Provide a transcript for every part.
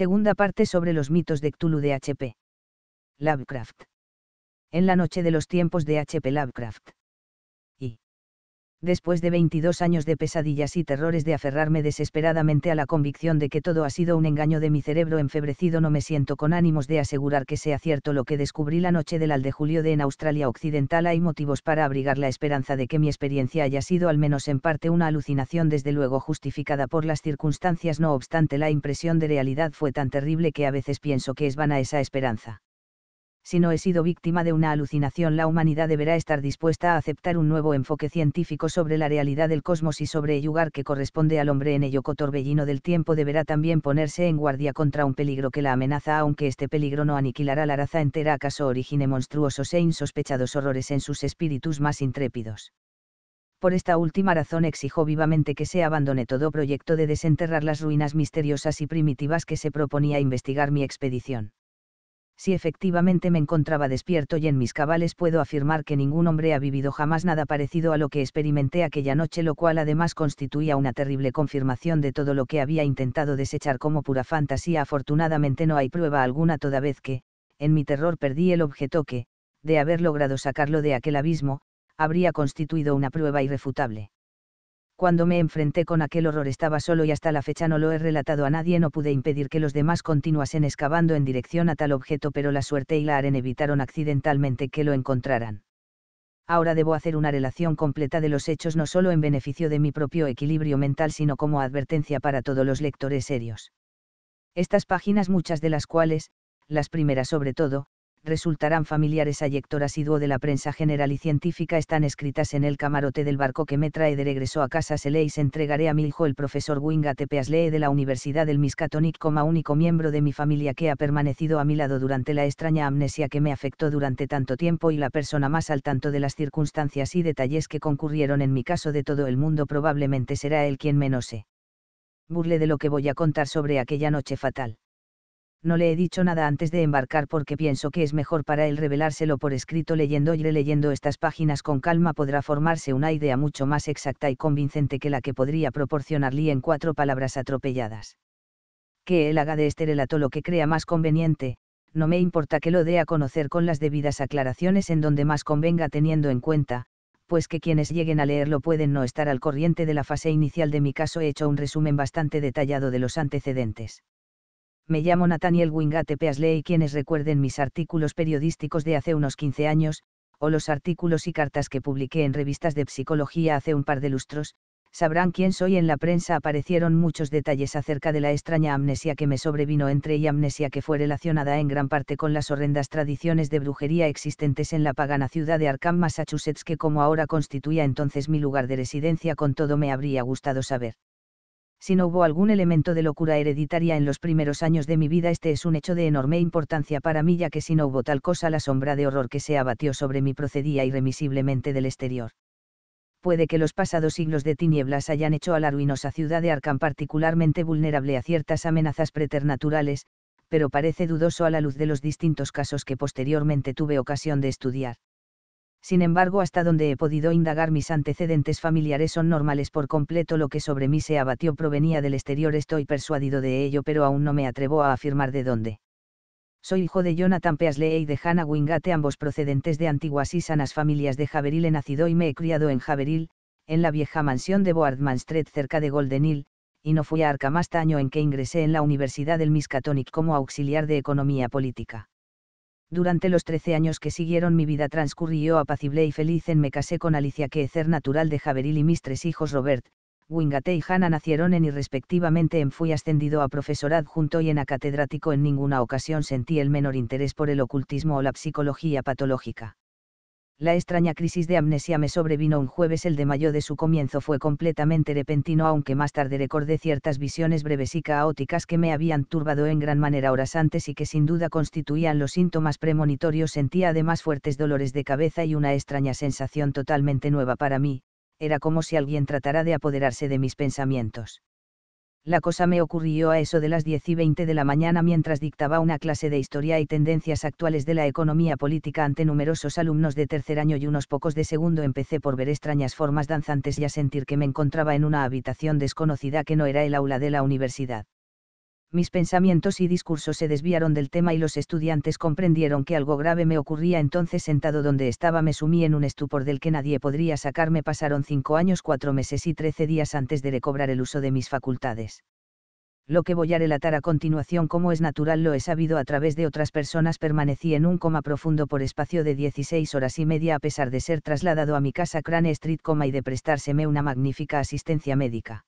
Segunda parte sobre los mitos de Cthulhu de H.P. Lovecraft. En la noche de los tiempos de H.P. Lovecraft después de 22 años de pesadillas y terrores de aferrarme desesperadamente a la convicción de que todo ha sido un engaño de mi cerebro enfebrecido, no me siento con ánimos de asegurar que sea cierto lo que descubrí la noche del de julio de en Australia Occidental. Hay motivos para abrigar la esperanza de que mi experiencia haya sido al menos en parte una alucinación, desde luego justificada por las circunstancias, no obstante la impresión de realidad fue tan terrible que a veces pienso que es vana esa esperanza si no he sido víctima de una alucinación, la humanidad deberá estar dispuesta a aceptar un nuevo enfoque científico sobre la realidad del cosmos y sobre el lugar que corresponde al hombre en ello. Cotorbellino del tiempo deberá también ponerse en guardia contra un peligro que la amenaza, aunque este peligro no aniquilará la raza entera, acaso origine monstruosos e insospechados horrores en sus espíritus más intrépidos. Por esta última razón exijo vivamente que se abandone todo proyecto de desenterrar las ruinas misteriosas y primitivas que se proponía investigar mi expedición si efectivamente me encontraba despierto y en mis cabales puedo afirmar que ningún hombre ha vivido jamás nada parecido a lo que experimenté aquella noche, lo cual además constituía una terrible confirmación de todo lo que había intentado desechar como pura fantasía. Afortunadamente no hay prueba alguna toda vez que, en mi terror perdí el objeto que, de haber logrado sacarlo de aquel abismo, habría constituido una prueba irrefutable cuando me enfrenté con aquel horror estaba solo y hasta la fecha no lo he relatado a nadie, no pude impedir que los demás continuasen excavando en dirección a tal objeto, pero la suerte y la arena evitaron accidentalmente que lo encontraran. Ahora debo hacer una relación completa de los hechos no solo en beneficio de mi propio equilibrio mental, sino como advertencia para todos los lectores serios. Estas páginas, muchas de las cuales, las primeras sobre todo, resultarán familiares a Yector asiduo de la prensa general y científica están escritas en el camarote del barco que me trae de regreso a casa se leis entregaré a mi hijo el profesor Wingate lee de la Universidad del Miskatonic como único miembro de mi familia que ha permanecido a mi lado durante la extraña amnesia que me afectó durante tanto tiempo y la persona más al tanto de las circunstancias y detalles que concurrieron en mi caso de todo el mundo probablemente será él quien menos se burle de lo que voy a contar sobre aquella noche fatal no le he dicho nada antes de embarcar porque pienso que es mejor para él revelárselo por escrito leyendo y releyendo estas páginas con calma podrá formarse una idea mucho más exacta y convincente que la que podría proporcionar Lee en cuatro palabras atropelladas. Que él haga de este relato lo que crea más conveniente, no me importa que lo dé a conocer con las debidas aclaraciones en donde más convenga teniendo en cuenta, pues que quienes lleguen a leerlo pueden no estar al corriente de la fase inicial de mi caso he hecho un resumen bastante detallado de los antecedentes me llamo Nathaniel Wingate Peasley y quienes recuerden mis artículos periodísticos de hace unos 15 años, o los artículos y cartas que publiqué en revistas de psicología hace un par de lustros, sabrán quién soy. En la prensa aparecieron muchos detalles acerca de la extraña amnesia que me sobrevino entre y amnesia que fue relacionada en gran parte con las horrendas tradiciones de brujería existentes en la pagana ciudad de Arkham, Massachusetts, que como ahora constituía entonces mi lugar de residencia, con todo me habría gustado saber si no hubo algún elemento de locura hereditaria en los primeros años de mi vida, este es un hecho de enorme importancia para mí, ya que si no hubo tal cosa, la sombra de horror que se abatió sobre mí procedía irremisiblemente del exterior. Puede que los pasados siglos de tinieblas hayan hecho a la ruinosa ciudad de Arkham particularmente vulnerable a ciertas amenazas preternaturales, pero parece dudoso a la luz de los distintos casos que posteriormente tuve ocasión de estudiar sin embargo hasta donde he podido indagar mis antecedentes familiares son normales por completo lo que sobre mí se abatió provenía del exterior estoy persuadido de ello pero aún no me atrevo a afirmar de dónde. Soy hijo de Jonathan Peasley y de Hannah Wingate ambos procedentes de antiguas y sanas familias de Javeril he nacido y me he criado en Javeril, en la vieja mansión de Boardman Street cerca de Golden Hill, y no fui a Arkham año en que ingresé en la Universidad del Miskatonic como auxiliar de Economía Política durante los trece años que siguieron mi vida transcurrió apacible y feliz en me casé con Alicia Quécer natural de Javeril y mis tres hijos Robert, Wingate y Hannah nacieron en y respectivamente en fui ascendido a profesor adjunto y en a catedrático en ninguna ocasión sentí el menor interés por el ocultismo o la psicología patológica. La extraña crisis de amnesia me sobrevino un jueves el de mayo de su comienzo fue completamente repentino aunque más tarde recordé ciertas visiones breves y caóticas que me habían turbado en gran manera horas antes y que sin duda constituían los síntomas premonitorios sentía además fuertes dolores de cabeza y una extraña sensación totalmente nueva para mí, era como si alguien tratara de apoderarse de mis pensamientos la cosa me ocurrió a eso de las 10 y 20 de la mañana mientras dictaba una clase de historia y tendencias actuales de la economía política ante numerosos alumnos de tercer año y unos pocos de segundo empecé por ver extrañas formas danzantes y a sentir que me encontraba en una habitación desconocida que no era el aula de la universidad mis pensamientos y discursos se desviaron del tema y los estudiantes comprendieron que algo grave me ocurría entonces sentado donde estaba me sumí en un estupor del que nadie podría sacarme pasaron cinco años cuatro meses y trece días antes de recobrar el uso de mis facultades. Lo que voy a relatar a continuación como es natural lo he sabido a través de otras personas permanecí en un coma profundo por espacio de 16 horas y media a pesar de ser trasladado a mi casa Crane Street coma y de prestárseme una magnífica asistencia médica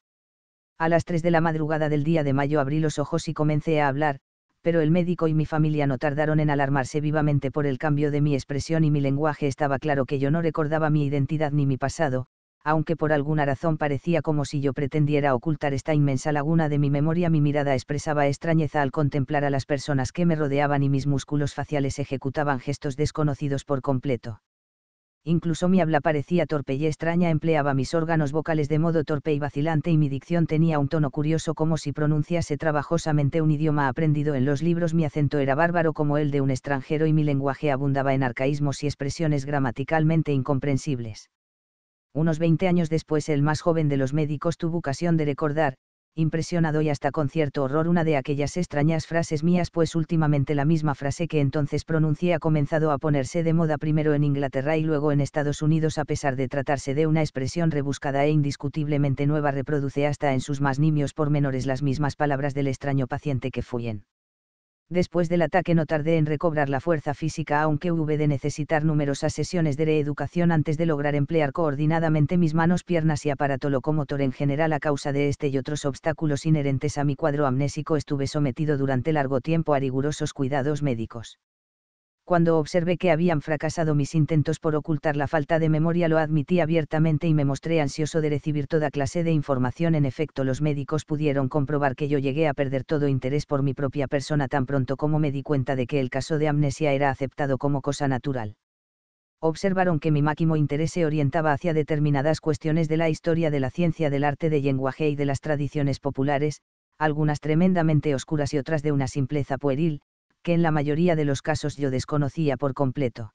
a las 3 de la madrugada del día de mayo abrí los ojos y comencé a hablar, pero el médico y mi familia no tardaron en alarmarse vivamente por el cambio de mi expresión y mi lenguaje. Estaba claro que yo no recordaba mi identidad ni mi pasado, aunque por alguna razón parecía como si yo pretendiera ocultar esta inmensa laguna de mi memoria. Mi mirada expresaba extrañeza al contemplar a las personas que me rodeaban y mis músculos faciales ejecutaban gestos desconocidos por completo incluso mi habla parecía torpe y extraña, empleaba mis órganos vocales de modo torpe y vacilante y mi dicción tenía un tono curioso como si pronunciase trabajosamente un idioma aprendido en los libros, mi acento era bárbaro como el de un extranjero y mi lenguaje abundaba en arcaísmos y expresiones gramaticalmente incomprensibles. Unos 20 años después el más joven de los médicos tuvo ocasión de recordar, impresionado y hasta con cierto horror una de aquellas extrañas frases mías, pues últimamente la misma frase que entonces pronuncié ha comenzado a ponerse de moda primero en Inglaterra y luego en Estados Unidos a pesar de tratarse de una expresión rebuscada e indiscutiblemente nueva reproduce hasta en sus más nimios pormenores las mismas palabras del extraño paciente que fui en Después del ataque no tardé en recobrar la fuerza física aunque hube de necesitar numerosas sesiones de reeducación antes de lograr emplear coordinadamente mis manos, piernas y aparato locomotor en general a causa de este y otros obstáculos inherentes a mi cuadro amnésico estuve sometido durante largo tiempo a rigurosos cuidados médicos cuando observé que habían fracasado mis intentos por ocultar la falta de memoria lo admití abiertamente y me mostré ansioso de recibir toda clase de información. En efecto, los médicos pudieron comprobar que yo llegué a perder todo interés por mi propia persona tan pronto como me di cuenta de que el caso de amnesia era aceptado como cosa natural. Observaron que mi máximo interés se orientaba hacia determinadas cuestiones de la historia de la ciencia del arte de lenguaje y de las tradiciones populares, algunas tremendamente oscuras y otras de una simpleza pueril, que en la mayoría de los casos yo desconocía por completo.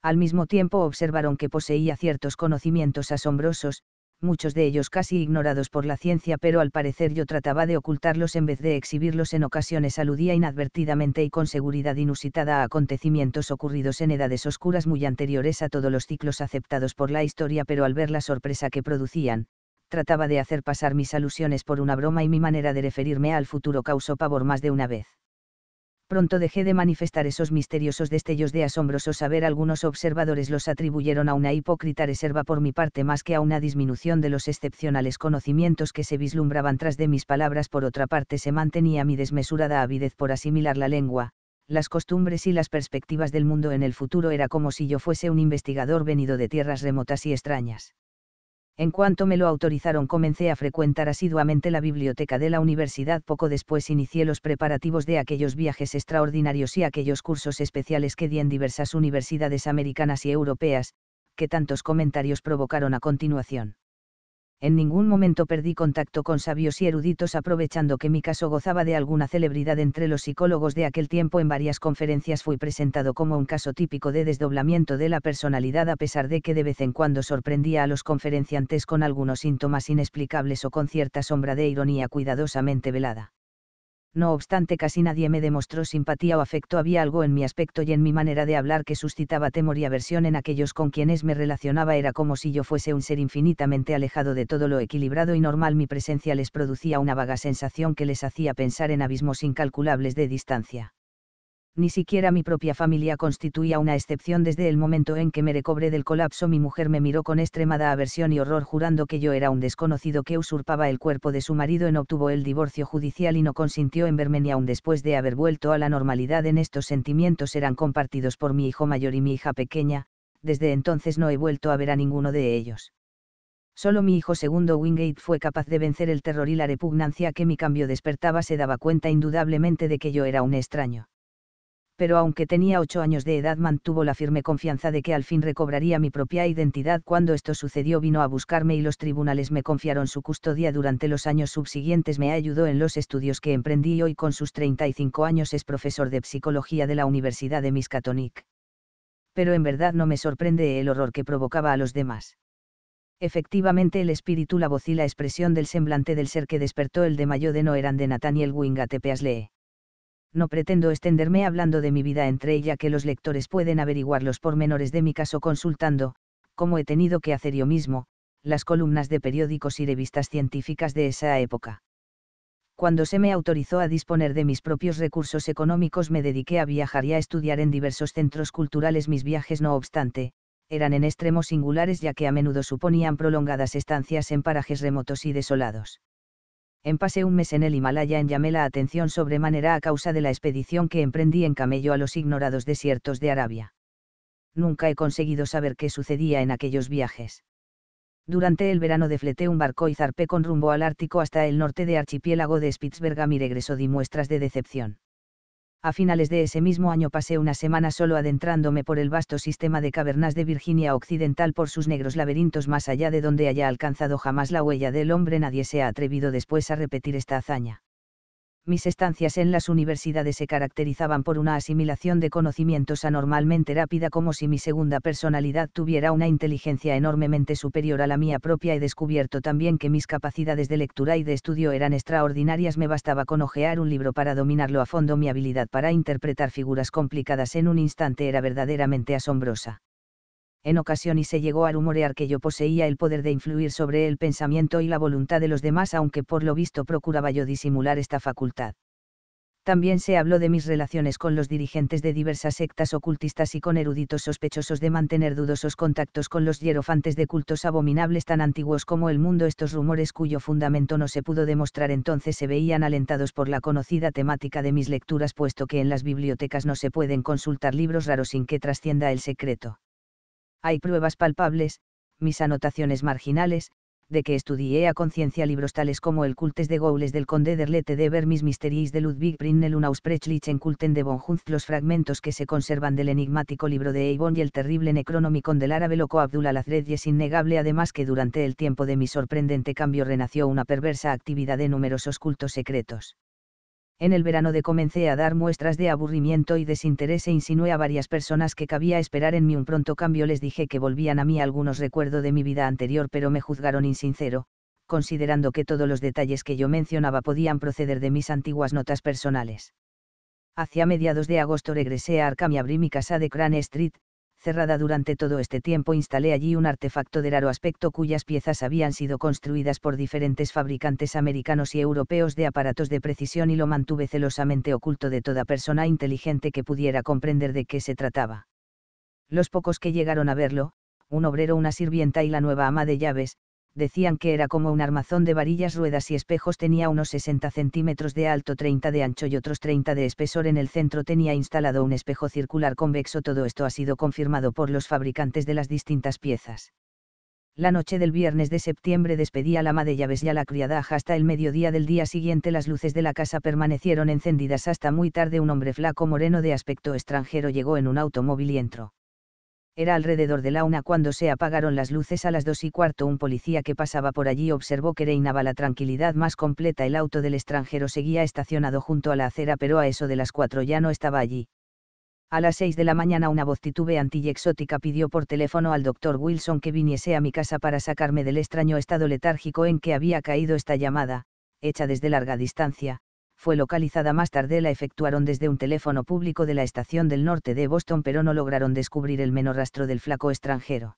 Al mismo tiempo observaron que poseía ciertos conocimientos asombrosos, muchos de ellos casi ignorados por la ciencia, pero al parecer yo trataba de ocultarlos en vez de exhibirlos en ocasiones aludía inadvertidamente y con seguridad inusitada a acontecimientos ocurridos en edades oscuras muy anteriores a todos los ciclos aceptados por la historia, pero al ver la sorpresa que producían, trataba de hacer pasar mis alusiones por una broma y mi manera de referirme al futuro causó pavor más de una vez pronto dejé de manifestar esos misteriosos destellos de asombroso saber. Algunos observadores los atribuyeron a una hipócrita reserva por mi parte más que a una disminución de los excepcionales conocimientos que se vislumbraban tras de mis palabras. Por otra parte, se mantenía mi desmesurada avidez por asimilar la lengua, las costumbres y las perspectivas del mundo en el futuro. Era como si yo fuese un investigador venido de tierras remotas y extrañas. En cuanto me lo autorizaron comencé a frecuentar asiduamente la biblioteca de la universidad. Poco después inicié los preparativos de aquellos viajes extraordinarios y aquellos cursos especiales que di en diversas universidades americanas y europeas, que tantos comentarios provocaron a continuación en ningún momento perdí contacto con sabios y eruditos aprovechando que mi caso gozaba de alguna celebridad entre los psicólogos de aquel tiempo. En varias conferencias fui presentado como un caso típico de desdoblamiento de la personalidad a pesar de que de vez en cuando sorprendía a los conferenciantes con algunos síntomas inexplicables o con cierta sombra de ironía cuidadosamente velada no obstante casi nadie me demostró simpatía o afecto, había algo en mi aspecto y en mi manera de hablar que suscitaba temor y aversión en aquellos con quienes me relacionaba, era como si yo fuese un ser infinitamente alejado de todo lo equilibrado y normal, mi presencia les producía una vaga sensación que les hacía pensar en abismos incalculables de distancia ni siquiera mi propia familia constituía una excepción desde el momento en que me recobré del colapso. Mi mujer me miró con extremada aversión y horror jurando que yo era un desconocido que usurpaba el cuerpo de su marido en obtuvo el divorcio judicial y no consintió en verme ni aun después de haber vuelto a la normalidad en estos sentimientos eran compartidos por mi hijo mayor y mi hija pequeña, desde entonces no he vuelto a ver a ninguno de ellos. Solo mi hijo segundo Wingate fue capaz de vencer el terror y la repugnancia que mi cambio despertaba se daba cuenta indudablemente de que yo era un extraño pero aunque tenía ocho años de edad mantuvo la firme confianza de que al fin recobraría mi propia identidad. Cuando esto sucedió vino a buscarme y los tribunales me confiaron su custodia durante los años subsiguientes. Me ayudó en los estudios que emprendí y hoy con sus 35 años es profesor de psicología de la Universidad de Miskatonic. Pero en verdad no me sorprende el horror que provocaba a los demás. Efectivamente el espíritu, la voz y la expresión del semblante del ser que despertó el de Mayo de no eran de Nathaniel Wingatepeaslee no pretendo extenderme hablando de mi vida entre ella que los lectores pueden averiguar los pormenores de mi caso consultando, como he tenido que hacer yo mismo, las columnas de periódicos y revistas científicas de esa época. Cuando se me autorizó a disponer de mis propios recursos económicos me dediqué a viajar y a estudiar en diversos centros culturales. Mis viajes, no obstante, eran en extremos singulares ya que a menudo suponían prolongadas estancias en parajes remotos y desolados en pasé un mes en el Himalaya en llamé la atención sobremanera a causa de la expedición que emprendí en camello a los ignorados desiertos de Arabia. Nunca he conseguido saber qué sucedía en aquellos viajes. Durante el verano defleté un barco y zarpé con rumbo al Ártico hasta el norte de archipiélago de Spitsbergen mi regreso di muestras de decepción a finales de ese mismo año pasé una semana solo adentrándome por el vasto sistema de cavernas de Virginia Occidental por sus negros laberintos más allá de donde haya alcanzado jamás la huella del hombre. Nadie se ha atrevido después a repetir esta hazaña mis estancias en las universidades se caracterizaban por una asimilación de conocimientos anormalmente rápida como si mi segunda personalidad tuviera una inteligencia enormemente superior a la mía propia. He descubierto también que mis capacidades de lectura y de estudio eran extraordinarias. Me bastaba con ojear un libro para dominarlo a fondo. Mi habilidad para interpretar figuras complicadas en un instante era verdaderamente asombrosa en y se llegó a rumorear que yo poseía el poder de influir sobre el pensamiento y la voluntad de los demás, aunque por lo visto procuraba yo disimular esta facultad. También se habló de mis relaciones con los dirigentes de diversas sectas ocultistas y con eruditos sospechosos de mantener dudosos contactos con los hierofantes de cultos abominables tan antiguos como el mundo. Estos rumores cuyo fundamento no se pudo demostrar entonces se veían alentados por la conocida temática de mis lecturas puesto que en las bibliotecas no se pueden consultar libros raros sin que trascienda el secreto. Hay pruebas palpables, mis anotaciones marginales, de que estudié a conciencia libros tales como El cultes de Goules del conde Lette de Vermis Misteries de Ludwig Prinnel una en culten de Bonhuntz los fragmentos que se conservan del enigmático libro de Eivon y el terrible necronomicon del árabe loco Abdul Alazred y es innegable además que durante el tiempo de mi sorprendente cambio renació una perversa actividad de numerosos cultos secretos. En el verano de comencé a dar muestras de aburrimiento y desinterés e insinué a varias personas que cabía esperar en mí un pronto cambio. Les dije que volvían a mí algunos recuerdos de mi vida anterior, pero me juzgaron insincero, considerando que todos los detalles que yo mencionaba podían proceder de mis antiguas notas personales. Hacia mediados de agosto regresé a Arkham y abrí mi casa de Crane Street, cerrada durante todo este tiempo instalé allí un artefacto de raro aspecto cuyas piezas habían sido construidas por diferentes fabricantes americanos y europeos de aparatos de precisión y lo mantuve celosamente oculto de toda persona inteligente que pudiera comprender de qué se trataba. Los pocos que llegaron a verlo, un obrero, una sirvienta y la nueva ama de llaves, decían que era como un armazón de varillas, ruedas y espejos, tenía unos 60 centímetros de alto, 30 de ancho y otros 30 de espesor. En el centro tenía instalado un espejo circular convexo. Todo esto ha sido confirmado por los fabricantes de las distintas piezas. La noche del viernes de septiembre despedía la ama de llaves y a la criada hasta el mediodía del día siguiente. Las luces de la casa permanecieron encendidas hasta muy tarde. Un hombre flaco moreno de aspecto extranjero llegó en un automóvil y entró. Era alrededor de la una cuando se apagaron las luces a las dos y cuarto. Un policía que pasaba por allí observó que reinaba la tranquilidad más completa. El auto del extranjero seguía estacionado junto a la acera, pero a eso de las cuatro ya no estaba allí. A las seis de la mañana una voz titubeante y exótica pidió por teléfono al doctor Wilson que viniese a mi casa para sacarme del extraño estado letárgico en que había caído esta llamada, hecha desde larga distancia, fue localizada más tarde. La efectuaron desde un teléfono público de la estación del norte de Boston, pero no lograron descubrir el menor rastro del flaco extranjero.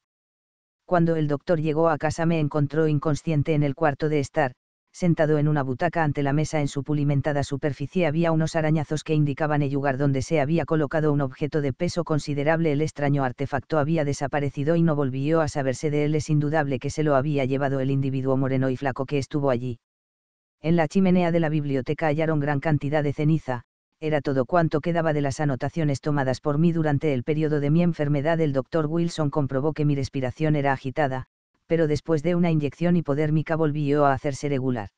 Cuando el doctor llegó a casa me encontró inconsciente en el cuarto de estar, sentado en una butaca ante la mesa en su pulimentada superficie había unos arañazos que indicaban el lugar donde se había colocado un objeto de peso considerable. El extraño artefacto había desaparecido y no volvió a saberse de él. Es indudable que se lo había llevado el individuo moreno y flaco que estuvo allí en la chimenea de la biblioteca hallaron gran cantidad de ceniza, era todo cuanto quedaba de las anotaciones tomadas por mí durante el periodo de mi enfermedad. El doctor Wilson comprobó que mi respiración era agitada, pero después de una inyección hipodérmica volvió a hacerse regular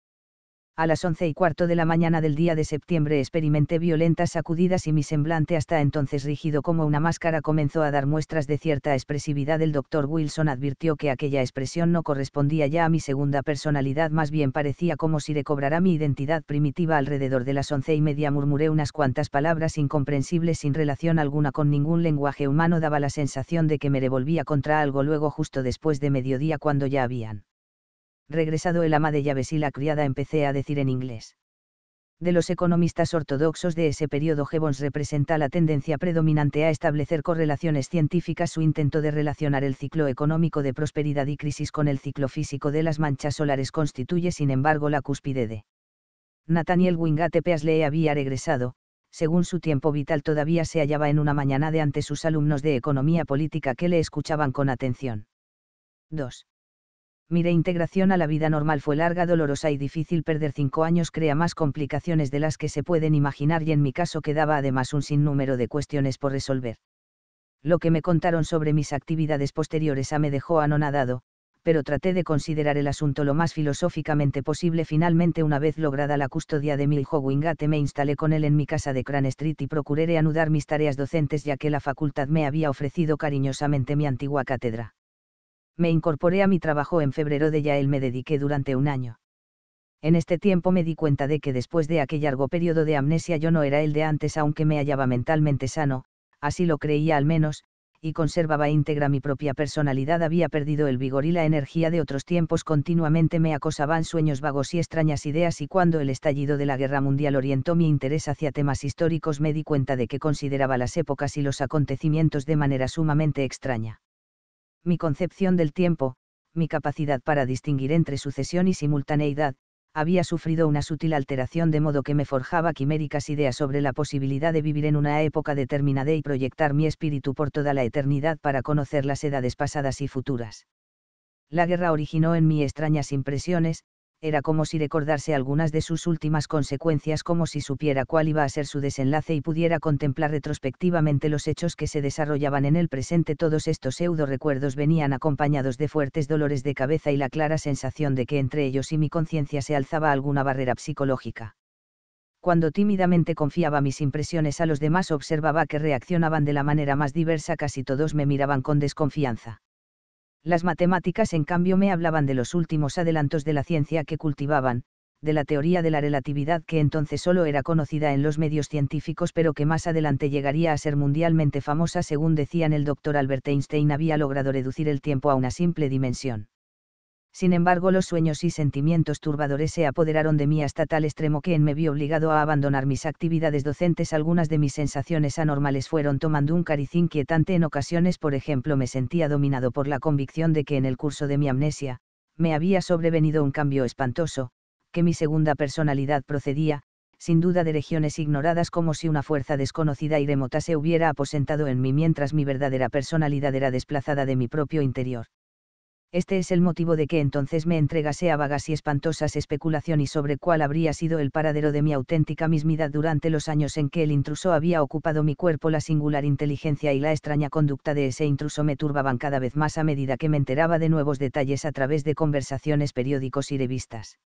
a las once y cuarto de la mañana del día de septiembre experimenté violentas sacudidas y mi semblante hasta entonces rígido como una máscara comenzó a dar muestras de cierta expresividad. El doctor Wilson advirtió que aquella expresión no correspondía ya a mi segunda personalidad, más bien parecía como si recobrara mi identidad primitiva. Alrededor de las once y media murmuré unas cuantas palabras incomprensibles sin relación alguna con ningún lenguaje humano, daba la sensación de que me revolvía contra algo luego justo después de mediodía cuando ya habían regresado el ama de llaves y la criada empecé a decir en inglés. De los economistas ortodoxos de ese periodo Gibbons representa la tendencia predominante a establecer correlaciones científicas su intento de relacionar el ciclo económico de prosperidad y crisis con el ciclo físico de las manchas solares constituye sin embargo la cúspide de Nathaniel Wingate Peasley había regresado, según su tiempo vital todavía se hallaba en una mañana de ante sus alumnos de economía política que le escuchaban con atención. 2 mi reintegración a la vida normal fue larga, dolorosa y difícil. Perder cinco años crea más complicaciones de las que se pueden imaginar y en mi caso quedaba además un sinnúmero de cuestiones por resolver. Lo que me contaron sobre mis actividades posteriores a me dejó anonadado, pero traté de considerar el asunto lo más filosóficamente posible. Finalmente, una vez lograda la custodia de mi hijo Wingate, me instalé con él en mi casa de Cran Street y procuré reanudar mis tareas docentes ya que la facultad me había ofrecido cariñosamente mi antigua cátedra me incorporé a mi trabajo en febrero de él me dediqué durante un año. En este tiempo me di cuenta de que después de aquel largo periodo de amnesia yo no era el de antes aunque me hallaba mentalmente sano, así lo creía al menos, y conservaba íntegra mi propia personalidad había perdido el vigor y la energía de otros tiempos continuamente me acosaban sueños vagos y extrañas ideas y cuando el estallido de la guerra mundial orientó mi interés hacia temas históricos me di cuenta de que consideraba las épocas y los acontecimientos de manera sumamente extraña mi concepción del tiempo, mi capacidad para distinguir entre sucesión y simultaneidad, había sufrido una sutil alteración de modo que me forjaba quiméricas ideas sobre la posibilidad de vivir en una época determinada y proyectar mi espíritu por toda la eternidad para conocer las edades pasadas y futuras. La guerra originó en mí extrañas impresiones, era como si recordarse algunas de sus últimas consecuencias, como si supiera cuál iba a ser su desenlace y pudiera contemplar retrospectivamente los hechos que se desarrollaban en el presente. Todos estos pseudo recuerdos venían acompañados de fuertes dolores de cabeza y la clara sensación de que entre ellos y mi conciencia se alzaba alguna barrera psicológica. Cuando tímidamente confiaba mis impresiones a los demás observaba que reaccionaban de la manera más diversa, casi todos me miraban con desconfianza las matemáticas en cambio me hablaban de los últimos adelantos de la ciencia que cultivaban, de la teoría de la relatividad que entonces solo era conocida en los medios científicos pero que más adelante llegaría a ser mundialmente famosa según decían el doctor Albert Einstein había logrado reducir el tiempo a una simple dimensión sin embargo los sueños y sentimientos turbadores se apoderaron de mí hasta tal extremo que en me vi obligado a abandonar mis actividades docentes. Algunas de mis sensaciones anormales fueron tomando un cariz inquietante en ocasiones, por ejemplo, me sentía dominado por la convicción de que en el curso de mi amnesia, me había sobrevenido un cambio espantoso, que mi segunda personalidad procedía, sin duda de regiones ignoradas como si una fuerza desconocida y remota se hubiera aposentado en mí mientras mi verdadera personalidad era desplazada de mi propio interior. Este es el motivo de que entonces me entregase a vagas y espantosas especulaciones sobre cuál habría sido el paradero de mi auténtica mismidad durante los años en que el intruso había ocupado mi cuerpo. La singular inteligencia y la extraña conducta de ese intruso me turbaban cada vez más a medida que me enteraba de nuevos detalles a través de conversaciones, periódicos y revistas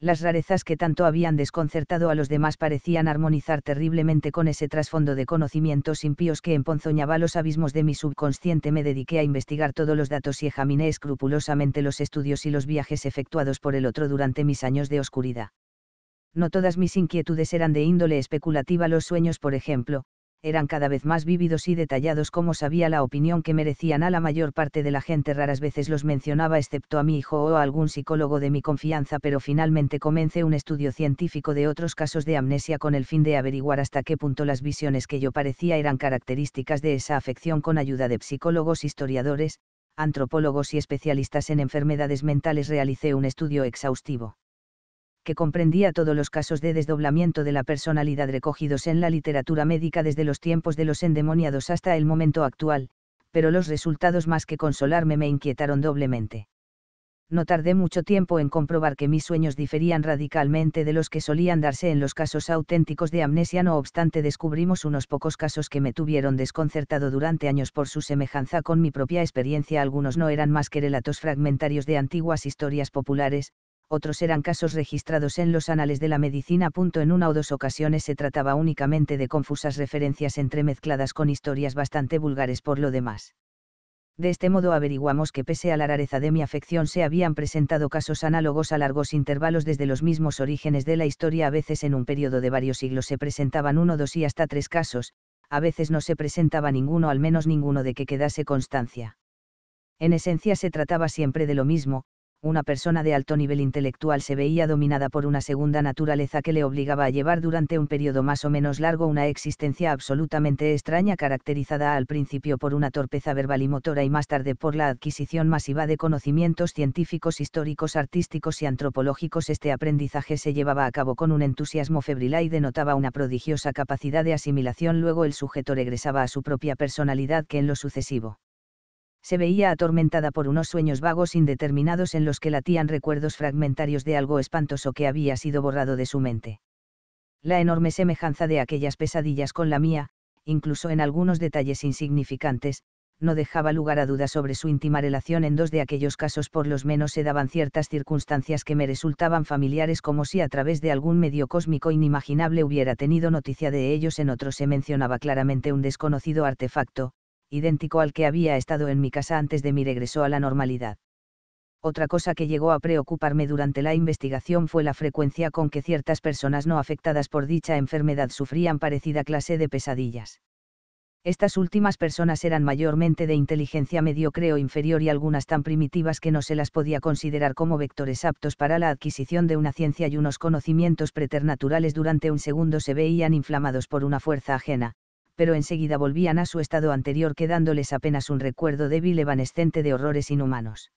las rarezas que tanto habían desconcertado a los demás parecían armonizar terriblemente con ese trasfondo de conocimientos impíos que emponzoñaba los abismos de mi subconsciente. Me dediqué a investigar todos los datos y examiné escrupulosamente los estudios y los viajes efectuados por el otro durante mis años de oscuridad. No todas mis inquietudes eran de índole especulativa. Los sueños, por ejemplo, eran cada vez más vívidos y detallados como sabía la opinión que merecían a la mayor parte de la gente raras veces los mencionaba excepto a mi hijo o a algún psicólogo de mi confianza pero finalmente comencé un estudio científico de otros casos de amnesia con el fin de averiguar hasta qué punto las visiones que yo parecía eran características de esa afección con ayuda de psicólogos, historiadores, antropólogos y especialistas en enfermedades mentales realicé un estudio exhaustivo que comprendía todos los casos de desdoblamiento de la personalidad recogidos en la literatura médica desde los tiempos de los endemoniados hasta el momento actual, pero los resultados más que consolarme me inquietaron doblemente. No tardé mucho tiempo en comprobar que mis sueños diferían radicalmente de los que solían darse en los casos auténticos de amnesia, no obstante descubrimos unos pocos casos que me tuvieron desconcertado durante años por su semejanza con mi propia experiencia, algunos no eran más que relatos fragmentarios de antiguas historias populares, otros eran casos registrados en los anales de la medicina. En una o dos ocasiones se trataba únicamente de confusas referencias entremezcladas con historias bastante vulgares por lo demás. De este modo averiguamos que pese a la rareza de mi afección se habían presentado casos análogos a largos intervalos desde los mismos orígenes de la historia, a veces en un periodo de varios siglos se presentaban uno, dos y hasta tres casos, a veces no se presentaba ninguno, al menos ninguno de que quedase constancia. En esencia se trataba siempre de lo mismo, una persona de alto nivel intelectual se veía dominada por una segunda naturaleza que le obligaba a llevar durante un periodo más o menos largo una existencia absolutamente extraña caracterizada al principio por una torpeza verbal y motora y más tarde por la adquisición masiva de conocimientos científicos, históricos, artísticos y antropológicos. Este aprendizaje se llevaba a cabo con un entusiasmo febril y denotaba una prodigiosa capacidad de asimilación. Luego el sujeto regresaba a su propia personalidad que en lo sucesivo se veía atormentada por unos sueños vagos indeterminados en los que latían recuerdos fragmentarios de algo espantoso que había sido borrado de su mente. La enorme semejanza de aquellas pesadillas con la mía, incluso en algunos detalles insignificantes, no dejaba lugar a dudas sobre su íntima relación en dos de aquellos casos por los menos se daban ciertas circunstancias que me resultaban familiares como si a través de algún medio cósmico inimaginable hubiera tenido noticia de ellos en otro se mencionaba claramente un desconocido artefacto, idéntico al que había estado en mi casa antes de mi regreso a la normalidad. Otra cosa que llegó a preocuparme durante la investigación fue la frecuencia con que ciertas personas no afectadas por dicha enfermedad sufrían parecida clase de pesadillas. Estas últimas personas eran mayormente de inteligencia mediocre o inferior y algunas tan primitivas que no se las podía considerar como vectores aptos para la adquisición de una ciencia y unos conocimientos preternaturales durante un segundo se veían inflamados por una fuerza ajena, pero enseguida volvían a su estado anterior quedándoles apenas un recuerdo débil evanescente de horrores inhumanos.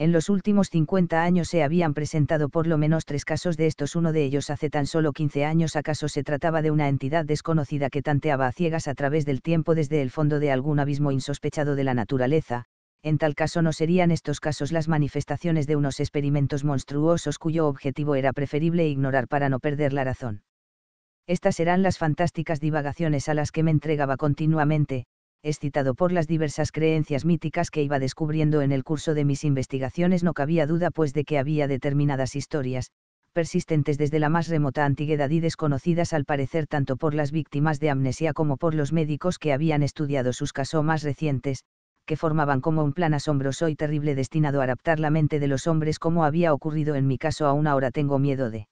En los últimos 50 años se habían presentado por lo menos tres casos de estos, uno de ellos hace tan solo 15 años, acaso se trataba de una entidad desconocida que tanteaba a ciegas a través del tiempo desde el fondo de algún abismo insospechado de la naturaleza, en tal caso no serían estos casos las manifestaciones de unos experimentos monstruosos cuyo objetivo era preferible ignorar para no perder la razón. Estas eran las fantásticas divagaciones a las que me entregaba continuamente, excitado por las diversas creencias míticas que iba descubriendo en el curso de mis investigaciones, no cabía duda pues de que había determinadas historias, persistentes desde la más remota antigüedad y desconocidas al parecer tanto por las víctimas de amnesia como por los médicos que habían estudiado sus casos más recientes, que formaban como un plan asombroso y terrible destinado a adaptar la mente de los hombres como había ocurrido en mi caso aún ahora tengo miedo de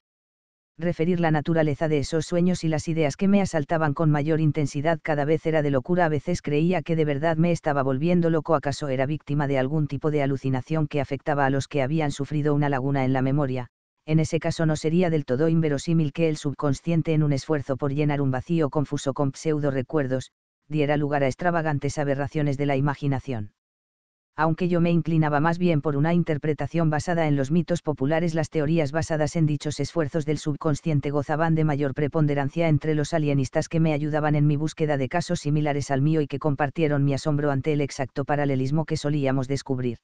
referir la naturaleza de esos sueños y las ideas que me asaltaban con mayor intensidad cada vez era de locura, a veces creía que de verdad me estaba volviendo loco, acaso era víctima de algún tipo de alucinación que afectaba a los que habían sufrido una laguna en la memoria, en ese caso no sería del todo inverosímil que el subconsciente en un esfuerzo por llenar un vacío confuso con pseudo recuerdos, diera lugar a extravagantes aberraciones de la imaginación aunque yo me inclinaba más bien por una interpretación basada en los mitos populares, las teorías basadas en dichos esfuerzos del subconsciente gozaban de mayor preponderancia entre los alienistas que me ayudaban en mi búsqueda de casos similares al mío y que compartieron mi asombro ante el exacto paralelismo que solíamos descubrir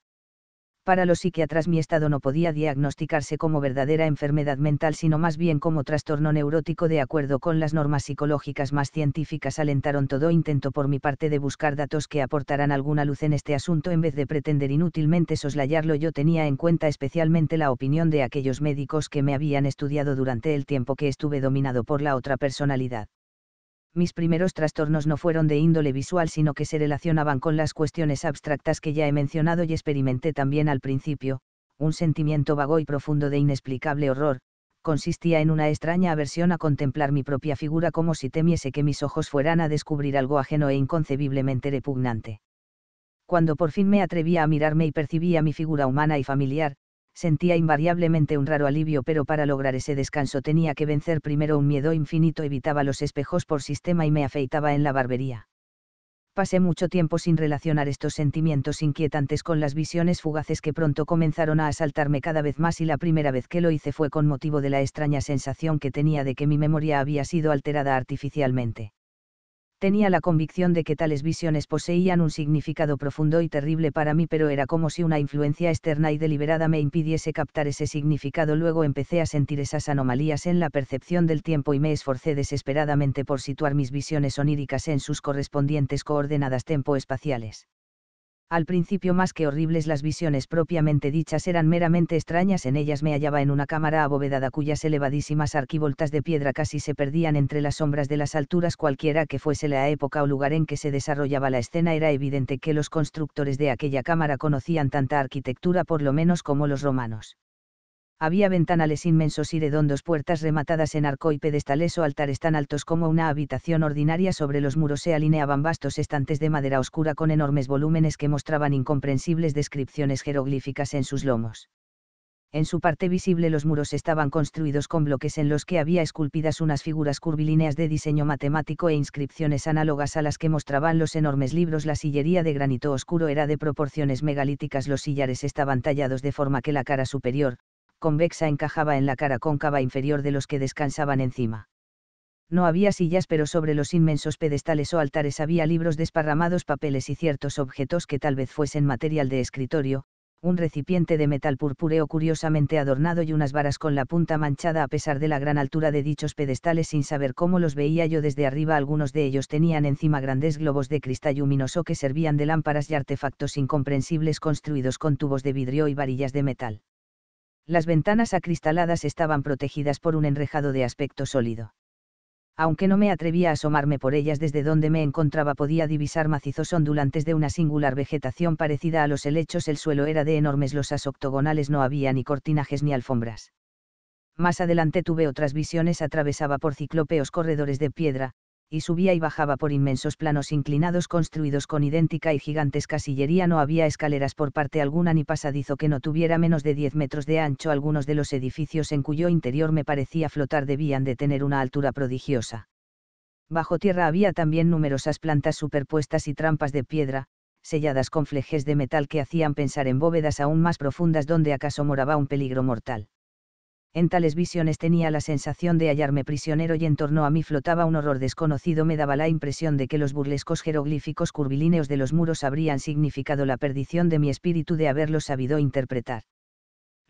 para los psiquiatras mi estado no podía diagnosticarse como verdadera enfermedad mental, sino más bien como trastorno neurótico de acuerdo con las normas psicológicas más científicas. Alentaron todo intento por mi parte de buscar datos que aportaran alguna luz en este asunto en vez de pretender inútilmente soslayarlo. Yo tenía en cuenta especialmente la opinión de aquellos médicos que me habían estudiado durante el tiempo que estuve dominado por la otra personalidad mis primeros trastornos no fueron de índole visual sino que se relacionaban con las cuestiones abstractas que ya he mencionado y experimenté también al principio, un sentimiento vago y profundo de inexplicable horror, consistía en una extraña aversión a contemplar mi propia figura como si temiese que mis ojos fueran a descubrir algo ajeno e inconcebiblemente repugnante. Cuando por fin me atrevía a mirarme y percibía mi figura humana y familiar, sentía invariablemente un raro alivio, pero para lograr ese descanso tenía que vencer primero un miedo infinito, evitaba los espejos por sistema y me afeitaba en la barbería. Pasé mucho tiempo sin relacionar estos sentimientos inquietantes con las visiones fugaces que pronto comenzaron a asaltarme cada vez más y la primera vez que lo hice fue con motivo de la extraña sensación que tenía de que mi memoria había sido alterada artificialmente tenía la convicción de que tales visiones poseían un significado profundo y terrible para mí, pero era como si una influencia externa y deliberada me impidiese captar ese significado. Luego empecé a sentir esas anomalías en la percepción del tiempo y me esforcé desesperadamente por situar mis visiones oníricas en sus correspondientes coordenadas tempo-espaciales al principio más que horribles las visiones propiamente dichas eran meramente extrañas, en ellas me hallaba en una cámara abovedada cuyas elevadísimas arquivoltas de piedra casi se perdían entre las sombras de las alturas cualquiera que fuese la época o lugar en que se desarrollaba la escena era evidente que los constructores de aquella cámara conocían tanta arquitectura por lo menos como los romanos había ventanales inmensos y redondos, puertas rematadas en arco y pedestales o altares tan altos como una habitación ordinaria. Sobre los muros se alineaban vastos estantes de madera oscura con enormes volúmenes que mostraban incomprensibles descripciones jeroglíficas en sus lomos. En su parte visible los muros estaban construidos con bloques en los que había esculpidas unas figuras curvilíneas de diseño matemático e inscripciones análogas a las que mostraban los enormes libros. La sillería de granito oscuro era de proporciones megalíticas, los sillares estaban tallados de forma que la cara superior, convexa encajaba en la cara cóncava inferior de los que descansaban encima. No había sillas pero sobre los inmensos pedestales o altares había libros desparramados, papeles y ciertos objetos que tal vez fuesen material de escritorio, un recipiente de metal purpúreo curiosamente adornado y unas varas con la punta manchada a pesar de la gran altura de dichos pedestales sin saber cómo los veía yo desde arriba algunos de ellos tenían encima grandes globos de cristal luminoso que servían de lámparas y artefactos incomprensibles construidos con tubos de vidrio y varillas de metal. Las ventanas acristaladas estaban protegidas por un enrejado de aspecto sólido. Aunque no me atrevía a asomarme por ellas desde donde me encontraba podía divisar macizos ondulantes de una singular vegetación parecida a los helechos, el suelo era de enormes losas octogonales, no había ni cortinajes ni alfombras. Más adelante tuve otras visiones, atravesaba por ciclópeos corredores de piedra, y subía y bajaba por inmensos planos inclinados construidos con idéntica y gigantesca sillería. No había escaleras por parte alguna ni pasadizo que no tuviera menos de 10 metros de ancho. Algunos de los edificios en cuyo interior me parecía flotar debían de tener una altura prodigiosa. Bajo tierra había también numerosas plantas superpuestas y trampas de piedra, selladas con flejes de metal que hacían pensar en bóvedas aún más profundas donde acaso moraba un peligro mortal en tales visiones tenía la sensación de hallarme prisionero y en torno a mí flotaba un horror desconocido, me daba la impresión de que los burlescos jeroglíficos curvilíneos de los muros habrían significado la perdición de mi espíritu de haberlo sabido interpretar.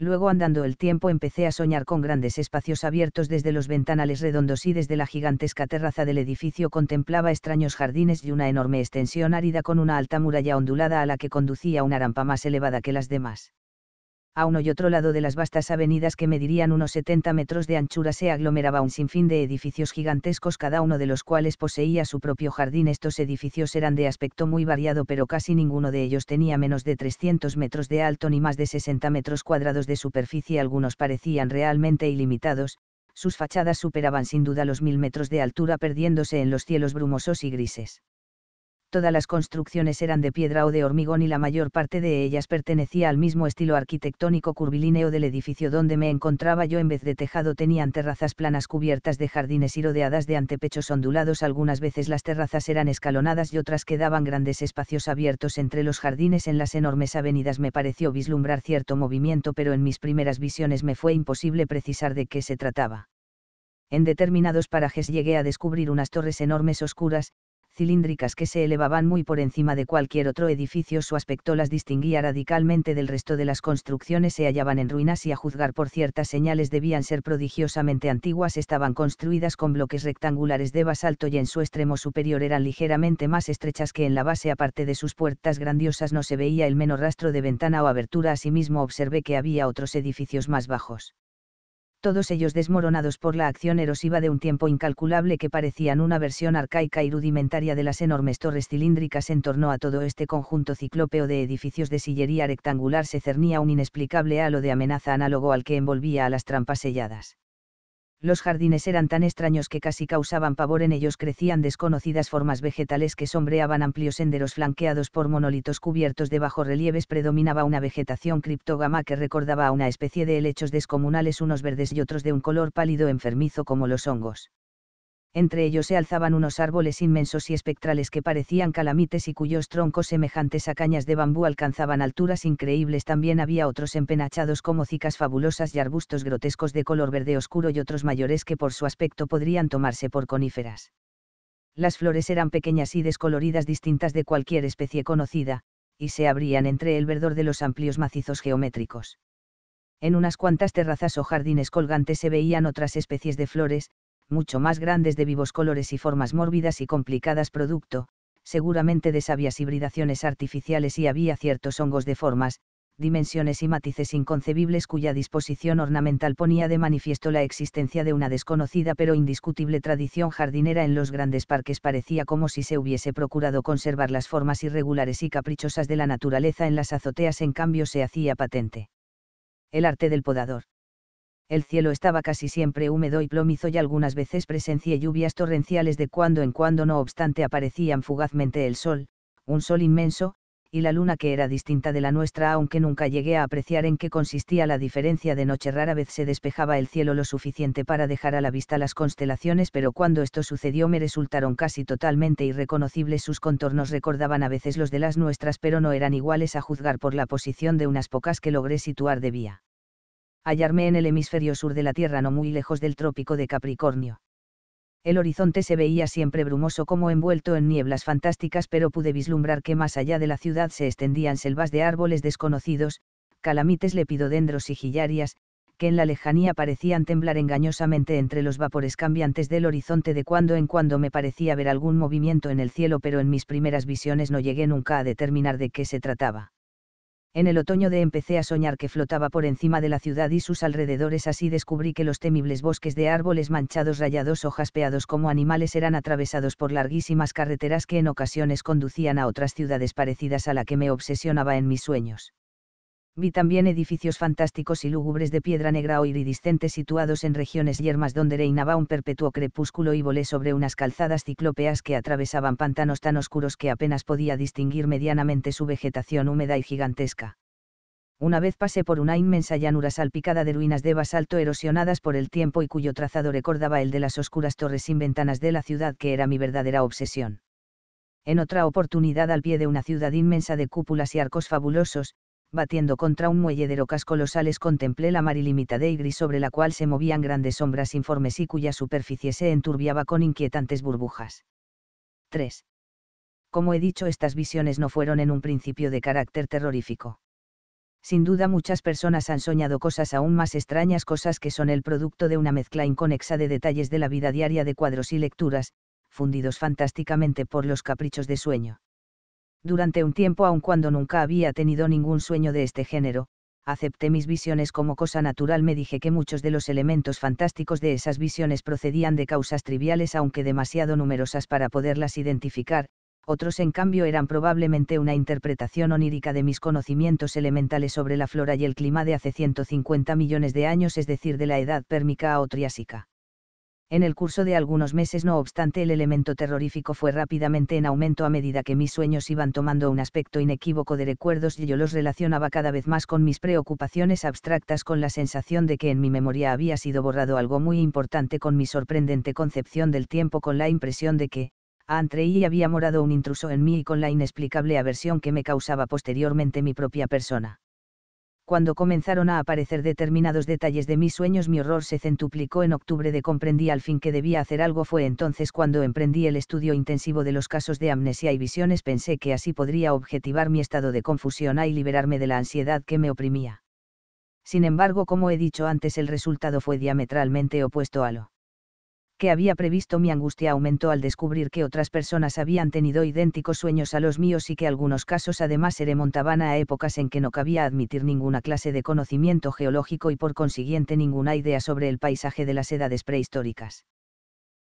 Luego andando el tiempo empecé a soñar con grandes espacios abiertos desde los ventanales redondos y desde la gigantesca terraza del edificio contemplaba extraños jardines y una enorme extensión árida con una alta muralla ondulada a la que conducía una rampa más elevada que las demás a uno y otro lado de las vastas avenidas que medirían unos 70 metros de anchura se aglomeraba un sinfín de edificios gigantescos, cada uno de los cuales poseía su propio jardín. Estos edificios eran de aspecto muy variado, pero casi ninguno de ellos tenía menos de 300 metros de alto ni más de 60 metros cuadrados de superficie. Algunos parecían realmente ilimitados, sus fachadas superaban sin duda los mil metros de altura, perdiéndose en los cielos brumosos y grises todas las construcciones eran de piedra o de hormigón y la mayor parte de ellas pertenecía al mismo estilo arquitectónico curvilíneo del edificio donde me encontraba yo en vez de tejado tenían terrazas planas cubiertas de jardines y rodeadas de antepechos ondulados algunas veces las terrazas eran escalonadas y otras quedaban grandes espacios abiertos entre los jardines en las enormes avenidas me pareció vislumbrar cierto movimiento pero en mis primeras visiones me fue imposible precisar de qué se trataba en determinados parajes llegué a descubrir unas torres enormes oscuras, cilíndricas que se elevaban muy por encima de cualquier otro edificio. Su aspecto las distinguía radicalmente del resto de las construcciones. Se hallaban en ruinas y a juzgar por ciertas señales debían ser prodigiosamente antiguas. Estaban construidas con bloques rectangulares de basalto y en su extremo superior eran ligeramente más estrechas que en la base. Aparte de sus puertas grandiosas no se veía el menor rastro de ventana o abertura. Asimismo observé que había otros edificios más bajos todos ellos desmoronados por la acción erosiva de un tiempo incalculable que parecían una versión arcaica y rudimentaria de las enormes torres cilíndricas en torno a todo este conjunto ciclópeo de edificios de sillería rectangular se cernía un inexplicable halo de amenaza análogo al que envolvía a las trampas selladas. Los jardines eran tan extraños que casi causaban pavor en ellos crecían desconocidas formas vegetales que sombreaban amplios senderos flanqueados por monolitos cubiertos de bajorrelieves predominaba una vegetación criptógama que recordaba a una especie de helechos descomunales unos verdes y otros de un color pálido enfermizo como los hongos entre ellos se alzaban unos árboles inmensos y espectrales que parecían calamites y cuyos troncos semejantes a cañas de bambú alcanzaban alturas increíbles. También había otros empenachados como cicas fabulosas y arbustos grotescos de color verde oscuro y otros mayores que por su aspecto podrían tomarse por coníferas. Las flores eran pequeñas y descoloridas distintas de cualquier especie conocida, y se abrían entre el verdor de los amplios macizos geométricos. En unas cuantas terrazas o jardines colgantes se veían otras especies de flores, mucho más grandes de vivos colores y formas mórbidas y complicadas producto, seguramente de sabias hibridaciones artificiales y había ciertos hongos de formas, dimensiones y matices inconcebibles cuya disposición ornamental ponía de manifiesto la existencia de una desconocida pero indiscutible tradición jardinera en los grandes parques parecía como si se hubiese procurado conservar las formas irregulares y caprichosas de la naturaleza en las azoteas en cambio se hacía patente. El arte del podador el cielo estaba casi siempre húmedo y plomizo y algunas veces presencié lluvias torrenciales de cuando en cuando no obstante aparecían fugazmente el sol, un sol inmenso, y la luna que era distinta de la nuestra aunque nunca llegué a apreciar en qué consistía la diferencia de noche rara vez se despejaba el cielo lo suficiente para dejar a la vista las constelaciones pero cuando esto sucedió me resultaron casi totalmente irreconocibles sus contornos recordaban a veces los de las nuestras pero no eran iguales a juzgar por la posición de unas pocas que logré situar de vía hallarme en el hemisferio sur de la Tierra no muy lejos del trópico de Capricornio. El horizonte se veía siempre brumoso como envuelto en nieblas fantásticas, pero pude vislumbrar que más allá de la ciudad se extendían selvas de árboles desconocidos, calamites lepidodendros y gillarias, que en la lejanía parecían temblar engañosamente entre los vapores cambiantes del horizonte de cuando en cuando me parecía ver algún movimiento en el cielo, pero en mis primeras visiones no llegué nunca a determinar de qué se trataba en el otoño de empecé a soñar que flotaba por encima de la ciudad y sus alrededores así descubrí que los temibles bosques de árboles manchados rayados o jaspeados como animales eran atravesados por larguísimas carreteras que en ocasiones conducían a otras ciudades parecidas a la que me obsesionaba en mis sueños. Vi también edificios fantásticos y lúgubres de piedra negra o iridiscente situados en regiones yermas donde reinaba un perpetuo crepúsculo y volé sobre unas calzadas ciclópeas que atravesaban pantanos tan oscuros que apenas podía distinguir medianamente su vegetación húmeda y gigantesca. Una vez pasé por una inmensa llanura salpicada de ruinas de basalto erosionadas por el tiempo y cuyo trazado recordaba el de las oscuras torres sin ventanas de la ciudad que era mi verdadera obsesión. En otra oportunidad al pie de una ciudad inmensa de cúpulas y arcos fabulosos, batiendo contra un muelle de rocas colosales contemplé la mar ilimitada y gris sobre la cual se movían grandes sombras informes y cuya superficie se enturbiaba con inquietantes burbujas. 3. Como he dicho, estas visiones no fueron en un principio de carácter terrorífico. Sin duda muchas personas han soñado cosas aún más extrañas, cosas que son el producto de una mezcla inconexa de detalles de la vida diaria de cuadros y lecturas, fundidos fantásticamente por los caprichos de sueño. Durante un tiempo, aun cuando nunca había tenido ningún sueño de este género, acepté mis visiones como cosa natural. Me dije que muchos de los elementos fantásticos de esas visiones procedían de causas triviales aunque demasiado numerosas para poderlas identificar, otros en cambio eran probablemente una interpretación onírica de mis conocimientos elementales sobre la flora y el clima de hace 150 millones de años, es decir, de la edad pérmica a triásica. En el curso de algunos meses, no obstante, el elemento terrorífico fue rápidamente en aumento a medida que mis sueños iban tomando un aspecto inequívoco de recuerdos y yo los relacionaba cada vez más con mis preocupaciones abstractas, con la sensación de que en mi memoria había sido borrado algo muy importante, con mi sorprendente concepción del tiempo, con la impresión de que, entre y había morado un intruso en mí y con la inexplicable aversión que me causaba posteriormente mi propia persona cuando comenzaron a aparecer determinados detalles de mis sueños mi horror se centuplicó en octubre de comprendí al fin que debía hacer algo fue entonces cuando emprendí el estudio intensivo de los casos de amnesia y visiones pensé que así podría objetivar mi estado de confusión y liberarme de la ansiedad que me oprimía. Sin embargo como he dicho antes el resultado fue diametralmente opuesto a lo que había previsto mi angustia aumentó al descubrir que otras personas habían tenido idénticos sueños a los míos y que algunos casos además se remontaban a épocas en que no cabía admitir ninguna clase de conocimiento geológico y por consiguiente ninguna idea sobre el paisaje de las edades prehistóricas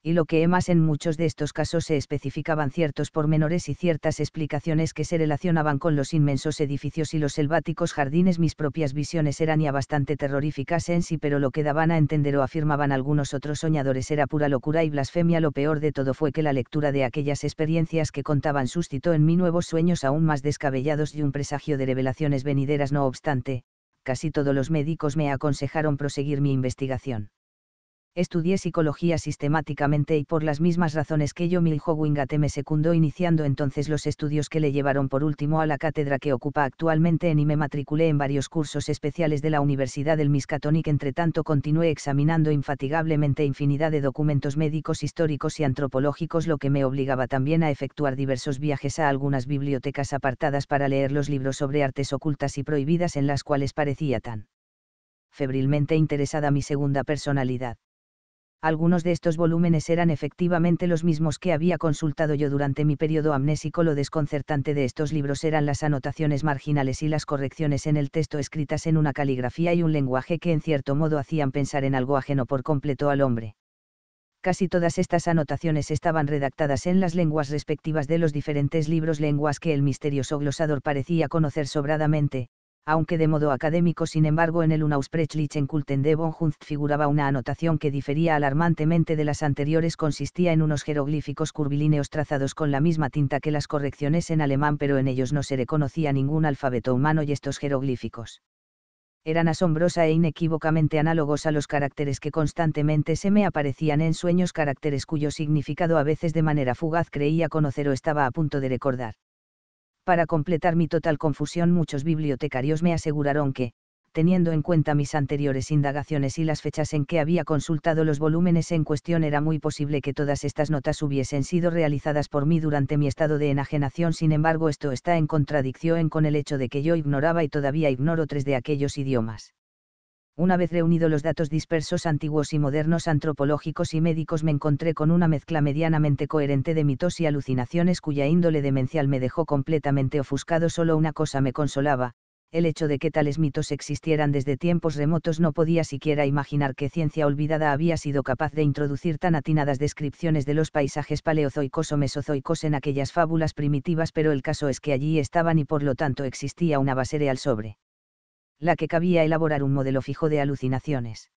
y lo que más en muchos de estos casos se especificaban ciertos pormenores y ciertas explicaciones que se relacionaban con los inmensos edificios y los selváticos jardines. Mis propias visiones eran ya bastante terroríficas en sí, pero lo que daban a entender o afirmaban algunos otros soñadores era pura locura y blasfemia. Lo peor de todo fue que la lectura de aquellas experiencias que contaban suscitó en mí nuevos sueños aún más descabellados y un presagio de revelaciones venideras. No obstante, casi todos los médicos me aconsejaron proseguir mi investigación estudié psicología sistemáticamente y por las mismas razones que yo hijo Wingate me secundó iniciando entonces los estudios que le llevaron por último a la cátedra que ocupa actualmente en y me matriculé en varios cursos especiales de la Universidad del que entre tanto continué examinando infatigablemente infinidad de documentos médicos históricos y antropológicos lo que me obligaba también a efectuar diversos viajes a algunas bibliotecas apartadas para leer los libros sobre artes ocultas y prohibidas en las cuales parecía tan febrilmente interesada mi segunda personalidad algunos de estos volúmenes eran efectivamente los mismos que había consultado yo durante mi periodo amnésico. Lo desconcertante de estos libros eran las anotaciones marginales y las correcciones en el texto escritas en una caligrafía y un lenguaje que en cierto modo hacían pensar en algo ajeno por completo al hombre. Casi todas estas anotaciones estaban redactadas en las lenguas respectivas de los diferentes libros lenguas que el misterioso glosador parecía conocer sobradamente, aunque de modo académico sin embargo en el Unausprechlichen von Hunst figuraba una anotación que difería alarmantemente de las anteriores consistía en unos jeroglíficos curvilíneos trazados con la misma tinta que las correcciones en alemán pero en ellos no se reconocía ningún alfabeto humano y estos jeroglíficos eran asombrosa e inequívocamente análogos a los caracteres que constantemente se me aparecían en sueños caracteres cuyo significado a veces de manera fugaz creía conocer o estaba a punto de recordar para completar mi total confusión muchos bibliotecarios me aseguraron que, teniendo en cuenta mis anteriores indagaciones y las fechas en que había consultado los volúmenes en cuestión, era muy posible que todas estas notas hubiesen sido realizadas por mí durante mi estado de enajenación. Sin embargo, esto está en contradicción con el hecho de que yo ignoraba y todavía ignoro tres de aquellos idiomas una vez reunido los datos dispersos antiguos y modernos antropológicos y médicos me encontré con una mezcla medianamente coherente de mitos y alucinaciones cuya índole demencial me dejó completamente ofuscado. Solo una cosa me consolaba, el hecho de que tales mitos existieran desde tiempos remotos no podía siquiera imaginar que ciencia olvidada había sido capaz de introducir tan atinadas descripciones de los paisajes paleozoicos o mesozoicos en aquellas fábulas primitivas, pero el caso es que allí estaban y por lo tanto existía una base real sobre la que cabía elaborar un modelo fijo de alucinaciones.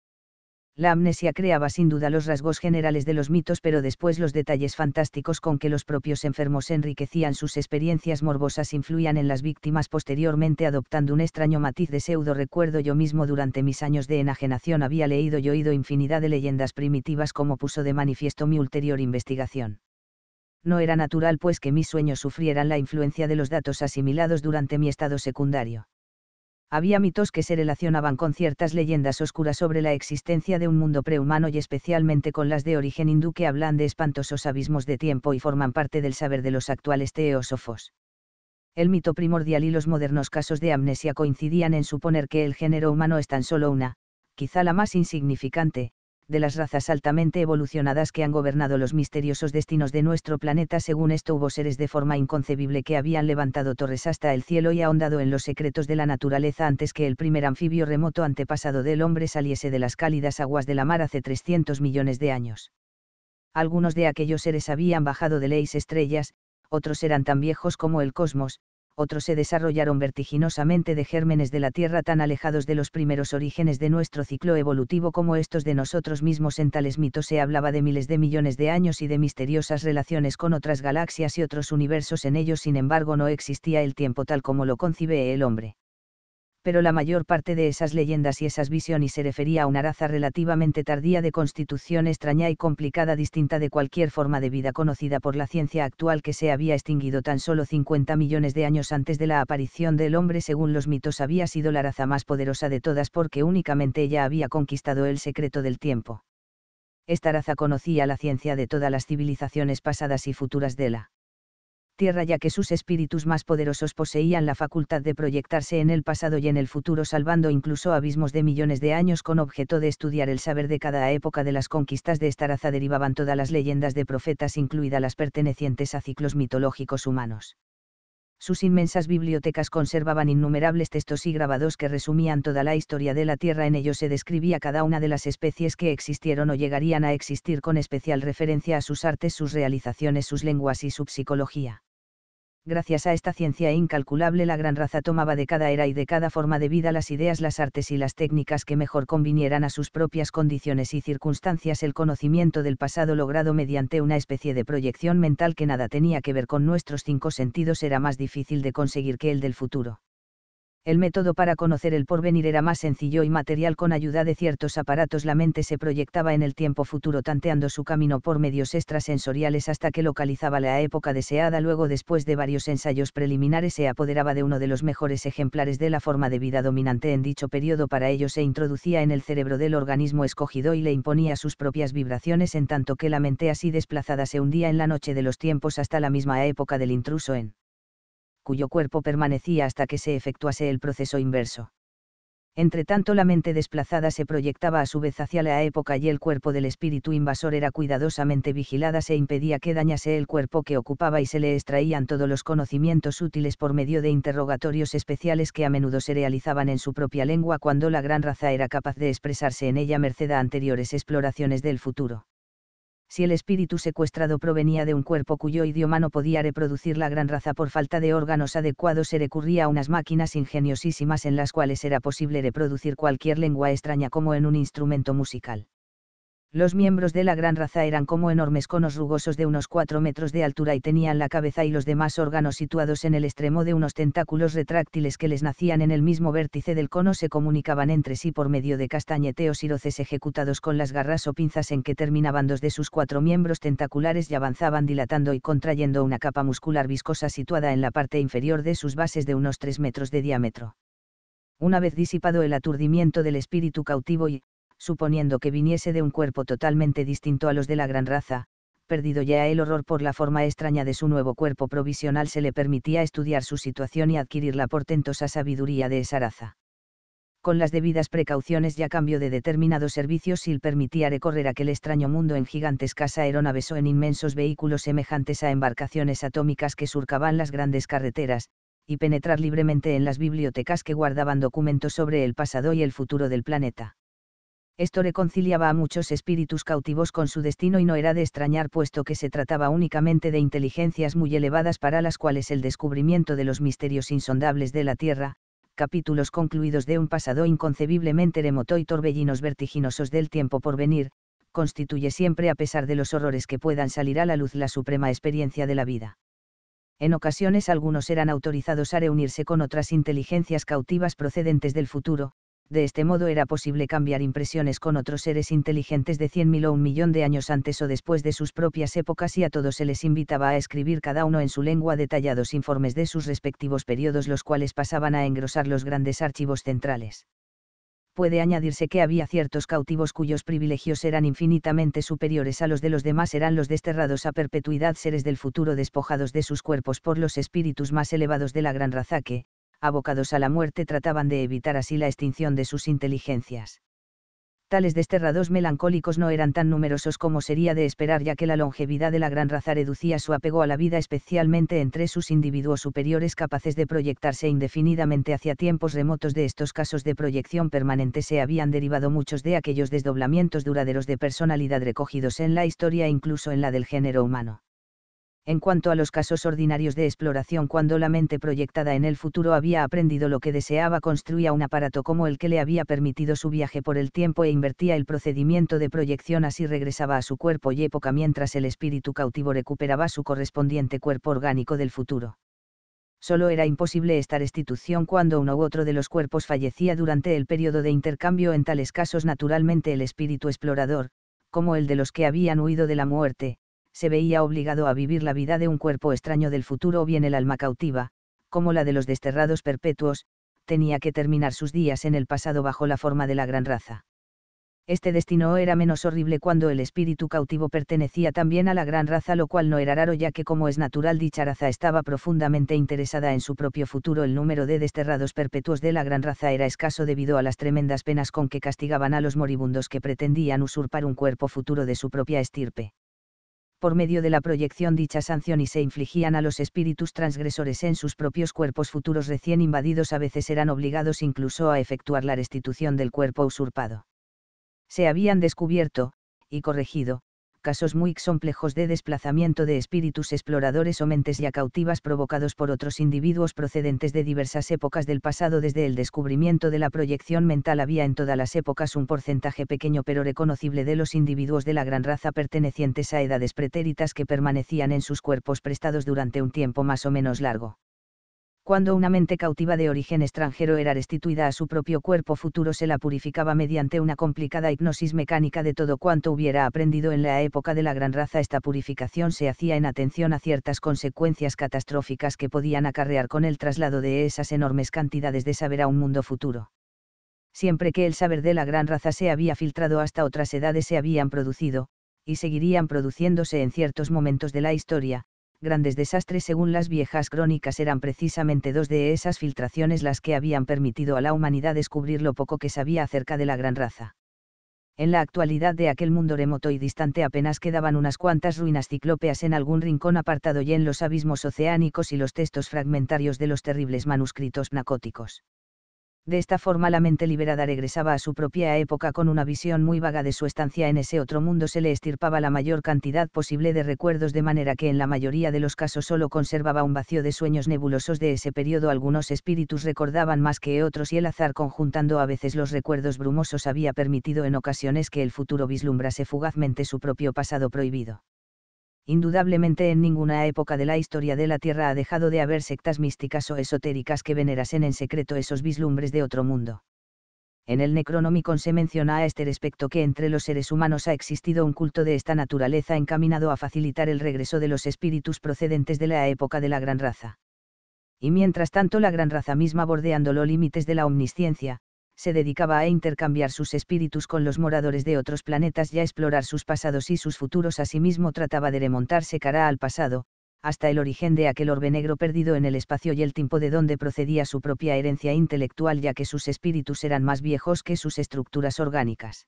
La amnesia creaba sin duda los rasgos generales de los mitos, pero después los detalles fantásticos con que los propios enfermos enriquecían sus experiencias morbosas influían en las víctimas posteriormente adoptando un extraño matiz de pseudo recuerdo. Yo mismo durante mis años de enajenación había leído y oído infinidad de leyendas primitivas como puso de manifiesto mi ulterior investigación. No era natural pues que mis sueños sufrieran la influencia de los datos asimilados durante mi estado secundario había mitos que se relacionaban con ciertas leyendas oscuras sobre la existencia de un mundo prehumano y especialmente con las de origen hindú que hablan de espantosos abismos de tiempo y forman parte del saber de los actuales teósofos. El mito primordial y los modernos casos de amnesia coincidían en suponer que el género humano es tan solo una, quizá la más insignificante, de las razas altamente evolucionadas que han gobernado los misteriosos destinos de nuestro planeta. Según esto hubo seres de forma inconcebible que habían levantado torres hasta el cielo y ahondado en los secretos de la naturaleza antes que el primer anfibio remoto antepasado del hombre saliese de las cálidas aguas de la mar hace 300 millones de años. Algunos de aquellos seres habían bajado de leyes estrellas, otros eran tan viejos como el cosmos, otros se desarrollaron vertiginosamente de gérmenes de la Tierra tan alejados de los primeros orígenes de nuestro ciclo evolutivo como estos de nosotros mismos. En tales mitos se hablaba de miles de millones de años y de misteriosas relaciones con otras galaxias y otros universos. En ellos, sin embargo, no existía el tiempo tal como lo concibe el hombre pero la mayor parte de esas leyendas y esas visiones se refería a una raza relativamente tardía de constitución extraña y complicada distinta de cualquier forma de vida conocida por la ciencia actual que se había extinguido tan solo 50 millones de años antes de la aparición del hombre según los mitos había sido la raza más poderosa de todas porque únicamente ella había conquistado el secreto del tiempo. Esta raza conocía la ciencia de todas las civilizaciones pasadas y futuras de la tierra ya que sus espíritus más poderosos poseían la facultad de proyectarse en el pasado y en el futuro salvando incluso abismos de millones de años con objeto de estudiar el saber de cada época de las conquistas de esta raza derivaban todas las leyendas de profetas incluidas las pertenecientes a ciclos mitológicos humanos. Sus inmensas bibliotecas conservaban innumerables textos y grabados que resumían toda la historia de la Tierra. En ellos se describía cada una de las especies que existieron o llegarían a existir con especial referencia a sus artes, sus realizaciones, sus lenguas y su psicología gracias a esta ciencia incalculable la gran raza tomaba de cada era y de cada forma de vida las ideas, las artes y las técnicas que mejor convinieran a sus propias condiciones y circunstancias, el conocimiento del pasado logrado mediante una especie de proyección mental que nada tenía que ver con nuestros cinco sentidos era más difícil de conseguir que el del futuro el método para conocer el porvenir era más sencillo y material con ayuda de ciertos aparatos la mente se proyectaba en el tiempo futuro tanteando su camino por medios extrasensoriales hasta que localizaba la época deseada luego después de varios ensayos preliminares se apoderaba de uno de los mejores ejemplares de la forma de vida dominante en dicho periodo para ello se introducía en el cerebro del organismo escogido y le imponía sus propias vibraciones en tanto que la mente así desplazada se hundía en la noche de los tiempos hasta la misma época del intruso en cuyo cuerpo permanecía hasta que se efectuase el proceso inverso. Entretanto la mente desplazada se proyectaba a su vez hacia la época y el cuerpo del espíritu invasor era cuidadosamente vigilada, se impedía que dañase el cuerpo que ocupaba y se le extraían todos los conocimientos útiles por medio de interrogatorios especiales que a menudo se realizaban en su propia lengua cuando la gran raza era capaz de expresarse en ella merced a anteriores exploraciones del futuro si el espíritu secuestrado provenía de un cuerpo cuyo idioma no podía reproducir la gran raza por falta de órganos adecuados, se recurría a unas máquinas ingeniosísimas en las cuales era posible reproducir cualquier lengua extraña como en un instrumento musical. Los miembros de la gran raza eran como enormes conos rugosos de unos 4 metros de altura y tenían la cabeza y los demás órganos situados en el extremo de unos tentáculos retráctiles que les nacían en el mismo vértice del cono. Se comunicaban entre sí por medio de castañeteos y roces ejecutados con las garras o pinzas en que terminaban dos de sus cuatro miembros tentaculares y avanzaban dilatando y contrayendo una capa muscular viscosa situada en la parte inferior de sus bases de unos 3 metros de diámetro. Una vez disipado el aturdimiento del espíritu cautivo y, suponiendo que viniese de un cuerpo totalmente distinto a los de la gran raza, perdido ya el horror por la forma extraña de su nuevo cuerpo provisional se le permitía estudiar su situación y adquirir la portentosa sabiduría de esa raza. Con las debidas precauciones y a cambio de determinados servicios Sil permitía recorrer aquel extraño mundo en gigantescas aeronaves o en inmensos vehículos semejantes a embarcaciones atómicas que surcaban las grandes carreteras, y penetrar libremente en las bibliotecas que guardaban documentos sobre el pasado y el futuro del planeta esto reconciliaba a muchos espíritus cautivos con su destino y no era de extrañar puesto que se trataba únicamente de inteligencias muy elevadas para las cuales el descubrimiento de los misterios insondables de la Tierra, capítulos concluidos de un pasado inconcebiblemente remoto y torbellinos vertiginosos del tiempo por venir, constituye siempre a pesar de los horrores que puedan salir a la luz la suprema experiencia de la vida. En ocasiones algunos eran autorizados a reunirse con otras inteligencias cautivas procedentes del futuro, de este modo era posible cambiar impresiones con otros seres inteligentes de mil o un millón de años antes o después de sus propias épocas y a todos se les invitaba a escribir cada uno en su lengua detallados informes de sus respectivos periodos los cuales pasaban a engrosar los grandes archivos centrales. Puede añadirse que había ciertos cautivos cuyos privilegios eran infinitamente superiores a los de los demás eran los desterrados a perpetuidad seres del futuro despojados de sus cuerpos por los espíritus más elevados de la gran raza que, abocados a la muerte trataban de evitar así la extinción de sus inteligencias. Tales desterrados melancólicos no eran tan numerosos como sería de esperar ya que la longevidad de la gran raza reducía su apego a la vida especialmente entre sus individuos superiores capaces de proyectarse indefinidamente hacia tiempos remotos de estos casos de proyección permanente se habían derivado muchos de aquellos desdoblamientos duraderos de personalidad recogidos en la historia incluso en la del género humano en cuanto a los casos ordinarios de exploración cuando la mente proyectada en el futuro había aprendido lo que deseaba construía un aparato como el que le había permitido su viaje por el tiempo e invertía el procedimiento de proyección así regresaba a su cuerpo y época mientras el espíritu cautivo recuperaba su correspondiente cuerpo orgánico del futuro. Solo era imposible esta restitución cuando uno u otro de los cuerpos fallecía durante el periodo de intercambio en tales casos naturalmente el espíritu explorador, como el de los que habían huido de la muerte, se veía obligado a vivir la vida de un cuerpo extraño del futuro o bien el alma cautiva, como la de los desterrados perpetuos, tenía que terminar sus días en el pasado bajo la forma de la gran raza. Este destino era menos horrible cuando el espíritu cautivo pertenecía también a la gran raza, lo cual no era raro ya que como es natural dicha raza estaba profundamente interesada en su propio futuro. El número de desterrados perpetuos de la gran raza era escaso debido a las tremendas penas con que castigaban a los moribundos que pretendían usurpar un cuerpo futuro de su propia estirpe por medio de la proyección dicha sanción y se infligían a los espíritus transgresores en sus propios cuerpos futuros recién invadidos a veces eran obligados incluso a efectuar la restitución del cuerpo usurpado. Se habían descubierto, y corregido, casos muy complejos de desplazamiento de espíritus exploradores o mentes ya cautivas provocados por otros individuos procedentes de diversas épocas del pasado desde el descubrimiento de la proyección mental había en todas las épocas un porcentaje pequeño pero reconocible de los individuos de la gran raza pertenecientes a edades pretéritas que permanecían en sus cuerpos prestados durante un tiempo más o menos largo. Cuando una mente cautiva de origen extranjero era restituida a su propio cuerpo futuro se la purificaba mediante una complicada hipnosis mecánica de todo cuanto hubiera aprendido en la época de la gran raza. Esta purificación se hacía en atención a ciertas consecuencias catastróficas que podían acarrear con el traslado de esas enormes cantidades de saber a un mundo futuro siempre que el saber de la gran raza se había filtrado hasta otras edades se habían producido, y seguirían produciéndose en ciertos momentos de la historia, grandes desastres según las viejas crónicas eran precisamente dos de esas filtraciones las que habían permitido a la humanidad descubrir lo poco que sabía acerca de la gran raza. En la actualidad de aquel mundo remoto y distante apenas quedaban unas cuantas ruinas ciclópeas en algún rincón apartado y en los abismos oceánicos y los textos fragmentarios de los terribles manuscritos narcóticos. De esta forma la mente liberada regresaba a su propia época con una visión muy vaga de su estancia en ese otro mundo. Se le estirpaba la mayor cantidad posible de recuerdos de manera que en la mayoría de los casos solo conservaba un vacío de sueños nebulosos de ese periodo. Algunos espíritus recordaban más que otros y el azar conjuntando a veces los recuerdos brumosos había permitido en ocasiones que el futuro vislumbrase fugazmente su propio pasado prohibido indudablemente en ninguna época de la historia de la Tierra ha dejado de haber sectas místicas o esotéricas que venerasen en secreto esos vislumbres de otro mundo. En el Necronomicon se menciona a este respecto que entre los seres humanos ha existido un culto de esta naturaleza encaminado a facilitar el regreso de los espíritus procedentes de la época de la gran raza. Y mientras tanto la gran raza misma bordeando los límites de la omnisciencia, se dedicaba a intercambiar sus espíritus con los moradores de otros planetas y a explorar sus pasados y sus futuros. Asimismo trataba de remontarse cara al pasado, hasta el origen de aquel orbe negro perdido en el espacio y el tiempo de donde procedía su propia herencia intelectual ya que sus espíritus eran más viejos que sus estructuras orgánicas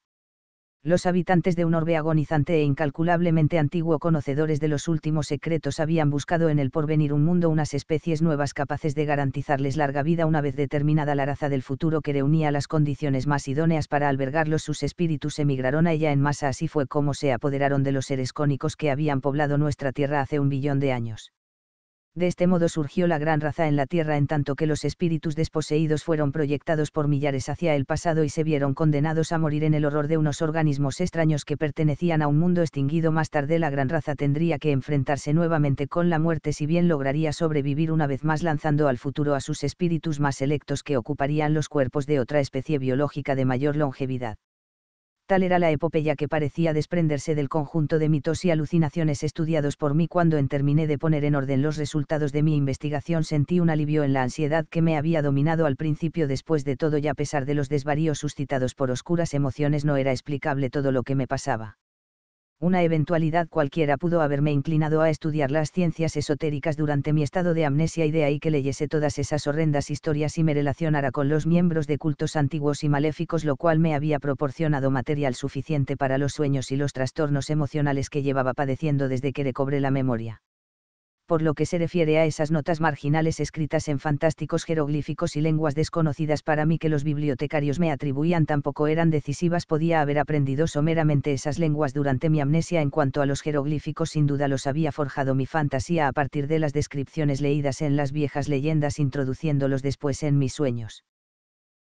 los habitantes de un orbe agonizante e incalculablemente antiguo conocedores de los últimos secretos habían buscado en el porvenir un mundo unas especies nuevas capaces de garantizarles larga vida una vez determinada la raza del futuro que reunía las condiciones más idóneas para albergarlos sus espíritus emigraron a ella en masa así fue como se apoderaron de los seres cónicos que habían poblado nuestra tierra hace un billón de años de este modo surgió la gran raza en la tierra en tanto que los espíritus desposeídos fueron proyectados por millares hacia el pasado y se vieron condenados a morir en el horror de unos organismos extraños que pertenecían a un mundo extinguido. Más tarde la gran raza tendría que enfrentarse nuevamente con la muerte si bien lograría sobrevivir una vez más lanzando al futuro a sus espíritus más electos que ocuparían los cuerpos de otra especie biológica de mayor longevidad. Tal era la epopeya que parecía desprenderse del conjunto de mitos y alucinaciones estudiados por mí cuando terminé de poner en orden los resultados de mi investigación sentí un alivio en la ansiedad que me había dominado al principio después de todo y a pesar de los desvaríos suscitados por oscuras emociones no era explicable todo lo que me pasaba una eventualidad cualquiera pudo haberme inclinado a estudiar las ciencias esotéricas durante mi estado de amnesia y de ahí que leyese todas esas horrendas historias y me relacionara con los miembros de cultos antiguos y maléficos, lo cual me había proporcionado material suficiente para los sueños y los trastornos emocionales que llevaba padeciendo desde que recobré la memoria por lo que se refiere a esas notas marginales escritas en fantásticos jeroglíficos y lenguas desconocidas para mí que los bibliotecarios me atribuían tampoco eran decisivas, podía haber aprendido someramente esas lenguas durante mi amnesia en cuanto a los jeroglíficos, sin duda los había forjado mi fantasía a partir de las descripciones leídas en las viejas leyendas, introduciéndolos después en mis sueños.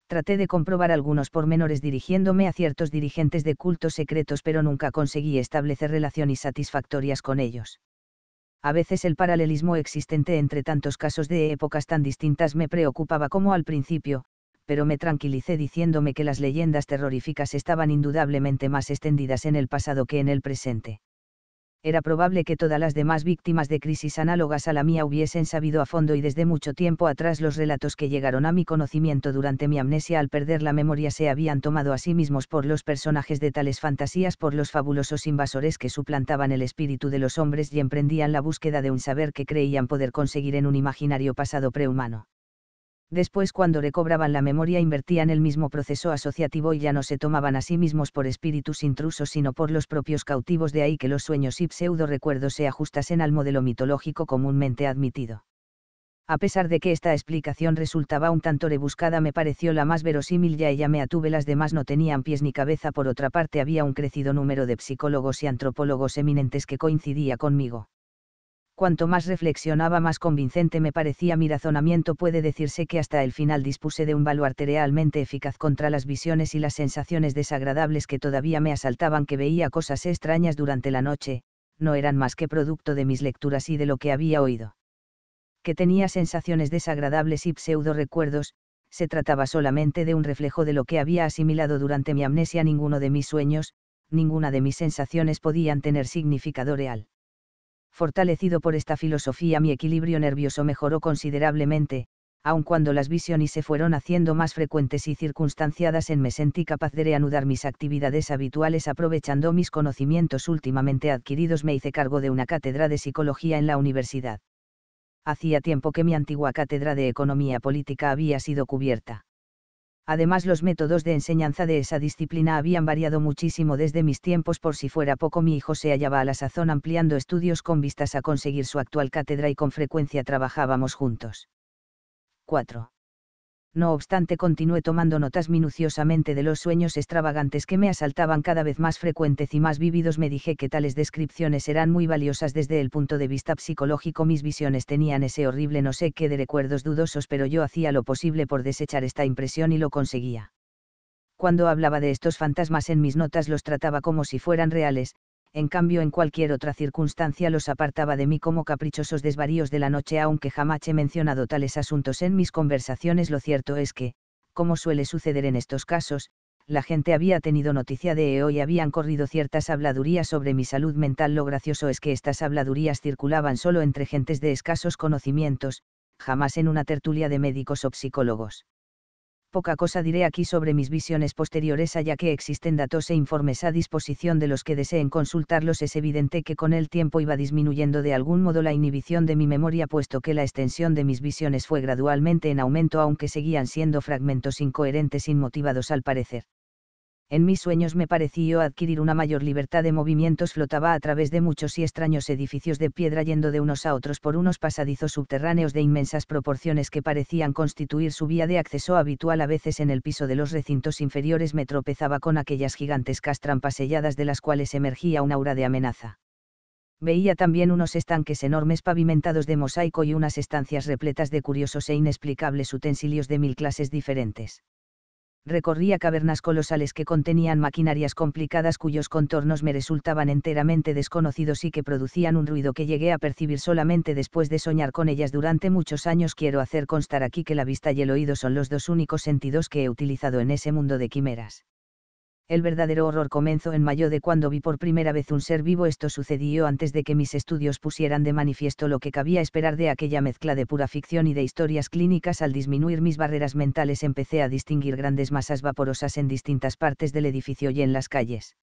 Traté de comprobar algunos pormenores dirigiéndome a ciertos dirigentes de cultos secretos, pero nunca conseguí establecer relaciones satisfactorias con ellos a veces el paralelismo existente entre tantos casos de épocas tan distintas me preocupaba como al principio, pero me tranquilicé diciéndome que las leyendas terroríficas estaban indudablemente más extendidas en el pasado que en el presente era probable que todas las demás víctimas de crisis análogas a la mía hubiesen sabido a fondo y desde mucho tiempo atrás los relatos que llegaron a mi conocimiento durante mi amnesia al perder la memoria se habían tomado a sí mismos por los personajes de tales fantasías, por los fabulosos invasores que suplantaban el espíritu de los hombres y emprendían la búsqueda de un saber que creían poder conseguir en un imaginario pasado prehumano después cuando recobraban la memoria invertían el mismo proceso asociativo y ya no se tomaban a sí mismos por espíritus intrusos sino por los propios cautivos de ahí que los sueños y pseudo recuerdos se ajustasen al modelo mitológico comúnmente admitido. A pesar de que esta explicación resultaba un tanto rebuscada me pareció la más verosímil ya ella me atuve las demás no tenían pies ni cabeza por otra parte había un crecido número de psicólogos y antropólogos eminentes que coincidía conmigo cuanto más reflexionaba más convincente me parecía mi razonamiento puede decirse que hasta el final dispuse de un baluarte realmente eficaz contra las visiones y las sensaciones desagradables que todavía me asaltaban que veía cosas extrañas durante la noche, no eran más que producto de mis lecturas y de lo que había oído. Que tenía sensaciones desagradables y pseudo recuerdos, se trataba solamente de un reflejo de lo que había asimilado durante mi amnesia ninguno de mis sueños, ninguna de mis sensaciones podían tener significado real Fortalecido por esta filosofía mi equilibrio nervioso mejoró considerablemente, aun cuando las visiones se fueron haciendo más frecuentes y circunstanciadas en me sentí capaz de reanudar mis actividades habituales aprovechando mis conocimientos últimamente adquiridos me hice cargo de una cátedra de psicología en la universidad. Hacía tiempo que mi antigua cátedra de economía política había sido cubierta. Además los métodos de enseñanza de esa disciplina habían variado muchísimo desde mis tiempos por si fuera poco mi hijo se hallaba a la sazón ampliando estudios con vistas a conseguir su actual cátedra y con frecuencia trabajábamos juntos. 4 no obstante continué tomando notas minuciosamente de los sueños extravagantes que me asaltaban cada vez más frecuentes y más vívidos. Me dije que tales descripciones eran muy valiosas desde el punto de vista psicológico. Mis visiones tenían ese horrible no sé qué de recuerdos dudosos, pero yo hacía lo posible por desechar esta impresión y lo conseguía. Cuando hablaba de estos fantasmas en mis notas los trataba como si fueran reales, en cambio en cualquier otra circunstancia los apartaba de mí como caprichosos desvaríos de la noche, aunque jamás he mencionado tales asuntos en mis conversaciones. Lo cierto es que, como suele suceder en estos casos, la gente había tenido noticia de EO y habían corrido ciertas habladurías sobre mi salud mental. Lo gracioso es que estas habladurías circulaban solo entre gentes de escasos conocimientos, jamás en una tertulia de médicos o psicólogos poca cosa diré aquí sobre mis visiones posteriores ya que existen datos e informes a disposición de los que deseen consultarlos es evidente que con el tiempo iba disminuyendo de algún modo la inhibición de mi memoria puesto que la extensión de mis visiones fue gradualmente en aumento aunque seguían siendo fragmentos incoherentes inmotivados al parecer en mis sueños me pareció adquirir una mayor libertad de movimientos. Flotaba a través de muchos y extraños edificios de piedra yendo de unos a otros por unos pasadizos subterráneos de inmensas proporciones que parecían constituir su vía de acceso habitual. A veces en el piso de los recintos inferiores me tropezaba con aquellas gigantescas trampas selladas de las cuales emergía un aura de amenaza. Veía también unos estanques enormes pavimentados de mosaico y unas estancias repletas de curiosos e inexplicables utensilios de mil clases diferentes recorría cavernas colosales que contenían maquinarias complicadas cuyos contornos me resultaban enteramente desconocidos y que producían un ruido que llegué a percibir solamente después de soñar con ellas durante muchos años. Quiero hacer constar aquí que la vista y el oído son los dos únicos sentidos que he utilizado en ese mundo de quimeras. El verdadero horror comenzó en mayo de cuando vi por primera vez un ser vivo. Esto sucedió antes de que mis estudios pusieran de manifiesto lo que cabía esperar de aquella mezcla de pura ficción y de historias clínicas. Al disminuir mis barreras mentales empecé a distinguir grandes masas vaporosas en distintas partes del edificio y en las calles.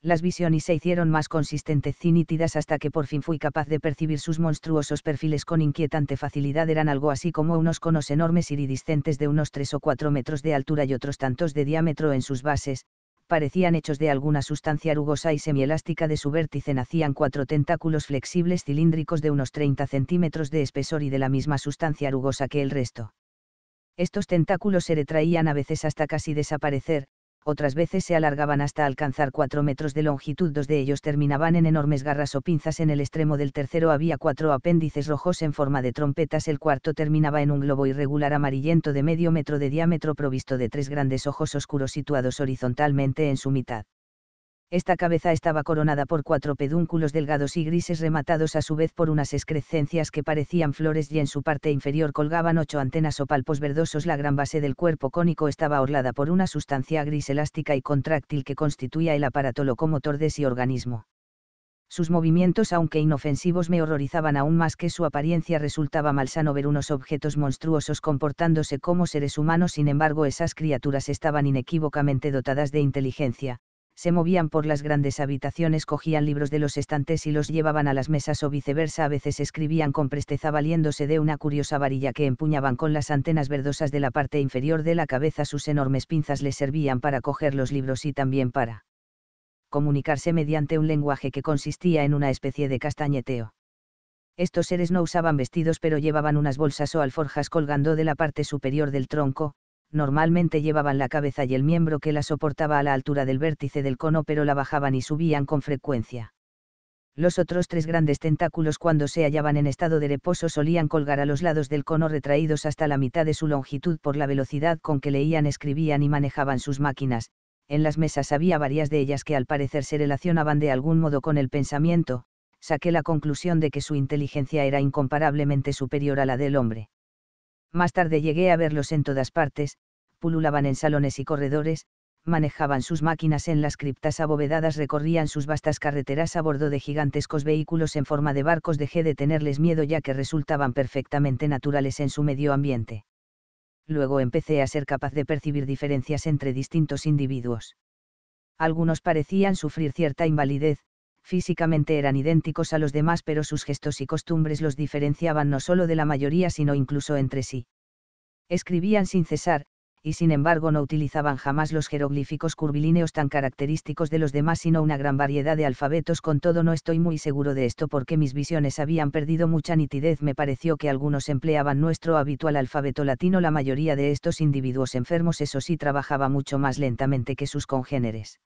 Las visiones se hicieron más consistentes y nítidas hasta que por fin fui capaz de percibir sus monstruosos perfiles con inquietante facilidad. Eran algo así como unos conos enormes iridiscentes de unos tres o cuatro metros de altura y otros tantos de diámetro en sus bases, parecían hechos de alguna sustancia rugosa y semielástica de su vértice nacían cuatro tentáculos flexibles cilíndricos de unos 30 centímetros de espesor y de la misma sustancia rugosa que el resto. Estos tentáculos se retraían a veces hasta casi desaparecer, otras veces se alargaban hasta alcanzar cuatro metros de longitud, dos de ellos terminaban en enormes garras o pinzas, en el extremo del tercero había cuatro apéndices rojos en forma de trompetas, el cuarto terminaba en un globo irregular amarillento de medio metro de diámetro provisto de tres grandes ojos oscuros situados horizontalmente en su mitad. Esta cabeza estaba coronada por cuatro pedúnculos delgados y grises rematados a su vez por unas excrescencias que parecían flores y en su parte inferior colgaban ocho antenas o palpos verdosos. La gran base del cuerpo cónico estaba orlada por una sustancia gris elástica y contráctil que constituía el aparato locomotor de ese organismo. Sus movimientos, aunque inofensivos, me horrorizaban aún más que su apariencia. Resultaba malsano ver unos objetos monstruosos comportándose como seres humanos, sin embargo, esas criaturas estaban inequívocamente dotadas de inteligencia se movían por las grandes habitaciones, cogían libros de los estantes y los llevaban a las mesas o viceversa, a veces escribían con presteza valiéndose de una curiosa varilla que empuñaban con las antenas verdosas de la parte inferior de la cabeza, sus enormes pinzas les servían para coger los libros y también para comunicarse mediante un lenguaje que consistía en una especie de castañeteo. Estos seres no usaban vestidos pero llevaban unas bolsas o alforjas colgando de la parte superior del tronco, normalmente llevaban la cabeza y el miembro que la soportaba a la altura del vértice del cono pero la bajaban y subían con frecuencia. Los otros tres grandes tentáculos cuando se hallaban en estado de reposo solían colgar a los lados del cono retraídos hasta la mitad de su longitud por la velocidad con que leían, escribían y manejaban sus máquinas. En las mesas había varias de ellas que al parecer se relacionaban de algún modo con el pensamiento, saqué la conclusión de que su inteligencia era incomparablemente superior a la del hombre. Más tarde llegué a verlos en todas partes, pululaban en salones y corredores, manejaban sus máquinas en las criptas abovedadas, recorrían sus vastas carreteras a bordo de gigantescos vehículos en forma de barcos. Dejé de tenerles miedo ya que resultaban perfectamente naturales en su medio ambiente. Luego empecé a ser capaz de percibir diferencias entre distintos individuos. Algunos parecían sufrir cierta invalidez, físicamente eran idénticos a los demás pero sus gestos y costumbres los diferenciaban no solo de la mayoría sino incluso entre sí. Escribían sin cesar, y sin embargo no utilizaban jamás los jeroglíficos curvilíneos tan característicos de los demás, sino una gran variedad de alfabetos. Con todo, no estoy muy seguro de esto porque mis visiones habían perdido mucha nitidez. Me pareció que algunos empleaban nuestro habitual alfabeto latino. La mayoría de estos individuos enfermos, eso sí, trabajaba mucho más lentamente que sus congéneres.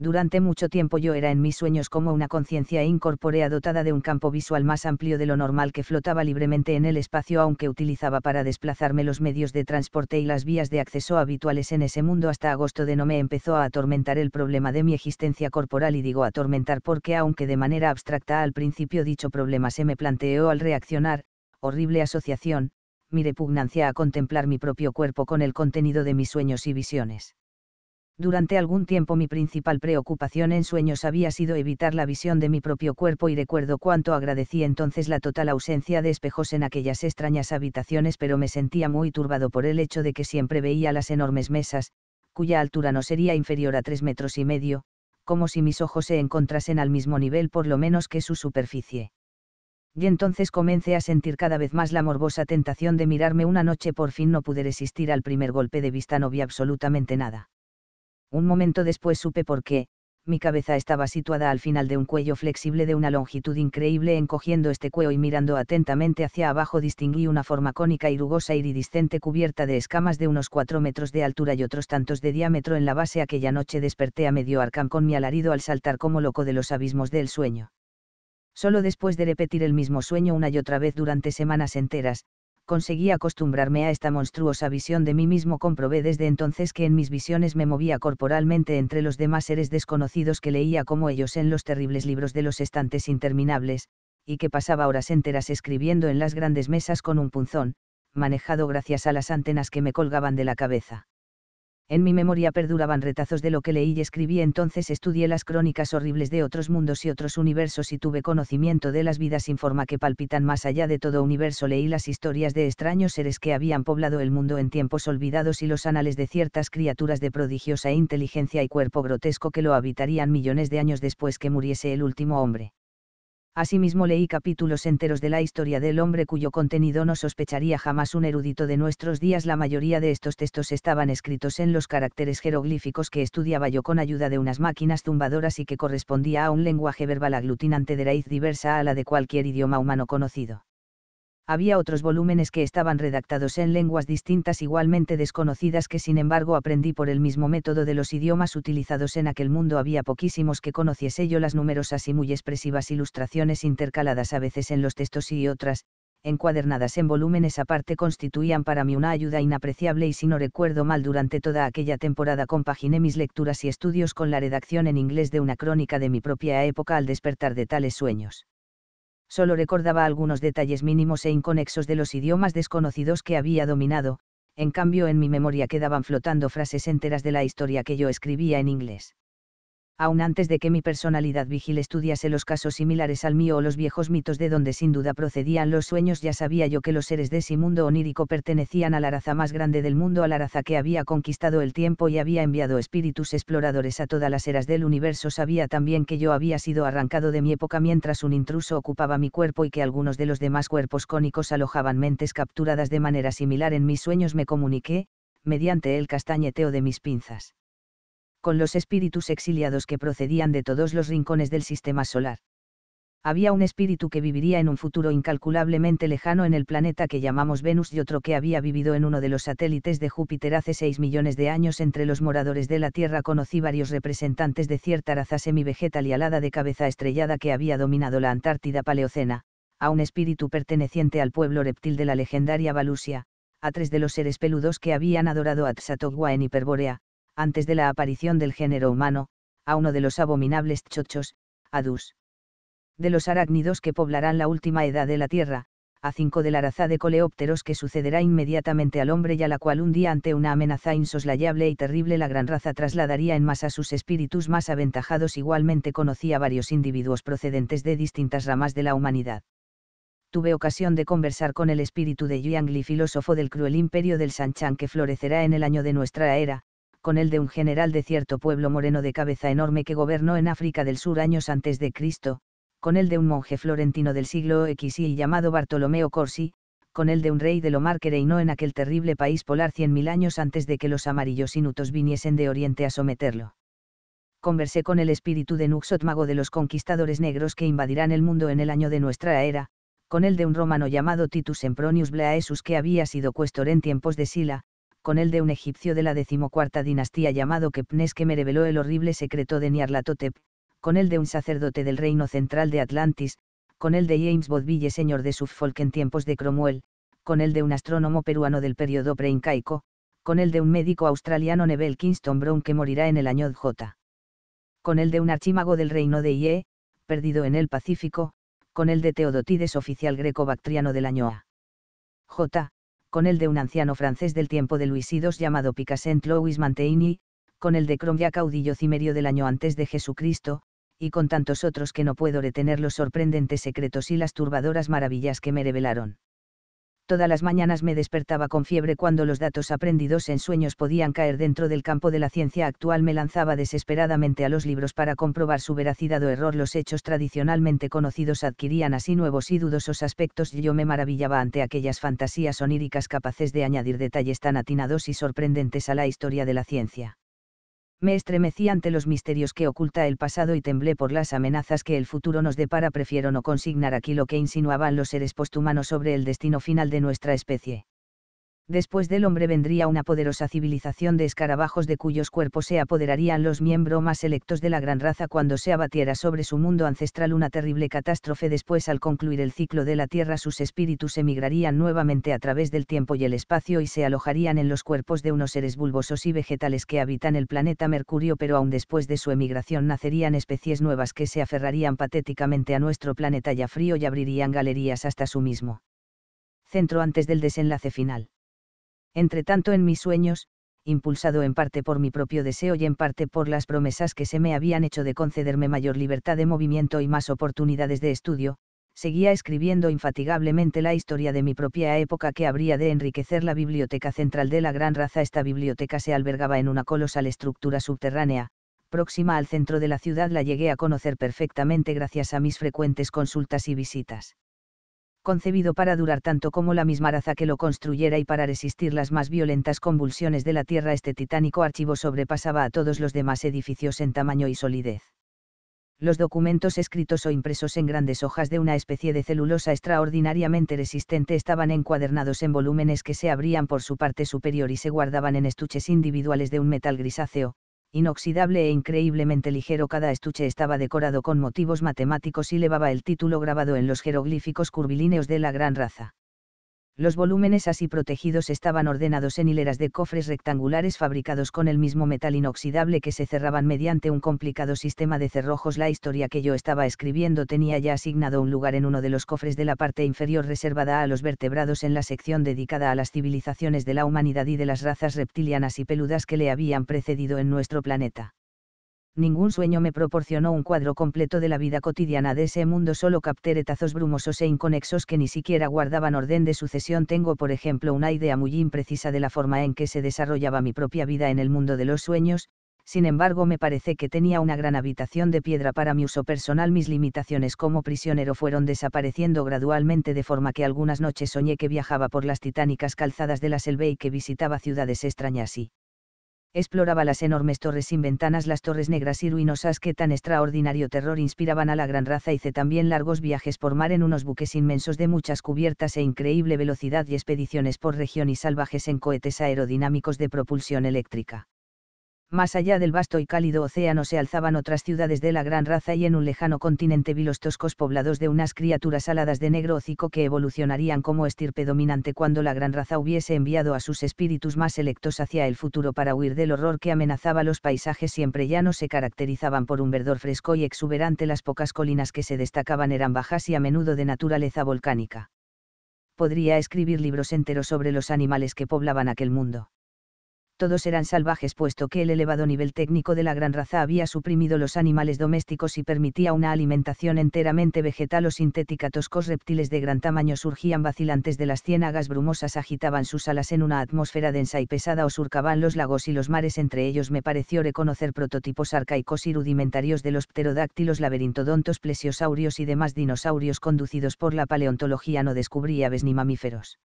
Durante mucho tiempo yo era en mis sueños como una conciencia incorpórea dotada de un campo visual más amplio de lo normal que flotaba libremente en el espacio aunque utilizaba para desplazarme los medios de transporte y las vías de acceso habituales en ese mundo hasta agosto de no me empezó a atormentar el problema de mi existencia corporal y digo atormentar porque aunque de manera abstracta al principio dicho problema se me planteó al reaccionar, horrible asociación, mi repugnancia a contemplar mi propio cuerpo con el contenido de mis sueños y visiones durante algún tiempo mi principal preocupación en sueños había sido evitar la visión de mi propio cuerpo y recuerdo cuánto agradecí entonces la total ausencia de espejos en aquellas extrañas habitaciones, pero me sentía muy turbado por el hecho de que siempre veía las enormes mesas, cuya altura no sería inferior a tres metros y medio, como si mis ojos se encontrasen al mismo nivel por lo menos que su superficie. Y entonces comencé a sentir cada vez más la morbosa tentación de mirarme una noche por fin no pude resistir al primer golpe de vista no vi absolutamente nada un momento después supe por qué, mi cabeza estaba situada al final de un cuello flexible de una longitud increíble. Encogiendo este cuello y mirando atentamente hacia abajo distinguí una forma cónica y rugosa iridiscente cubierta de escamas de unos cuatro metros de altura y otros tantos de diámetro en la base. Aquella noche desperté a medio arcán con mi alarido al saltar como loco de los abismos del sueño. Solo después de repetir el mismo sueño una y otra vez durante semanas enteras, conseguí acostumbrarme a esta monstruosa visión de mí mismo. Comprobé desde entonces que en mis visiones me movía corporalmente entre los demás seres desconocidos que leía como ellos en los terribles libros de los estantes interminables, y que pasaba horas enteras escribiendo en las grandes mesas con un punzón, manejado gracias a las antenas que me colgaban de la cabeza en mi memoria perduraban retazos de lo que leí y escribí entonces estudié las crónicas horribles de otros mundos y otros universos y tuve conocimiento de las vidas sin forma que palpitan más allá de todo universo leí las historias de extraños seres que habían poblado el mundo en tiempos olvidados y los anales de ciertas criaturas de prodigiosa inteligencia y cuerpo grotesco que lo habitarían millones de años después que muriese el último hombre. Asimismo leí capítulos enteros de la historia del hombre cuyo contenido no sospecharía jamás un erudito de nuestros días. La mayoría de estos textos estaban escritos en los caracteres jeroglíficos que estudiaba yo con ayuda de unas máquinas zumbadoras y que correspondía a un lenguaje verbal aglutinante de raíz diversa a la de cualquier idioma humano conocido había otros volúmenes que estaban redactados en lenguas distintas igualmente desconocidas que sin embargo aprendí por el mismo método de los idiomas utilizados en aquel mundo había poquísimos que conociese yo las numerosas y muy expresivas ilustraciones intercaladas a veces en los textos y otras, encuadernadas en volúmenes aparte constituían para mí una ayuda inapreciable y si no recuerdo mal durante toda aquella temporada compaginé mis lecturas y estudios con la redacción en inglés de una crónica de mi propia época al despertar de tales sueños solo recordaba algunos detalles mínimos e inconexos de los idiomas desconocidos que había dominado, en cambio en mi memoria quedaban flotando frases enteras de la historia que yo escribía en inglés aún antes de que mi personalidad vigil estudiase los casos similares al mío o los viejos mitos de donde sin duda procedían los sueños, ya sabía yo que los seres de ese mundo onírico pertenecían a la raza más grande del mundo, a la raza que había conquistado el tiempo y había enviado espíritus exploradores a todas las eras del universo. Sabía también que yo había sido arrancado de mi época mientras un intruso ocupaba mi cuerpo y que algunos de los demás cuerpos cónicos alojaban mentes capturadas de manera similar en mis sueños. Me comuniqué, mediante el castañeteo de mis pinzas con los espíritus exiliados que procedían de todos los rincones del sistema solar. Había un espíritu que viviría en un futuro incalculablemente lejano en el planeta que llamamos Venus y otro que había vivido en uno de los satélites de Júpiter hace 6 millones de años. Entre los moradores de la Tierra conocí varios representantes de cierta raza semivegetal y alada de cabeza estrellada que había dominado la Antártida Paleocena, a un espíritu perteneciente al pueblo reptil de la legendaria Balusia, a tres de los seres peludos que habían adorado a Tsatogua en Hiperborea, antes de la aparición del género humano, a uno de los abominables chochos, Adus. De los arácnidos que poblarán la última edad de la Tierra, a cinco de la raza de coleópteros que sucederá inmediatamente al hombre y a la cual un día ante una amenaza insoslayable y terrible la gran raza trasladaría en masa sus espíritus más aventajados igualmente conocí a varios individuos procedentes de distintas ramas de la humanidad. Tuve ocasión de conversar con el espíritu de Yangli, filósofo del cruel imperio del Sanchan que florecerá en el año de nuestra era, con el de un general de cierto pueblo moreno de cabeza enorme que gobernó en África del Sur años antes de Cristo, con el de un monje florentino del siglo XI llamado Bartolomeo Corsi, con el de un rey de Lomar que reinó en aquel terrible país polar cien mil años antes de que los amarillos inutos viniesen de Oriente a someterlo. Conversé con el espíritu de Nuxotmago de los conquistadores negros que invadirán el mundo en el año de nuestra era, con el de un romano llamado Titus Empronius Blaesus que había sido cuestor en tiempos de Sila, con el de un egipcio de la decimocuarta dinastía llamado Kepnes que me reveló el horrible secreto de Nyarlathotep, con el de un sacerdote del reino central de Atlantis, con el de James Bodville señor de Suffolk en tiempos de Cromwell, con el de un astrónomo peruano del periodo preincaico, con el de un médico australiano Nebel Kingston Brown que morirá en el año J. Con el de un archímago del reino de Ie, perdido en el Pacífico, con el de Teodotides oficial greco-bactriano del año A. J con el de un anciano francés del tiempo de Luis II llamado en Louis Manteini, con el de Cromia caudillo cimerio del año antes de Jesucristo, y con tantos otros que no puedo retener los sorprendentes secretos y las turbadoras maravillas que me revelaron todas las mañanas me despertaba con fiebre cuando los datos aprendidos en sueños podían caer dentro del campo de la ciencia actual, me lanzaba desesperadamente a los libros para comprobar su veracidad o error, los hechos tradicionalmente conocidos adquirían así nuevos y dudosos aspectos y yo me maravillaba ante aquellas fantasías oníricas capaces de añadir detalles tan atinados y sorprendentes a la historia de la ciencia me estremecí ante los misterios que oculta el pasado y temblé por las amenazas que el futuro nos depara. Prefiero no consignar aquí lo que insinuaban los seres posthumanos sobre el destino final de nuestra especie después del hombre vendría una poderosa civilización de escarabajos de cuyos cuerpos se apoderarían los miembros más electos de la gran raza cuando se abatiera sobre su mundo ancestral una terrible catástrofe después al concluir el ciclo de la Tierra sus espíritus emigrarían nuevamente a través del tiempo y el espacio y se alojarían en los cuerpos de unos seres bulbosos y vegetales que habitan el planeta Mercurio pero aún después de su emigración nacerían especies nuevas que se aferrarían patéticamente a nuestro planeta ya frío y abrirían galerías hasta su mismo centro antes del desenlace final tanto en mis sueños, impulsado en parte por mi propio deseo y en parte por las promesas que se me habían hecho de concederme mayor libertad de movimiento y más oportunidades de estudio, seguía escribiendo infatigablemente la historia de mi propia época que habría de enriquecer la biblioteca central de la gran raza. Esta biblioteca se albergaba en una colosal estructura subterránea, próxima al centro de la ciudad la llegué a conocer perfectamente gracias a mis frecuentes consultas y visitas concebido para durar tanto como la misma raza que lo construyera y para resistir las más violentas convulsiones de la Tierra, este titánico archivo sobrepasaba a todos los demás edificios en tamaño y solidez. Los documentos escritos o impresos en grandes hojas de una especie de celulosa extraordinariamente resistente estaban encuadernados en volúmenes que se abrían por su parte superior y se guardaban en estuches individuales de un metal grisáceo, inoxidable e increíblemente ligero cada estuche estaba decorado con motivos matemáticos y llevaba el título grabado en los jeroglíficos curvilíneos de la gran raza. Los volúmenes así protegidos estaban ordenados en hileras de cofres rectangulares fabricados con el mismo metal inoxidable que se cerraban mediante un complicado sistema de cerrojos. La historia que yo estaba escribiendo tenía ya asignado un lugar en uno de los cofres de la parte inferior reservada a los vertebrados en la sección dedicada a las civilizaciones de la humanidad y de las razas reptilianas y peludas que le habían precedido en nuestro planeta ningún sueño me proporcionó un cuadro completo de la vida cotidiana de ese mundo, solo capté brumosos e inconexos que ni siquiera guardaban orden de sucesión. Tengo, por ejemplo, una idea muy imprecisa de la forma en que se desarrollaba mi propia vida en el mundo de los sueños, sin embargo me parece que tenía una gran habitación de piedra para mi uso personal. Mis limitaciones como prisionero fueron desapareciendo gradualmente de forma que algunas noches soñé que viajaba por las titánicas calzadas de la selva y que visitaba ciudades extrañas y exploraba las enormes torres sin ventanas, las torres negras y ruinosas que tan extraordinario terror inspiraban a la gran raza. Hice también largos viajes por mar en unos buques inmensos de muchas cubiertas e increíble velocidad y expediciones por región y salvajes en cohetes aerodinámicos de propulsión eléctrica más allá del vasto y cálido océano se alzaban otras ciudades de la gran raza y en un lejano continente vi los toscos poblados de unas criaturas aladas de negro hocico que evolucionarían como estirpe dominante cuando la gran raza hubiese enviado a sus espíritus más selectos hacia el futuro para huir del horror que amenazaba los paisajes siempre llanos se caracterizaban por un verdor fresco y exuberante las pocas colinas que se destacaban eran bajas y a menudo de naturaleza volcánica. Podría escribir libros enteros sobre los animales que poblaban aquel mundo todos eran salvajes puesto que el elevado nivel técnico de la gran raza había suprimido los animales domésticos y permitía una alimentación enteramente vegetal o sintética. Toscos reptiles de gran tamaño surgían vacilantes de las ciénagas brumosas, agitaban sus alas en una atmósfera densa y pesada o surcaban los lagos y los mares. Entre ellos me pareció reconocer prototipos arcaicos y rudimentarios de los pterodáctilos, laberintodontos, plesiosaurios y demás dinosaurios conducidos por la paleontología. No descubrí aves ni mamíferos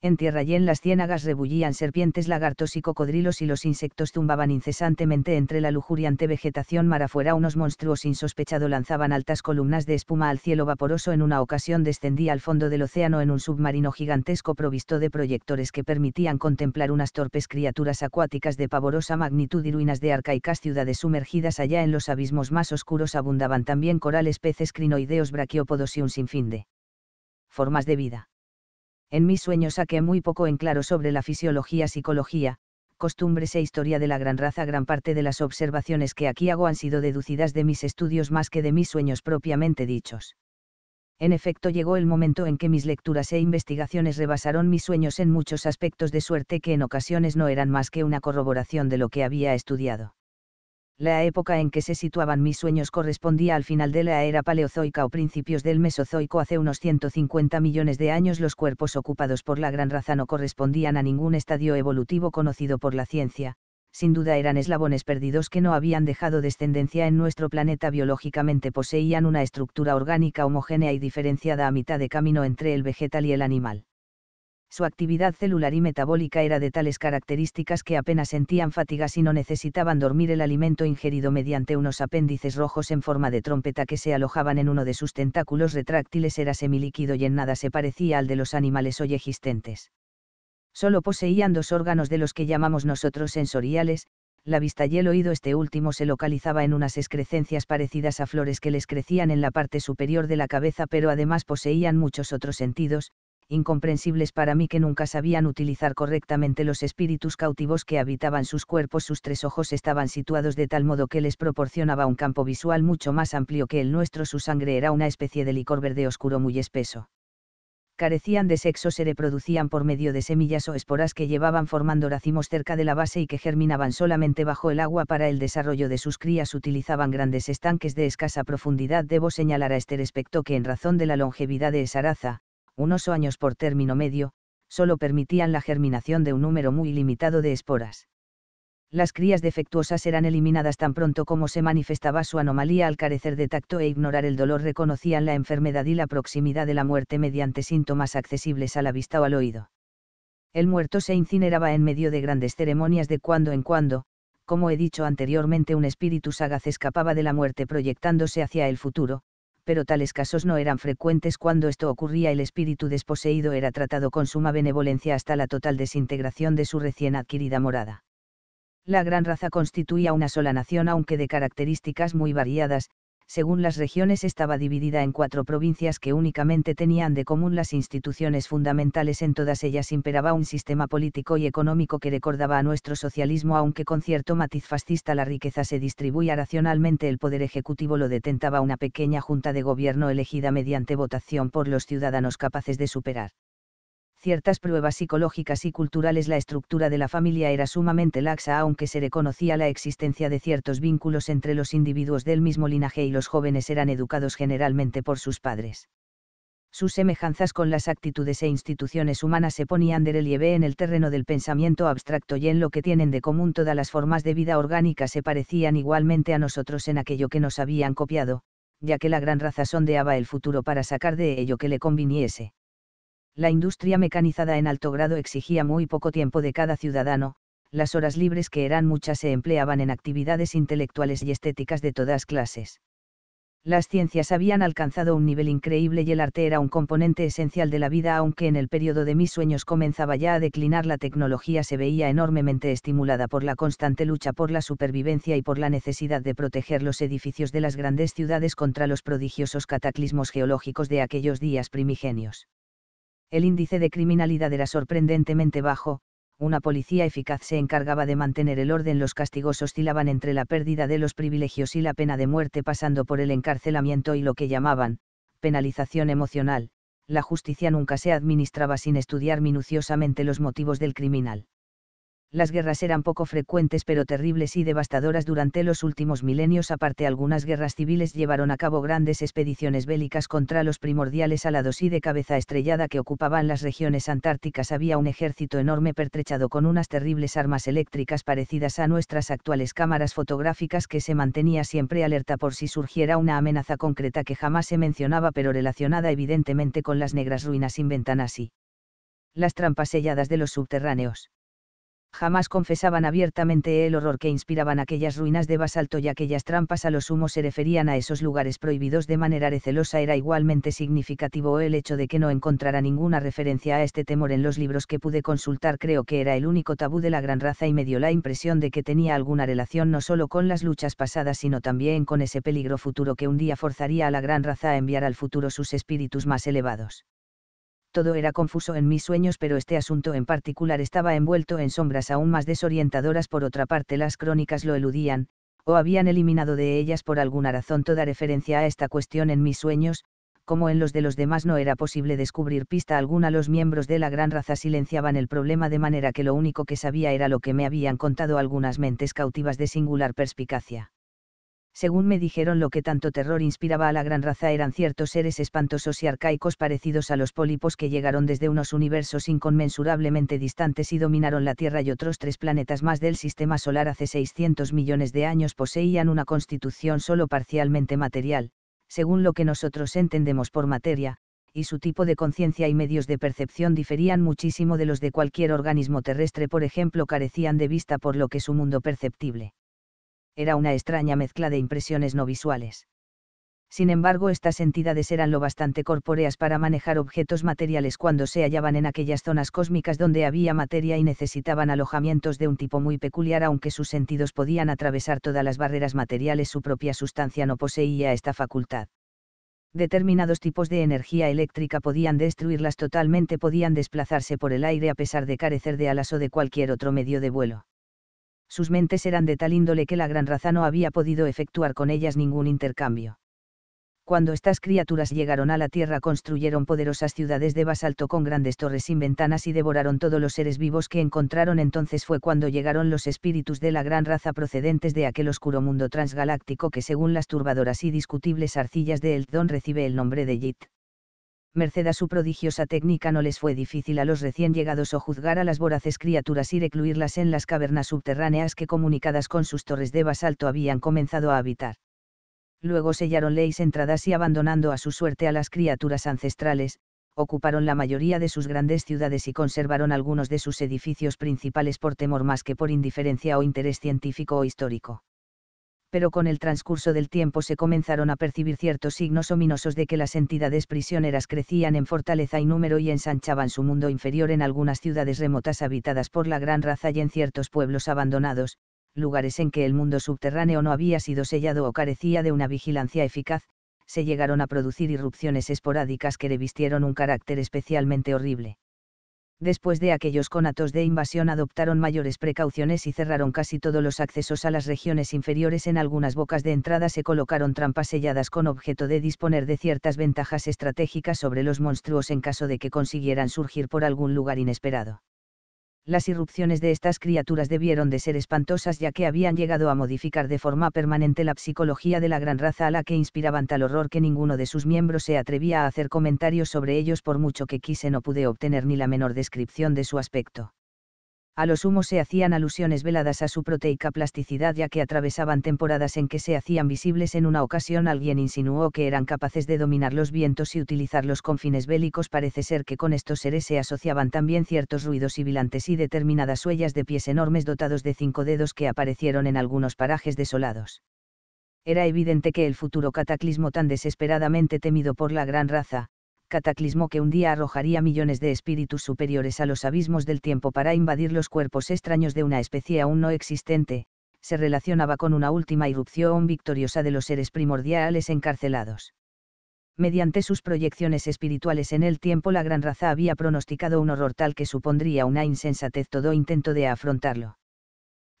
en tierra y en las ciénagas rebullían serpientes, lagartos y cocodrilos y los insectos zumbaban incesantemente entre la lujuriante vegetación mar afuera unos monstruos insospechados lanzaban altas columnas de espuma al cielo vaporoso en una ocasión descendía al fondo del océano en un submarino gigantesco provisto de proyectores que permitían contemplar unas torpes criaturas acuáticas de pavorosa magnitud y ruinas de arcaicas ciudades sumergidas allá en los abismos más oscuros abundaban también corales peces crinoideos braquiópodos y un sinfín de formas de vida en mis sueños saqué muy poco en claro sobre la fisiología, psicología, costumbres e historia de la gran raza. Gran parte de las observaciones que aquí hago han sido deducidas de mis estudios más que de mis sueños propiamente dichos. En efecto, llegó el momento en que mis lecturas e investigaciones rebasaron mis sueños en muchos aspectos de suerte que en ocasiones no eran más que una corroboración de lo que había estudiado la época en que se situaban mis sueños correspondía al final de la era paleozoica o principios del mesozoico hace unos 150 millones de años los cuerpos ocupados por la gran raza no correspondían a ningún estadio evolutivo conocido por la ciencia, sin duda eran eslabones perdidos que no habían dejado descendencia en nuestro planeta biológicamente poseían una estructura orgánica homogénea y diferenciada a mitad de camino entre el vegetal y el animal su actividad celular y metabólica era de tales características que apenas sentían fatiga si no necesitaban dormir el alimento ingerido mediante unos apéndices rojos en forma de trompeta que se alojaban en uno de sus tentáculos retráctiles era semilíquido y en nada se parecía al de los animales hoy existentes. Solo poseían dos órganos de los que llamamos nosotros sensoriales, la vista y el oído este último se localizaba en unas excrecencias parecidas a flores que les crecían en la parte superior de la cabeza pero además poseían muchos otros sentidos, incomprensibles para mí que nunca sabían utilizar correctamente los espíritus cautivos que habitaban sus cuerpos. Sus tres ojos estaban situados de tal modo que les proporcionaba un campo visual mucho más amplio que el nuestro. Su sangre era una especie de licor verde oscuro muy espeso. Carecían de sexo, se reproducían por medio de semillas o esporas que llevaban formando racimos cerca de la base y que germinaban solamente bajo el agua para el desarrollo de sus crías. Utilizaban grandes estanques de escasa profundidad. Debo señalar a este respecto que en razón de la longevidad de esa raza, unos años por término medio, solo permitían la germinación de un número muy limitado de esporas. Las crías defectuosas eran eliminadas tan pronto como se manifestaba su anomalía al carecer de tacto e ignorar el dolor reconocían la enfermedad y la proximidad de la muerte mediante síntomas accesibles a la vista o al oído. El muerto se incineraba en medio de grandes ceremonias de cuando en cuando, como he dicho anteriormente un espíritu sagaz escapaba de la muerte proyectándose hacia el futuro, pero tales casos no eran frecuentes cuando esto ocurría el espíritu desposeído era tratado con suma benevolencia hasta la total desintegración de su recién adquirida morada. La gran raza constituía una sola nación aunque de características muy variadas, según las regiones estaba dividida en cuatro provincias que únicamente tenían de común las instituciones fundamentales en todas ellas imperaba un sistema político y económico que recordaba a nuestro socialismo aunque con cierto matiz fascista la riqueza se distribuía racionalmente el poder ejecutivo lo detentaba una pequeña junta de gobierno elegida mediante votación por los ciudadanos capaces de superar ciertas pruebas psicológicas y culturales la estructura de la familia era sumamente laxa aunque se reconocía la existencia de ciertos vínculos entre los individuos del mismo linaje y los jóvenes eran educados generalmente por sus padres. Sus semejanzas con las actitudes e instituciones humanas se ponían de relieve en el terreno del pensamiento abstracto y en lo que tienen de común todas las formas de vida orgánica se parecían igualmente a nosotros en aquello que nos habían copiado, ya que la gran raza sondeaba el futuro para sacar de ello que le conviniese la industria mecanizada en alto grado exigía muy poco tiempo de cada ciudadano, las horas libres que eran muchas se empleaban en actividades intelectuales y estéticas de todas clases. Las ciencias habían alcanzado un nivel increíble y el arte era un componente esencial de la vida, aunque en el periodo de mis sueños comenzaba ya a declinar, la tecnología se veía enormemente estimulada por la constante lucha por la supervivencia y por la necesidad de proteger los edificios de las grandes ciudades contra los prodigiosos cataclismos geológicos de aquellos días primigenios el índice de criminalidad era sorprendentemente bajo, una policía eficaz se encargaba de mantener el orden. Los castigos oscilaban entre la pérdida de los privilegios y la pena de muerte pasando por el encarcelamiento y lo que llamaban, penalización emocional. La justicia nunca se administraba sin estudiar minuciosamente los motivos del criminal las guerras eran poco frecuentes pero terribles y devastadoras durante los últimos milenios. Aparte, algunas guerras civiles llevaron a cabo grandes expediciones bélicas contra los primordiales alados y de cabeza estrellada que ocupaban las regiones antárticas. Había un ejército enorme pertrechado con unas terribles armas eléctricas parecidas a nuestras actuales cámaras fotográficas que se mantenía siempre alerta por si surgiera una amenaza concreta que jamás se mencionaba pero relacionada evidentemente con las negras ruinas sin ventanas y las trampas selladas de los subterráneos jamás confesaban abiertamente el horror que inspiraban aquellas ruinas de basalto y aquellas trampas a los sumo se referían a esos lugares prohibidos de manera recelosa era igualmente significativo el hecho de que no encontrara ninguna referencia a este temor en los libros que pude consultar creo que era el único tabú de la gran raza y me dio la impresión de que tenía alguna relación no solo con las luchas pasadas sino también con ese peligro futuro que un día forzaría a la gran raza a enviar al futuro sus espíritus más elevados todo era confuso en mis sueños pero este asunto en particular estaba envuelto en sombras aún más desorientadoras por otra parte las crónicas lo eludían, o habían eliminado de ellas por alguna razón toda referencia a esta cuestión en mis sueños, como en los de los demás no era posible descubrir pista alguna los miembros de la gran raza silenciaban el problema de manera que lo único que sabía era lo que me habían contado algunas mentes cautivas de singular perspicacia según me dijeron lo que tanto terror inspiraba a la gran raza eran ciertos seres espantosos y arcaicos parecidos a los pólipos que llegaron desde unos universos inconmensurablemente distantes y dominaron la Tierra y otros tres planetas más del sistema solar hace 600 millones de años poseían una constitución solo parcialmente material, según lo que nosotros entendemos por materia, y su tipo de conciencia y medios de percepción diferían muchísimo de los de cualquier organismo terrestre, por ejemplo, carecían de vista por lo que su mundo perceptible era una extraña mezcla de impresiones no visuales. Sin embargo, estas entidades eran lo bastante corpóreas para manejar objetos materiales cuando se hallaban en aquellas zonas cósmicas donde había materia y necesitaban alojamientos de un tipo muy peculiar, aunque sus sentidos podían atravesar todas las barreras materiales, su propia sustancia no poseía esta facultad. Determinados tipos de energía eléctrica podían destruirlas totalmente, podían desplazarse por el aire a pesar de carecer de alas o de cualquier otro medio de vuelo sus mentes eran de tal índole que la gran raza no había podido efectuar con ellas ningún intercambio. Cuando estas criaturas llegaron a la Tierra construyeron poderosas ciudades de basalto con grandes torres sin ventanas y devoraron todos los seres vivos que encontraron entonces fue cuando llegaron los espíritus de la gran raza procedentes de aquel oscuro mundo transgaláctico que según las turbadoras y discutibles arcillas de Eldon recibe el nombre de Yit merced a su prodigiosa técnica no les fue difícil a los recién llegados o juzgar a las voraces criaturas y recluirlas en las cavernas subterráneas que comunicadas con sus torres de basalto habían comenzado a habitar. Luego sellaron leyes entradas y abandonando a su suerte a las criaturas ancestrales, ocuparon la mayoría de sus grandes ciudades y conservaron algunos de sus edificios principales por temor más que por indiferencia o interés científico o histórico pero con el transcurso del tiempo se comenzaron a percibir ciertos signos ominosos de que las entidades prisioneras crecían en fortaleza y número y ensanchaban su mundo inferior en algunas ciudades remotas habitadas por la gran raza y en ciertos pueblos abandonados, lugares en que el mundo subterráneo no había sido sellado o carecía de una vigilancia eficaz, se llegaron a producir irrupciones esporádicas que revistieron un carácter especialmente horrible después de aquellos conatos de invasión adoptaron mayores precauciones y cerraron casi todos los accesos a las regiones inferiores. En algunas bocas de entrada se colocaron trampas selladas con objeto de disponer de ciertas ventajas estratégicas sobre los monstruos en caso de que consiguieran surgir por algún lugar inesperado las irrupciones de estas criaturas debieron de ser espantosas ya que habían llegado a modificar de forma permanente la psicología de la gran raza a la que inspiraban tal horror que ninguno de sus miembros se atrevía a hacer comentarios sobre ellos por mucho que quise no pude obtener ni la menor descripción de su aspecto a los humos se hacían alusiones veladas a su proteica plasticidad ya que atravesaban temporadas en que se hacían visibles. En una ocasión alguien insinuó que eran capaces de dominar los vientos y utilizarlos con fines bélicos. Parece ser que con estos seres se asociaban también ciertos ruidos sibilantes y determinadas huellas de pies enormes dotados de cinco dedos que aparecieron en algunos parajes desolados. Era evidente que el futuro cataclismo tan desesperadamente temido por la gran raza, cataclismo que un día arrojaría millones de espíritus superiores a los abismos del tiempo para invadir los cuerpos extraños de una especie aún no existente, se relacionaba con una última irrupción victoriosa de los seres primordiales encarcelados. Mediante sus proyecciones espirituales en el tiempo la gran raza había pronosticado un horror tal que supondría una insensatez todo intento de afrontarlo.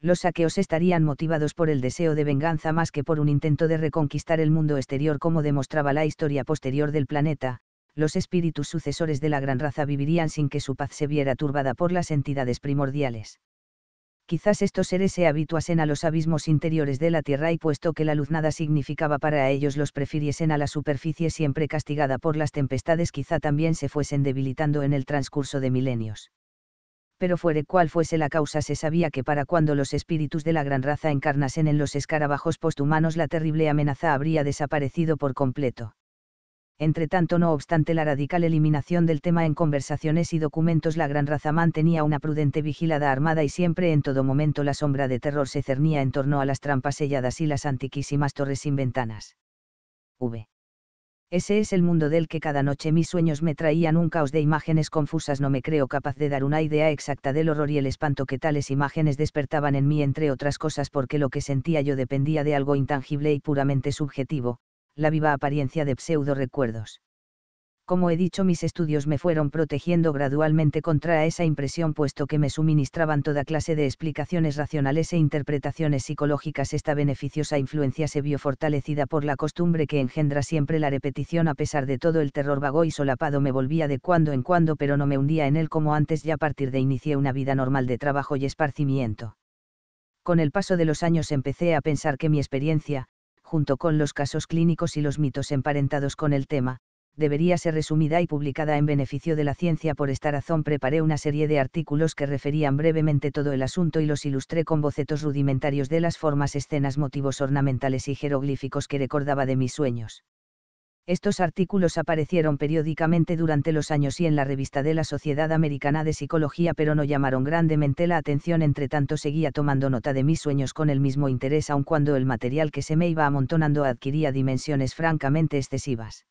Los saqueos estarían motivados por el deseo de venganza más que por un intento de reconquistar el mundo exterior como demostraba la historia posterior del planeta, los espíritus sucesores de la gran raza vivirían sin que su paz se viera turbada por las entidades primordiales. Quizás estos seres se habituasen a los abismos interiores de la Tierra y puesto que la luz nada significaba para ellos los prefiriesen a la superficie siempre castigada por las tempestades quizá también se fuesen debilitando en el transcurso de milenios pero fuere cual fuese la causa se sabía que para cuando los espíritus de la gran raza encarnasen en los escarabajos posthumanos la terrible amenaza habría desaparecido por completo. Entre tanto no obstante la radical eliminación del tema en conversaciones y documentos, la gran raza mantenía una prudente vigilada armada y siempre en todo momento la sombra de terror se cernía en torno a las trampas selladas y las antiquísimas torres sin ventanas. V. Ese es el mundo del que cada noche mis sueños me traían un caos de imágenes confusas. No me creo capaz de dar una idea exacta del horror y el espanto que tales imágenes despertaban en mí, entre otras cosas porque lo que sentía yo dependía de algo intangible y puramente subjetivo, la viva apariencia de pseudo recuerdos. Como he dicho, mis estudios me fueron protegiendo gradualmente contra esa impresión, puesto que me suministraban toda clase de explicaciones racionales e interpretaciones psicológicas. Esta beneficiosa influencia se vio fortalecida por la costumbre que engendra siempre la repetición. A pesar de todo, el terror vago y solapado me volvía de cuando en cuando, pero no me hundía en él como antes. Ya a partir de inicié una vida normal de trabajo y esparcimiento. Con el paso de los años empecé a pensar que mi experiencia, junto con los casos clínicos y los mitos emparentados con el tema, debería ser resumida y publicada en beneficio de la ciencia. Por esta razón preparé una serie de artículos que referían brevemente todo el asunto y los ilustré con bocetos rudimentarios de las formas, escenas, motivos ornamentales y jeroglíficos que recordaba de mis sueños. Estos artículos aparecieron periódicamente durante los años y en la revista de la Sociedad Americana de Psicología pero no llamaron grandemente la atención entre tanto seguía tomando nota de mis sueños con el mismo interés aun cuando el material que se me iba amontonando adquiría dimensiones francamente excesivas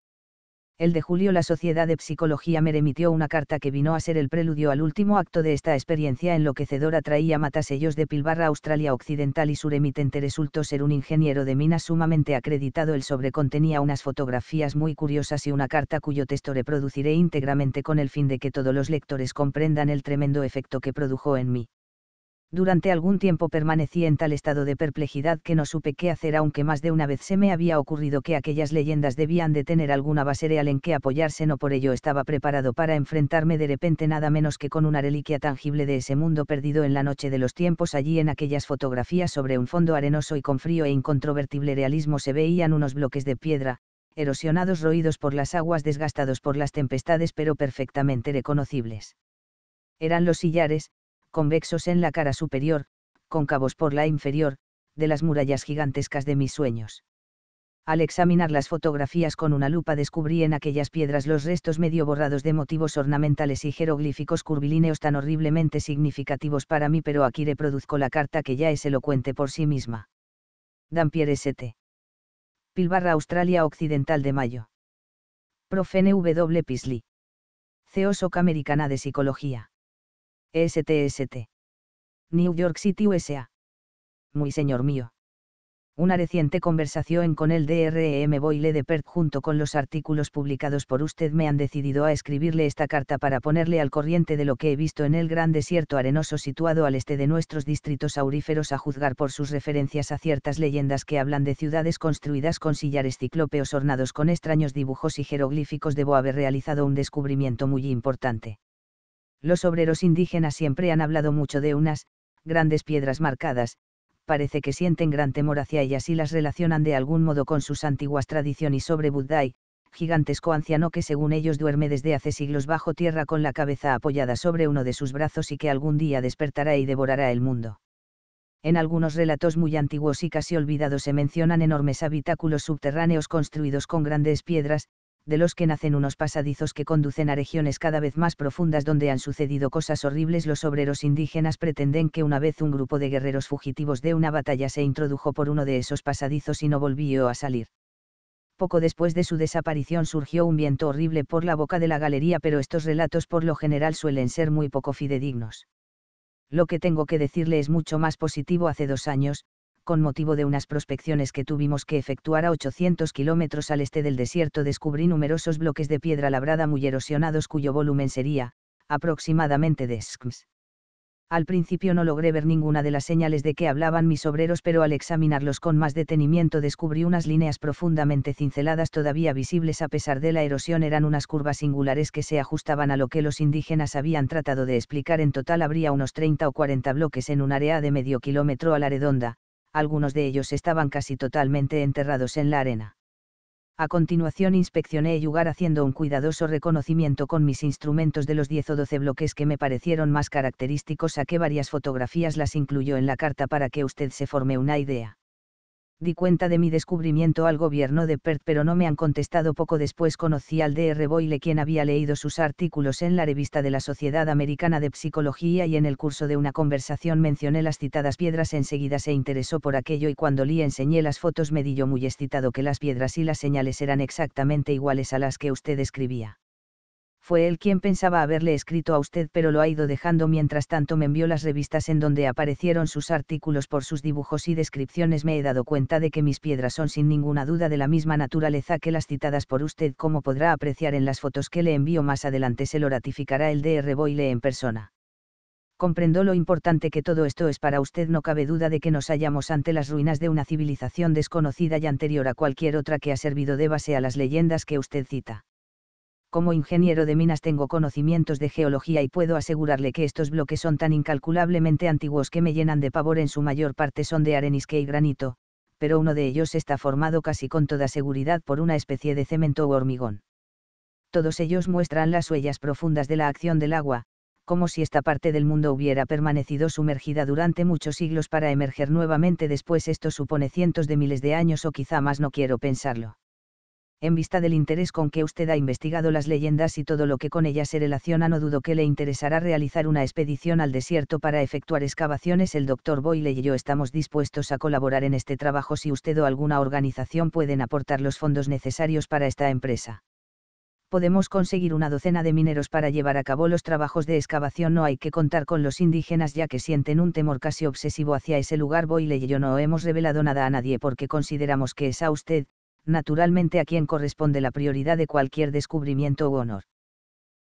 el de julio la Sociedad de Psicología me remitió una carta que vino a ser el preludio al último acto de esta experiencia enloquecedora traía matasellos de Pilbarra Australia Occidental y su remitente resultó ser un ingeniero de minas sumamente acreditado el sobre contenía unas fotografías muy curiosas y una carta cuyo texto reproduciré íntegramente con el fin de que todos los lectores comprendan el tremendo efecto que produjo en mí. Durante algún tiempo permanecí en tal estado de perplejidad que no supe qué hacer aunque más de una vez se me había ocurrido que aquellas leyendas debían de tener alguna base real en que apoyarse no por ello estaba preparado para enfrentarme de repente nada menos que con una reliquia tangible de ese mundo perdido en la noche de los tiempos allí en aquellas fotografías sobre un fondo arenoso y con frío e incontrovertible realismo se veían unos bloques de piedra, erosionados roídos por las aguas desgastados por las tempestades pero perfectamente reconocibles. Eran los sillares, convexos en la cara superior, cóncavos por la inferior, de las murallas gigantescas de mis sueños. Al examinar las fotografías con una lupa descubrí en aquellas piedras los restos medio borrados de motivos ornamentales y jeroglíficos curvilíneos tan horriblemente significativos para mí, pero aquí reproduzco la carta que ya es elocuente por sí misma. Dampier S.T. Pilbarra Australia Occidental de Mayo. Profene W. Pisley. CEOSOC Americana de Psicología. STST. New York City, USA. Muy señor mío. Una reciente conversación con el DRM e Boyle de Perth junto con los artículos publicados por usted me han decidido a escribirle esta carta para ponerle al corriente de lo que he visto en el gran desierto arenoso situado al este de nuestros distritos auríferos a juzgar por sus referencias a ciertas leyendas que hablan de ciudades construidas con sillares ciclópeos ornados con extraños dibujos y jeroglíficos. Debo haber realizado un descubrimiento muy importante los obreros indígenas siempre han hablado mucho de unas, grandes piedras marcadas, parece que sienten gran temor hacia ellas y las relacionan de algún modo con sus antiguas tradiciones sobre Budai, gigantesco anciano que según ellos duerme desde hace siglos bajo tierra con la cabeza apoyada sobre uno de sus brazos y que algún día despertará y devorará el mundo. En algunos relatos muy antiguos y casi olvidados se mencionan enormes habitáculos subterráneos construidos con grandes piedras, de los que nacen unos pasadizos que conducen a regiones cada vez más profundas donde han sucedido cosas horribles. Los obreros indígenas pretenden que una vez un grupo de guerreros fugitivos de una batalla se introdujo por uno de esos pasadizos y no volvió a salir. Poco después de su desaparición surgió un viento horrible por la boca de la galería, pero estos relatos por lo general suelen ser muy poco fidedignos. Lo que tengo que decirle es mucho más positivo. Hace dos años, con motivo de unas prospecciones que tuvimos que efectuar a 800 kilómetros al este del desierto, descubrí numerosos bloques de piedra labrada muy erosionados cuyo volumen sería, aproximadamente de Al principio no logré ver ninguna de las señales de que hablaban mis obreros, pero al examinarlos con más detenimiento descubrí unas líneas profundamente cinceladas todavía visibles a pesar de la erosión. Eran unas curvas singulares que se ajustaban a lo que los indígenas habían tratado de explicar. En total habría unos 30 o 40 bloques en un área de medio kilómetro a la redonda, algunos de ellos estaban casi totalmente enterrados en la arena. A continuación inspeccioné el lugar haciendo un cuidadoso reconocimiento con mis instrumentos de los 10 o 12 bloques que me parecieron más característicos, a que varias fotografías las incluyó en la carta para que usted se forme una idea di cuenta de mi descubrimiento al gobierno de Perth pero no me han contestado. Poco después conocí al D.R. Boyle quien había leído sus artículos en la revista de la Sociedad Americana de Psicología y en el curso de una conversación mencioné las citadas piedras. Enseguida se interesó por aquello y cuando le enseñé las fotos me di muy excitado que las piedras y las señales eran exactamente iguales a las que usted escribía fue él quien pensaba haberle escrito a usted pero lo ha ido dejando mientras tanto me envió las revistas en donde aparecieron sus artículos por sus dibujos y descripciones me he dado cuenta de que mis piedras son sin ninguna duda de la misma naturaleza que las citadas por usted como podrá apreciar en las fotos que le envío más adelante se lo ratificará el DR Boyle en persona. Comprendo lo importante que todo esto es para usted, no cabe duda de que nos hallamos ante las ruinas de una civilización desconocida y anterior a cualquier otra que ha servido de base a las leyendas que usted cita como ingeniero de minas tengo conocimientos de geología y puedo asegurarle que estos bloques son tan incalculablemente antiguos que me llenan de pavor en su mayor parte son de arenisque y granito, pero uno de ellos está formado casi con toda seguridad por una especie de cemento o hormigón. Todos ellos muestran las huellas profundas de la acción del agua, como si esta parte del mundo hubiera permanecido sumergida durante muchos siglos para emerger nuevamente después esto supone cientos de miles de años o quizá más no quiero pensarlo en vista del interés con que usted ha investigado las leyendas y todo lo que con ellas se relaciona, no dudo que le interesará realizar una expedición al desierto para efectuar excavaciones. El doctor Boyle y yo estamos dispuestos a colaborar en este trabajo si usted o alguna organización pueden aportar los fondos necesarios para esta empresa. Podemos conseguir una docena de mineros para llevar a cabo los trabajos de excavación. No hay que contar con los indígenas ya que sienten un temor casi obsesivo hacia ese lugar. Boyle y yo no hemos revelado nada a nadie porque consideramos que es a usted, naturalmente a quien corresponde la prioridad de cualquier descubrimiento o honor.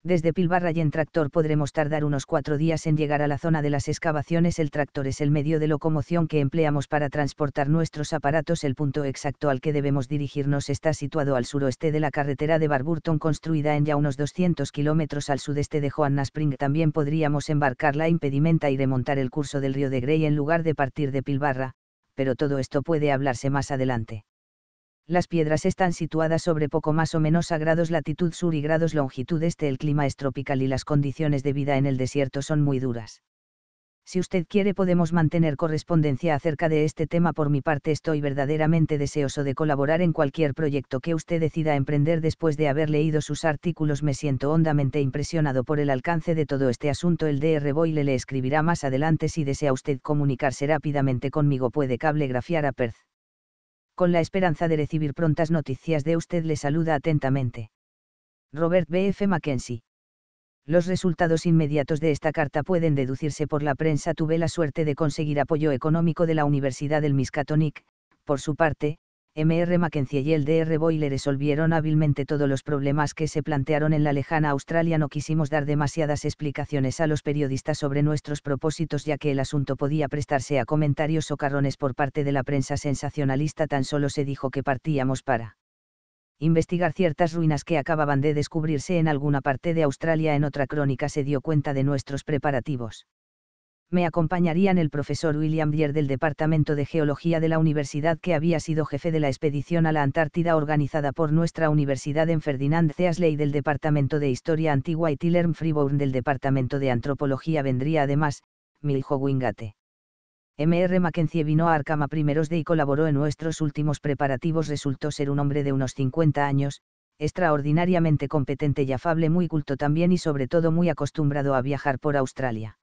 Desde Pilbarra y en tractor podremos tardar unos cuatro días en llegar a la zona de las excavaciones. El tractor es el medio de locomoción que empleamos para transportar nuestros aparatos. El punto exacto al que debemos dirigirnos está situado al suroeste de la carretera de Barburton, construida en ya unos 200 kilómetros al sudeste de Spring. También podríamos embarcar la impedimenta y remontar el curso del río de Grey en lugar de partir de Pilbarra, pero todo esto puede hablarse más adelante. Las piedras están situadas sobre poco más o menos a grados latitud sur y grados longitud este. El clima es tropical y las condiciones de vida en el desierto son muy duras. Si usted quiere podemos mantener correspondencia acerca de este tema. Por mi parte estoy verdaderamente deseoso de colaborar en cualquier proyecto que usted decida emprender después de haber leído sus artículos. Me siento hondamente impresionado por el alcance de todo este asunto. El DR Boyle le escribirá más adelante si desea usted comunicarse rápidamente conmigo. Puede cablegrafiar a Perth con la esperanza de recibir prontas noticias de usted le saluda atentamente. Robert B. F. Mackenzie. Los resultados inmediatos de esta carta pueden deducirse por la prensa. Tuve la suerte de conseguir apoyo económico de la Universidad del Miskatonic, por su parte, MR Mackenzie y el DR Boyle resolvieron hábilmente todos los problemas que se plantearon en la lejana Australia. No quisimos dar demasiadas explicaciones a los periodistas sobre nuestros propósitos ya que el asunto podía prestarse a comentarios o carrones por parte de la prensa sensacionalista. Tan solo se dijo que partíamos para investigar ciertas ruinas que acababan de descubrirse en alguna parte de Australia. En otra crónica se dio cuenta de nuestros preparativos me acompañarían el profesor William Bier del Departamento de Geología de la Universidad que había sido jefe de la expedición a la Antártida organizada por nuestra universidad en Ferdinand Zeasley del Departamento de Historia Antigua y Tillerm Freeborn del Departamento de Antropología vendría además, Miljo Wingate. M.R. Mackenzie vino a Arkham primeros de y colaboró en nuestros últimos preparativos. Resultó ser un hombre de unos 50 años, extraordinariamente competente y afable, muy culto también y sobre todo muy acostumbrado a viajar por Australia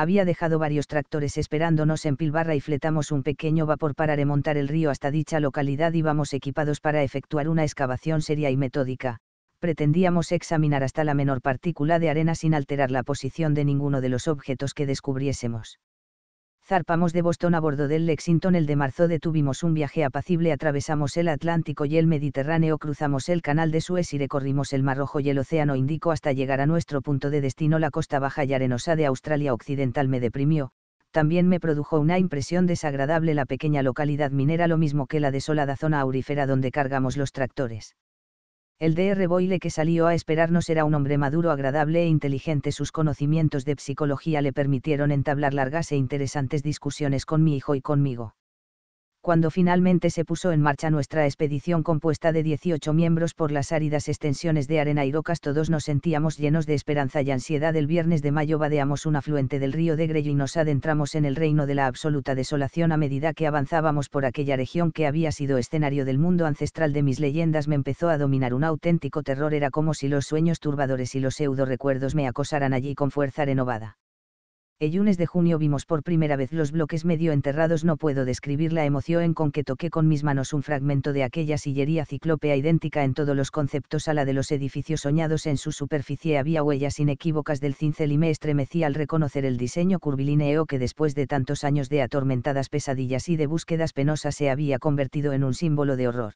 había dejado varios tractores esperándonos en Pilbarra y fletamos un pequeño vapor para remontar el río hasta dicha localidad. Íbamos equipados para efectuar una excavación seria y metódica, pretendíamos examinar hasta la menor partícula de arena sin alterar la posición de ninguno de los objetos que descubriésemos zarpamos de Boston a bordo del Lexington el de marzo tuvimos un viaje apacible atravesamos el Atlántico y el Mediterráneo cruzamos el canal de Suez y recorrimos el Mar Rojo y el Océano Índico hasta llegar a nuestro punto de destino la costa baja y arenosa de Australia Occidental me deprimió, también me produjo una impresión desagradable la pequeña localidad minera lo mismo que la desolada zona aurífera donde cargamos los tractores. El DR Boyle que salió a esperarnos era un hombre maduro, agradable e inteligente. Sus conocimientos de psicología le permitieron entablar largas e interesantes discusiones con mi hijo y conmigo cuando finalmente se puso en marcha nuestra expedición compuesta de 18 miembros por las áridas extensiones de arena y rocas, todos nos sentíamos llenos de esperanza y ansiedad. El viernes de mayo vadeamos un afluente del río de Grey y nos adentramos en el reino de la absoluta desolación. A medida que avanzábamos por aquella región que había sido escenario del mundo ancestral de mis leyendas, me empezó a dominar un auténtico terror. Era como si los sueños turbadores y los pseudo recuerdos me acosaran allí con fuerza renovada el lunes de junio vimos por primera vez los bloques medio enterrados. No puedo describir la emoción con que toqué con mis manos un fragmento de aquella sillería ciclópea idéntica en todos los conceptos a la de los edificios soñados. En su superficie había huellas inequívocas del cincel y me estremecí al reconocer el diseño curvilíneo que después de tantos años de atormentadas pesadillas y de búsquedas penosas se había convertido en un símbolo de horror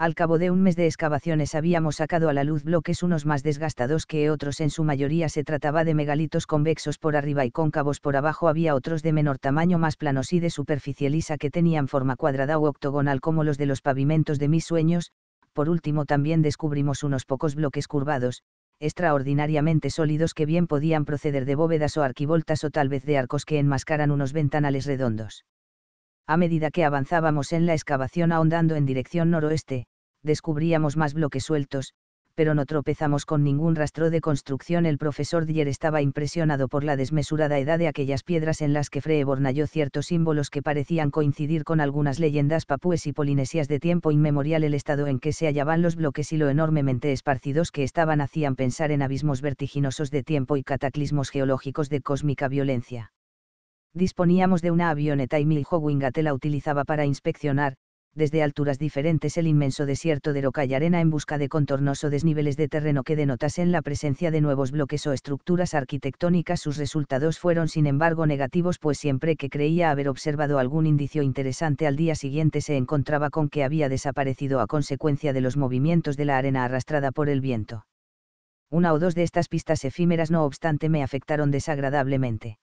al cabo de un mes de excavaciones habíamos sacado a la luz bloques unos más desgastados que otros, en su mayoría se trataba de megalitos convexos por arriba y cóncavos por abajo, había otros de menor tamaño más planos y de superficie lisa que tenían forma cuadrada o octogonal como los de los pavimentos de mis sueños, por último también descubrimos unos pocos bloques curvados, extraordinariamente sólidos que bien podían proceder de bóvedas o arquivoltas o tal vez de arcos que enmascaran unos ventanales redondos a medida que avanzábamos en la excavación ahondando en dirección noroeste, descubríamos más bloques sueltos, pero no tropezamos con ningún rastro de construcción. El profesor Dyer estaba impresionado por la desmesurada edad de aquellas piedras en las que Freeborn halló ciertos símbolos que parecían coincidir con algunas leyendas papúes y polinesias de tiempo inmemorial. El estado en que se hallaban los bloques y lo enormemente esparcidos que estaban hacían pensar en abismos vertiginosos de tiempo y cataclismos geológicos de cósmica violencia. Disponíamos de una avioneta y Miljo Wingate la utilizaba para inspeccionar, desde alturas diferentes, el inmenso desierto de roca y arena en busca de contornos o desniveles de terreno que denotasen la presencia de nuevos bloques o estructuras arquitectónicas. Sus resultados fueron, sin embargo, negativos, pues siempre que creía haber observado algún indicio interesante al día siguiente se encontraba con que había desaparecido a consecuencia de los movimientos de la arena arrastrada por el viento. Una o dos de estas pistas efímeras, no obstante, me afectaron desagradablemente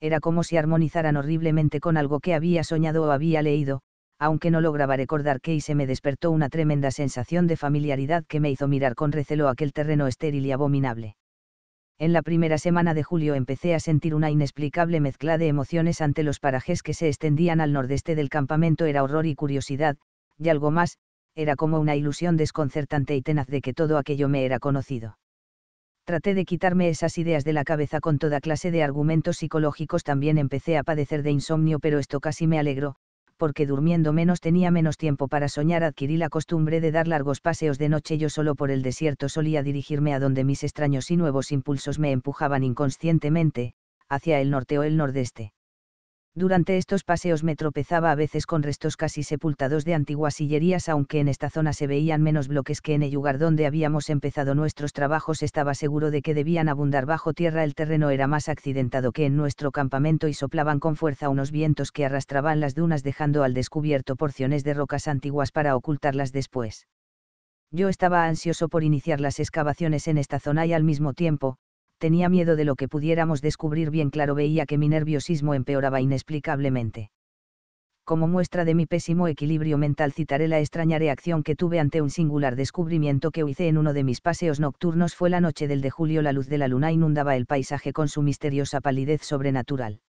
era como si armonizaran horriblemente con algo que había soñado o había leído, aunque no lograba recordar qué y se me despertó una tremenda sensación de familiaridad que me hizo mirar con recelo aquel terreno estéril y abominable. En la primera semana de julio empecé a sentir una inexplicable mezcla de emociones ante los parajes que se extendían al nordeste del campamento era horror y curiosidad, y algo más, era como una ilusión desconcertante y tenaz de que todo aquello me era conocido traté de quitarme esas ideas de la cabeza con toda clase de argumentos psicológicos. También empecé a padecer de insomnio, pero esto casi me alegró, porque durmiendo menos tenía menos tiempo para soñar. Adquirí la costumbre de dar largos paseos de noche. Yo solo por el desierto solía dirigirme a donde mis extraños y nuevos impulsos me empujaban inconscientemente, hacia el norte o el nordeste. Durante estos paseos me tropezaba a veces con restos casi sepultados de antiguas sillerías, aunque en esta zona se veían menos bloques que en el lugar donde habíamos empezado nuestros trabajos. Estaba seguro de que debían abundar bajo tierra, el terreno era más accidentado que en nuestro campamento y soplaban con fuerza unos vientos que arrastraban las dunas, dejando al descubierto porciones de rocas antiguas para ocultarlas después. Yo estaba ansioso por iniciar las excavaciones en esta zona y al mismo tiempo, tenía miedo de lo que pudiéramos descubrir bien claro veía que mi nerviosismo empeoraba inexplicablemente. Como muestra de mi pésimo equilibrio mental citaré la extraña reacción que tuve ante un singular descubrimiento que hice en uno de mis paseos nocturnos fue la noche del de julio la luz de la luna inundaba el paisaje con su misteriosa palidez sobrenatural.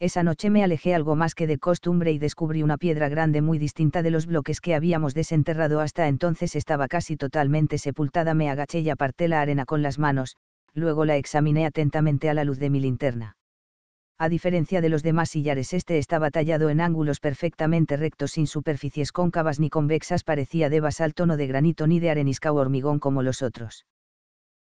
Esa noche me alejé algo más que de costumbre y descubrí una piedra grande muy distinta de los bloques que habíamos desenterrado hasta entonces estaba casi totalmente sepultada me agaché y aparté la arena con las manos, luego la examiné atentamente a la luz de mi linterna. A diferencia de los demás sillares, este estaba tallado en ángulos perfectamente rectos sin superficies cóncavas ni convexas, parecía de basalto no de granito ni de arenisca o hormigón como los otros.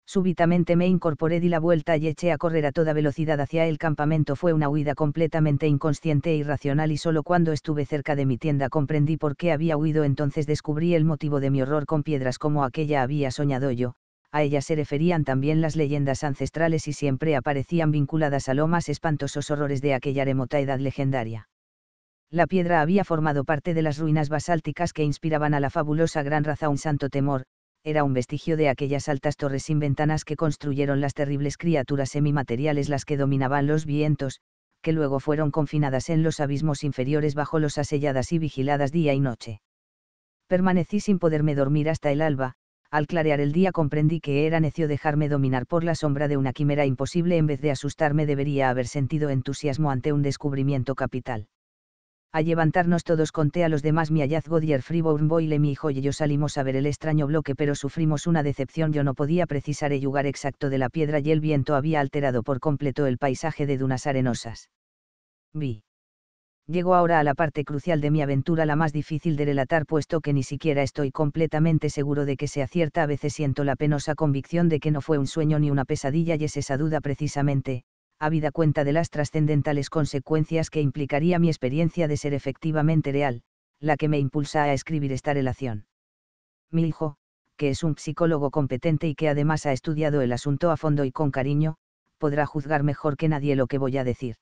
Súbitamente me incorporé, di la vuelta y eché a correr a toda velocidad hacia el campamento. Fue una huida completamente inconsciente e irracional y solo cuando estuve cerca de mi tienda comprendí por qué había huido. Entonces descubrí el motivo de mi horror con piedras como aquella había soñado yo, a ella se referían también las leyendas ancestrales y siempre aparecían vinculadas a lo más espantosos horrores de aquella remota edad legendaria. La piedra había formado parte de las ruinas basálticas que inspiraban a la fabulosa gran raza un santo temor, era un vestigio de aquellas altas torres sin ventanas que construyeron las terribles criaturas semimateriales las que dominaban los vientos, que luego fueron confinadas en los abismos inferiores bajo los aselladas y vigiladas día y noche. Permanecí sin poderme dormir hasta el alba, al clarear el día comprendí que era necio dejarme dominar por la sombra de una quimera imposible en vez de asustarme debería haber sentido entusiasmo ante un descubrimiento capital. Al levantarnos todos conté a los demás mi hallazgo Freeborn Boyle mi hijo y yo salimos a ver el extraño bloque pero sufrimos una decepción yo no podía precisar el lugar exacto de la piedra y el viento había alterado por completo el paisaje de dunas arenosas. Vi Llego ahora a la parte crucial de mi aventura, la más difícil de relatar, puesto que ni siquiera estoy completamente seguro de que sea cierta. A veces siento la penosa convicción de que no fue un sueño ni una pesadilla, y es esa duda precisamente, habida cuenta de las trascendentales consecuencias que implicaría mi experiencia de ser efectivamente real, la que me impulsa a escribir esta relación. Mi hijo, que es un psicólogo competente y que además ha estudiado el asunto a fondo y con cariño, podrá juzgar mejor que nadie lo que voy a decir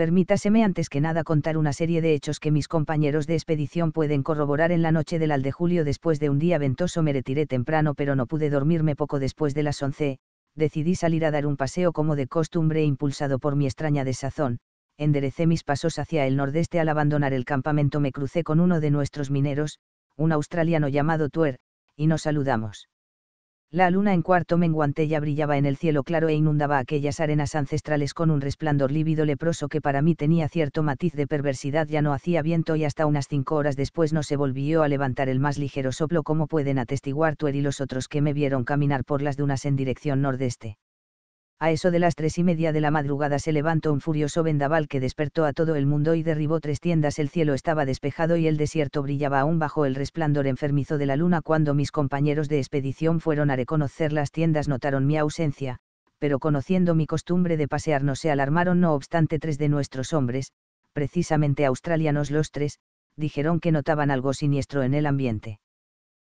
permítaseme antes que nada contar una serie de hechos que mis compañeros de expedición pueden corroborar en la noche del al de julio después de un día ventoso me retiré temprano pero no pude dormirme poco después de las once, decidí salir a dar un paseo como de costumbre impulsado por mi extraña desazón, enderecé mis pasos hacia el nordeste al abandonar el campamento me crucé con uno de nuestros mineros, un australiano llamado Tuer, y nos saludamos. La luna en cuarto menguante ya brillaba en el cielo claro e inundaba aquellas arenas ancestrales con un resplandor lívido leproso que para mí tenía cierto matiz de perversidad. Ya no hacía viento y hasta unas cinco horas después no se volvió a levantar el más ligero soplo como pueden atestiguar Tuer y los otros que me vieron caminar por las dunas en dirección nordeste a eso de las tres y media de la madrugada se levantó un furioso vendaval que despertó a todo el mundo y derribó tres tiendas. El cielo estaba despejado y el desierto brillaba aún bajo el resplandor enfermizo de la luna. Cuando mis compañeros de expedición fueron a reconocer las tiendas notaron mi ausencia, pero conociendo mi costumbre de pasearnos se alarmaron. No obstante, tres de nuestros hombres, precisamente australianos los tres, dijeron que notaban algo siniestro en el ambiente.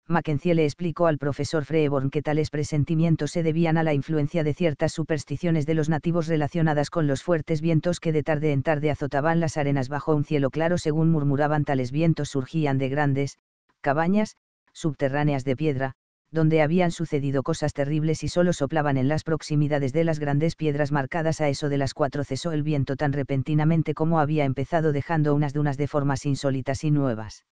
Mackenzie le explicó al profesor Freeborn que tales presentimientos se debían a la influencia de ciertas supersticiones de los nativos relacionadas con los fuertes vientos que de tarde en tarde azotaban las arenas bajo un cielo claro según murmuraban tales vientos surgían de grandes, cabañas, subterráneas de piedra, donde habían sucedido cosas terribles y solo soplaban en las proximidades de las grandes piedras marcadas a eso de las cuatro cesó el viento tan repentinamente como había empezado dejando unas dunas de formas insólitas y nuevas.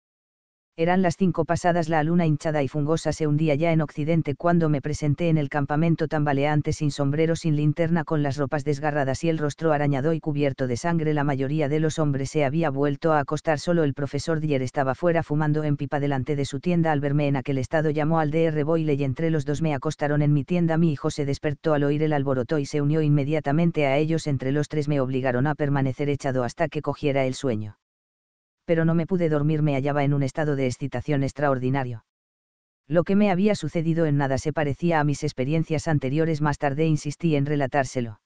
Eran las cinco pasadas la luna hinchada y fungosa se hundía ya en occidente cuando me presenté en el campamento tambaleante sin sombrero, sin linterna, con las ropas desgarradas y el rostro arañado y cubierto de sangre. La mayoría de los hombres se había vuelto a acostar, solo el profesor Dier estaba fuera fumando en pipa delante de su tienda. Al verme en aquel estado llamó al DR Boyle y entre los dos me acostaron en mi tienda. Mi hijo se despertó al oír el alboroto y se unió inmediatamente a ellos. Entre los tres me obligaron a permanecer echado hasta que cogiera el sueño pero no me pude dormir, me hallaba en un estado de excitación extraordinario. Lo que me había sucedido en nada se parecía a mis experiencias anteriores, más tarde insistí en relatárselo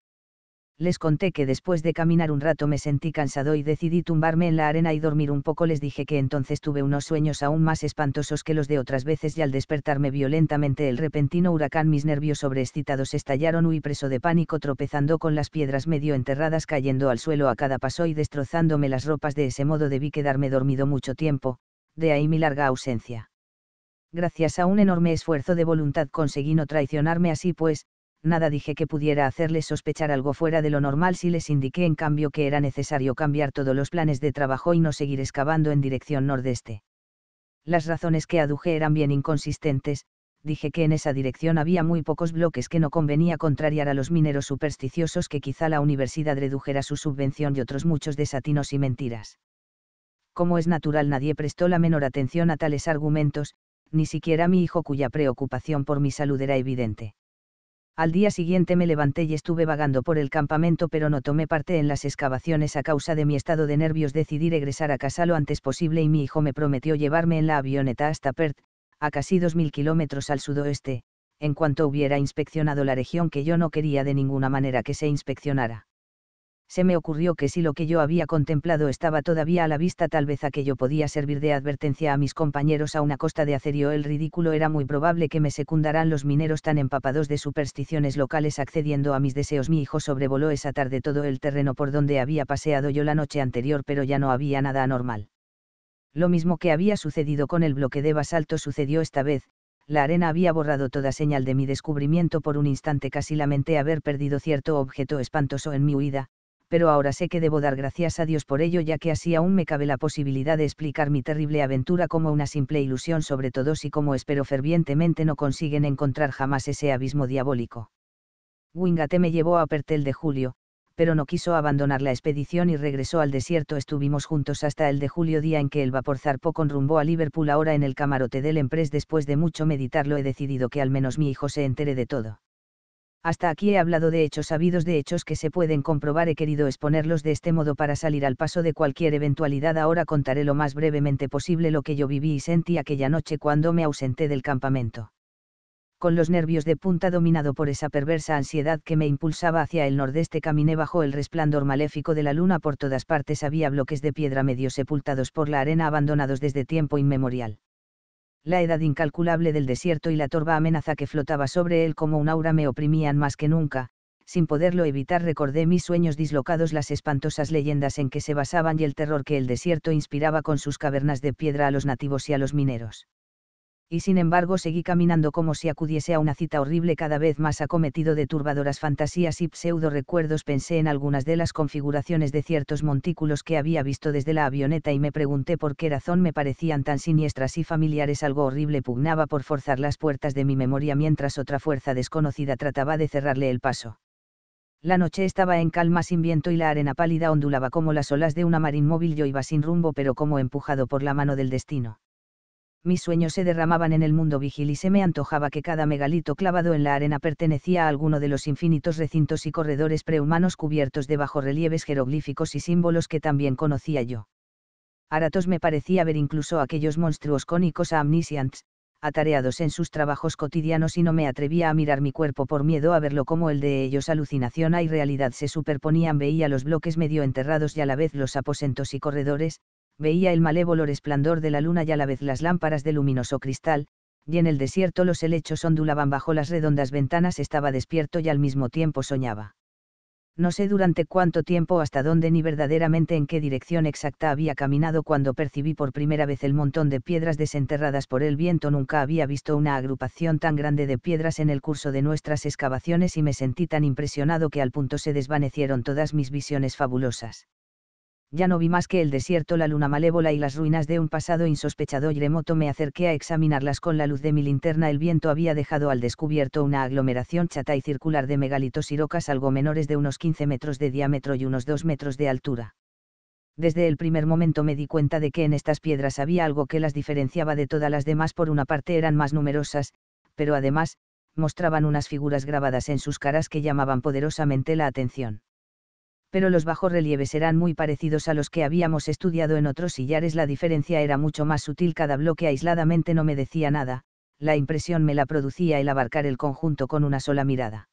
les conté que después de caminar un rato me sentí cansado y decidí tumbarme en la arena y dormir un poco. Les dije que entonces tuve unos sueños aún más espantosos que los de otras veces y al despertarme violentamente el repentino huracán mis nervios sobreexcitados estallaron. y preso de pánico tropezando con las piedras medio enterradas cayendo al suelo a cada paso y destrozándome las ropas. De ese modo debí quedarme dormido mucho tiempo, de ahí mi larga ausencia. Gracias a un enorme esfuerzo de voluntad conseguí no traicionarme así pues, nada dije que pudiera hacerles sospechar algo fuera de lo normal si les indiqué en cambio que era necesario cambiar todos los planes de trabajo y no seguir excavando en dirección nordeste. Las razones que aduje eran bien inconsistentes, dije que en esa dirección había muy pocos bloques que no convenía contrariar a los mineros supersticiosos que quizá la universidad redujera su subvención y otros muchos desatinos y mentiras. Como es natural nadie prestó la menor atención a tales argumentos, ni siquiera mi hijo cuya preocupación por mi salud era evidente al día siguiente me levanté y estuve vagando por el campamento pero no tomé parte en las excavaciones a causa de mi estado de nervios. Decidí regresar a casa lo antes posible y mi hijo me prometió llevarme en la avioneta hasta Perth, a casi 2.000 kilómetros al sudoeste, en cuanto hubiera inspeccionado la región que yo no quería de ninguna manera que se inspeccionara se me ocurrió que si lo que yo había contemplado estaba todavía a la vista tal vez aquello podía servir de advertencia a mis compañeros a una costa de acerio el ridículo era muy probable que me secundaran los mineros tan empapados de supersticiones locales accediendo a mis deseos mi hijo sobrevoló esa tarde todo el terreno por donde había paseado yo la noche anterior pero ya no había nada anormal. Lo mismo que había sucedido con el bloque de basalto sucedió esta vez, la arena había borrado toda señal de mi descubrimiento por un instante casi lamenté haber perdido cierto objeto espantoso en mi huida, pero ahora sé que debo dar gracias a Dios por ello ya que así aún me cabe la posibilidad de explicar mi terrible aventura como una simple ilusión sobre todo si como espero fervientemente no consiguen encontrar jamás ese abismo diabólico. Wingate me llevó a Pertel de Julio, pero no quiso abandonar la expedición y regresó al desierto. Estuvimos juntos hasta el de julio día en que el vapor zarpó con rumbo a Liverpool ahora en el camarote del Empress. Después de mucho meditarlo he decidido que al menos mi hijo se entere de todo. Hasta aquí he hablado de hechos sabidos, de hechos que se pueden comprobar. He querido exponerlos de este modo para salir al paso de cualquier eventualidad. Ahora contaré lo más brevemente posible lo que yo viví y sentí aquella noche cuando me ausenté del campamento. Con los nervios de punta dominado por esa perversa ansiedad que me impulsaba hacia el nordeste, caminé bajo el resplandor maléfico de la luna por todas partes. Había bloques de piedra medio sepultados por la arena abandonados desde tiempo inmemorial la edad incalculable del desierto y la torva amenaza que flotaba sobre él como un aura me oprimían más que nunca, sin poderlo evitar recordé mis sueños dislocados, las espantosas leyendas en que se basaban y el terror que el desierto inspiraba con sus cavernas de piedra a los nativos y a los mineros y sin embargo seguí caminando como si acudiese a una cita horrible cada vez más acometido de turbadoras fantasías y pseudo recuerdos pensé en algunas de las configuraciones de ciertos montículos que había visto desde la avioneta y me pregunté por qué razón me parecían tan siniestras y familiares algo horrible pugnaba por forzar las puertas de mi memoria mientras otra fuerza desconocida trataba de cerrarle el paso. La noche estaba en calma sin viento y la arena pálida ondulaba como las olas de una mar inmóvil yo iba sin rumbo pero como empujado por la mano del destino mis sueños se derramaban en el mundo vigil y se me antojaba que cada megalito clavado en la arena pertenecía a alguno de los infinitos recintos y corredores prehumanos cubiertos de bajorrelieves jeroglíficos y símbolos que también conocía yo. Aratos me parecía ver incluso aquellos monstruos cónicos a atareados en sus trabajos cotidianos y no me atrevía a mirar mi cuerpo por miedo a verlo como el de ellos alucinación y realidad se superponían veía los bloques medio enterrados y a la vez los aposentos y corredores, veía el malévolo resplandor de la luna y a la vez las lámparas de luminoso cristal, y en el desierto los helechos ondulaban bajo las redondas ventanas estaba despierto y al mismo tiempo soñaba. No sé durante cuánto tiempo hasta dónde ni verdaderamente en qué dirección exacta había caminado cuando percibí por primera vez el montón de piedras desenterradas por el viento. Nunca había visto una agrupación tan grande de piedras en el curso de nuestras excavaciones y me sentí tan impresionado que al punto se desvanecieron todas mis visiones fabulosas ya no vi más que el desierto, la luna malévola y las ruinas de un pasado insospechado y remoto. Me acerqué a examinarlas con la luz de mi linterna. El viento había dejado al descubierto una aglomeración chata y circular de megalitos y rocas algo menores de unos 15 metros de diámetro y unos 2 metros de altura. Desde el primer momento me di cuenta de que en estas piedras había algo que las diferenciaba de todas las demás. Por una parte eran más numerosas, pero además, mostraban unas figuras grabadas en sus caras que llamaban poderosamente la atención pero los bajorrelieves eran muy parecidos a los que habíamos estudiado en otros sillares. La diferencia era mucho más sutil, cada bloque aisladamente no me decía nada, la impresión me la producía el abarcar el conjunto con una sola mirada.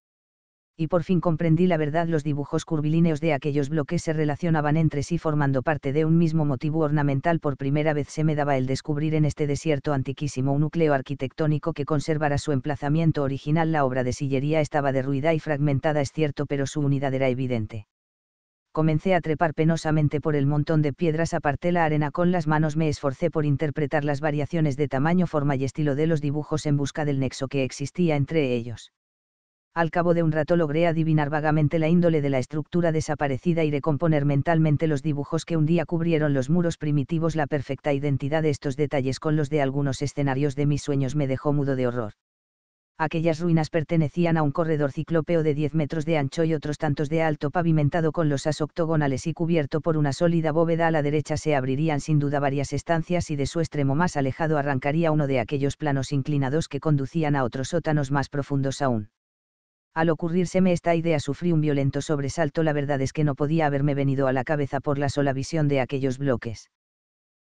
Y por fin comprendí la verdad, los dibujos curvilíneos de aquellos bloques se relacionaban entre sí formando parte de un mismo motivo ornamental. Por primera vez se me daba el descubrir en este desierto antiquísimo un núcleo arquitectónico que conservara su emplazamiento original. La obra de sillería estaba derruida y fragmentada, es cierto, pero su unidad era evidente comencé a trepar penosamente por el montón de piedras, aparté la arena con las manos, me esforcé por interpretar las variaciones de tamaño, forma y estilo de los dibujos en busca del nexo que existía entre ellos. Al cabo de un rato logré adivinar vagamente la índole de la estructura desaparecida y recomponer mentalmente los dibujos que un día cubrieron los muros primitivos. La perfecta identidad de estos detalles con los de algunos escenarios de mis sueños me dejó mudo de horror aquellas ruinas pertenecían a un corredor ciclópeo de 10 metros de ancho y otros tantos de alto pavimentado con losas octogonales y cubierto por una sólida bóveda a la derecha se abrirían sin duda varias estancias y de su extremo más alejado arrancaría uno de aquellos planos inclinados que conducían a otros sótanos más profundos aún. Al ocurrírseme esta idea sufrí un violento sobresalto, la verdad es que no podía haberme venido a la cabeza por la sola visión de aquellos bloques.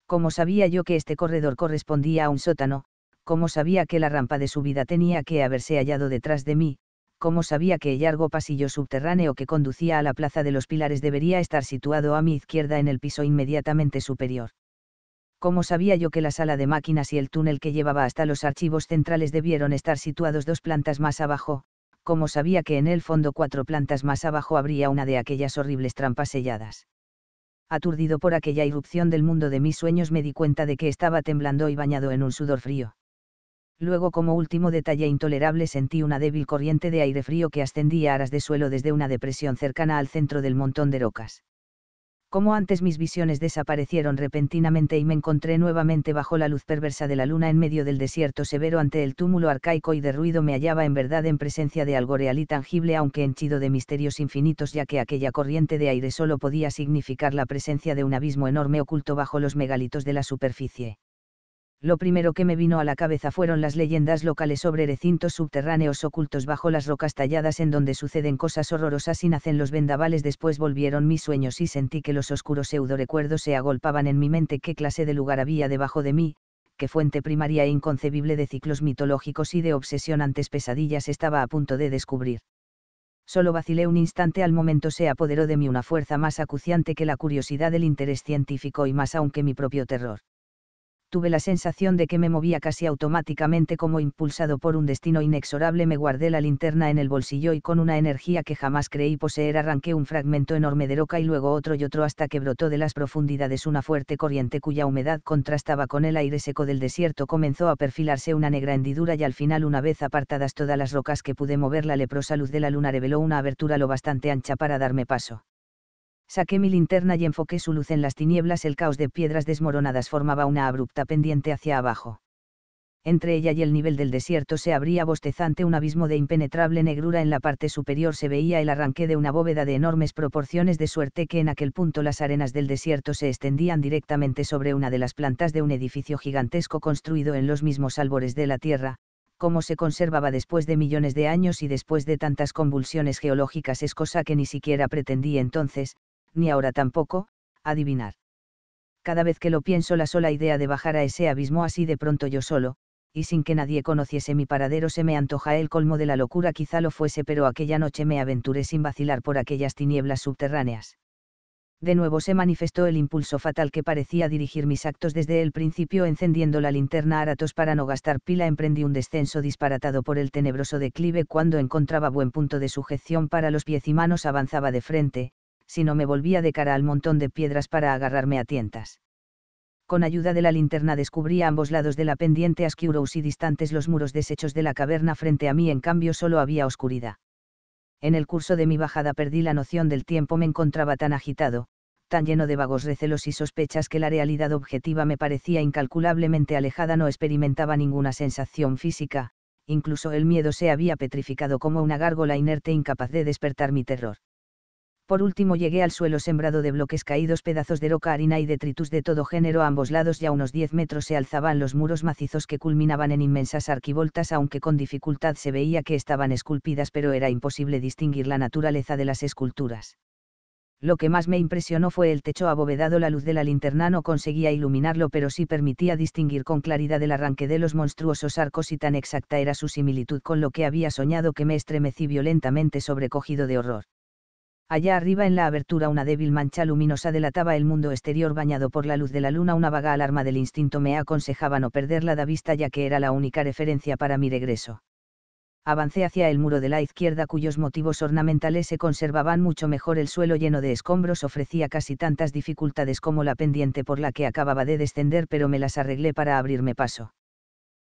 Como sabía yo que este corredor correspondía a un sótano, ¿Cómo sabía que la rampa de subida tenía que haberse hallado detrás de mí, como sabía que el largo pasillo subterráneo que conducía a la Plaza de los Pilares debería estar situado a mi izquierda en el piso inmediatamente superior. Como sabía yo que la sala de máquinas y el túnel que llevaba hasta los archivos centrales debieron estar situados dos plantas más abajo, como sabía que en el fondo cuatro plantas más abajo habría una de aquellas horribles trampas selladas. Aturdido por aquella irrupción del mundo de mis sueños me di cuenta de que estaba temblando y bañado en un sudor frío. Luego como último detalle intolerable sentí una débil corriente de aire frío que ascendía aras de suelo desde una depresión cercana al centro del montón de rocas. Como antes mis visiones desaparecieron repentinamente y me encontré nuevamente bajo la luz perversa de la luna en medio del desierto severo ante el túmulo arcaico y de ruido me hallaba en verdad en presencia de algo real y tangible aunque henchido de misterios infinitos ya que aquella corriente de aire solo podía significar la presencia de un abismo enorme oculto bajo los megalitos de la superficie lo primero que me vino a la cabeza fueron las leyendas locales sobre recintos subterráneos ocultos bajo las rocas talladas en donde suceden cosas horrorosas y nacen los vendavales. Después volvieron mis sueños y sentí que los oscuros pseudo-recuerdos se agolpaban en mi mente qué clase de lugar había debajo de mí, qué fuente primaria e inconcebible de ciclos mitológicos y de obsesionantes pesadillas estaba a punto de descubrir. Solo vacilé un instante al momento se apoderó de mí una fuerza más acuciante que la curiosidad del interés científico y más aún que mi propio terror tuve la sensación de que me movía casi automáticamente como impulsado por un destino inexorable me guardé la linterna en el bolsillo y con una energía que jamás creí poseer arranqué un fragmento enorme de roca y luego otro y otro hasta que brotó de las profundidades una fuerte corriente cuya humedad contrastaba con el aire seco del desierto comenzó a perfilarse una negra hendidura y al final una vez apartadas todas las rocas que pude mover la leprosa luz de la luna reveló una abertura lo bastante ancha para darme paso Saqué mi linterna y enfoqué su luz en las tinieblas. El caos de piedras desmoronadas formaba una abrupta pendiente hacia abajo. Entre ella y el nivel del desierto se abría bostezante un abismo de impenetrable negrura. En la parte superior se veía el arranque de una bóveda de enormes proporciones de suerte que en aquel punto las arenas del desierto se extendían directamente sobre una de las plantas de un edificio gigantesco construido en los mismos albores de la tierra, como se conservaba después de millones de años y después de tantas convulsiones geológicas es cosa que ni siquiera pretendí entonces, ni ahora tampoco, adivinar. Cada vez que lo pienso la sola idea de bajar a ese abismo así de pronto yo solo, y sin que nadie conociese mi paradero se me antoja el colmo de la locura quizá lo fuese pero aquella noche me aventuré sin vacilar por aquellas tinieblas subterráneas. De nuevo se manifestó el impulso fatal que parecía dirigir mis actos desde el principio encendiendo la linterna a ratos para no gastar pila emprendí un descenso disparatado por el tenebroso declive cuando encontraba buen punto de sujeción para los pies y manos avanzaba de frente, sino me volvía de cara al montón de piedras para agarrarme a tientas. Con ayuda de la linterna descubrí a ambos lados de la pendiente Ascurous y distantes los muros deshechos de la caverna frente a mí, en cambio solo había oscuridad. En el curso de mi bajada perdí la noción del tiempo, me encontraba tan agitado, tan lleno de vagos recelos y sospechas que la realidad objetiva me parecía incalculablemente alejada, no experimentaba ninguna sensación física, incluso el miedo se había petrificado como una gárgola inerte incapaz de despertar mi terror. Por último llegué al suelo sembrado de bloques caídos, pedazos de roca, harina y detritus de todo género a ambos lados y a unos 10 metros se alzaban los muros macizos que culminaban en inmensas arquivoltas, aunque con dificultad se veía que estaban esculpidas, pero era imposible distinguir la naturaleza de las esculturas. Lo que más me impresionó fue el techo abovedado, la luz de la linterna no conseguía iluminarlo, pero sí permitía distinguir con claridad el arranque de los monstruosos arcos y tan exacta era su similitud con lo que había soñado que me estremecí violentamente sobrecogido de horror Allá arriba en la abertura una débil mancha luminosa delataba el mundo exterior bañado por la luz de la luna. Una vaga alarma del instinto me aconsejaba no perderla de vista ya que era la única referencia para mi regreso. Avancé hacia el muro de la izquierda cuyos motivos ornamentales se conservaban mucho mejor. El suelo lleno de escombros ofrecía casi tantas dificultades como la pendiente por la que acababa de descender pero me las arreglé para abrirme paso.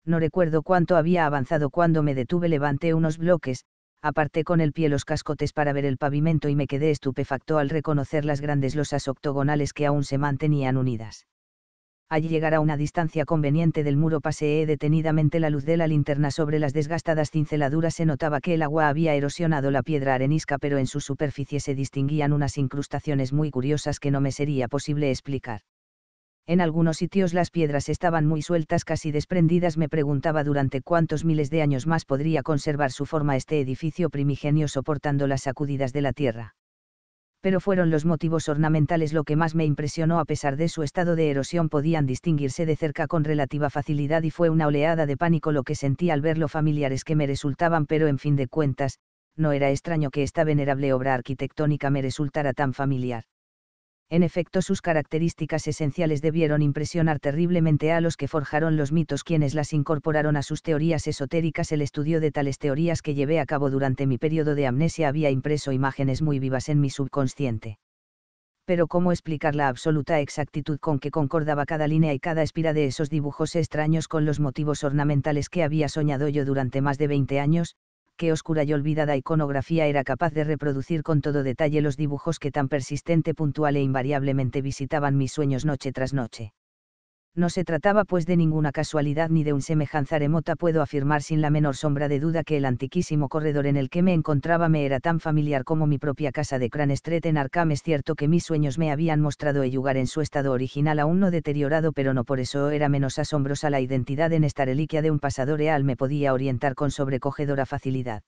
No recuerdo cuánto había avanzado cuando me detuve, levanté unos bloques, aparté con el pie los cascotes para ver el pavimento y me quedé estupefacto al reconocer las grandes losas octogonales que aún se mantenían unidas. Al llegar a una distancia conveniente del muro paseé detenidamente la luz de la linterna sobre las desgastadas cinceladuras. Se notaba que el agua había erosionado la piedra arenisca pero en su superficie se distinguían unas incrustaciones muy curiosas que no me sería posible explicar en algunos sitios las piedras estaban muy sueltas, casi desprendidas. Me preguntaba durante cuántos miles de años más podría conservar su forma este edificio primigenio soportando las sacudidas de la tierra. Pero fueron los motivos ornamentales lo que más me impresionó a pesar de su estado de erosión podían distinguirse de cerca con relativa facilidad y fue una oleada de pánico lo que sentí al ver lo familiares que me resultaban, pero en fin de cuentas, no era extraño que esta venerable obra arquitectónica me resultara tan familiar en efecto sus características esenciales debieron impresionar terriblemente a los que forjaron los mitos quienes las incorporaron a sus teorías esotéricas. El estudio de tales teorías que llevé a cabo durante mi periodo de amnesia había impreso imágenes muy vivas en mi subconsciente. Pero cómo explicar la absoluta exactitud con que concordaba cada línea y cada espira de esos dibujos extraños con los motivos ornamentales que había soñado yo durante más de 20 años, qué oscura y olvidada iconografía era capaz de reproducir con todo detalle los dibujos que tan persistente, puntual e invariablemente visitaban mis sueños noche tras noche no se trataba pues de ninguna casualidad ni de un semejanza remota, puedo afirmar sin la menor sombra de duda que el antiquísimo corredor en el que me encontraba me era tan familiar como mi propia casa de Cranestret en Arkham. Es cierto que mis sueños me habían mostrado el lugar en su estado original aún no deteriorado, pero no por eso era menos asombrosa la identidad en esta reliquia de un pasado real me podía orientar con sobrecogedora facilidad.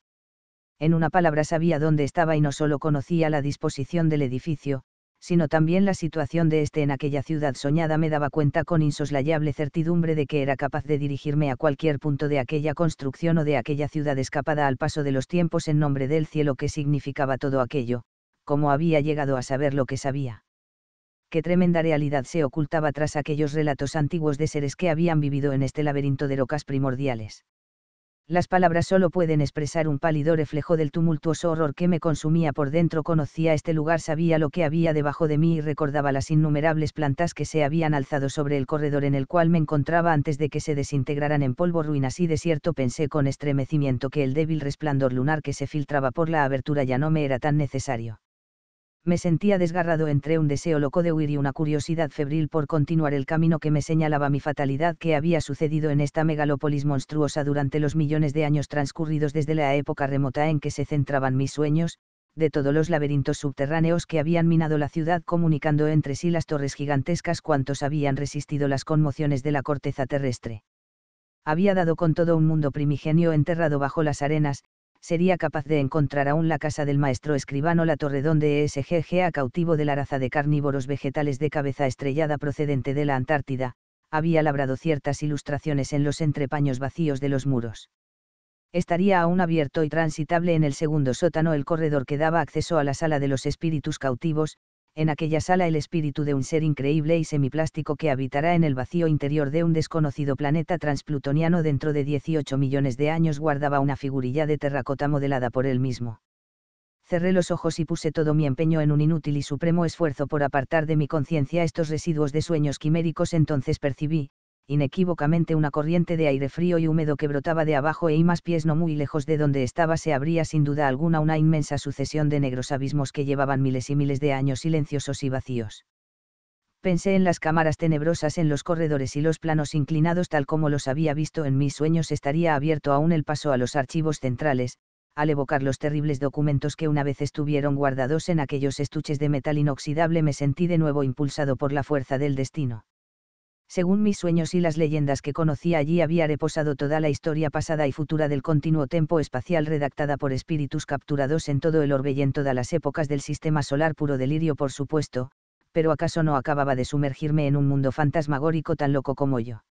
En una palabra sabía dónde estaba y no solo conocía la disposición del edificio, sino también la situación de este en aquella ciudad soñada me daba cuenta con insoslayable certidumbre de que era capaz de dirigirme a cualquier punto de aquella construcción o de aquella ciudad escapada al paso de los tiempos en nombre del cielo que significaba todo aquello, como había llegado a saber lo que sabía. Qué tremenda realidad se ocultaba tras aquellos relatos antiguos de seres que habían vivido en este laberinto de rocas primordiales las palabras solo pueden expresar un pálido reflejo del tumultuoso horror que me consumía por dentro. Conocía este lugar, sabía lo que había debajo de mí y recordaba las innumerables plantas que se habían alzado sobre el corredor en el cual me encontraba antes de que se desintegraran en polvo, ruinas y desierto. Pensé con estremecimiento que el débil resplandor lunar que se filtraba por la abertura ya no me era tan necesario me sentía desgarrado entre un deseo loco de huir y una curiosidad febril por continuar el camino que me señalaba mi fatalidad que había sucedido en esta megalópolis monstruosa durante los millones de años transcurridos desde la época remota en que se centraban mis sueños, de todos los laberintos subterráneos que habían minado la ciudad comunicando entre sí las torres gigantescas cuantos habían resistido las conmociones de la corteza terrestre. Había dado con todo un mundo primigenio enterrado bajo las arenas, sería capaz de encontrar aún la casa del maestro escribano La Torre donde ESGGA cautivo de la raza de carnívoros vegetales de cabeza estrellada procedente de la Antártida, había labrado ciertas ilustraciones en los entrepaños vacíos de los muros. Estaría aún abierto y transitable en el segundo sótano el corredor que daba acceso a la sala de los espíritus cautivos, en aquella sala el espíritu de un ser increíble y semiplástico que habitará en el vacío interior de un desconocido planeta transplutoniano dentro de 18 millones de años guardaba una figurilla de terracota modelada por él mismo. Cerré los ojos y puse todo mi empeño en un inútil y supremo esfuerzo por apartar de mi conciencia estos residuos de sueños quiméricos entonces percibí, inequívocamente una corriente de aire frío y húmedo que brotaba de abajo e y más pies no muy lejos de donde estaba se abría sin duda alguna una inmensa sucesión de negros abismos que llevaban miles y miles de años silenciosos y vacíos. Pensé en las cámaras tenebrosas en los corredores y los planos inclinados tal como los había visto en mis sueños estaría abierto aún el paso a los archivos centrales, al evocar los terribles documentos que una vez estuvieron guardados en aquellos estuches de metal inoxidable me sentí de nuevo impulsado por la fuerza del destino según mis sueños y las leyendas que conocía allí había reposado toda la historia pasada y futura del continuo tempo espacial redactada por espíritus capturados en todo el orbe y en todas las épocas del sistema solar puro delirio por supuesto, pero acaso no acababa de sumergirme en un mundo fantasmagórico tan loco como yo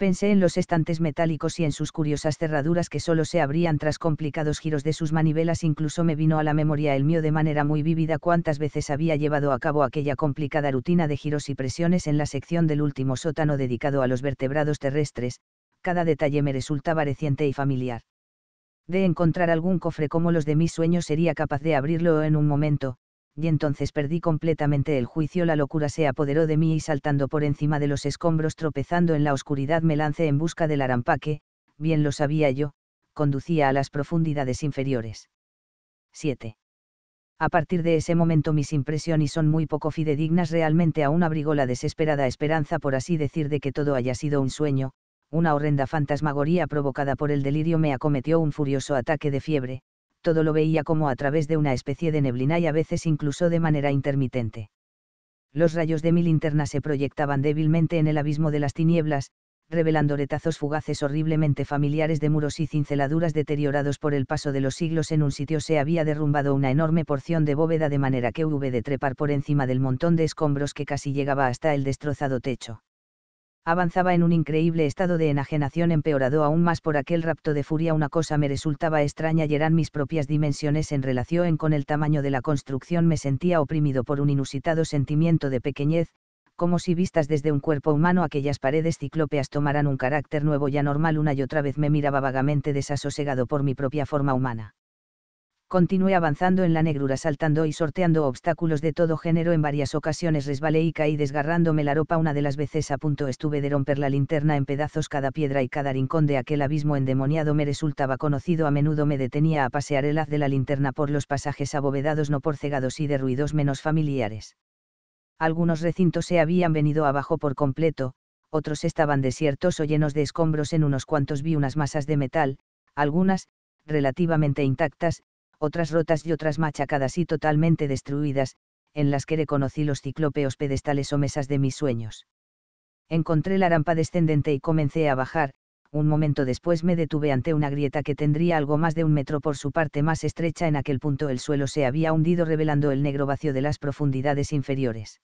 pensé en los estantes metálicos y en sus curiosas cerraduras que solo se abrían tras complicados giros de sus manivelas. Incluso me vino a la memoria el mío de manera muy vívida cuántas veces había llevado a cabo aquella complicada rutina de giros y presiones en la sección del último sótano dedicado a los vertebrados terrestres, cada detalle me resultaba reciente y familiar. De encontrar algún cofre como los de mis sueños sería capaz de abrirlo en un momento, y entonces perdí completamente el juicio. La locura se apoderó de mí y saltando por encima de los escombros, tropezando en la oscuridad, me lancé en busca del arampaque, bien lo sabía yo, conducía a las profundidades inferiores. 7. A partir de ese momento mis impresiones son muy poco fidedignas, realmente aún abrigó la desesperada esperanza, por así decir, de que todo haya sido un sueño, una horrenda fantasmagoría provocada por el delirio me acometió un furioso ataque de fiebre, todo lo veía como a través de una especie de neblina y a veces incluso de manera intermitente. Los rayos de mi linterna se proyectaban débilmente en el abismo de las tinieblas, revelando retazos fugaces horriblemente familiares de muros y cinceladuras deteriorados por el paso de los siglos. En un sitio se había derrumbado una enorme porción de bóveda de manera que hube de trepar por encima del montón de escombros que casi llegaba hasta el destrozado techo avanzaba en un increíble estado de enajenación empeorado aún más por aquel rapto de furia. Una cosa me resultaba extraña y eran mis propias dimensiones en relación con el tamaño de la construcción. Me sentía oprimido por un inusitado sentimiento de pequeñez, como si vistas desde un cuerpo humano aquellas paredes ciclópeas tomaran un carácter nuevo y anormal. Una y otra vez me miraba vagamente desasosegado por mi propia forma humana continué avanzando en la negrura saltando y sorteando obstáculos de todo género en varias ocasiones resbalé y caí desgarrándome la ropa una de las veces a punto estuve de romper la linterna en pedazos cada piedra y cada rincón de aquel abismo endemoniado me resultaba conocido a menudo me detenía a pasear el haz de la linterna por los pasajes abovedados no por cegados y de ruidos menos familiares. Algunos recintos se habían venido abajo por completo, otros estaban desiertos o llenos de escombros en unos cuantos vi unas masas de metal, algunas, relativamente intactas, otras rotas y otras machacadas y totalmente destruidas, en las que reconocí los ciclópeos pedestales o mesas de mis sueños. Encontré la rampa descendente y comencé a bajar, un momento después me detuve ante una grieta que tendría algo más de un metro por su parte más estrecha en aquel punto el suelo se había hundido revelando el negro vacío de las profundidades inferiores.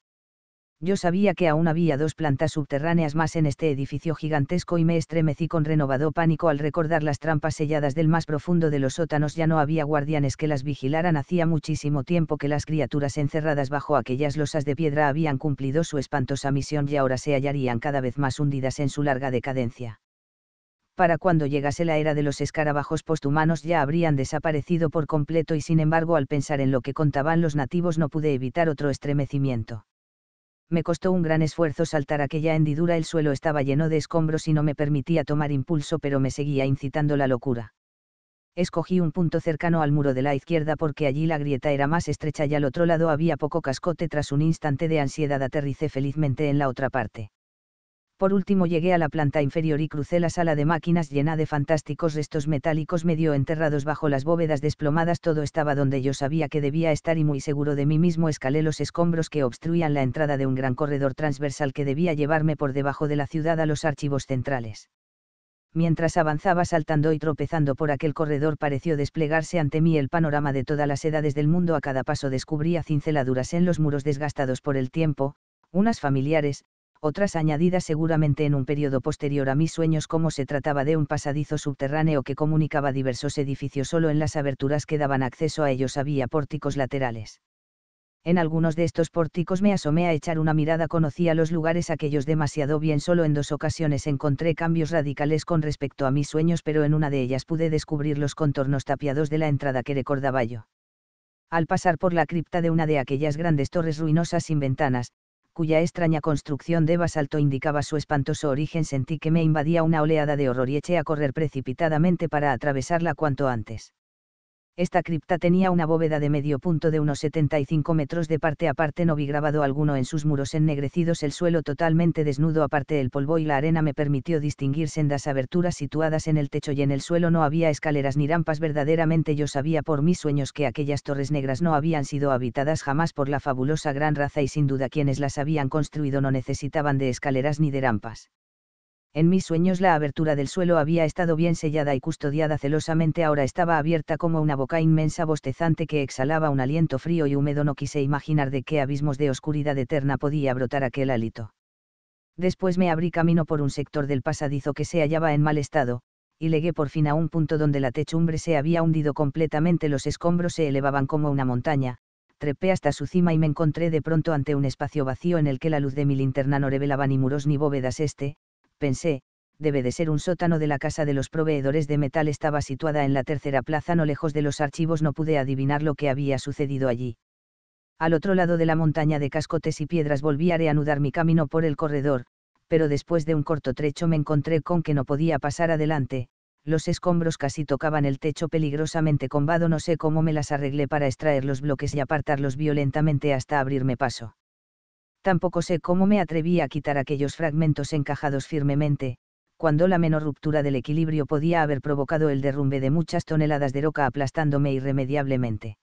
Yo sabía que aún había dos plantas subterráneas más en este edificio gigantesco y me estremecí con renovado pánico al recordar las trampas selladas del más profundo de los sótanos. Ya no había guardianes que las vigilaran. Hacía muchísimo tiempo que las criaturas encerradas bajo aquellas losas de piedra habían cumplido su espantosa misión y ahora se hallarían cada vez más hundidas en su larga decadencia. Para cuando llegase la era de los escarabajos posthumanos ya habrían desaparecido por completo y sin embargo al pensar en lo que contaban los nativos no pude evitar otro estremecimiento me costó un gran esfuerzo saltar aquella hendidura, el suelo estaba lleno de escombros y no me permitía tomar impulso, pero me seguía incitando la locura. Escogí un punto cercano al muro de la izquierda porque allí la grieta era más estrecha y al otro lado había poco cascote. Tras un instante de ansiedad aterricé felizmente en la otra parte. Por último llegué a la planta inferior y crucé la sala de máquinas llena de fantásticos restos metálicos medio enterrados bajo las bóvedas desplomadas. Todo estaba donde yo sabía que debía estar y muy seguro de mí mismo escalé los escombros que obstruían la entrada de un gran corredor transversal que debía llevarme por debajo de la ciudad a los archivos centrales. Mientras avanzaba saltando y tropezando por aquel corredor pareció desplegarse ante mí el panorama de todas las edades del mundo. A cada paso descubría cinceladuras en los muros desgastados por el tiempo, unas familiares, otras añadidas seguramente en un periodo posterior a mis sueños como se trataba de un pasadizo subterráneo que comunicaba diversos edificios solo en las aberturas que daban acceso a ellos había pórticos laterales. En algunos de estos pórticos me asomé a echar una mirada, conocía los lugares aquellos demasiado bien, solo en dos ocasiones encontré cambios radicales con respecto a mis sueños, pero en una de ellas pude descubrir los contornos tapiados de la entrada que recordaba yo. Al pasar por la cripta de una de aquellas grandes torres ruinosas sin ventanas, cuya extraña construcción de basalto indicaba su espantoso origen, sentí que me invadía una oleada de horror y eché a correr precipitadamente para atravesarla cuanto antes. Esta cripta tenía una bóveda de medio punto de unos 75 metros de parte a parte. No vi grabado alguno en sus muros ennegrecidos. El suelo totalmente desnudo, aparte el polvo y la arena, me permitió distinguir sendas aberturas situadas en el techo y en el suelo. No había escaleras ni rampas. Verdaderamente yo sabía por mis sueños que aquellas torres negras no habían sido habitadas jamás por la fabulosa gran raza y sin duda quienes las habían construido no necesitaban de escaleras ni de rampas. En mis sueños la abertura del suelo había estado bien sellada y custodiada celosamente, ahora estaba abierta como una boca inmensa bostezante que exhalaba un aliento frío y húmedo. No quise imaginar de qué abismos de oscuridad eterna podía brotar aquel hálito. Después me abrí camino por un sector del pasadizo que se hallaba en mal estado, y llegué por fin a un punto donde la techumbre se había hundido completamente, los escombros se elevaban como una montaña, trepé hasta su cima y me encontré de pronto ante un espacio vacío en el que la luz de mi linterna no revelaba ni muros ni bóvedas este, pensé, debe de ser un sótano de la casa de los proveedores de metal estaba situada en la tercera plaza no lejos de los archivos no pude adivinar lo que había sucedido allí. Al otro lado de la montaña de cascotes y piedras volví a reanudar mi camino por el corredor, pero después de un corto trecho me encontré con que no podía pasar adelante, los escombros casi tocaban el techo peligrosamente combado no sé cómo me las arreglé para extraer los bloques y apartarlos violentamente hasta abrirme paso. Tampoco sé cómo me atreví a quitar aquellos fragmentos encajados firmemente, cuando la menor ruptura del equilibrio podía haber provocado el derrumbe de muchas toneladas de roca aplastándome irremediablemente.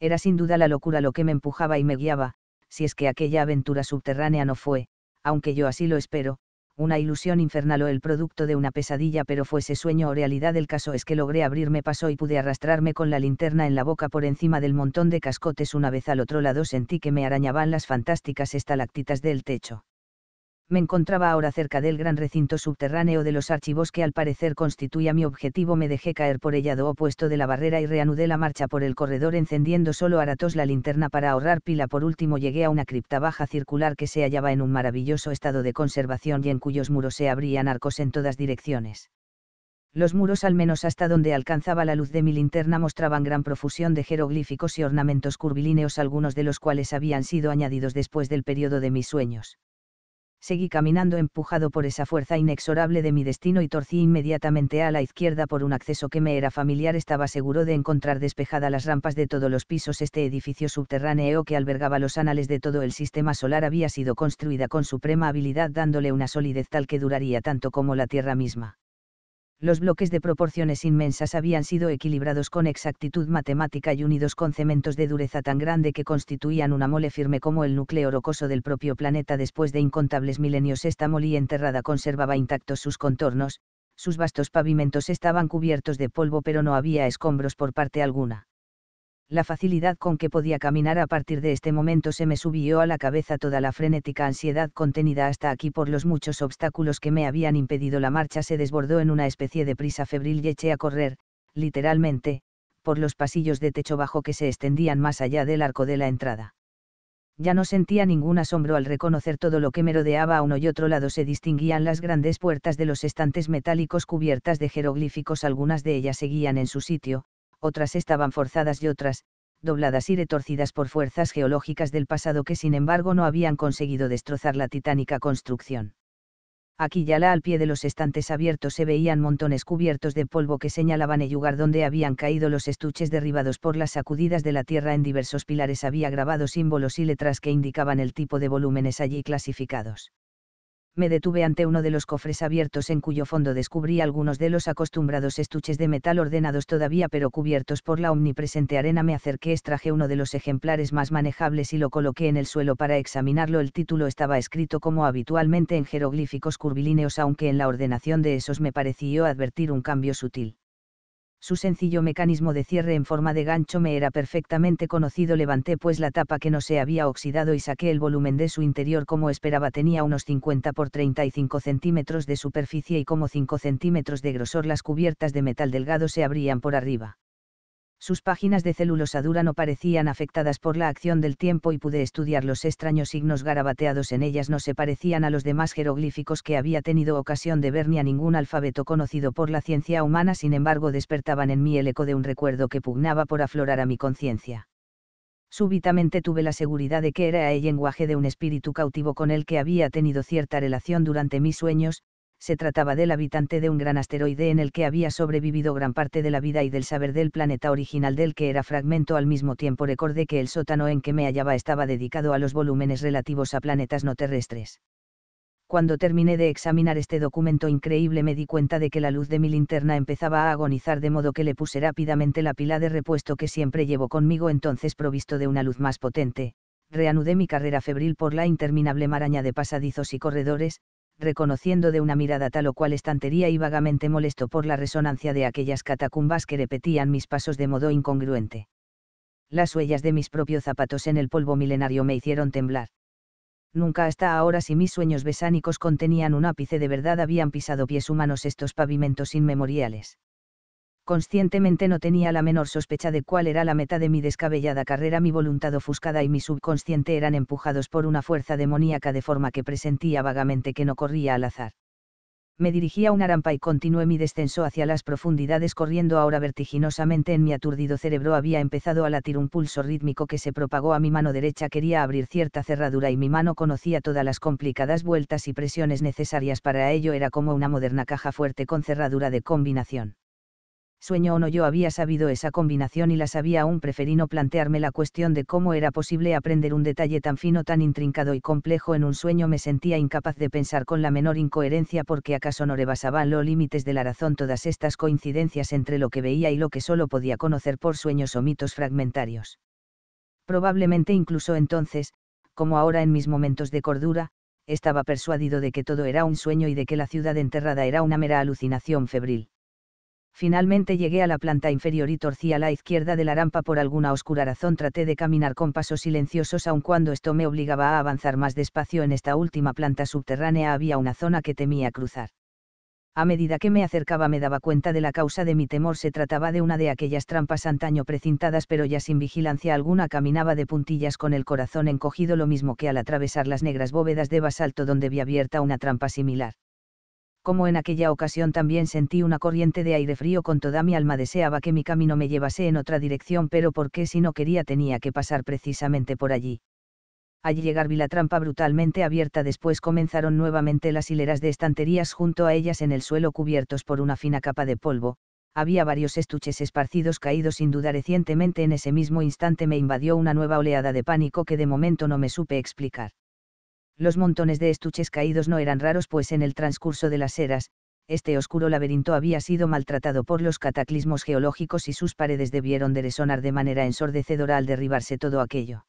Era sin duda la locura lo que me empujaba y me guiaba, si es que aquella aventura subterránea no fue, aunque yo así lo espero, una ilusión infernal o el producto de una pesadilla, pero fuese sueño o realidad, el caso es que logré abrirme paso y pude arrastrarme con la linterna en la boca por encima del montón de cascotes. Una vez al otro lado sentí que me arañaban las fantásticas estalactitas del techo me encontraba ahora cerca del gran recinto subterráneo de los archivos que al parecer constituía mi objetivo. Me dejé caer por el lado opuesto de la barrera y reanudé la marcha por el corredor encendiendo solo aratos la linterna para ahorrar pila. Por último llegué a una cripta baja circular que se hallaba en un maravilloso estado de conservación y en cuyos muros se abrían arcos en todas direcciones. Los muros, al menos hasta donde alcanzaba la luz de mi linterna, mostraban gran profusión de jeroglíficos y ornamentos curvilíneos, algunos de los cuales habían sido añadidos después del periodo de mis sueños seguí caminando empujado por esa fuerza inexorable de mi destino y torcí inmediatamente a la izquierda por un acceso que me era familiar. Estaba seguro de encontrar despejada las rampas de todos los pisos. Este edificio subterráneo que albergaba los anales de todo el sistema solar había sido construida con suprema habilidad dándole una solidez tal que duraría tanto como la Tierra misma los bloques de proporciones inmensas habían sido equilibrados con exactitud matemática y unidos con cementos de dureza tan grande que constituían una mole firme como el núcleo rocoso del propio planeta después de incontables milenios. Esta mole enterrada conservaba intactos sus contornos, sus vastos pavimentos estaban cubiertos de polvo pero no había escombros por parte alguna la facilidad con que podía caminar a partir de este momento se me subió a la cabeza toda la frenética ansiedad contenida hasta aquí por los muchos obstáculos que me habían impedido la marcha se desbordó en una especie de prisa febril y eché a correr, literalmente, por los pasillos de techo bajo que se extendían más allá del arco de la entrada. Ya no sentía ningún asombro al reconocer todo lo que me rodeaba a uno y otro lado se distinguían las grandes puertas de los estantes metálicos cubiertas de jeroglíficos algunas de ellas seguían en su sitio, otras estaban forzadas y otras, dobladas y retorcidas por fuerzas geológicas del pasado que sin embargo no habían conseguido destrozar la titánica construcción. Aquí y allá al pie de los estantes abiertos se veían montones cubiertos de polvo que señalaban el lugar donde habían caído los estuches derribados por las sacudidas de la tierra en diversos pilares había grabado símbolos y letras que indicaban el tipo de volúmenes allí clasificados me detuve ante uno de los cofres abiertos en cuyo fondo descubrí algunos de los acostumbrados estuches de metal ordenados todavía pero cubiertos por la omnipresente arena. Me acerqué, extraje uno de los ejemplares más manejables y lo coloqué en el suelo para examinarlo. El título estaba escrito como habitualmente en jeroglíficos curvilíneos, aunque en la ordenación de esos me pareció advertir un cambio sutil su sencillo mecanismo de cierre en forma de gancho me era perfectamente conocido. Levanté pues la tapa que no se había oxidado y saqué el volumen de su interior como esperaba. Tenía unos 50 por 35 centímetros de superficie y como 5 centímetros de grosor. Las cubiertas de metal delgado se abrían por arriba. Sus páginas de celulosa dura no parecían afectadas por la acción del tiempo y pude estudiar los extraños signos garabateados en ellas no se parecían a los demás jeroglíficos que había tenido ocasión de ver ni a ningún alfabeto conocido por la ciencia humana, sin embargo despertaban en mí el eco de un recuerdo que pugnaba por aflorar a mi conciencia. Súbitamente tuve la seguridad de que era el lenguaje de un espíritu cautivo con el que había tenido cierta relación durante mis sueños, se trataba del habitante de un gran asteroide en el que había sobrevivido gran parte de la vida y del saber del planeta original del que era fragmento al mismo tiempo recordé que el sótano en que me hallaba estaba dedicado a los volúmenes relativos a planetas no terrestres. Cuando terminé de examinar este documento increíble me di cuenta de que la luz de mi linterna empezaba a agonizar de modo que le puse rápidamente la pila de repuesto que siempre llevo conmigo entonces provisto de una luz más potente, reanudé mi carrera febril por la interminable maraña de pasadizos y corredores, reconociendo de una mirada tal o cual estantería y vagamente molesto por la resonancia de aquellas catacumbas que repetían mis pasos de modo incongruente. Las huellas de mis propios zapatos en el polvo milenario me hicieron temblar. Nunca hasta ahora si mis sueños besánicos contenían un ápice de verdad habían pisado pies humanos estos pavimentos inmemoriales conscientemente no tenía la menor sospecha de cuál era la meta de mi descabellada carrera, mi voluntad ofuscada y mi subconsciente eran empujados por una fuerza demoníaca de forma que presentía vagamente que no corría al azar. Me dirigía a una rampa y continué mi descenso hacia las profundidades corriendo ahora vertiginosamente en mi aturdido cerebro había empezado a latir un pulso rítmico que se propagó a mi mano derecha quería abrir cierta cerradura y mi mano conocía todas las complicadas vueltas y presiones necesarias para ello era como una moderna caja fuerte con cerradura de combinación sueño o no yo había sabido esa combinación y la sabía aún no plantearme la cuestión de cómo era posible aprender un detalle tan fino, tan intrincado y complejo en un sueño me sentía incapaz de pensar con la menor incoherencia porque acaso no rebasaban los límites de la razón todas estas coincidencias entre lo que veía y lo que solo podía conocer por sueños o mitos fragmentarios. Probablemente incluso entonces, como ahora en mis momentos de cordura, estaba persuadido de que todo era un sueño y de que la ciudad enterrada era una mera alucinación febril Finalmente llegué a la planta inferior y torcí a la izquierda de la rampa por alguna oscura razón traté de caminar con pasos silenciosos aun cuando esto me obligaba a avanzar más despacio en esta última planta subterránea había una zona que temía cruzar. A medida que me acercaba me daba cuenta de la causa de mi temor se trataba de una de aquellas trampas antaño precintadas pero ya sin vigilancia alguna caminaba de puntillas con el corazón encogido lo mismo que al atravesar las negras bóvedas de basalto donde vi abierta una trampa similar como en aquella ocasión también sentí una corriente de aire frío con toda mi alma deseaba que mi camino me llevase en otra dirección, pero porque si no quería tenía que pasar precisamente por allí. Al llegar vi la trampa brutalmente abierta, después comenzaron nuevamente las hileras de estanterías junto a ellas en el suelo cubiertos por una fina capa de polvo, había varios estuches esparcidos caídos sin duda recientemente en ese mismo instante me invadió una nueva oleada de pánico que de momento no me supe explicar. Los montones de estuches caídos no eran raros, pues en el transcurso de las eras, este oscuro laberinto había sido maltratado por los cataclismos geológicos y sus paredes debieron de resonar de manera ensordecedora al derribarse todo aquello.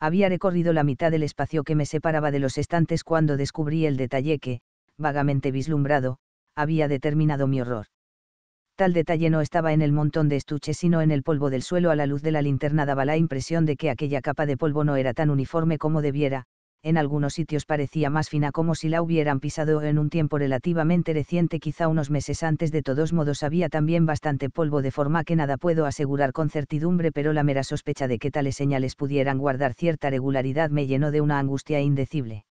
Había recorrido la mitad del espacio que me separaba de los estantes cuando descubrí el detalle que, vagamente vislumbrado, había determinado mi horror. Tal detalle no estaba en el montón de estuches sino en el polvo del suelo a la luz de la linterna daba la impresión de que aquella capa de polvo no era tan uniforme como debiera, en algunos sitios parecía más fina como si la hubieran pisado en un tiempo relativamente reciente quizá unos meses antes de todos modos había también bastante polvo de forma que nada puedo asegurar con certidumbre pero la mera sospecha de que tales señales pudieran guardar cierta regularidad me llenó de una angustia indecible.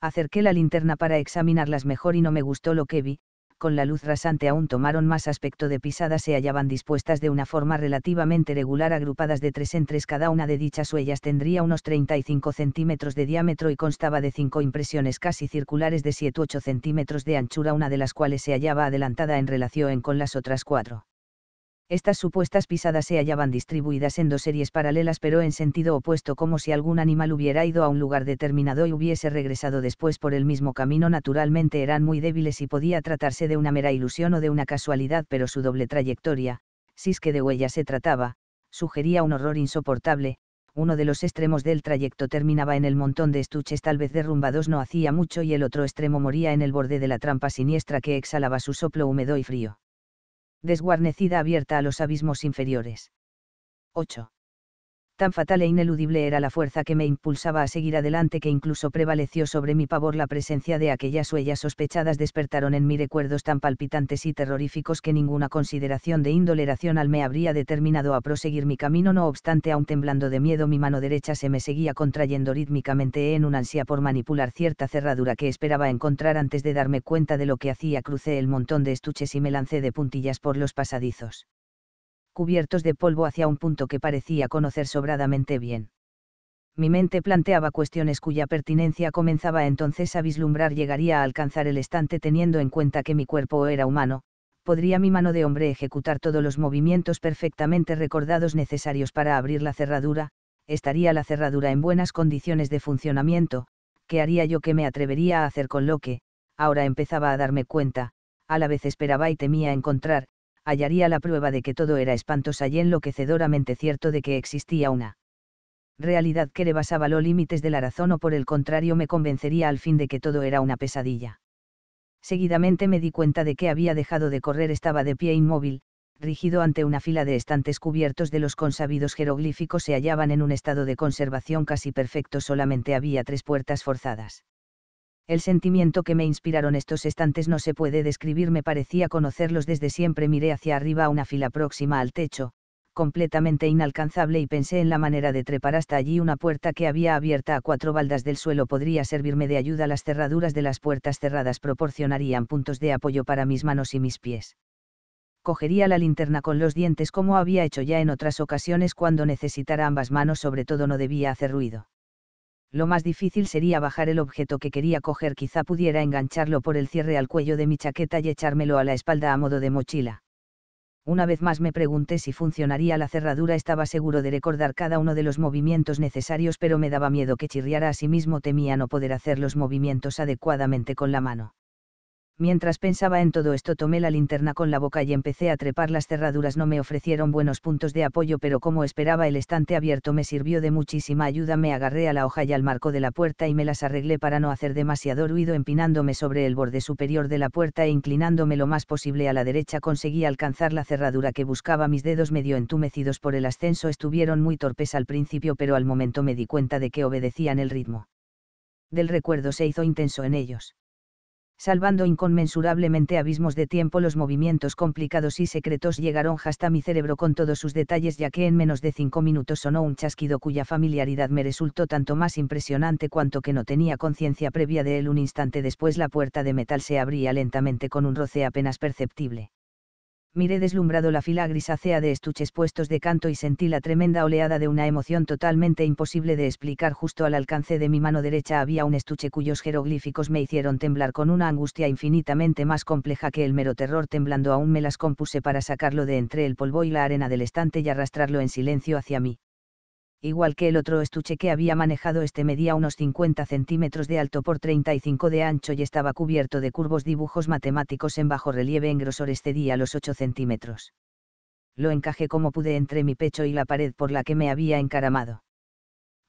Acerqué la linterna para examinarlas mejor y no me gustó lo que vi, con la luz rasante aún tomaron más aspecto de pisadas se hallaban dispuestas de una forma relativamente regular agrupadas de tres en tres cada una de dichas huellas tendría unos 35 centímetros de diámetro y constaba de cinco impresiones casi circulares de 7-8 centímetros de anchura una de las cuales se hallaba adelantada en relación con las otras cuatro. Estas supuestas pisadas se hallaban distribuidas en dos series paralelas pero en sentido opuesto como si algún animal hubiera ido a un lugar determinado y hubiese regresado después por el mismo camino naturalmente eran muy débiles y podía tratarse de una mera ilusión o de una casualidad pero su doble trayectoria, si es que de huella se trataba, sugería un horror insoportable, uno de los extremos del trayecto terminaba en el montón de estuches tal vez derrumbados no hacía mucho y el otro extremo moría en el borde de la trampa siniestra que exhalaba su soplo húmedo y frío desguarnecida abierta a los abismos inferiores. 8 tan fatal e ineludible era la fuerza que me impulsaba a seguir adelante que incluso prevaleció sobre mi pavor la presencia de aquellas huellas sospechadas despertaron en mí recuerdos tan palpitantes y terroríficos que ninguna consideración de indoleración al me habría determinado a proseguir mi camino no obstante aún temblando de miedo mi mano derecha se me seguía contrayendo rítmicamente en una ansia por manipular cierta cerradura que esperaba encontrar antes de darme cuenta de lo que hacía crucé el montón de estuches y me lancé de puntillas por los pasadizos cubiertos de polvo hacia un punto que parecía conocer sobradamente bien. Mi mente planteaba cuestiones cuya pertinencia comenzaba entonces a vislumbrar llegaría a alcanzar el estante teniendo en cuenta que mi cuerpo era humano, podría mi mano de hombre ejecutar todos los movimientos perfectamente recordados necesarios para abrir la cerradura, estaría la cerradura en buenas condiciones de funcionamiento, ¿qué haría yo que me atrevería a hacer con lo que, ahora empezaba a darme cuenta, a la vez esperaba y temía encontrar, hallaría la prueba de que todo era espantosa y enloquecedoramente cierto de que existía una realidad que basaba los límites de la razón o por el contrario me convencería al fin de que todo era una pesadilla. Seguidamente me di cuenta de que había dejado de correr, estaba de pie inmóvil, rígido ante una fila de estantes cubiertos de los consabidos jeroglíficos se hallaban en un estado de conservación casi perfecto, solamente había tres puertas forzadas. El sentimiento que me inspiraron estos estantes no se puede describir, me parecía conocerlos desde siempre, miré hacia arriba a una fila próxima al techo, completamente inalcanzable y pensé en la manera de trepar hasta allí una puerta que había abierta a cuatro baldas del suelo podría servirme de ayuda las cerraduras de las puertas cerradas proporcionarían puntos de apoyo para mis manos y mis pies. Cogería la linterna con los dientes como había hecho ya en otras ocasiones cuando necesitara ambas manos sobre todo no debía hacer ruido lo más difícil sería bajar el objeto que quería coger, quizá pudiera engancharlo por el cierre al cuello de mi chaqueta y echármelo a la espalda a modo de mochila. Una vez más me pregunté si funcionaría la cerradura, estaba seguro de recordar cada uno de los movimientos necesarios, pero me daba miedo que chirriara, sí a mismo temía no poder hacer los movimientos adecuadamente con la mano. Mientras pensaba en todo esto tomé la linterna con la boca y empecé a trepar las cerraduras. No me ofrecieron buenos puntos de apoyo, pero como esperaba el estante abierto me sirvió de muchísima ayuda. Me agarré a la hoja y al marco de la puerta y me las arreglé para no hacer demasiado ruido empinándome sobre el borde superior de la puerta e inclinándome lo más posible a la derecha conseguí alcanzar la cerradura que buscaba. Mis dedos medio entumecidos por el ascenso estuvieron muy torpes al principio, pero al momento me di cuenta de que obedecían el ritmo. Del recuerdo se hizo intenso en ellos salvando inconmensurablemente abismos de tiempo los movimientos complicados y secretos llegaron hasta mi cerebro con todos sus detalles ya que en menos de cinco minutos sonó un chasquido cuya familiaridad me resultó tanto más impresionante cuanto que no tenía conciencia previa de él un instante después la puerta de metal se abría lentamente con un roce apenas perceptible miré deslumbrado la fila grisácea de estuches puestos de canto y sentí la tremenda oleada de una emoción totalmente imposible de explicar. Justo al alcance de mi mano derecha había un estuche cuyos jeroglíficos me hicieron temblar con una angustia infinitamente más compleja que el mero terror. Temblando aún me las compuse para sacarlo de entre el polvo y la arena del estante y arrastrarlo en silencio hacia mí igual que el otro estuche que había manejado este medía unos 50 centímetros de alto por 35 de ancho y estaba cubierto de curvos dibujos matemáticos en bajo relieve en grosor excedía los 8 centímetros. Lo encajé como pude entre mi pecho y la pared por la que me había encaramado.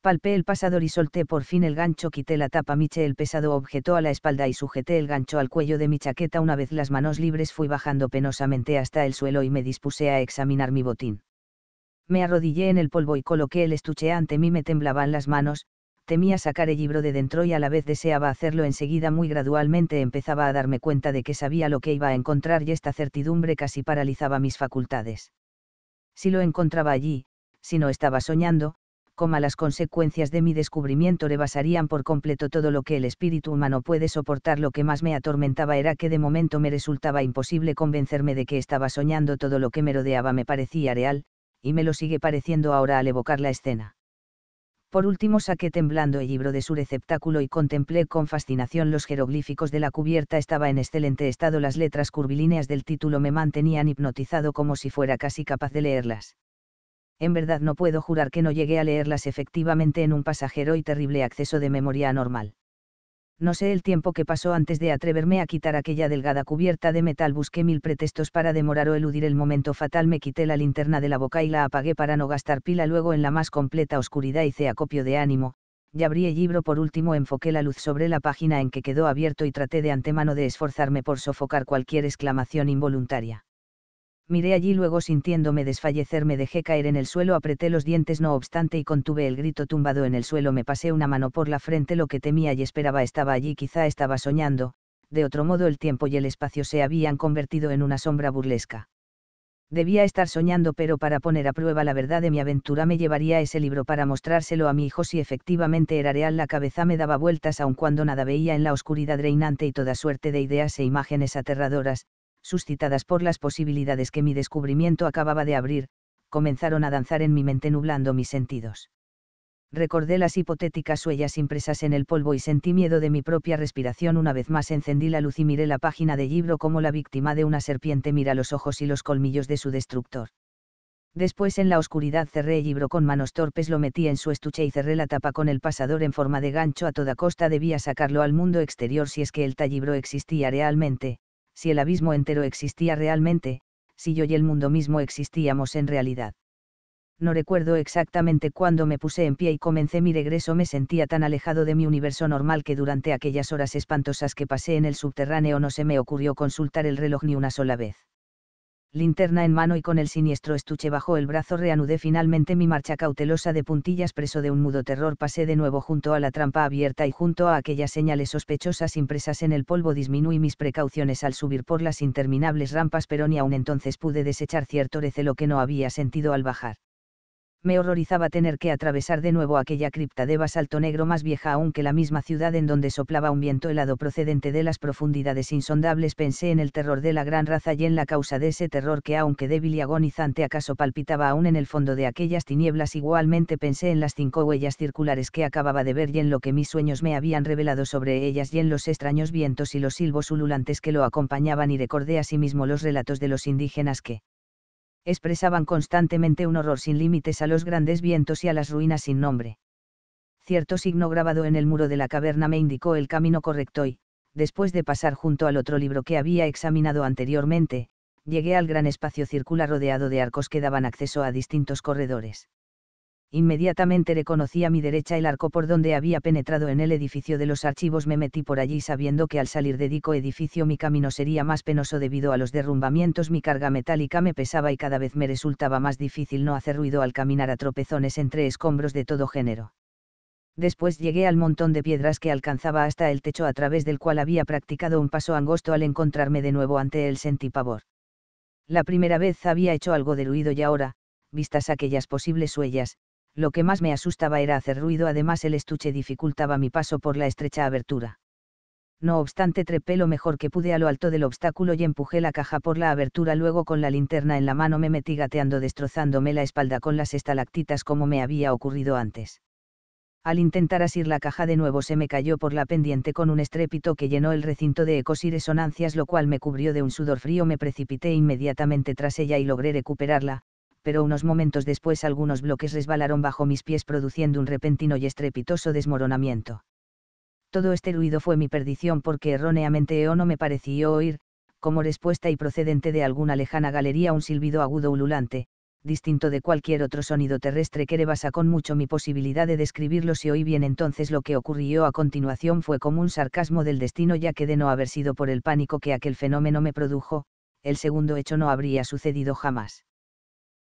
Palpé el pasador y solté por fin el gancho, quité la tapa, miche el pesado objeto a la espalda y sujeté el gancho al cuello de mi chaqueta. Una vez las manos libres fui bajando penosamente hasta el suelo y me dispuse a examinar mi botín me arrodillé en el polvo y coloqué el estuche ante mí, me temblaban las manos, temía sacar el libro de dentro y a la vez deseaba hacerlo enseguida muy gradualmente empezaba a darme cuenta de que sabía lo que iba a encontrar y esta certidumbre casi paralizaba mis facultades. Si lo encontraba allí, si no estaba soñando, a las consecuencias de mi descubrimiento rebasarían por completo todo lo que el espíritu humano puede soportar. Lo que más me atormentaba era que de momento me resultaba imposible convencerme de que estaba soñando todo lo que me rodeaba me parecía real, y me lo sigue pareciendo ahora al evocar la escena. Por último saqué temblando el libro de su receptáculo y contemplé con fascinación los jeroglíficos de la cubierta. Estaba en excelente estado, las letras curvilíneas del título me mantenían hipnotizado como si fuera casi capaz de leerlas. En verdad no puedo jurar que no llegué a leerlas efectivamente en un pasajero y terrible acceso de memoria anormal no sé el tiempo que pasó antes de atreverme a quitar aquella delgada cubierta de metal. Busqué mil pretextos para demorar o eludir el momento fatal. Me quité la linterna de la boca y la apagué para no gastar pila. Luego en la más completa oscuridad hice acopio de ánimo. ya abrí el libro por último, enfoqué la luz sobre la página en que quedó abierto y traté de antemano de esforzarme por sofocar cualquier exclamación involuntaria miré allí luego sintiéndome desfallecer me dejé caer en el suelo apreté los dientes no obstante y contuve el grito tumbado en el suelo me pasé una mano por la frente lo que temía y esperaba estaba allí quizá estaba soñando, de otro modo el tiempo y el espacio se habían convertido en una sombra burlesca. Debía estar soñando pero para poner a prueba la verdad de mi aventura me llevaría ese libro para mostrárselo a mi hijo si efectivamente era real la cabeza me daba vueltas aun cuando nada veía en la oscuridad reinante y toda suerte de ideas e imágenes aterradoras, suscitadas por las posibilidades que mi descubrimiento acababa de abrir, comenzaron a danzar en mi mente nublando mis sentidos. Recordé las hipotéticas huellas impresas en el polvo y sentí miedo de mi propia respiración. Una vez más encendí la luz y miré la página de libro como la víctima de una serpiente mira los ojos y los colmillos de su destructor. Después en la oscuridad cerré el libro con manos torpes, lo metí en su estuche y cerré la tapa con el pasador en forma de gancho. A toda costa debía sacarlo al mundo exterior si es que el tallibro existía realmente, si el abismo entero existía realmente, si yo y el mundo mismo existíamos en realidad. No recuerdo exactamente cuándo me puse en pie y comencé mi regreso, me sentía tan alejado de mi universo normal que durante aquellas horas espantosas que pasé en el subterráneo no se me ocurrió consultar el reloj ni una sola vez linterna en mano y con el siniestro estuche bajo el brazo reanudé finalmente mi marcha cautelosa de puntillas preso de un mudo terror pasé de nuevo junto a la trampa abierta y junto a aquellas señales sospechosas impresas en el polvo disminuí mis precauciones al subir por las interminables rampas pero ni aun entonces pude desechar cierto recelo que no había sentido al bajar me horrorizaba tener que atravesar de nuevo aquella cripta de basalto negro más vieja aún que la misma ciudad en donde soplaba un viento helado procedente de las profundidades insondables. Pensé en el terror de la gran raza y en la causa de ese terror que aunque débil y agonizante acaso palpitaba aún en el fondo de aquellas tinieblas. Igualmente pensé en las cinco huellas circulares que acababa de ver y en lo que mis sueños me habían revelado sobre ellas y en los extraños vientos y los silbos ululantes que lo acompañaban y recordé asimismo los relatos de los indígenas que, expresaban constantemente un horror sin límites a los grandes vientos y a las ruinas sin nombre. Cierto signo grabado en el muro de la caverna me indicó el camino correcto y, después de pasar junto al otro libro que había examinado anteriormente, llegué al gran espacio circular rodeado de arcos que daban acceso a distintos corredores inmediatamente reconocí a mi derecha el arco por donde había penetrado en el edificio de los archivos. Me metí por allí sabiendo que al salir de dicho edificio mi camino sería más penoso debido a los derrumbamientos. Mi carga metálica me pesaba y cada vez me resultaba más difícil no hacer ruido al caminar a tropezones entre escombros de todo género. Después llegué al montón de piedras que alcanzaba hasta el techo a través del cual había practicado un paso angosto al encontrarme de nuevo ante él sentí pavor. La primera vez había hecho algo de ruido y ahora, vistas aquellas posibles huellas, lo que más me asustaba era hacer ruido, además el estuche dificultaba mi paso por la estrecha abertura. No obstante, trepé lo mejor que pude a lo alto del obstáculo y empujé la caja por la abertura, luego con la linterna en la mano me metí gateando, destrozándome la espalda con las estalactitas como me había ocurrido antes. Al intentar asir la caja de nuevo se me cayó por la pendiente con un estrépito que llenó el recinto de ecos y resonancias, lo cual me cubrió de un sudor frío. Me precipité inmediatamente tras ella y logré recuperarla, pero unos momentos después algunos bloques resbalaron bajo mis pies produciendo un repentino y estrepitoso desmoronamiento. Todo este ruido fue mi perdición porque erróneamente EO no me pareció oír, como respuesta y procedente de alguna lejana galería un silbido agudo ululante, distinto de cualquier otro sonido terrestre que rebasa con mucho mi posibilidad de describirlo si oí bien entonces lo que ocurrió a continuación fue como un sarcasmo del destino ya que de no haber sido por el pánico que aquel fenómeno me produjo, el segundo hecho no habría sucedido jamás.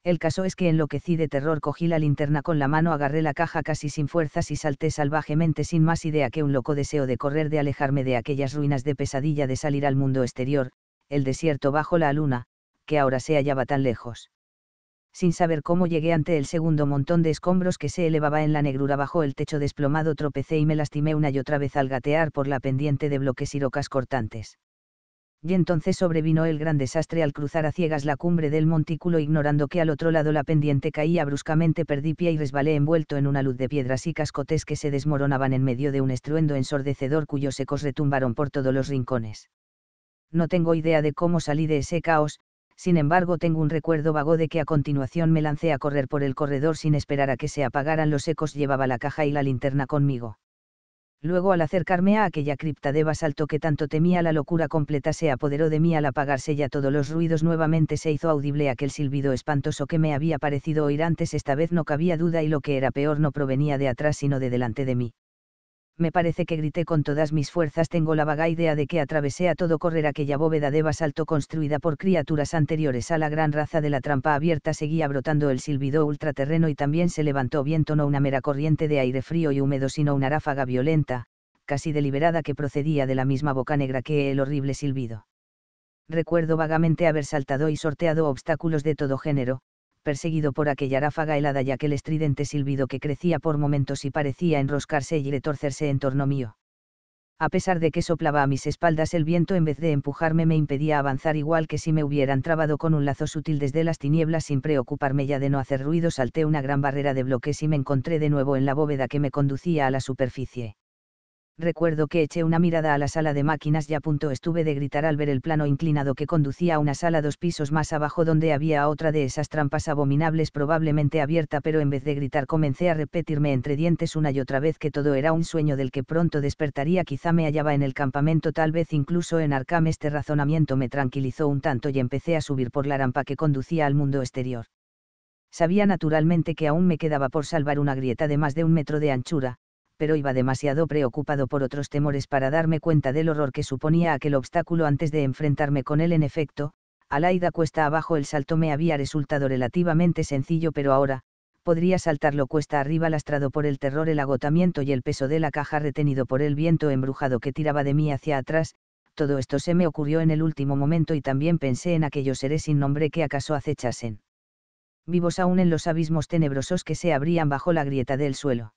El caso es que enloquecí de terror, cogí la linterna con la mano, agarré la caja casi sin fuerzas y salté salvajemente sin más idea que un loco deseo de correr, de alejarme de aquellas ruinas de pesadilla, de salir al mundo exterior, el desierto bajo la luna, que ahora se hallaba tan lejos. Sin saber cómo llegué ante el segundo montón de escombros que se elevaba en la negrura bajo el techo desplomado, tropecé y me lastimé una y otra vez al gatear por la pendiente de bloques y rocas cortantes y entonces sobrevino el gran desastre al cruzar a ciegas la cumbre del montículo ignorando que al otro lado la pendiente caía bruscamente perdí pie y resbalé envuelto en una luz de piedras y cascotes que se desmoronaban en medio de un estruendo ensordecedor cuyos ecos retumbaron por todos los rincones. No tengo idea de cómo salí de ese caos, sin embargo tengo un recuerdo vago de que a continuación me lancé a correr por el corredor sin esperar a que se apagaran los ecos llevaba la caja y la linterna conmigo. Luego al acercarme a aquella cripta de basalto que tanto temía la locura completa se apoderó de mí al apagarse ya todos los ruidos nuevamente se hizo audible aquel silbido espantoso que me había parecido oír antes esta vez no cabía duda y lo que era peor no provenía de atrás sino de delante de mí me parece que grité con todas mis fuerzas. Tengo la vaga idea de que atravesé a todo correr aquella bóveda de basalto construida por criaturas anteriores a la gran raza de la trampa abierta. Seguía brotando el silbido ultraterreno y también se levantó viento, no una mera corriente de aire frío y húmedo, sino una ráfaga violenta, casi deliberada, que procedía de la misma boca negra que el horrible silbido. Recuerdo vagamente haber saltado y sorteado obstáculos de todo género, perseguido por aquella ráfaga helada y aquel estridente silbido que crecía por momentos y parecía enroscarse y retorcerse en torno mío. A pesar de que soplaba a mis espaldas el viento en vez de empujarme me impedía avanzar igual que si me hubieran trabado con un lazo sutil desde las tinieblas sin preocuparme ya de no hacer ruido salté una gran barrera de bloques y me encontré de nuevo en la bóveda que me conducía a la superficie recuerdo que eché una mirada a la sala de máquinas y a punto estuve de gritar al ver el plano inclinado que conducía a una sala dos pisos más abajo donde había otra de esas trampas abominables probablemente abierta, pero en vez de gritar comencé a repetirme entre dientes una y otra vez que todo era un sueño del que pronto despertaría, quizá me hallaba en el campamento, tal vez incluso en Arkham. Este razonamiento me tranquilizó un tanto y empecé a subir por la rampa que conducía al mundo exterior. Sabía naturalmente que aún me quedaba por salvar una grieta de más de un metro de anchura, pero iba demasiado preocupado por otros temores para darme cuenta del horror que suponía aquel obstáculo antes de enfrentarme con él. En efecto, al aida cuesta abajo el salto me había resultado relativamente sencillo, pero ahora, podría saltarlo cuesta arriba lastrado por el terror, el agotamiento y el peso de la caja retenido por el viento embrujado que tiraba de mí hacia atrás, todo esto se me ocurrió en el último momento y también pensé en aquellos seres sin nombre que acaso acechasen. Vivos aún en los abismos tenebrosos que se abrían bajo la grieta del suelo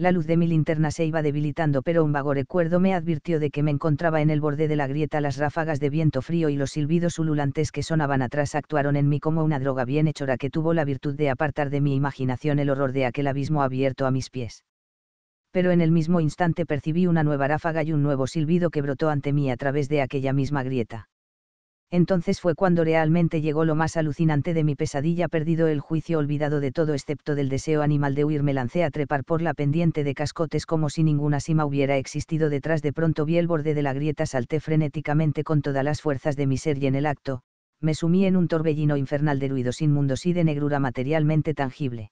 la luz de mi linterna se iba debilitando, pero un vago recuerdo me advirtió de que me encontraba en el borde de la grieta. Las ráfagas de viento frío y los silbidos ululantes que sonaban atrás actuaron en mí como una droga bien hechora que tuvo la virtud de apartar de mi imaginación el horror de aquel abismo abierto a mis pies. Pero en el mismo instante percibí una nueva ráfaga y un nuevo silbido que brotó ante mí a través de aquella misma grieta entonces fue cuando realmente llegó lo más alucinante de mi pesadilla perdido el juicio olvidado de todo excepto del deseo animal de huir me lancé a trepar por la pendiente de cascotes como si ninguna cima hubiera existido detrás de pronto vi el borde de la grieta salté frenéticamente con todas las fuerzas de mi ser y en el acto, me sumí en un torbellino infernal de ruidos inmundos y de negrura materialmente tangible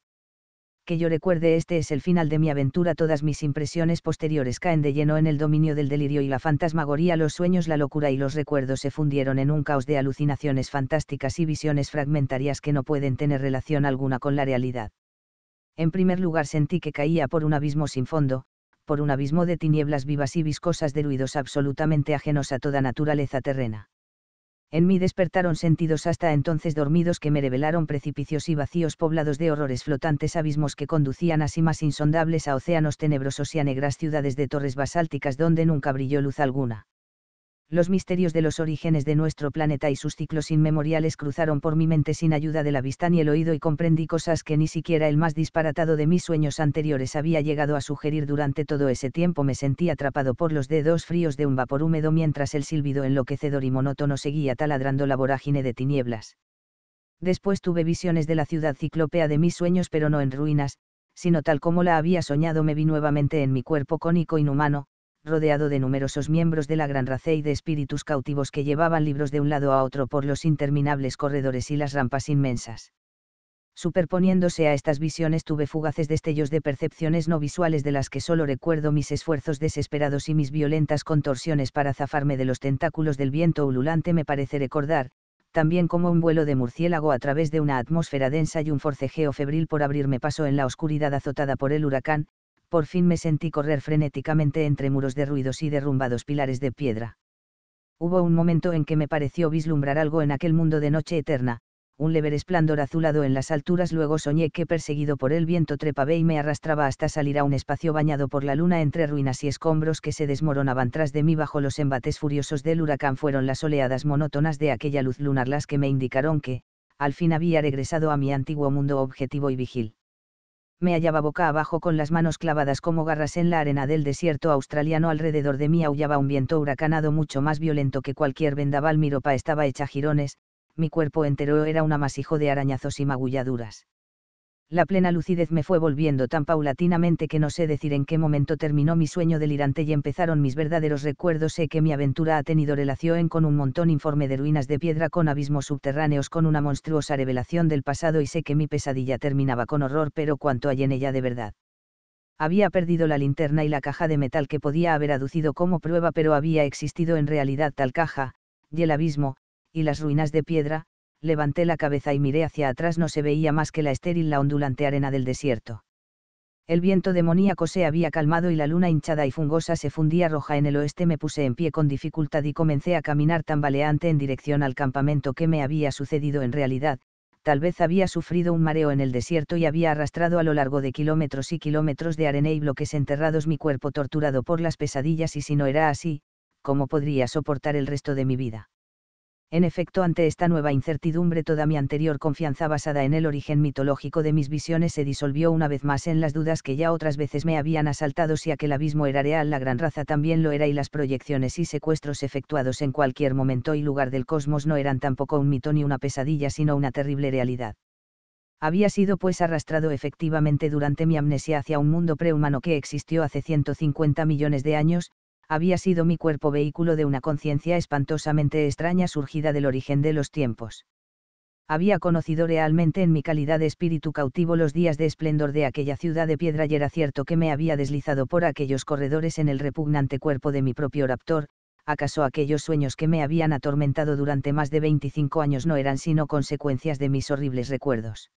que yo recuerde este es el final de mi aventura. Todas mis impresiones posteriores caen de lleno en el dominio del delirio y la fantasmagoría. Los sueños, la locura y los recuerdos se fundieron en un caos de alucinaciones fantásticas y visiones fragmentarias que no pueden tener relación alguna con la realidad. En primer lugar sentí que caía por un abismo sin fondo, por un abismo de tinieblas vivas y viscosas de ruidos absolutamente ajenos a toda naturaleza terrena en mí despertaron sentidos hasta entonces dormidos que me revelaron precipicios y vacíos poblados de horrores flotantes abismos que conducían a más insondables a océanos tenebrosos y a negras ciudades de torres basálticas donde nunca brilló luz alguna los misterios de los orígenes de nuestro planeta y sus ciclos inmemoriales cruzaron por mi mente sin ayuda de la vista ni el oído y comprendí cosas que ni siquiera el más disparatado de mis sueños anteriores había llegado a sugerir durante todo ese tiempo. Me sentí atrapado por los dedos fríos de un vapor húmedo mientras el silbido enloquecedor y monótono seguía taladrando la vorágine de tinieblas. Después tuve visiones de la ciudad ciclopea de mis sueños pero no en ruinas, sino tal como la había soñado me vi nuevamente en mi cuerpo cónico inhumano, rodeado de numerosos miembros de la gran raza y de espíritus cautivos que llevaban libros de un lado a otro por los interminables corredores y las rampas inmensas. Superponiéndose a estas visiones tuve fugaces destellos de percepciones no visuales de las que solo recuerdo mis esfuerzos desesperados y mis violentas contorsiones para zafarme de los tentáculos del viento ululante me parece recordar, también como un vuelo de murciélago a través de una atmósfera densa y un forcejeo febril por abrirme paso en la oscuridad azotada por el huracán, por fin me sentí correr frenéticamente entre muros de ruidos y derrumbados pilares de piedra. Hubo un momento en que me pareció vislumbrar algo en aquel mundo de noche eterna, un leve resplandor azulado en las alturas, luego soñé que perseguido por el viento trepaba y me arrastraba hasta salir a un espacio bañado por la luna entre ruinas y escombros que se desmoronaban tras de mí bajo los embates furiosos del huracán. Fueron las oleadas monótonas de aquella luz lunar las que me indicaron que, al fin había regresado a mi antiguo mundo objetivo y vigil me hallaba boca abajo con las manos clavadas como garras en la arena del desierto australiano. Alrededor de mí aullaba un viento huracanado mucho más violento que cualquier vendaval. Mi ropa estaba hecha jirones, mi cuerpo entero era un amasijo de arañazos y magulladuras la plena lucidez me fue volviendo tan paulatinamente que no sé decir en qué momento terminó mi sueño delirante y empezaron mis verdaderos recuerdos. Sé que mi aventura ha tenido relación con un montón informe de ruinas de piedra, con abismos subterráneos, con una monstruosa revelación del pasado y sé que mi pesadilla terminaba con horror, pero cuanto hay en ella de verdad. Había perdido la linterna y la caja de metal que podía haber aducido como prueba, pero había existido en realidad tal caja, y el abismo, y las ruinas de piedra, levanté la cabeza y miré hacia atrás no se veía más que la estéril la ondulante arena del desierto. El viento demoníaco se había calmado y la luna hinchada y fungosa se fundía roja en el oeste. Me puse en pie con dificultad y comencé a caminar tambaleante en dirección al campamento que me había sucedido en realidad. Tal vez había sufrido un mareo en el desierto y había arrastrado a lo largo de kilómetros y kilómetros de arena y bloques enterrados mi cuerpo torturado por las pesadillas y si no era así, ¿cómo podría soportar el resto de mi vida? En efecto, ante esta nueva incertidumbre toda mi anterior confianza basada en el origen mitológico de mis visiones se disolvió una vez más en las dudas que ya otras veces me habían asaltado si aquel abismo era real, la gran raza también lo era y las proyecciones y secuestros efectuados en cualquier momento y lugar del cosmos no eran tampoco un mito ni una pesadilla, sino una terrible realidad. Había sido pues arrastrado efectivamente durante mi amnesia hacia un mundo prehumano que existió hace 150 millones de años, había sido mi cuerpo vehículo de una conciencia espantosamente extraña surgida del origen de los tiempos. Había conocido realmente en mi calidad de espíritu cautivo los días de esplendor de aquella ciudad de piedra y era cierto que me había deslizado por aquellos corredores en el repugnante cuerpo de mi propio raptor, acaso aquellos sueños que me habían atormentado durante más de 25 años no eran sino consecuencias de mis horribles recuerdos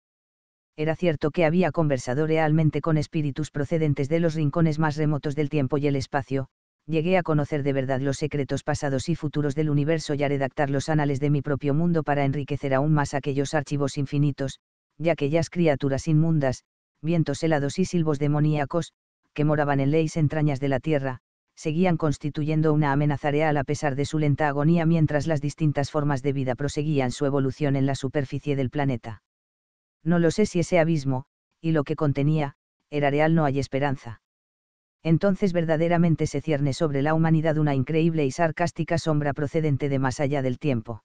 era cierto que había conversado realmente con espíritus procedentes de los rincones más remotos del tiempo y el espacio, llegué a conocer de verdad los secretos pasados y futuros del universo y a redactar los anales de mi propio mundo para enriquecer aún más aquellos archivos infinitos, que aquellas criaturas inmundas, vientos helados y silbos demoníacos, que moraban en leyes entrañas de la tierra, seguían constituyendo una amenaza real a pesar de su lenta agonía mientras las distintas formas de vida proseguían su evolución en la superficie del planeta. No lo sé si ese abismo, y lo que contenía, era real no hay esperanza entonces verdaderamente se cierne sobre la humanidad una increíble y sarcástica sombra procedente de más allá del tiempo.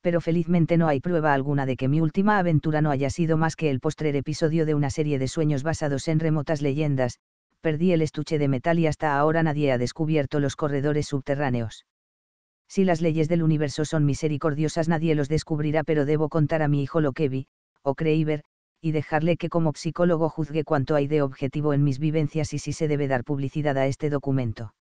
Pero felizmente no hay prueba alguna de que mi última aventura no haya sido más que el postrer episodio de una serie de sueños basados en remotas leyendas, perdí el estuche de metal y hasta ahora nadie ha descubierto los corredores subterráneos. Si las leyes del universo son misericordiosas nadie los descubrirá pero debo contar a mi hijo lo que vi, o creí ver, y dejarle que como psicólogo juzgue cuánto hay de objetivo en mis vivencias y si se debe dar publicidad a este documento.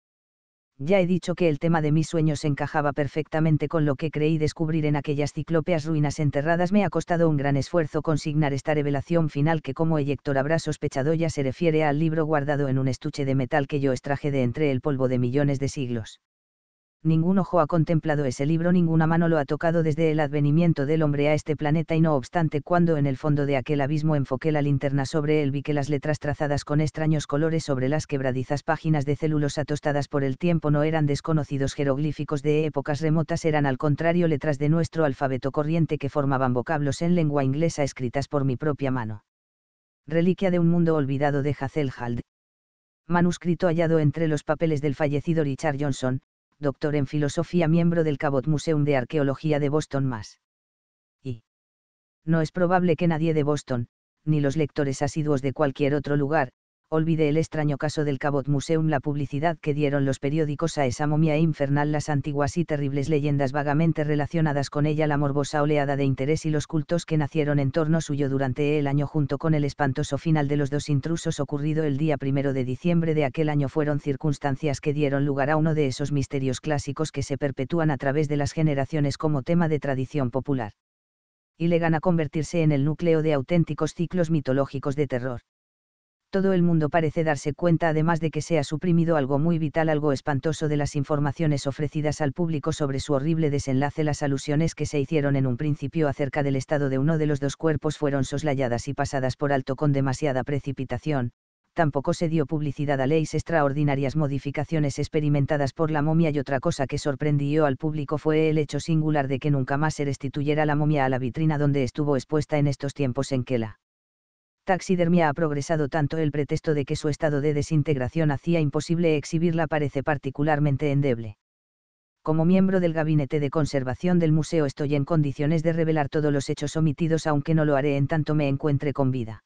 Ya he dicho que el tema de mis sueños encajaba perfectamente con lo que creí descubrir en aquellas ciclópeas ruinas enterradas. Me ha costado un gran esfuerzo consignar esta revelación final que como eyector habrá sospechado ya se refiere al libro guardado en un estuche de metal que yo extraje de entre el polvo de millones de siglos ningún ojo ha contemplado ese libro, ninguna mano lo ha tocado desde el advenimiento del hombre a este planeta y no obstante cuando en el fondo de aquel abismo enfoqué la linterna sobre él vi que las letras trazadas con extraños colores sobre las quebradizas páginas de células atostadas por el tiempo no eran desconocidos jeroglíficos de épocas remotas, eran al contrario letras de nuestro alfabeto corriente que formaban vocablos en lengua inglesa escritas por mi propia mano. Reliquia de un mundo olvidado de Hazel Hald. Manuscrito hallado entre los papeles del fallecido Richard Johnson, doctor en filosofía miembro del Cabot Museum de Arqueología de Boston más. Y. No es probable que nadie de Boston, ni los lectores asiduos de cualquier otro lugar, olvide el extraño caso del Cabot Museum, la publicidad que dieron los periódicos a esa momia infernal, las antiguas y terribles leyendas vagamente relacionadas con ella, la morbosa oleada de interés y los cultos que nacieron en torno suyo durante el año, junto con el espantoso final de los dos intrusos ocurrido el día primero de diciembre de aquel año, fueron circunstancias que dieron lugar a uno de esos misterios clásicos que se perpetúan a través de las generaciones como tema de tradición popular. Y le gana convertirse en el núcleo de auténticos ciclos mitológicos de terror todo el mundo parece darse cuenta además de que se ha suprimido algo muy vital, algo espantoso de las informaciones ofrecidas al público sobre su horrible desenlace. Las alusiones que se hicieron en un principio acerca del estado de uno de los dos cuerpos fueron soslayadas y pasadas por alto con demasiada precipitación. Tampoco se dio publicidad a leyes extraordinarias modificaciones experimentadas por la momia y otra cosa que sorprendió al público fue el hecho singular de que nunca más se restituyera la momia a la vitrina donde estuvo expuesta en estos tiempos en que la taxidermia ha progresado tanto el pretexto de que su estado de desintegración hacía imposible exhibirla parece particularmente endeble. Como miembro del Gabinete de Conservación del Museo estoy en condiciones de revelar todos los hechos omitidos aunque no lo haré en tanto me encuentre con vida.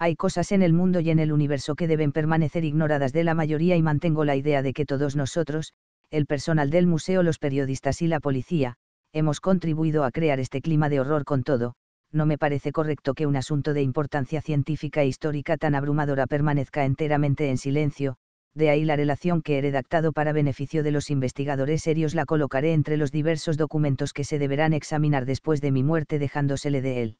Hay cosas en el mundo y en el universo que deben permanecer ignoradas de la mayoría y mantengo la idea de que todos nosotros, el personal del museo, los periodistas y la policía, hemos contribuido a crear este clima de horror con todo, no me parece correcto que un asunto de importancia científica e histórica tan abrumadora permanezca enteramente en silencio, de ahí la relación que he redactado para beneficio de los investigadores serios la colocaré entre los diversos documentos que se deberán examinar después de mi muerte dejándosele de él.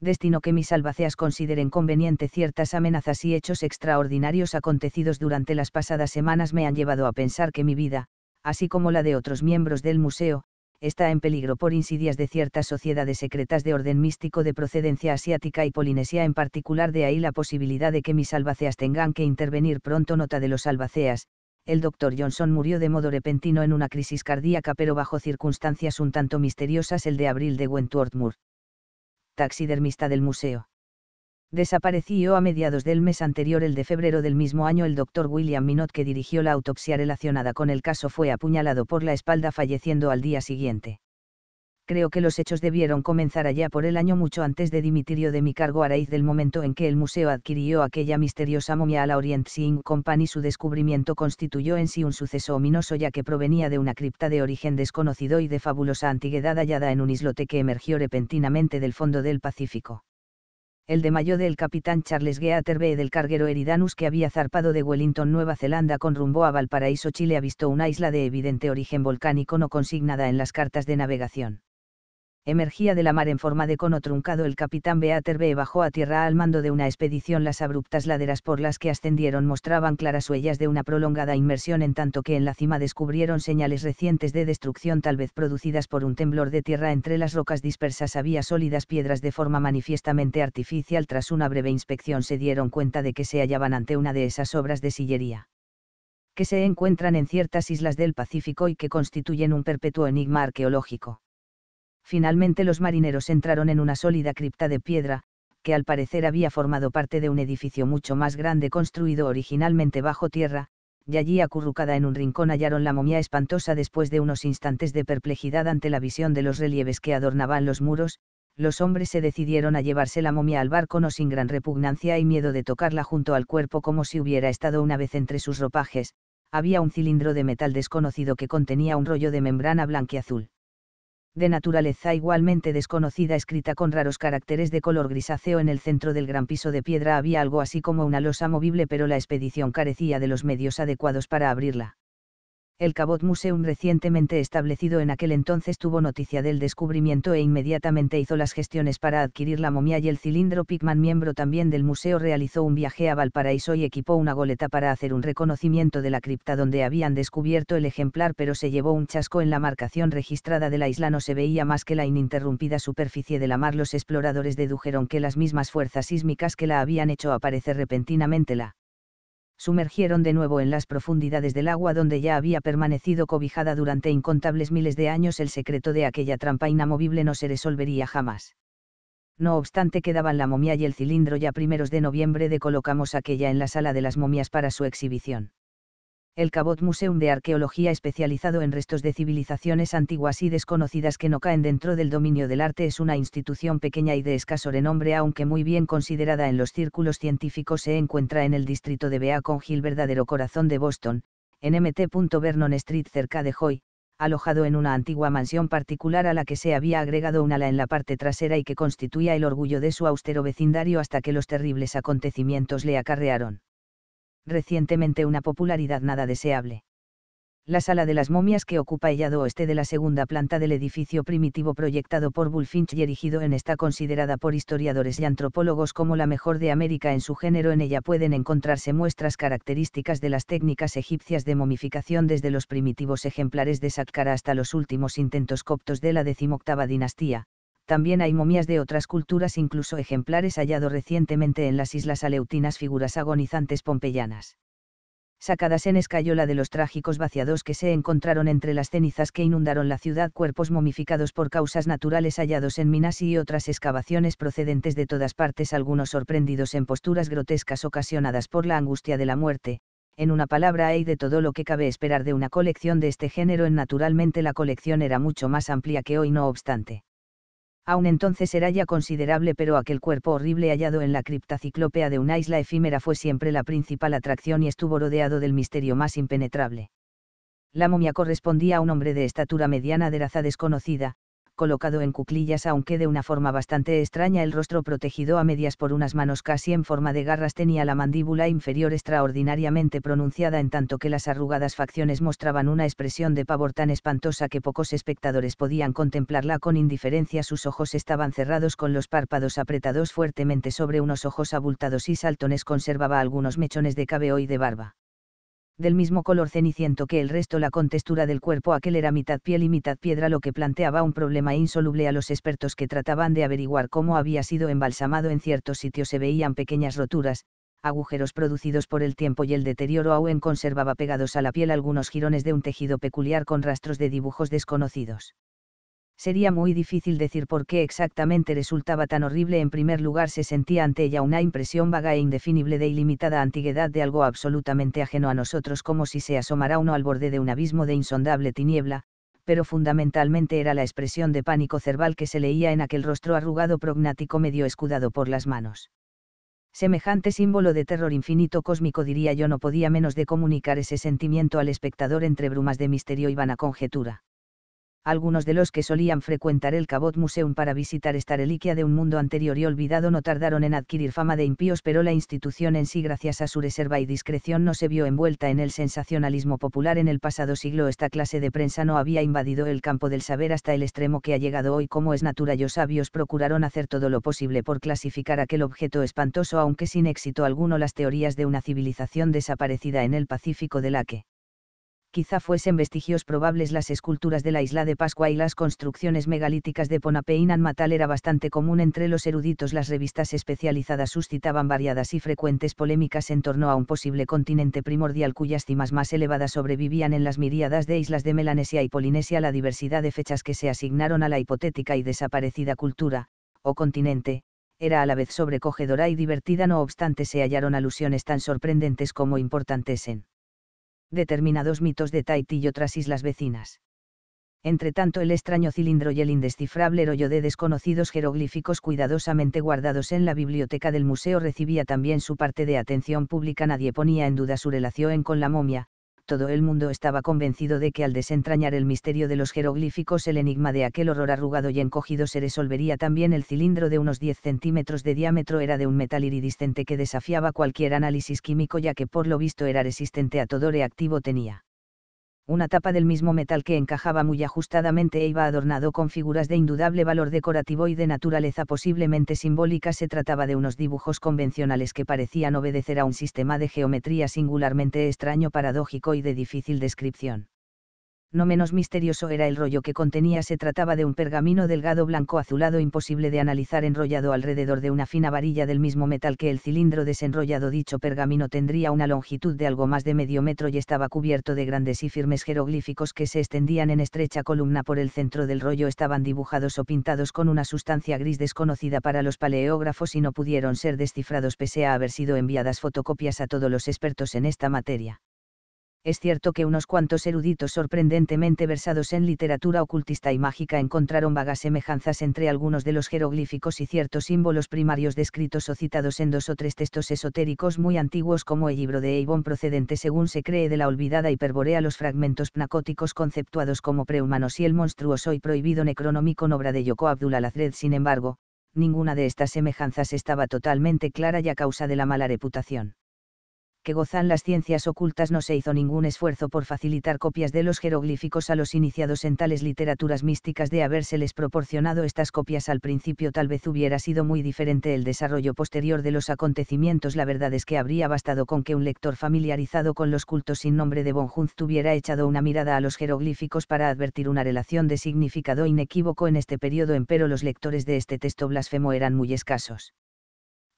Destino que mis albaceas consideren conveniente ciertas amenazas y hechos extraordinarios acontecidos durante las pasadas semanas me han llevado a pensar que mi vida, así como la de otros miembros del museo, está en peligro por insidias de ciertas sociedades secretas de orden místico de procedencia asiática y polinesia en particular, de ahí la posibilidad de que mis albaceas tengan que intervenir pronto. Nota de los albaceas, el doctor Johnson murió de modo repentino en una crisis cardíaca pero bajo circunstancias un tanto misteriosas el de abril de Wentworth Moore. Taxidermista del museo desapareció a mediados del mes anterior, el de febrero del mismo año, el doctor William Minot, que dirigió la autopsia relacionada con el caso, fue apuñalado por la espalda, falleciendo al día siguiente. Creo que los hechos debieron comenzar allá por el año mucho antes de dimitir de mi cargo a raíz del momento en que el museo adquirió aquella misteriosa momia a la Orient Seeing Company. Su descubrimiento constituyó en sí un suceso ominoso ya que provenía de una cripta de origen desconocido y de fabulosa antigüedad hallada en un islote que emergió repentinamente del fondo del Pacífico el de mayo del capitán Charles B. del carguero Eridanus que había zarpado de Wellington, Nueva Zelanda con rumbo a Valparaíso, Chile, ha visto una isla de evidente origen volcánico no consignada en las cartas de navegación emergía de la mar en forma de cono truncado. El capitán Beater B. bajó a tierra al mando de una expedición. Las abruptas laderas por las que ascendieron mostraban claras huellas de una prolongada inmersión, en tanto que en la cima descubrieron señales recientes de destrucción, tal vez producidas por un temblor de tierra. Entre las rocas dispersas había sólidas piedras de forma manifiestamente artificial. Tras una breve inspección se dieron cuenta de que se hallaban ante una de esas obras de sillería que se encuentran en ciertas islas del Pacífico y que constituyen un perpetuo enigma arqueológico finalmente los marineros entraron en una sólida cripta de piedra, que al parecer había formado parte de un edificio mucho más grande construido originalmente bajo tierra, y allí acurrucada en un rincón hallaron la momia espantosa después de unos instantes de perplejidad ante la visión de los relieves que adornaban los muros, los hombres se decidieron a llevarse la momia al barco no sin gran repugnancia y miedo de tocarla junto al cuerpo como si hubiera estado una vez entre sus ropajes, había un cilindro de metal desconocido que contenía un rollo de membrana azul de naturaleza igualmente desconocida escrita con raros caracteres de color grisáceo en el centro del gran piso de piedra había algo así como una losa movible pero la expedición carecía de los medios adecuados para abrirla el Cabot Museum recientemente establecido en aquel entonces tuvo noticia del descubrimiento e inmediatamente hizo las gestiones para adquirir la momia y el cilindro. Pickman, miembro también del museo, realizó un viaje a Valparaíso y equipó una goleta para hacer un reconocimiento de la cripta donde habían descubierto el ejemplar, pero se llevó un chasco en la marcación registrada de la isla. No se veía más que la ininterrumpida superficie de la mar. Los exploradores dedujeron que las mismas fuerzas sísmicas que la habían hecho aparecer repentinamente la sumergieron de nuevo en las profundidades del agua donde ya había permanecido cobijada durante incontables miles de años el secreto de aquella trampa inamovible no se resolvería jamás. No obstante quedaban la momia y el cilindro ya primeros de noviembre de colocamos aquella en la sala de las momias para su exhibición el Cabot Museum de Arqueología especializado en restos de civilizaciones antiguas y desconocidas que no caen dentro del dominio del arte es una institución pequeña y de escaso renombre aunque muy bien considerada en los círculos científicos se encuentra en el distrito de Beacon Hill verdadero corazón de Boston, en Mt. Vernon Street cerca de Hoy, alojado en una antigua mansión particular a la que se había agregado un ala en la parte trasera y que constituía el orgullo de su austero vecindario hasta que los terribles acontecimientos le acarrearon recientemente una popularidad nada deseable. La sala de las momias que ocupa el lado oeste de la segunda planta del edificio primitivo proyectado por Bullfinch y erigido en está considerada por historiadores y antropólogos como la mejor de América en su género. En ella pueden encontrarse muestras características de las técnicas egipcias de momificación desde los primitivos ejemplares de Saqqara hasta los últimos intentos coptos de la decimoctava dinastía, también hay momias de otras culturas, incluso ejemplares hallados recientemente en las Islas Aleutinas, figuras agonizantes pompeyanas. Sacadas en escayola de los trágicos vaciados que se encontraron entre las cenizas que inundaron la ciudad, cuerpos momificados por causas naturales hallados en minas y otras excavaciones procedentes de todas partes, algunos sorprendidos en posturas grotescas ocasionadas por la angustia de la muerte, en una palabra hay de todo lo que cabe esperar de una colección de este género en naturalmente la colección era mucho más amplia que hoy no obstante. Aún entonces era ya considerable, pero aquel cuerpo horrible hallado en la cripta ciclópea de una isla efímera fue siempre la principal atracción y estuvo rodeado del misterio más impenetrable. La momia correspondía a un hombre de estatura mediana de raza desconocida, colocado en cuclillas aunque de una forma bastante extraña el rostro protegido a medias por unas manos casi en forma de garras tenía la mandíbula inferior extraordinariamente pronunciada en tanto que las arrugadas facciones mostraban una expresión de pavor tan espantosa que pocos espectadores podían contemplarla con indiferencia sus ojos estaban cerrados con los párpados apretados fuertemente sobre unos ojos abultados y saltones conservaba algunos mechones de cabello y de barba del mismo color ceniciento que el resto la contextura del cuerpo aquel era mitad piel y mitad piedra lo que planteaba un problema insoluble a los expertos que trataban de averiguar cómo había sido embalsamado en ciertos sitios se veían pequeñas roturas, agujeros producidos por el tiempo y el deterioro aún conservaba pegados a la piel algunos jirones de un tejido peculiar con rastros de dibujos desconocidos sería muy difícil decir por qué exactamente resultaba tan horrible. En primer lugar, se sentía ante ella una impresión vaga e indefinible de ilimitada antigüedad de algo absolutamente ajeno a nosotros, como si se asomara uno al borde de un abismo de insondable tiniebla, pero fundamentalmente era la expresión de pánico cerval que se leía en aquel rostro arrugado prognático medio escudado por las manos. Semejante símbolo de terror infinito cósmico diría yo no podía menos de comunicar ese sentimiento al espectador entre brumas de misterio y vana conjetura algunos de los que solían frecuentar el Cabot Museum para visitar esta reliquia de un mundo anterior y olvidado no tardaron en adquirir fama de impíos, pero la institución en sí, gracias a su reserva y discreción, no se vio envuelta en el sensacionalismo popular en el pasado siglo. Esta clase de prensa no había invadido el campo del saber hasta el extremo que ha llegado hoy, como es natural. Los sabios procuraron hacer todo lo posible por clasificar aquel objeto espantoso, aunque sin éxito alguno, las teorías de una civilización desaparecida en el Pacífico de la que quizá fuesen vestigios probables las esculturas de la isla de Pascua y las construcciones megalíticas de Ponapeín. Matal era bastante común entre los eruditos. Las revistas especializadas suscitaban variadas y frecuentes polémicas en torno a un posible continente primordial cuyas cimas más elevadas sobrevivían en las miríadas de islas de Melanesia y Polinesia. La diversidad de fechas que se asignaron a la hipotética y desaparecida cultura, o continente, era a la vez sobrecogedora y divertida, no obstante se hallaron alusiones tan sorprendentes como importantes en determinados mitos de Tahití y otras islas vecinas. Entre tanto el extraño cilindro y el indescifrable rollo de desconocidos jeroglíficos cuidadosamente guardados en la biblioteca del museo recibía también su parte de atención pública. Nadie ponía en duda su relación con la momia, todo el mundo estaba convencido de que al desentrañar el misterio de los jeroglíficos el enigma de aquel horror arrugado y encogido se resolvería también el cilindro de unos 10 centímetros de diámetro era de un metal iridiscente que desafiaba cualquier análisis químico ya que por lo visto era resistente a todo reactivo tenía una tapa del mismo metal que encajaba muy ajustadamente e iba adornado con figuras de indudable valor decorativo y de naturaleza posiblemente simbólica. Se trataba de unos dibujos convencionales que parecían obedecer a un sistema de geometría singularmente extraño, paradójico y de difícil descripción no menos misterioso era el rollo que contenía. Se trataba de un pergamino delgado blanco azulado imposible de analizar enrollado alrededor de una fina varilla del mismo metal que el cilindro desenrollado. Dicho pergamino tendría una longitud de algo más de medio metro y estaba cubierto de grandes y firmes jeroglíficos que se extendían en estrecha columna por el centro del rollo. Estaban dibujados o pintados con una sustancia gris desconocida para los paleógrafos y no pudieron ser descifrados pese a haber sido enviadas fotocopias a todos los expertos en esta materia es cierto que unos cuantos eruditos sorprendentemente versados en literatura ocultista y mágica encontraron vagas semejanzas entre algunos de los jeroglíficos y ciertos símbolos primarios descritos o citados en dos o tres textos esotéricos muy antiguos como el libro de Eivon procedente según se cree de la olvidada hiperborea los fragmentos pnacóticos conceptuados como prehumanos y el monstruoso y prohibido necronómico obra de Yoko Abdul Alazred. sin embargo, ninguna de estas semejanzas estaba totalmente clara y a causa de la mala reputación que gozan las ciencias ocultas no se hizo ningún esfuerzo por facilitar copias de los jeroglíficos a los iniciados en tales literaturas místicas de habérseles proporcionado estas copias al principio tal vez hubiera sido muy diferente el desarrollo posterior de los acontecimientos la verdad es que habría bastado con que un lector familiarizado con los cultos sin nombre de Bonjunz tuviera echado una mirada a los jeroglíficos para advertir una relación de significado inequívoco en este periodo pero los lectores de este texto blasfemo eran muy escasos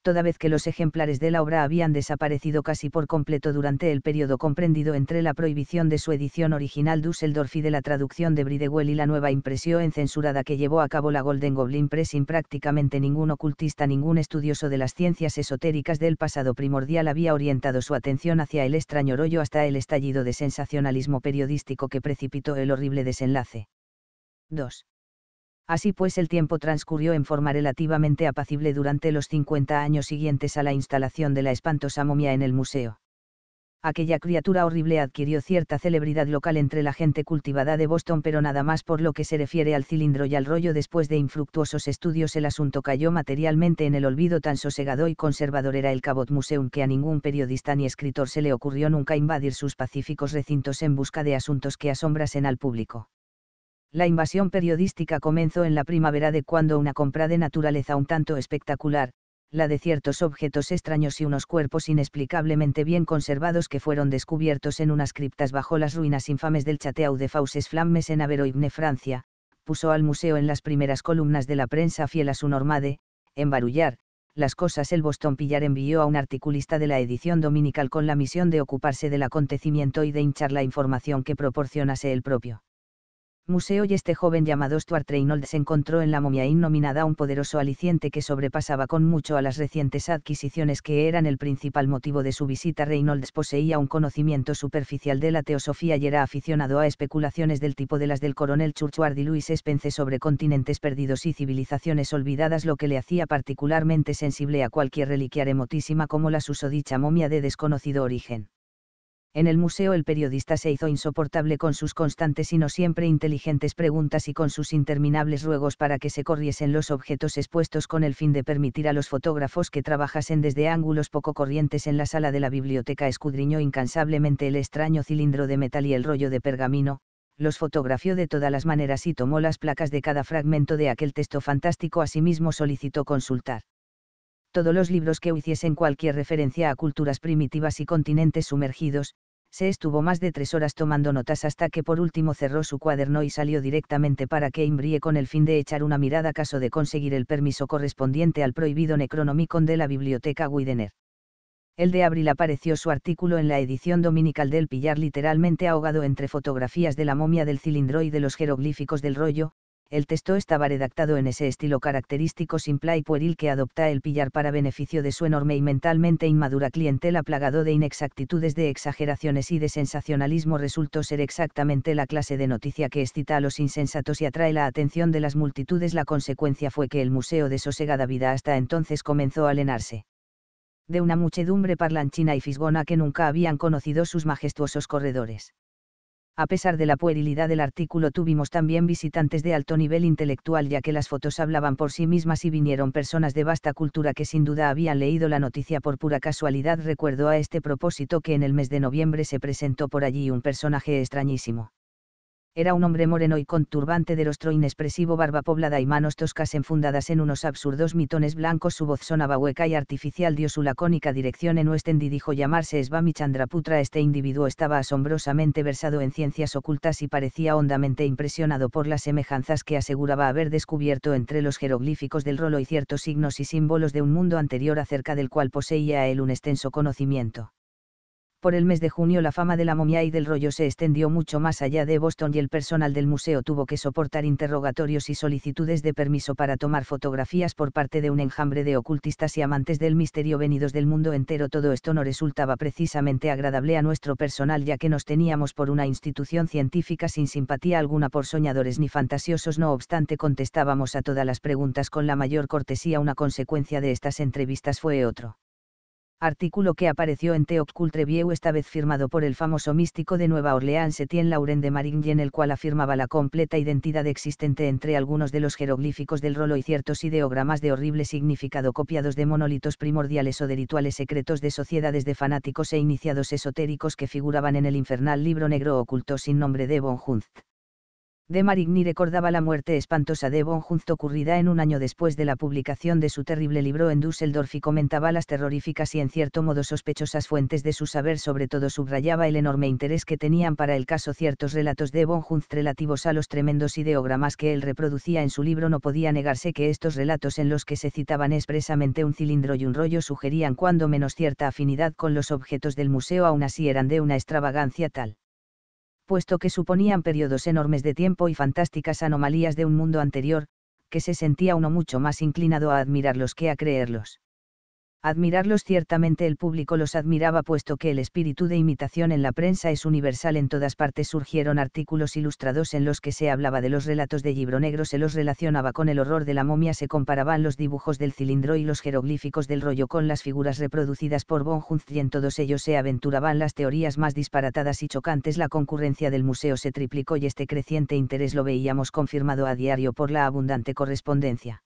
toda vez que los ejemplares de la obra habían desaparecido casi por completo durante el periodo comprendido entre la prohibición de su edición original Düsseldorf y de la traducción de Bridewell y la nueva impresión censurada que llevó a cabo la Golden Goblin sin Prácticamente ningún ocultista, ningún estudioso de las ciencias esotéricas del pasado primordial había orientado su atención hacia el extraño rollo hasta el estallido de sensacionalismo periodístico que precipitó el horrible desenlace. 2. Así pues el tiempo transcurrió en forma relativamente apacible durante los 50 años siguientes a la instalación de la espantosa momia en el museo. Aquella criatura horrible adquirió cierta celebridad local entre la gente cultivada de Boston, pero nada más por lo que se refiere al cilindro y al rollo después de infructuosos estudios el asunto cayó materialmente en el olvido tan sosegado y conservador era el Cabot Museum que a ningún periodista ni escritor se le ocurrió nunca invadir sus pacíficos recintos en busca de asuntos que asombrasen al público la invasión periodística comenzó en la primavera de cuando una compra de naturaleza un tanto espectacular, la de ciertos objetos extraños y unos cuerpos inexplicablemente bien conservados que fueron descubiertos en unas criptas bajo las ruinas infames del Chateau de Fauces Flammes en Averoibne Francia, puso al museo en las primeras columnas de la prensa fiel a su norma de, en Barullar, las cosas el Boston Pillar envió a un articulista de la edición dominical con la misión de ocuparse del acontecimiento y de hinchar la información que proporcionase el propio Museo y este joven llamado Stuart Reynolds encontró en la momia innominada un poderoso aliciente que sobrepasaba con mucho a las recientes adquisiciones que eran el principal motivo de su visita. Reynolds poseía un conocimiento superficial de la teosofía y era aficionado a especulaciones del tipo de las del coronel Churchward y Louis Spence sobre continentes perdidos y civilizaciones olvidadas, lo que le hacía particularmente sensible a cualquier reliquia remotísima como la susodicha momia de desconocido origen en el museo el periodista se hizo insoportable con sus constantes y no siempre inteligentes preguntas y con sus interminables ruegos para que se corriesen los objetos expuestos con el fin de permitir a los fotógrafos que trabajasen desde ángulos poco corrientes en la sala de la biblioteca escudriñó incansablemente el extraño cilindro de metal y el rollo de pergamino, los fotografió de todas las maneras y tomó las placas de cada fragmento de aquel texto fantástico asimismo solicitó consultar todos los libros que hiciesen cualquier referencia a culturas primitivas y continentes sumergidos, se estuvo más de tres horas tomando notas hasta que por último cerró su cuaderno y salió directamente para Cambrie con el fin de echar una mirada caso de conseguir el permiso correspondiente al prohibido Necronomicon de la biblioteca Widener. El de abril apareció su artículo en la edición dominical del Pillar literalmente ahogado entre fotografías de la momia del cilindro y de los jeroglíficos del rollo, el texto estaba redactado en ese estilo característico simple y pueril que adopta el pillar para beneficio de su enorme y mentalmente inmadura clientela plagado de inexactitudes, de exageraciones y de sensacionalismo resultó ser exactamente la clase de noticia que excita a los insensatos y atrae la atención de las multitudes. La consecuencia fue que el Museo de Sosegada Vida hasta entonces comenzó a alenarse de una muchedumbre parlanchina y fisgona que nunca habían conocido sus majestuosos corredores a pesar de la puerilidad del artículo tuvimos también visitantes de alto nivel intelectual ya que las fotos hablaban por sí mismas y vinieron personas de vasta cultura que sin duda habían leído la noticia por pura casualidad. Recuerdo a este propósito que en el mes de noviembre se presentó por allí un personaje extrañísimo era un hombre moreno y con turbante de rostro inexpresivo, barba poblada y manos toscas enfundadas en unos absurdos mitones blancos. Su voz sonaba hueca y artificial, dio su lacónica dirección en Westend dijo llamarse Svami Chandraputra. Este individuo estaba asombrosamente versado en ciencias ocultas y parecía hondamente impresionado por las semejanzas que aseguraba haber descubierto entre los jeroglíficos del rolo y ciertos signos y símbolos de un mundo anterior acerca del cual poseía él un extenso conocimiento por el mes de junio la fama de la momia y del rollo se extendió mucho más allá de Boston y el personal del museo tuvo que soportar interrogatorios y solicitudes de permiso para tomar fotografías por parte de un enjambre de ocultistas y amantes del misterio venidos del mundo entero. Todo esto no resultaba precisamente agradable a nuestro personal ya que nos teníamos por una institución científica sin simpatía alguna por soñadores ni fantasiosos. No obstante contestábamos a todas las preguntas con la mayor cortesía. Una consecuencia de estas entrevistas fue otro artículo que apareció en The esta vez firmado por el famoso místico de Nueva Orleans Etienne Lauren de Marigny en el cual afirmaba la completa identidad existente entre algunos de los jeroglíficos del rolo y ciertos ideogramas de horrible significado copiados de monólitos primordiales o de rituales secretos de sociedades de fanáticos e iniciados esotéricos que figuraban en el infernal libro negro oculto sin nombre de Von Hunst de Marigny recordaba la muerte espantosa de Von ocurrida en un año después de la publicación de su terrible libro en Düsseldorf y comentaba las terroríficas y en cierto modo sospechosas fuentes de su saber, sobre todo subrayaba el enorme interés que tenían para el caso ciertos relatos de Von Hunt relativos a los tremendos ideogramas que él reproducía en su libro. No podía negarse que estos relatos en los que se citaban expresamente un cilindro y un rollo sugerían cuando menos cierta afinidad con los objetos del museo, aún así eran de una extravagancia tal puesto que suponían periodos enormes de tiempo y fantásticas anomalías de un mundo anterior, que se sentía uno mucho más inclinado a admirarlos que a creerlos admirarlos ciertamente el público los admiraba puesto que el espíritu de imitación en la prensa es universal en todas partes surgieron artículos ilustrados en los que se hablaba de los relatos de Libro Negro se los relacionaba con el horror de la momia se comparaban los dibujos del cilindro y los jeroglíficos del rollo con las figuras reproducidas por Von Hunt y en todos ellos se aventuraban las teorías más disparatadas y chocantes la concurrencia del museo se triplicó y este creciente interés lo veíamos confirmado a diario por la abundante correspondencia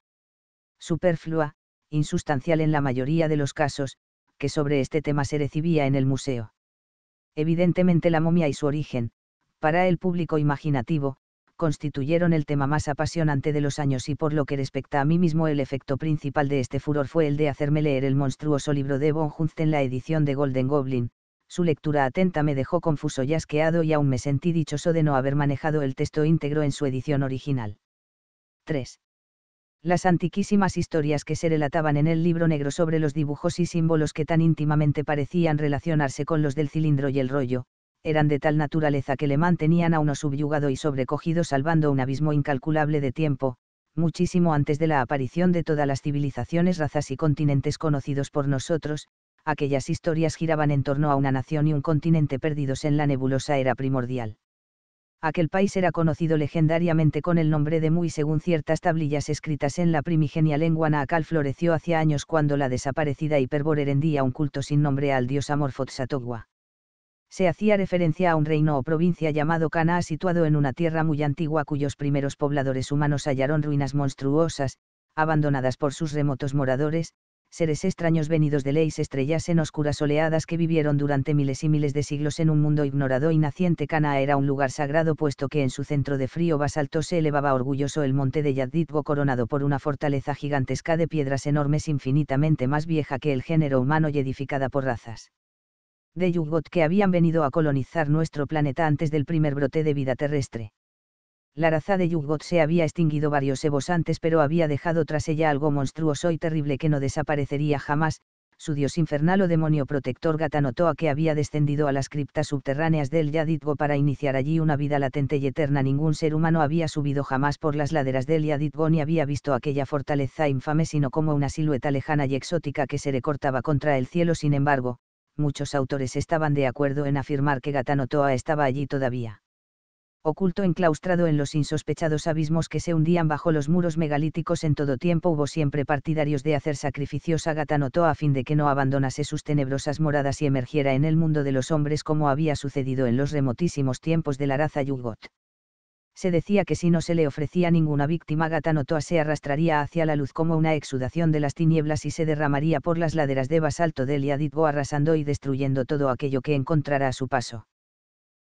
superflua, insustancial en la mayoría de los casos, que sobre este tema se recibía en el museo. Evidentemente la momia y su origen, para el público imaginativo, constituyeron el tema más apasionante de los años y por lo que respecta a mí mismo el efecto principal de este furor fue el de hacerme leer el monstruoso libro de Von en la edición de Golden Goblin. Su lectura atenta me dejó confuso y asqueado y aún me sentí dichoso de no haber manejado el texto íntegro en su edición original. 3 las antiquísimas historias que se relataban en el libro negro sobre los dibujos y símbolos que tan íntimamente parecían relacionarse con los del cilindro y el rollo, eran de tal naturaleza que le mantenían a uno subyugado y sobrecogido salvando un abismo incalculable de tiempo, muchísimo antes de la aparición de todas las civilizaciones, razas y continentes conocidos por nosotros, aquellas historias giraban en torno a una nación y un continente perdidos en la nebulosa era primordial aquel país era conocido legendariamente con el nombre de Muy según ciertas tablillas escritas en la primigenia lengua Naakal floreció hacia años cuando la desaparecida Hiperbor rendía un culto sin nombre al dios Amorfotsatogwa. Se hacía referencia a un reino o provincia llamado Cana situado en una tierra muy antigua cuyos primeros pobladores humanos hallaron ruinas monstruosas, abandonadas por sus remotos moradores, seres extraños venidos de leyes estrellas en oscuras oleadas que vivieron durante miles y miles de siglos en un mundo ignorado y naciente. Cana era un lugar sagrado puesto que en su centro de frío basalto se elevaba orgulloso el monte de Yadditbo, coronado por una fortaleza gigantesca de piedras enormes infinitamente más vieja que el género humano y edificada por razas de Yugot que habían venido a colonizar nuestro planeta antes del primer brote de vida terrestre la raza de Yugot se había extinguido varios ebos antes pero había dejado tras ella algo monstruoso y terrible que no desaparecería jamás, su dios infernal o demonio protector Gatanotoa que había descendido a las criptas subterráneas del Yaditgo para iniciar allí una vida latente y eterna. Ningún ser humano había subido jamás por las laderas del Yaditgo ni había visto aquella fortaleza infame sino como una silueta lejana y exótica que se recortaba contra el cielo. Sin embargo, muchos autores estaban de acuerdo en afirmar que Gatanotoa estaba allí todavía oculto enclaustrado en los insospechados abismos que se hundían bajo los muros megalíticos en todo tiempo hubo siempre partidarios de hacer sacrificios a Gatanotoa a fin de que no abandonase sus tenebrosas moradas y emergiera en el mundo de los hombres como había sucedido en los remotísimos tiempos de la raza Yugot. Se decía que si no se le ofrecía ninguna víctima Gatanotoa se arrastraría hacia la luz como una exudación de las tinieblas y se derramaría por las laderas de basalto del Yaditbo arrasando y destruyendo todo aquello que encontrara a su paso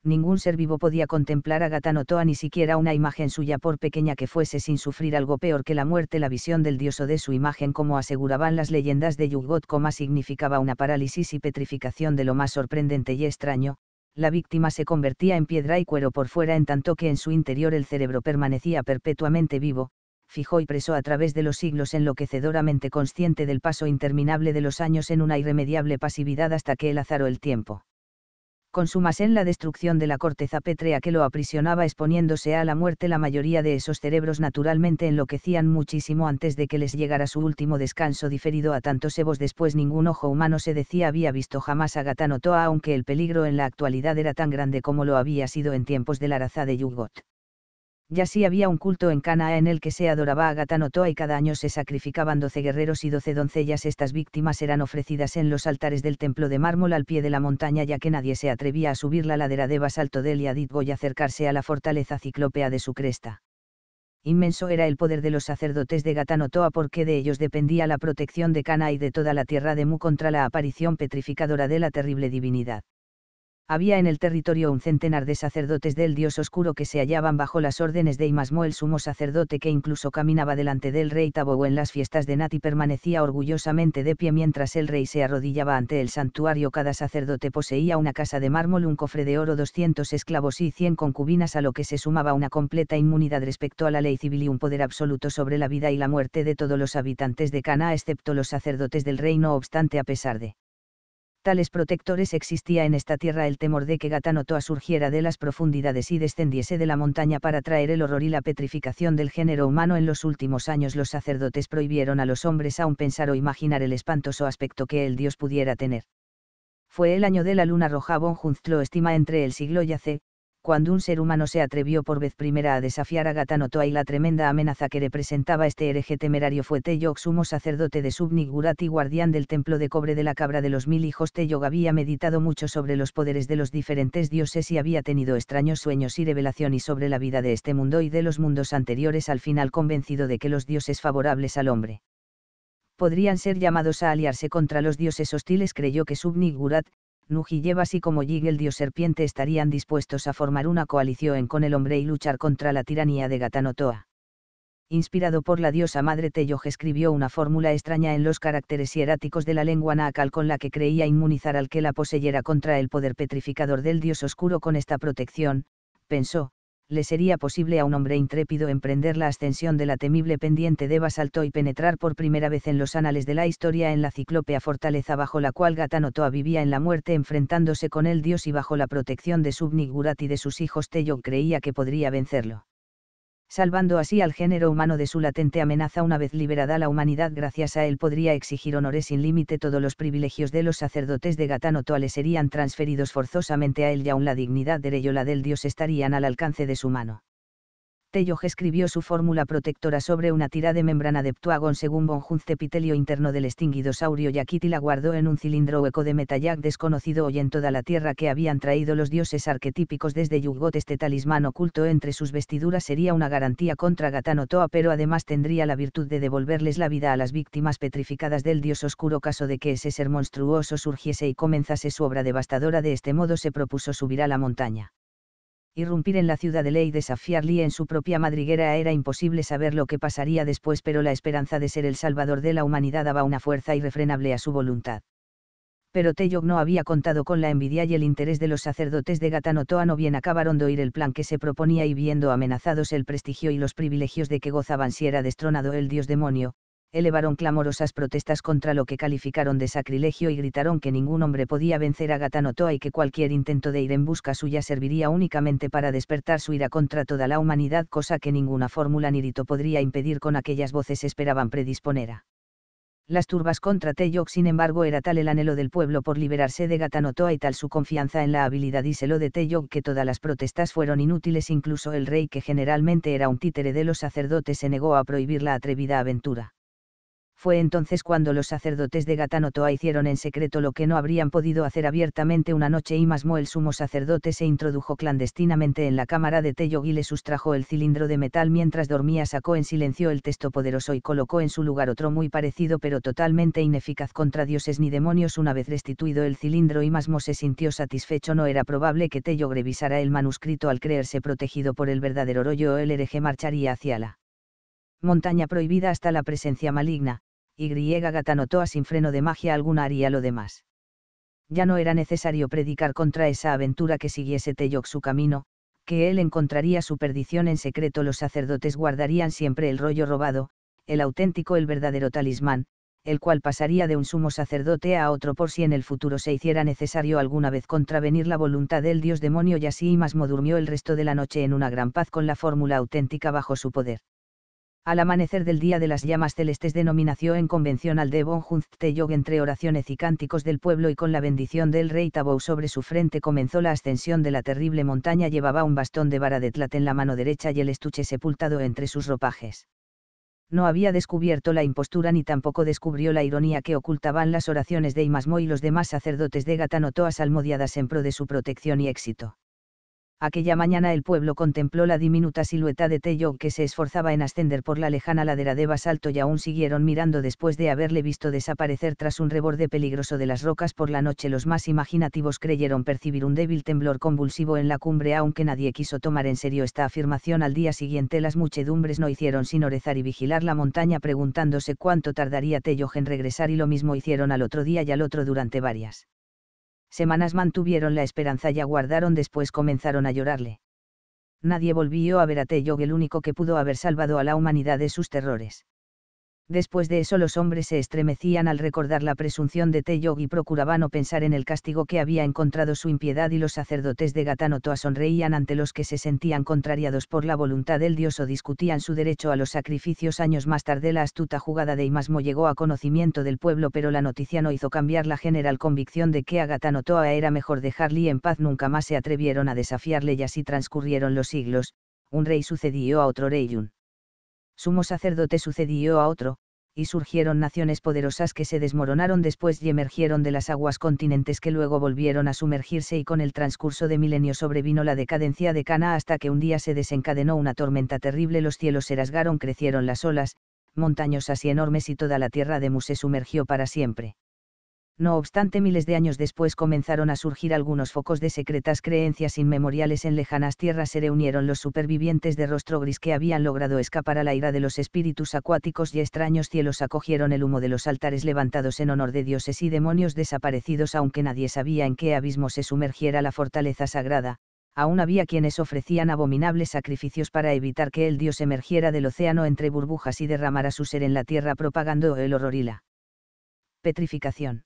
ningún ser vivo podía contemplar a Gatanotoa ni siquiera una imagen suya por pequeña que fuese sin sufrir algo peor que la muerte la visión del dios o de su imagen como aseguraban las leyendas de Yugot significaba una parálisis y petrificación de lo más sorprendente y extraño, la víctima se convertía en piedra y cuero por fuera en tanto que en su interior el cerebro permanecía perpetuamente vivo, fijó y preso a través de los siglos enloquecedoramente consciente del paso interminable de los años en una irremediable pasividad hasta que el azar el tiempo en la destrucción de la corteza pétrea que lo aprisionaba exponiéndose a la muerte la mayoría de esos cerebros naturalmente enloquecían muchísimo antes de que les llegara su último descanso diferido a tantos evos después ningún ojo humano se decía había visto jamás a Gatanotoa aunque el peligro en la actualidad era tan grande como lo había sido en tiempos de la raza de Yugot. Ya así había un culto en Cana en el que se adoraba a Gatanotoa y cada año se sacrificaban doce guerreros y doce doncellas. Estas víctimas eran ofrecidas en los altares del templo de mármol al pie de la montaña ya que nadie se atrevía a subir la ladera de basalto del Yadidgo y acercarse a la fortaleza ciclópea de su cresta. Inmenso era el poder de los sacerdotes de Gatanotoa porque de ellos dependía la protección de Cana y de toda la tierra de Mu contra la aparición petrificadora de la terrible divinidad había en el territorio un centenar de sacerdotes del dios oscuro que se hallaban bajo las órdenes de Imasmo el sumo sacerdote que incluso caminaba delante del rey Tabo en las fiestas de Nat y permanecía orgullosamente de pie mientras el rey se arrodillaba ante el santuario. Cada sacerdote poseía una casa de mármol, un cofre de oro, 200 esclavos y 100 concubinas a lo que se sumaba una completa inmunidad respecto a la ley civil y un poder absoluto sobre la vida y la muerte de todos los habitantes de Cana excepto los sacerdotes del rey no obstante a pesar de tales protectores existía en esta tierra el temor de que Gatanotoa surgiera de las profundidades y descendiese de la montaña para traer el horror y la petrificación del género humano. En los últimos años los sacerdotes prohibieron a los hombres aún pensar o imaginar el espantoso aspecto que el dios pudiera tener. Fue el año de la luna roja lo estima entre el siglo yace cuando un ser humano se atrevió por vez primera a desafiar a Gatanotoa y la tremenda amenaza que representaba este hereje temerario fue Teyog sumo sacerdote de y guardián del templo de cobre de la cabra de los mil hijos. Teyog había meditado mucho sobre los poderes de los diferentes dioses y había tenido extraños sueños y revelaciones sobre la vida de este mundo y de los mundos anteriores, al final convencido de que los dioses favorables al hombre podrían ser llamados a aliarse contra los dioses hostiles, creyó que Subnigurat, Nujillevas así como Yig el dios serpiente estarían dispuestos a formar una coalición con el hombre y luchar contra la tiranía de Gatanotoa. Inspirado por la diosa madre Telloj escribió una fórmula extraña en los caracteres hieráticos de la lengua nácal con la que creía inmunizar al que la poseyera contra el poder petrificador del dios oscuro con esta protección, pensó, le sería posible a un hombre intrépido emprender la ascensión de la temible pendiente de basalto y penetrar por primera vez en los anales de la historia en la ciclópea fortaleza bajo la cual Gatanotoa vivía en la muerte enfrentándose con el dios y bajo la protección de Subnigurati y de sus hijos Tello creía que podría vencerlo salvando así al género humano de su latente amenaza una vez liberada la humanidad gracias a él podría exigir honores sin límite todos los privilegios de los sacerdotes de o toales serían transferidos forzosamente a él y aún la dignidad de ello la del dios estarían al alcance de su mano escribió su fórmula protectora sobre una tira de membrana de ptuagon según Bonjunz epitelio interno del extinguido y Akiti la guardó en un cilindro hueco de metallac desconocido hoy en toda la tierra que habían traído los dioses arquetípicos desde Yugot este talismán oculto entre sus vestiduras sería una garantía contra Gatano Toa pero además tendría la virtud de devolverles la vida a las víctimas petrificadas del dios oscuro caso de que ese ser monstruoso surgiese y comenzase su obra devastadora de este modo se propuso subir a la montaña irrumpir en la ciudad ley y desafiarle en su propia madriguera era imposible saber lo que pasaría después, pero la esperanza de ser el salvador de la humanidad daba una fuerza irrefrenable a su voluntad. Pero Teyog no había contado con la envidia y el interés de los sacerdotes de Toa no bien acabaron de oír el plan que se proponía y viendo amenazados el prestigio y los privilegios de que gozaban si era destronado el dios demonio, elevaron clamorosas protestas contra lo que calificaron de sacrilegio y gritaron que ningún hombre podía vencer a Gatanotoa y que cualquier intento de ir en busca suya serviría únicamente para despertar su ira contra toda la humanidad, cosa que ninguna fórmula ni rito podría impedir con aquellas voces esperaban predisponer a Las turbas contra Teyok, sin embargo, era tal el anhelo del pueblo por liberarse de Gatanotoa y tal su confianza en la habilidad y celo de Teyok que todas las protestas fueron inútiles, incluso el rey, que generalmente era un títere de los sacerdotes, se negó a prohibir la atrevida aventura fue entonces cuando los sacerdotes de Gatanotoa hicieron en secreto lo que no habrían podido hacer abiertamente una noche y Masmo el sumo sacerdote se introdujo clandestinamente en la cámara de Tello y le sustrajo el cilindro de metal mientras dormía sacó en silencio el texto poderoso y colocó en su lugar otro muy parecido pero totalmente ineficaz contra dioses ni demonios una vez restituido el cilindro y Masmo se sintió satisfecho no era probable que Tello revisara el manuscrito al creerse protegido por el verdadero rollo el hereje marcharía hacia la montaña prohibida hasta la presencia maligna, y a sin freno de magia alguna haría lo demás. Ya no era necesario predicar contra esa aventura que siguiese Teyok su camino, que él encontraría su perdición en secreto. Los sacerdotes guardarían siempre el rollo robado, el auténtico, el verdadero talismán, el cual pasaría de un sumo sacerdote a otro por si en el futuro se hiciera necesario alguna vez contravenir la voluntad del dios demonio y así Imasmo durmió el resto de la noche en una gran paz con la fórmula auténtica bajo su poder. Al amanecer del día de las llamas celestes denominació en convención al Devon Yog entre oraciones y cánticos del pueblo y con la bendición del rey Tabou sobre su frente comenzó la ascensión de la terrible montaña llevaba un bastón de vara de tlat en la mano derecha y el estuche sepultado entre sus ropajes. No había descubierto la impostura ni tampoco descubrió la ironía que ocultaban las oraciones de Imasmo y los demás sacerdotes de Gatanotoas Salmodiadas en pro de su protección y éxito aquella mañana el pueblo contempló la diminuta silueta de Tello que se esforzaba en ascender por la lejana ladera de basalto y aún siguieron mirando después de haberle visto desaparecer tras un reborde peligroso de las rocas por la noche. Los más imaginativos creyeron percibir un débil temblor convulsivo en la cumbre, aunque nadie quiso tomar en serio esta afirmación. Al día siguiente las muchedumbres no hicieron sino rezar y vigilar la montaña preguntándose cuánto tardaría Tello en regresar y lo mismo hicieron al otro día y al otro durante varias semanas mantuvieron la esperanza y aguardaron después comenzaron a llorarle. Nadie volvió a ver a Teyog el único que pudo haber salvado a la humanidad de sus terrores. Después de eso los hombres se estremecían al recordar la presunción de Teyog y procuraban no pensar en el castigo que había encontrado su impiedad y los sacerdotes de Gatanotoa sonreían ante los que se sentían contrariados por la voluntad del dios o discutían su derecho a los sacrificios. Años más tarde la astuta jugada de Imasmo llegó a conocimiento del pueblo pero la noticia no hizo cambiar la general convicción de que a Gatanotoa era mejor dejarle en paz. Nunca más se atrevieron a desafiarle y así transcurrieron los siglos, un rey sucedió a otro rey sumo sacerdote sucedió a otro, y surgieron naciones poderosas que se desmoronaron después y emergieron de las aguas continentes que luego volvieron a sumergirse y con el transcurso de milenios sobrevino la decadencia de Cana hasta que un día se desencadenó una tormenta terrible, los cielos se rasgaron, crecieron las olas, montañosas y enormes y toda la tierra de Mu se sumergió para siempre. No obstante, miles de años después comenzaron a surgir algunos focos de secretas creencias inmemoriales en lejanas tierras. Se reunieron los supervivientes de rostro gris que habían logrado escapar a la ira de los espíritus acuáticos y extraños cielos acogieron el humo de los altares levantados en honor de dioses y demonios desaparecidos, aunque nadie sabía en qué abismo se sumergiera la fortaleza sagrada. Aún había quienes ofrecían abominables sacrificios para evitar que el dios emergiera del océano entre burbujas y derramara su ser en la tierra propagando el horror y la petrificación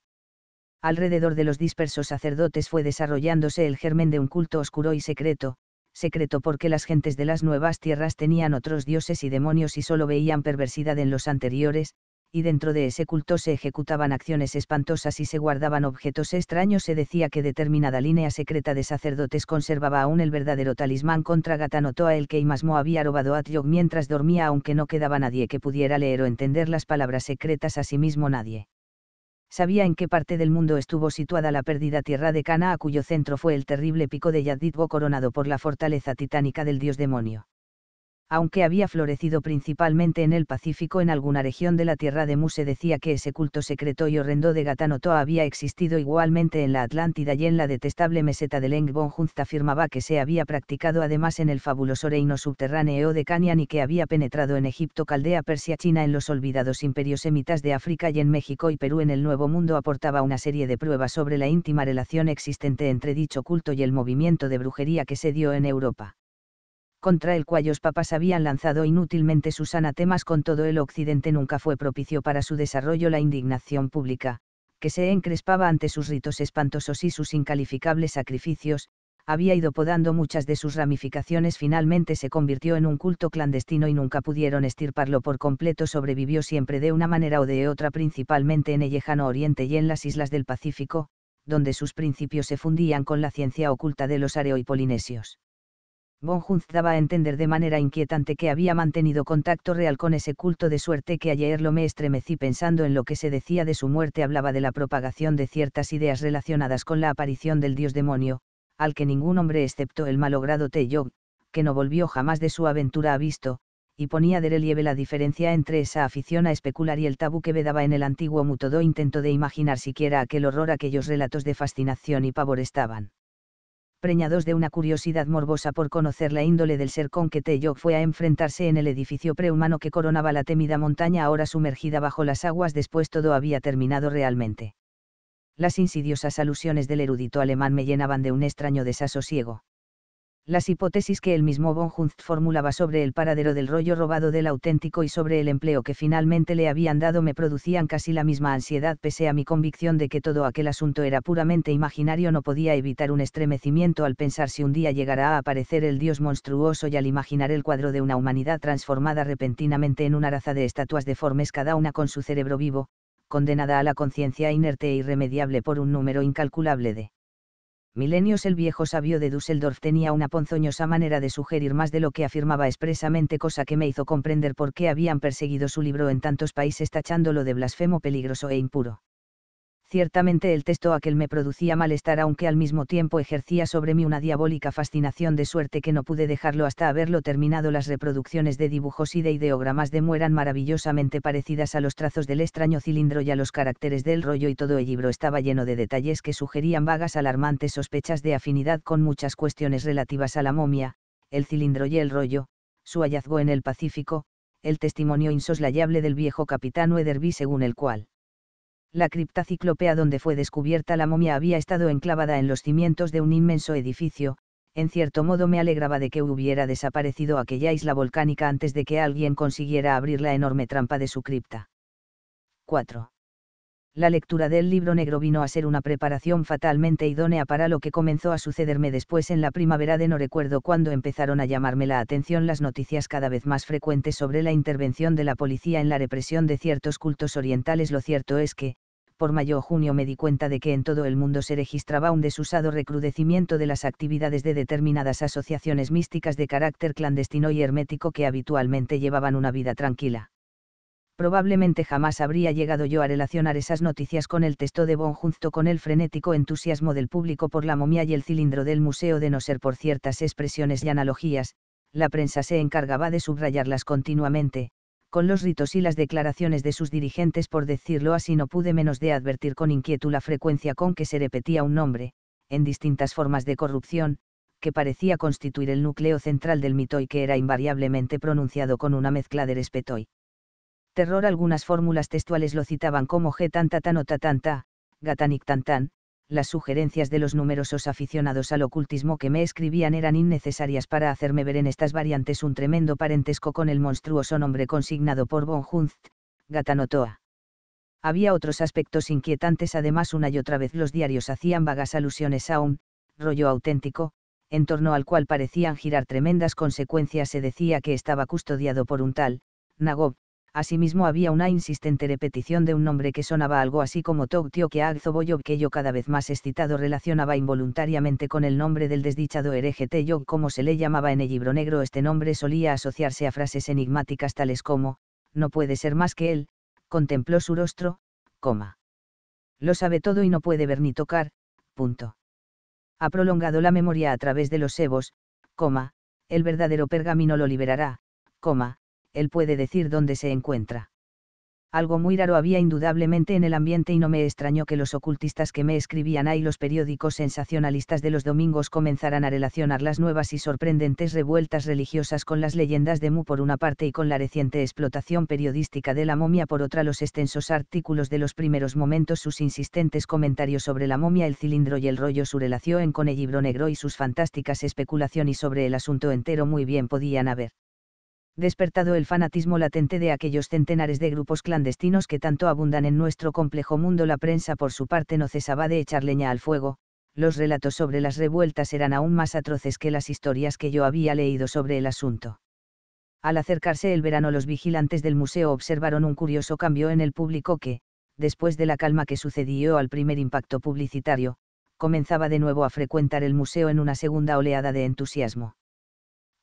alrededor de los dispersos sacerdotes fue desarrollándose el germen de un culto oscuro y secreto, secreto porque las gentes de las nuevas tierras tenían otros dioses y demonios y solo veían perversidad en los anteriores, y dentro de ese culto se ejecutaban acciones espantosas y se guardaban objetos extraños. Se decía que determinada línea secreta de sacerdotes conservaba aún el verdadero talismán contra a el que Imasmo había robado a Tyog mientras dormía, aunque no quedaba nadie que pudiera leer o entender las palabras secretas, a sí mismo nadie sabía en qué parte del mundo estuvo situada la perdida tierra de Cana a cuyo centro fue el terrible pico de Yadidbo coronado por la fortaleza titánica del dios demonio aunque había florecido principalmente en el Pacífico en alguna región de la tierra de Muse decía que ese culto secreto y horrendo de Gatanotoa había existido igualmente en la Atlántida y en la detestable meseta del Engbon Junta afirmaba que se había practicado además en el fabuloso reino subterráneo de Canyan y que había penetrado en Egipto, Caldea, Persia, China, en los olvidados imperios semitas de África y en México y Perú en el Nuevo Mundo aportaba una serie de pruebas sobre la íntima relación existente entre dicho culto y el movimiento de brujería que se dio en Europa contra el cual los papas habían lanzado inútilmente sus anatemas con todo el occidente nunca fue propicio para su desarrollo la indignación pública, que se encrespaba ante sus ritos espantosos y sus incalificables sacrificios, había ido podando muchas de sus ramificaciones finalmente se convirtió en un culto clandestino y nunca pudieron estirparlo por completo sobrevivió siempre de una manera o de otra principalmente en el lejano oriente y en las islas del Pacífico, donde sus principios se fundían con la ciencia oculta de los areo y polinesios. Monjunz daba a entender de manera inquietante que había mantenido contacto real con ese culto de suerte que ayer lo me estremecí pensando en lo que se decía de su muerte. Hablaba de la propagación de ciertas ideas relacionadas con la aparición del dios demonio, al que ningún hombre excepto el malogrado Yog, que no volvió jamás de su aventura ha visto, y ponía de relieve la diferencia entre esa afición a especular y el tabú que vedaba en el antiguo mutodo intento de imaginar siquiera aquel horror aquellos relatos de fascinación y pavor estaban preñados de una curiosidad morbosa por conocer la índole del ser con que Tello fue a enfrentarse en el edificio prehumano que coronaba la temida montaña ahora sumergida bajo las aguas después todo había terminado realmente. Las insidiosas alusiones del erudito alemán me llenaban de un extraño desasosiego las hipótesis que el mismo von Hunst formulaba sobre el paradero del rollo robado del auténtico y sobre el empleo que finalmente le habían dado me producían casi la misma ansiedad pese a mi convicción de que todo aquel asunto era puramente imaginario no podía evitar un estremecimiento al pensar si un día llegará a aparecer el dios monstruoso y al imaginar el cuadro de una humanidad transformada repentinamente en una raza de estatuas deformes cada una con su cerebro vivo, condenada a la conciencia inerte e irremediable por un número incalculable de Milenios el viejo sabio de Düsseldorf tenía una ponzoñosa manera de sugerir más de lo que afirmaba expresamente, cosa que me hizo comprender por qué habían perseguido su libro en tantos países tachándolo de blasfemo peligroso e impuro. Ciertamente el texto aquel me producía malestar aunque al mismo tiempo ejercía sobre mí una diabólica fascinación de suerte que no pude dejarlo hasta haberlo terminado. Las reproducciones de dibujos y de ideogramas de mueran maravillosamente parecidas a los trazos del extraño cilindro y a los caracteres del rollo y todo el libro estaba lleno de detalles que sugerían vagas alarmantes sospechas de afinidad con muchas cuestiones relativas a la momia, el cilindro y el rollo, su hallazgo en el Pacífico, el testimonio insoslayable del viejo capitán Wetherby según el cual la cripta ciclopea donde fue descubierta la momia había estado enclavada en los cimientos de un inmenso edificio, en cierto modo me alegraba de que hubiera desaparecido aquella isla volcánica antes de que alguien consiguiera abrir la enorme trampa de su cripta. 4. La lectura del libro negro vino a ser una preparación fatalmente idónea para lo que comenzó a sucederme después en la primavera de no recuerdo cuando empezaron a llamarme la atención las noticias cada vez más frecuentes sobre la intervención de la policía en la represión de ciertos cultos orientales. Lo cierto es que, por mayo o junio me di cuenta de que en todo el mundo se registraba un desusado recrudecimiento de las actividades de determinadas asociaciones místicas de carácter clandestino y hermético que habitualmente llevaban una vida tranquila. Probablemente jamás habría llegado yo a relacionar esas noticias con el texto de Bon junto con el frenético entusiasmo del público por la momia y el cilindro del museo de no ser por ciertas expresiones y analogías, la prensa se encargaba de subrayarlas continuamente, con los ritos y las declaraciones de sus dirigentes por decirlo así no pude menos de advertir con inquietud la frecuencia con que se repetía un nombre, en distintas formas de corrupción, que parecía constituir el núcleo central del mito y que era invariablemente pronunciado con una mezcla de respeto y terror. Algunas fórmulas textuales lo citaban como G tanta tan tanta, las sugerencias de los numerosos aficionados al ocultismo que me escribían eran innecesarias para hacerme ver en estas variantes un tremendo parentesco con el monstruoso nombre consignado por von Hunst, Gatanotoa. Había otros aspectos inquietantes, además una y otra vez los diarios hacían vagas alusiones a un rollo auténtico, en torno al cual parecían girar tremendas consecuencias. Se decía que estaba custodiado por un tal, Nagob. Asimismo había una insistente repetición de un nombre que sonaba algo así como Togtio que Agzoboyov que yo cada vez más excitado relacionaba involuntariamente con el nombre del desdichado hereje Teyog como se le llamaba en el libro negro. Este nombre solía asociarse a frases enigmáticas tales como, no puede ser más que él, contempló su rostro, coma. Lo sabe todo y no puede ver ni tocar, punto. Ha prolongado la memoria a través de los sebos, coma, el verdadero pergamino lo liberará, coma, él puede decir dónde se encuentra. Algo muy raro había indudablemente en el ambiente y no me extrañó que los ocultistas que me escribían ahí los periódicos sensacionalistas de los domingos comenzaran a relacionar las nuevas y sorprendentes revueltas religiosas con las leyendas de Mu por una parte y con la reciente explotación periodística de la momia por otra los extensos artículos de los primeros momentos sus insistentes comentarios sobre la momia el cilindro y el rollo su relación con el libro negro y sus fantásticas especulaciones sobre el asunto entero muy bien podían haber despertado el fanatismo latente de aquellos centenares de grupos clandestinos que tanto abundan en nuestro complejo mundo. La prensa por su parte no cesaba de echar leña al fuego, los relatos sobre las revueltas eran aún más atroces que las historias que yo había leído sobre el asunto. Al acercarse el verano los vigilantes del museo observaron un curioso cambio en el público que, después de la calma que sucedió al primer impacto publicitario, comenzaba de nuevo a frecuentar el museo en una segunda oleada de entusiasmo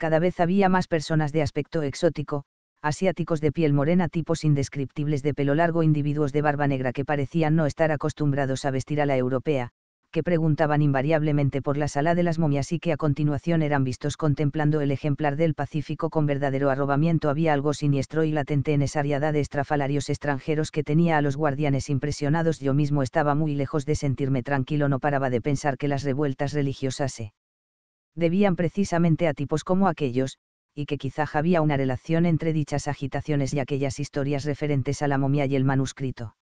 cada vez había más personas de aspecto exótico, asiáticos de piel morena, tipos indescriptibles de pelo largo, individuos de barba negra que parecían no estar acostumbrados a vestir a la europea, que preguntaban invariablemente por la sala de las momias y que a continuación eran vistos contemplando el ejemplar del Pacífico con verdadero arrobamiento. Había algo siniestro y latente en esa riada de estrafalarios extranjeros que tenía a los guardianes impresionados. Yo mismo estaba muy lejos de sentirme tranquilo, no paraba de pensar que las revueltas religiosas se debían precisamente a tipos como aquellos, y que quizá había una relación entre dichas agitaciones y aquellas historias referentes a la momia y el manuscrito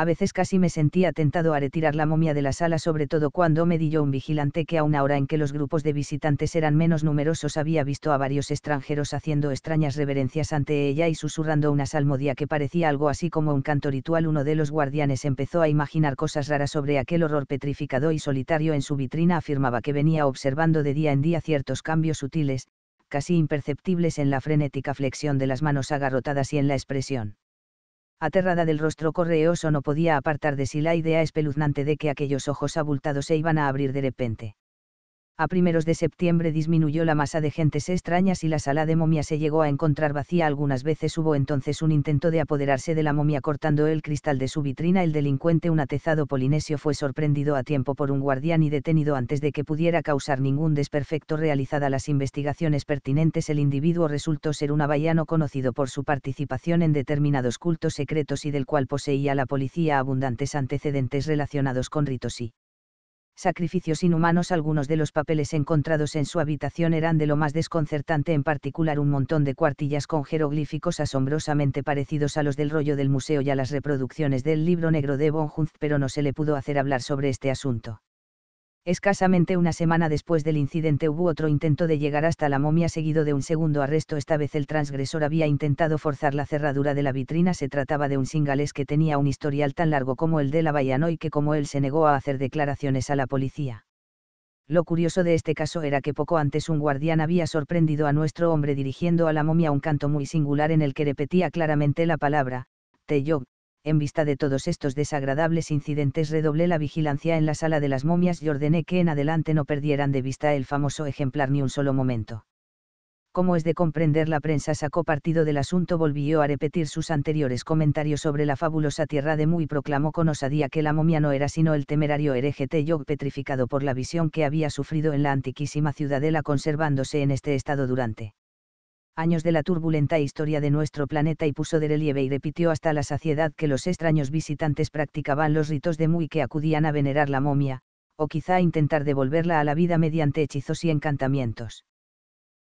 a veces casi me sentía tentado a retirar la momia de la sala, sobre todo cuando me di yo un vigilante que a una hora en que los grupos de visitantes eran menos numerosos había visto a varios extranjeros haciendo extrañas reverencias ante ella y susurrando una salmodia que parecía algo así como un canto ritual. Uno de los guardianes empezó a imaginar cosas raras sobre aquel horror petrificado y solitario en su vitrina, afirmaba que venía observando de día en día ciertos cambios sutiles, casi imperceptibles en la frenética flexión de las manos agarrotadas y en la expresión aterrada del rostro correoso no podía apartar de sí la idea espeluznante de que aquellos ojos abultados se iban a abrir de repente a primeros de septiembre disminuyó la masa de gentes extrañas y la sala de momia se llegó a encontrar vacía algunas veces hubo entonces un intento de apoderarse de la momia cortando el cristal de su vitrina el delincuente un atezado polinesio fue sorprendido a tiempo por un guardián y detenido antes de que pudiera causar ningún desperfecto realizada las investigaciones pertinentes el individuo resultó ser un abayano conocido por su participación en determinados cultos secretos y del cual poseía la policía abundantes antecedentes relacionados con ritos y sacrificios inhumanos. Algunos de los papeles encontrados en su habitación eran de lo más desconcertante, en particular un montón de cuartillas con jeroglíficos asombrosamente parecidos a los del rollo del museo y a las reproducciones del libro negro de Von Hunt, pero no se le pudo hacer hablar sobre este asunto. Escasamente una semana después del incidente hubo otro intento de llegar hasta la momia seguido de un segundo arresto. Esta vez el transgresor había intentado forzar la cerradura de la vitrina. Se trataba de un singalés que tenía un historial tan largo como el de la y que como él se negó a hacer declaraciones a la policía. Lo curioso de este caso era que poco antes un guardián había sorprendido a nuestro hombre dirigiendo a la momia un canto muy singular en el que repetía claramente la palabra, Teyog, en vista de todos estos desagradables incidentes redoblé la vigilancia en la sala de las momias y ordené que en adelante no perdieran de vista el famoso ejemplar ni un solo momento. Como es de comprender, la prensa sacó partido del asunto, volvió a repetir sus anteriores comentarios sobre la fabulosa tierra de Mu y proclamó con osadía que la momia no era sino el temerario hereje Teyog petrificado por la visión que había sufrido en la antiquísima ciudadela conservándose en este estado durante años de la turbulenta historia de nuestro planeta y puso de relieve y repitió hasta la saciedad que los extraños visitantes practicaban los ritos de Muy que acudían a venerar la momia, o quizá a intentar devolverla a la vida mediante hechizos y encantamientos.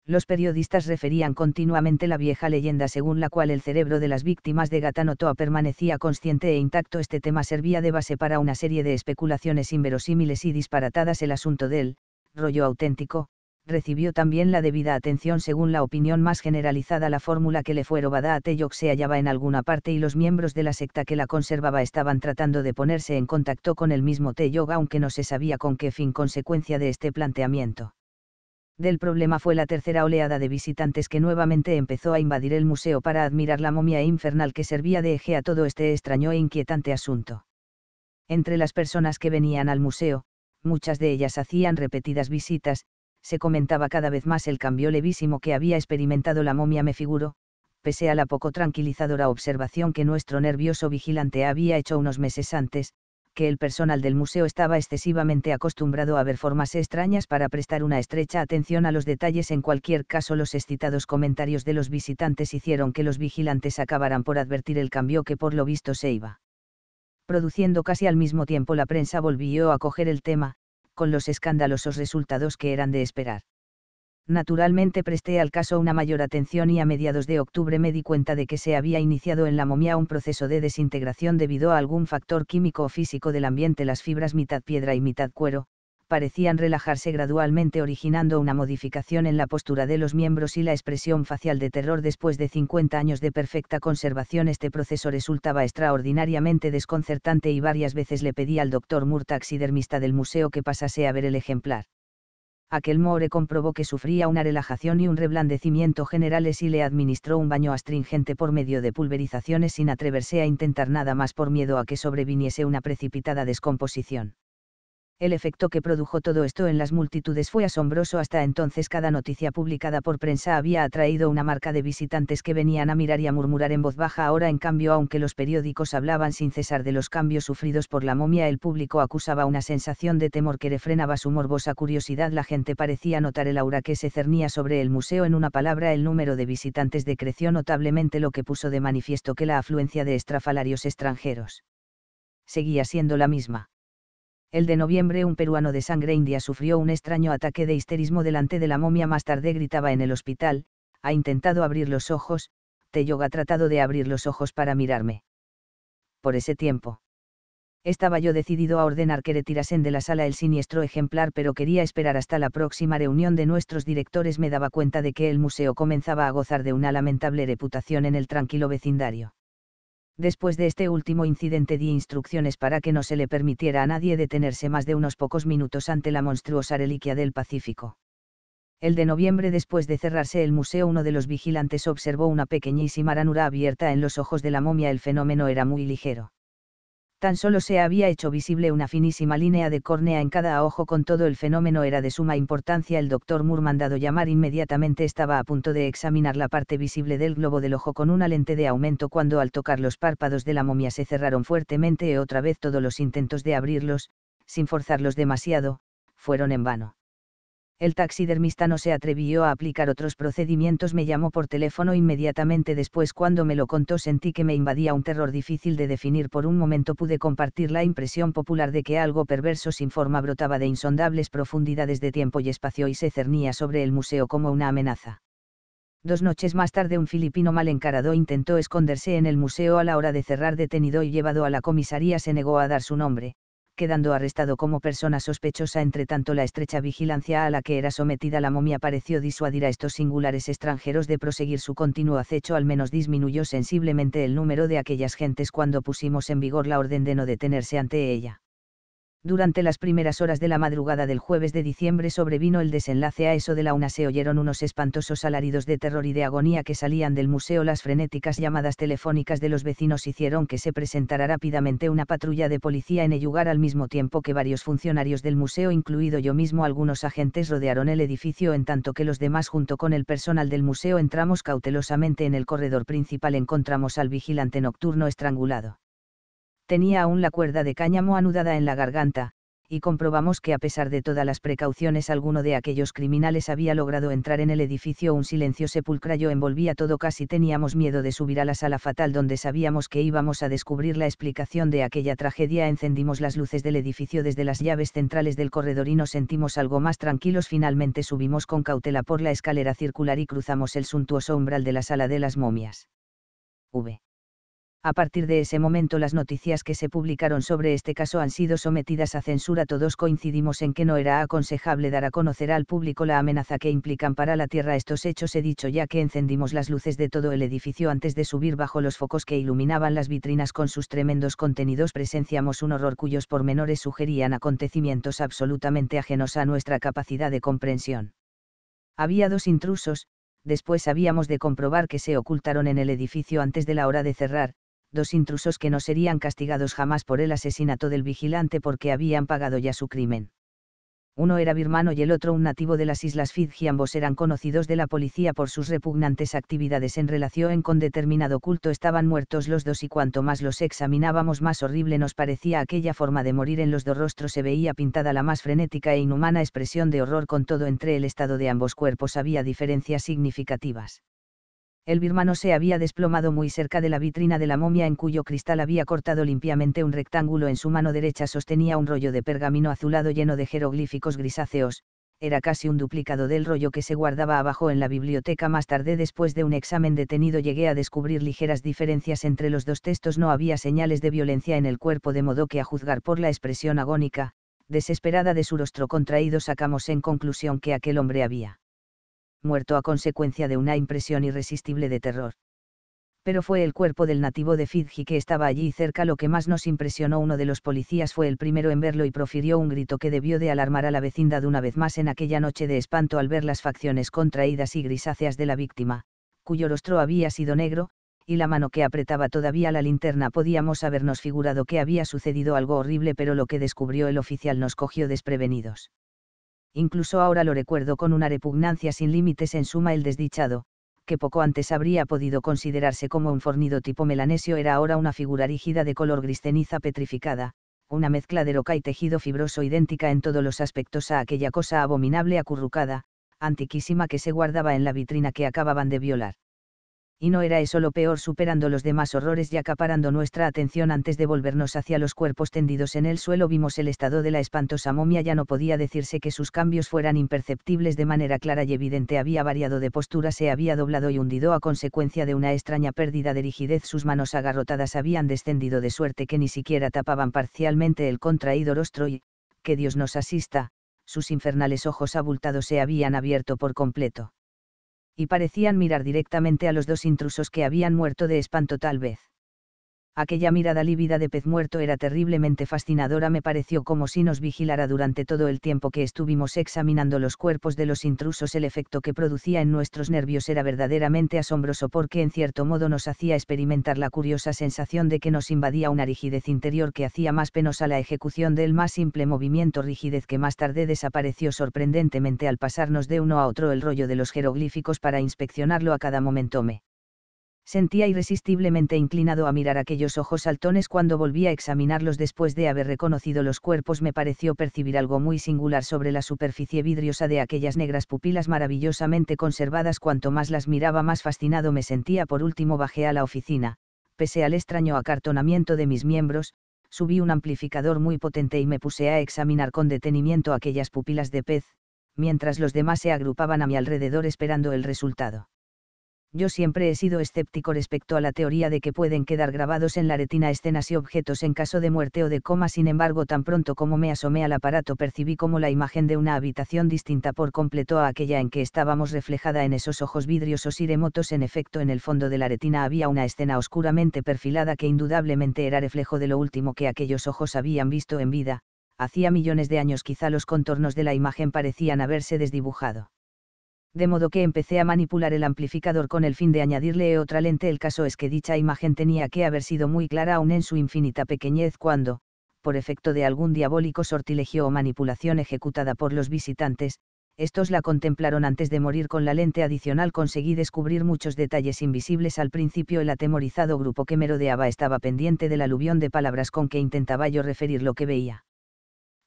Los periodistas referían continuamente la vieja leyenda según la cual el cerebro de las víctimas de Gatanotoa permanecía consciente e intacto. Este tema servía de base para una serie de especulaciones inverosímiles y disparatadas. El asunto del rollo auténtico, recibió también la debida atención según la opinión más generalizada la fórmula que le fue robada a Telloc se hallaba en alguna parte y los miembros de la secta que la conservaba estaban tratando de ponerse en contacto con el mismo Teyog aunque no se sabía con qué fin consecuencia de este planteamiento. Del problema fue la tercera oleada de visitantes que nuevamente empezó a invadir el museo para admirar la momia infernal que servía de eje a todo este extraño e inquietante asunto. Entre las personas que venían al museo, muchas de ellas hacían repetidas visitas, se comentaba cada vez más el cambio levísimo que había experimentado la momia me figuro, pese a la poco tranquilizadora observación que nuestro nervioso vigilante había hecho unos meses antes, que el personal del museo estaba excesivamente acostumbrado a ver formas extrañas para prestar una estrecha atención a los detalles. En cualquier caso, los excitados comentarios de los visitantes hicieron que los vigilantes acabaran por advertir el cambio que por lo visto se iba. Produciendo casi al mismo tiempo la prensa volvió a coger el tema, con los escandalosos resultados que eran de esperar. Naturalmente presté al caso una mayor atención y a mediados de octubre me di cuenta de que se había iniciado en la momia un proceso de desintegración debido a algún factor químico o físico del ambiente. Las fibras mitad piedra y mitad cuero, parecían relajarse gradualmente originando una modificación en la postura de los miembros y la expresión facial de terror después de 50 años de perfecta conservación. Este proceso resultaba extraordinariamente desconcertante y varias veces le pedí al doctor y dermista del museo, que pasase a ver el ejemplar. Aquel more comprobó que sufría una relajación y un reblandecimiento generales y le administró un baño astringente por medio de pulverizaciones sin atreverse a intentar nada más por miedo a que sobreviniese una precipitada descomposición el efecto que produjo todo esto en las multitudes fue asombroso. Hasta entonces cada noticia publicada por prensa había atraído una marca de visitantes que venían a mirar y a murmurar en voz baja. Ahora, en cambio, aunque los periódicos hablaban sin cesar de los cambios sufridos por la momia, el público acusaba una sensación de temor que refrenaba su morbosa curiosidad. La gente parecía notar el aura que se cernía sobre el museo. En una palabra, el número de visitantes decreció notablemente, lo que puso de manifiesto que la afluencia de estrafalarios extranjeros seguía siendo la misma el de noviembre un peruano de sangre india sufrió un extraño ataque de histerismo delante de la momia. Más tarde gritaba en el hospital, ha intentado abrir los ojos, Teyoga ha tratado de abrir los ojos para mirarme. Por ese tiempo. Estaba yo decidido a ordenar que retirasen de la sala el siniestro ejemplar, pero quería esperar hasta la próxima reunión de nuestros directores. Me daba cuenta de que el museo comenzaba a gozar de una lamentable reputación en el tranquilo vecindario. Después de este último incidente di instrucciones para que no se le permitiera a nadie detenerse más de unos pocos minutos ante la monstruosa reliquia del Pacífico. El de noviembre después de cerrarse el museo uno de los vigilantes observó una pequeñísima ranura abierta en los ojos de la momia el fenómeno era muy ligero tan solo se había hecho visible una finísima línea de córnea en cada ojo con todo el fenómeno era de suma importancia el doctor Moore mandado llamar inmediatamente estaba a punto de examinar la parte visible del globo del ojo con una lente de aumento cuando al tocar los párpados de la momia se cerraron fuertemente y otra vez todos los intentos de abrirlos, sin forzarlos demasiado, fueron en vano el taxidermista no se atrevió a aplicar otros procedimientos. Me llamó por teléfono inmediatamente después cuando me lo contó sentí que me invadía un terror difícil de definir. Por un momento pude compartir la impresión popular de que algo perverso sin forma brotaba de insondables profundidades de tiempo y espacio y se cernía sobre el museo como una amenaza. Dos noches más tarde un filipino mal encarado intentó esconderse en el museo a la hora de cerrar detenido y llevado a la comisaría se negó a dar su nombre quedando arrestado como persona sospechosa. Entre tanto, la estrecha vigilancia a la que era sometida la momia pareció disuadir a estos singulares extranjeros de proseguir su continuo acecho, al menos disminuyó sensiblemente el número de aquellas gentes cuando pusimos en vigor la orden de no detenerse ante ella. Durante las primeras horas de la madrugada del jueves de diciembre sobrevino el desenlace a eso de la una. Se oyeron unos espantosos alaridos de terror y de agonía que salían del museo. Las frenéticas llamadas telefónicas de los vecinos hicieron que se presentara rápidamente una patrulla de policía en el lugar al mismo tiempo que varios funcionarios del museo, incluido yo mismo. Algunos agentes rodearon el edificio en tanto que los demás junto con el personal del museo entramos cautelosamente en el corredor principal. Encontramos al vigilante nocturno estrangulado tenía aún la cuerda de cáñamo anudada en la garganta, y comprobamos que a pesar de todas las precauciones alguno de aquellos criminales había logrado entrar en el edificio. Un silencio sepulcrayo envolvía todo casi teníamos miedo de subir a la sala fatal donde sabíamos que íbamos a descubrir la explicación de aquella tragedia. Encendimos las luces del edificio desde las llaves centrales del corredor y nos sentimos algo más tranquilos. Finalmente subimos con cautela por la escalera circular y cruzamos el suntuoso umbral de la sala de las momias. V. A partir de ese momento las noticias que se publicaron sobre este caso han sido sometidas a censura. Todos coincidimos en que no era aconsejable dar a conocer al público la amenaza que implican para la Tierra estos hechos. He dicho ya que encendimos las luces de todo el edificio antes de subir bajo los focos que iluminaban las vitrinas con sus tremendos contenidos. Presenciamos un horror cuyos pormenores sugerían acontecimientos absolutamente ajenos a nuestra capacidad de comprensión. Había dos intrusos, después habíamos de comprobar que se ocultaron en el edificio antes de la hora de cerrar, dos intrusos que no serían castigados jamás por el asesinato del vigilante porque habían pagado ya su crimen. Uno era birmano y el otro un nativo de las Islas Fidji. Ambos eran conocidos de la policía por sus repugnantes actividades en relación con determinado culto. Estaban muertos los dos y cuanto más los examinábamos más horrible nos parecía aquella forma de morir. En los dos rostros se veía pintada la más frenética e inhumana expresión de horror. Con todo entre el estado de ambos cuerpos había diferencias significativas el birmano se había desplomado muy cerca de la vitrina de la momia en cuyo cristal había cortado limpiamente un rectángulo. En su mano derecha sostenía un rollo de pergamino azulado lleno de jeroglíficos grisáceos, era casi un duplicado del rollo que se guardaba abajo en la biblioteca. Más tarde, después de un examen detenido, llegué a descubrir ligeras diferencias entre los dos textos. No había señales de violencia en el cuerpo, de modo que a juzgar por la expresión agónica, desesperada de su rostro contraído, sacamos en conclusión que aquel hombre había muerto a consecuencia de una impresión irresistible de terror. Pero fue el cuerpo del nativo de Fidji que estaba allí cerca lo que más nos impresionó. Uno de los policías fue el primero en verlo y profirió un grito que debió de alarmar a la vecindad una vez más en aquella noche de espanto al ver las facciones contraídas y grisáceas de la víctima, cuyo rostro había sido negro, y la mano que apretaba todavía la linterna podíamos habernos figurado que había sucedido algo horrible pero lo que descubrió el oficial nos cogió desprevenidos incluso ahora lo recuerdo con una repugnancia sin límites en suma el desdichado, que poco antes habría podido considerarse como un fornido tipo melanesio era ahora una figura rígida de color gris ceniza petrificada, una mezcla de roca y tejido fibroso idéntica en todos los aspectos a aquella cosa abominable acurrucada, antiquísima que se guardaba en la vitrina que acababan de violar y no era eso lo peor superando los demás horrores y acaparando nuestra atención antes de volvernos hacia los cuerpos tendidos en el suelo vimos el estado de la espantosa momia ya no podía decirse que sus cambios fueran imperceptibles de manera clara y evidente había variado de postura se había doblado y hundido a consecuencia de una extraña pérdida de rigidez sus manos agarrotadas habían descendido de suerte que ni siquiera tapaban parcialmente el contraído rostro y, que Dios nos asista, sus infernales ojos abultados se habían abierto por completo y parecían mirar directamente a los dos intrusos que habían muerto de espanto tal vez aquella mirada lívida de pez muerto era terriblemente fascinadora, me pareció como si nos vigilara durante todo el tiempo que estuvimos examinando los cuerpos de los intrusos, el efecto que producía en nuestros nervios era verdaderamente asombroso porque en cierto modo nos hacía experimentar la curiosa sensación de que nos invadía una rigidez interior que hacía más penosa la ejecución del más simple movimiento, rigidez que más tarde desapareció sorprendentemente al pasarnos de uno a otro el rollo de los jeroglíficos para inspeccionarlo a cada momento me sentía irresistiblemente inclinado a mirar aquellos ojos saltones cuando volví a examinarlos después de haber reconocido los cuerpos me pareció percibir algo muy singular sobre la superficie vidriosa de aquellas negras pupilas maravillosamente conservadas cuanto más las miraba más fascinado me sentía por último bajé a la oficina, pese al extraño acartonamiento de mis miembros, subí un amplificador muy potente y me puse a examinar con detenimiento aquellas pupilas de pez, mientras los demás se agrupaban a mi alrededor esperando el resultado yo siempre he sido escéptico respecto a la teoría de que pueden quedar grabados en la retina escenas y objetos en caso de muerte o de coma, sin embargo tan pronto como me asomé al aparato percibí como la imagen de una habitación distinta por completo a aquella en que estábamos reflejada en esos ojos vidriosos y remotos, en efecto en el fondo de la retina había una escena oscuramente perfilada que indudablemente era reflejo de lo último que aquellos ojos habían visto en vida, hacía millones de años quizá los contornos de la imagen parecían haberse desdibujado de modo que empecé a manipular el amplificador con el fin de añadirle otra lente. El caso es que dicha imagen tenía que haber sido muy clara aún en su infinita pequeñez cuando, por efecto de algún diabólico sortilegio o manipulación ejecutada por los visitantes, estos la contemplaron antes de morir con la lente adicional conseguí descubrir muchos detalles invisibles al principio el atemorizado grupo que merodeaba estaba pendiente del aluvión de palabras con que intentaba yo referir lo que veía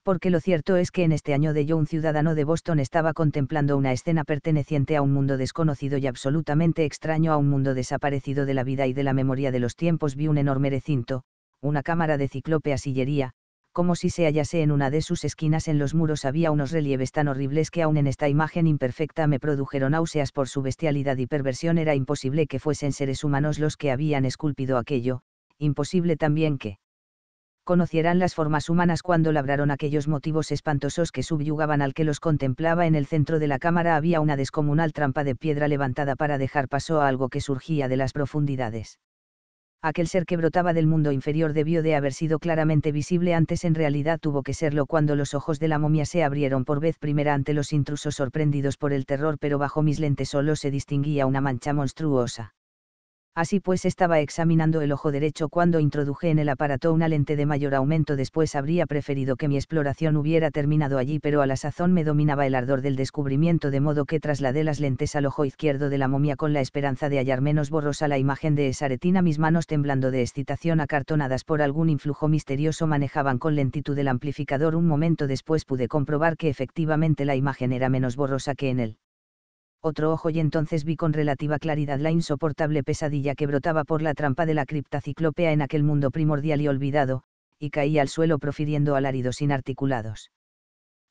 porque lo cierto es que en este año de Yo un ciudadano de Boston estaba contemplando una escena perteneciente a un mundo desconocido y absolutamente extraño a un mundo desaparecido de la vida y de la memoria de los tiempos. Vi un enorme recinto, una cámara de ciclope sillería, como si se hallase en una de sus esquinas en los muros había unos relieves tan horribles que aún en esta imagen imperfecta me produjeron náuseas por su bestialidad y perversión era imposible que fuesen seres humanos los que habían esculpido aquello, imposible también que conocieran las formas humanas cuando labraron aquellos motivos espantosos que subyugaban al que los contemplaba. En el centro de la cámara había una descomunal trampa de piedra levantada para dejar paso a algo que surgía de las profundidades. Aquel ser que brotaba del mundo inferior debió de haber sido claramente visible antes, en realidad tuvo que serlo cuando los ojos de la momia se abrieron por vez primera ante los intrusos sorprendidos por el terror, pero bajo mis lentes solo se distinguía una mancha monstruosa Así pues estaba examinando el ojo derecho cuando introduje en el aparato una lente de mayor aumento. Después habría preferido que mi exploración hubiera terminado allí, pero a la sazón me dominaba el ardor del descubrimiento, de modo que trasladé las lentes al ojo izquierdo de la momia con la esperanza de hallar menos borrosa la imagen de esa retina. Mis manos temblando de excitación acartonadas por algún influjo misterioso manejaban con lentitud el amplificador. Un momento después pude comprobar que efectivamente la imagen era menos borrosa que en él otro ojo y entonces vi con relativa claridad la insoportable pesadilla que brotaba por la trampa de la cripta ciclopea en aquel mundo primordial y olvidado, y caí al suelo profiriendo alaridos inarticulados.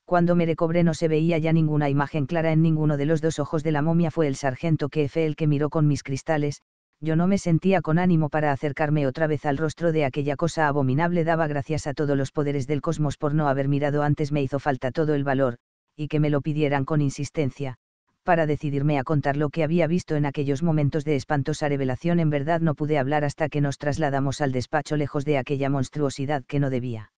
Cuando me recobré no se veía ya ninguna imagen clara en ninguno de los dos ojos de la momia fue el sargento que el que miró con mis cristales, yo no me sentía con ánimo para acercarme otra vez al rostro de aquella cosa abominable daba gracias a todos los poderes del cosmos por no haber mirado antes me hizo falta todo el valor, y que me lo pidieran con insistencia, para decidirme a contar lo que había visto en aquellos momentos de espantosa revelación, en verdad no pude hablar hasta que nos trasladamos al despacho lejos de aquella monstruosidad que no debía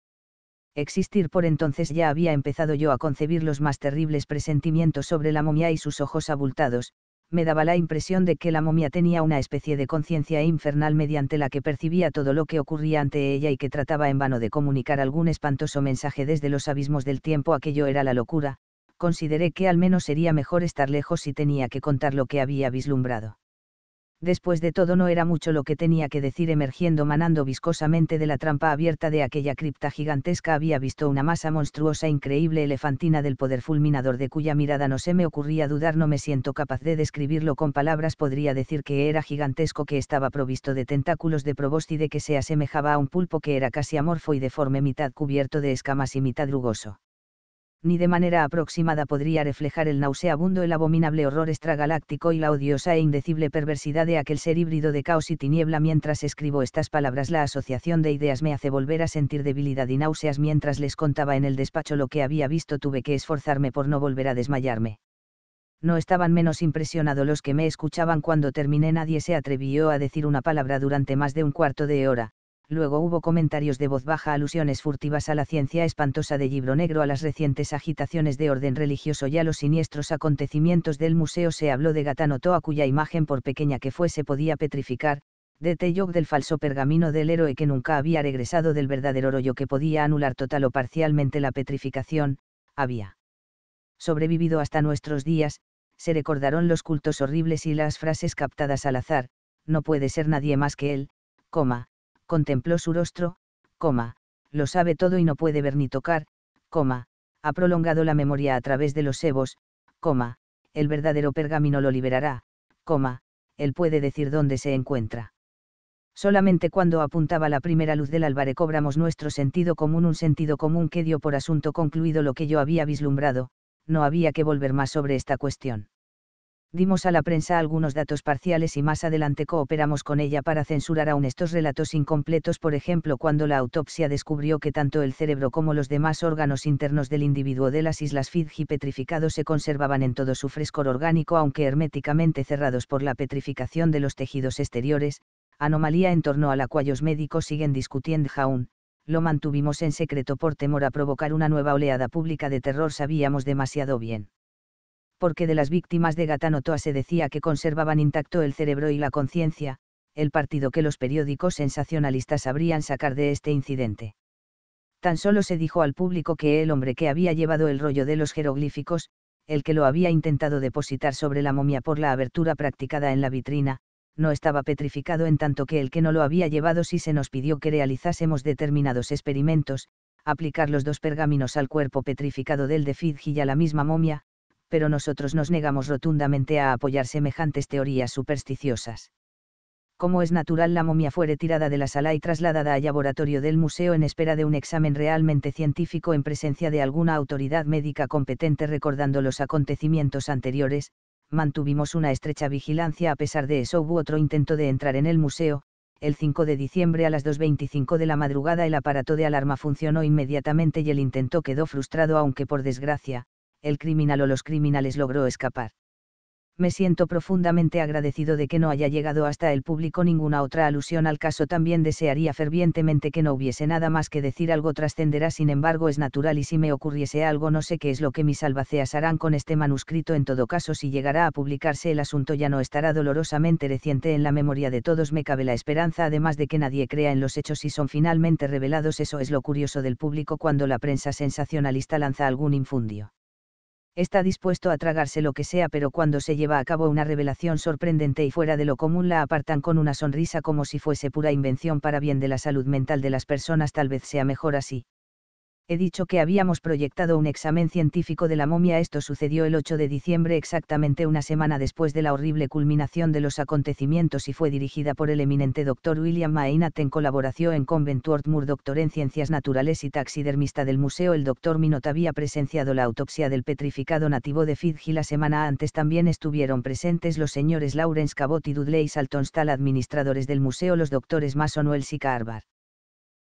existir por entonces ya había empezado yo a concebir los más terribles presentimientos sobre la momia y sus ojos abultados, me daba la impresión de que la momia tenía una especie de conciencia infernal mediante la que percibía todo lo que ocurría ante ella y que trataba en vano de comunicar algún espantoso mensaje desde los abismos del tiempo. Aquello era la locura, consideré que al menos sería mejor estar lejos si tenía que contar lo que había vislumbrado. Después de todo no era mucho lo que tenía que decir emergiendo manando viscosamente de la trampa abierta de aquella cripta gigantesca había visto una masa monstruosa increíble elefantina del poder fulminador de cuya mirada no se me ocurría dudar no me siento capaz de describirlo con palabras podría decir que era gigantesco que estaba provisto de tentáculos de probóscide que se asemejaba a un pulpo que era casi amorfo y deforme mitad cubierto de escamas y mitad rugoso ni de manera aproximada podría reflejar el nauseabundo, el abominable horror extragaláctico y la odiosa e indecible perversidad de aquel ser híbrido de caos y tiniebla. Mientras escribo estas palabras, la asociación de ideas me hace volver a sentir debilidad y náuseas. Mientras les contaba en el despacho lo que había visto, tuve que esforzarme por no volver a desmayarme. No estaban menos impresionados los que me escuchaban cuando terminé. Nadie se atrevió a decir una palabra durante más de un cuarto de hora, Luego hubo comentarios de voz baja, alusiones furtivas a la ciencia espantosa de Libro Negro, a las recientes agitaciones de orden religioso y a los siniestros acontecimientos del museo. Se habló de Gatano Toa, cuya imagen, por pequeña que fuese, podía petrificar, de Teyog del falso pergamino del héroe que nunca había regresado del verdadero rollo que podía anular total o parcialmente la petrificación, había sobrevivido hasta nuestros días, se recordaron los cultos horribles y las frases captadas al azar, no puede ser nadie más que él, coma, contempló su rostro, coma, lo sabe todo y no puede ver ni tocar, coma, ha prolongado la memoria a través de los sebos, coma, el verdadero pergamino lo liberará, coma, él puede decir dónde se encuentra. Solamente cuando apuntaba la primera luz del álvare cobramos nuestro sentido común, un sentido común que dio por asunto concluido lo que yo había vislumbrado, no había que volver más sobre esta cuestión dimos a la prensa algunos datos parciales y más adelante cooperamos con ella para censurar aún estos relatos incompletos, por ejemplo, cuando la autopsia descubrió que tanto el cerebro como los demás órganos internos del individuo de las islas Fidji petrificados se conservaban en todo su frescor orgánico, aunque herméticamente cerrados por la petrificación de los tejidos exteriores, anomalía en torno a la cual los médicos siguen discutiendo aún. Lo mantuvimos en secreto por temor a provocar una nueva oleada pública de terror, sabíamos demasiado bien porque de las víctimas de Gatanotoa se decía que conservaban intacto el cerebro y la conciencia, el partido que los periódicos sensacionalistas sabrían sacar de este incidente. Tan solo se dijo al público que el hombre que había llevado el rollo de los jeroglíficos, el que lo había intentado depositar sobre la momia por la abertura practicada en la vitrina, no estaba petrificado en tanto que el que no lo había llevado si se nos pidió que realizásemos determinados experimentos, aplicar los dos pergaminos al cuerpo petrificado del de Fidji y a la misma momia, pero nosotros nos negamos rotundamente a apoyar semejantes teorías supersticiosas. Como es natural, la momia fue retirada de la sala y trasladada al laboratorio del museo en espera de un examen realmente científico en presencia de alguna autoridad médica competente recordando los acontecimientos anteriores, mantuvimos una estrecha vigilancia a pesar de eso hubo otro intento de entrar en el museo, el 5 de diciembre a las 2.25 de la madrugada el aparato de alarma funcionó inmediatamente y el intento quedó frustrado aunque por desgracia, el criminal o los criminales logró escapar. Me siento profundamente agradecido de que no haya llegado hasta el público ninguna otra alusión al caso. También desearía fervientemente que no hubiese nada más que decir. Algo trascenderá, sin embargo, es natural y si me ocurriese algo no sé qué es lo que mis albaceas harán con este manuscrito. En todo caso, si llegará a publicarse el asunto ya no estará dolorosamente reciente en la memoria de todos. Me cabe la esperanza, además de que nadie crea en los hechos si son finalmente revelados. Eso es lo curioso del público cuando la prensa sensacionalista lanza algún infundio está dispuesto a tragarse lo que sea, pero cuando se lleva a cabo una revelación sorprendente y fuera de lo común la apartan con una sonrisa como si fuese pura invención para bien de la salud mental de las personas, tal vez sea mejor así he dicho que habíamos proyectado un examen científico de la momia. Esto sucedió el 8 de diciembre, exactamente una semana después de la horrible culminación de los acontecimientos y fue dirigida por el eminente doctor William Mainat en colaboración con Moore, doctor en ciencias naturales y taxidermista del museo. El doctor Minot había presenciado la autopsia del petrificado nativo de Fidji la semana antes. También estuvieron presentes los señores Lawrence Cabot y Dudley Saltonstall, administradores del museo, los doctores Mason Wells y Carbar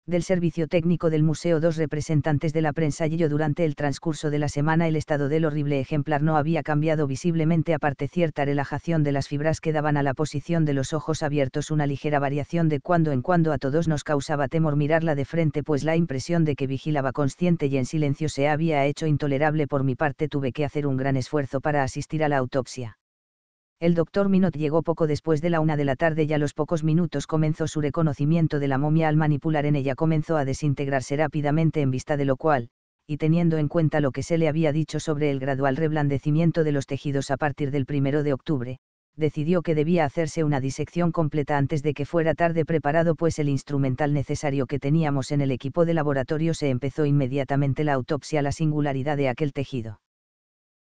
del servicio técnico del museo dos representantes de la prensa y yo durante el transcurso de la semana el estado del horrible ejemplar no había cambiado visiblemente aparte cierta relajación de las fibras que daban a la posición de los ojos abiertos una ligera variación de cuando en cuando a todos nos causaba temor mirarla de frente pues la impresión de que vigilaba consciente y en silencio se había hecho intolerable por mi parte tuve que hacer un gran esfuerzo para asistir a la autopsia el doctor Minot llegó poco después de la una de la tarde y a los pocos minutos comenzó su reconocimiento de la momia al manipular en ella comenzó a desintegrarse rápidamente en vista de lo cual, y teniendo en cuenta lo que se le había dicho sobre el gradual reblandecimiento de los tejidos a partir del primero de octubre, decidió que debía hacerse una disección completa antes de que fuera tarde preparado pues el instrumental necesario que teníamos en el equipo de laboratorio se empezó inmediatamente la autopsia la singularidad de aquel tejido.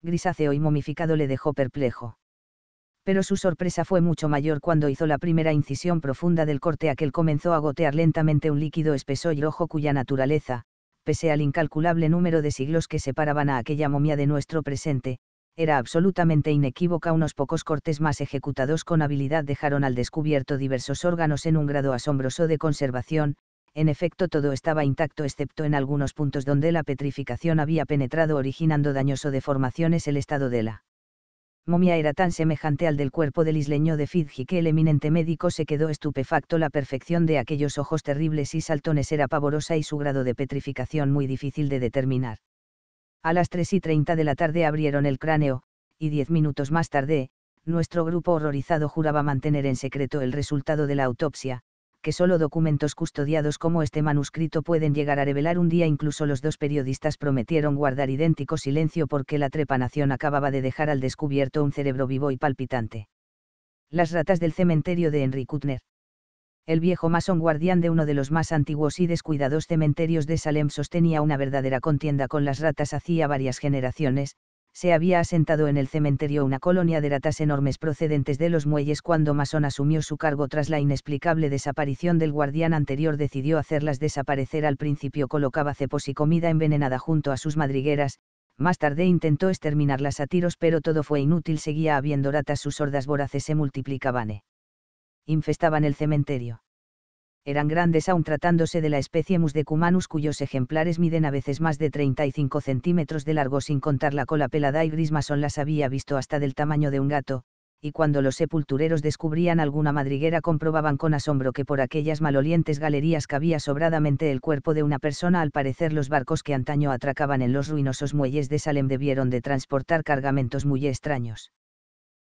Grisáceo y momificado le dejó perplejo pero su sorpresa fue mucho mayor cuando hizo la primera incisión profunda del corte aquel comenzó a gotear lentamente un líquido espeso y rojo cuya naturaleza, pese al incalculable número de siglos que separaban a aquella momia de nuestro presente, era absolutamente inequívoca. Unos pocos cortes más ejecutados con habilidad dejaron al descubierto diversos órganos en un grado asombroso de conservación, en efecto todo estaba intacto excepto en algunos puntos donde la petrificación había penetrado originando dañoso deformaciones el estado de la momia era tan semejante al del cuerpo del isleño de Fidji que el eminente médico se quedó estupefacto. La perfección de aquellos ojos terribles y saltones era pavorosa y su grado de petrificación muy difícil de determinar. A las 3 y 30 de la tarde abrieron el cráneo, y diez minutos más tarde, nuestro grupo horrorizado juraba mantener en secreto el resultado de la autopsia, que solo documentos custodiados como este manuscrito pueden llegar a revelar un día. Incluso los dos periodistas prometieron guardar idéntico silencio porque la trepanación acababa de dejar al descubierto un cerebro vivo y palpitante. Las ratas del cementerio de Henry Kutner. El viejo mason guardián de uno de los más antiguos y descuidados cementerios de Salem sostenía una verdadera contienda con las ratas hacía varias generaciones, se había asentado en el cementerio una colonia de ratas enormes procedentes de los muelles cuando Mason asumió su cargo tras la inexplicable desaparición del guardián anterior decidió hacerlas desaparecer al principio colocaba cepos y comida envenenada junto a sus madrigueras, más tarde intentó exterminarlas a tiros pero todo fue inútil seguía habiendo ratas sus hordas voraces se multiplicaban e infestaban el cementerio eran grandes aún tratándose de la especie Mus cuyos ejemplares miden a veces más de 35 centímetros de largo sin contar la cola pelada y gris masón las había visto hasta del tamaño de un gato, y cuando los sepultureros descubrían alguna madriguera comprobaban con asombro que por aquellas malolientes galerías cabía sobradamente el cuerpo de una persona al parecer los barcos que antaño atracaban en los ruinosos muelles de Salem debieron de transportar cargamentos muy extraños.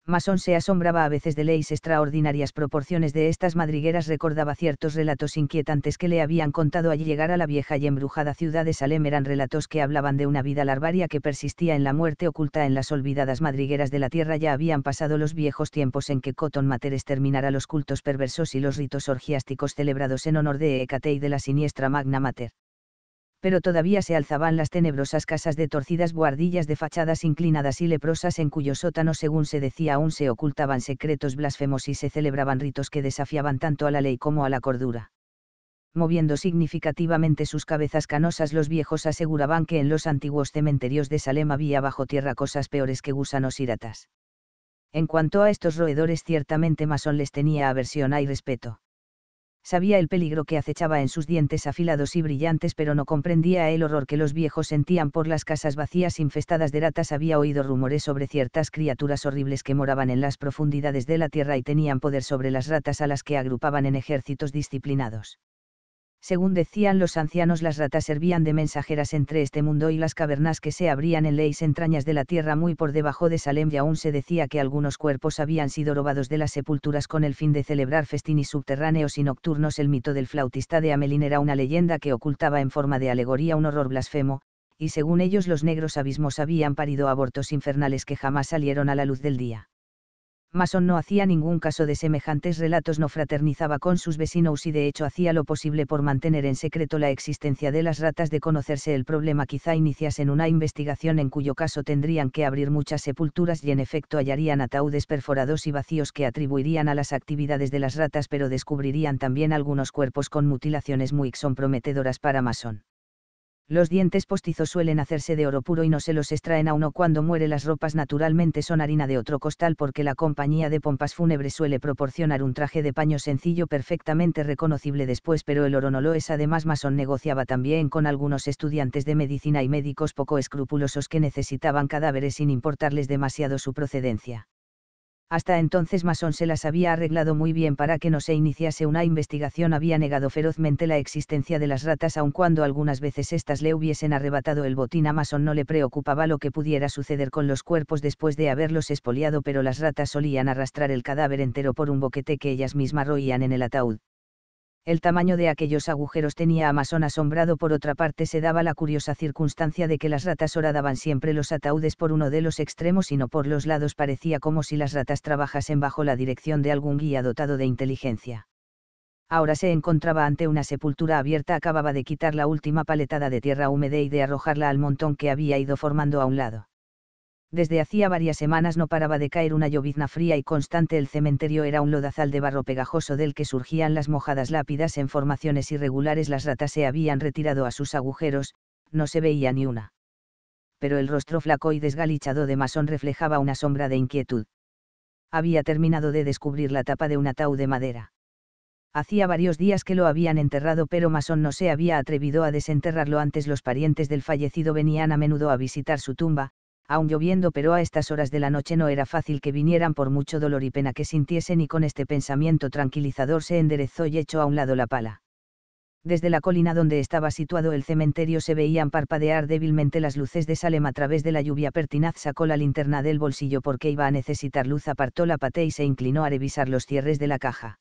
Mason se asombraba a veces de leyes extraordinarias proporciones de estas madrigueras recordaba ciertos relatos inquietantes que le habían contado allí llegar a la vieja y embrujada ciudad de Salem eran relatos que hablaban de una vida larvaria que persistía en la muerte oculta en las olvidadas madrigueras de la tierra ya habían pasado los viejos tiempos en que Cotton Mater exterminara los cultos perversos y los ritos orgiásticos celebrados en honor de Hecate y de la siniestra Magna Mater pero todavía se alzaban las tenebrosas casas de torcidas guardillas de fachadas inclinadas y leprosas en cuyos sótanos según se decía, aún se ocultaban secretos blasfemos y se celebraban ritos que desafiaban tanto a la ley como a la cordura. Moviendo significativamente sus cabezas canosas, los viejos aseguraban que en los antiguos cementerios de Salem había bajo tierra cosas peores que gusanos iratas. En cuanto a estos roedores, ciertamente Masón les tenía aversión y respeto sabía el peligro que acechaba en sus dientes afilados y brillantes, pero no comprendía el horror que los viejos sentían por las casas vacías infestadas de ratas. Había oído rumores sobre ciertas criaturas horribles que moraban en las profundidades de la tierra y tenían poder sobre las ratas a las que agrupaban en ejércitos disciplinados. Según decían los ancianos, las ratas servían de mensajeras entre este mundo y las cavernas que se abrían en leyes entrañas de la tierra muy por debajo de Salem y aún se decía que algunos cuerpos habían sido robados de las sepulturas con el fin de celebrar festines subterráneos y nocturnos. El mito del flautista de Amelin era una leyenda que ocultaba en forma de alegoría un horror blasfemo, y según ellos los negros abismos habían parido abortos infernales que jamás salieron a la luz del día. Mason no hacía ningún caso de semejantes relatos, no fraternizaba con sus vecinos y de hecho hacía lo posible por mantener en secreto la existencia de las ratas. De conocerse el problema, quizá iniciasen una investigación en cuyo caso tendrían que abrir muchas sepulturas y en efecto hallarían ataúdes perforados y vacíos que atribuirían a las actividades de las ratas, pero descubrirían también algunos cuerpos con mutilaciones muy prometedoras para Mason los dientes postizos suelen hacerse de oro puro y no se los extraen a uno cuando muere. Las ropas naturalmente son harina de otro costal porque la compañía de pompas fúnebres suele proporcionar un traje de paño sencillo perfectamente reconocible después, pero el oro no lo es. Además, Mason negociaba también con algunos estudiantes de medicina y médicos poco escrupulosos que necesitaban cadáveres sin importarles demasiado su procedencia hasta entonces Mason se las había arreglado muy bien para que no se iniciase una investigación, había negado ferozmente la existencia de las ratas, aun cuando algunas veces éstas le hubiesen arrebatado el botín a Mason no le preocupaba lo que pudiera suceder con los cuerpos después de haberlos espoliado, pero las ratas solían arrastrar el cadáver entero por un boquete que ellas mismas roían en el ataúd el tamaño de aquellos agujeros tenía a Masón asombrado. Por otra parte, se daba la curiosa circunstancia de que las ratas horadaban siempre los ataúdes por uno de los extremos y no por los lados. Parecía como si las ratas trabajasen bajo la dirección de algún guía dotado de inteligencia. Ahora se encontraba ante una sepultura abierta. Acababa de quitar la última paletada de tierra húmeda y de arrojarla al montón que había ido formando a un lado desde hacía varias semanas no paraba de caer una llovizna fría y constante. El cementerio era un lodazal de barro pegajoso del que surgían las mojadas lápidas en formaciones irregulares. Las ratas se habían retirado a sus agujeros, no se veía ni una. Pero el rostro flaco y desgalichado de Masón reflejaba una sombra de inquietud. Había terminado de descubrir la tapa de un ataúd de madera. Hacía varios días que lo habían enterrado, pero Masón no se había atrevido a desenterrarlo antes. Los parientes del fallecido venían a menudo a visitar su tumba, Aún lloviendo pero a estas horas de la noche no era fácil que vinieran por mucho dolor y pena que sintiesen y con este pensamiento tranquilizador se enderezó y echó a un lado la pala. Desde la colina donde estaba situado el cementerio se veían parpadear débilmente las luces de Salem a través de la lluvia. Pertinaz sacó la linterna del bolsillo porque iba a necesitar luz, apartó la paté y se inclinó a revisar los cierres de la caja.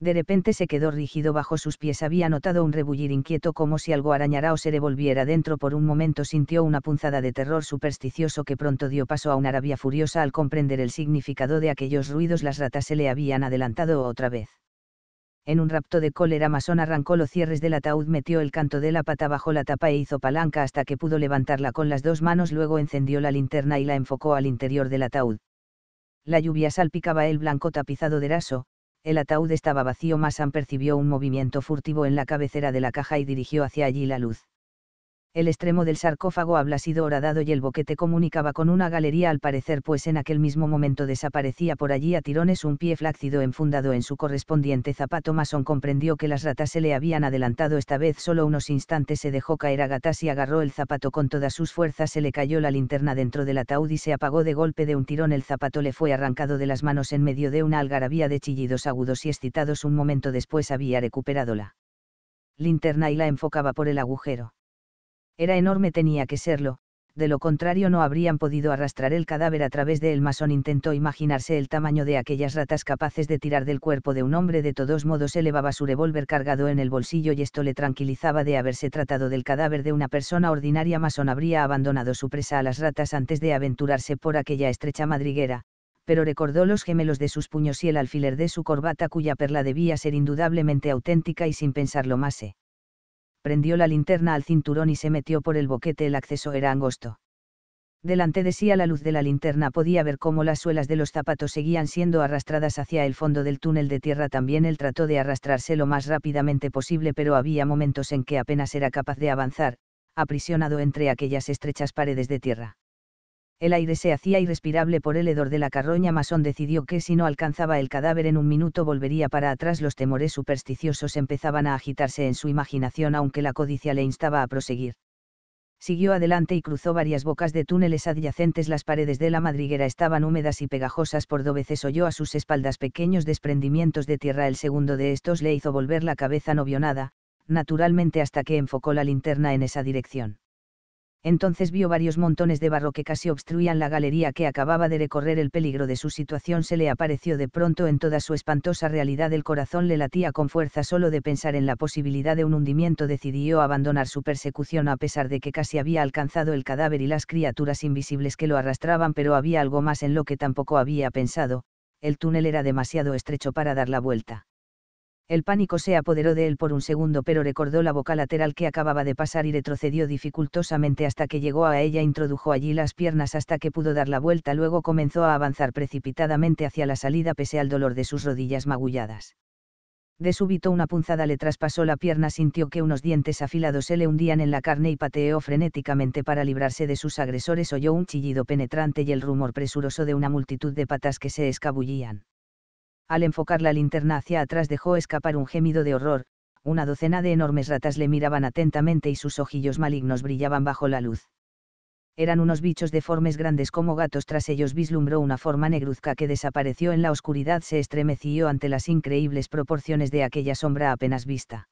De repente se quedó rígido bajo sus pies. Había notado un rebullir inquieto como si algo arañara o se revolviera dentro. Por un momento sintió una punzada de terror supersticioso que pronto dio paso a una rabia furiosa al comprender el significado de aquellos ruidos. Las ratas se le habían adelantado otra vez. En un rapto de cólera masón arrancó los cierres del ataúd, metió el canto de la pata bajo la tapa e hizo palanca hasta que pudo levantarla con las dos manos, luego encendió la linterna y la enfocó al interior del ataúd. La lluvia salpicaba el blanco tapizado de raso, el ataúd estaba vacío. masan percibió un movimiento furtivo en la cabecera de la caja y dirigió hacia allí la luz el extremo del sarcófago habla sido horadado y el boquete comunicaba con una galería al parecer pues en aquel mismo momento desaparecía por allí a tirones un pie flácido enfundado en su correspondiente zapato Mason comprendió que las ratas se le habían adelantado esta vez solo unos instantes se dejó caer a gatas y agarró el zapato con todas sus fuerzas se le cayó la linterna dentro del ataúd y se apagó de golpe de un tirón el zapato le fue arrancado de las manos en medio de una algarabía de chillidos agudos y excitados un momento después había recuperado la linterna y la enfocaba por el agujero era enorme, tenía que serlo, de lo contrario no habrían podido arrastrar el cadáver a través de él. Masón intentó imaginarse el tamaño de aquellas ratas capaces de tirar del cuerpo de un hombre. De todos modos, elevaba su revólver cargado en el bolsillo y esto le tranquilizaba de haberse tratado del cadáver de una persona ordinaria. Masón habría abandonado su presa a las ratas antes de aventurarse por aquella estrecha madriguera, pero recordó los gemelos de sus puños y el alfiler de su corbata, cuya perla debía ser indudablemente auténtica, y sin pensarlo más prendió la linterna al cinturón y se metió por el boquete. El acceso era angosto. Delante de sí a la luz de la linterna podía ver cómo las suelas de los zapatos seguían siendo arrastradas hacia el fondo del túnel de tierra. También él trató de arrastrarse lo más rápidamente posible, pero había momentos en que apenas era capaz de avanzar, aprisionado entre aquellas estrechas paredes de tierra. El aire se hacía irrespirable por el hedor de la carroña. Masón decidió que si no alcanzaba el cadáver en un minuto volvería para atrás. Los temores supersticiosos empezaban a agitarse en su imaginación aunque la codicia le instaba a proseguir. Siguió adelante y cruzó varias bocas de túneles adyacentes. Las paredes de la madriguera estaban húmedas y pegajosas. Por dos veces oyó a sus espaldas pequeños desprendimientos de tierra. El segundo de estos le hizo volver la cabeza. No vio nada, naturalmente hasta que enfocó la linterna en esa dirección entonces vio varios montones de barro que casi obstruían la galería que acababa de recorrer el peligro de su situación se le apareció de pronto en toda su espantosa realidad el corazón le latía con fuerza solo de pensar en la posibilidad de un hundimiento decidió abandonar su persecución a pesar de que casi había alcanzado el cadáver y las criaturas invisibles que lo arrastraban pero había algo más en lo que tampoco había pensado, el túnel era demasiado estrecho para dar la vuelta. El pánico se apoderó de él por un segundo, pero recordó la boca lateral que acababa de pasar y retrocedió dificultosamente hasta que llegó a ella, introdujo allí las piernas hasta que pudo dar la vuelta, luego comenzó a avanzar precipitadamente hacia la salida pese al dolor de sus rodillas magulladas. De súbito una punzada le traspasó la pierna, sintió que unos dientes afilados se le hundían en la carne y pateó frenéticamente para librarse de sus agresores, oyó un chillido penetrante y el rumor presuroso de una multitud de patas que se escabullían al enfocar la linterna hacia atrás dejó escapar un gemido de horror, una docena de enormes ratas le miraban atentamente y sus ojillos malignos brillaban bajo la luz. Eran unos bichos deformes grandes como gatos, tras ellos vislumbró una forma negruzca que desapareció en la oscuridad, se estremeció ante las increíbles proporciones de aquella sombra apenas vista.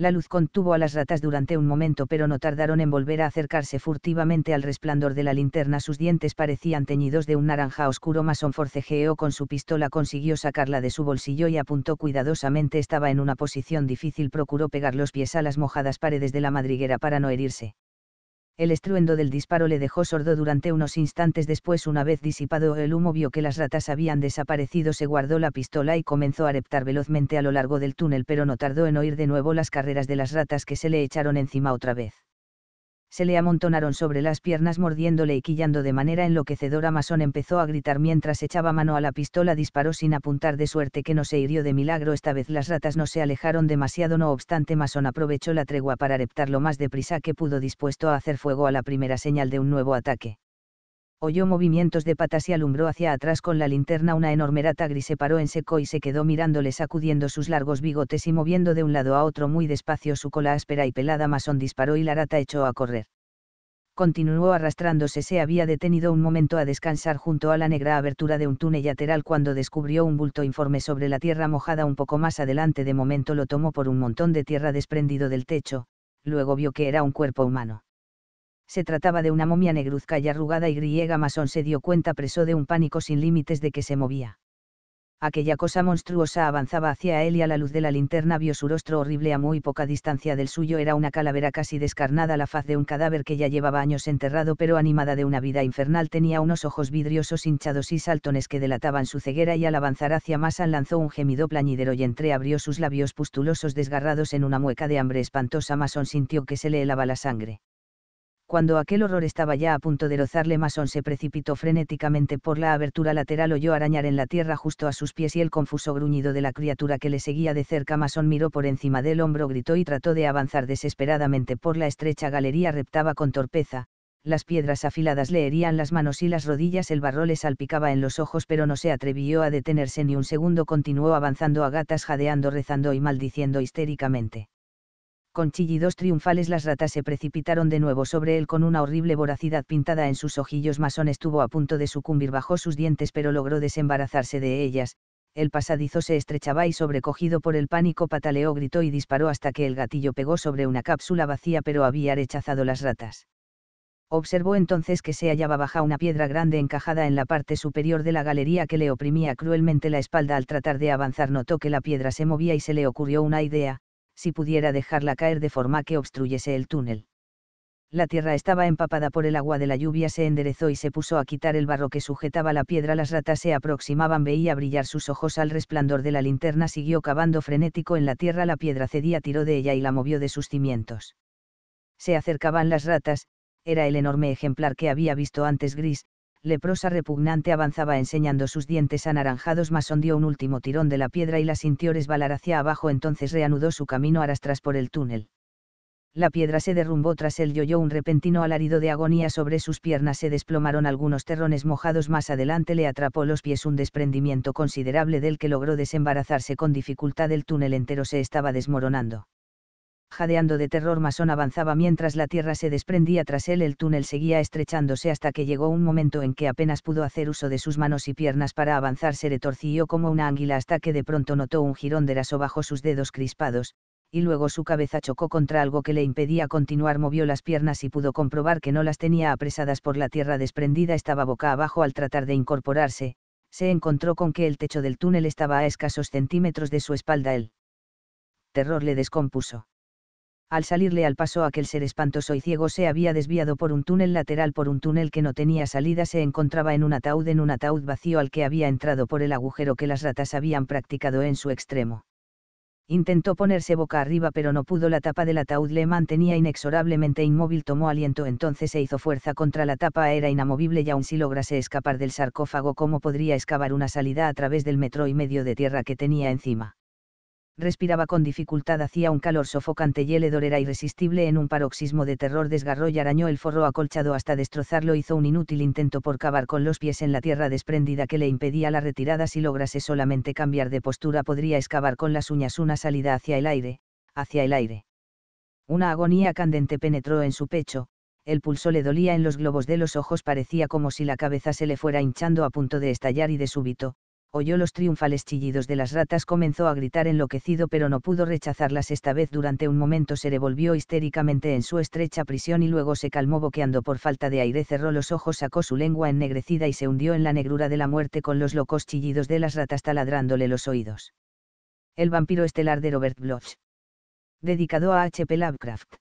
La luz contuvo a las ratas durante un momento, pero no tardaron en volver a acercarse furtivamente al resplandor de la linterna. Sus dientes parecían teñidos de un naranja oscuro. Mason forcejeó con su pistola, consiguió sacarla de su bolsillo y apuntó cuidadosamente. Estaba en una posición difícil, procuró pegar los pies a las mojadas paredes de la madriguera para no herirse el estruendo del disparo le dejó sordo durante unos instantes después una vez disipado el humo vio que las ratas habían desaparecido se guardó la pistola y comenzó a reptar velozmente a lo largo del túnel pero no tardó en oír de nuevo las carreras de las ratas que se le echaron encima otra vez se le amontonaron sobre las piernas mordiéndole y quillando de manera enloquecedora. Masón empezó a gritar mientras echaba mano a la pistola, disparó sin apuntar de suerte que no se hirió de milagro. Esta vez las ratas no se alejaron demasiado, no obstante Masón aprovechó la tregua para reptar lo más deprisa que pudo dispuesto a hacer fuego a la primera señal de un nuevo ataque oyó movimientos de patas y alumbró hacia atrás con la linterna una enorme rata gris se paró en seco y se quedó mirándole sacudiendo sus largos bigotes y moviendo de un lado a otro muy despacio su cola áspera y pelada masón disparó y la rata echó a correr. Continuó arrastrándose se había detenido un momento a descansar junto a la negra abertura de un túnel lateral cuando descubrió un bulto informe sobre la tierra mojada un poco más adelante de momento lo tomó por un montón de tierra desprendido del techo, luego vio que era un cuerpo humano se trataba de una momia negruzca y arrugada y griega, Masón se dio cuenta preso de un pánico sin límites de que se movía. Aquella cosa monstruosa avanzaba hacia él y a la luz de la linterna vio su rostro horrible a muy poca distancia del suyo. Era una calavera casi descarnada, la faz de un cadáver que ya llevaba años enterrado pero animada de una vida infernal. Tenía unos ojos vidriosos hinchados y saltones que delataban su ceguera y al avanzar hacia Mason lanzó un gemido plañidero y entreabrió sus labios pustulosos desgarrados en una mueca de hambre espantosa. Mason sintió que se le helaba la sangre cuando aquel horror estaba ya a punto de rozarle, Mason se precipitó frenéticamente por la abertura lateral, oyó arañar en la tierra justo a sus pies y el confuso gruñido de la criatura que le seguía de cerca. Mason miró por encima del hombro, gritó y trató de avanzar desesperadamente por la estrecha galería, reptaba con torpeza, las piedras afiladas le herían las manos y las rodillas, el barro le salpicaba en los ojos, pero no se atrevió a detenerse ni un segundo, continuó avanzando a gatas, jadeando, rezando y maldiciendo histéricamente con chillidos triunfales las ratas se precipitaron de nuevo sobre él con una horrible voracidad pintada en sus ojillos masón estuvo a punto de sucumbir bajo sus dientes pero logró desembarazarse de ellas, el pasadizo se estrechaba y sobrecogido por el pánico pataleó gritó y disparó hasta que el gatillo pegó sobre una cápsula vacía pero había rechazado las ratas. Observó entonces que se hallaba baja una piedra grande encajada en la parte superior de la galería que le oprimía cruelmente la espalda al tratar de avanzar notó que la piedra se movía y se le ocurrió una idea, si pudiera dejarla caer de forma que obstruyese el túnel. La tierra estaba empapada por el agua de la lluvia, se enderezó y se puso a quitar el barro que sujetaba la piedra. Las ratas se aproximaban, veía brillar sus ojos al resplandor de la linterna, siguió cavando frenético en la tierra, la piedra cedía, tiró de ella y la movió de sus cimientos. Se acercaban las ratas, era el enorme ejemplar que había visto antes gris, leprosa repugnante avanzaba enseñando sus dientes anaranjados. mas sondió un último tirón de la piedra y la sintió resbalar hacia abajo, entonces reanudó su camino arrastras por el túnel. La piedra se derrumbó tras él y oyó un repentino alarido de agonía sobre sus piernas. Se desplomaron algunos terrones mojados más adelante. Le atrapó los pies un desprendimiento considerable del que logró desembarazarse con dificultad. El túnel entero se estaba desmoronando jadeando de terror masón avanzaba mientras la tierra se desprendía tras él, el túnel seguía estrechándose hasta que llegó un momento en que apenas pudo hacer uso de sus manos y piernas para avanzar, se retorció como una águila hasta que de pronto notó un jirón de raso bajo sus dedos crispados, y luego su cabeza chocó contra algo que le impedía continuar, movió las piernas y pudo comprobar que no las tenía apresadas por la tierra desprendida, estaba boca abajo al tratar de incorporarse, se encontró con que el techo del túnel estaba a escasos centímetros de su espalda, el terror le descompuso al salirle al paso aquel ser espantoso y ciego se había desviado por un túnel lateral por un túnel que no tenía salida se encontraba en un ataúd en un ataúd vacío al que había entrado por el agujero que las ratas habían practicado en su extremo. Intentó ponerse boca arriba pero no pudo la tapa del ataúd le mantenía inexorablemente inmóvil tomó aliento entonces se hizo fuerza contra la tapa era inamovible y aun si lograse escapar del sarcófago cómo podría excavar una salida a través del metro y medio de tierra que tenía encima respiraba con dificultad, hacía un calor sofocante y el hedor era irresistible. En un paroxismo de terror desgarró y arañó el forro acolchado hasta destrozarlo. Hizo un inútil intento por cavar con los pies en la tierra desprendida que le impedía la retirada. Si lograse solamente cambiar de postura, podría excavar con las uñas una salida hacia el aire, hacia el aire. Una agonía candente penetró en su pecho, el pulso le dolía en los globos de los ojos, parecía como si la cabeza se le fuera hinchando a punto de estallar y de súbito, oyó los triunfales chillidos de las ratas, comenzó a gritar enloquecido, pero no pudo rechazarlas esta vez. Durante un momento se revolvió histéricamente en su estrecha prisión y luego se calmó boqueando por falta de aire, cerró los ojos, sacó su lengua ennegrecida y se hundió en la negrura de la muerte con los locos chillidos de las ratas taladrándole los oídos. El vampiro estelar de Robert Bloch. Dedicado a H.P. Lovecraft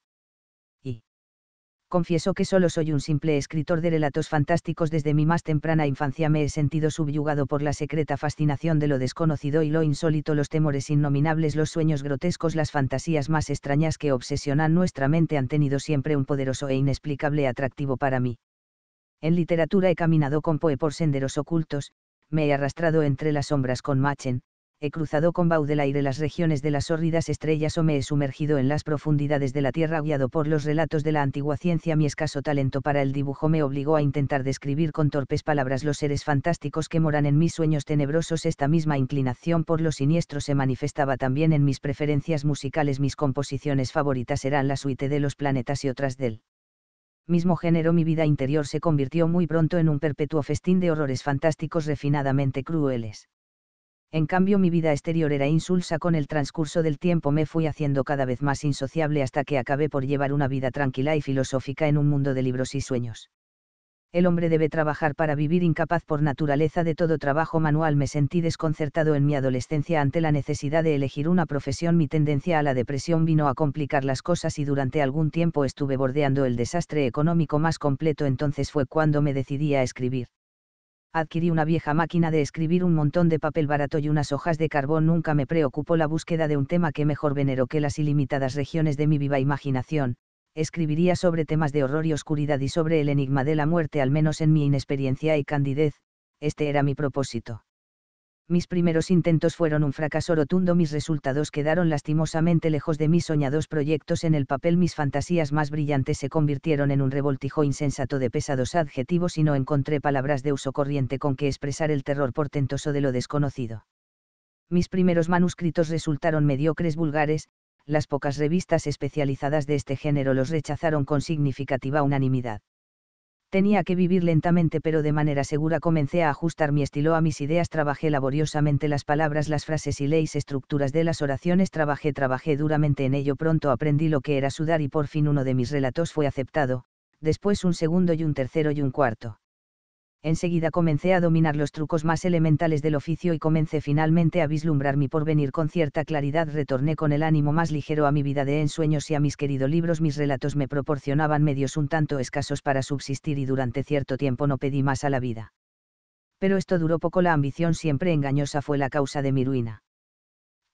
confieso que solo soy un simple escritor de relatos fantásticos desde mi más temprana infancia me he sentido subyugado por la secreta fascinación de lo desconocido y lo insólito, los temores innominables, los sueños grotescos, las fantasías más extrañas que obsesionan nuestra mente han tenido siempre un poderoso e inexplicable atractivo para mí. En literatura he caminado con Poe por senderos ocultos, me he arrastrado entre las sombras con Machen, he cruzado con Baudelaire las regiones de las hórridas estrellas o me he sumergido en las profundidades de la Tierra guiado por los relatos de la antigua ciencia. Mi escaso talento para el dibujo me obligó a intentar describir con torpes palabras los seres fantásticos que moran en mis sueños tenebrosos. Esta misma inclinación por lo siniestro se manifestaba también en mis preferencias musicales. Mis composiciones favoritas eran la suite de los planetas y otras del mismo género mi vida interior se convirtió muy pronto en un perpetuo festín de horrores fantásticos refinadamente crueles en cambio mi vida exterior era insulsa con el transcurso del tiempo me fui haciendo cada vez más insociable hasta que acabé por llevar una vida tranquila y filosófica en un mundo de libros y sueños. El hombre debe trabajar para vivir incapaz por naturaleza de todo trabajo manual me sentí desconcertado en mi adolescencia ante la necesidad de elegir una profesión mi tendencia a la depresión vino a complicar las cosas y durante algún tiempo estuve bordeando el desastre económico más completo entonces fue cuando me decidí a escribir adquirí una vieja máquina de escribir un montón de papel barato y unas hojas de carbón. Nunca me preocupó la búsqueda de un tema que mejor venero que las ilimitadas regiones de mi viva imaginación. Escribiría sobre temas de horror y oscuridad y sobre el enigma de la muerte, al menos en mi inexperiencia y candidez, este era mi propósito mis primeros intentos fueron un fracaso rotundo, mis resultados quedaron lastimosamente lejos de mis soñados proyectos en el papel, mis fantasías más brillantes se convirtieron en un revoltijo insensato de pesados adjetivos y no encontré palabras de uso corriente con que expresar el terror portentoso de lo desconocido. Mis primeros manuscritos resultaron mediocres vulgares, las pocas revistas especializadas de este género los rechazaron con significativa unanimidad tenía que vivir lentamente pero de manera segura comencé a ajustar mi estilo a mis ideas, trabajé laboriosamente las palabras, las frases y leyes estructuras de las oraciones, trabajé, trabajé duramente en ello, pronto aprendí lo que era sudar y por fin uno de mis relatos fue aceptado, después un segundo y un tercero y un cuarto enseguida comencé a dominar los trucos más elementales del oficio y comencé finalmente a vislumbrar mi porvenir con cierta claridad. Retorné con el ánimo más ligero a mi vida de ensueños y a mis queridos libros. Mis relatos me proporcionaban medios un tanto escasos para subsistir y durante cierto tiempo no pedí más a la vida. Pero esto duró poco. La ambición siempre engañosa fue la causa de mi ruina.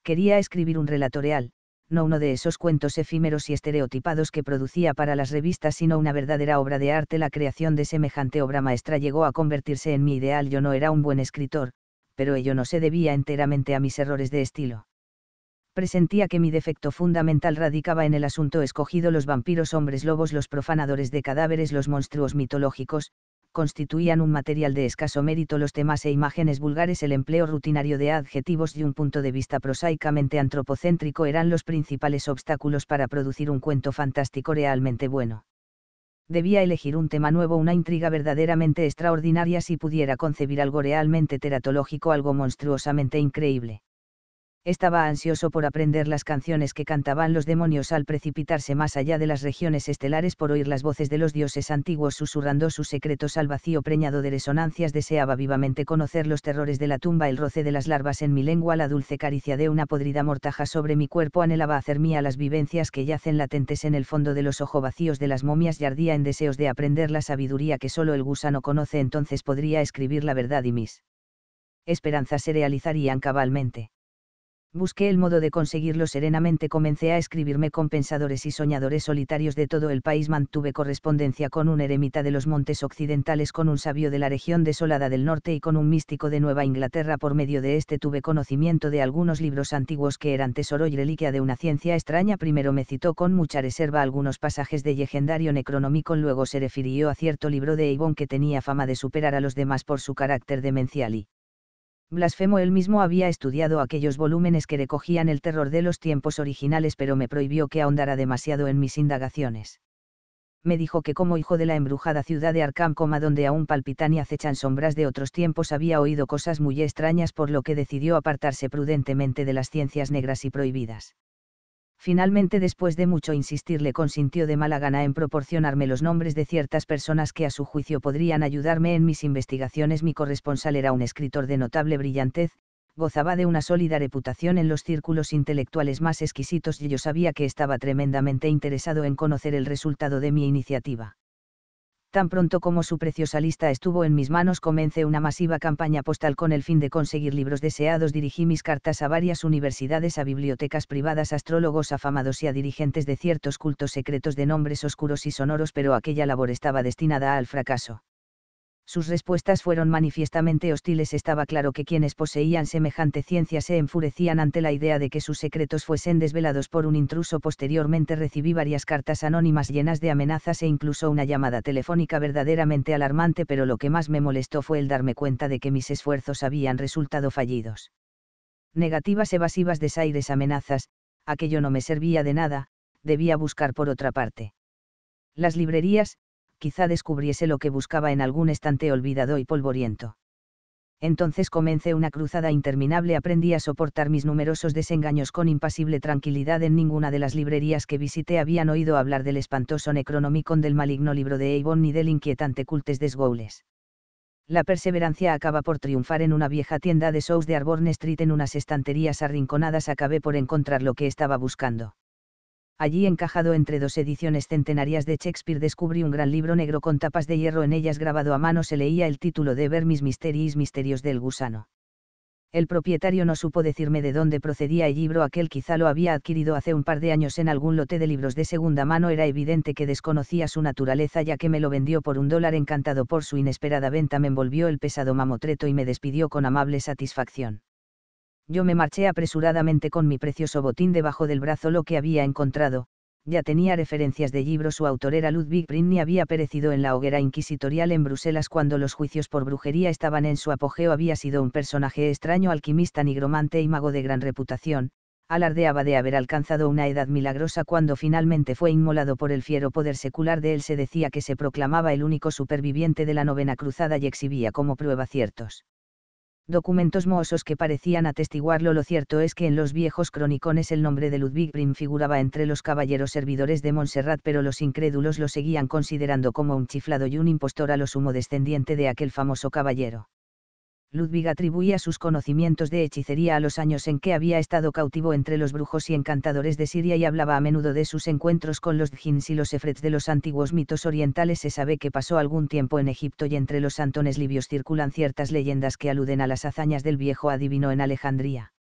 Quería escribir un relato real, no uno de esos cuentos efímeros y estereotipados que producía para las revistas, sino una verdadera obra de arte. La creación de semejante obra maestra llegó a convertirse en mi ideal. Yo no era un buen escritor, pero ello no se debía enteramente a mis errores de estilo. Presentía que mi defecto fundamental radicaba en el asunto escogido los vampiros hombres lobos, los profanadores de cadáveres, los monstruos mitológicos, constituían un material de escaso mérito los temas e imágenes vulgares, el empleo rutinario de adjetivos y un punto de vista prosaicamente antropocéntrico eran los principales obstáculos para producir un cuento fantástico realmente bueno. Debía elegir un tema nuevo, una intriga verdaderamente extraordinaria si pudiera concebir algo realmente teratológico, algo monstruosamente increíble estaba ansioso por aprender las canciones que cantaban los demonios al precipitarse más allá de las regiones estelares por oír las voces de los dioses antiguos susurrando sus secretos al vacío preñado de resonancias deseaba vivamente conocer los terrores de la tumba el roce de las larvas en mi lengua la dulce caricia de una podrida mortaja sobre mi cuerpo anhelaba hacer mía las vivencias que yacen latentes en el fondo de los ojos vacíos de las momias y ardía en deseos de aprender la sabiduría que solo el gusano conoce entonces podría escribir la verdad y mis esperanzas se realizarían cabalmente busqué el modo de conseguirlo serenamente, comencé a escribirme con pensadores y soñadores solitarios de todo el país, mantuve correspondencia con un eremita de los montes occidentales, con un sabio de la región desolada del norte y con un místico de Nueva Inglaterra, por medio de este tuve conocimiento de algunos libros antiguos que eran tesoro y reliquia de una ciencia extraña, primero me citó con mucha reserva algunos pasajes de legendario Necronomicon, luego se refirió a cierto libro de Avon que tenía fama de superar a los demás por su carácter demencial y Blasfemo él mismo había estudiado aquellos volúmenes que recogían el terror de los tiempos originales pero me prohibió que ahondara demasiado en mis indagaciones. Me dijo que como hijo de la embrujada ciudad de Arkham, donde aún palpitan y acechan sombras de otros tiempos, había oído cosas muy extrañas por lo que decidió apartarse prudentemente de las ciencias negras y prohibidas. Finalmente después de mucho insistir le consintió de mala gana en proporcionarme los nombres de ciertas personas que a su juicio podrían ayudarme en mis investigaciones. Mi corresponsal era un escritor de notable brillantez, gozaba de una sólida reputación en los círculos intelectuales más exquisitos y yo sabía que estaba tremendamente interesado en conocer el resultado de mi iniciativa tan pronto como su preciosa lista estuvo en mis manos comencé una masiva campaña postal con el fin de conseguir libros deseados. Dirigí mis cartas a varias universidades, a bibliotecas privadas, astrólogos afamados y a dirigentes de ciertos cultos secretos de nombres oscuros y sonoros, pero aquella labor estaba destinada al fracaso. Sus respuestas fueron manifiestamente hostiles. Estaba claro que quienes poseían semejante ciencia se enfurecían ante la idea de que sus secretos fuesen desvelados por un intruso. Posteriormente recibí varias cartas anónimas llenas de amenazas e incluso una llamada telefónica verdaderamente alarmante, pero lo que más me molestó fue el darme cuenta de que mis esfuerzos habían resultado fallidos. Negativas evasivas desaires amenazas, aquello no me servía de nada, debía buscar por otra parte. Las librerías, quizá descubriese lo que buscaba en algún estante olvidado y polvoriento. Entonces comencé una cruzada interminable, aprendí a soportar mis numerosos desengaños con impasible tranquilidad. En ninguna de las librerías que visité habían oído hablar del espantoso Necronomicon, del maligno libro de Avon ni del inquietante Cultes de Sgoules. La perseverancia acaba por triunfar en una vieja tienda de shows de Arborne Street en unas estanterías arrinconadas acabé por encontrar lo que estaba buscando. Allí encajado entre dos ediciones centenarias de Shakespeare descubrí un gran libro negro con tapas de hierro en ellas grabado a mano se leía el título de Ver mis Mysteries Misterios del Gusano. El propietario no supo decirme de dónde procedía el libro aquel quizá lo había adquirido hace un par de años en algún lote de libros de segunda mano era evidente que desconocía su naturaleza ya que me lo vendió por un dólar encantado por su inesperada venta me envolvió el pesado mamotreto y me despidió con amable satisfacción yo me marché apresuradamente con mi precioso botín debajo del brazo lo que había encontrado, ya tenía referencias de libros su autor era Ludwig brinney había perecido en la hoguera inquisitorial en Bruselas cuando los juicios por brujería estaban en su apogeo había sido un personaje extraño alquimista nigromante y mago de gran reputación, alardeaba de haber alcanzado una edad milagrosa cuando finalmente fue inmolado por el fiero poder secular de él se decía que se proclamaba el único superviviente de la novena cruzada y exhibía como prueba ciertos documentos mohosos que parecían atestiguarlo. Lo cierto es que en los viejos cronicones el nombre de Ludwig Brim figuraba entre los caballeros servidores de Montserrat, pero los incrédulos lo seguían considerando como un chiflado y un impostor a lo sumo descendiente de aquel famoso caballero. Ludwig atribuía sus conocimientos de hechicería a los años en que había estado cautivo entre los brujos y encantadores de Siria y hablaba a menudo de sus encuentros con los djins y los efrets de los antiguos mitos orientales. Se sabe que pasó algún tiempo en Egipto y entre los santones libios circulan ciertas leyendas que aluden a las hazañas del viejo adivino en Alejandría.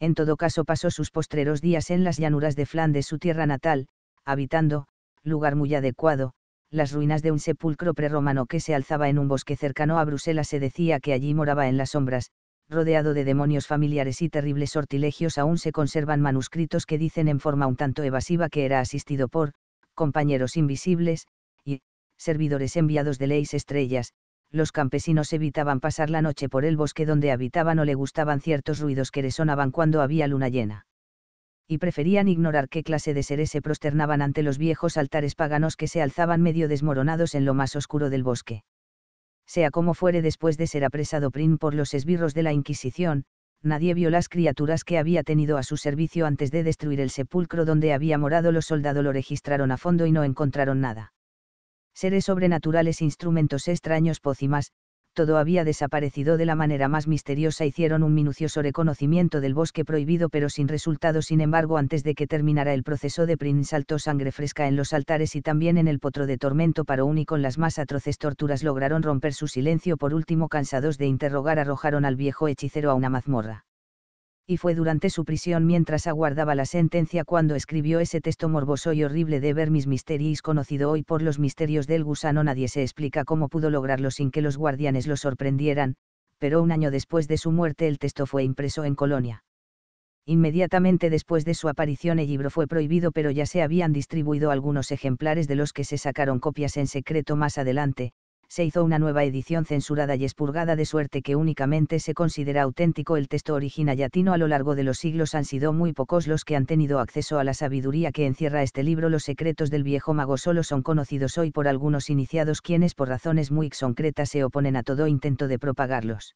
En todo caso pasó sus postreros días en las llanuras de Flandes, su tierra natal, habitando, lugar muy adecuado, las ruinas de un sepulcro prerromano que se alzaba en un bosque cercano a Bruselas se decía que allí moraba en las sombras, rodeado de demonios familiares y terribles sortilegios aún se conservan manuscritos que dicen en forma un tanto evasiva que era asistido por, compañeros invisibles, y, servidores enviados de leyes estrellas, los campesinos evitaban pasar la noche por el bosque donde habitaban o le gustaban ciertos ruidos que resonaban cuando había luna llena y preferían ignorar qué clase de seres se prosternaban ante los viejos altares paganos que se alzaban medio desmoronados en lo más oscuro del bosque. Sea como fuere después de ser apresado Prim por los esbirros de la Inquisición, nadie vio las criaturas que había tenido a su servicio antes de destruir el sepulcro donde había morado los soldados lo registraron a fondo y no encontraron nada. Seres sobrenaturales, instrumentos extraños, pócimas, todo había desaparecido de la manera más misteriosa hicieron un minucioso reconocimiento del bosque prohibido pero sin resultado sin embargo antes de que terminara el proceso de Prin saltó sangre fresca en los altares y también en el potro de tormento para un y con las más atroces torturas lograron romper su silencio por último cansados de interrogar arrojaron al viejo hechicero a una mazmorra y fue durante su prisión mientras aguardaba la sentencia cuando escribió ese texto morboso y horrible de Vermis Mysteries conocido hoy por los misterios del gusano. Nadie se explica cómo pudo lograrlo sin que los guardianes lo sorprendieran, pero un año después de su muerte el texto fue impreso en Colonia. Inmediatamente después de su aparición el libro fue prohibido pero ya se habían distribuido algunos ejemplares de los que se sacaron copias en secreto más adelante, se hizo una nueva edición censurada y expurgada de suerte que únicamente se considera auténtico el texto original yatino a lo largo de los siglos han sido muy pocos los que han tenido acceso a la sabiduría que encierra este libro los secretos del viejo mago solo son conocidos hoy por algunos iniciados quienes por razones muy concretas se oponen a todo intento de propagarlos.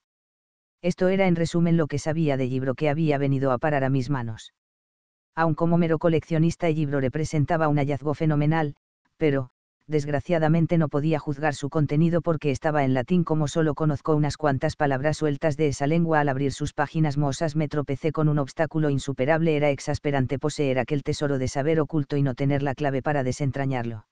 Esto era en resumen lo que sabía de libro que había venido a parar a mis manos. Aun como mero coleccionista el libro representaba un hallazgo fenomenal, pero, desgraciadamente no podía juzgar su contenido porque estaba en latín como solo conozco unas cuantas palabras sueltas de esa lengua al abrir sus páginas mosas me tropecé con un obstáculo insuperable era exasperante poseer aquel tesoro de saber oculto y no tener la clave para desentrañarlo.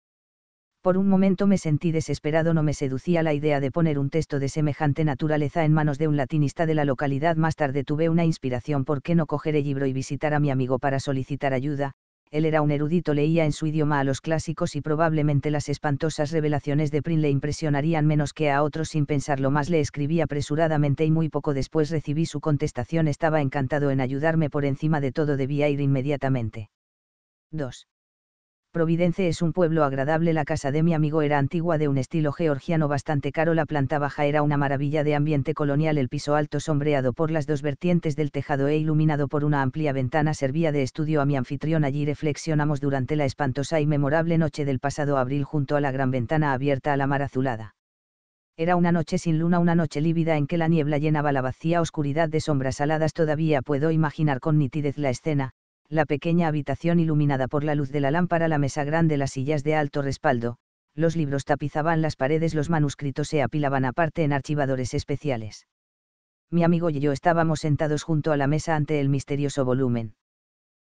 Por un momento me sentí desesperado, no me seducía la idea de poner un texto de semejante naturaleza en manos de un latinista de la localidad. Más tarde tuve una inspiración, ¿por qué no coger el libro y visitar a mi amigo para solicitar ayuda? él era un erudito, leía en su idioma a los clásicos y probablemente las espantosas revelaciones de Prin le impresionarían menos que a otros sin pensarlo más le escribí apresuradamente y muy poco después recibí su contestación estaba encantado en ayudarme por encima de todo debía ir inmediatamente. 2. Providence es un pueblo agradable. La casa de mi amigo era antigua de un estilo georgiano bastante caro. La planta baja era una maravilla de ambiente colonial. El piso alto sombreado por las dos vertientes del tejado e iluminado por una amplia ventana servía de estudio a mi anfitrión. Allí reflexionamos durante la espantosa y memorable noche del pasado abril junto a la gran ventana abierta a la mar azulada. Era una noche sin luna, una noche lívida en que la niebla llenaba la vacía oscuridad de sombras aladas. Todavía puedo imaginar con nitidez la escena, la pequeña habitación iluminada por la luz de la lámpara, la mesa grande, las sillas de alto respaldo, los libros tapizaban las paredes, los manuscritos se apilaban aparte en archivadores especiales. Mi amigo y yo estábamos sentados junto a la mesa ante el misterioso volumen.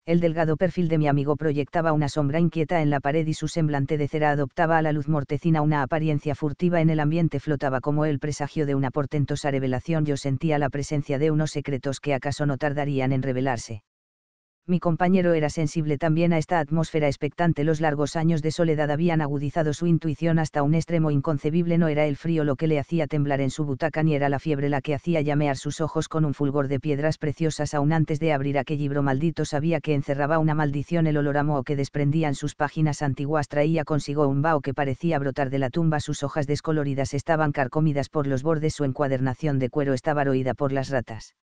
El delgado perfil de mi amigo proyectaba una sombra inquieta en la pared y su semblante de cera adoptaba a la luz mortecina una apariencia furtiva en el ambiente flotaba como el presagio de una portentosa revelación yo sentía la presencia de unos secretos que acaso no tardarían en revelarse mi compañero era sensible también a esta atmósfera expectante. Los largos años de soledad habían agudizado su intuición hasta un extremo inconcebible. No era el frío lo que le hacía temblar en su butaca, ni era la fiebre la que hacía llamear sus ojos con un fulgor de piedras preciosas. Aún antes de abrir aquel libro maldito, sabía que encerraba una maldición. El olor a moho que desprendían sus páginas antiguas traía consigo un vaho que parecía brotar de la tumba. Sus hojas descoloridas estaban carcomidas por los bordes. Su encuadernación de cuero estaba roída por las ratas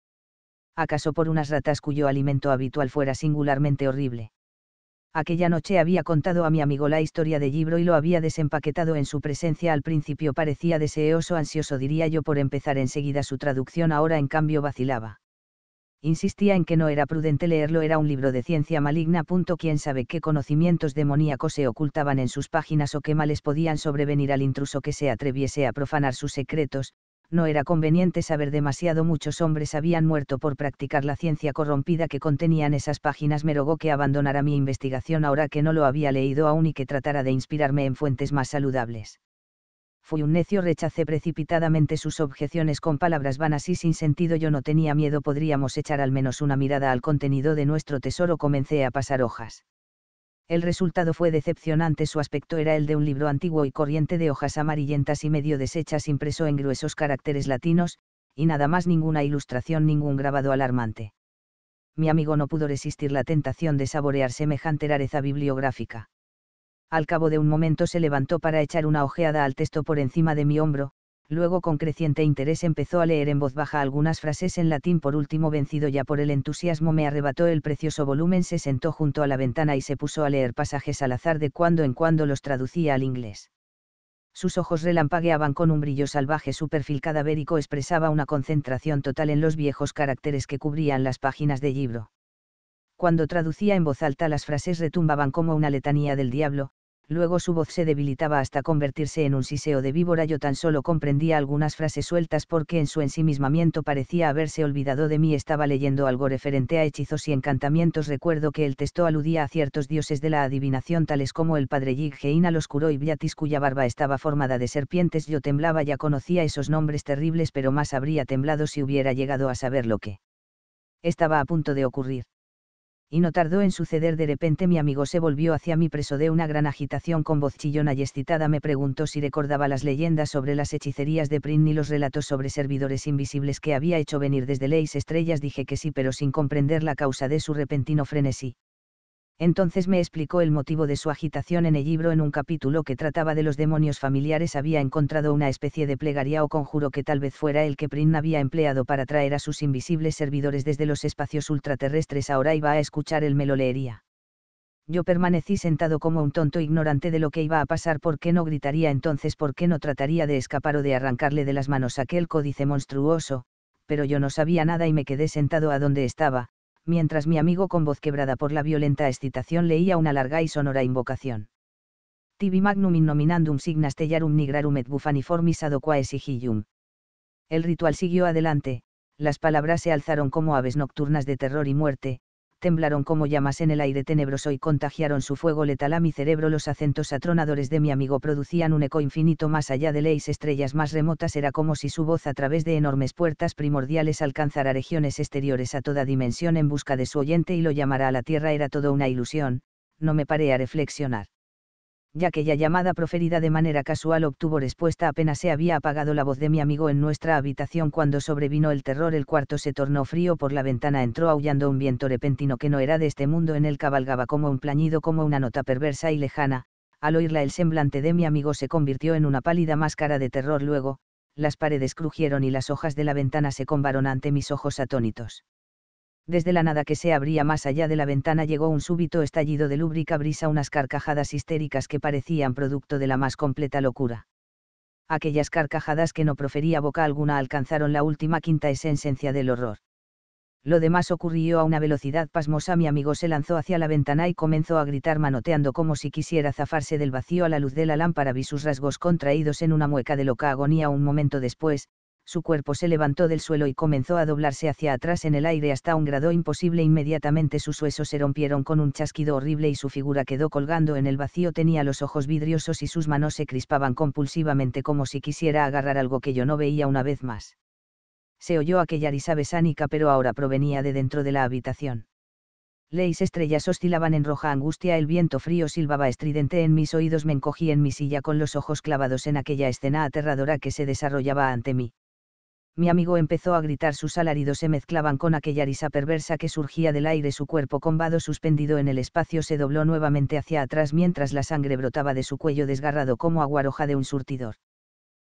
acaso por unas ratas cuyo alimento habitual fuera singularmente horrible. Aquella noche había contado a mi amigo la historia de Gibro y lo había desempaquetado en su presencia. Al principio parecía deseoso, ansioso diría yo, por empezar enseguida su traducción, ahora en cambio vacilaba. Insistía en que no era prudente leerlo, era un libro de ciencia maligna. Quién sabe qué conocimientos demoníacos se ocultaban en sus páginas o qué males podían sobrevenir al intruso que se atreviese a profanar sus secretos, no era conveniente saber demasiado muchos hombres habían muerto por practicar la ciencia corrompida que contenían esas páginas me rogó que abandonara mi investigación ahora que no lo había leído aún y que tratara de inspirarme en fuentes más saludables. Fui un necio, rechacé precipitadamente sus objeciones con palabras vanas y sin sentido yo no tenía miedo podríamos echar al menos una mirada al contenido de nuestro tesoro comencé a pasar hojas el resultado fue decepcionante, su aspecto era el de un libro antiguo y corriente de hojas amarillentas y medio deshechas impreso en gruesos caracteres latinos, y nada más ninguna ilustración, ningún grabado alarmante. Mi amigo no pudo resistir la tentación de saborear semejante rareza bibliográfica. Al cabo de un momento se levantó para echar una ojeada al texto por encima de mi hombro, luego con creciente interés empezó a leer en voz baja algunas frases en latín. Por último, vencido ya por el entusiasmo, me arrebató el precioso volumen, se sentó junto a la ventana y se puso a leer pasajes al azar de cuando en cuando los traducía al inglés. Sus ojos relampagueaban con un brillo salvaje, su perfil cadavérico expresaba una concentración total en los viejos caracteres que cubrían las páginas del libro. Cuando traducía en voz alta las frases retumbaban como una letanía del diablo, luego su voz se debilitaba hasta convertirse en un siseo de víbora. Yo tan solo comprendía algunas frases sueltas porque en su ensimismamiento parecía haberse olvidado de mí. Estaba leyendo algo referente a hechizos y encantamientos. Recuerdo que el texto aludía a ciertos dioses de la adivinación tales como el padre Yiggeina los oscuro y biatis, cuya barba estaba formada de serpientes. Yo temblaba, ya conocía esos nombres terribles pero más habría temblado si hubiera llegado a saber lo que estaba a punto de ocurrir y no tardó en suceder de repente mi amigo se volvió hacia mí preso de una gran agitación con voz chillona y excitada me preguntó si recordaba las leyendas sobre las hechicerías de Prin y los relatos sobre servidores invisibles que había hecho venir desde Leis estrellas dije que sí pero sin comprender la causa de su repentino frenesí entonces me explicó el motivo de su agitación en el libro en un capítulo que trataba de los demonios familiares había encontrado una especie de plegaria o conjuro que tal vez fuera el que Prin había empleado para traer a sus invisibles servidores desde los espacios ultraterrestres ahora iba a escuchar él me lo leería. Yo permanecí sentado como un tonto ignorante de lo que iba a pasar, ¿por qué no gritaría entonces? ¿Por qué no trataría de escapar o de arrancarle de las manos aquel códice monstruoso? Pero yo no sabía nada y me quedé sentado a donde estaba, mientras mi amigo con voz quebrada por la violenta excitación leía una larga y sonora invocación. Tibi magnum in nominandum signas stellarum nigrarum et bufaniformis ad exigillum. El ritual siguió adelante, las palabras se alzaron como aves nocturnas de terror y muerte, temblaron como llamas en el aire tenebroso y contagiaron su fuego letal a mi cerebro. Los acentos atronadores de mi amigo producían un eco infinito más allá de leyes estrellas más remotas. Era como si su voz a través de enormes puertas primordiales alcanzara regiones exteriores a toda dimensión en busca de su oyente y lo llamara a la Tierra. Era todo una ilusión, no me paré a reflexionar ya que llamada proferida de manera casual obtuvo respuesta apenas se había apagado la voz de mi amigo en nuestra habitación cuando sobrevino el terror el cuarto se tornó frío por la ventana entró aullando un viento repentino que no era de este mundo en él cabalgaba como un plañido como una nota perversa y lejana, al oírla el semblante de mi amigo se convirtió en una pálida máscara de terror luego, las paredes crujieron y las hojas de la ventana se combaron ante mis ojos atónitos desde la nada que se abría más allá de la ventana llegó un súbito estallido de lúbrica brisa, unas carcajadas histéricas que parecían producto de la más completa locura. Aquellas carcajadas que no profería boca alguna alcanzaron la última quinta esencia del horror. Lo demás ocurrió a una velocidad pasmosa. Mi amigo se lanzó hacia la ventana y comenzó a gritar manoteando como si quisiera zafarse del vacío a la luz de la lámpara. Vi sus rasgos contraídos en una mueca de loca agonía un momento después, su cuerpo se levantó del suelo y comenzó a doblarse hacia atrás en el aire hasta un grado imposible. Inmediatamente sus huesos se rompieron con un chasquido horrible y su figura quedó colgando en el vacío. Tenía los ojos vidriosos y sus manos se crispaban compulsivamente como si quisiera agarrar algo que yo no veía una vez más. Se oyó aquella risa besánica pero ahora provenía de dentro de la habitación. Leis estrellas oscilaban en roja angustia, el viento frío silbaba estridente en mis oídos, me encogí en mi silla con los ojos clavados en aquella escena aterradora que se desarrollaba ante mí mi amigo empezó a gritar, sus alaridos se mezclaban con aquella risa perversa que surgía del aire, su cuerpo combado suspendido en el espacio se dobló nuevamente hacia atrás mientras la sangre brotaba de su cuello desgarrado como aguaroja de un surtidor.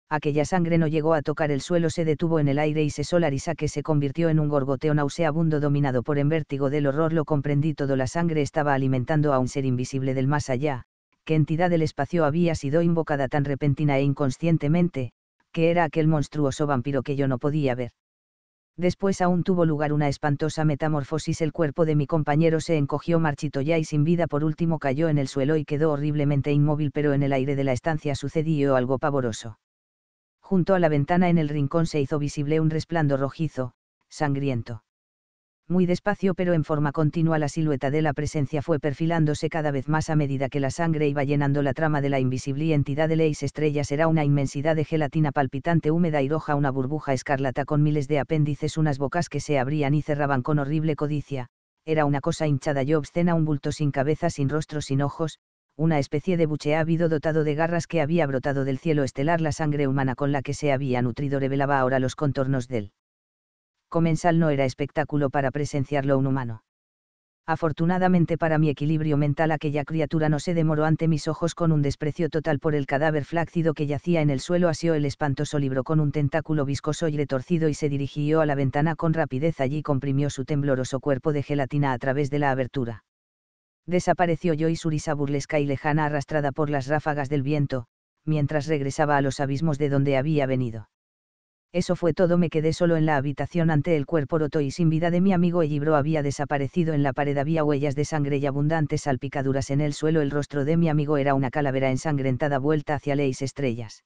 Aquella sangre no llegó a tocar el suelo, se detuvo en el aire y cesó la risa que se convirtió en un gorgoteo nauseabundo dominado por el vértigo del horror, lo comprendí todo, la sangre estaba alimentando a un ser invisible del más allá, qué entidad del espacio había sido invocada tan repentina e inconscientemente, que era aquel monstruoso vampiro que yo no podía ver. Después aún tuvo lugar una espantosa metamorfosis. El cuerpo de mi compañero se encogió marchito ya y sin vida. Por último cayó en el suelo y quedó horriblemente inmóvil, pero en el aire de la estancia sucedió algo pavoroso. Junto a la ventana en el rincón se hizo visible un resplandor rojizo, sangriento muy despacio pero en forma continua la silueta de la presencia fue perfilándose cada vez más a medida que la sangre iba llenando la trama de la invisible entidad de leis estrellas era una inmensidad de gelatina palpitante húmeda y roja una burbuja escarlata con miles de apéndices unas bocas que se abrían y cerraban con horrible codicia, era una cosa hinchada y obscena un bulto sin cabeza sin rostro sin ojos, una especie de buche ávido dotado de garras que había brotado del cielo estelar la sangre humana con la que se había nutrido revelaba ahora los contornos del comensal no era espectáculo para presenciarlo un humano. Afortunadamente para mi equilibrio mental aquella criatura no se demoró ante mis ojos con un desprecio total por el cadáver flácido que yacía en el suelo, asió el espantoso libro con un tentáculo viscoso y retorcido y se dirigió a la ventana con rapidez allí comprimió su tembloroso cuerpo de gelatina a través de la abertura. Desapareció yo y su risa burlesca y lejana arrastrada por las ráfagas del viento, mientras regresaba a los abismos de donde había venido. Eso fue todo, me quedé solo en la habitación ante el cuerpo roto y sin vida de mi amigo libro había desaparecido en la pared, había huellas de sangre y abundantes salpicaduras en el suelo, el rostro de mi amigo era una calavera ensangrentada vuelta hacia leis estrellas.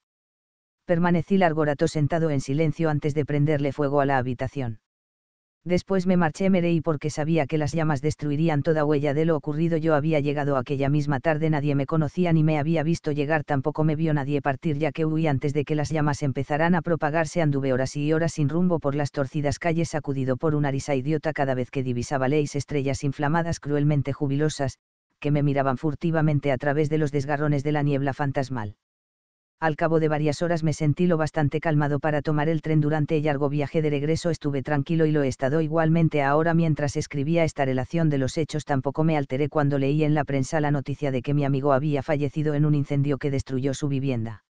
Permanecí largo rato sentado en silencio antes de prenderle fuego a la habitación. Después me marché Merey porque sabía que las llamas destruirían toda huella de lo ocurrido. Yo había llegado aquella misma tarde, nadie me conocía ni me había visto llegar, tampoco me vio nadie partir ya que huí antes de que las llamas empezaran a propagarse. Anduve horas y horas sin rumbo por las torcidas calles, sacudido por una risa idiota cada vez que divisaba leis estrellas inflamadas cruelmente jubilosas, que me miraban furtivamente a través de los desgarrones de la niebla fantasmal al cabo de varias horas me sentí lo bastante calmado para tomar el tren durante el largo viaje de regreso estuve tranquilo y lo he estado igualmente ahora mientras escribía esta relación de los hechos tampoco me alteré cuando leí en la prensa la noticia de que mi amigo había fallecido en un incendio que destruyó su vivienda.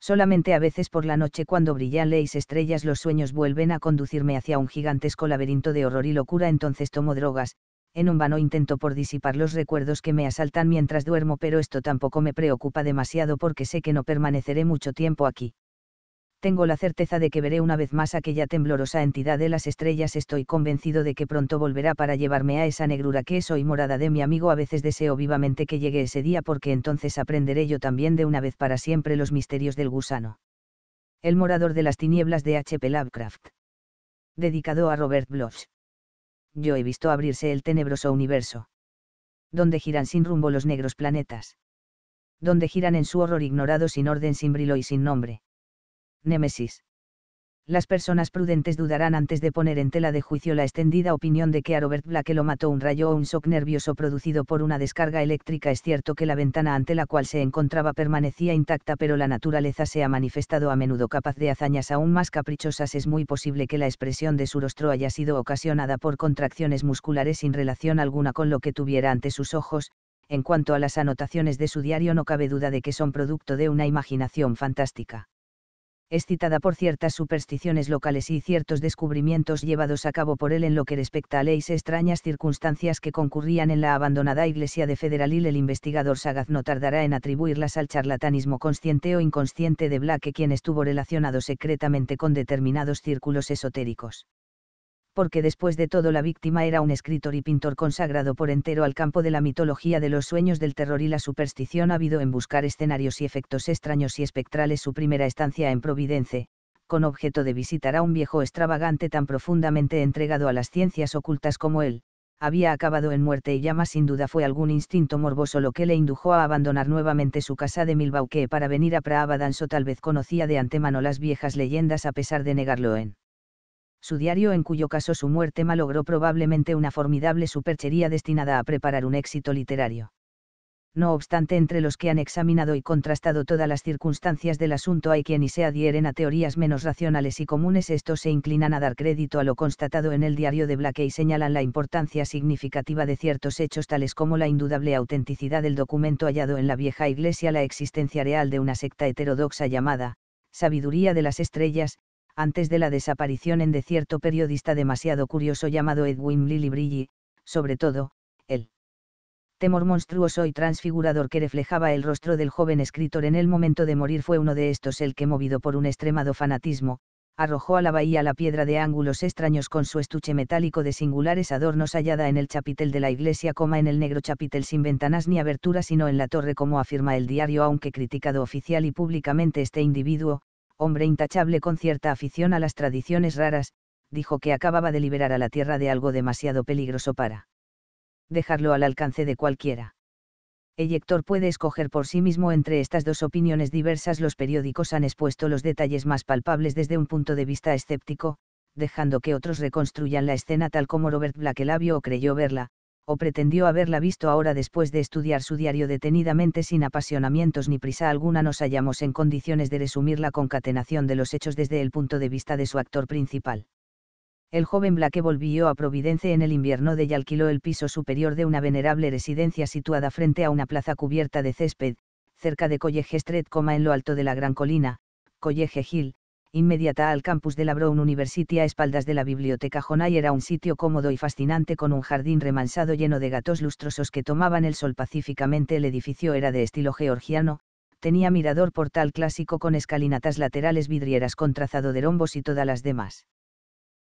Solamente a veces por la noche cuando brillan leyes estrellas los sueños vuelven a conducirme hacia un gigantesco laberinto de horror y locura entonces tomo drogas, en un vano intento por disipar los recuerdos que me asaltan mientras duermo, pero esto tampoco me preocupa demasiado porque sé que no permaneceré mucho tiempo aquí. Tengo la certeza de que veré una vez más aquella temblorosa entidad de las estrellas, estoy convencido de que pronto volverá para llevarme a esa negrura que es hoy morada de mi amigo, a veces deseo vivamente que llegue ese día porque entonces aprenderé yo también de una vez para siempre los misterios del gusano. El morador de las tinieblas de H.P. Lovecraft. Dedicado a Robert Bloch yo he visto abrirse el tenebroso universo. Donde giran sin rumbo los negros planetas. Donde giran en su horror ignorado sin orden, sin brilo y sin nombre. Némesis las personas prudentes dudarán antes de poner en tela de juicio la extendida opinión de que a Robert Blake lo mató un rayo o un shock nervioso producido por una descarga eléctrica. Es cierto que la ventana ante la cual se encontraba permanecía intacta, pero la naturaleza se ha manifestado a menudo capaz de hazañas aún más caprichosas. Es muy posible que la expresión de su rostro haya sido ocasionada por contracciones musculares sin relación alguna con lo que tuviera ante sus ojos. En cuanto a las anotaciones de su diario, no cabe duda de que son producto de una imaginación fantástica citada por ciertas supersticiones locales y ciertos descubrimientos llevados a cabo por él en lo que respecta a leyes extrañas circunstancias que concurrían en la abandonada iglesia de Federalil, el investigador sagaz no tardará en atribuirlas al charlatanismo consciente o inconsciente de Black quien estuvo relacionado secretamente con determinados círculos esotéricos porque después de todo la víctima era un escritor y pintor consagrado por entero al campo de la mitología de los sueños del terror y la superstición habido en buscar escenarios y efectos extraños y espectrales su primera estancia en Providence, con objeto de visitar a un viejo extravagante tan profundamente entregado a las ciencias ocultas como él, había acabado en muerte y llama sin duda fue algún instinto morboso lo que le indujo a abandonar nuevamente su casa de Milbauque para venir a Prahavadanso tal vez conocía de antemano las viejas leyendas a pesar de negarlo en su diario en cuyo caso su muerte malogró probablemente una formidable superchería destinada a preparar un éxito literario. No obstante, entre los que han examinado y contrastado todas las circunstancias del asunto hay quienes se adhieren a teorías menos racionales y comunes. Estos se inclinan a dar crédito a lo constatado en el diario de Blake y señalan la importancia significativa de ciertos hechos tales como la indudable autenticidad del documento hallado en la vieja iglesia, la existencia real de una secta heterodoxa llamada Sabiduría de las Estrellas, antes de la desaparición en de cierto periodista demasiado curioso llamado Edwin Lillibrilli, sobre todo, el temor monstruoso y transfigurador que reflejaba el rostro del joven escritor en el momento de morir fue uno de estos el que movido por un extremado fanatismo, arrojó a la bahía la piedra de ángulos extraños con su estuche metálico de singulares adornos hallada en el chapitel de la iglesia, coma en el negro chapitel sin ventanas ni abertura sino en la torre como afirma el diario aunque criticado oficial y públicamente este individuo, hombre intachable con cierta afición a las tradiciones raras, dijo que acababa de liberar a la Tierra de algo demasiado peligroso para dejarlo al alcance de cualquiera. El puede escoger por sí mismo entre estas dos opiniones diversas. Los periódicos han expuesto los detalles más palpables desde un punto de vista escéptico, dejando que otros reconstruyan la escena tal como Robert Blackelabio o creyó verla, o pretendió haberla visto ahora después de estudiar su diario detenidamente sin apasionamientos ni prisa alguna nos hallamos en condiciones de resumir la concatenación de los hechos desde el punto de vista de su actor principal. El joven Blake volvió a Providence en el invierno de y alquiló el piso superior de una venerable residencia situada frente a una plaza cubierta de césped, cerca de College Street, en lo alto de la gran colina, College Hill, inmediata al campus de la Brown University a espaldas de la biblioteca Jonay era un sitio cómodo y fascinante con un jardín remansado lleno de gatos lustrosos que tomaban el sol pacíficamente. El edificio era de estilo georgiano, tenía mirador portal clásico con escalinatas laterales vidrieras con trazado de rombos y todas las demás.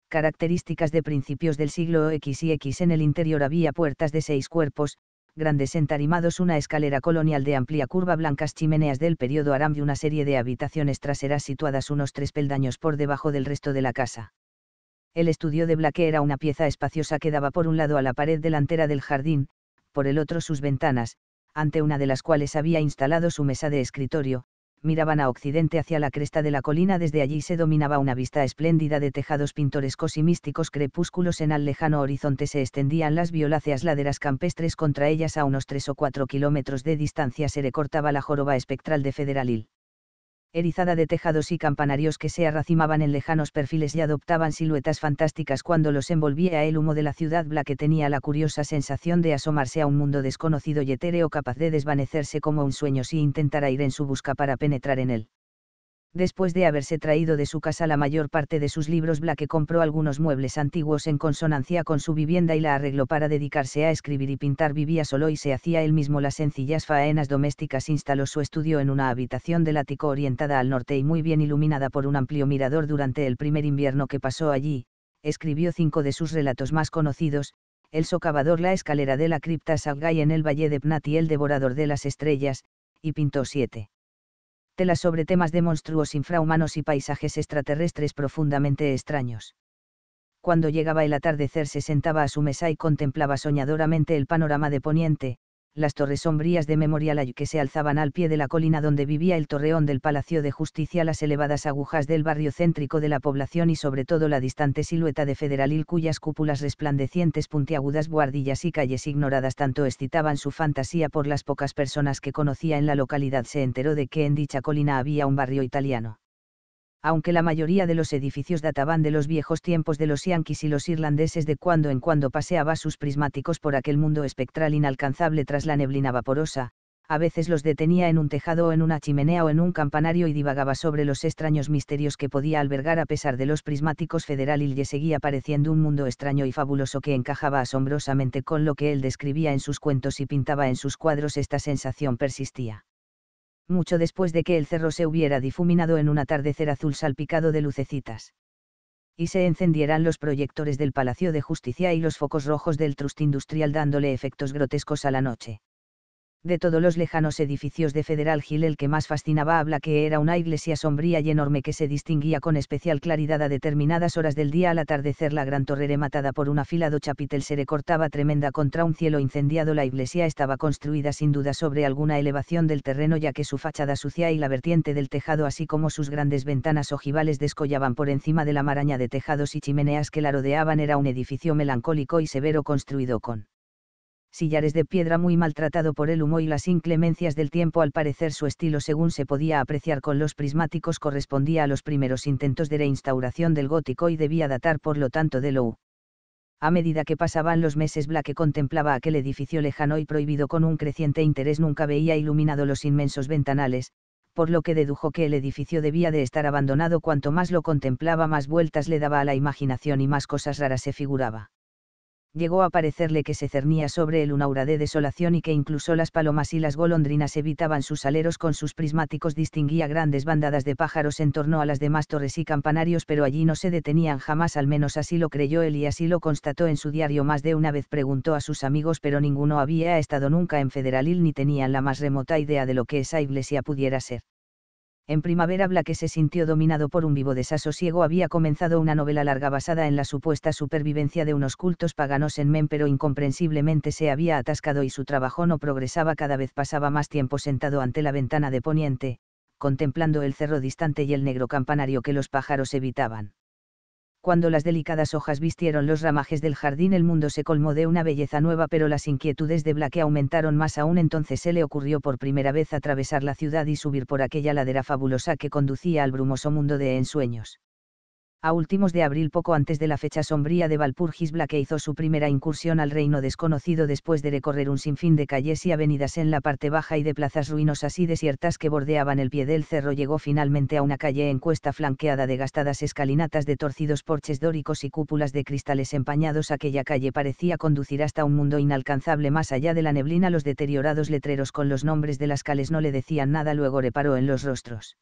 Características de principios del siglo X y X en el interior había puertas de seis cuerpos, grandes entarimados, una escalera colonial de amplia curva, blancas chimeneas del periodo Aram y una serie de habitaciones traseras situadas unos tres peldaños por debajo del resto de la casa. El estudio de Blaque era una pieza espaciosa que daba por un lado a la pared delantera del jardín, por el otro sus ventanas, ante una de las cuales había instalado su mesa de escritorio, miraban a occidente hacia la cresta de la colina. Desde allí se dominaba una vista espléndida de tejados pintorescos y místicos crepúsculos. En el lejano horizonte se extendían las violáceas laderas campestres. Contra ellas, a unos tres o cuatro kilómetros de distancia, se recortaba la joroba espectral de Federalil erizada de tejados y campanarios que se arracimaban en lejanos perfiles y adoptaban siluetas fantásticas cuando los envolvía el humo de la ciudad que tenía la curiosa sensación de asomarse a un mundo desconocido y etéreo capaz de desvanecerse como un sueño si intentara ir en su busca para penetrar en él después de haberse traído de su casa la mayor parte de sus libros, Blake compró algunos muebles antiguos en consonancia con su vivienda y la arregló para dedicarse a escribir y pintar. Vivía solo y se hacía él mismo las sencillas faenas domésticas. Instaló su estudio en una habitación del ático orientada al norte y muy bien iluminada por un amplio mirador durante el primer invierno que pasó allí. Escribió cinco de sus relatos más conocidos, El socavador, La escalera de la cripta, Salgai en el Valle de Pnat y El devorador de las estrellas, y pintó siete sobre temas de monstruos infrahumanos y paisajes extraterrestres profundamente extraños. Cuando llegaba el atardecer se sentaba a su mesa y contemplaba soñadoramente el panorama de Poniente, las torres sombrías de Memorial que se alzaban al pie de la colina donde vivía el torreón del Palacio de Justicia, las elevadas agujas del barrio céntrico de la población y sobre todo la distante silueta de Federal Hill cuyas cúpulas resplandecientes, puntiagudas, guardillas y calles ignoradas tanto excitaban su fantasía por las pocas personas que conocía en la localidad se enteró de que en dicha colina había un barrio italiano aunque la mayoría de los edificios databan de los viejos tiempos de los yanquis y los irlandeses de cuando en cuando paseaba sus prismáticos por aquel mundo espectral inalcanzable tras la neblina vaporosa, a veces los detenía en un tejado o en una chimenea o en un campanario y divagaba sobre los extraños misterios que podía albergar a pesar de los prismáticos federal y le seguía pareciendo un mundo extraño y fabuloso que encajaba asombrosamente con lo que él describía en sus cuentos y pintaba en sus cuadros esta sensación persistía mucho después de que el cerro se hubiera difuminado en un atardecer azul salpicado de lucecitas. Y se encendieran los proyectores del Palacio de Justicia y los focos rojos del Trust Industrial dándole efectos grotescos a la noche de todos los lejanos edificios de Federal Gil, el que más fascinaba habla que era una iglesia sombría y enorme que se distinguía con especial claridad a determinadas horas del día al atardecer la gran torre rematada por un afilado chapitel se recortaba tremenda contra un cielo incendiado la iglesia estaba construida sin duda sobre alguna elevación del terreno ya que su fachada sucia y la vertiente del tejado así como sus grandes ventanas ojivales descollaban por encima de la maraña de tejados y chimeneas que la rodeaban era un edificio melancólico y severo construido con sillares de piedra muy maltratado por el humo y las inclemencias del tiempo al parecer su estilo según se podía apreciar con los prismáticos correspondía a los primeros intentos de reinstauración del gótico y debía datar por lo tanto de Lou. A medida que pasaban los meses Blake contemplaba aquel edificio lejano y prohibido con un creciente interés nunca veía iluminado los inmensos ventanales, por lo que dedujo que el edificio debía de estar abandonado cuanto más lo contemplaba más vueltas le daba a la imaginación y más cosas raras se figuraba llegó a parecerle que se cernía sobre él un aura de desolación y que incluso las palomas y las golondrinas evitaban sus aleros con sus prismáticos distinguía grandes bandadas de pájaros en torno a las demás torres y campanarios pero allí no se detenían jamás al menos así lo creyó él y así lo constató en su diario más de una vez preguntó a sus amigos pero ninguno había estado nunca en Federalil ni tenían la más remota idea de lo que esa iglesia pudiera ser en primavera que se sintió dominado por un vivo desasosiego. Había comenzado una novela larga basada en la supuesta supervivencia de unos cultos paganos en Men, pero incomprensiblemente se había atascado y su trabajo no progresaba. Cada vez pasaba más tiempo sentado ante la ventana de poniente, contemplando el cerro distante y el negro campanario que los pájaros evitaban cuando las delicadas hojas vistieron los ramajes del jardín el mundo se colmó de una belleza nueva pero las inquietudes de Blaque aumentaron más aún entonces se le ocurrió por primera vez atravesar la ciudad y subir por aquella ladera fabulosa que conducía al brumoso mundo de ensueños a últimos de abril poco antes de la fecha sombría de Valpurgis que hizo su primera incursión al reino desconocido después de recorrer un sinfín de calles y avenidas en la parte baja y de plazas ruinosas y desiertas que bordeaban el pie del cerro llegó finalmente a una calle en cuesta flanqueada de gastadas escalinatas de torcidos porches dóricos y cúpulas de cristales empañados aquella calle parecía conducir hasta un mundo inalcanzable más allá de la neblina los deteriorados letreros con los nombres de las calles no le decían nada luego reparó en los rostros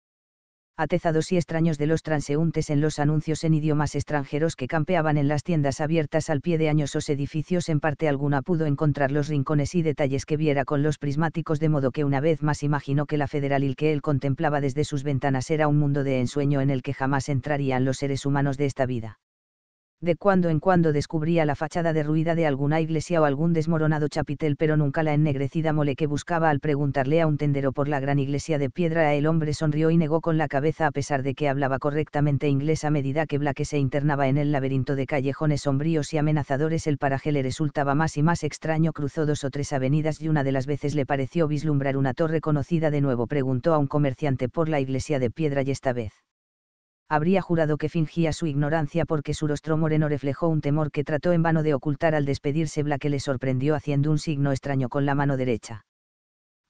atezados y extraños de los transeúntes en los anuncios en idiomas extranjeros que campeaban en las tiendas abiertas al pie de añosos edificios, en parte alguna pudo encontrar los rincones y detalles que viera con los prismáticos, de modo que una vez más imaginó que la federal que él contemplaba desde sus ventanas era un mundo de ensueño en el que jamás entrarían los seres humanos de esta vida de cuando en cuando descubría la fachada derruida de alguna iglesia o algún desmoronado chapitel, pero nunca la ennegrecida mole que buscaba al preguntarle a un tendero por la gran iglesia de piedra. El hombre sonrió y negó con la cabeza a pesar de que hablaba correctamente inglés a medida que Black se internaba en el laberinto de callejones sombríos y amenazadores. El paraje le resultaba más y más extraño. Cruzó dos o tres avenidas y una de las veces le pareció vislumbrar una torre conocida. De nuevo preguntó a un comerciante por la iglesia de piedra y esta vez habría jurado que fingía su ignorancia porque su rostro moreno reflejó un temor que trató en vano de ocultar al despedirse Black le sorprendió haciendo un signo extraño con la mano derecha.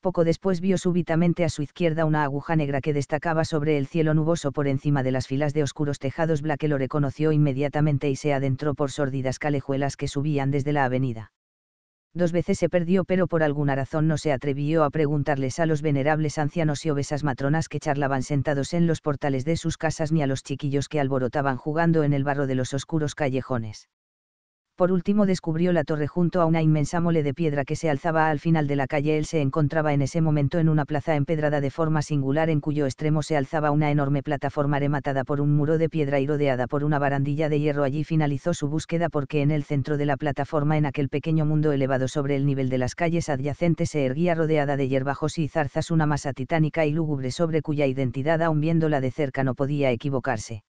Poco después vio súbitamente a su izquierda una aguja negra que destacaba sobre el cielo nuboso por encima de las filas de oscuros tejados. Black lo reconoció inmediatamente y se adentró por sórdidas calejuelas que subían desde la avenida dos veces se perdió pero por alguna razón no se atrevió a preguntarles a los venerables ancianos y obesas matronas que charlaban sentados en los portales de sus casas ni a los chiquillos que alborotaban jugando en el barro de los oscuros callejones. Por último descubrió la torre junto a una inmensa mole de piedra que se alzaba al final de la calle. Él se encontraba en ese momento en una plaza empedrada de forma singular en cuyo extremo se alzaba una enorme plataforma rematada por un muro de piedra y rodeada por una barandilla de hierro. Allí finalizó su búsqueda porque en el centro de la plataforma en aquel pequeño mundo elevado sobre el nivel de las calles adyacentes se erguía rodeada de hierbajos y zarzas una masa titánica y lúgubre sobre cuya identidad aun viéndola de cerca no podía equivocarse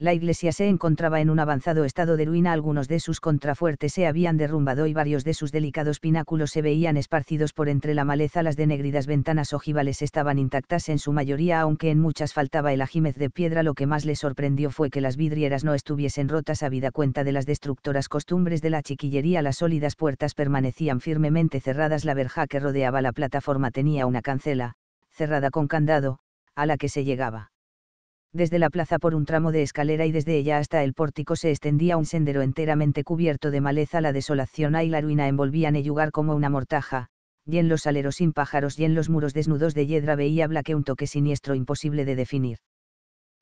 la iglesia se encontraba en un avanzado estado de ruina, algunos de sus contrafuertes se habían derrumbado y varios de sus delicados pináculos se veían esparcidos por entre la maleza, las denegridas ventanas ojivales estaban intactas en su mayoría, aunque en muchas faltaba el ajimez de piedra, lo que más le sorprendió fue que las vidrieras no estuviesen rotas, a vida cuenta de las destructoras costumbres de la chiquillería, las sólidas puertas permanecían firmemente cerradas, la verja que rodeaba la plataforma tenía una cancela, cerrada con candado, a la que se llegaba desde la plaza por un tramo de escalera y desde ella hasta el pórtico se extendía un sendero enteramente cubierto de maleza. La desolación y la ruina envolvían el lugar como una mortaja, y en los aleros sin pájaros y en los muros desnudos de hiedra veía Blaque un toque siniestro imposible de definir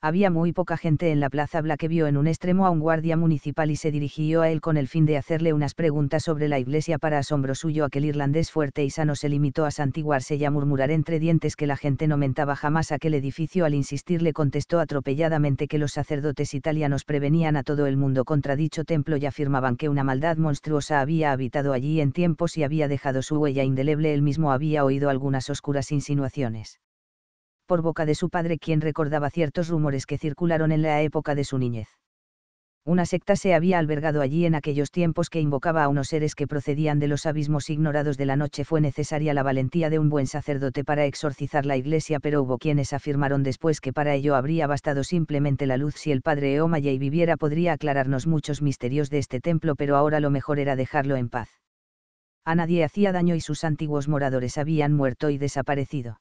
había muy poca gente en la plaza habla que vio en un extremo a un guardia municipal y se dirigió a él con el fin de hacerle unas preguntas sobre la iglesia para asombro suyo aquel irlandés fuerte y sano se limitó a santiguarse y a murmurar entre dientes que la gente no mentaba jamás aquel edificio al insistir le contestó atropelladamente que los sacerdotes italianos prevenían a todo el mundo contra dicho templo y afirmaban que una maldad monstruosa había habitado allí en tiempos y había dejado su huella indeleble él mismo había oído algunas oscuras insinuaciones por boca de su padre quien recordaba ciertos rumores que circularon en la época de su niñez. Una secta se había albergado allí en aquellos tiempos que invocaba a unos seres que procedían de los abismos ignorados de la noche. Fue necesaria la valentía de un buen sacerdote para exorcizar la iglesia, pero hubo quienes afirmaron después que para ello habría bastado simplemente la luz. Si el padre y viviera podría aclararnos muchos misterios de este templo, pero ahora lo mejor era dejarlo en paz. A nadie hacía daño y sus antiguos moradores habían muerto y desaparecido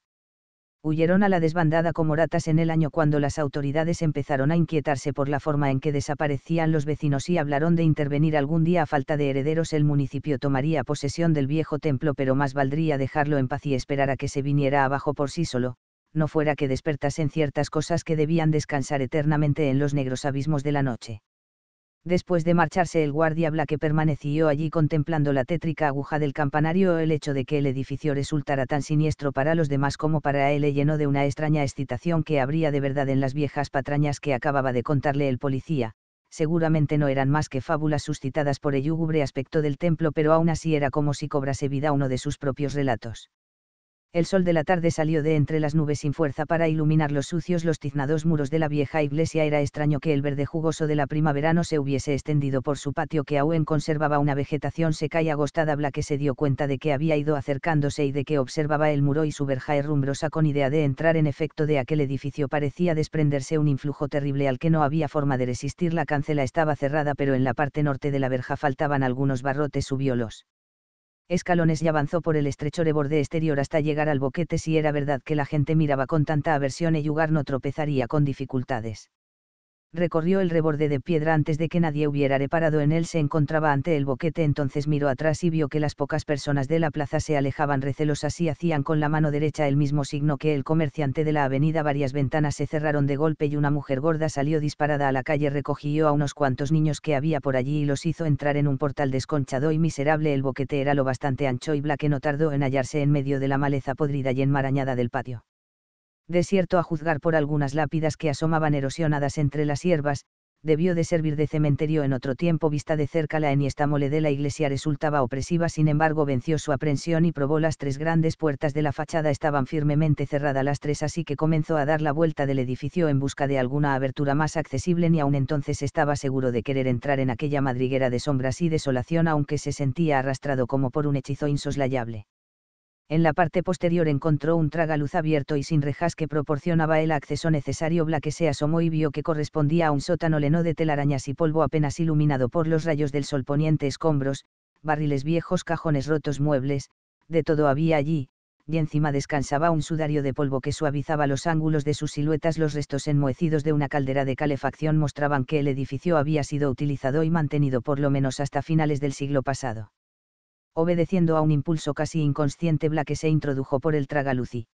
huyeron a la desbandada como ratas en el año cuando las autoridades empezaron a inquietarse por la forma en que desaparecían los vecinos y hablaron de intervenir algún día a falta de herederos el municipio tomaría posesión del viejo templo pero más valdría dejarlo en paz y esperar a que se viniera abajo por sí solo, no fuera que despertasen ciertas cosas que debían descansar eternamente en los negros abismos de la noche después de marcharse el guardia que permaneció allí contemplando la tétrica aguja del campanario el hecho de que el edificio resultara tan siniestro para los demás como para él le llenó de una extraña excitación que habría de verdad en las viejas patrañas que acababa de contarle el policía, seguramente no eran más que fábulas suscitadas por el lúgubre aspecto del templo pero aún así era como si cobrase vida uno de sus propios relatos el sol de la tarde salió de entre las nubes sin fuerza para iluminar los sucios los tiznados muros de la vieja iglesia. Era extraño que el verde jugoso de la primavera no se hubiese extendido por su patio que aún conservaba una vegetación seca y agostada. que se dio cuenta de que había ido acercándose y de que observaba el muro y su verja herrumbrosa con idea de entrar en efecto de aquel edificio parecía desprenderse un influjo terrible al que no había forma de resistir. La cancela estaba cerrada pero en la parte norte de la verja faltaban algunos barrotes. Subiólos escalones y avanzó por el estrecho borde exterior hasta llegar al boquete si era verdad que la gente miraba con tanta aversión y lugar no tropezaría con dificultades recorrió el reborde de piedra antes de que nadie hubiera reparado en él, se encontraba ante el boquete, entonces miró atrás y vio que las pocas personas de la plaza se alejaban recelosas y hacían con la mano derecha el mismo signo que el comerciante de la avenida, varias ventanas se cerraron de golpe y una mujer gorda salió disparada a la calle, recogió a unos cuantos niños que había por allí y los hizo entrar en un portal desconchado y miserable, el boquete era lo bastante ancho y bla que no tardó en hallarse en medio de la maleza podrida y enmarañada del patio desierto a juzgar por algunas lápidas que asomaban erosionadas entre las hierbas, debió de servir de cementerio en otro tiempo vista de cerca la enhiesta mole de la iglesia resultaba opresiva sin embargo venció su aprensión y probó las tres grandes puertas de la fachada estaban firmemente cerradas las tres así que comenzó a dar la vuelta del edificio en busca de alguna abertura más accesible ni aún entonces estaba seguro de querer entrar en aquella madriguera de sombras y desolación aunque se sentía arrastrado como por un hechizo insoslayable en la parte posterior encontró un tragaluz abierto y sin rejas que proporcionaba el acceso necesario. que se asomó y vio que correspondía a un sótano leno de telarañas y polvo apenas iluminado por los rayos del sol poniente, escombros, barriles viejos, cajones rotos, muebles, de todo había allí, y encima descansaba un sudario de polvo que suavizaba los ángulos de sus siluetas. Los restos enmohecidos de una caldera de calefacción mostraban que el edificio había sido utilizado y mantenido por lo menos hasta finales del siglo pasado obedeciendo a un impulso casi inconsciente Black se introdujo por el tragaluci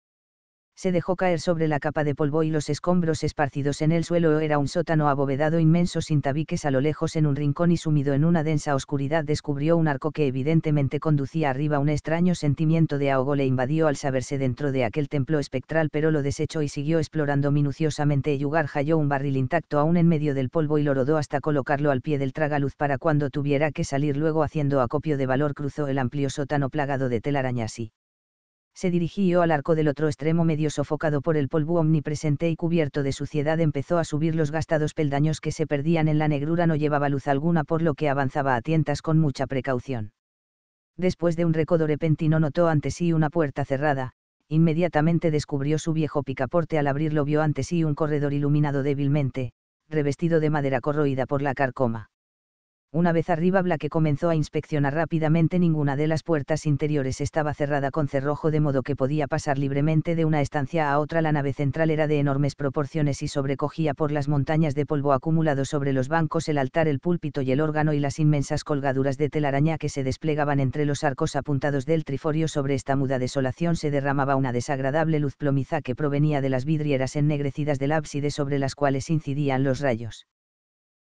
se dejó caer sobre la capa de polvo y los escombros esparcidos en el suelo era un sótano abovedado inmenso sin tabiques a lo lejos en un rincón y sumido en una densa oscuridad descubrió un arco que evidentemente conducía arriba un extraño sentimiento de ahogo le invadió al saberse dentro de aquel templo espectral pero lo desechó y siguió explorando minuciosamente Yugar halló un barril intacto aún en medio del polvo y lo rodó hasta colocarlo al pie del tragaluz para cuando tuviera que salir luego haciendo acopio de valor cruzó el amplio sótano plagado de telarañas y se dirigió al arco del otro extremo medio sofocado por el polvo omnipresente y cubierto de suciedad empezó a subir los gastados peldaños que se perdían en la negrura no llevaba luz alguna por lo que avanzaba a tientas con mucha precaución. Después de un recodo repentino notó ante sí una puerta cerrada, inmediatamente descubrió su viejo picaporte al abrirlo vio ante sí un corredor iluminado débilmente, revestido de madera corroída por la carcoma. Una vez arriba Blaque comenzó a inspeccionar rápidamente ninguna de las puertas interiores estaba cerrada con cerrojo de modo que podía pasar libremente de una estancia a otra. La nave central era de enormes proporciones y sobrecogía por las montañas de polvo acumulado sobre los bancos, el altar, el púlpito y el órgano y las inmensas colgaduras de telaraña que se desplegaban entre los arcos apuntados del triforio. Sobre esta muda desolación se derramaba una desagradable luz plomiza que provenía de las vidrieras ennegrecidas del ábside sobre las cuales incidían los rayos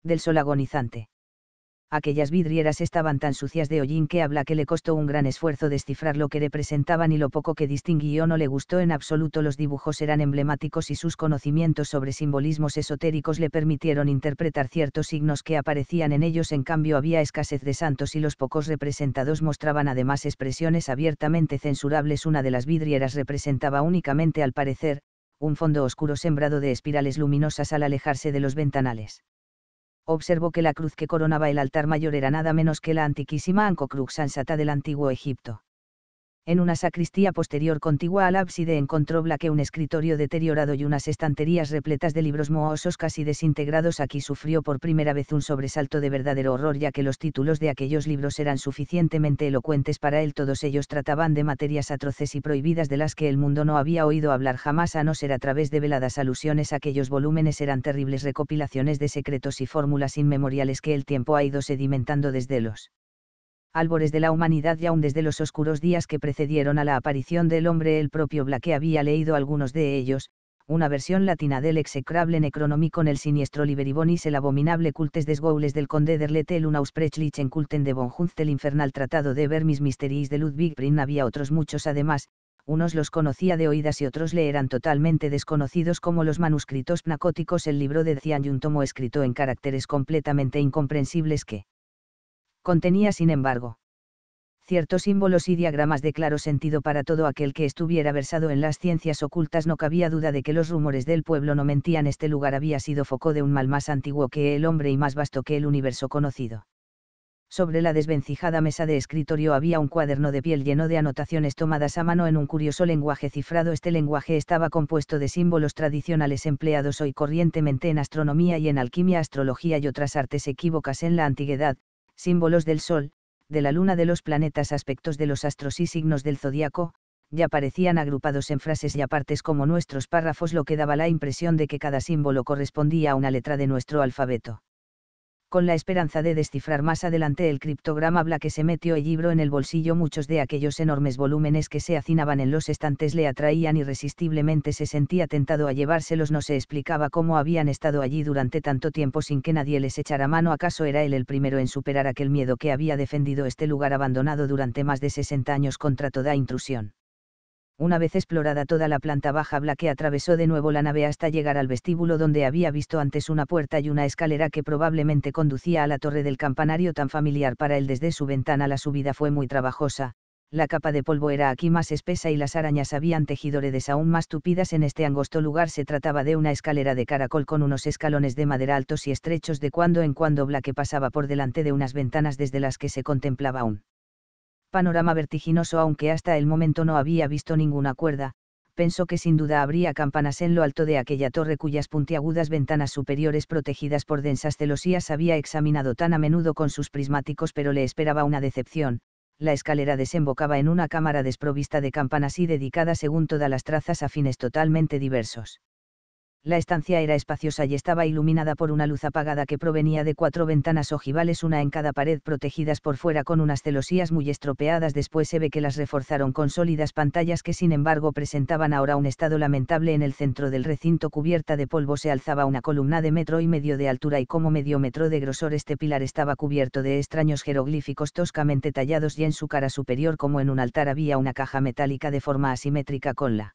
del sol agonizante aquellas vidrieras estaban tan sucias de hollín que habla que le costó un gran esfuerzo descifrar lo que representaban y lo poco que distinguió no le gustó en absoluto. Los dibujos eran emblemáticos y sus conocimientos sobre simbolismos esotéricos le permitieron interpretar ciertos signos que aparecían en ellos. En cambio, había escasez de santos y los pocos representados mostraban además expresiones abiertamente censurables. Una de las vidrieras representaba únicamente, al parecer, un fondo oscuro sembrado de espirales luminosas al alejarse de los ventanales observó que la cruz que coronaba el altar mayor era nada menos que la antiquísima Ancocrux ansata del antiguo Egipto en una sacristía posterior contigua al ábside encontró Blaque un escritorio deteriorado y unas estanterías repletas de libros mohosos casi desintegrados. Aquí sufrió por primera vez un sobresalto de verdadero horror ya que los títulos de aquellos libros eran suficientemente elocuentes para él. Todos ellos trataban de materias atroces y prohibidas de las que el mundo no había oído hablar jamás a no ser a través de veladas alusiones. Aquellos volúmenes eran terribles recopilaciones de secretos y fórmulas inmemoriales que el tiempo ha ido sedimentando desde los Álbores de la humanidad y aún desde los oscuros días que precedieron a la aparición del hombre el propio Blaque había leído algunos de ellos, una versión latina del execrable necronomicon el siniestro liberibonis el abominable cultes des del conde derlete el Unausprechlich en culten de bonjunt el infernal tratado de vermis misteris de Ludwig Brin había otros muchos además, unos los conocía de oídas y otros le eran totalmente desconocidos como los manuscritos pnacóticos el libro de Cian y un tomo escrito en caracteres completamente incomprensibles que contenía sin embargo ciertos símbolos y diagramas de claro sentido para todo aquel que estuviera versado en las ciencias ocultas no cabía duda de que los rumores del pueblo no mentían este lugar había sido foco de un mal más antiguo que el hombre y más vasto que el universo conocido. Sobre la desvencijada mesa de escritorio había un cuaderno de piel lleno de anotaciones tomadas a mano en un curioso lenguaje cifrado. Este lenguaje estaba compuesto de símbolos tradicionales empleados hoy corrientemente en astronomía y en alquimia, astrología y otras artes equívocas en la antigüedad, símbolos del Sol, de la Luna, de los planetas, aspectos de los astros y signos del zodiaco, ya parecían agrupados en frases y apartes como nuestros párrafos, lo que daba la impresión de que cada símbolo correspondía a una letra de nuestro alfabeto con la esperanza de descifrar más adelante el criptograma Bla que se metió el libro en el bolsillo. Muchos de aquellos enormes volúmenes que se hacinaban en los estantes le atraían irresistiblemente, se sentía tentado a llevárselos, no se explicaba cómo habían estado allí durante tanto tiempo sin que nadie les echara mano. ¿Acaso era él el primero en superar aquel miedo que había defendido este lugar abandonado durante más de 60 años contra toda intrusión? Una vez explorada toda la planta baja, Blaque atravesó de nuevo la nave hasta llegar al vestíbulo donde había visto antes una puerta y una escalera que probablemente conducía a la torre del campanario tan familiar para él desde su ventana. La subida fue muy trabajosa, la capa de polvo era aquí más espesa y las arañas habían tejido redes aún más tupidas en este angosto lugar. Se trataba de una escalera de caracol con unos escalones de madera altos y estrechos de cuando en cuando Blaque pasaba por delante de unas ventanas desde las que se contemplaba aún panorama vertiginoso aunque hasta el momento no había visto ninguna cuerda, pensó que sin duda habría campanas en lo alto de aquella torre cuyas puntiagudas ventanas superiores protegidas por densas celosías había examinado tan a menudo con sus prismáticos pero le esperaba una decepción, la escalera desembocaba en una cámara desprovista de campanas y dedicada según todas las trazas a fines totalmente diversos. La estancia era espaciosa y estaba iluminada por una luz apagada que provenía de cuatro ventanas ojivales, una en cada pared, protegidas por fuera con unas celosías muy estropeadas. Después se ve que las reforzaron con sólidas pantallas que, sin embargo, presentaban ahora un estado lamentable. En el centro del recinto, cubierta de polvo, se alzaba una columna de metro y medio de altura y como medio metro de grosor. Este pilar estaba cubierto de extraños jeroglíficos toscamente tallados y en su cara superior, como en un altar, había una caja metálica de forma asimétrica con la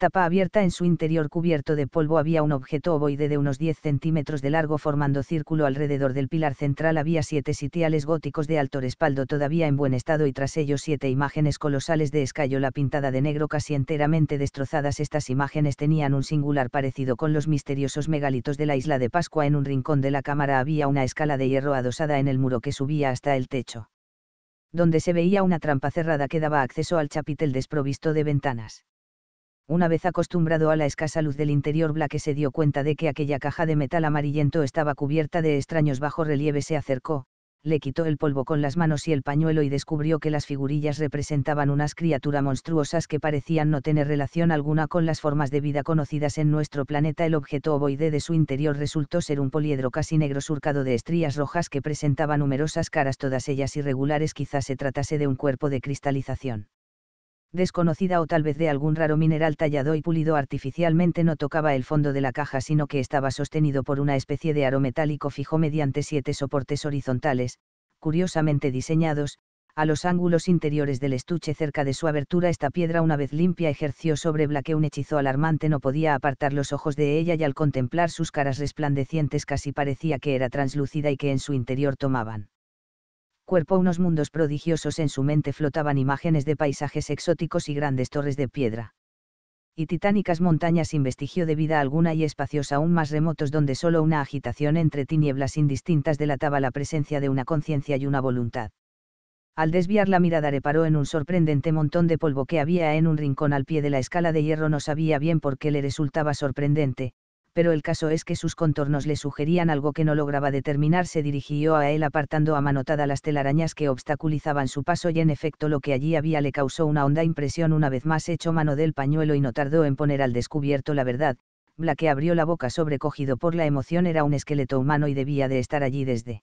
tapa abierta en su interior cubierto de polvo había un objeto ovoide de unos 10 centímetros de largo formando círculo alrededor del pilar central había siete sitiales góticos de alto respaldo todavía en buen estado y tras ellos siete imágenes colosales de escayola pintada de negro casi enteramente destrozadas estas imágenes tenían un singular parecido con los misteriosos megalitos de la isla de Pascua en un rincón de la cámara había una escala de hierro adosada en el muro que subía hasta el techo donde se veía una trampa cerrada que daba acceso al chapitel desprovisto de ventanas una vez acostumbrado a la escasa luz del interior Black se dio cuenta de que aquella caja de metal amarillento estaba cubierta de extraños bajo relieve se acercó, le quitó el polvo con las manos y el pañuelo y descubrió que las figurillas representaban unas criaturas monstruosas que parecían no tener relación alguna con las formas de vida conocidas en nuestro planeta. El objeto ovoide de su interior resultó ser un poliedro casi negro surcado de estrías rojas que presentaba numerosas caras todas ellas irregulares quizás se tratase de un cuerpo de cristalización desconocida o tal vez de algún raro mineral tallado y pulido artificialmente no tocaba el fondo de la caja sino que estaba sostenido por una especie de aro metálico fijo mediante siete soportes horizontales, curiosamente diseñados, a los ángulos interiores del estuche cerca de su abertura esta piedra una vez limpia ejerció sobre Blaque un hechizo alarmante no podía apartar los ojos de ella y al contemplar sus caras resplandecientes casi parecía que era translúcida y que en su interior tomaban cuerpo unos mundos prodigiosos en su mente flotaban imágenes de paisajes exóticos y grandes torres de piedra. Y titánicas montañas sin vestigio de vida alguna y espacios aún más remotos donde solo una agitación entre tinieblas indistintas delataba la presencia de una conciencia y una voluntad. Al desviar la mirada reparó en un sorprendente montón de polvo que había en un rincón al pie de la escala de hierro no sabía bien por qué le resultaba sorprendente, pero el caso es que sus contornos le sugerían algo que no lograba determinar. Se dirigió a él apartando a manotada las telarañas que obstaculizaban su paso y en efecto lo que allí había le causó una honda impresión. Una vez más echó mano del pañuelo y no tardó en poner al descubierto la verdad. que abrió la boca sobrecogido por la emoción. Era un esqueleto humano y debía de estar allí desde.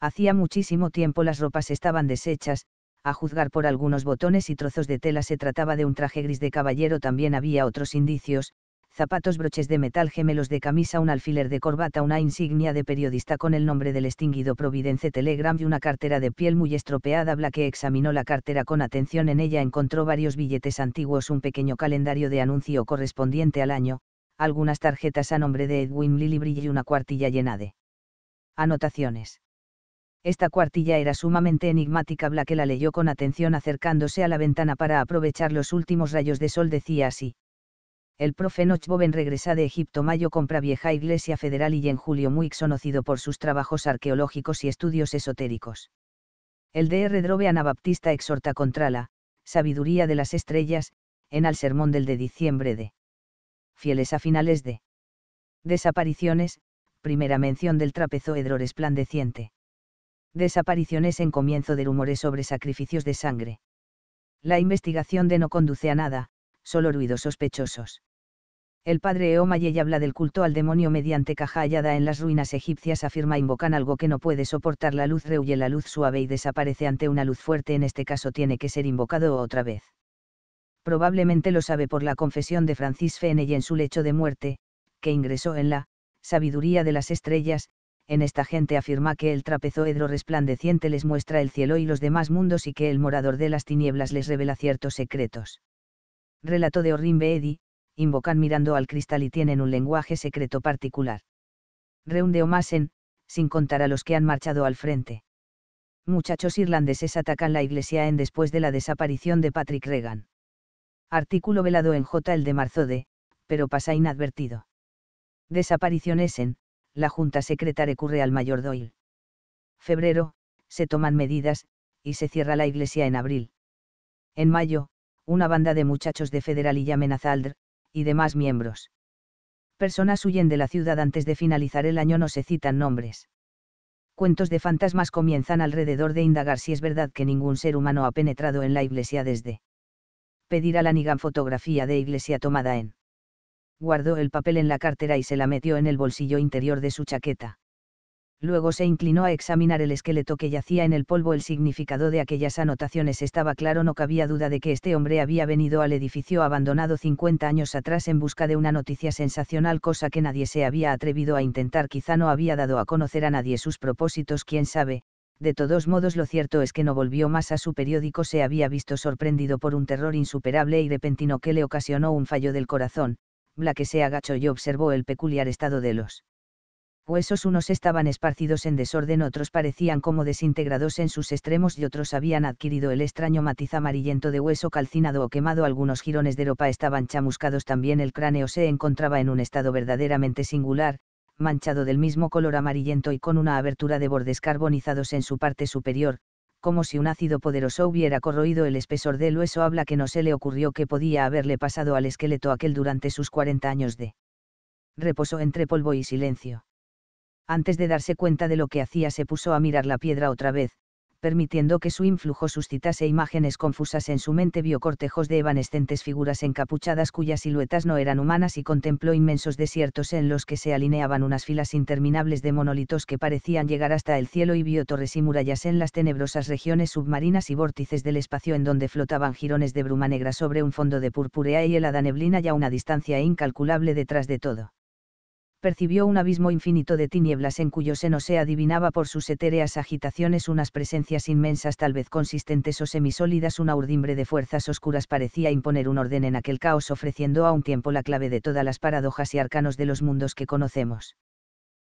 Hacía muchísimo tiempo las ropas estaban deshechas, a juzgar por algunos botones y trozos de tela se trataba de un traje gris de caballero. También había otros indicios, zapatos broches de metal gemelos de camisa un alfiler de corbata una insignia de periodista con el nombre del extinguido Providence Telegram y una cartera de piel muy estropeada Blake examinó la cartera con atención en ella encontró varios billetes antiguos un pequeño calendario de anuncio correspondiente al año, algunas tarjetas a nombre de Edwin Lillibrill y una cuartilla llena de anotaciones. Esta cuartilla era sumamente enigmática Blake la leyó con atención acercándose a la ventana para aprovechar los últimos rayos de sol decía así el profe Nochboven regresa de Egipto Mayo compra vieja iglesia federal y en Julio muy conocido por sus trabajos arqueológicos y estudios esotéricos. El DR Drobe Anabaptista exhorta contra la sabiduría de las estrellas, en al sermón del de diciembre de fieles a finales de desapariciones, primera mención del trapezoedro resplandeciente. Desapariciones en comienzo de rumores sobre sacrificios de sangre. La investigación de no conduce a nada, solo ruidos sospechosos. El padre Eomayey habla del culto al demonio mediante caja hallada en las ruinas egipcias afirma invocan algo que no puede soportar la luz rehuye la luz suave y desaparece ante una luz fuerte en este caso tiene que ser invocado otra vez. Probablemente lo sabe por la confesión de Francis Feney en su lecho de muerte, que ingresó en la sabiduría de las estrellas, en esta gente afirma que el trapezoedro resplandeciente les muestra el cielo y los demás mundos y que el morador de las tinieblas les revela ciertos secretos relato de Orrin Beedi, invocan mirando al cristal y tienen un lenguaje secreto particular. Reunde Omasen, sin contar a los que han marchado al frente. Muchachos irlandeses atacan la iglesia en después de la desaparición de Patrick Reagan. Artículo velado en J. el de marzo de, pero pasa inadvertido. Desapariciones en, la Junta Secreta recurre al mayor Doyle. Febrero, se toman medidas, y se cierra la iglesia en abril. En mayo, una banda de muchachos de Federal y Amenazaldr y demás miembros. Personas huyen de la ciudad antes de finalizar el año no se citan nombres. Cuentos de fantasmas comienzan alrededor de indagar si es verdad que ningún ser humano ha penetrado en la iglesia desde. Pedir a la Nigam fotografía de iglesia tomada en. Guardó el papel en la cartera y se la metió en el bolsillo interior de su chaqueta. Luego se inclinó a examinar el esqueleto que yacía en el polvo. El significado de aquellas anotaciones estaba claro, no cabía duda de que este hombre había venido al edificio abandonado 50 años atrás en busca de una noticia sensacional, cosa que nadie se había atrevido a intentar, quizá no había dado a conocer a nadie sus propósitos, quién sabe. De todos modos, lo cierto es que no volvió más a su periódico, se había visto sorprendido por un terror insuperable y repentino que le ocasionó un fallo del corazón. que se agachó y observó el peculiar estado de los huesos unos estaban esparcidos en desorden, otros parecían como desintegrados en sus extremos y otros habían adquirido el extraño matiz amarillento de hueso calcinado o quemado, algunos jirones de ropa estaban chamuscados también, el cráneo se encontraba en un estado verdaderamente singular, manchado del mismo color amarillento y con una abertura de bordes carbonizados en su parte superior, como si un ácido poderoso hubiera corroído el espesor del hueso, habla que no se le ocurrió que podía haberle pasado al esqueleto aquel durante sus 40 años de reposo entre polvo y silencio antes de darse cuenta de lo que hacía se puso a mirar la piedra otra vez, permitiendo que su influjo suscitase imágenes confusas en su mente, vio cortejos de evanescentes figuras encapuchadas cuyas siluetas no eran humanas y contempló inmensos desiertos en los que se alineaban unas filas interminables de monolitos que parecían llegar hasta el cielo y vio torres y murallas en las tenebrosas regiones submarinas y vórtices del espacio en donde flotaban jirones de bruma negra sobre un fondo de purpúrea y helada neblina ya una distancia incalculable detrás de todo percibió un abismo infinito de tinieblas en cuyo seno se adivinaba por sus etéreas agitaciones unas presencias inmensas tal vez consistentes o semisólidas, una urdimbre de fuerzas oscuras parecía imponer un orden en aquel caos ofreciendo a un tiempo la clave de todas las paradojas y arcanos de los mundos que conocemos.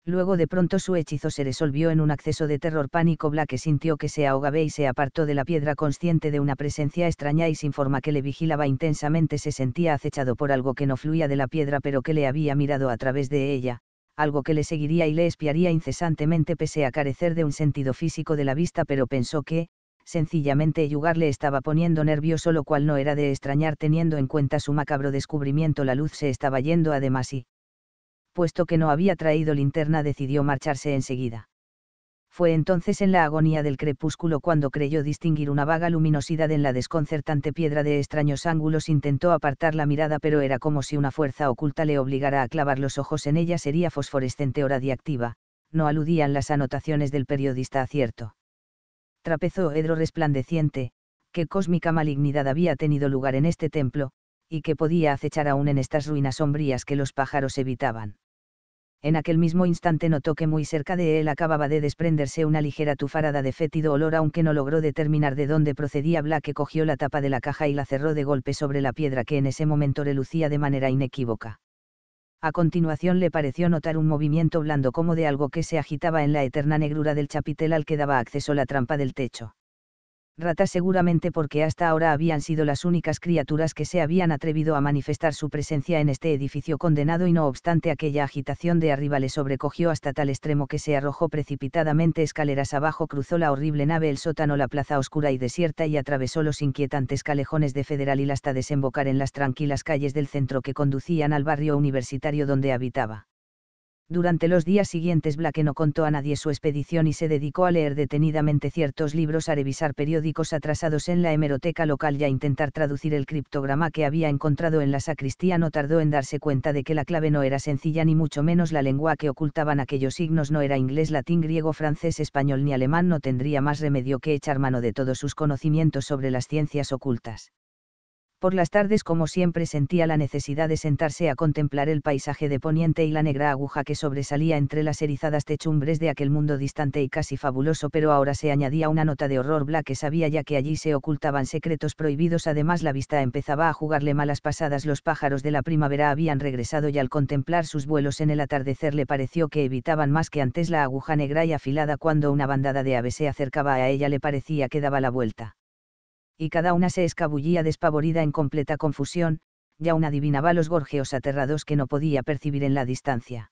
Luego de pronto su hechizo se resolvió en un acceso de terror pánico. Black sintió que se ahogaba y se apartó de la piedra consciente de una presencia extraña y sin forma que le vigilaba intensamente. Se sentía acechado por algo que no fluía de la piedra pero que le había mirado a través de ella, algo que le seguiría y le espiaría incesantemente pese a carecer de un sentido físico de la vista pero pensó que, sencillamente Yugar le estaba poniendo nervioso lo cual no era de extrañar teniendo en cuenta su macabro descubrimiento la luz se estaba yendo además y, puesto que no había traído linterna, decidió marcharse enseguida. Fue entonces en la agonía del crepúsculo cuando creyó distinguir una vaga luminosidad en la desconcertante piedra de extraños ángulos. Intentó apartar la mirada, pero era como si una fuerza oculta le obligara a clavar los ojos en ella. Sería fosforescente o radiactiva, no aludían las anotaciones del periodista a cierto. Trapezoedro resplandeciente, qué cósmica malignidad había tenido lugar en este templo, y que podía acechar aún en estas ruinas sombrías que los pájaros evitaban. En aquel mismo instante notó que muy cerca de él acababa de desprenderse una ligera tufarada de fétido olor, aunque no logró determinar de dónde procedía Black, cogió la tapa de la caja y la cerró de golpe sobre la piedra que en ese momento relucía de manera inequívoca. A continuación le pareció notar un movimiento blando como de algo que se agitaba en la eterna negrura del chapitel al que daba acceso la trampa del techo ratas seguramente porque hasta ahora habían sido las únicas criaturas que se habían atrevido a manifestar su presencia en este edificio condenado y no obstante aquella agitación de arriba le sobrecogió hasta tal extremo que se arrojó precipitadamente escaleras abajo, cruzó la horrible nave, el sótano, la plaza oscura y desierta y atravesó los inquietantes callejones de Federal hasta desembocar en las tranquilas calles del centro que conducían al barrio universitario donde habitaba. Durante los días siguientes Blake no contó a nadie su expedición y se dedicó a leer detenidamente ciertos libros, a revisar periódicos atrasados en la hemeroteca local y a intentar traducir el criptograma que había encontrado en la sacristía. No tardó en darse cuenta de que la clave no era sencilla ni mucho menos la lengua que ocultaban aquellos signos no era inglés, latín, griego, francés, español ni alemán. No tendría más remedio que echar mano de todos sus conocimientos sobre las ciencias ocultas. Por las tardes como siempre sentía la necesidad de sentarse a contemplar el paisaje de poniente y la negra aguja que sobresalía entre las erizadas techumbres de aquel mundo distante y casi fabuloso, pero ahora se añadía una nota de horror bla que sabía ya que allí se ocultaban secretos prohibidos, además la vista empezaba a jugarle malas pasadas, los pájaros de la primavera habían regresado y al contemplar sus vuelos en el atardecer le pareció que evitaban más que antes la aguja negra y afilada cuando una bandada de aves se acercaba a ella le parecía que daba la vuelta y cada una se escabullía despavorida en completa confusión, ya una adivinaba los gorjeos aterrados que no podía percibir en la distancia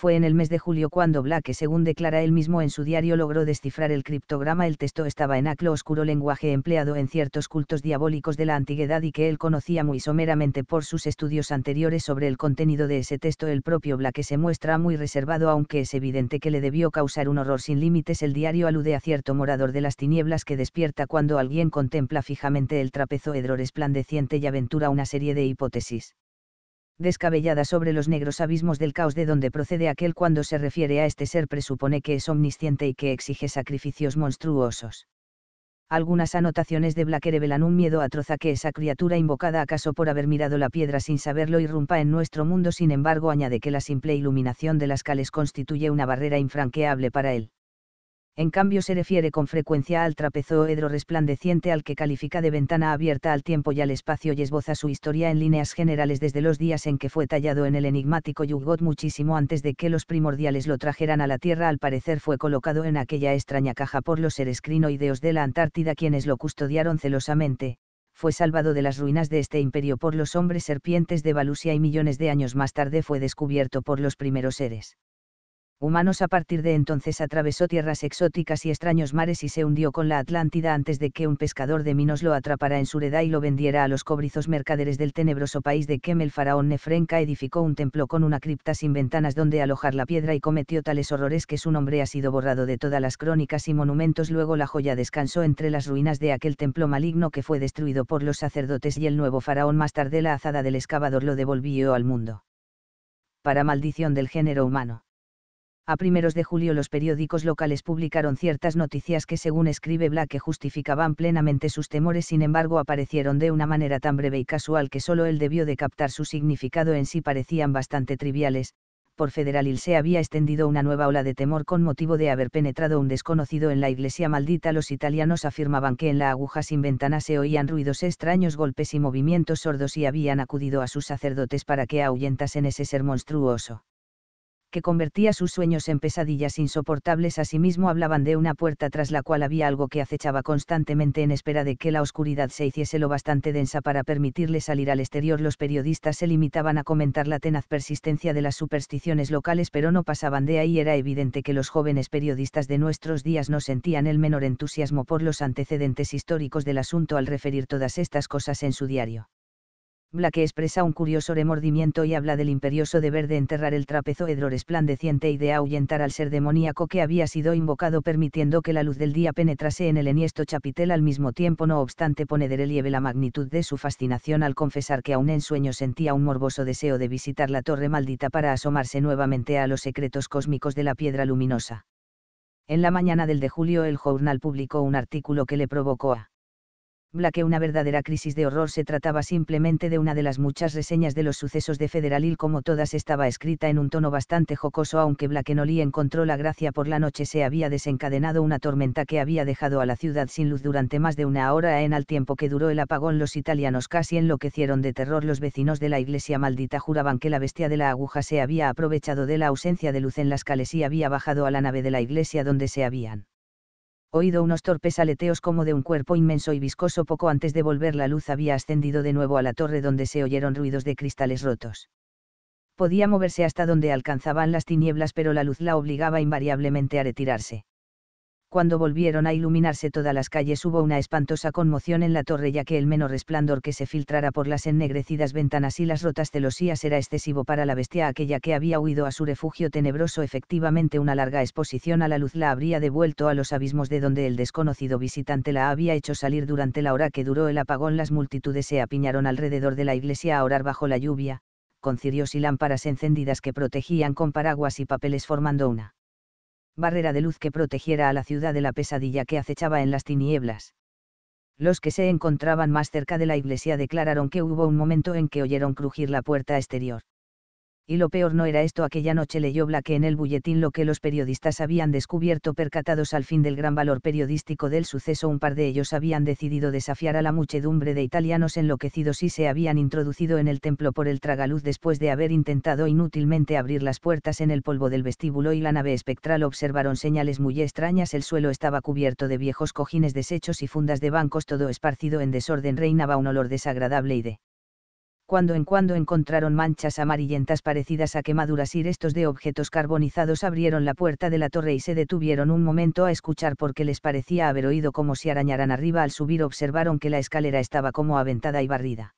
fue en el mes de julio cuando Blake, según declara él mismo en su diario, logró descifrar el criptograma. El texto estaba en aclo oscuro lenguaje empleado en ciertos cultos diabólicos de la antigüedad y que él conocía muy someramente por sus estudios anteriores sobre el contenido de ese texto. El propio Blake se muestra muy reservado, aunque es evidente que le debió causar un horror sin límites. El diario alude a cierto morador de las tinieblas que despierta cuando alguien contempla fijamente el trapezoedro resplandeciente y aventura una serie de hipótesis descabellada sobre los negros abismos del caos de donde procede aquel cuando se refiere a este ser presupone que es omnisciente y que exige sacrificios monstruosos. Algunas anotaciones de Black revelan un miedo atroz a que esa criatura invocada acaso por haber mirado la piedra sin saberlo irrumpa en nuestro mundo, sin embargo añade que la simple iluminación de las cales constituye una barrera infranqueable para él en cambio se refiere con frecuencia al trapezoedro resplandeciente al que califica de ventana abierta al tiempo y al espacio y esboza su historia en líneas generales desde los días en que fue tallado en el enigmático Yugot muchísimo antes de que los primordiales lo trajeran a la Tierra al parecer fue colocado en aquella extraña caja por los seres crinoideos de la Antártida quienes lo custodiaron celosamente, fue salvado de las ruinas de este imperio por los hombres serpientes de Balusia y millones de años más tarde fue descubierto por los primeros seres humanos a partir de entonces atravesó tierras exóticas y extraños mares y se hundió con la Atlántida antes de que un pescador de Minos lo atrapara en su reda y lo vendiera a los cobrizos mercaderes del tenebroso país de Kem el faraón Nefrenka edificó un templo con una cripta sin ventanas donde alojar la piedra y cometió tales horrores que su nombre ha sido borrado de todas las crónicas y monumentos luego la joya descansó entre las ruinas de aquel templo maligno que fue destruido por los sacerdotes y el nuevo faraón más tarde la azada del excavador lo devolvió al mundo. Para maldición del género humano a primeros de julio los periódicos locales publicaron ciertas noticias que según escribe Blake justificaban plenamente sus temores, sin embargo aparecieron de una manera tan breve y casual que solo él debió de captar su significado en sí parecían bastante triviales. Por Federalil se había extendido una nueva ola de temor con motivo de haber penetrado un desconocido en la iglesia maldita. Los italianos afirmaban que en la aguja sin ventana se oían ruidos extraños, golpes y movimientos sordos y habían acudido a sus sacerdotes para que ahuyentasen ese ser monstruoso que convertía sus sueños en pesadillas insoportables. Asimismo hablaban de una puerta tras la cual había algo que acechaba constantemente en espera de que la oscuridad se hiciese lo bastante densa para permitirle salir al exterior. Los periodistas se limitaban a comentar la tenaz persistencia de las supersticiones locales pero no pasaban de ahí. Era evidente que los jóvenes periodistas de nuestros días no sentían el menor entusiasmo por los antecedentes históricos del asunto al referir todas estas cosas en su diario que expresa un curioso remordimiento y habla del imperioso deber de enterrar el trapezoedro resplandeciente y de ahuyentar al ser demoníaco que había sido invocado permitiendo que la luz del día penetrase en el enhiesto chapitel al mismo tiempo no obstante pone de relieve la magnitud de su fascinación al confesar que aún en sueño sentía un morboso deseo de visitar la torre maldita para asomarse nuevamente a los secretos cósmicos de la piedra luminosa. En la mañana del de julio el journal publicó un artículo que le provocó a una verdadera crisis de horror se trataba simplemente de una de las muchas reseñas de los sucesos de Federalil como todas estaba escrita en un tono bastante jocoso aunque Blackenoli encontró la gracia por la noche se había desencadenado una tormenta que había dejado a la ciudad sin luz durante más de una hora en el tiempo que duró el apagón los italianos casi enloquecieron de terror los vecinos de la iglesia maldita juraban que la bestia de la aguja se había aprovechado de la ausencia de luz en las cales y había bajado a la nave de la iglesia donde se habían oído unos torpes aleteos como de un cuerpo inmenso y viscoso poco antes de volver la luz había ascendido de nuevo a la torre donde se oyeron ruidos de cristales rotos. Podía moverse hasta donde alcanzaban las tinieblas pero la luz la obligaba invariablemente a retirarse cuando volvieron a iluminarse todas las calles hubo una espantosa conmoción en la torre ya que el menor resplandor que se filtrara por las ennegrecidas ventanas y las rotas celosías era excesivo para la bestia aquella que había huido a su refugio tenebroso efectivamente una larga exposición a la luz la habría devuelto a los abismos de donde el desconocido visitante la había hecho salir durante la hora que duró el apagón las multitudes se apiñaron alrededor de la iglesia a orar bajo la lluvia, con cirios y lámparas encendidas que protegían con paraguas y papeles formando una barrera de luz que protegiera a la ciudad de la pesadilla que acechaba en las tinieblas. Los que se encontraban más cerca de la iglesia declararon que hubo un momento en que oyeron crujir la puerta exterior y lo peor no era esto aquella noche leyó Blake en el bulletín lo que los periodistas habían descubierto percatados al fin del gran valor periodístico del suceso un par de ellos habían decidido desafiar a la muchedumbre de italianos enloquecidos y se habían introducido en el templo por el tragaluz después de haber intentado inútilmente abrir las puertas en el polvo del vestíbulo y la nave espectral observaron señales muy extrañas el suelo estaba cubierto de viejos cojines deshechos y fundas de bancos todo esparcido en desorden reinaba un olor desagradable y de cuando en cuando encontraron manchas amarillentas parecidas a quemaduras y restos de objetos carbonizados abrieron la puerta de la torre y se detuvieron un momento a escuchar porque les parecía haber oído como si arañaran arriba al subir observaron que la escalera estaba como aventada y barrida.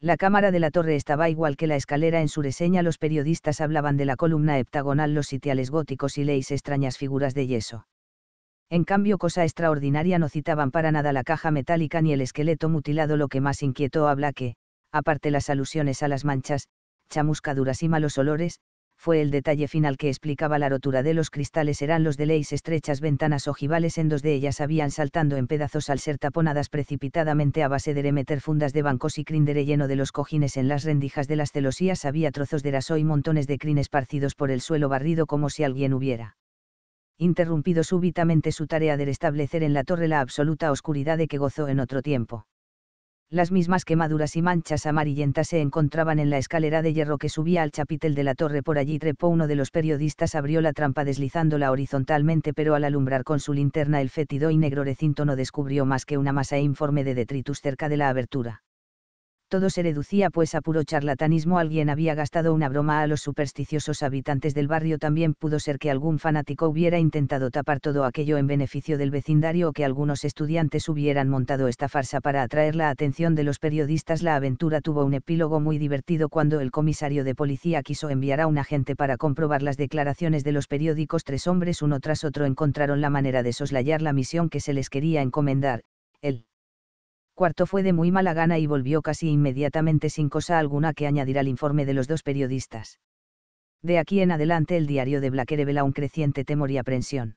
La cámara de la torre estaba igual que la escalera en su reseña los periodistas hablaban de la columna heptagonal los sitiales góticos y leis extrañas figuras de yeso. En cambio, cosa extraordinaria no citaban para nada la caja metálica ni el esqueleto mutilado, lo que más inquietó a Blake aparte las alusiones a las manchas, chamuscaduras y malos olores, fue el detalle final que explicaba la rotura de los cristales eran los de leyes estrechas ventanas ojivales en dos de ellas habían saltando en pedazos al ser taponadas precipitadamente a base de remeter fundas de bancos y crin de relleno de los cojines en las rendijas de las celosías había trozos de raso y montones de crin esparcidos por el suelo barrido como si alguien hubiera interrumpido súbitamente su tarea de restablecer en la torre la absoluta oscuridad de que gozó en otro tiempo las mismas quemaduras y manchas amarillentas se encontraban en la escalera de hierro que subía al chapitel de la torre. Por allí trepó uno de los periodistas, abrió la trampa deslizándola horizontalmente, pero al alumbrar con su linterna el fétido y negro recinto no descubrió más que una masa informe de detritus cerca de la abertura todo se reducía pues a puro charlatanismo. Alguien había gastado una broma a los supersticiosos habitantes del barrio. También pudo ser que algún fanático hubiera intentado tapar todo aquello en beneficio del vecindario o que algunos estudiantes hubieran montado esta farsa para atraer la atención de los periodistas. La aventura tuvo un epílogo muy divertido cuando el comisario de policía quiso enviar a un agente para comprobar las declaraciones de los periódicos. Tres hombres uno tras otro encontraron la manera de soslayar la misión que se les quería encomendar. El Cuarto fue de muy mala gana y volvió casi inmediatamente sin cosa alguna que añadir al informe de los dos periodistas. De aquí en adelante el diario de blaque revela un creciente temor y aprensión.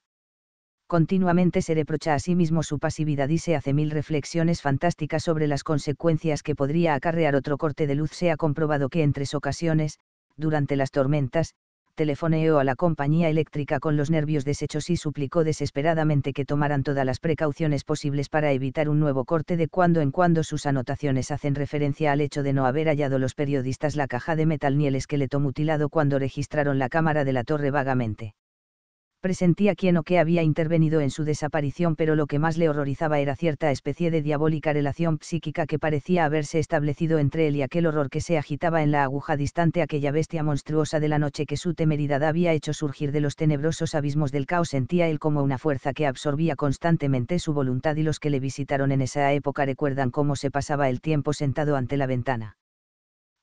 Continuamente se reprocha a sí mismo su pasividad y se hace mil reflexiones fantásticas sobre las consecuencias que podría acarrear otro corte de luz. Se ha comprobado que en tres ocasiones, durante las tormentas, telefoneó a la compañía eléctrica con los nervios deshechos y suplicó desesperadamente que tomaran todas las precauciones posibles para evitar un nuevo corte de cuando en cuando sus anotaciones hacen referencia al hecho de no haber hallado los periodistas la caja de metal ni el esqueleto mutilado cuando registraron la cámara de la torre vagamente presentía quién o qué había intervenido en su desaparición, pero lo que más le horrorizaba era cierta especie de diabólica relación psíquica que parecía haberse establecido entre él y aquel horror que se agitaba en la aguja distante aquella bestia monstruosa de la noche que su temeridad había hecho surgir de los tenebrosos abismos del caos. Sentía él como una fuerza que absorbía constantemente su voluntad y los que le visitaron en esa época recuerdan cómo se pasaba el tiempo sentado ante la ventana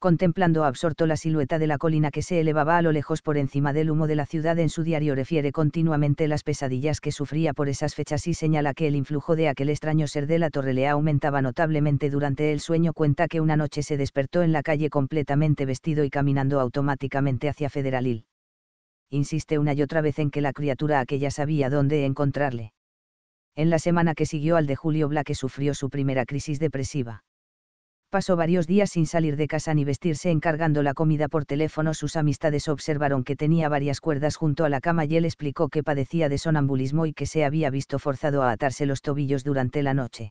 contemplando absorto la silueta de la colina que se elevaba a lo lejos por encima del humo de la ciudad. En su diario refiere continuamente las pesadillas que sufría por esas fechas y señala que el influjo de aquel extraño ser de la Torrelea aumentaba notablemente durante el sueño. Cuenta que una noche se despertó en la calle completamente vestido y caminando automáticamente hacia Federalil. Insiste una y otra vez en que la criatura aquella sabía dónde encontrarle. En la semana que siguió al de Julio Black sufrió su primera crisis depresiva pasó varios días sin salir de casa ni vestirse encargando la comida por teléfono. Sus amistades observaron que tenía varias cuerdas junto a la cama y él explicó que padecía de sonambulismo y que se había visto forzado a atarse los tobillos durante la noche.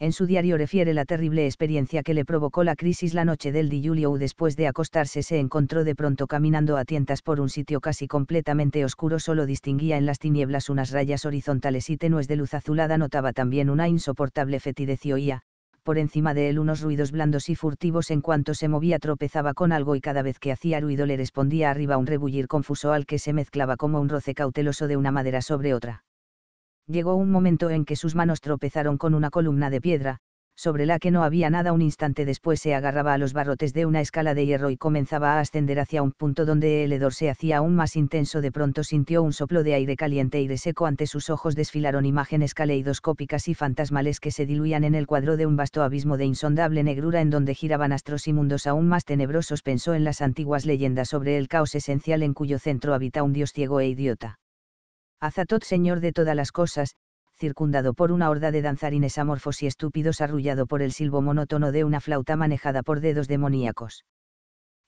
En su diario refiere la terrible experiencia que le provocó la crisis la noche del de julio. después de acostarse se encontró de pronto caminando a tientas por un sitio casi completamente oscuro solo distinguía en las tinieblas unas rayas horizontales y tenues de luz azulada notaba también una insoportable fetidez y oía, por encima de él unos ruidos blandos y furtivos en cuanto se movía tropezaba con algo y cada vez que hacía ruido le respondía arriba un rebullir confuso al que se mezclaba como un roce cauteloso de una madera sobre otra. Llegó un momento en que sus manos tropezaron con una columna de piedra, sobre la que no había nada un instante después se agarraba a los barrotes de una escala de hierro y comenzaba a ascender hacia un punto donde el hedor se hacía aún más intenso de pronto sintió un soplo de aire caliente y de seco ante sus ojos desfilaron imágenes caleidoscópicas y fantasmales que se diluían en el cuadro de un vasto abismo de insondable negrura en donde giraban astros y mundos aún más tenebrosos pensó en las antiguas leyendas sobre el caos esencial en cuyo centro habita un dios ciego e idiota. Azatot señor de todas las cosas, circundado por una horda de danzarines amorfos y estúpidos arrullado por el silbo monótono de una flauta manejada por dedos demoníacos.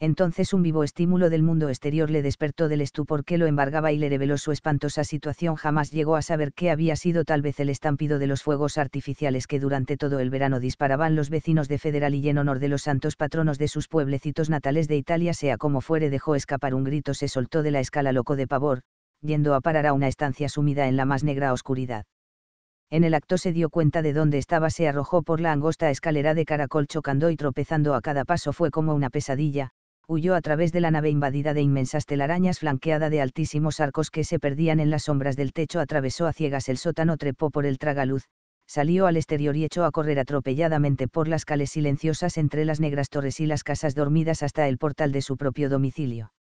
Entonces un vivo estímulo del mundo exterior le despertó del estupor que lo embargaba y le reveló su espantosa situación. Jamás llegó a saber qué había sido tal vez el estampido de los fuegos artificiales que durante todo el verano disparaban los vecinos de Federal y en honor de los santos patronos de sus pueblecitos natales de Italia, sea como fuere, dejó escapar un grito, se soltó de la escala loco de pavor, yendo a parar a una estancia sumida en la más negra oscuridad en el acto se dio cuenta de dónde estaba, se arrojó por la angosta escalera de caracol chocando y tropezando a cada paso, fue como una pesadilla, huyó a través de la nave invadida de inmensas telarañas flanqueada de altísimos arcos que se perdían en las sombras del techo, atravesó a ciegas el sótano, trepó por el tragaluz, salió al exterior y echó a correr atropelladamente por las calles silenciosas entre las negras torres y las casas dormidas hasta el portal de su propio domicilio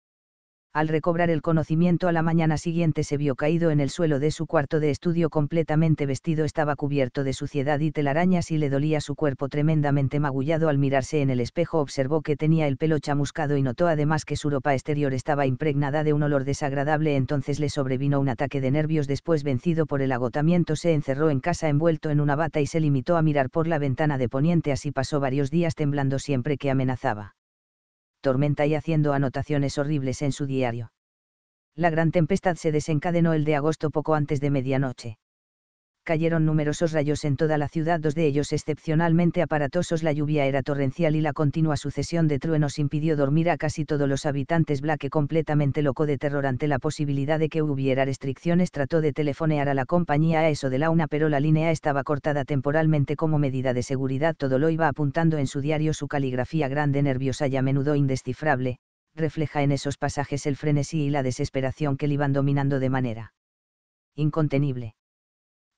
al recobrar el conocimiento a la mañana siguiente se vio caído en el suelo de su cuarto de estudio completamente vestido estaba cubierto de suciedad y telarañas y le dolía su cuerpo tremendamente magullado al mirarse en el espejo observó que tenía el pelo chamuscado y notó además que su ropa exterior estaba impregnada de un olor desagradable entonces le sobrevino un ataque de nervios después vencido por el agotamiento se encerró en casa envuelto en una bata y se limitó a mirar por la ventana de poniente así pasó varios días temblando siempre que amenazaba tormenta y haciendo anotaciones horribles en su diario. La gran tempestad se desencadenó el de agosto poco antes de medianoche cayeron numerosos rayos en toda la ciudad, dos de ellos excepcionalmente aparatosos. La lluvia era torrencial y la continua sucesión de truenos impidió dormir a casi todos los habitantes. Blake, completamente loco de terror ante la posibilidad de que hubiera restricciones, trató de telefonear a la compañía a eso de la una, pero la línea estaba cortada temporalmente como medida de seguridad. Todo lo iba apuntando en su diario su caligrafía grande, nerviosa y a menudo indescifrable refleja en esos pasajes el frenesí y la desesperación que le iban dominando de manera incontenible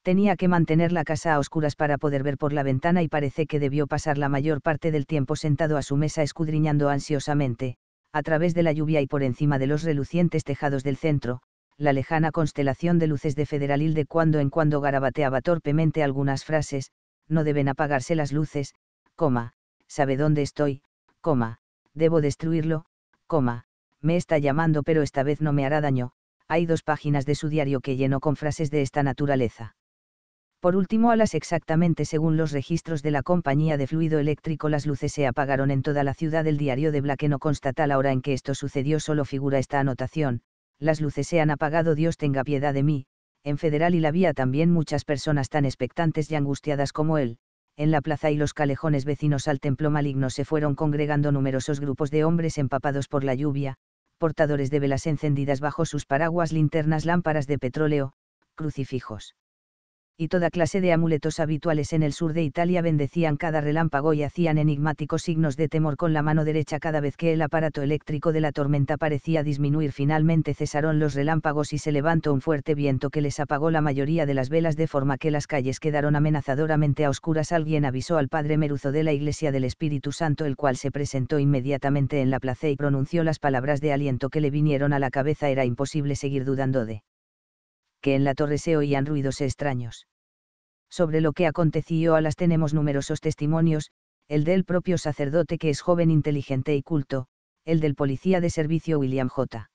tenía que mantener la casa a oscuras para poder ver por la ventana y parece que debió pasar la mayor parte del tiempo sentado a su mesa escudriñando ansiosamente, a través de la lluvia y por encima de los relucientes tejados del centro, la lejana constelación de luces de Federalil de cuando en cuando garabateaba torpemente algunas frases, no deben apagarse las luces, coma, sabe dónde estoy, coma, debo destruirlo, coma, me está llamando pero esta vez no me hará daño, hay dos páginas de su diario que llenó con frases de esta naturaleza. Por último, a las exactamente según los registros de la compañía de fluido eléctrico, las luces se apagaron en toda la ciudad. El diario de Black no constata la hora en que esto sucedió, solo figura esta anotación. Las luces se han apagado, Dios tenga piedad de mí. En Federal y la vía también muchas personas tan expectantes y angustiadas como él. En la plaza y los calejones vecinos al templo maligno se fueron congregando numerosos grupos de hombres empapados por la lluvia, portadores de velas encendidas bajo sus paraguas, linternas, lámparas de petróleo, crucifijos y toda clase de amuletos habituales en el sur de Italia bendecían cada relámpago y hacían enigmáticos signos de temor con la mano derecha cada vez que el aparato eléctrico de la tormenta parecía disminuir. Finalmente cesaron los relámpagos y se levantó un fuerte viento que les apagó la mayoría de las velas de forma que las calles quedaron amenazadoramente a oscuras. Alguien avisó al padre Meruzo de la Iglesia del Espíritu Santo, el cual se presentó inmediatamente en la plaza y pronunció las palabras de aliento que le vinieron a la cabeza. Era imposible seguir dudando de que en la torre se oían ruidos extraños. Sobre lo que aconteció a las tenemos numerosos testimonios, el del propio sacerdote que es joven inteligente y culto, el del policía de servicio William J.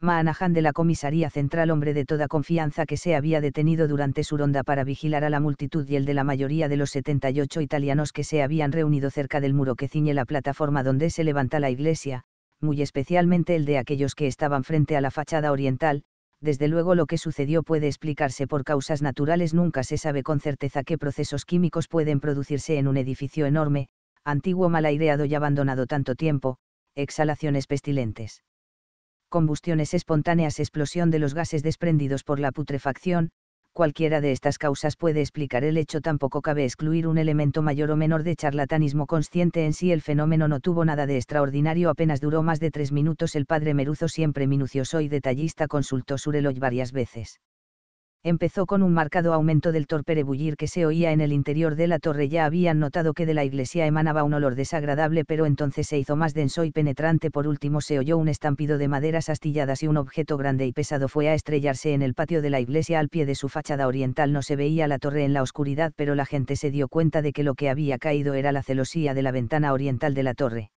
Manahan de la comisaría central hombre de toda confianza que se había detenido durante su ronda para vigilar a la multitud y el de la mayoría de los 78 italianos que se habían reunido cerca del muro que ciñe la plataforma donde se levanta la iglesia, muy especialmente el de aquellos que estaban frente a la fachada oriental, desde luego lo que sucedió puede explicarse por causas naturales, nunca se sabe con certeza qué procesos químicos pueden producirse en un edificio enorme, antiguo mal aireado y abandonado tanto tiempo, exhalaciones pestilentes. Combustiones espontáneas, explosión de los gases desprendidos por la putrefacción, cualquiera de estas causas puede explicar el hecho, tampoco cabe excluir un elemento mayor o menor de charlatanismo consciente en sí. El fenómeno no tuvo nada de extraordinario, apenas duró más de tres minutos. El padre Meruzo, siempre minucioso y detallista, consultó su reloj varias veces empezó con un marcado aumento del torpe que se oía en el interior de la torre. Ya habían notado que de la iglesia emanaba un olor desagradable, pero entonces se hizo más denso y penetrante. Por último se oyó un estampido de maderas astilladas y un objeto grande y pesado fue a estrellarse en el patio de la iglesia al pie de su fachada oriental. No se veía la torre en la oscuridad, pero la gente se dio cuenta de que lo que había caído era la celosía de la ventana oriental de la torre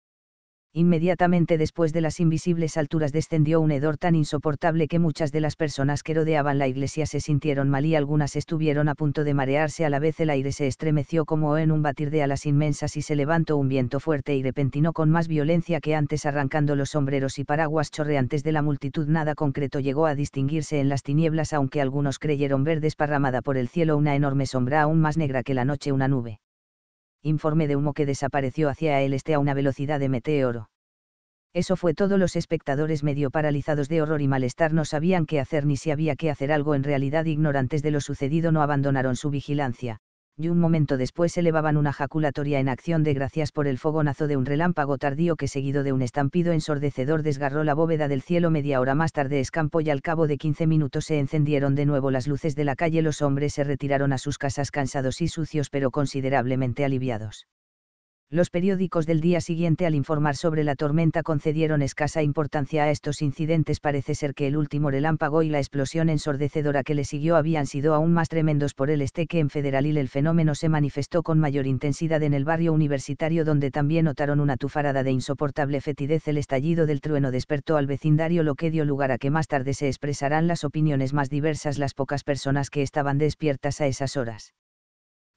inmediatamente después de las invisibles alturas descendió un hedor tan insoportable que muchas de las personas que rodeaban la iglesia se sintieron mal y algunas estuvieron a punto de marearse a la vez el aire se estremeció como en un batir de alas inmensas y se levantó un viento fuerte y repentino con más violencia que antes arrancando los sombreros y paraguas chorreantes de la multitud nada concreto llegó a distinguirse en las tinieblas aunque algunos creyeron ver desparramada por el cielo una enorme sombra aún más negra que la noche una nube informe de humo que desapareció hacia el este a una velocidad de meteoro. Eso fue todo, los espectadores medio paralizados de horror y malestar no sabían qué hacer ni si había que hacer algo en realidad ignorantes de lo sucedido no abandonaron su vigilancia, y un momento después elevaban una jaculatoria en acción de gracias por el fogonazo de un relámpago tardío que seguido de un estampido ensordecedor desgarró la bóveda del cielo media hora más tarde escampó y al cabo de quince minutos se encendieron de nuevo las luces de la calle los hombres se retiraron a sus casas cansados y sucios pero considerablemente aliviados los periódicos del día siguiente al informar sobre la tormenta concedieron escasa importancia a estos incidentes. Parece ser que el último relámpago y la explosión ensordecedora que le siguió habían sido aún más tremendos por el este que en Federalil el fenómeno se manifestó con mayor intensidad en el barrio universitario donde también notaron una tufarada de insoportable fetidez. El estallido del trueno despertó al vecindario lo que dio lugar a que más tarde se expresarán las opiniones más diversas las pocas personas que estaban despiertas a esas horas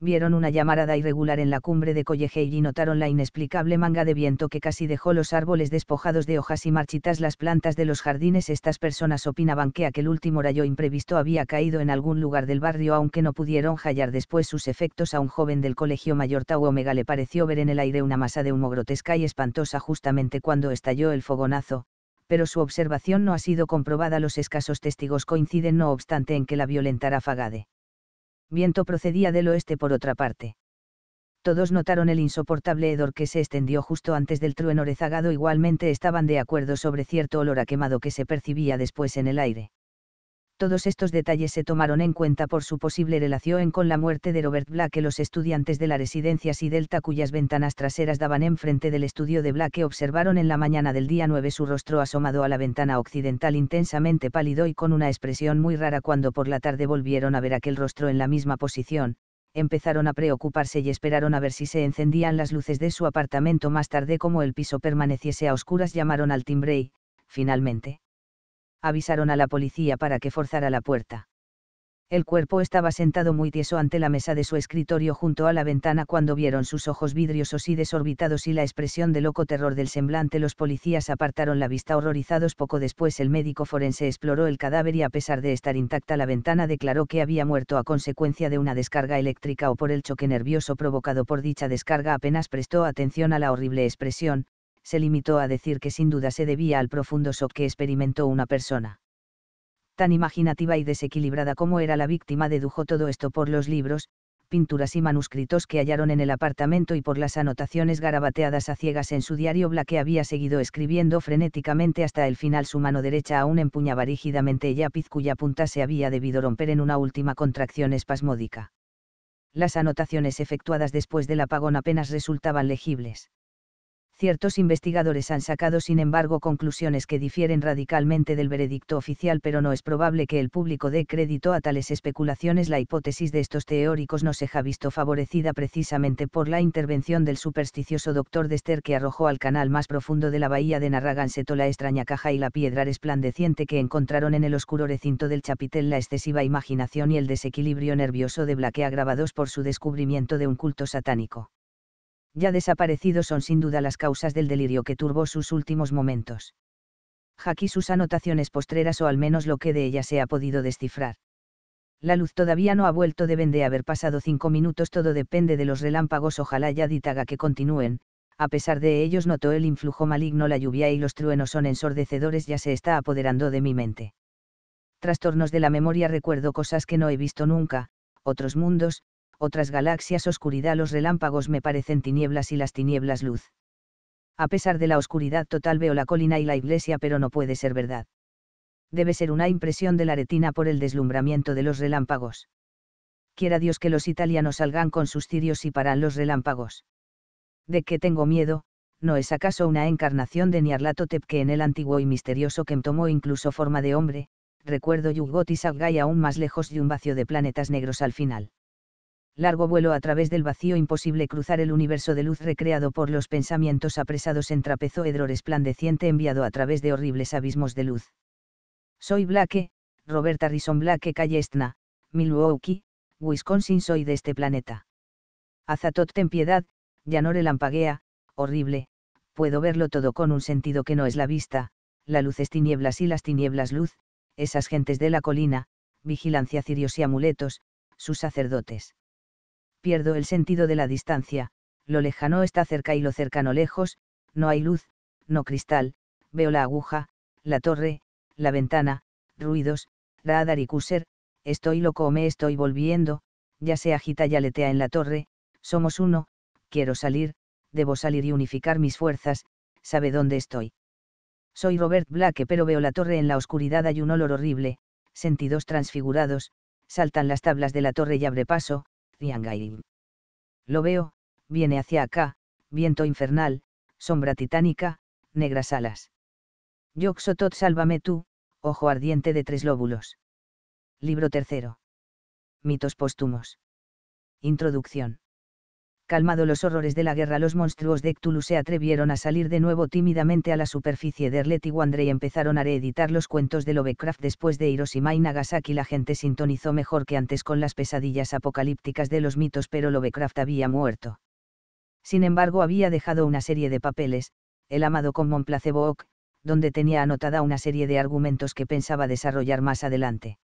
vieron una llamarada irregular en la cumbre de Collejeir y notaron la inexplicable manga de viento que casi dejó los árboles despojados de hojas y marchitas las plantas de los jardines. Estas personas opinaban que aquel último rayo imprevisto había caído en algún lugar del barrio, aunque no pudieron hallar después sus efectos. A un joven del colegio mayor Tau Omega le pareció ver en el aire una masa de humo grotesca y espantosa justamente cuando estalló el fogonazo, pero su observación no ha sido comprobada. Los escasos testigos coinciden, no obstante, en que la violenta ráfaga viento procedía del oeste por otra parte. Todos notaron el insoportable hedor que se extendió justo antes del trueno rezagado. Igualmente estaban de acuerdo sobre cierto olor a quemado que se percibía después en el aire. Todos estos detalles se tomaron en cuenta por su posible relación con la muerte de Robert Black. Los estudiantes de la residencia Si Delta, cuyas ventanas traseras daban enfrente del estudio de Black observaron en la mañana del día 9 su rostro asomado a la ventana occidental intensamente pálido y con una expresión muy rara cuando por la tarde volvieron a ver aquel rostro en la misma posición. Empezaron a preocuparse y esperaron a ver si se encendían las luces de su apartamento más tarde como el piso permaneciese a oscuras llamaron al timbre y, finalmente, avisaron a la policía para que forzara la puerta. El cuerpo estaba sentado muy tieso ante la mesa de su escritorio junto a la ventana cuando vieron sus ojos vidriosos y desorbitados y la expresión de loco terror del semblante. Los policías apartaron la vista horrorizados. Poco después el médico forense exploró el cadáver y a pesar de estar intacta la ventana declaró que había muerto a consecuencia de una descarga eléctrica o por el choque nervioso provocado por dicha descarga. Apenas prestó atención a la horrible expresión, se limitó a decir que sin duda se debía al profundo shock que experimentó una persona. Tan imaginativa y desequilibrada como era la víctima dedujo todo esto por los libros, pinturas y manuscritos que hallaron en el apartamento y por las anotaciones garabateadas a ciegas en su diario Black que había seguido escribiendo frenéticamente hasta el final su mano derecha aún empuñaba rígidamente el lápiz cuya punta se había debido romper en una última contracción espasmódica. Las anotaciones efectuadas después del apagón apenas resultaban legibles. Ciertos investigadores han sacado sin embargo conclusiones que difieren radicalmente del veredicto oficial pero no es probable que el público dé crédito a tales especulaciones. La hipótesis de estos teóricos no se ha visto favorecida precisamente por la intervención del supersticioso doctor Dester que arrojó al canal más profundo de la bahía de Narragansett la extraña caja y la piedra resplandeciente que encontraron en el oscuro recinto del chapitel la excesiva imaginación y el desequilibrio nervioso de Blake agravados por su descubrimiento de un culto satánico ya desaparecidos son sin duda las causas del delirio que turbó sus últimos momentos. Aquí sus anotaciones postreras o al menos lo que de ellas se ha podido descifrar. La luz todavía no ha vuelto, deben de haber pasado cinco minutos, todo depende de los relámpagos, ojalá ya ditaga que continúen, a pesar de ellos notó el influjo maligno, la lluvia y los truenos son ensordecedores, ya se está apoderando de mi mente. Trastornos de la memoria recuerdo cosas que no he visto nunca, otros mundos, otras galaxias oscuridad los relámpagos me parecen tinieblas y las tinieblas luz. A pesar de la oscuridad total veo la colina y la iglesia pero no puede ser verdad. Debe ser una impresión de la retina por el deslumbramiento de los relámpagos. Quiera Dios que los italianos salgan con sus cirios y paran los relámpagos. ¿De qué tengo miedo? ¿No es acaso una encarnación de Nyarlathotep que en el antiguo y misterioso que tomó incluso forma de hombre? Recuerdo Yugot y aún más lejos de un vacío de planetas negros al final largo vuelo a través del vacío imposible cruzar el universo de luz recreado por los pensamientos apresados en trapezoedro resplandeciente enviado a través de horribles abismos de luz. Soy Blake, Roberta Rison Blake Callestna, Milwaukee, Wisconsin soy de este planeta. Azatot ten piedad, no lampaguea, horrible, puedo verlo todo con un sentido que no es la vista, la luz es tinieblas y las tinieblas luz, esas gentes de la colina, vigilancia cirios y amuletos, sus sacerdotes pierdo el sentido de la distancia, lo lejano está cerca y lo cercano lejos, no hay luz, no cristal, veo la aguja, la torre, la ventana, ruidos, radar y cuser, estoy loco o me estoy volviendo, ya se agita y aletea en la torre, somos uno, quiero salir, debo salir y unificar mis fuerzas, sabe dónde estoy. Soy Robert Black pero veo la torre en la oscuridad hay un olor horrible, sentidos transfigurados, saltan las tablas de la torre y abre paso, Yangairim. Lo veo, viene hacia acá, viento infernal, sombra titánica, negras alas. Yoxotot sálvame tú, ojo ardiente de tres lóbulos. Libro tercero. Mitos póstumos. Introducción calmado los horrores de la guerra, los monstruos de Cthulhu se atrevieron a salir de nuevo tímidamente a la superficie de Erlet y empezaron a reeditar los cuentos de Lovecraft después de Hiroshima y Nagasaki. La gente sintonizó mejor que antes con las pesadillas apocalípticas de los mitos, pero Lovecraft había muerto. Sin embargo, había dejado una serie de papeles, el amado Common Placebo donde tenía anotada una serie de argumentos que pensaba desarrollar más adelante.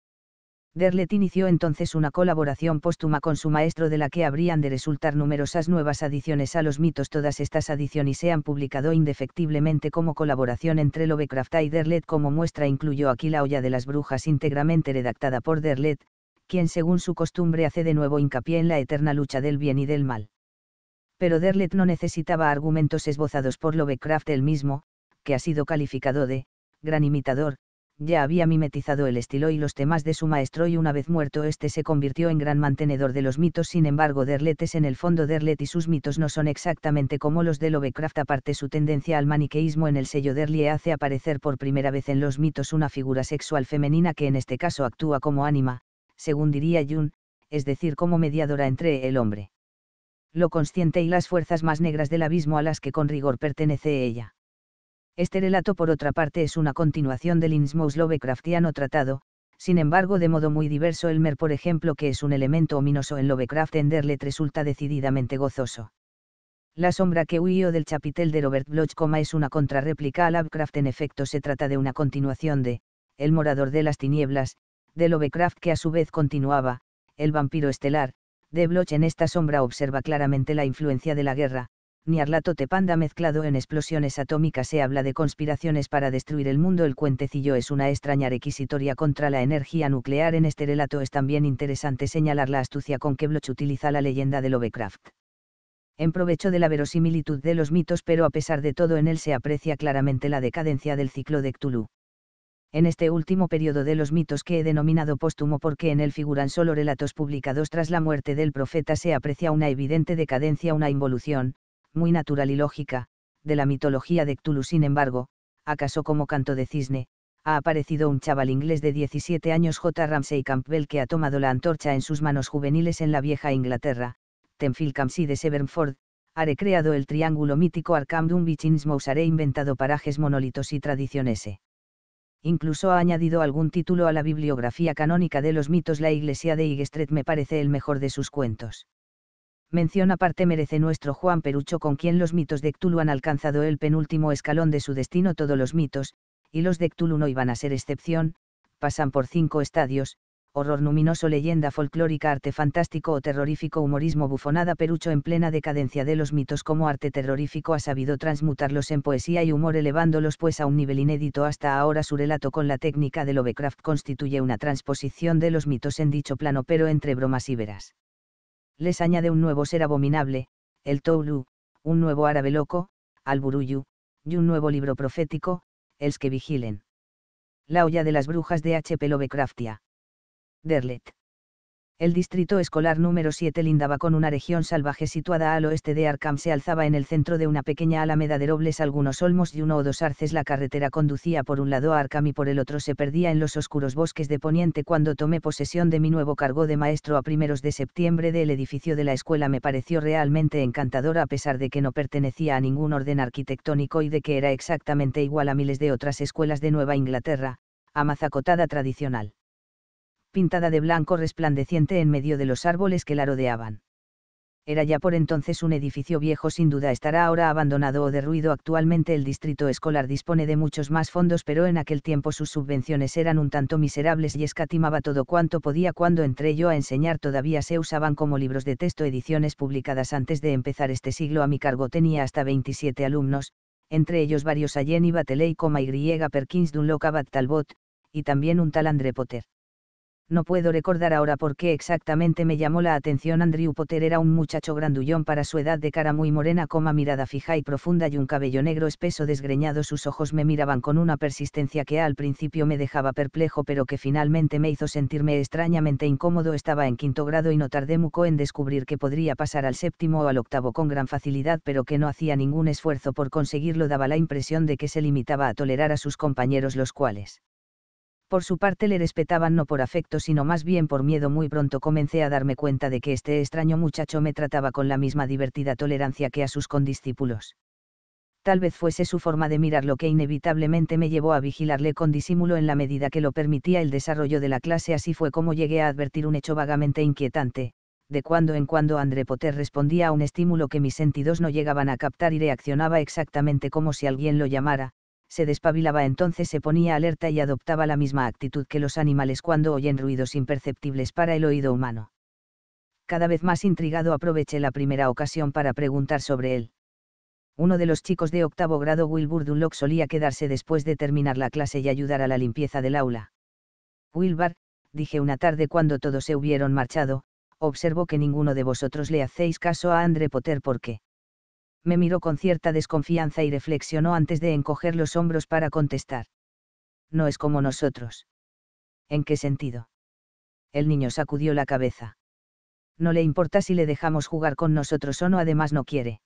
Derlet inició entonces una colaboración póstuma con su maestro de la que habrían de resultar numerosas nuevas adiciones a los mitos. Todas estas adiciones se han publicado indefectiblemente como colaboración entre Lovecraft y Derlet. Como muestra incluyó aquí La olla de las brujas íntegramente redactada por Derlet, quien según su costumbre hace de nuevo hincapié en la eterna lucha del bien y del mal. Pero Derlet no necesitaba argumentos esbozados por Lovecraft él mismo, que ha sido calificado de gran imitador, ya había mimetizado el estilo y los temas de su maestro y una vez muerto este se convirtió en gran mantenedor de los mitos. Sin embargo, Derlet es en el fondo Derlet y sus mitos no son exactamente como los de Lovecraft. Aparte su tendencia al maniqueísmo en el sello Derlie hace aparecer por primera vez en los mitos una figura sexual femenina que en este caso actúa como ánima, según diría Jung, es decir, como mediadora entre el hombre. Lo consciente y las fuerzas más negras del abismo a las que con rigor pertenece ella este relato por otra parte es una continuación del innsmouth Lovecraftiano tratado, sin embargo de modo muy diverso el mer por ejemplo que es un elemento ominoso en Lovecraft Enderlet resulta decididamente gozoso. La sombra que huyó del chapitel de Robert Bloch, es una contrarréplica a Lovecraft en efecto se trata de una continuación de, El morador de las tinieblas, de Lovecraft que a su vez continuaba, El vampiro estelar, de Bloch en esta sombra observa claramente la influencia de la guerra, ni tepanda mezclado en explosiones atómicas se habla de conspiraciones para destruir el mundo. El cuentecillo es una extraña requisitoria contra la energía nuclear. En este relato es también interesante señalar la astucia con que Bloch utiliza la leyenda de Lovecraft. En provecho de la verosimilitud de los mitos, pero a pesar de todo en él se aprecia claramente la decadencia del ciclo de Cthulhu en este último periodo de los mitos que he denominado póstumo porque en él figuran solo relatos publicados tras la muerte del profeta se aprecia una evidente decadencia, una involución, muy natural y lógica, de la mitología de Cthulhu. Sin embargo, acaso como canto de cisne, ha aparecido un chaval inglés de 17 años J. Ramsey Campbell que ha tomado la antorcha en sus manos juveniles en la vieja Inglaterra, Temphil de Severnford, ha recreado el triángulo mítico Arkham un Mousare inventado parajes monolitos y tradiciones. Eh. Incluso ha añadido algún título a la bibliografía canónica de los mitos La iglesia de Igestret me parece el mejor de sus cuentos mención aparte merece nuestro Juan Perucho con quien los mitos de Cthulhu han alcanzado el penúltimo escalón de su destino todos los mitos, y los de Cthulhu no iban a ser excepción, pasan por cinco estadios, horror luminoso leyenda folclórica arte fantástico o terrorífico humorismo bufonada Perucho en plena decadencia de los mitos como arte terrorífico ha sabido transmutarlos en poesía y humor elevándolos pues a un nivel inédito hasta ahora su relato con la técnica de Lovecraft constituye una transposición de los mitos en dicho plano pero entre bromas y veras les añade un nuevo ser abominable, el Toulu, un nuevo árabe loco, al Buruyu, y un nuevo libro profético, el que vigilen. La olla de las brujas de H. Lovecraftia. Derlet. El distrito escolar número 7 lindaba con una región salvaje situada al oeste de Arkham. Se alzaba en el centro de una pequeña alameda de robles algunos olmos y uno o dos arces. La carretera conducía por un lado a Arkham y por el otro se perdía en los oscuros bosques de Poniente. Cuando tomé posesión de mi nuevo cargo de maestro a primeros de septiembre del edificio de la escuela me pareció realmente encantador a pesar de que no pertenecía a ningún orden arquitectónico y de que era exactamente igual a miles de otras escuelas de Nueva Inglaterra, amazacotada tradicional pintada de blanco resplandeciente en medio de los árboles que la rodeaban. Era ya por entonces un edificio viejo, sin duda estará ahora abandonado o derruido. Actualmente el distrito escolar dispone de muchos más fondos, pero en aquel tiempo sus subvenciones eran un tanto miserables y escatimaba todo cuanto podía cuando entré yo a enseñar. Todavía se usaban como libros de texto ediciones publicadas antes de empezar este siglo. A mi cargo tenía hasta 27 alumnos, entre ellos varios a y Bateley, Y. Perkins, Dunlocabat Talbot, y también un tal André Potter no puedo recordar ahora por qué exactamente me llamó la atención Andrew Potter era un muchacho grandullón para su edad de cara muy morena, coma mirada fija y profunda y un cabello negro espeso desgreñado. Sus ojos me miraban con una persistencia que al principio me dejaba perplejo pero que finalmente me hizo sentirme extrañamente incómodo. Estaba en quinto grado y no tardé mucho en descubrir que podría pasar al séptimo o al octavo con gran facilidad pero que no hacía ningún esfuerzo por conseguirlo. Daba la impresión de que se limitaba a tolerar a sus compañeros los cuales por su parte le respetaban no por afecto sino más bien por miedo. Muy pronto comencé a darme cuenta de que este extraño muchacho me trataba con la misma divertida tolerancia que a sus condiscípulos. Tal vez fuese su forma de mirar lo que inevitablemente me llevó a vigilarle con disimulo en la medida que lo permitía el desarrollo de la clase. Así fue como llegué a advertir un hecho vagamente inquietante. De cuando en cuando André Potter respondía a un estímulo que mis sentidos no llegaban a captar y reaccionaba exactamente como si alguien lo llamara, se despabilaba entonces se ponía alerta y adoptaba la misma actitud que los animales cuando oyen ruidos imperceptibles para el oído humano. Cada vez más intrigado aproveché la primera ocasión para preguntar sobre él. Uno de los chicos de octavo grado Wilbur Dunlop solía quedarse después de terminar la clase y ayudar a la limpieza del aula. Wilbur, dije una tarde cuando todos se hubieron marchado, observo que ninguno de vosotros le hacéis caso a André Potter porque me miró con cierta desconfianza y reflexionó antes de encoger los hombros para contestar. No es como nosotros. ¿En qué sentido? El niño sacudió la cabeza. No le importa si le dejamos jugar con nosotros o no, además no quiere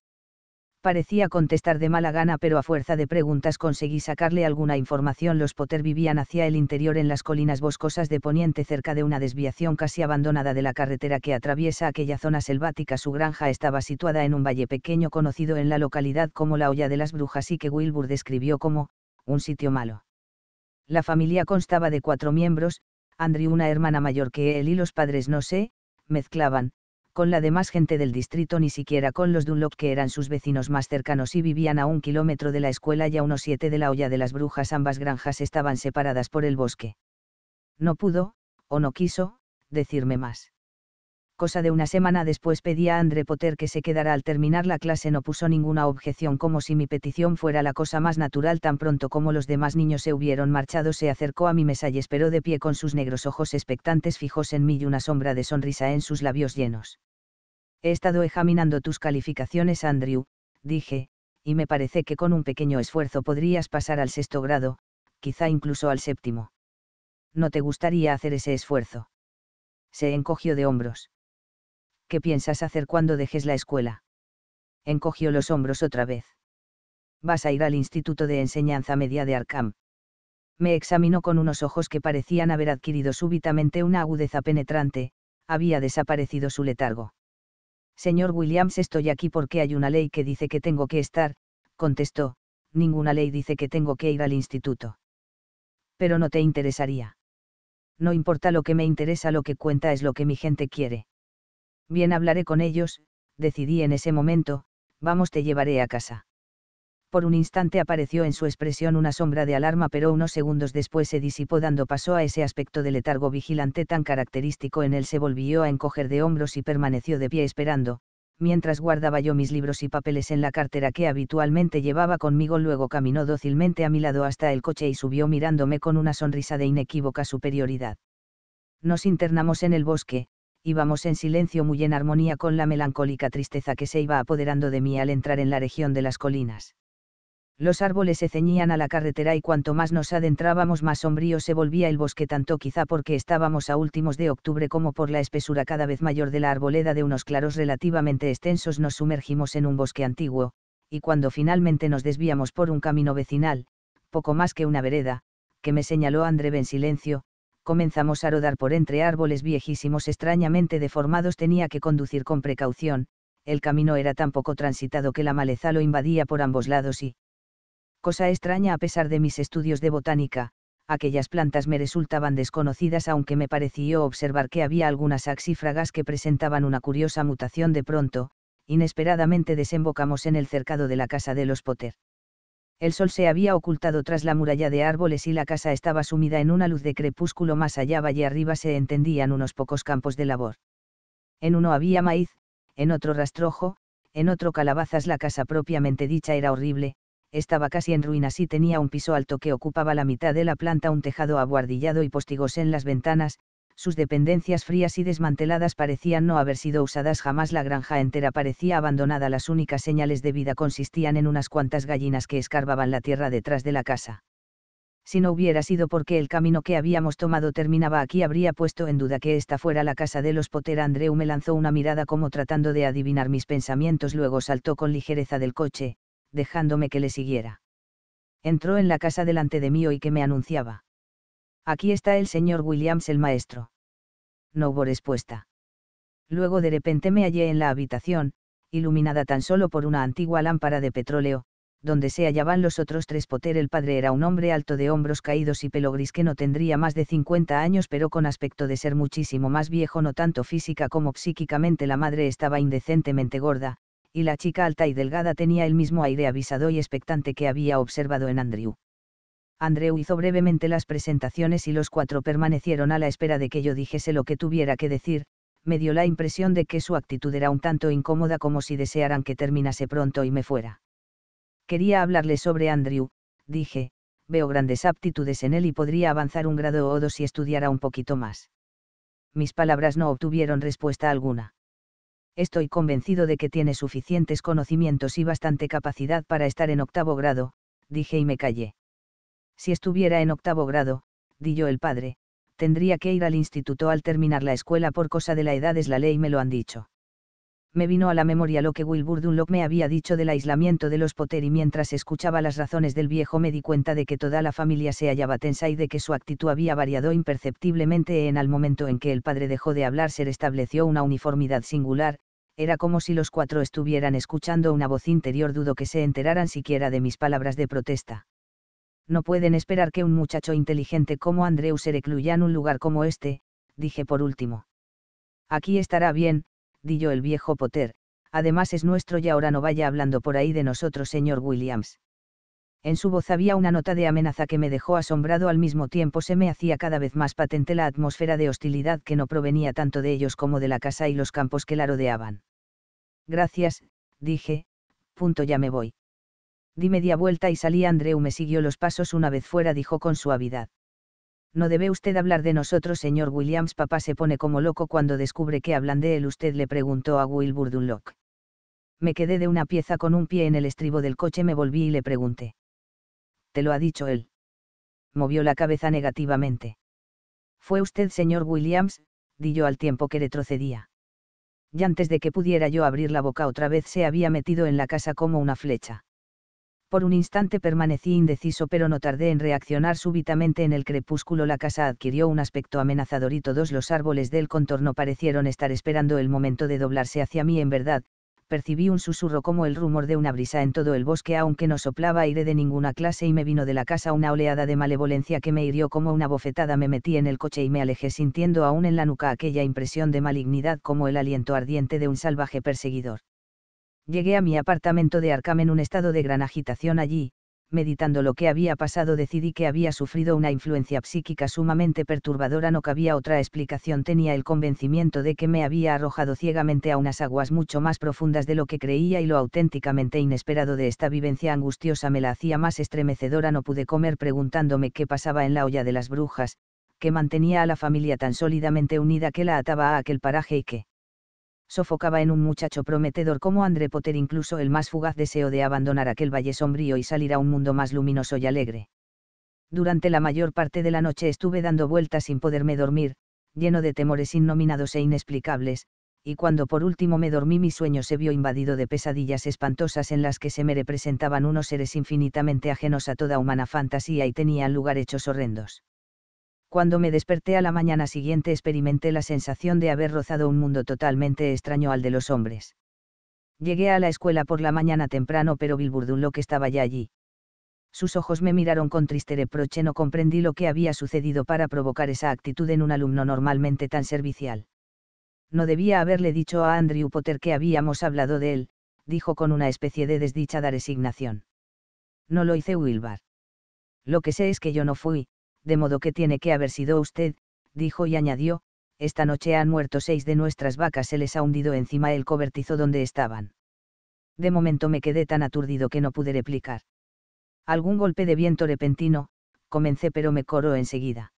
parecía contestar de mala gana, pero a fuerza de preguntas conseguí sacarle alguna información. Los Potter vivían hacia el interior en las colinas boscosas de Poniente, cerca de una desviación casi abandonada de la carretera que atraviesa aquella zona selvática. Su granja estaba situada en un valle pequeño conocido en la localidad como la Olla de las Brujas y que Wilbur describió como un sitio malo. La familia constaba de cuatro miembros, Andrew una hermana mayor que él y los padres no sé, mezclaban, con la demás gente del distrito ni siquiera con los Dunlop que eran sus vecinos más cercanos y vivían a un kilómetro de la escuela y a unos siete de la olla de las brujas ambas granjas estaban separadas por el bosque. No pudo, o no quiso, decirme más cosa de una semana después pedí a André Potter que se quedara al terminar la clase no puso ninguna objeción como si mi petición fuera la cosa más natural tan pronto como los demás niños se hubieron marchado se acercó a mi mesa y esperó de pie con sus negros ojos expectantes fijos en mí y una sombra de sonrisa en sus labios llenos. He estado examinando tus calificaciones Andrew, dije, y me parece que con un pequeño esfuerzo podrías pasar al sexto grado, quizá incluso al séptimo. ¿No te gustaría hacer ese esfuerzo? Se encogió de hombros. ¿qué piensas hacer cuando dejes la escuela? Encogió los hombros otra vez. Vas a ir al Instituto de Enseñanza Media de Arkham. Me examinó con unos ojos que parecían haber adquirido súbitamente una agudeza penetrante, había desaparecido su letargo. Señor Williams, estoy aquí porque hay una ley que dice que tengo que estar, contestó, ninguna ley dice que tengo que ir al instituto. Pero no te interesaría. No importa lo que me interesa, lo que cuenta es lo que mi gente quiere. Bien hablaré con ellos, decidí en ese momento, vamos te llevaré a casa. Por un instante apareció en su expresión una sombra de alarma, pero unos segundos después se disipó dando paso a ese aspecto de letargo vigilante tan característico en él. Se volvió a encoger de hombros y permaneció de pie esperando, mientras guardaba yo mis libros y papeles en la cartera que habitualmente llevaba conmigo. Luego caminó dócilmente a mi lado hasta el coche y subió mirándome con una sonrisa de inequívoca superioridad. Nos internamos en el bosque, íbamos en silencio muy en armonía con la melancólica tristeza que se iba apoderando de mí al entrar en la región de las colinas. Los árboles se ceñían a la carretera y cuanto más nos adentrábamos más sombrío se volvía el bosque tanto quizá porque estábamos a últimos de octubre como por la espesura cada vez mayor de la arboleda de unos claros relativamente extensos nos sumergimos en un bosque antiguo, y cuando finalmente nos desviamos por un camino vecinal, poco más que una vereda, que me señaló André en silencio, comenzamos a rodar por entre árboles viejísimos extrañamente deformados tenía que conducir con precaución, el camino era tan poco transitado que la maleza lo invadía por ambos lados y, cosa extraña a pesar de mis estudios de botánica, aquellas plantas me resultaban desconocidas aunque me pareció observar que había algunas axífragas que presentaban una curiosa mutación de pronto, inesperadamente desembocamos en el cercado de la casa de los Potter el sol se había ocultado tras la muralla de árboles y la casa estaba sumida en una luz de crepúsculo más allá y arriba se entendían unos pocos campos de labor. En uno había maíz, en otro rastrojo, en otro calabazas la casa propiamente dicha era horrible, estaba casi en ruinas y tenía un piso alto que ocupaba la mitad de la planta, un tejado abuardillado y postigos en las ventanas, sus dependencias frías y desmanteladas parecían no haber sido usadas jamás, la granja entera parecía abandonada, las únicas señales de vida consistían en unas cuantas gallinas que escarbaban la tierra detrás de la casa. Si no hubiera sido porque el camino que habíamos tomado terminaba aquí, habría puesto en duda que esta fuera la casa de los Potter. Andreu me lanzó una mirada como tratando de adivinar mis pensamientos, luego saltó con ligereza del coche, dejándome que le siguiera. Entró en la casa delante de mí y que me anunciaba Aquí está el señor Williams el maestro. No hubo respuesta. Luego de repente me hallé en la habitación, iluminada tan solo por una antigua lámpara de petróleo, donde se hallaban los otros tres Poter El padre era un hombre alto de hombros caídos y pelo gris que no tendría más de 50 años pero con aspecto de ser muchísimo más viejo no tanto física como psíquicamente. La madre estaba indecentemente gorda, y la chica alta y delgada tenía el mismo aire avisado y expectante que había observado en Andrew. Andrew hizo brevemente las presentaciones y los cuatro permanecieron a la espera de que yo dijese lo que tuviera que decir, me dio la impresión de que su actitud era un tanto incómoda como si desearan que terminase pronto y me fuera. Quería hablarle sobre Andrew, dije, veo grandes aptitudes en él y podría avanzar un grado o dos si estudiara un poquito más. Mis palabras no obtuvieron respuesta alguna. Estoy convencido de que tiene suficientes conocimientos y bastante capacidad para estar en octavo grado, dije y me callé. Si estuviera en octavo grado, yo el padre, tendría que ir al instituto al terminar la escuela por cosa de la edad es la ley, me lo han dicho. Me vino a la memoria lo que Wilbur Dunlop me había dicho del aislamiento de los Potter y mientras escuchaba las razones del viejo me di cuenta de que toda la familia se hallaba tensa y de que su actitud había variado imperceptiblemente en el momento en que el padre dejó de hablar se estableció una uniformidad singular, era como si los cuatro estuvieran escuchando una voz interior dudo que se enteraran siquiera de mis palabras de protesta no pueden esperar que un muchacho inteligente como Andreu se recluya en un lugar como este, dije por último. Aquí estará bien, dijo el viejo Potter, además es nuestro y ahora no vaya hablando por ahí de nosotros, señor Williams. En su voz había una nota de amenaza que me dejó asombrado al mismo tiempo se me hacía cada vez más patente la atmósfera de hostilidad que no provenía tanto de ellos como de la casa y los campos que la rodeaban. Gracias, dije, punto ya me voy. Di media vuelta y salí. Andrew me siguió los pasos una vez fuera, dijo con suavidad. No debe usted hablar de nosotros, señor Williams. Papá se pone como loco cuando descubre que hablan de él. Usted le preguntó a Wilbur Dunlop. Me quedé de una pieza con un pie en el estribo del coche, me volví y le pregunté. ¿Te lo ha dicho él? Movió la cabeza negativamente. Fue usted, señor Williams, di yo al tiempo que retrocedía. Y antes de que pudiera yo abrir la boca otra vez se había metido en la casa como una flecha. Por un instante permanecí indeciso pero no tardé en reaccionar súbitamente en el crepúsculo la casa adquirió un aspecto amenazador y todos los árboles del contorno parecieron estar esperando el momento de doblarse hacia mí en verdad, percibí un susurro como el rumor de una brisa en todo el bosque aunque no soplaba aire de ninguna clase y me vino de la casa una oleada de malevolencia que me hirió como una bofetada me metí en el coche y me alejé sintiendo aún en la nuca aquella impresión de malignidad como el aliento ardiente de un salvaje perseguidor Llegué a mi apartamento de Arkham en un estado de gran agitación allí, meditando lo que había pasado decidí que había sufrido una influencia psíquica sumamente perturbadora no cabía otra explicación tenía el convencimiento de que me había arrojado ciegamente a unas aguas mucho más profundas de lo que creía y lo auténticamente inesperado de esta vivencia angustiosa me la hacía más estremecedora no pude comer preguntándome qué pasaba en la olla de las brujas, que mantenía a la familia tan sólidamente unida que la ataba a aquel paraje y que sofocaba en un muchacho prometedor como André Potter incluso el más fugaz deseo de abandonar aquel valle sombrío y salir a un mundo más luminoso y alegre. Durante la mayor parte de la noche estuve dando vueltas sin poderme dormir, lleno de temores innominados e inexplicables, y cuando por último me dormí mi sueño se vio invadido de pesadillas espantosas en las que se me representaban unos seres infinitamente ajenos a toda humana fantasía y tenían lugar hechos horrendos. Cuando me desperté a la mañana siguiente experimenté la sensación de haber rozado un mundo totalmente extraño al de los hombres. Llegué a la escuela por la mañana temprano pero lo que estaba ya allí. Sus ojos me miraron con triste reproche, no comprendí lo que había sucedido para provocar esa actitud en un alumno normalmente tan servicial. No debía haberle dicho a Andrew Potter que habíamos hablado de él, dijo con una especie de desdichada resignación. No lo hice Wilbar. Lo que sé es que yo no fui, de modo que tiene que haber sido usted, dijo y añadió, esta noche han muerto seis de nuestras vacas, se les ha hundido encima el cobertizo donde estaban. De momento me quedé tan aturdido que no pude replicar. Algún golpe de viento repentino, comencé pero me coro enseguida.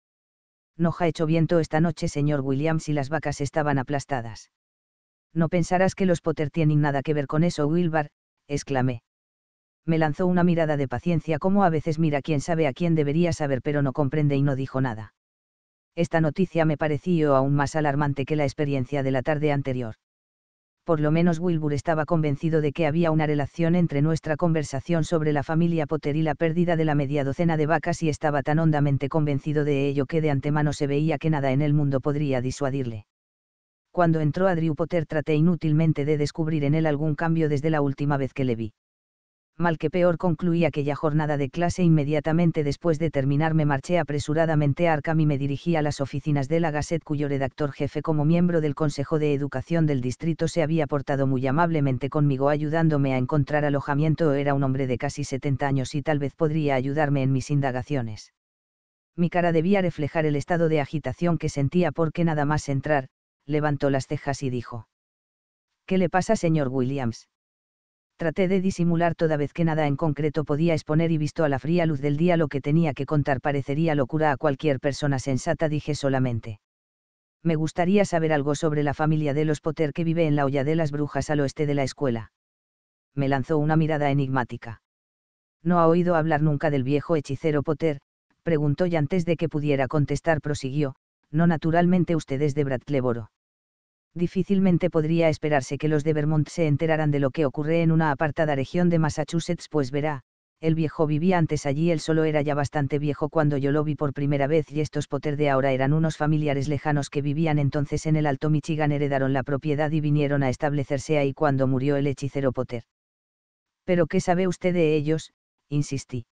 No ha hecho viento esta noche, señor Williams, y las vacas estaban aplastadas. No pensarás que los Potter tienen nada que ver con eso, Wilbar, exclamé me lanzó una mirada de paciencia como a veces mira quien sabe a quién debería saber pero no comprende y no dijo nada. Esta noticia me pareció aún más alarmante que la experiencia de la tarde anterior. Por lo menos Wilbur estaba convencido de que había una relación entre nuestra conversación sobre la familia Potter y la pérdida de la media docena de vacas y estaba tan hondamente convencido de ello que de antemano se veía que nada en el mundo podría disuadirle cuando entró a Drew Potter traté inútilmente de descubrir en él algún cambio desde la última vez que le vi mal que peor concluí aquella jornada de clase inmediatamente después de terminar me marché apresuradamente a Arkham y me dirigí a las oficinas de la Gazette cuyo redactor jefe como miembro del Consejo de Educación del distrito se había portado muy amablemente conmigo ayudándome a encontrar alojamiento era un hombre de casi 70 años y tal vez podría ayudarme en mis indagaciones. Mi cara debía reflejar el estado de agitación que sentía porque nada más entrar, levantó las cejas y dijo. ¿Qué le pasa, señor Williams? traté de disimular toda vez que nada en concreto podía exponer y visto a la fría luz del día lo que tenía que contar parecería locura a cualquier persona sensata, dije solamente. Me gustaría saber algo sobre la familia de los Potter que vive en la olla de las brujas al oeste de la escuela. Me lanzó una mirada enigmática. ¿No ha oído hablar nunca del viejo hechicero Potter? preguntó y antes de que pudiera contestar prosiguió, no naturalmente ustedes de Cleboro difícilmente podría esperarse que los de Vermont se enteraran de lo que ocurre en una apartada región de Massachusetts, pues verá, el viejo vivía antes allí, él solo era ya bastante viejo cuando yo lo vi por primera vez y estos Potter de ahora eran unos familiares lejanos que vivían entonces en el Alto Michigan, heredaron la propiedad y vinieron a establecerse ahí cuando murió el hechicero Potter. ¿Pero qué sabe usted de ellos? insistí.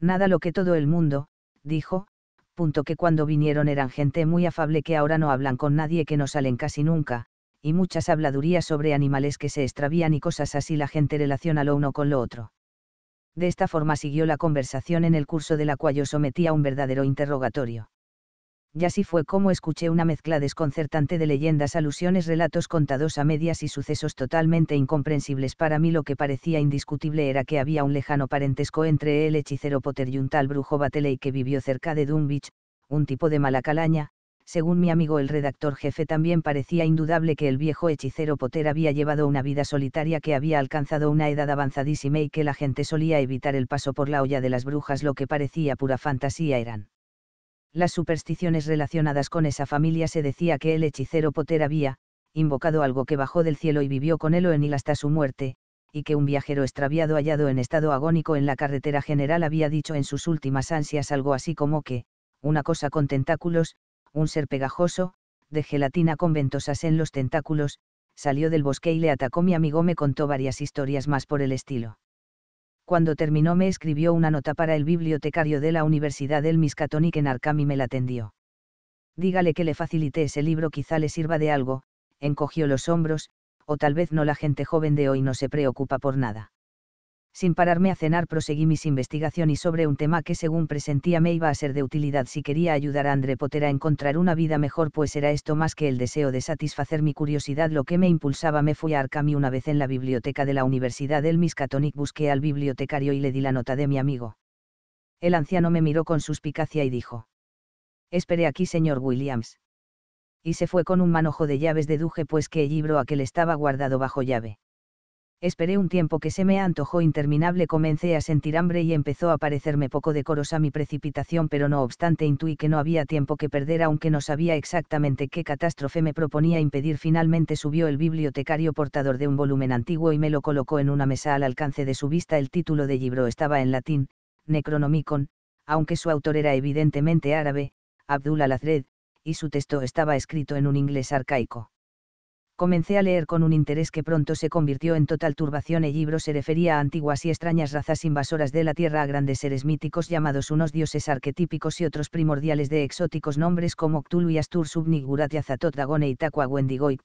Nada lo que todo el mundo, dijo, punto que cuando vinieron eran gente muy afable que ahora no hablan con nadie que no salen casi nunca, y muchas habladurías sobre animales que se extravían y cosas así la gente relaciona lo uno con lo otro. De esta forma siguió la conversación en el curso de la cual yo a un verdadero interrogatorio y así fue como escuché una mezcla desconcertante de leyendas, alusiones, relatos contados a medias y sucesos totalmente incomprensibles para mí. Lo que parecía indiscutible era que había un lejano parentesco entre el hechicero Potter y un tal brujo Bateley que vivió cerca de Dunwich, un tipo de mala calaña. Según mi amigo el redactor jefe también parecía indudable que el viejo hechicero Potter había llevado una vida solitaria que había alcanzado una edad avanzadísima y que la gente solía evitar el paso por la olla de las brujas lo que parecía pura fantasía eran las supersticiones relacionadas con esa familia se decía que el hechicero Potter había, invocado algo que bajó del cielo y vivió con él o en él hasta su muerte, y que un viajero extraviado hallado en estado agónico en la carretera general había dicho en sus últimas ansias algo así como que, una cosa con tentáculos, un ser pegajoso, de gelatina con ventosas en los tentáculos, salió del bosque y le atacó mi amigo me contó varias historias más por el estilo cuando terminó me escribió una nota para el bibliotecario de la Universidad del Miskatonic en Arkham me la atendió. Dígale que le facilité ese libro quizá le sirva de algo, encogió los hombros, o tal vez no la gente joven de hoy no se preocupa por nada. Sin pararme a cenar proseguí mis investigaciones sobre un tema que según presentía me iba a ser de utilidad si quería ayudar a André Potter a encontrar una vida mejor pues era esto más que el deseo de satisfacer mi curiosidad lo que me impulsaba me fui a Arkham una vez en la biblioteca de la Universidad del Miskatonic busqué al bibliotecario y le di la nota de mi amigo. El anciano me miró con suspicacia y dijo. Espere aquí señor Williams. Y se fue con un manojo de llaves deduje pues que el libro aquel estaba guardado bajo llave esperé un tiempo que se me antojó interminable, comencé a sentir hambre y empezó a parecerme poco decorosa mi precipitación, pero no obstante intuí que no había tiempo que perder, aunque no sabía exactamente qué catástrofe me proponía impedir. Finalmente subió el bibliotecario portador de un volumen antiguo y me lo colocó en una mesa al alcance de su vista. El título del libro estaba en latín, Necronomicon, aunque su autor era evidentemente árabe, Abdul al y su texto estaba escrito en un inglés arcaico comencé a leer con un interés que pronto se convirtió en total turbación. El libro se refería a antiguas y extrañas razas invasoras de la Tierra, a grandes seres míticos llamados unos dioses arquetípicos y otros primordiales de exóticos nombres como Cthulhu y Astur, Subnigurat y Azatot, Dagone, Wendigo y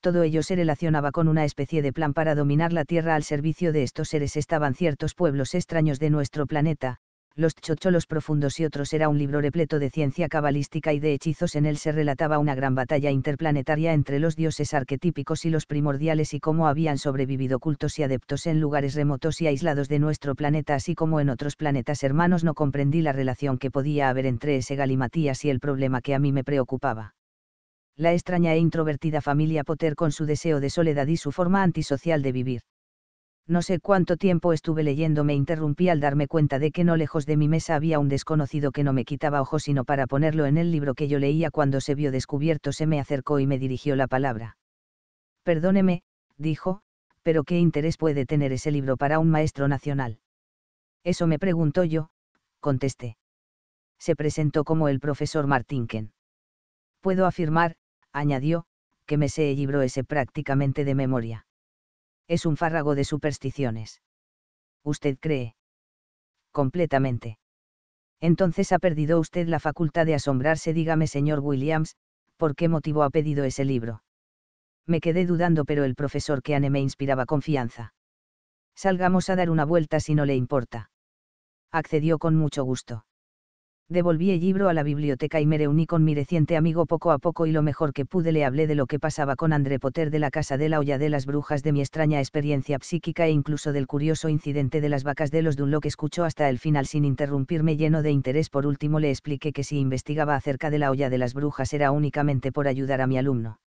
Todo ello se relacionaba con una especie de plan para dominar la Tierra al servicio de estos seres estaban ciertos pueblos extraños de nuestro planeta, los chocholos profundos y otros era un libro repleto de ciencia cabalística y de hechizos. En él se relataba una gran batalla interplanetaria entre los dioses arquetípicos y los primordiales y cómo habían sobrevivido cultos y adeptos en lugares remotos y aislados de nuestro planeta, así como en otros planetas hermanos. No comprendí la relación que podía haber entre ese galimatías y el problema que a mí me preocupaba la extraña e introvertida familia Potter con su deseo de soledad y su forma antisocial de vivir no sé cuánto tiempo estuve leyendo me interrumpí al darme cuenta de que no lejos de mi mesa había un desconocido que no me quitaba ojo sino para ponerlo en el libro que yo leía cuando se vio descubierto se me acercó y me dirigió la palabra. Perdóneme, dijo, pero ¿qué interés puede tener ese libro para un maestro nacional? Eso me preguntó yo, contesté. Se presentó como el profesor Martinken. Puedo afirmar, añadió, que me sé el libro ese prácticamente de memoria. Es un fárrago de supersticiones. ¿Usted cree? Completamente. Entonces ha perdido usted la facultad de asombrarse. Dígame, señor Williams, ¿por qué motivo ha pedido ese libro? Me quedé dudando, pero el profesor Keane me inspiraba confianza. Salgamos a dar una vuelta si no le importa. Accedió con mucho gusto. Devolví el libro a la biblioteca y me reuní con mi reciente amigo poco a poco y lo mejor que pude le hablé de lo que pasaba con André Potter de la casa de la olla de las brujas de mi extraña experiencia psíquica e incluso del curioso incidente de las vacas de los Dunlop que escuchó hasta el final sin interrumpirme lleno de interés. Por último le expliqué que si investigaba acerca de la olla de las brujas era únicamente por ayudar a mi alumno.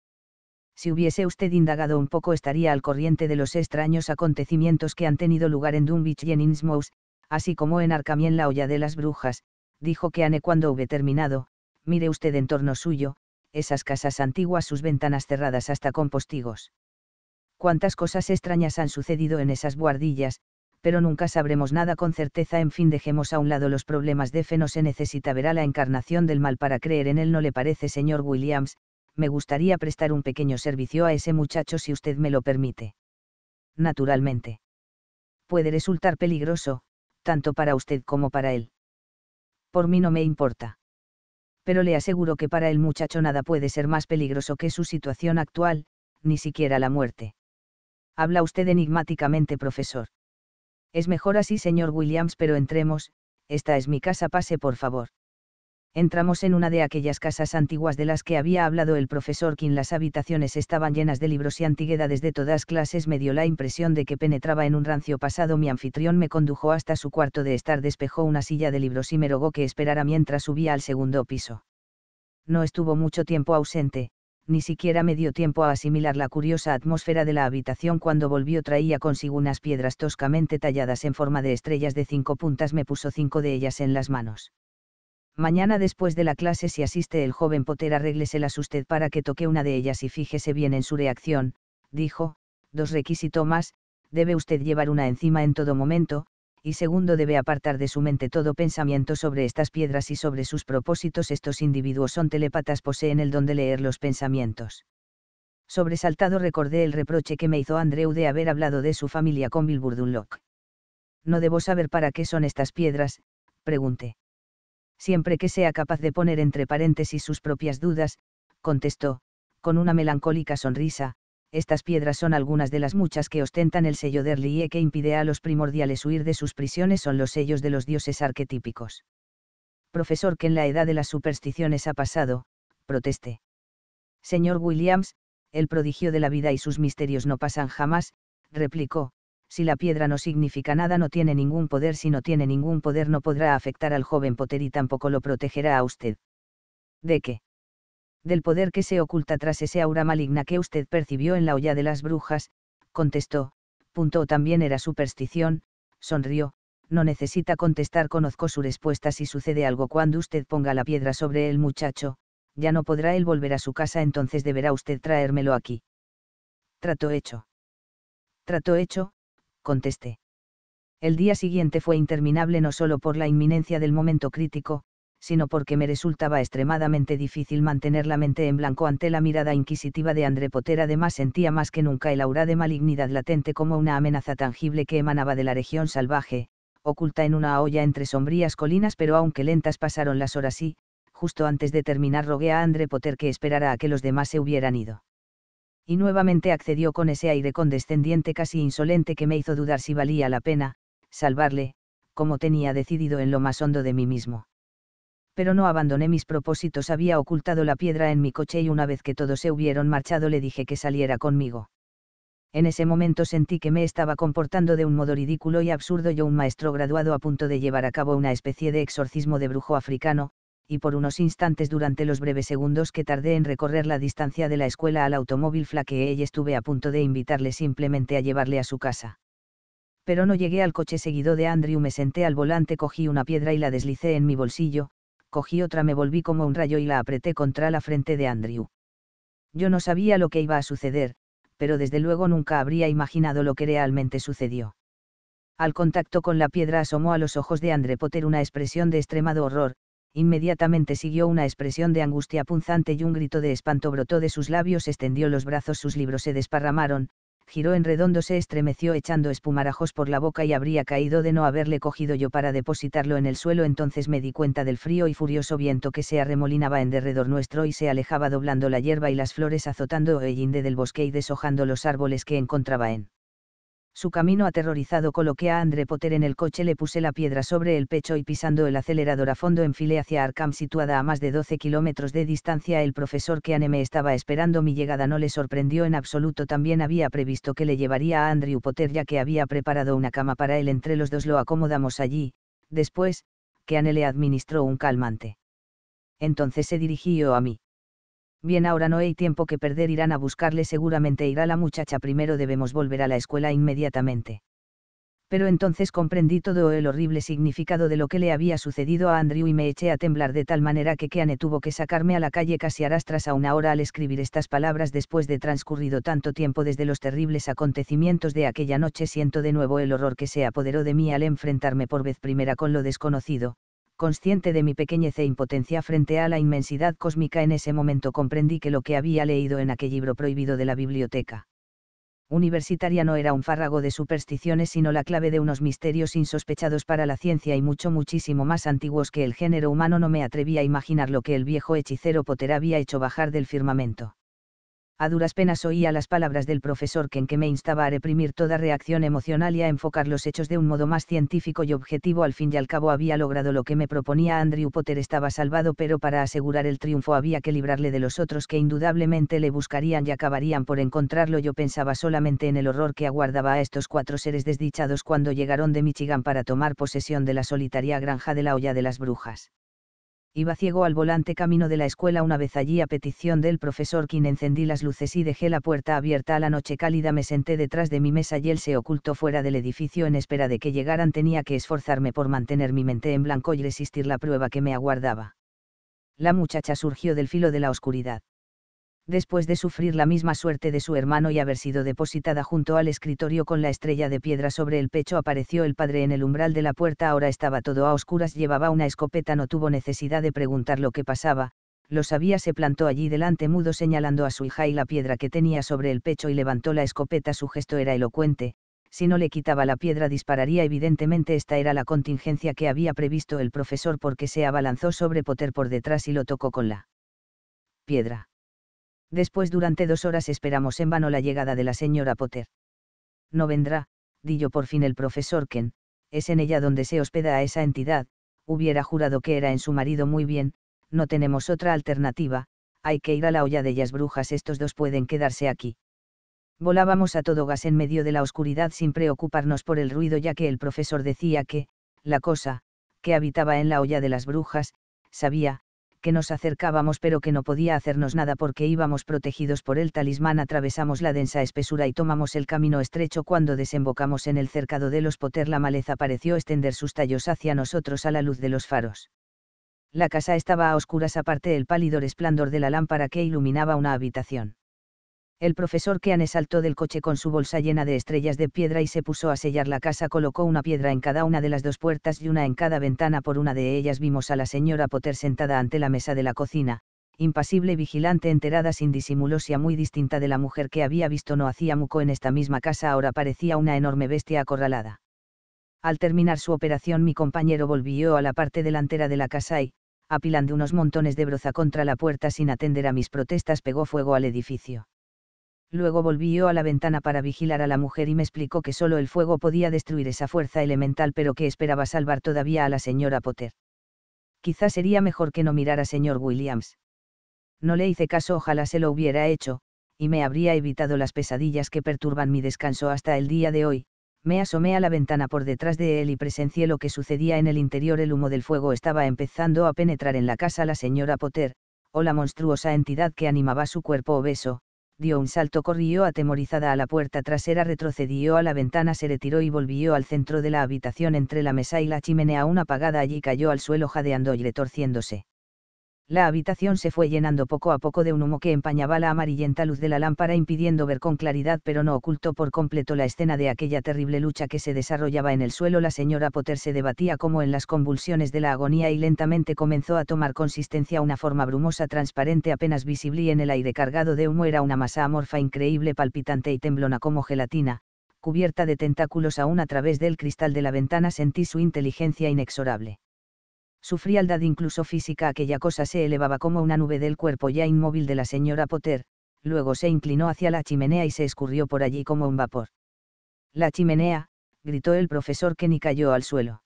Si hubiese usted indagado un poco estaría al corriente de los extraños acontecimientos que han tenido lugar en Dunwich y en Innsmouth, así como en Arcamien la olla de las brujas, dijo que Anne cuando hube terminado, mire usted en torno suyo, esas casas antiguas, sus ventanas cerradas hasta con postigos. Cuántas cosas extrañas han sucedido en esas guardillas, pero nunca sabremos nada con certeza. En fin, dejemos a un lado los problemas de fe. No se necesita ver a la encarnación del mal para creer en él. ¿No le parece, señor Williams? Me gustaría prestar un pequeño servicio a ese muchacho si usted me lo permite. Naturalmente. Puede resultar peligroso, tanto para usted como para él por mí no me importa. Pero le aseguro que para el muchacho nada puede ser más peligroso que su situación actual, ni siquiera la muerte. Habla usted enigmáticamente, profesor. Es mejor así, señor Williams, pero entremos, esta es mi casa, pase por favor entramos en una de aquellas casas antiguas de las que había hablado el profesor quien Las habitaciones estaban llenas de libros y antigüedades de todas clases. Me dio la impresión de que penetraba en un rancio pasado. Mi anfitrión me condujo hasta su cuarto de estar, despejó una silla de libros y me rogó que esperara mientras subía al segundo piso. No estuvo mucho tiempo ausente, ni siquiera me dio tiempo a asimilar la curiosa atmósfera de la habitación cuando volvió traía consigo unas piedras toscamente talladas en forma de estrellas de cinco puntas, me puso cinco de ellas en las manos. Mañana después de la clase si asiste el joven Potter arrégleselas usted para que toque una de ellas y fíjese bien en su reacción, dijo, dos requisitos más, debe usted llevar una encima en todo momento, y segundo debe apartar de su mente todo pensamiento sobre estas piedras y sobre sus propósitos. Estos individuos son telepatas, poseen el don de leer los pensamientos. Sobresaltado recordé el reproche que me hizo Andreu de haber hablado de su familia con Bilburdunlock. No debo saber para qué son estas piedras, pregunté siempre que sea capaz de poner entre paréntesis sus propias dudas, contestó, con una melancólica sonrisa, estas piedras son algunas de las muchas que ostentan el sello de Erlie que impide a los primordiales huir de sus prisiones son los sellos de los dioses arquetípicos. Profesor que en la edad de las supersticiones ha pasado, protesté. Señor Williams, el prodigio de la vida y sus misterios no pasan jamás, replicó, si la piedra no significa nada no tiene ningún poder, si no tiene ningún poder no podrá afectar al joven Potter y tampoco lo protegerá a usted. ¿De qué? Del poder que se oculta tras ese aura maligna que usted percibió en la olla de las brujas, contestó, punto también era superstición, sonrió, no necesita contestar, conozco su respuesta si sucede algo cuando usted ponga la piedra sobre el muchacho, ya no podrá él volver a su casa, entonces deberá usted traérmelo aquí. Trato hecho. Trato hecho, contesté. El día siguiente fue interminable no solo por la inminencia del momento crítico, sino porque me resultaba extremadamente difícil mantener la mente en blanco ante la mirada inquisitiva de André Potter. Además sentía más que nunca el aura de malignidad latente como una amenaza tangible que emanaba de la región salvaje, oculta en una olla entre sombrías colinas pero aunque lentas pasaron las horas y, justo antes de terminar rogué a André Potter que esperara a que los demás se hubieran ido y nuevamente accedió con ese aire condescendiente casi insolente que me hizo dudar si valía la pena, salvarle, como tenía decidido en lo más hondo de mí mismo. Pero no abandoné mis propósitos, había ocultado la piedra en mi coche y una vez que todos se hubieron marchado le dije que saliera conmigo. En ese momento sentí que me estaba comportando de un modo ridículo y absurdo yo un maestro graduado a punto de llevar a cabo una especie de exorcismo de brujo africano, y por unos instantes durante los breves segundos que tardé en recorrer la distancia de la escuela al automóvil flaqueé y estuve a punto de invitarle simplemente a llevarle a su casa. Pero no llegué al coche seguido de Andrew, me senté al volante, cogí una piedra y la deslicé en mi bolsillo, cogí otra, me volví como un rayo y la apreté contra la frente de Andrew. Yo no sabía lo que iba a suceder, pero desde luego nunca habría imaginado lo que realmente sucedió. Al contacto con la piedra asomó a los ojos de Andre Potter una expresión de extremado horror, Inmediatamente siguió una expresión de angustia punzante y un grito de espanto brotó de sus labios, extendió los brazos, sus libros se desparramaron, giró en redondo, se estremeció echando espumarajos por la boca y habría caído de no haberle cogido yo para depositarlo en el suelo. Entonces me di cuenta del frío y furioso viento que se arremolinaba en derredor nuestro y se alejaba doblando la hierba y las flores, azotando el del bosque y deshojando los árboles que encontraba en su camino aterrorizado coloqué a André Potter en el coche, le puse la piedra sobre el pecho y pisando el acelerador a fondo enfilé hacia Arkham situada a más de 12 kilómetros de distancia. El profesor que me estaba esperando mi llegada no le sorprendió en absoluto, también había previsto que le llevaría a Andrew Potter ya que había preparado una cama para él, entre los dos lo acomodamos allí, después, que Anne le administró un calmante. Entonces se dirigió a mí. Bien, ahora no hay tiempo que perder, irán a buscarle, seguramente irá la muchacha, primero debemos volver a la escuela inmediatamente. Pero entonces comprendí todo el horrible significado de lo que le había sucedido a Andrew y me eché a temblar de tal manera que Keane tuvo que sacarme a la calle casi arrastras a una hora al escribir estas palabras después de transcurrido tanto tiempo desde los terribles acontecimientos de aquella noche. Siento de nuevo el horror que se apoderó de mí al enfrentarme por vez primera con lo desconocido, consciente de mi pequeñez e impotencia frente a la inmensidad cósmica, en ese momento comprendí que lo que había leído en aquel libro prohibido de la biblioteca universitaria no era un fárrago de supersticiones, sino la clave de unos misterios insospechados para la ciencia y mucho muchísimo más antiguos que el género humano. No me atrevía a imaginar lo que el viejo hechicero Potter había hecho bajar del firmamento a duras penas oía las palabras del profesor Ken que me instaba a reprimir toda reacción emocional y a enfocar los hechos de un modo más científico y objetivo. Al fin y al cabo había logrado lo que me proponía Andrew Potter estaba salvado, pero para asegurar el triunfo había que librarle de los otros que indudablemente le buscarían y acabarían por encontrarlo. Yo pensaba solamente en el horror que aguardaba a estos cuatro seres desdichados cuando llegaron de Michigan para tomar posesión de la solitaria granja de la olla de las brujas iba ciego al volante camino de la escuela una vez allí a petición del profesor quien encendí las luces y dejé la puerta abierta a la noche cálida me senté detrás de mi mesa y él se ocultó fuera del edificio en espera de que llegaran tenía que esforzarme por mantener mi mente en blanco y resistir la prueba que me aguardaba. La muchacha surgió del filo de la oscuridad después de sufrir la misma suerte de su hermano y haber sido depositada junto al escritorio con la estrella de piedra sobre el pecho, apareció el padre en el umbral de la puerta, ahora estaba todo a oscuras, llevaba una escopeta, no tuvo necesidad de preguntar lo que pasaba, lo sabía, se plantó allí delante mudo señalando a su hija y la piedra que tenía sobre el pecho y levantó la escopeta, su gesto era elocuente, si no le quitaba la piedra dispararía, evidentemente esta era la contingencia que había previsto el profesor porque se abalanzó sobre Potter por detrás y lo tocó con la piedra. Después durante dos horas esperamos en vano la llegada de la señora Potter. No vendrá, yo por fin el profesor Ken, es en ella donde se hospeda a esa entidad, hubiera jurado que era en su marido muy bien, no tenemos otra alternativa, hay que ir a la olla de ellas brujas, estos dos pueden quedarse aquí. Volábamos a todo gas en medio de la oscuridad sin preocuparnos por el ruido ya que el profesor decía que, la cosa, que habitaba en la olla de las brujas, sabía, que nos acercábamos pero que no podía hacernos nada porque íbamos protegidos por el talismán, atravesamos la densa espesura y tomamos el camino estrecho cuando desembocamos en el cercado de los poter la maleza pareció extender sus tallos hacia nosotros a la luz de los faros. La casa estaba a oscuras aparte del pálido resplandor de la lámpara que iluminaba una habitación. El profesor Keane saltó del coche con su bolsa llena de estrellas de piedra y se puso a sellar la casa. Colocó una piedra en cada una de las dos puertas y una en cada ventana. Por una de ellas vimos a la señora Potter sentada ante la mesa de la cocina, impasible, vigilante, enterada, sin disimulosia, muy distinta de la mujer que había visto no hacía muco en esta misma casa. Ahora parecía una enorme bestia acorralada. Al terminar su operación, mi compañero volvió a la parte delantera de la casa y, apilando unos montones de broza contra la puerta sin atender a mis protestas, pegó fuego al edificio. Luego volvió a la ventana para vigilar a la mujer y me explicó que solo el fuego podía destruir esa fuerza elemental pero que esperaba salvar todavía a la señora Potter. Quizás sería mejor que no mirara señor Williams. No le hice caso, ojalá se lo hubiera hecho, y me habría evitado las pesadillas que perturban mi descanso hasta el día de hoy. Me asomé a la ventana por detrás de él y presencié lo que sucedía en el interior. El humo del fuego estaba empezando a penetrar en la casa. La señora Potter, o la monstruosa entidad que animaba su cuerpo obeso, dio un salto, corrió atemorizada a la puerta trasera, retrocedió a la ventana, se retiró y volvió al centro de la habitación entre la mesa y la chimenea aún apagada. Allí cayó al suelo jadeando y retorciéndose la habitación se fue llenando poco a poco de un humo que empañaba la amarillenta luz de la lámpara impidiendo ver con claridad pero no ocultó por completo la escena de aquella terrible lucha que se desarrollaba en el suelo. La señora Potter se debatía como en las convulsiones de la agonía y lentamente comenzó a tomar consistencia una forma brumosa transparente apenas visible y en el aire cargado de humo era una masa amorfa increíble palpitante y temblona como gelatina, cubierta de tentáculos aún a través del cristal de la ventana sentí su inteligencia inexorable su frialdad incluso física aquella cosa se elevaba como una nube del cuerpo ya inmóvil de la señora Potter, luego se inclinó hacia la chimenea y se escurrió por allí como un vapor. La chimenea, gritó el profesor Kenny cayó al suelo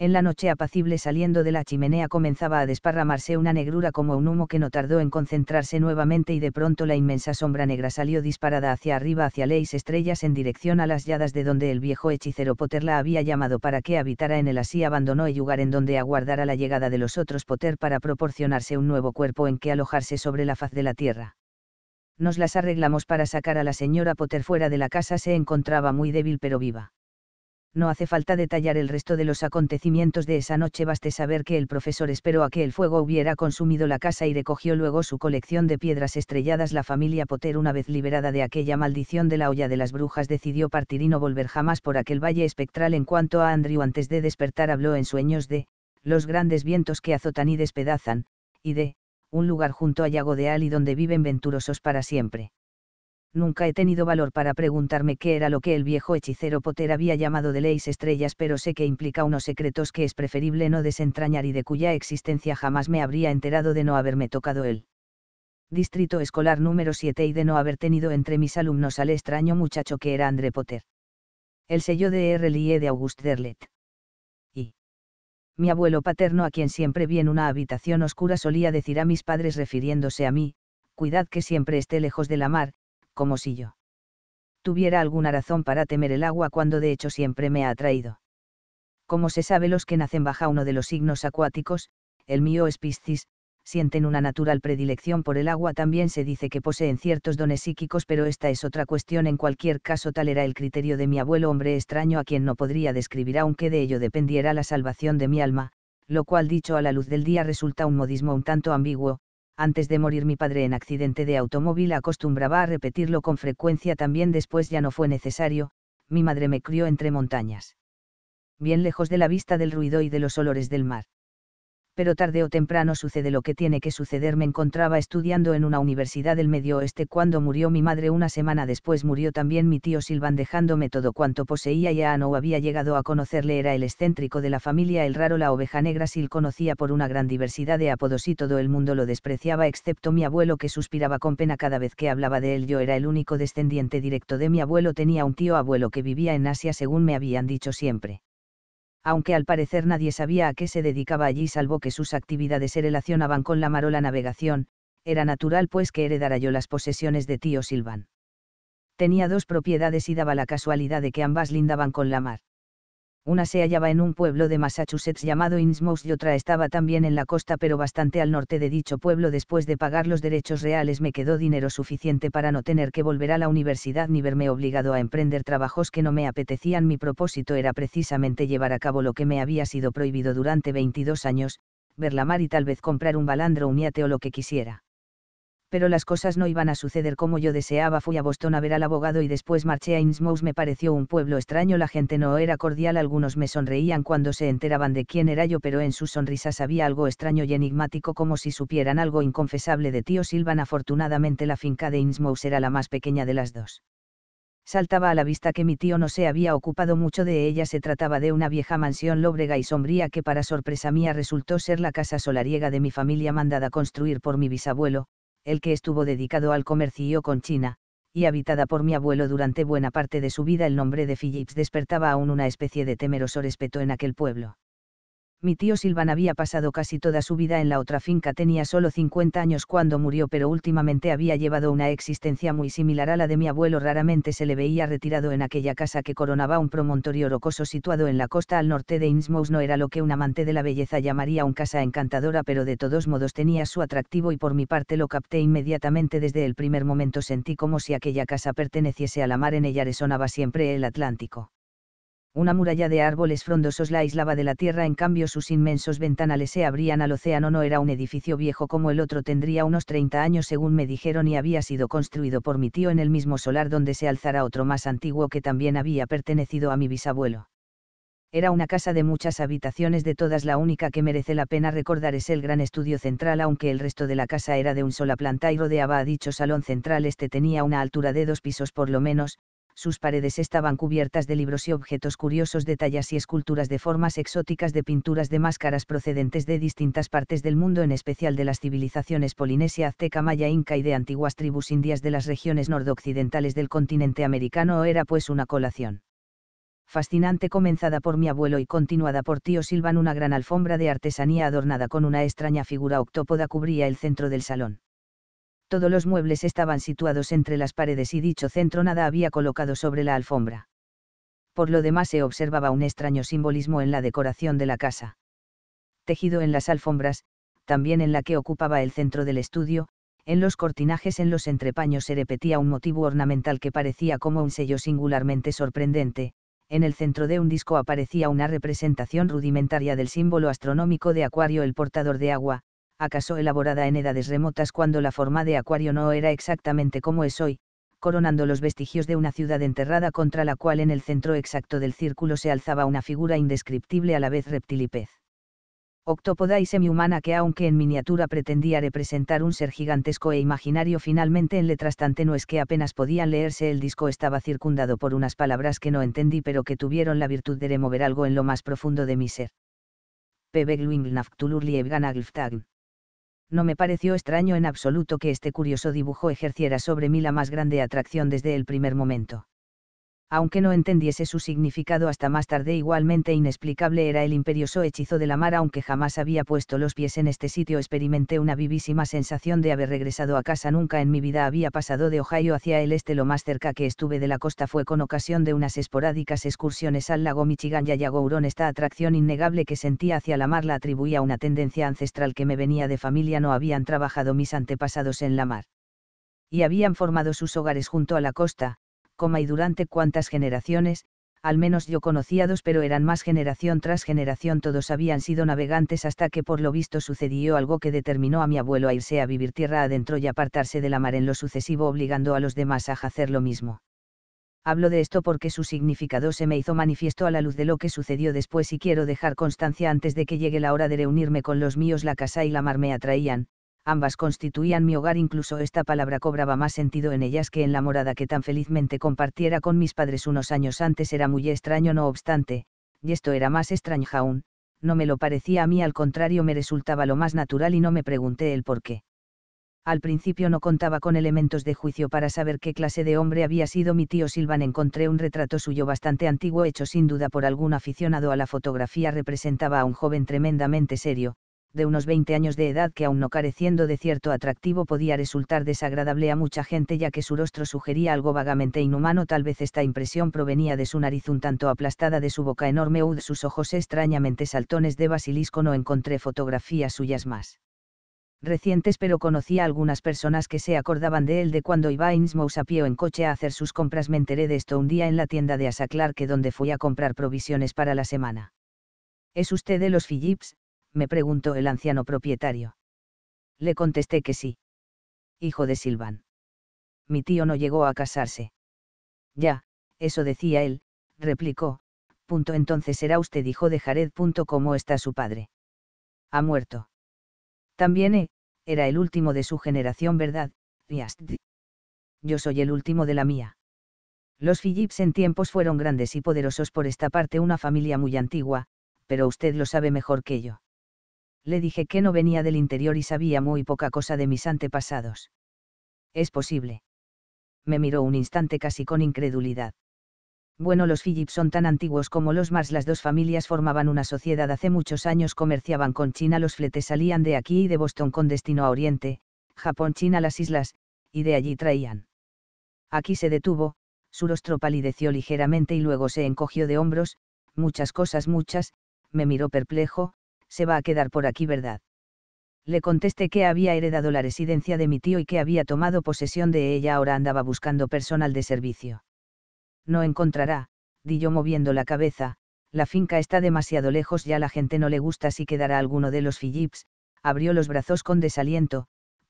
en la noche apacible saliendo de la chimenea comenzaba a desparramarse una negrura como un humo que no tardó en concentrarse nuevamente y de pronto la inmensa sombra negra salió disparada hacia arriba hacia leis estrellas en dirección a las lladas de donde el viejo hechicero Potter la había llamado para que habitara en el así abandonó el lugar en donde aguardara la llegada de los otros Potter para proporcionarse un nuevo cuerpo en que alojarse sobre la faz de la tierra nos las arreglamos para sacar a la señora Potter fuera de la casa se encontraba muy débil pero viva no hace falta detallar el resto de los acontecimientos de esa noche, baste saber que el profesor esperó a que el fuego hubiera consumido la casa y recogió luego su colección de piedras estrelladas. La familia Potter, una vez liberada de aquella maldición de la olla de las brujas, decidió partir y no volver jamás por aquel valle espectral. En cuanto a Andrew, antes de despertar habló en sueños de los grandes vientos que azotan y despedazan, y de un lugar junto a Yago de Ali donde viven venturosos para siempre nunca he tenido valor para preguntarme qué era lo que el viejo hechicero Potter había llamado de leyes estrellas, pero sé que implica unos secretos que es preferible no desentrañar y de cuya existencia jamás me habría enterado de no haberme tocado él. Distrito Escolar número 7 y de no haber tenido entre mis alumnos al extraño muchacho que era André Potter. El sello de R. Lee de August Derlet. Y. Mi abuelo paterno, a quien siempre vi en una habitación oscura, solía decir a mis padres refiriéndose a mí, cuidad que siempre esté lejos de la mar, como si yo tuviera alguna razón para temer el agua cuando de hecho siempre me ha atraído. Como se sabe los que nacen baja uno de los signos acuáticos, el mío es Piscis, sienten una natural predilección por el agua también se dice que poseen ciertos dones psíquicos pero esta es otra cuestión en cualquier caso tal era el criterio de mi abuelo hombre extraño a quien no podría describir aunque de ello dependiera la salvación de mi alma, lo cual dicho a la luz del día resulta un modismo un tanto ambiguo, antes de morir mi padre en accidente de automóvil acostumbraba a repetirlo con frecuencia también después ya no fue necesario, mi madre me crió entre montañas. Bien lejos de la vista del ruido y de los olores del mar pero tarde o temprano sucede lo que tiene que suceder. Me encontraba estudiando en una universidad del Medio Oeste cuando murió mi madre. Una semana después murió también mi tío Silvan dejándome todo cuanto poseía ya no había llegado a conocerle. Era el excéntrico de la familia, el raro, la oveja negra. Sil conocía por una gran diversidad de apodos y todo el mundo lo despreciaba excepto mi abuelo que suspiraba con pena cada vez que hablaba de él. Yo era el único descendiente directo de mi abuelo. Tenía un tío abuelo que vivía en Asia según me habían dicho siempre aunque al parecer nadie sabía a qué se dedicaba allí salvo que sus actividades se relacionaban con la mar o la navegación, era natural pues que heredara yo las posesiones de tío Silvan. Tenía dos propiedades y daba la casualidad de que ambas lindaban con la mar. Una se hallaba en un pueblo de Massachusetts llamado Innsmouth y otra estaba también en la costa pero bastante al norte de dicho pueblo. Después de pagar los derechos reales me quedó dinero suficiente para no tener que volver a la universidad ni verme obligado a emprender trabajos que no me apetecían. Mi propósito era precisamente llevar a cabo lo que me había sido prohibido durante 22 años, ver la mar y tal vez comprar un balandro, un yate o lo que quisiera pero las cosas no iban a suceder como yo deseaba. Fui a Boston a ver al abogado y después marché a Innsmouth. Me pareció un pueblo extraño, la gente no era cordial, algunos me sonreían cuando se enteraban de quién era yo, pero en sus sonrisas había algo extraño y enigmático como si supieran algo inconfesable de tío Silvan. Afortunadamente la finca de Innsmouth era la más pequeña de las dos. Saltaba a la vista que mi tío no se había ocupado mucho de ella, se trataba de una vieja mansión lóbrega y sombría que para sorpresa mía resultó ser la casa solariega de mi familia mandada construir por mi bisabuelo, el que estuvo dedicado al comercio con China, y habitada por mi abuelo durante buena parte de su vida el nombre de Phillips despertaba aún una especie de temeroso respeto en aquel pueblo mi tío Silvan había pasado casi toda su vida en la otra finca, tenía solo 50 años cuando murió, pero últimamente había llevado una existencia muy similar a la de mi abuelo, raramente se le veía retirado en aquella casa que coronaba un promontorio rocoso situado en la costa al norte de Innsmouth, no era lo que un amante de la belleza llamaría un casa encantadora, pero de todos modos tenía su atractivo y por mi parte lo capté inmediatamente desde el primer momento, sentí como si aquella casa perteneciese a la mar, en ella resonaba siempre el Atlántico una muralla de árboles frondosos la aislaba de la tierra, en cambio sus inmensos ventanales se abrían al océano. No era un edificio viejo como el otro, tendría unos 30 años según me dijeron y había sido construido por mi tío en el mismo solar donde se alzara otro más antiguo que también había pertenecido a mi bisabuelo. Era una casa de muchas habitaciones, de todas la única que merece la pena recordar es el gran estudio central, aunque el resto de la casa era de un sola planta y rodeaba a dicho salón central. Este tenía una altura de dos pisos por lo menos, sus paredes estaban cubiertas de libros y objetos curiosos de y esculturas de formas exóticas de pinturas de máscaras procedentes de distintas partes del mundo, en especial de las civilizaciones polinesia, azteca, maya, inca y de antiguas tribus indias de las regiones nordoccidentales del continente americano, era pues una colación fascinante comenzada por mi abuelo y continuada por tío Silvan, una gran alfombra de artesanía adornada con una extraña figura octópoda cubría el centro del salón todos los muebles estaban situados entre las paredes y dicho centro nada había colocado sobre la alfombra. Por lo demás se observaba un extraño simbolismo en la decoración de la casa. Tejido en las alfombras, también en la que ocupaba el centro del estudio, en los cortinajes en los entrepaños se repetía un motivo ornamental que parecía como un sello singularmente sorprendente, en el centro de un disco aparecía una representación rudimentaria del símbolo astronómico de Acuario el portador de agua, acaso elaborada en edades remotas cuando la forma de acuario no era exactamente como es hoy, coronando los vestigios de una ciudad enterrada contra la cual en el centro exacto del círculo se alzaba una figura indescriptible a la vez reptil y pez. Octópoda y semihumana que aunque en miniatura pretendía representar un ser gigantesco e imaginario finalmente en letras tan tenues que apenas podían leerse el disco estaba circundado por unas palabras que no entendí pero que tuvieron la virtud de remover algo en lo más profundo de mi ser no me pareció extraño en absoluto que este curioso dibujo ejerciera sobre mí la más grande atracción desde el primer momento aunque no entendiese su significado hasta más tarde igualmente inexplicable era el imperioso hechizo de la mar aunque jamás había puesto los pies en este sitio experimenté una vivísima sensación de haber regresado a casa nunca en mi vida había pasado de Ohio hacia el este lo más cerca que estuve de la costa fue con ocasión de unas esporádicas excursiones al lago Michigan y a esta atracción innegable que sentía hacia la mar la atribuía a una tendencia ancestral que me venía de familia no habían trabajado mis antepasados en la mar y habían formado sus hogares junto a la costa, y durante cuántas generaciones, al menos yo conocía dos pero eran más generación tras generación todos habían sido navegantes hasta que por lo visto sucedió algo que determinó a mi abuelo a irse a vivir tierra adentro y apartarse de la mar en lo sucesivo obligando a los demás a hacer lo mismo. Hablo de esto porque su significado se me hizo manifiesto a la luz de lo que sucedió después y quiero dejar constancia antes de que llegue la hora de reunirme con los míos la casa y la mar me atraían, ambas constituían mi hogar, incluso esta palabra cobraba más sentido en ellas que en la morada que tan felizmente compartiera con mis padres unos años antes. Era muy extraño, no obstante, y esto era más extraño aún, no me lo parecía a mí, al contrario me resultaba lo más natural y no me pregunté el por qué. Al principio no contaba con elementos de juicio para saber qué clase de hombre había sido mi tío Silvan. Encontré un retrato suyo bastante antiguo hecho sin duda por algún aficionado a la fotografía. Representaba a un joven tremendamente serio, de unos 20 años de edad que aún no careciendo de cierto atractivo podía resultar desagradable a mucha gente ya que su rostro sugería algo vagamente inhumano, tal vez esta impresión provenía de su nariz un tanto aplastada, de su boca enorme o de sus ojos extrañamente saltones de basilisco, no encontré fotografías suyas más recientes pero conocía a algunas personas que se acordaban de él de cuando iba a a pie en coche a hacer sus compras me enteré de esto un día en la tienda de Asa que donde fui a comprar provisiones para la semana. ¿Es usted de los Phillips? me preguntó el anciano propietario. Le contesté que sí. Hijo de Silván. Mi tío no llegó a casarse. Ya, eso decía él, replicó, punto entonces será usted hijo de Jared. Punto ¿Cómo está su padre? Ha muerto. También eh, era el último de su generación, ¿verdad? Yo soy el último de la mía. Los Phillips en tiempos fueron grandes y poderosos por esta parte una familia muy antigua, pero usted lo sabe mejor que yo le dije que no venía del interior y sabía muy poca cosa de mis antepasados. Es posible. Me miró un instante casi con incredulidad. Bueno, los Phillips son tan antiguos como los Mars. Las dos familias formaban una sociedad hace muchos años, comerciaban con China, los fletes salían de aquí y de Boston con destino a Oriente, Japón, China, las islas, y de allí traían. Aquí se detuvo, su rostro palideció ligeramente y luego se encogió de hombros, muchas cosas, muchas, me miró perplejo, se va a quedar por aquí, ¿verdad? Le contesté que había heredado la residencia de mi tío y que había tomado posesión de ella, ahora andaba buscando personal de servicio. No encontrará, di yo moviendo la cabeza, la finca está demasiado lejos, ya la gente no le gusta si quedará alguno de los Phillips, abrió los brazos con desaliento,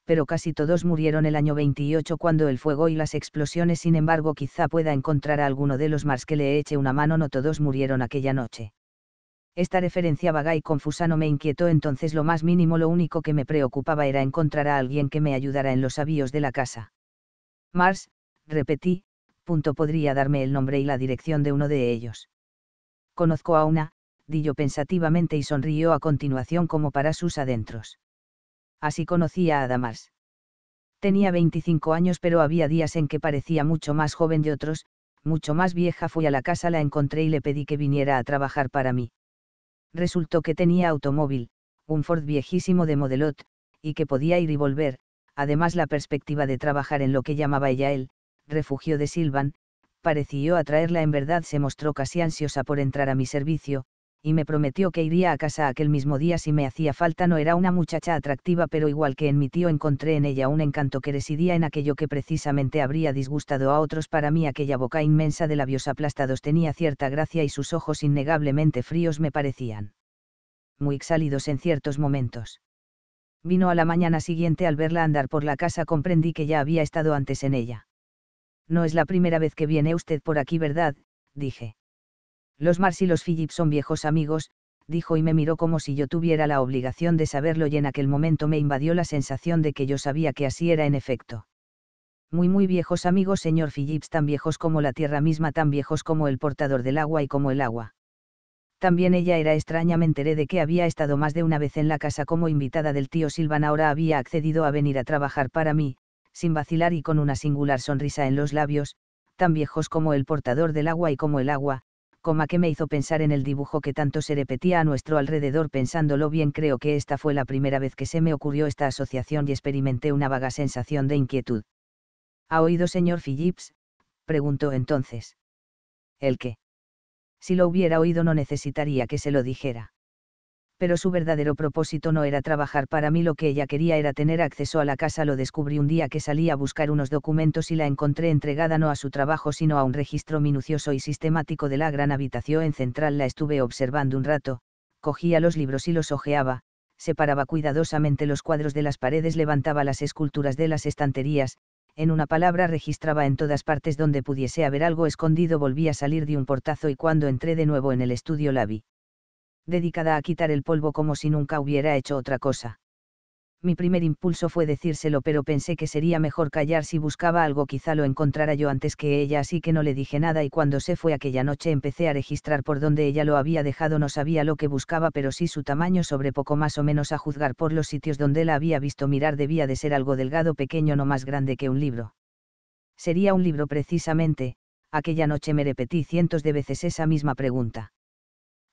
pero casi todos murieron el año 28 cuando el fuego y las explosiones, sin embargo quizá pueda encontrar a alguno de los Mars que le eche una mano, no todos murieron aquella noche. Esta referencia vaga y confusa no me inquietó entonces lo más mínimo, lo único que me preocupaba era encontrar a alguien que me ayudara en los avíos de la casa. Mars, repetí, punto podría darme el nombre y la dirección de uno de ellos. Conozco a una, di yo pensativamente y sonrió a continuación como para sus adentros. Así conocí a damas Tenía 25 años pero había días en que parecía mucho más joven de otros, mucho más vieja fui a la casa, la encontré y le pedí que viniera a trabajar para mí resultó que tenía automóvil, un Ford viejísimo de modelot, y que podía ir y volver, además la perspectiva de trabajar en lo que llamaba ella el refugio de Silvan, pareció atraerla en verdad se mostró casi ansiosa por entrar a mi servicio, y me prometió que iría a casa aquel mismo día si me hacía falta. No era una muchacha atractiva, pero igual que en mi tío encontré en ella un encanto que residía en aquello que precisamente habría disgustado a otros. Para mí aquella boca inmensa de labios aplastados tenía cierta gracia y sus ojos innegablemente fríos me parecían muy exálidos en ciertos momentos. Vino a la mañana siguiente al verla andar por la casa comprendí que ya había estado antes en ella. No es la primera vez que viene usted por aquí, ¿verdad? dije. Los Mars y los Phillips son viejos amigos, dijo y me miró como si yo tuviera la obligación de saberlo y en aquel momento me invadió la sensación de que yo sabía que así era en efecto. Muy muy viejos amigos, señor Phillips, tan viejos como la tierra misma, tan viejos como el portador del agua y como el agua. También ella era extraña, me enteré de que había estado más de una vez en la casa como invitada del tío Silvan, ahora había accedido a venir a trabajar para mí, sin vacilar y con una singular sonrisa en los labios, tan viejos como el portador del agua y como el agua, a que me hizo pensar en el dibujo que tanto se repetía a nuestro alrededor pensándolo bien creo que esta fue la primera vez que se me ocurrió esta asociación y experimenté una vaga sensación de inquietud. ¿Ha oído señor Phillips? preguntó entonces. ¿El qué? Si lo hubiera oído no necesitaría que se lo dijera pero su verdadero propósito no era trabajar para mí, lo que ella quería era tener acceso a la casa. Lo descubrí un día que salí a buscar unos documentos y la encontré entregada no a su trabajo, sino a un registro minucioso y sistemático de la gran habitación en central. La estuve observando un rato, cogía los libros y los ojeaba separaba cuidadosamente los cuadros de las paredes, levantaba las esculturas de las estanterías, en una palabra registraba en todas partes donde pudiese haber algo escondido, volví a salir de un portazo y cuando entré de nuevo en el estudio la vi dedicada a quitar el polvo como si nunca hubiera hecho otra cosa. Mi primer impulso fue decírselo, pero pensé que sería mejor callar si buscaba algo, quizá lo encontrara yo antes que ella, así que no le dije nada y cuando se fue aquella noche empecé a registrar por donde ella lo había dejado, no sabía lo que buscaba, pero sí su tamaño sobre poco más o menos a juzgar por los sitios donde la había visto mirar debía de ser algo delgado, pequeño, no más grande que un libro. Sería un libro precisamente, aquella noche me repetí cientos de veces esa misma pregunta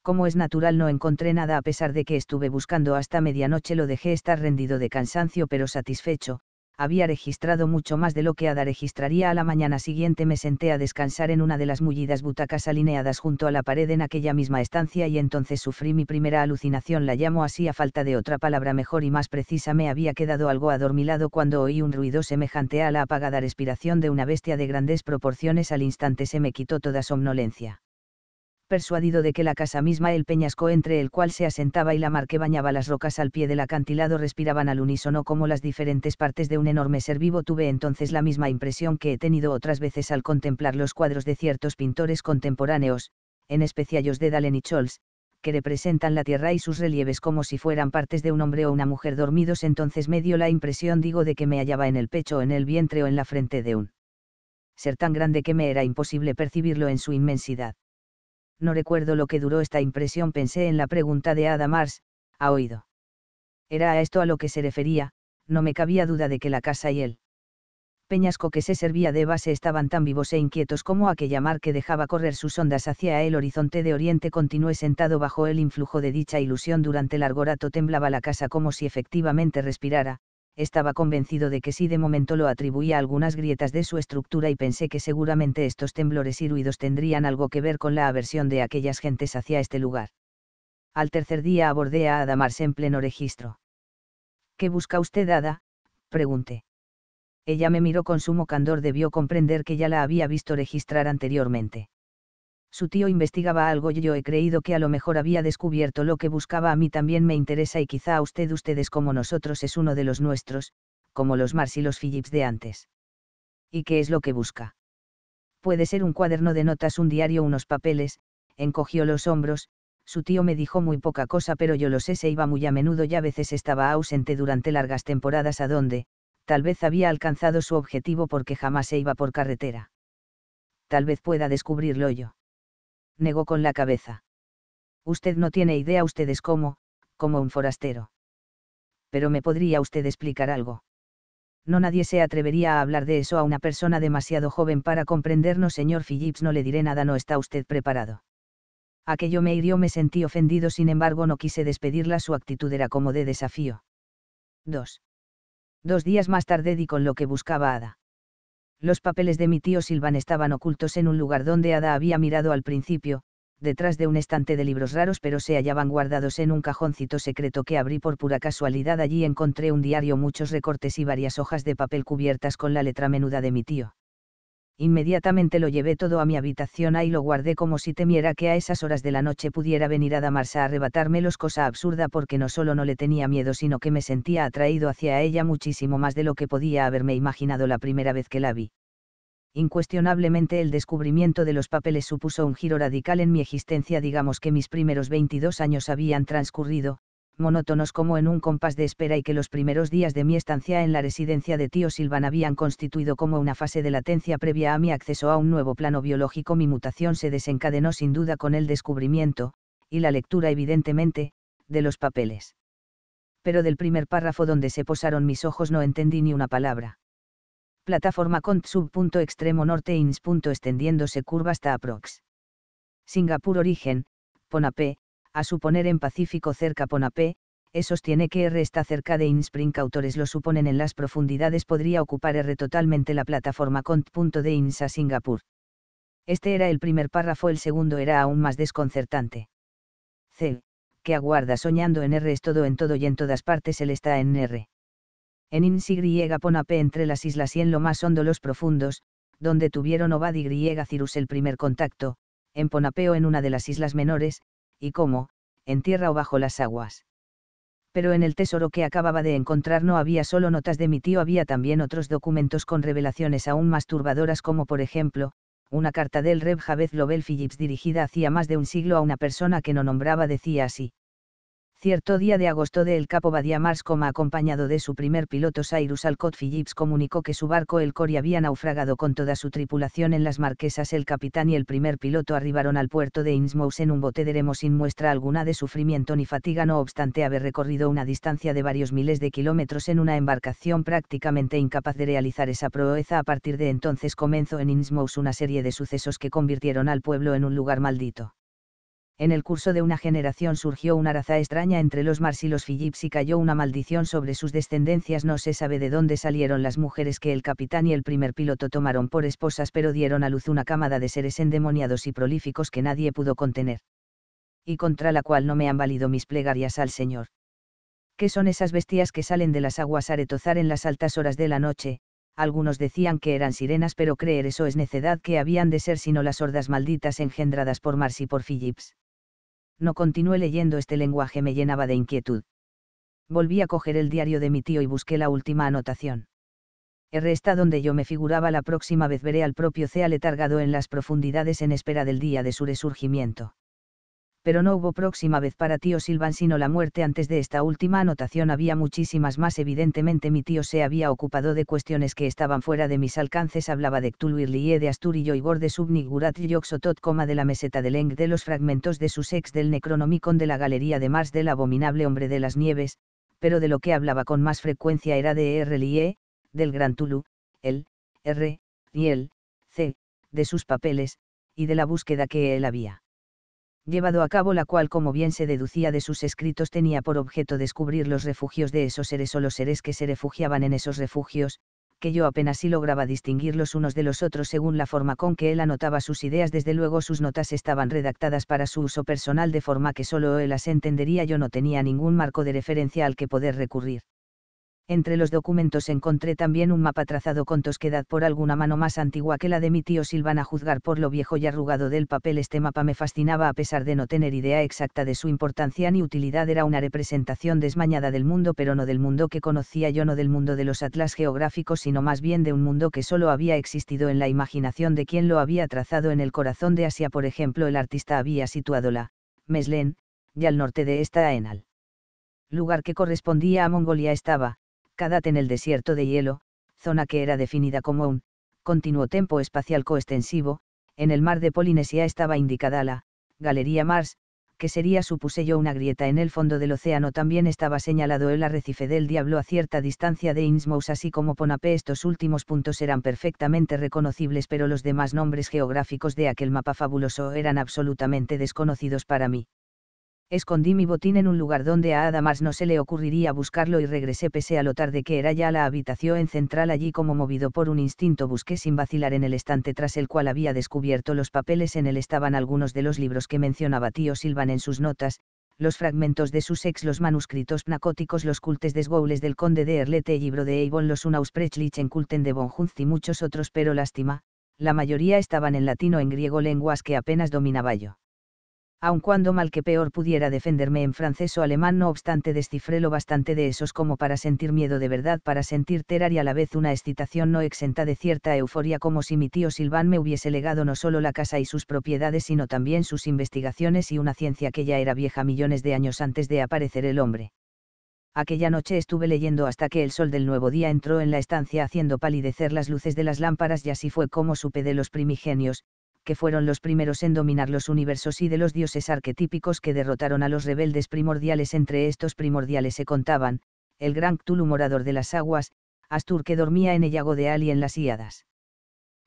como es natural no encontré nada a pesar de que estuve buscando hasta medianoche lo dejé estar rendido de cansancio pero satisfecho, había registrado mucho más de lo que Ada registraría a la mañana siguiente me senté a descansar en una de las mullidas butacas alineadas junto a la pared en aquella misma estancia y entonces sufrí mi primera alucinación la llamo así a falta de otra palabra mejor y más precisa me había quedado algo adormilado cuando oí un ruido semejante a la apagada respiración de una bestia de grandes proporciones al instante se me quitó toda somnolencia persuadido de que la casa misma, el peñasco entre el cual se asentaba y la mar que bañaba las rocas al pie del acantilado respiraban al unísono como las diferentes partes de un enorme ser vivo, tuve entonces la misma impresión que he tenido otras veces al contemplar los cuadros de ciertos pintores contemporáneos, en especial los de Dalen y Scholz, que representan la tierra y sus relieves como si fueran partes de un hombre o una mujer dormidos, entonces me dio la impresión, digo, de que me hallaba en el pecho, en el vientre o en la frente de un ser tan grande que me era imposible percibirlo en su inmensidad no recuerdo lo que duró esta impresión, pensé en la pregunta de Ada Mars, ha oído. Era a esto a lo que se refería, no me cabía duda de que la casa y el peñasco que se servía de base estaban tan vivos e inquietos como aquella mar que dejaba correr sus ondas hacia el horizonte de oriente. Continué sentado bajo el influjo de dicha ilusión durante largo rato temblaba la casa como si efectivamente respirara, estaba convencido de que sí de momento lo atribuía a algunas grietas de su estructura y pensé que seguramente estos temblores y ruidos tendrían algo que ver con la aversión de aquellas gentes hacia este lugar. Al tercer día abordé a Ada en pleno registro. ¿Qué busca usted, Ada? pregunté. Ella me miró con sumo candor, debió comprender que ya la había visto registrar anteriormente su tío investigaba algo y yo he creído que a lo mejor había descubierto lo que buscaba a mí también me interesa y quizá a usted ustedes como nosotros es uno de los nuestros, como los Mars y los Phillips de antes. ¿Y qué es lo que busca? Puede ser un cuaderno de notas, un diario, unos papeles, encogió los hombros, su tío me dijo muy poca cosa pero yo lo sé se iba muy a menudo y a veces estaba ausente durante largas temporadas a donde, tal vez había alcanzado su objetivo porque jamás se iba por carretera. Tal vez pueda descubrirlo yo negó con la cabeza. Usted no tiene idea ustedes cómo, como, como un forastero. Pero me podría usted explicar algo. No nadie se atrevería a hablar de eso a una persona demasiado joven para comprendernos, señor Phillips, no le diré nada, no está usted preparado. Aquello me hirió, me sentí ofendido, sin embargo no quise despedirla, su actitud era como de desafío. 2. Dos días más tarde di con lo que buscaba Ada. Los papeles de mi tío Silvan estaban ocultos en un lugar donde Ada había mirado al principio, detrás de un estante de libros raros pero se hallaban guardados en un cajoncito secreto que abrí por pura casualidad. Allí encontré un diario, muchos recortes y varias hojas de papel cubiertas con la letra menuda de mi tío inmediatamente lo llevé todo a mi habitación ahí lo guardé como si temiera que a esas horas de la noche pudiera venir a Damarsa a arrebatármelos, cosa absurda porque no solo no le tenía miedo, sino que me sentía atraído hacia ella muchísimo más de lo que podía haberme imaginado la primera vez que la vi. Incuestionablemente el descubrimiento de los papeles supuso un giro radical en mi existencia, digamos que mis primeros 22 años habían transcurrido, monótonos como en un compás de espera y que los primeros días de mi estancia en la residencia de tío Silvan habían constituido como una fase de latencia previa a mi acceso a un nuevo plano biológico, mi mutación se desencadenó sin duda con el descubrimiento, y la lectura evidentemente, de los papeles. Pero del primer párrafo donde se posaron mis ojos no entendí ni una palabra. Plataforma con sub. extremo norte ins. extendiéndose curva hasta aprox. Singapur origen, Ponapé, a suponer en Pacífico cerca Ponape, E sostiene que R está cerca de Inspring. Autores lo suponen en las profundidades podría ocupar R totalmente la plataforma cont.de Inns a Singapur. Este era el primer párrafo, el segundo era aún más desconcertante. C. Que aguarda soñando en R es todo en todo y en todas partes él está en R. En Inns y Ponapé entre las islas y en lo más hondo los profundos, donde tuvieron Obad y Cirrus el primer contacto, en Ponapeo en una de las islas menores, y cómo, en tierra o bajo las aguas. Pero en el tesoro que acababa de encontrar no había solo notas de mi tío, había también otros documentos con revelaciones aún más turbadoras como por ejemplo, una carta del Rev. Javed Lobel Phillips dirigida hacía más de un siglo a una persona que no nombraba decía así. Cierto día de agosto de El Capo Badia Marscoma acompañado de su primer piloto Cyrus Alcott Phillips, comunicó que su barco El Cori había naufragado con toda su tripulación en las Marquesas. El capitán y el primer piloto arribaron al puerto de Innsmouth en un bote de remo sin muestra alguna de sufrimiento ni fatiga, no obstante haber recorrido una distancia de varios miles de kilómetros en una embarcación prácticamente incapaz de realizar esa proeza. A partir de entonces comenzó en Innsmouth una serie de sucesos que convirtieron al pueblo en un lugar maldito en el curso de una generación surgió una raza extraña entre los Mars y los Phillips y cayó una maldición sobre sus descendencias. No se sabe de dónde salieron las mujeres que el capitán y el primer piloto tomaron por esposas, pero dieron a luz una cámara de seres endemoniados y prolíficos que nadie pudo contener. Y contra la cual no me han valido mis plegarias al Señor. ¿Qué son esas bestias que salen de las aguas a retozar en las altas horas de la noche? Algunos decían que eran sirenas, pero creer eso es necedad que habían de ser sino las hordas malditas engendradas por Mars y por Phillips no continué leyendo este lenguaje me llenaba de inquietud. Volví a coger el diario de mi tío y busqué la última anotación. R está donde yo me figuraba la próxima vez veré al propio C aletargado en las profundidades en espera del día de su resurgimiento pero no hubo próxima vez para tío Silvan sino la muerte. Antes de esta última anotación había muchísimas más. Evidentemente mi tío se había ocupado de cuestiones que estaban fuera de mis alcances. Hablaba de Cthulhu de Asturillo y de Subnigurat Yoxotot, coma de la meseta de Leng de los fragmentos de sus ex, del Necronomicon, de la Galería de Mars, del abominable Hombre de las Nieves, pero de lo que hablaba con más frecuencia era de R'lyeh, del Gran Tulu, el, R, y el, C, de sus papeles, y de la búsqueda que él había llevado a cabo la cual como bien se deducía de sus escritos tenía por objeto descubrir los refugios de esos seres o los seres que se refugiaban en esos refugios, que yo apenas si lograba distinguir los unos de los otros según la forma con que él anotaba sus ideas, desde luego sus notas estaban redactadas para su uso personal de forma que solo él las entendería, yo no tenía ningún marco de referencia al que poder recurrir. Entre los documentos encontré también un mapa trazado con tosquedad por alguna mano más antigua que la de mi tío Silvan a juzgar por lo viejo y arrugado del papel. Este mapa me fascinaba a pesar de no tener idea exacta de su importancia ni utilidad. Era una representación desmañada del mundo, pero no del mundo que conocía yo, no del mundo de los atlas geográficos, sino más bien de un mundo que solo había existido en la imaginación de quien lo había trazado en el corazón de Asia. Por ejemplo, el artista había situado la Meslen, y al norte de esta enal. Lugar que correspondía a Mongolia estaba, Cadat en el desierto de hielo, zona que era definida como un continuo tempo espacial coextensivo, en el mar de Polinesia estaba indicada la Galería Mars, que sería supuse yo una grieta en el fondo del océano también estaba señalado el arrecife del Diablo a cierta distancia de Innsmouth así como Ponape estos últimos puntos eran perfectamente reconocibles pero los demás nombres geográficos de aquel mapa fabuloso eran absolutamente desconocidos para mí. Escondí mi botín en un lugar donde a Adamas no se le ocurriría buscarlo y regresé pese a lo tarde que era ya la habitación central allí como movido por un instinto busqué sin vacilar en el estante tras el cual había descubierto los papeles en él estaban algunos de los libros que mencionaba tío Silvan en sus notas, los fragmentos de sus ex los manuscritos narcóticos los cultes de del conde de Erlete y libro de Eivon los en culten de Bonjunz y muchos otros pero lástima, la mayoría estaban en latino en griego lenguas que apenas dominaba yo aun cuando mal que peor pudiera defenderme en francés o alemán, no obstante descifré lo bastante de esos como para sentir miedo de verdad, para sentir terar y a la vez una excitación no exenta de cierta euforia, como si mi tío Silván me hubiese legado no solo la casa y sus propiedades, sino también sus investigaciones y una ciencia que ya era vieja millones de años antes de aparecer el hombre. Aquella noche estuve leyendo hasta que el sol del nuevo día entró en la estancia haciendo palidecer las luces de las lámparas y así fue como supe de los primigenios, que fueron los primeros en dominar los universos y de los dioses arquetípicos que derrotaron a los rebeldes primordiales. Entre estos primordiales se contaban, el gran Cthulhu morador de las aguas, Astur que dormía en el de y en las Iadas.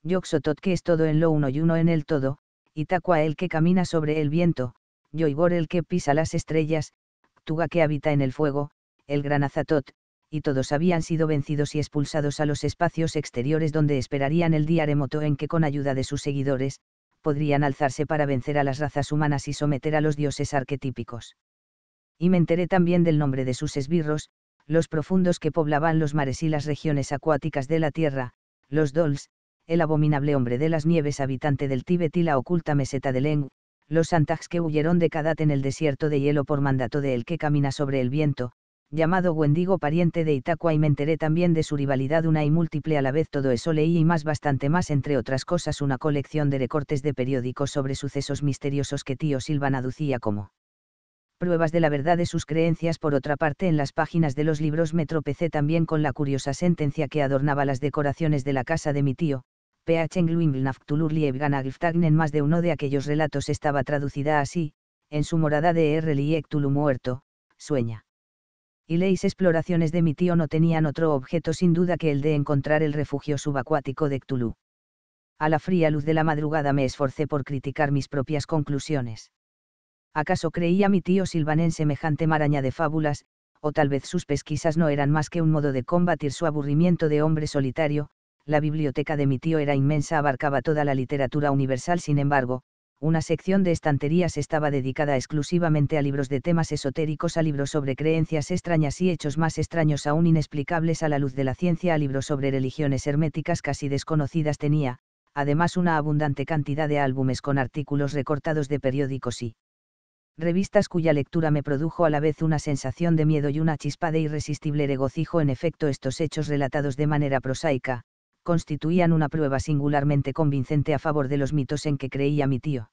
Yoxotot que es todo en lo uno y uno en el todo, Itaqua el que camina sobre el viento, Yoigor el que pisa las estrellas, Tuga que habita en el fuego, el gran Azatot, y todos habían sido vencidos y expulsados a los espacios exteriores donde esperarían el día remoto en que con ayuda de sus seguidores, podrían alzarse para vencer a las razas humanas y someter a los dioses arquetípicos. Y me enteré también del nombre de sus esbirros, los profundos que poblaban los mares y las regiones acuáticas de la tierra, los Dols, el abominable hombre de las nieves habitante del Tíbet y la oculta meseta de Leng, los Santags que huyeron de Kadat en el desierto de hielo por mandato de el que camina sobre el viento, llamado Wendigo pariente de Itaqua y me enteré también de su rivalidad una y múltiple a la vez todo eso leí y más bastante más entre otras cosas una colección de recortes de periódicos sobre sucesos misteriosos que tío Silva aducía como pruebas de la verdad de sus creencias por otra parte en las páginas de los libros me tropecé también con la curiosa sentencia que adornaba las decoraciones de la casa de mi tío, P.H. en en más de uno de aquellos relatos estaba traducida así, en su morada de R. ektulu muerto, sueña y las exploraciones de mi tío no tenían otro objeto sin duda que el de encontrar el refugio subacuático de Cthulhu. A la fría luz de la madrugada me esforcé por criticar mis propias conclusiones. ¿Acaso creía mi tío Silvan en semejante maraña de fábulas, o tal vez sus pesquisas no eran más que un modo de combatir su aburrimiento de hombre solitario? La biblioteca de mi tío era inmensa, abarcaba toda la literatura universal, sin embargo, una sección de estanterías estaba dedicada exclusivamente a libros de temas esotéricos, a libros sobre creencias extrañas y hechos más extraños aún inexplicables a la luz de la ciencia, a libros sobre religiones herméticas casi desconocidas tenía, además una abundante cantidad de álbumes con artículos recortados de periódicos y revistas cuya lectura me produjo a la vez una sensación de miedo y una chispa de irresistible regocijo. En efecto, estos hechos relatados de manera prosaica, constituían una prueba singularmente convincente a favor de los mitos en que creía mi tío.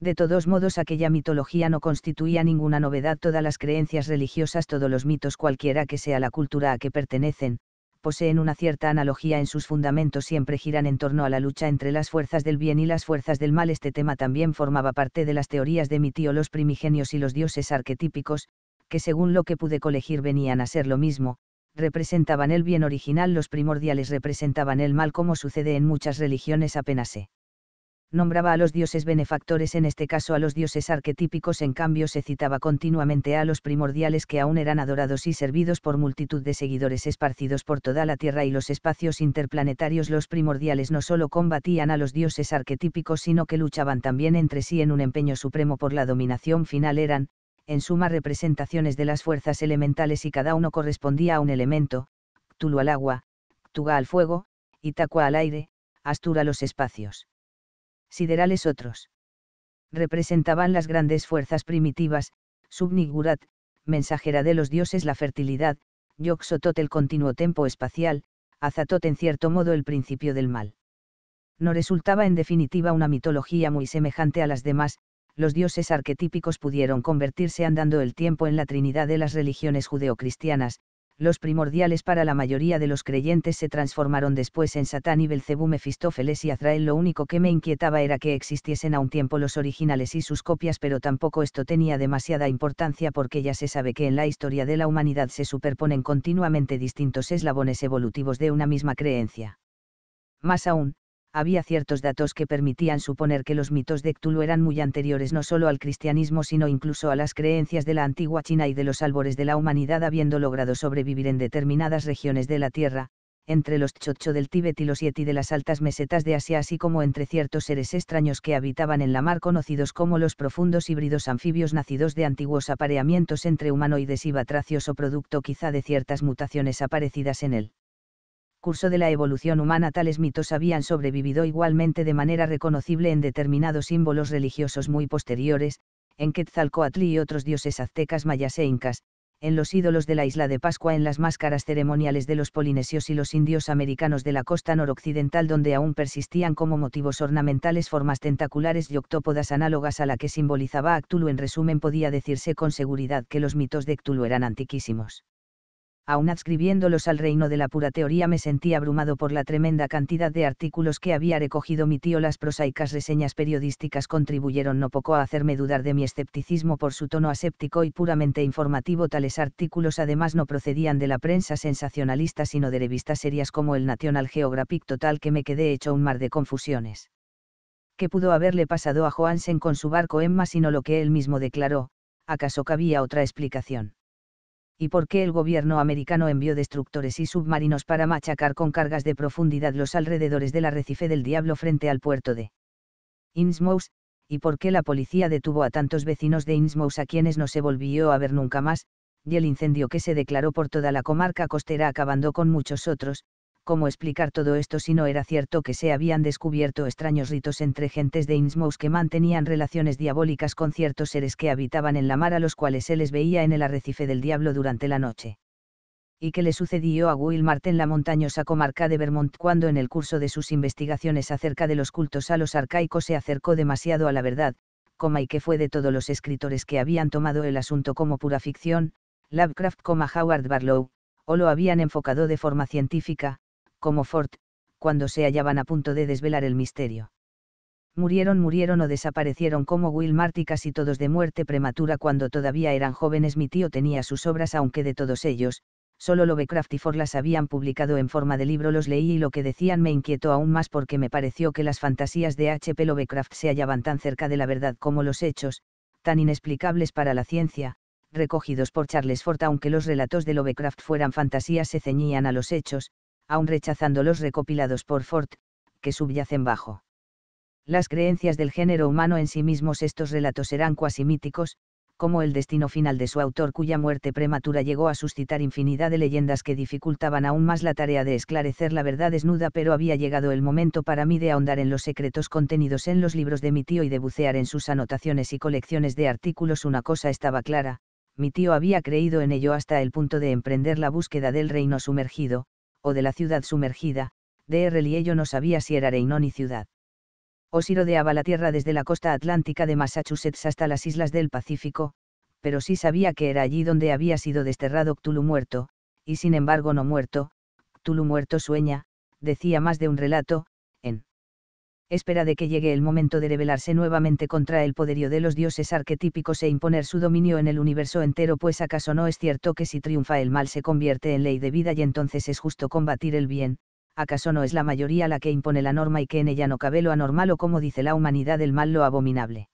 De todos modos aquella mitología no constituía ninguna novedad, todas las creencias religiosas, todos los mitos cualquiera que sea la cultura a que pertenecen, poseen una cierta analogía en sus fundamentos, siempre giran en torno a la lucha entre las fuerzas del bien y las fuerzas del mal. Este tema también formaba parte de las teorías de mi tío los primigenios y los dioses arquetípicos, que según lo que pude colegir venían a ser lo mismo, representaban el bien original, los primordiales representaban el mal como sucede en muchas religiones apenas se nombraba a los dioses benefactores, en este caso a los dioses arquetípicos, en cambio se citaba continuamente a los primordiales que aún eran adorados y servidos por multitud de seguidores esparcidos por toda la Tierra y los espacios interplanetarios. Los primordiales no solo combatían a los dioses arquetípicos, sino que luchaban también entre sí en un empeño supremo por la dominación final. Eran, en suma representaciones de las fuerzas elementales y cada uno correspondía a un elemento, Tulu al agua, Tuga al fuego, Itaqua al aire, Astura los espacios. Siderales otros. Representaban las grandes fuerzas primitivas, Subnigurat, mensajera de los dioses la fertilidad, Yoxotot el continuo tempo espacial, Azatot en cierto modo el principio del mal. No resultaba en definitiva una mitología muy semejante a las demás, los dioses arquetípicos pudieron convertirse andando el tiempo en la trinidad de las religiones judeocristianas, los primordiales para la mayoría de los creyentes se transformaron después en Satán y Belcebú Mefistófeles y Azrael. Lo único que me inquietaba era que existiesen a un tiempo los originales y sus copias, pero tampoco esto tenía demasiada importancia porque ya se sabe que en la historia de la humanidad se superponen continuamente distintos eslabones evolutivos de una misma creencia. Más aún, había ciertos datos que permitían suponer que los mitos de Cthulhu eran muy anteriores no solo al cristianismo sino incluso a las creencias de la antigua China y de los albores de la humanidad habiendo logrado sobrevivir en determinadas regiones de la Tierra, entre los Chocho del Tíbet y los Yeti de las altas mesetas de Asia así como entre ciertos seres extraños que habitaban en la mar conocidos como los profundos híbridos anfibios nacidos de antiguos apareamientos entre humanoides y batracios o producto quizá de ciertas mutaciones aparecidas en él curso de la evolución humana tales mitos habían sobrevivido igualmente de manera reconocible en determinados símbolos religiosos muy posteriores, en Quetzalcoatl y otros dioses aztecas mayas e incas, en los ídolos de la isla de Pascua en las máscaras ceremoniales de los polinesios y los indios americanos de la costa noroccidental donde aún persistían como motivos ornamentales formas tentaculares y octópodas análogas a la que simbolizaba Actulu. en resumen podía decirse con seguridad que los mitos de Cthulhu eran antiquísimos aun adscribiéndolos al reino de la pura teoría me sentí abrumado por la tremenda cantidad de artículos que había recogido mi tío. Las prosaicas reseñas periodísticas contribuyeron no poco a hacerme dudar de mi escepticismo por su tono aséptico y puramente informativo. Tales artículos además no procedían de la prensa sensacionalista sino de revistas serias como el National Geographic total que me quedé hecho un mar de confusiones. ¿Qué pudo haberle pasado a Johansen con su barco Emma sino lo que él mismo declaró? ¿Acaso cabía otra explicación? y por qué el gobierno americano envió destructores y submarinos para machacar con cargas de profundidad los alrededores del arrecife del Diablo frente al puerto de Innsmouth, y por qué la policía detuvo a tantos vecinos de Innsmouth a quienes no se volvió a ver nunca más, y el incendio que se declaró por toda la comarca costera acabando con muchos otros, ¿Cómo explicar todo esto si no era cierto que se habían descubierto extraños ritos entre gentes de Innsmouth que mantenían relaciones diabólicas con ciertos seres que habitaban en la mar a los cuales se les veía en el arrecife del diablo durante la noche? ¿Y qué le sucedió a Will en la montañosa comarca de Vermont cuando en el curso de sus investigaciones acerca de los cultos a los arcaicos se acercó demasiado a la verdad, coma y que fue de todos los escritores que habían tomado el asunto como pura ficción, Lovecraft, Howard Barlow, o lo habían enfocado de forma científica, como Ford, cuando se hallaban a punto de desvelar el misterio. Murieron, murieron o desaparecieron como Will Marty casi todos de muerte prematura cuando todavía eran jóvenes. Mi tío tenía sus obras aunque de todos ellos, solo Lovecraft y Ford las habían publicado en forma de libro, los leí y lo que decían me inquietó aún más porque me pareció que las fantasías de H.P. Lovecraft se hallaban tan cerca de la verdad como los hechos, tan inexplicables para la ciencia, recogidos por Charles Ford aunque los relatos de Lovecraft fueran fantasías se ceñían a los hechos, aun rechazando los recopilados por Ford, que subyacen bajo. Las creencias del género humano en sí mismos estos relatos eran cuasi míticos, como el destino final de su autor cuya muerte prematura llegó a suscitar infinidad de leyendas que dificultaban aún más la tarea de esclarecer la verdad desnuda, pero había llegado el momento para mí de ahondar en los secretos contenidos en los libros de mi tío y de bucear en sus anotaciones y colecciones de artículos. Una cosa estaba clara, mi tío había creído en ello hasta el punto de emprender la búsqueda del reino sumergido, o de la ciudad sumergida, R. ello no sabía si era Reino ni ciudad. si rodeaba la Tierra desde la costa atlántica de Massachusetts hasta las islas del Pacífico, pero sí sabía que era allí donde había sido desterrado Cthulhu muerto, y sin embargo no muerto, Cthulhu muerto sueña, decía más de un relato, espera de que llegue el momento de rebelarse nuevamente contra el poderío de los dioses arquetípicos e imponer su dominio en el universo entero, pues acaso no es cierto que si triunfa el mal se convierte en ley de vida y entonces es justo combatir el bien, acaso no es la mayoría la que impone la norma y que en ella no cabe lo anormal o como dice la humanidad el mal lo abominable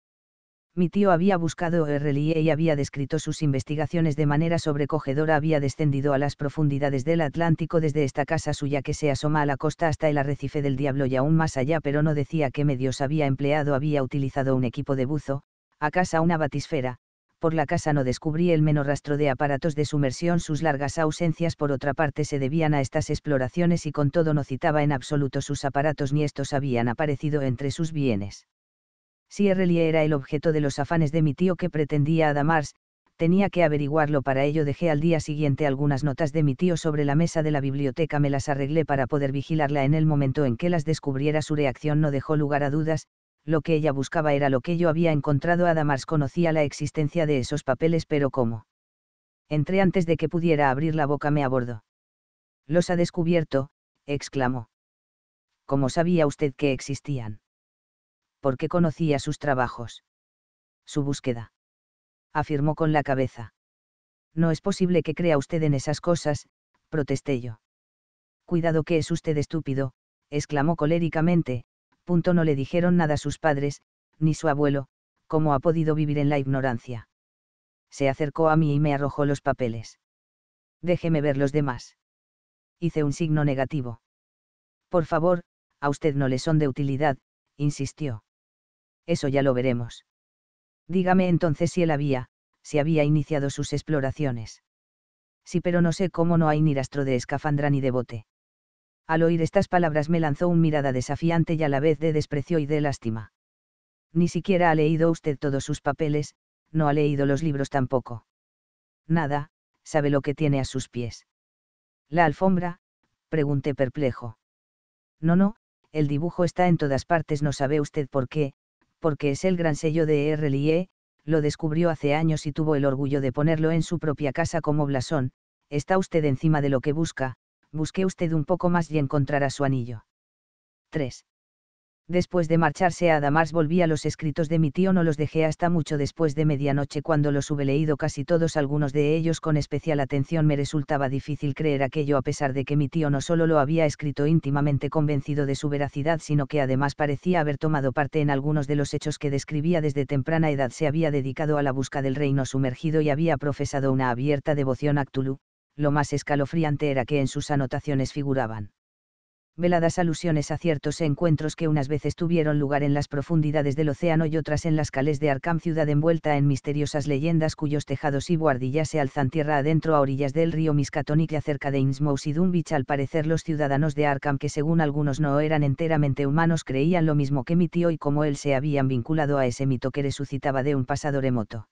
mi tío había buscado RLIE y había descrito sus investigaciones de manera sobrecogedora, había descendido a las profundidades del Atlántico desde esta casa suya que se asoma a la costa hasta el arrecife del diablo y aún más allá, pero no decía qué medios había empleado, había utilizado un equipo de buzo, a casa una batisfera, por la casa no descubrí el menor rastro de aparatos de sumersión, sus largas ausencias por otra parte se debían a estas exploraciones y con todo no citaba en absoluto sus aparatos ni estos habían aparecido entre sus bienes. Si Errelie era el objeto de los afanes de mi tío que pretendía a Damars, tenía que averiguarlo para ello dejé al día siguiente algunas notas de mi tío sobre la mesa de la biblioteca me las arreglé para poder vigilarla en el momento en que las descubriera su reacción no dejó lugar a dudas, lo que ella buscaba era lo que yo había encontrado Adamars conocía la existencia de esos papeles pero cómo. Entré antes de que pudiera abrir la boca me abordó. Los ha descubierto, exclamó. ¿Cómo sabía usted que existían? porque conocía sus trabajos. Su búsqueda. Afirmó con la cabeza. No es posible que crea usted en esas cosas, protesté yo. Cuidado que es usted estúpido, exclamó coléricamente, punto no le dijeron nada sus padres, ni su abuelo, cómo ha podido vivir en la ignorancia. Se acercó a mí y me arrojó los papeles. Déjeme ver los demás. Hice un signo negativo. Por favor, a usted no le son de utilidad, insistió eso ya lo veremos. Dígame entonces si él había, si había iniciado sus exploraciones. Sí, pero no sé cómo no hay ni rastro de escafandra ni de bote. Al oír estas palabras me lanzó un mirada desafiante y a la vez de desprecio y de lástima. Ni siquiera ha leído usted todos sus papeles, no ha leído los libros tampoco. Nada, sabe lo que tiene a sus pies. ¿La alfombra? pregunté perplejo. No, no, el dibujo está en todas partes, no sabe usted por qué, porque es el gran sello de Rlie, lo descubrió hace años y tuvo el orgullo de ponerlo en su propia casa como blasón, está usted encima de lo que busca, busque usted un poco más y encontrará su anillo. 3 después de marcharse a Damas, volví a los escritos de mi tío, no los dejé hasta mucho después de medianoche cuando los hube leído casi todos, algunos de ellos con especial atención me resultaba difícil creer aquello a pesar de que mi tío no solo lo había escrito íntimamente convencido de su veracidad, sino que además parecía haber tomado parte en algunos de los hechos que describía desde temprana edad, se había dedicado a la busca del reino sumergido y había profesado una abierta devoción a Cthulhu, lo más escalofriante era que en sus anotaciones figuraban veladas alusiones a ciertos encuentros que unas veces tuvieron lugar en las profundidades del océano y otras en las calles de Arkham, ciudad envuelta en misteriosas leyendas cuyos tejados y buhardillas se alzan tierra adentro a orillas del río Miskatonic y acerca de Innsmouth y Dunwich. Al parecer, los ciudadanos de Arkham, que según algunos no eran enteramente humanos, creían lo mismo que mi tío y como él se habían vinculado a ese mito que resucitaba de un pasado remoto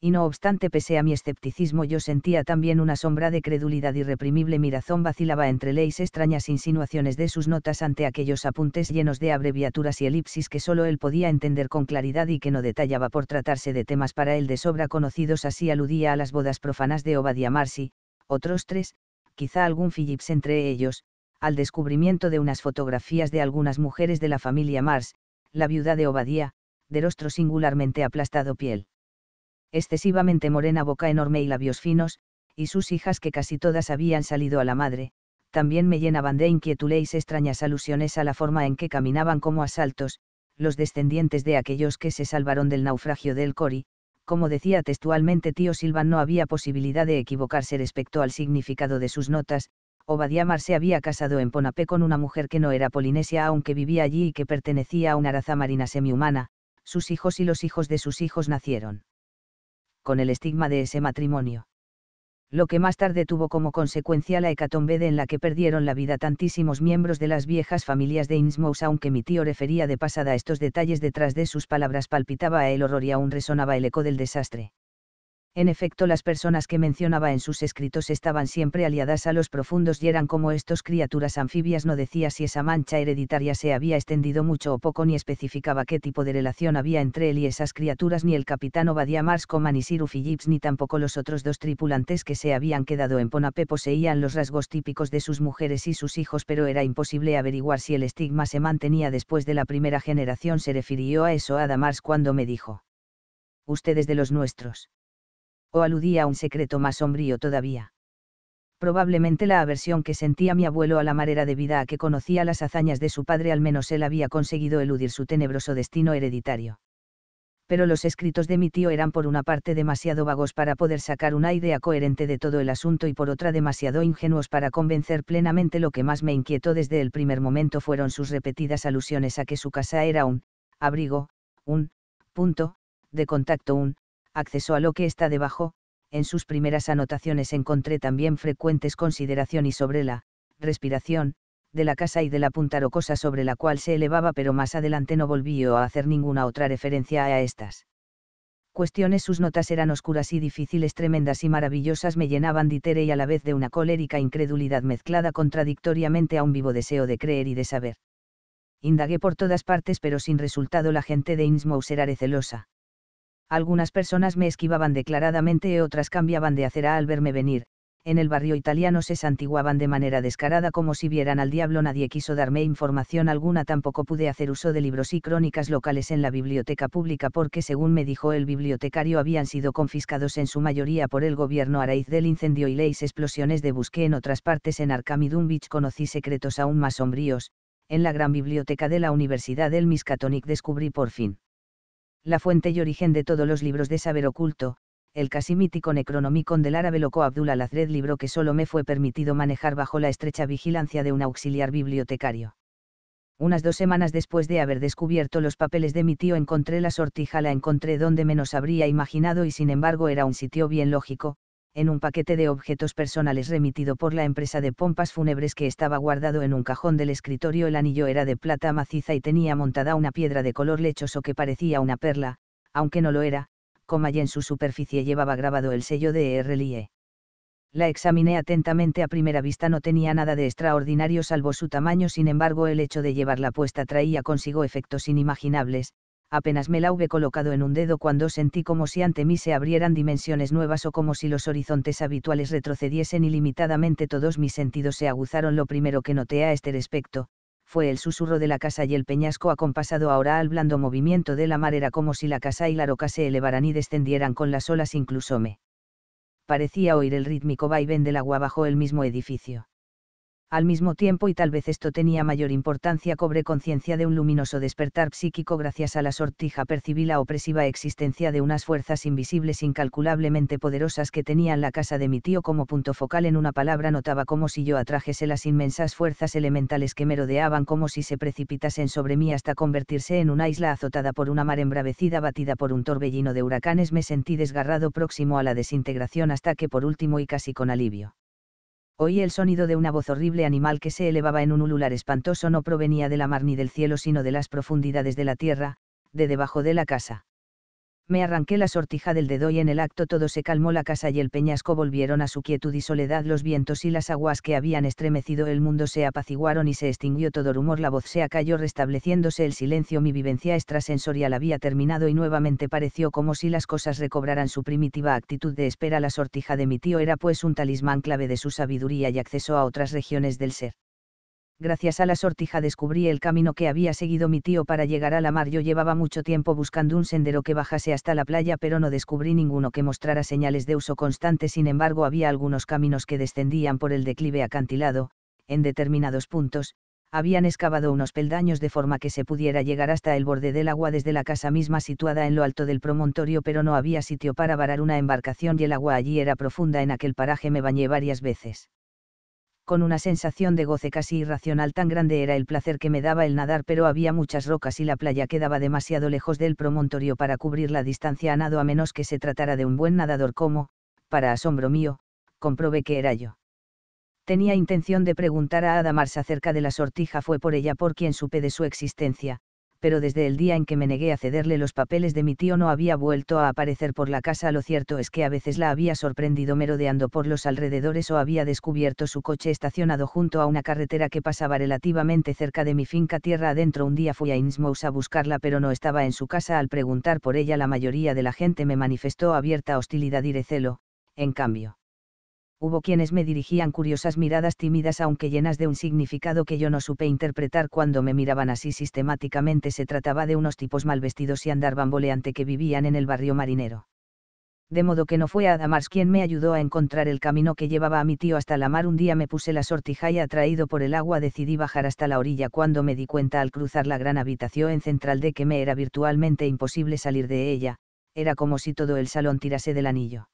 y no obstante pese a mi escepticismo yo sentía también una sombra de credulidad irreprimible. Mirazón vacilaba entre leyes extrañas insinuaciones de sus notas ante aquellos apuntes llenos de abreviaturas y elipsis que solo él podía entender con claridad y que no detallaba por tratarse de temas para él de sobra conocidos así aludía a las bodas profanas de Obadiah y otros tres, quizá algún Phillips entre ellos, al descubrimiento de unas fotografías de algunas mujeres de la familia Mars, la viuda de Obadía, de rostro singularmente aplastado piel excesivamente morena boca enorme y labios finos, y sus hijas que casi todas habían salido a la madre, también me llenaban de inquietuleis extrañas alusiones a la forma en que caminaban como asaltos, los descendientes de aquellos que se salvaron del naufragio del Cori, como decía textualmente tío Silvan no había posibilidad de equivocarse respecto al significado de sus notas, Obadiah Mar se había casado en Ponapé con una mujer que no era polinesia aunque vivía allí y que pertenecía a una raza marina semihumana, sus hijos y los hijos de sus hijos nacieron con el estigma de ese matrimonio. Lo que más tarde tuvo como consecuencia la hecatombe de en la que perdieron la vida tantísimos miembros de las viejas familias de Innsmouth, aunque mi tío refería de pasada estos detalles detrás de sus palabras palpitaba el horror y aún resonaba el eco del desastre. En efecto, las personas que mencionaba en sus escritos estaban siempre aliadas a los profundos y eran como estos criaturas anfibias. No decía si esa mancha hereditaria se había extendido mucho o poco, ni especificaba qué tipo de relación había entre él y esas criaturas, ni el capitán Obadiah Marscoman ni Siru Phillips, ni tampoco los otros dos tripulantes que se habían quedado en Ponape poseían los rasgos típicos de sus mujeres y sus hijos, pero era imposible averiguar si el estigma se mantenía después de la primera generación. Se refirió a eso Adam Mars cuando me dijo: Ustedes de los nuestros o aludía a un secreto más sombrío todavía. Probablemente la aversión que sentía mi abuelo a la manera de vida a que conocía las hazañas de su padre al menos él había conseguido eludir su tenebroso destino hereditario. Pero los escritos de mi tío eran por una parte demasiado vagos para poder sacar una idea coherente de todo el asunto y por otra demasiado ingenuos para convencer plenamente lo que más me inquietó desde el primer momento fueron sus repetidas alusiones a que su casa era un abrigo, un punto de contacto, un acceso a lo que está debajo, en sus primeras anotaciones encontré también frecuentes consideraciones sobre la respiración, de la casa y de la punta rocosa sobre la cual se elevaba, pero más adelante no yo a hacer ninguna otra referencia a estas. Cuestiones sus notas eran oscuras y difíciles, tremendas y maravillosas, me llenaban de y a la vez de una colérica incredulidad mezclada contradictoriamente a un vivo deseo de creer y de saber. Indagué por todas partes, pero sin resultado la gente de Innsmouth era celosa algunas personas me esquivaban declaradamente, y otras cambiaban de acera al verme venir, en el barrio italiano se santiguaban de manera descarada como si vieran al diablo. Nadie quiso darme información alguna, tampoco pude hacer uso de libros y crónicas locales en la biblioteca pública porque, según me dijo el bibliotecario, habían sido confiscados en su mayoría por el gobierno a raíz del incendio y leis explosiones de busqué en otras partes en Arkham y conocí secretos aún más sombríos. En la gran biblioteca de la Universidad del Miskatonic descubrí por fin la fuente y origen de todos los libros de saber oculto, el casi mítico Necronomicon del árabe loco Abdul Alazred, libro que solo me fue permitido manejar bajo la estrecha vigilancia de un auxiliar bibliotecario. Unas dos semanas después de haber descubierto los papeles de mi tío encontré la sortija, la encontré donde menos habría imaginado y sin embargo era un sitio bien lógico, en un paquete de objetos personales remitido por la empresa de pompas fúnebres que estaba guardado en un cajón del escritorio. El anillo era de plata maciza y tenía montada una piedra de color lechoso que parecía una perla, aunque no lo era, como allí en su superficie llevaba grabado el sello de RLIE. La examiné atentamente a primera vista no tenía nada de extraordinario salvo su tamaño, sin embargo el hecho de llevarla puesta traía consigo efectos inimaginables, apenas me la hube colocado en un dedo cuando sentí como si ante mí se abrieran dimensiones nuevas o como si los horizontes habituales retrocediesen ilimitadamente todos mis sentidos se aguzaron lo primero que noté a este respecto, fue el susurro de la casa y el peñasco acompasado ahora al blando movimiento de la mar era como si la casa y la roca se elevaran y descendieran con las olas incluso me parecía oír el rítmico vaivén del agua bajo el mismo edificio al mismo tiempo y tal vez esto tenía mayor importancia cobré conciencia de un luminoso despertar psíquico gracias a la sortija percibí la opresiva existencia de unas fuerzas invisibles incalculablemente poderosas que tenían la casa de mi tío como punto focal en una palabra notaba como si yo atrajese las inmensas fuerzas elementales que me rodeaban como si se precipitasen sobre mí hasta convertirse en una isla azotada por una mar embravecida batida por un torbellino de huracanes me sentí desgarrado próximo a la desintegración hasta que por último y casi con alivio Oí el sonido de una voz horrible animal que se elevaba en un ulular espantoso no provenía de la mar ni del cielo sino de las profundidades de la tierra, de debajo de la casa me arranqué la sortija del dedo y en el acto todo se calmó la casa y el peñasco volvieron a su quietud y soledad los vientos y las aguas que habían estremecido el mundo se apaciguaron y se extinguió todo rumor la voz se acalló restableciéndose el silencio mi vivencia extrasensorial había terminado y nuevamente pareció como si las cosas recobraran su primitiva actitud de espera la sortija de mi tío era pues un talismán clave de su sabiduría y acceso a otras regiones del ser gracias a la sortija descubrí el camino que había seguido mi tío para llegar a la mar. Yo llevaba mucho tiempo buscando un sendero que bajase hasta la playa, pero no descubrí ninguno que mostrara señales de uso constante. Sin embargo, había algunos caminos que descendían por el declive acantilado, en determinados puntos, habían excavado unos peldaños de forma que se pudiera llegar hasta el borde del agua desde la casa misma situada en lo alto del promontorio, pero no había sitio para varar una embarcación y el agua allí era profunda. En aquel paraje me bañé varias veces con una sensación de goce casi irracional tan grande era el placer que me daba el nadar, pero había muchas rocas y la playa quedaba demasiado lejos del promontorio para cubrir la distancia a nado a menos que se tratara de un buen nadador como, para asombro mío, comprobé que era yo. Tenía intención de preguntar a Adamars acerca de la sortija, fue por ella por quien supe de su existencia, pero desde el día en que me negué a cederle los papeles de mi tío no había vuelto a aparecer por la casa. Lo cierto es que a veces la había sorprendido merodeando por los alrededores o había descubierto su coche estacionado junto a una carretera que pasaba relativamente cerca de mi finca tierra adentro. Un día fui a Innsmouth a buscarla pero no estaba en su casa. Al preguntar por ella la mayoría de la gente me manifestó abierta hostilidad y recelo, en cambio hubo quienes me dirigían curiosas miradas tímidas aunque llenas de un significado que yo no supe interpretar cuando me miraban así sistemáticamente. Se trataba de unos tipos mal vestidos y andar bamboleante que vivían en el barrio marinero. De modo que no fue Adamars quien me ayudó a encontrar el camino que llevaba a mi tío hasta la mar. Un día me puse la sortija y atraído por el agua decidí bajar hasta la orilla cuando me di cuenta al cruzar la gran habitación en central de que me era virtualmente imposible salir de ella, era como si todo el salón tirase del anillo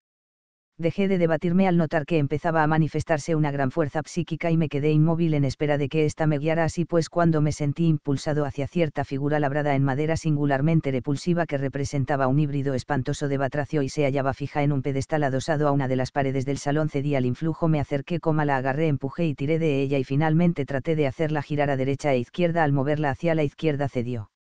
Dejé de debatirme al notar que empezaba a manifestarse una gran fuerza psíquica y me quedé inmóvil en espera de que ésta me guiara así pues cuando me sentí impulsado hacia cierta figura labrada en madera singularmente repulsiva que representaba un híbrido espantoso de batracio y se hallaba fija en un pedestal adosado a una de las paredes del salón cedí al influjo me acerqué coma la agarré empujé y tiré de ella y finalmente traté de hacerla girar a derecha e izquierda al moverla hacia la izquierda cedió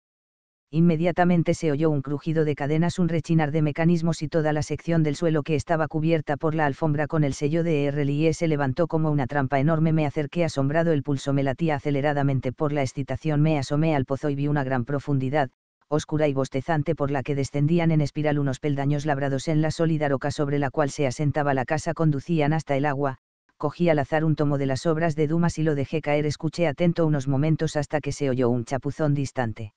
inmediatamente se oyó un crujido de cadenas, un rechinar de mecanismos y toda la sección del suelo que estaba cubierta por la alfombra con el sello de RLIE se levantó como una trampa enorme. Me acerqué asombrado, el pulso me latía aceleradamente por la excitación, me asomé al pozo y vi una gran profundidad, oscura y bostezante por la que descendían en espiral unos peldaños labrados en la sólida roca sobre la cual se asentaba la casa, conducían hasta el agua, cogí al azar un tomo de las obras de Dumas y lo dejé caer, escuché atento unos momentos hasta que se oyó un chapuzón distante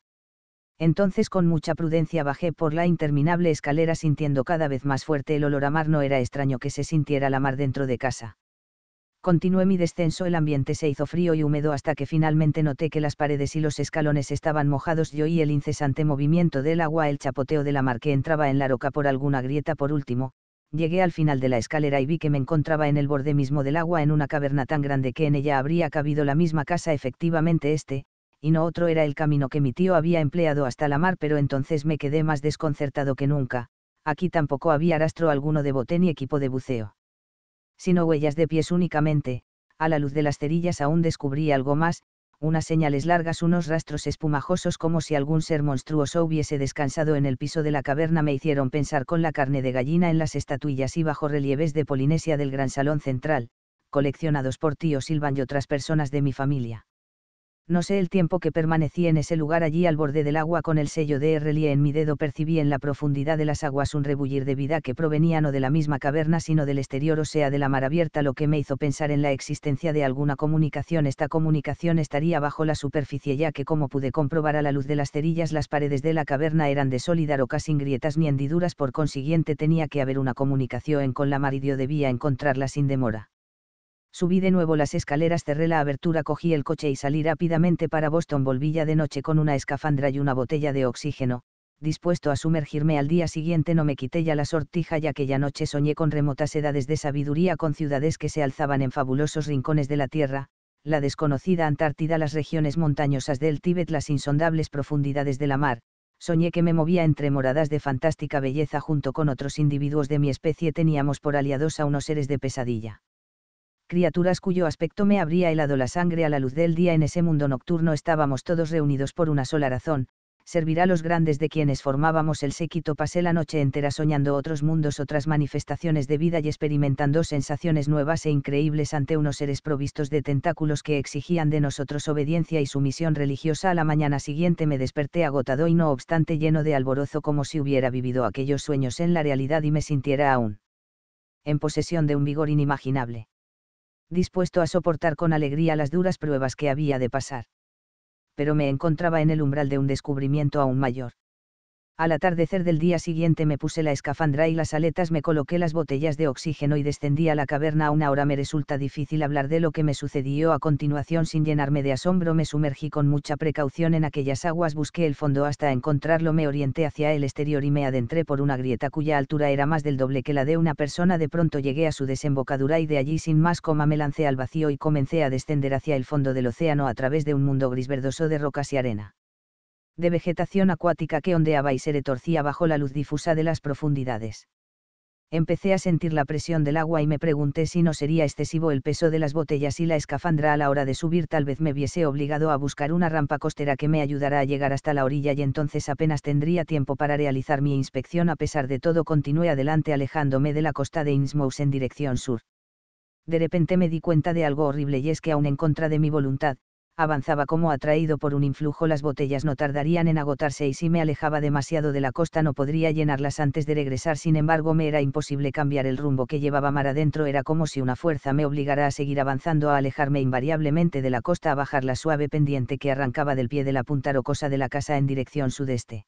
entonces con mucha prudencia bajé por la interminable escalera sintiendo cada vez más fuerte el olor a mar. No era extraño que se sintiera la mar dentro de casa. Continué mi descenso, el ambiente se hizo frío y húmedo hasta que finalmente noté que las paredes y los escalones estaban mojados y oí el incesante movimiento del agua, el chapoteo de la mar que entraba en la roca por alguna grieta. Por último, llegué al final de la escalera y vi que me encontraba en el borde mismo del agua en una caverna tan grande que en ella habría cabido la misma casa. Efectivamente, este, y no otro era el camino que mi tío había empleado hasta la mar, pero entonces me quedé más desconcertado que nunca, aquí tampoco había rastro alguno de bote ni equipo de buceo. Sino huellas de pies únicamente, a la luz de las cerillas aún descubrí algo más, unas señales largas, unos rastros espumajosos como si algún ser monstruoso hubiese descansado en el piso de la caverna me hicieron pensar con la carne de gallina en las estatuillas y bajo relieves de Polinesia del gran salón central, coleccionados por tío Silvan y otras personas de mi familia no sé el tiempo que permanecí en ese lugar allí al borde del agua con el sello de lie en mi dedo percibí en la profundidad de las aguas un rebullir de vida que provenía no de la misma caverna sino del exterior o sea de la mar abierta lo que me hizo pensar en la existencia de alguna comunicación esta comunicación estaría bajo la superficie ya que como pude comprobar a la luz de las cerillas las paredes de la caverna eran de sólida roca sin grietas ni hendiduras por consiguiente tenía que haber una comunicación con la mar y yo debía encontrarla sin demora Subí de nuevo las escaleras, cerré la abertura, cogí el coche y salí rápidamente para Boston. volví ya de noche con una escafandra y una botella de oxígeno. Dispuesto a sumergirme al día siguiente no me quité ya la sortija ya aquella noche soñé con remotas edades de sabiduría con ciudades que se alzaban en fabulosos rincones de la tierra, la desconocida Antártida, las regiones montañosas del Tíbet, las insondables profundidades de la mar, soñé que me movía entre moradas de fantástica belleza junto con otros individuos de mi especie teníamos por aliados a unos seres de pesadilla criaturas cuyo aspecto me habría helado la sangre a la luz del día en ese mundo nocturno estábamos todos reunidos por una sola razón, servir a los grandes de quienes formábamos el séquito pasé la noche entera soñando otros mundos, otras manifestaciones de vida y experimentando sensaciones nuevas e increíbles ante unos seres provistos de tentáculos que exigían de nosotros obediencia y sumisión religiosa. A la mañana siguiente me desperté agotado y no obstante lleno de alborozo como si hubiera vivido aquellos sueños en la realidad y me sintiera aún en posesión de un vigor inimaginable dispuesto a soportar con alegría las duras pruebas que había de pasar. Pero me encontraba en el umbral de un descubrimiento aún mayor. Al atardecer del día siguiente me puse la escafandra y las aletas, me coloqué las botellas de oxígeno y descendí a la caverna. una hora me resulta difícil hablar de lo que me sucedió a continuación sin llenarme de asombro. Me sumergí con mucha precaución en aquellas aguas, busqué el fondo hasta encontrarlo, me orienté hacia el exterior y me adentré por una grieta cuya altura era más del doble que la de una persona. De pronto llegué a su desembocadura y de allí sin más coma me lancé al vacío y comencé a descender hacia el fondo del océano a través de un mundo gris verdoso de rocas y arena de vegetación acuática que ondeaba y se retorcía bajo la luz difusa de las profundidades. Empecé a sentir la presión del agua y me pregunté si no sería excesivo el peso de las botellas y la escafandra a la hora de subir tal vez me viese obligado a buscar una rampa costera que me ayudara a llegar hasta la orilla y entonces apenas tendría tiempo para realizar mi inspección a pesar de todo continué adelante alejándome de la costa de Innsmouth en dirección sur. De repente me di cuenta de algo horrible y es que aún en contra de mi voluntad, avanzaba como atraído por un influjo, las botellas no tardarían en agotarse y si me alejaba demasiado de la costa no podría llenarlas antes de regresar, sin embargo me era imposible cambiar el rumbo que llevaba mar adentro, era como si una fuerza me obligara a seguir avanzando, a alejarme invariablemente de la costa, a bajar la suave pendiente que arrancaba del pie de la punta rocosa de la casa en dirección sudeste.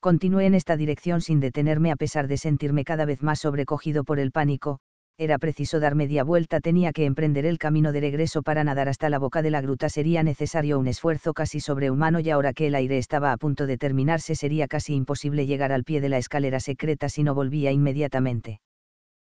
Continué en esta dirección sin detenerme a pesar de sentirme cada vez más sobrecogido por el pánico, era preciso dar media vuelta, tenía que emprender el camino de regreso para nadar hasta la boca de la gruta, sería necesario un esfuerzo casi sobrehumano y ahora que el aire estaba a punto de terminarse sería casi imposible llegar al pie de la escalera secreta si no volvía inmediatamente.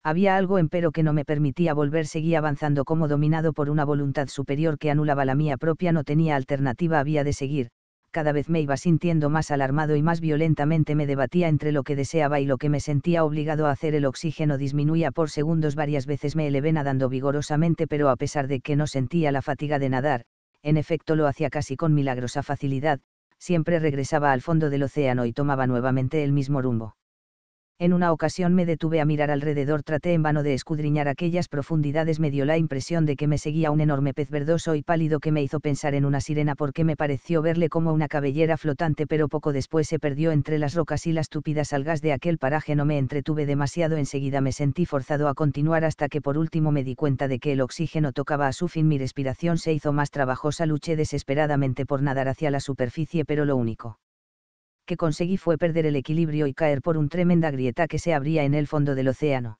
Había algo pero que no me permitía volver, seguía avanzando como dominado por una voluntad superior que anulaba la mía propia, no tenía alternativa, había de seguir, cada vez me iba sintiendo más alarmado y más violentamente me debatía entre lo que deseaba y lo que me sentía obligado a hacer. El oxígeno disminuía por segundos varias veces me elevé nadando vigorosamente pero a pesar de que no sentía la fatiga de nadar, en efecto lo hacía casi con milagrosa facilidad, siempre regresaba al fondo del océano y tomaba nuevamente el mismo rumbo. En una ocasión me detuve a mirar alrededor, traté en vano de escudriñar aquellas profundidades, me dio la impresión de que me seguía un enorme pez verdoso y pálido que me hizo pensar en una sirena porque me pareció verle como una cabellera flotante, pero poco después se perdió entre las rocas y las túpidas algas de aquel paraje, no me entretuve demasiado, enseguida me sentí forzado a continuar hasta que por último me di cuenta de que el oxígeno tocaba a su fin, mi respiración se hizo más trabajosa, luché desesperadamente por nadar hacia la superficie, pero lo único que conseguí fue perder el equilibrio y caer por un tremenda grieta que se abría en el fondo del océano.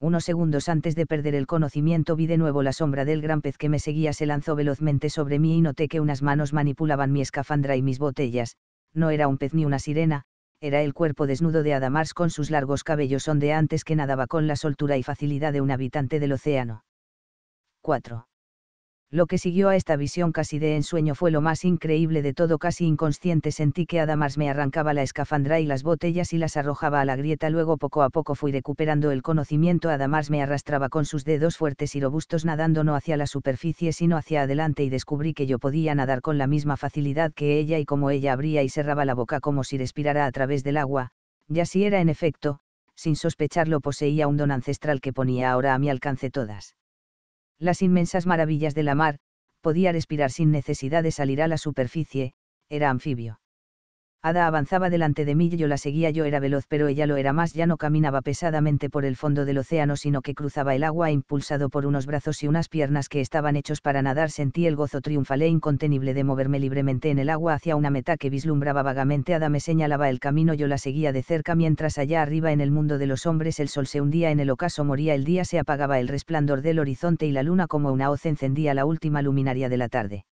Unos segundos antes de perder el conocimiento vi de nuevo la sombra del gran pez que me seguía se lanzó velozmente sobre mí y noté que unas manos manipulaban mi escafandra y mis botellas, no era un pez ni una sirena, era el cuerpo desnudo de Adamars con sus largos cabellos ondeantes que nadaba con la soltura y facilidad de un habitante del océano. 4 lo que siguió a esta visión casi de ensueño fue lo más increíble de todo casi inconsciente sentí que Adamás me arrancaba la escafandra y las botellas y las arrojaba a la grieta luego poco a poco fui recuperando el conocimiento Adamars me arrastraba con sus dedos fuertes y robustos nadando no hacia la superficie sino hacia adelante y descubrí que yo podía nadar con la misma facilidad que ella y como ella abría y cerraba la boca como si respirara a través del agua, ya si era en efecto, sin sospecharlo poseía un don ancestral que ponía ahora a mi alcance todas las inmensas maravillas de la mar, podía respirar sin necesidad de salir a la superficie, era anfibio. Ada avanzaba delante de mí y yo la seguía. Yo era veloz, pero ella lo era más. Ya no caminaba pesadamente por el fondo del océano, sino que cruzaba el agua impulsado por unos brazos y unas piernas que estaban hechos para nadar. Sentí el gozo triunfal e incontenible de moverme libremente en el agua hacia una meta que vislumbraba vagamente. Ada me señalaba el camino, yo la seguía de cerca mientras allá arriba en el mundo de los hombres el sol se hundía en el ocaso, moría el día, se apagaba el resplandor del horizonte y la luna como una hoz encendía la última luminaria de la tarde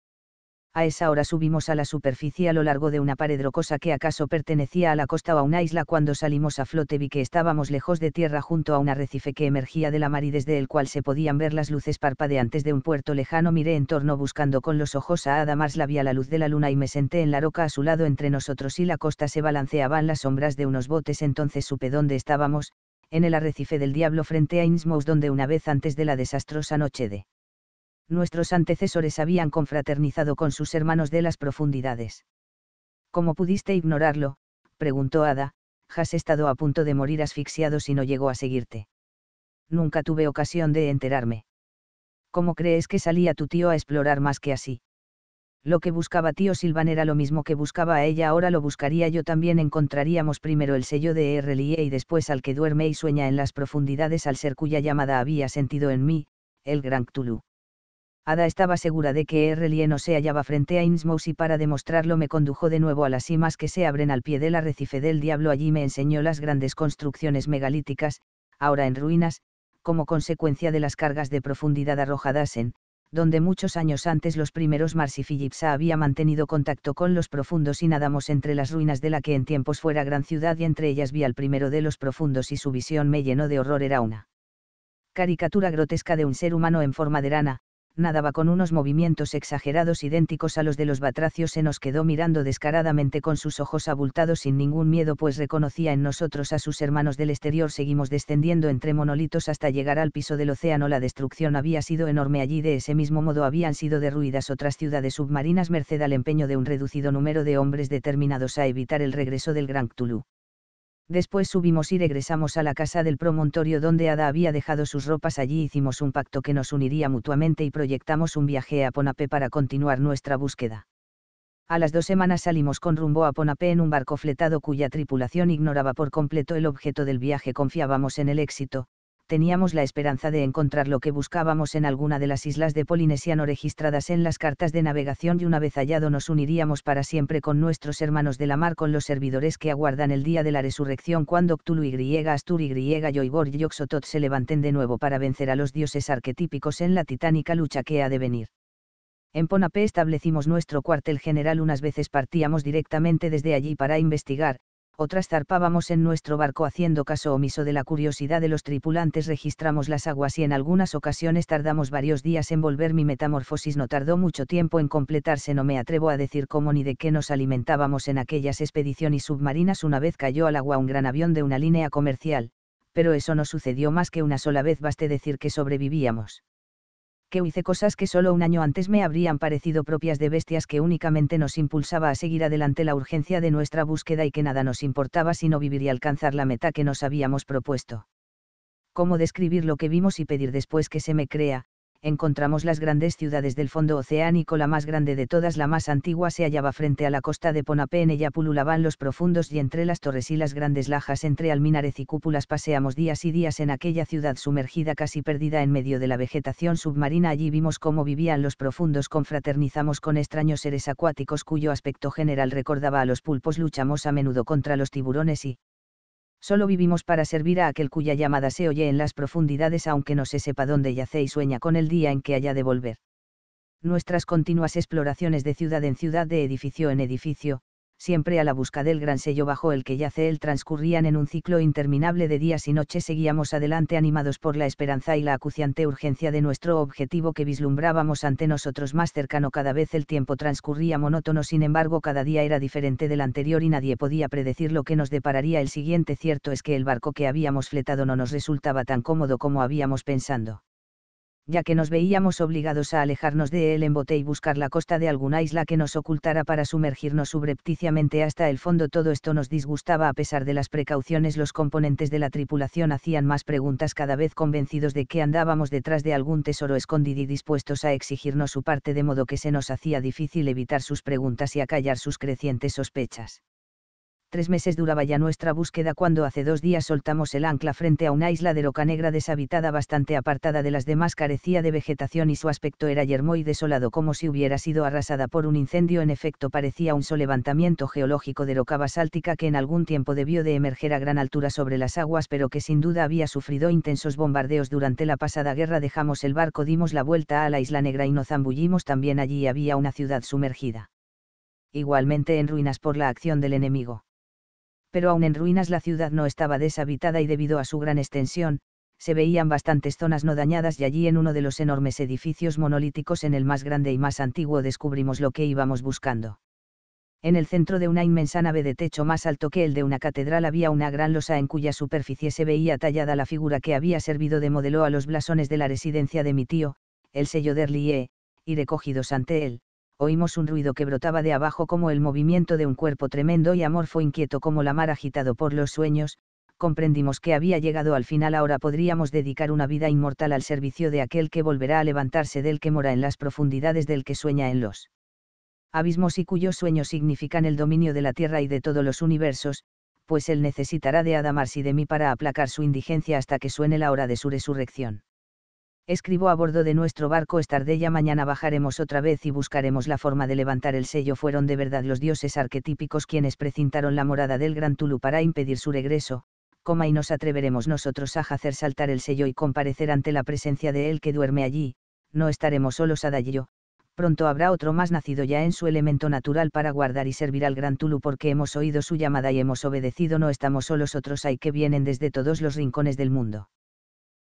a esa hora subimos a la superficie a lo largo de una pared rocosa que acaso pertenecía a la costa o a una isla. Cuando salimos a flote vi que estábamos lejos de tierra junto a un arrecife que emergía de la mar y desde el cual se podían ver las luces parpadeantes de un puerto lejano. Miré en torno buscando con los ojos a Adamars la vía a la luz de la luna y me senté en la roca a su lado entre nosotros y la costa se balanceaban las sombras de unos botes. Entonces supe dónde estábamos, en el arrecife del diablo frente a Innsmouth donde una vez antes de la desastrosa noche de nuestros antecesores habían confraternizado con sus hermanos de las profundidades. ¿Cómo pudiste ignorarlo? preguntó Ada, has estado a punto de morir asfixiado si no llegó a seguirte. Nunca tuve ocasión de enterarme. ¿Cómo crees que salía tu tío a explorar más que así? Lo que buscaba tío Silvan era lo mismo que buscaba a ella, ahora lo buscaría yo también. Encontraríamos primero el sello de Erlie y después al que duerme y sueña en las profundidades, al ser cuya llamada había sentido en mí, el Gran Tulu. Ada estaba segura de que R. Lieno se hallaba frente a Innsmouth y para demostrarlo me condujo de nuevo a las cimas que se abren al pie del arrecife del diablo. Allí me enseñó las grandes construcciones megalíticas, ahora en ruinas, como consecuencia de las cargas de profundidad arrojadas en, donde muchos años antes los primeros y Philipsa había mantenido contacto con los profundos y nadamos entre las ruinas de la que en tiempos fuera gran ciudad y entre ellas vi al primero de los profundos y su visión me llenó de horror era una caricatura grotesca de un ser humano en forma de rana, nadaba con unos movimientos exagerados idénticos a los de los batracios, se nos quedó mirando descaradamente con sus ojos abultados sin ningún miedo, pues reconocía en nosotros a sus hermanos del exterior. Seguimos descendiendo entre monolitos hasta llegar al piso del océano. La destrucción había sido enorme allí, de ese mismo modo habían sido derruidas otras ciudades submarinas merced al empeño de un reducido número de hombres determinados a evitar el regreso del Gran Cthulhu. Después subimos y regresamos a la casa del promontorio donde Ada había dejado sus ropas. Allí hicimos un pacto que nos uniría mutuamente y proyectamos un viaje a Ponape para continuar nuestra búsqueda. A las dos semanas salimos con rumbo a Ponape en un barco fletado cuya tripulación ignoraba por completo el objeto del viaje. Confiábamos en el éxito, teníamos la esperanza de encontrar lo que buscábamos en alguna de las islas de Polinesia no registradas en las cartas de navegación y una vez hallado nos uniríamos para siempre con nuestros hermanos de la mar con los servidores que aguardan el día de la resurrección cuando Cthulhu y Astur y Yoigor y se levanten de nuevo para vencer a los dioses arquetípicos en la titánica lucha que ha de venir. En Ponape establecimos nuestro cuartel general unas veces partíamos directamente desde allí para investigar, otras zarpábamos en nuestro barco haciendo caso omiso de la curiosidad de los tripulantes registramos las aguas y en algunas ocasiones tardamos varios días en volver mi metamorfosis no tardó mucho tiempo en completarse no me atrevo a decir cómo ni de qué nos alimentábamos en aquellas expediciones submarinas una vez cayó al agua un gran avión de una línea comercial, pero eso no sucedió más que una sola vez baste decir que sobrevivíamos que hice cosas que solo un año antes me habrían parecido propias de bestias que únicamente nos impulsaba a seguir adelante la urgencia de nuestra búsqueda y que nada nos importaba sino vivir y alcanzar la meta que nos habíamos propuesto. ¿Cómo describir lo que vimos y pedir después que se me crea, encontramos las grandes ciudades del fondo oceánico. La más grande de todas, la más antigua, se hallaba frente a la costa de Ponapé. En ella pululaban los profundos y entre las torres y las grandes lajas, entre alminares y cúpulas, paseamos días y días en aquella ciudad sumergida, casi perdida en medio de la vegetación submarina. Allí vimos cómo vivían los profundos, confraternizamos con extraños seres acuáticos cuyo aspecto general recordaba a los pulpos, luchamos a menudo contra los tiburones y, Solo vivimos para servir a aquel cuya llamada se oye en las profundidades aunque no se sepa dónde yace y sueña con el día en que haya de volver. Nuestras continuas exploraciones de ciudad en ciudad, de edificio en edificio, siempre a la busca del gran sello bajo el que yace él transcurrían en un ciclo interminable de días y noches seguíamos adelante animados por la esperanza y la acuciante urgencia de nuestro objetivo que vislumbrábamos ante nosotros más cercano cada vez el tiempo transcurría monótono sin embargo cada día era diferente del anterior y nadie podía predecir lo que nos depararía el siguiente cierto es que el barco que habíamos fletado no nos resultaba tan cómodo como habíamos pensado ya que nos veíamos obligados a alejarnos de él en bote y buscar la costa de alguna isla que nos ocultara para sumergirnos subrepticiamente hasta el fondo. Todo esto nos disgustaba a pesar de las precauciones. Los componentes de la tripulación hacían más preguntas cada vez convencidos de que andábamos detrás de algún tesoro escondido y dispuestos a exigirnos su parte de modo que se nos hacía difícil evitar sus preguntas y acallar sus crecientes sospechas tres meses duraba ya nuestra búsqueda cuando hace dos días soltamos el ancla frente a una isla de roca negra deshabitada bastante apartada de las demás carecía de vegetación y su aspecto era yermo y desolado como si hubiera sido arrasada por un incendio en efecto parecía un solevantamiento geológico de roca basáltica que en algún tiempo debió de emerger a gran altura sobre las aguas pero que sin duda había sufrido intensos bombardeos durante la pasada guerra dejamos el barco dimos la vuelta a la isla negra y nos zambullimos también allí había una ciudad sumergida igualmente en ruinas por la acción del enemigo pero aún en ruinas la ciudad no estaba deshabitada y debido a su gran extensión, se veían bastantes zonas no dañadas y allí en uno de los enormes edificios monolíticos en el más grande y más antiguo descubrimos lo que íbamos buscando. En el centro de una inmensa nave de techo más alto que el de una catedral había una gran losa en cuya superficie se veía tallada la figura que había servido de modelo a los blasones de la residencia de mi tío, el sello de Erlie, y recogidos ante él, oímos un ruido que brotaba de abajo como el movimiento de un cuerpo tremendo y amorfo inquieto como la mar agitado por los sueños, comprendimos que había llegado al final ahora podríamos dedicar una vida inmortal al servicio de aquel que volverá a levantarse del que mora en las profundidades del que sueña en los abismos y cuyos sueños significan el dominio de la tierra y de todos los universos, pues él necesitará de adamar y de mí para aplacar su indigencia hasta que suene la hora de su resurrección escribo a bordo de nuestro barco estar tarde ya mañana bajaremos otra vez y buscaremos la forma de levantar el sello. Fueron de verdad los dioses arquetípicos quienes precintaron la morada del Gran Tulu para impedir su regreso, coma y nos atreveremos nosotros a hacer saltar el sello y comparecer ante la presencia de él que duerme allí, no estaremos solos a Dayo. Pronto habrá otro más nacido ya en su elemento natural para guardar y servir al Gran Tulu porque hemos oído su llamada y hemos obedecido. No estamos solos otros hay que vienen desde todos los rincones del mundo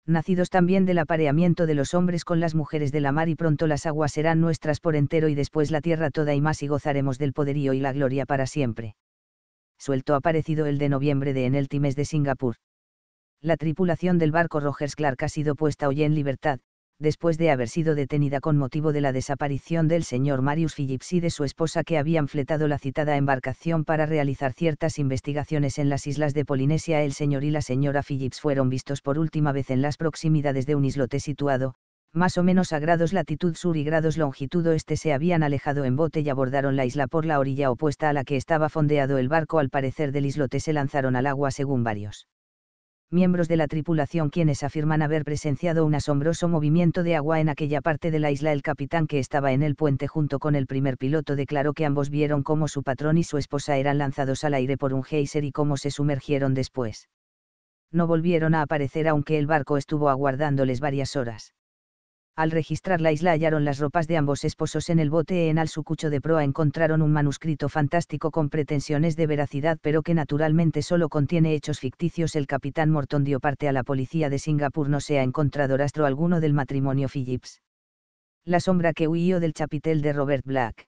nacidos también del apareamiento de los hombres con las mujeres de la mar y pronto las aguas serán nuestras por entero y después la tierra toda y más y gozaremos del poderío y la gloria para siempre. Suelto aparecido el de noviembre de en el Times de Singapur. La tripulación del barco Rogers Clark ha sido puesta hoy en libertad, después de haber sido detenida con motivo de la desaparición del señor Marius Phillips y de su esposa que habían fletado la citada embarcación para realizar ciertas investigaciones en las islas de Polinesia. El señor y la señora Phillips fueron vistos por última vez en las proximidades de un islote situado, más o menos a grados latitud sur y grados longitud oeste se habían alejado en bote y abordaron la isla por la orilla opuesta a la que estaba fondeado el barco. Al parecer del islote se lanzaron al agua según varios miembros de la tripulación quienes afirman haber presenciado un asombroso movimiento de agua en aquella parte de la isla. El capitán que estaba en el puente junto con el primer piloto declaró que ambos vieron cómo su patrón y su esposa eran lanzados al aire por un geyser y cómo se sumergieron después. No volvieron a aparecer aunque el barco estuvo aguardándoles varias horas. Al registrar la isla hallaron las ropas de ambos esposos en el bote en al sucucho de proa encontraron un manuscrito fantástico con pretensiones de veracidad pero que naturalmente solo contiene hechos ficticios. El capitán Morton dio parte a la policía de Singapur no se ha encontrado rastro alguno del matrimonio Phillips. La sombra que huyó del chapitel de Robert Black.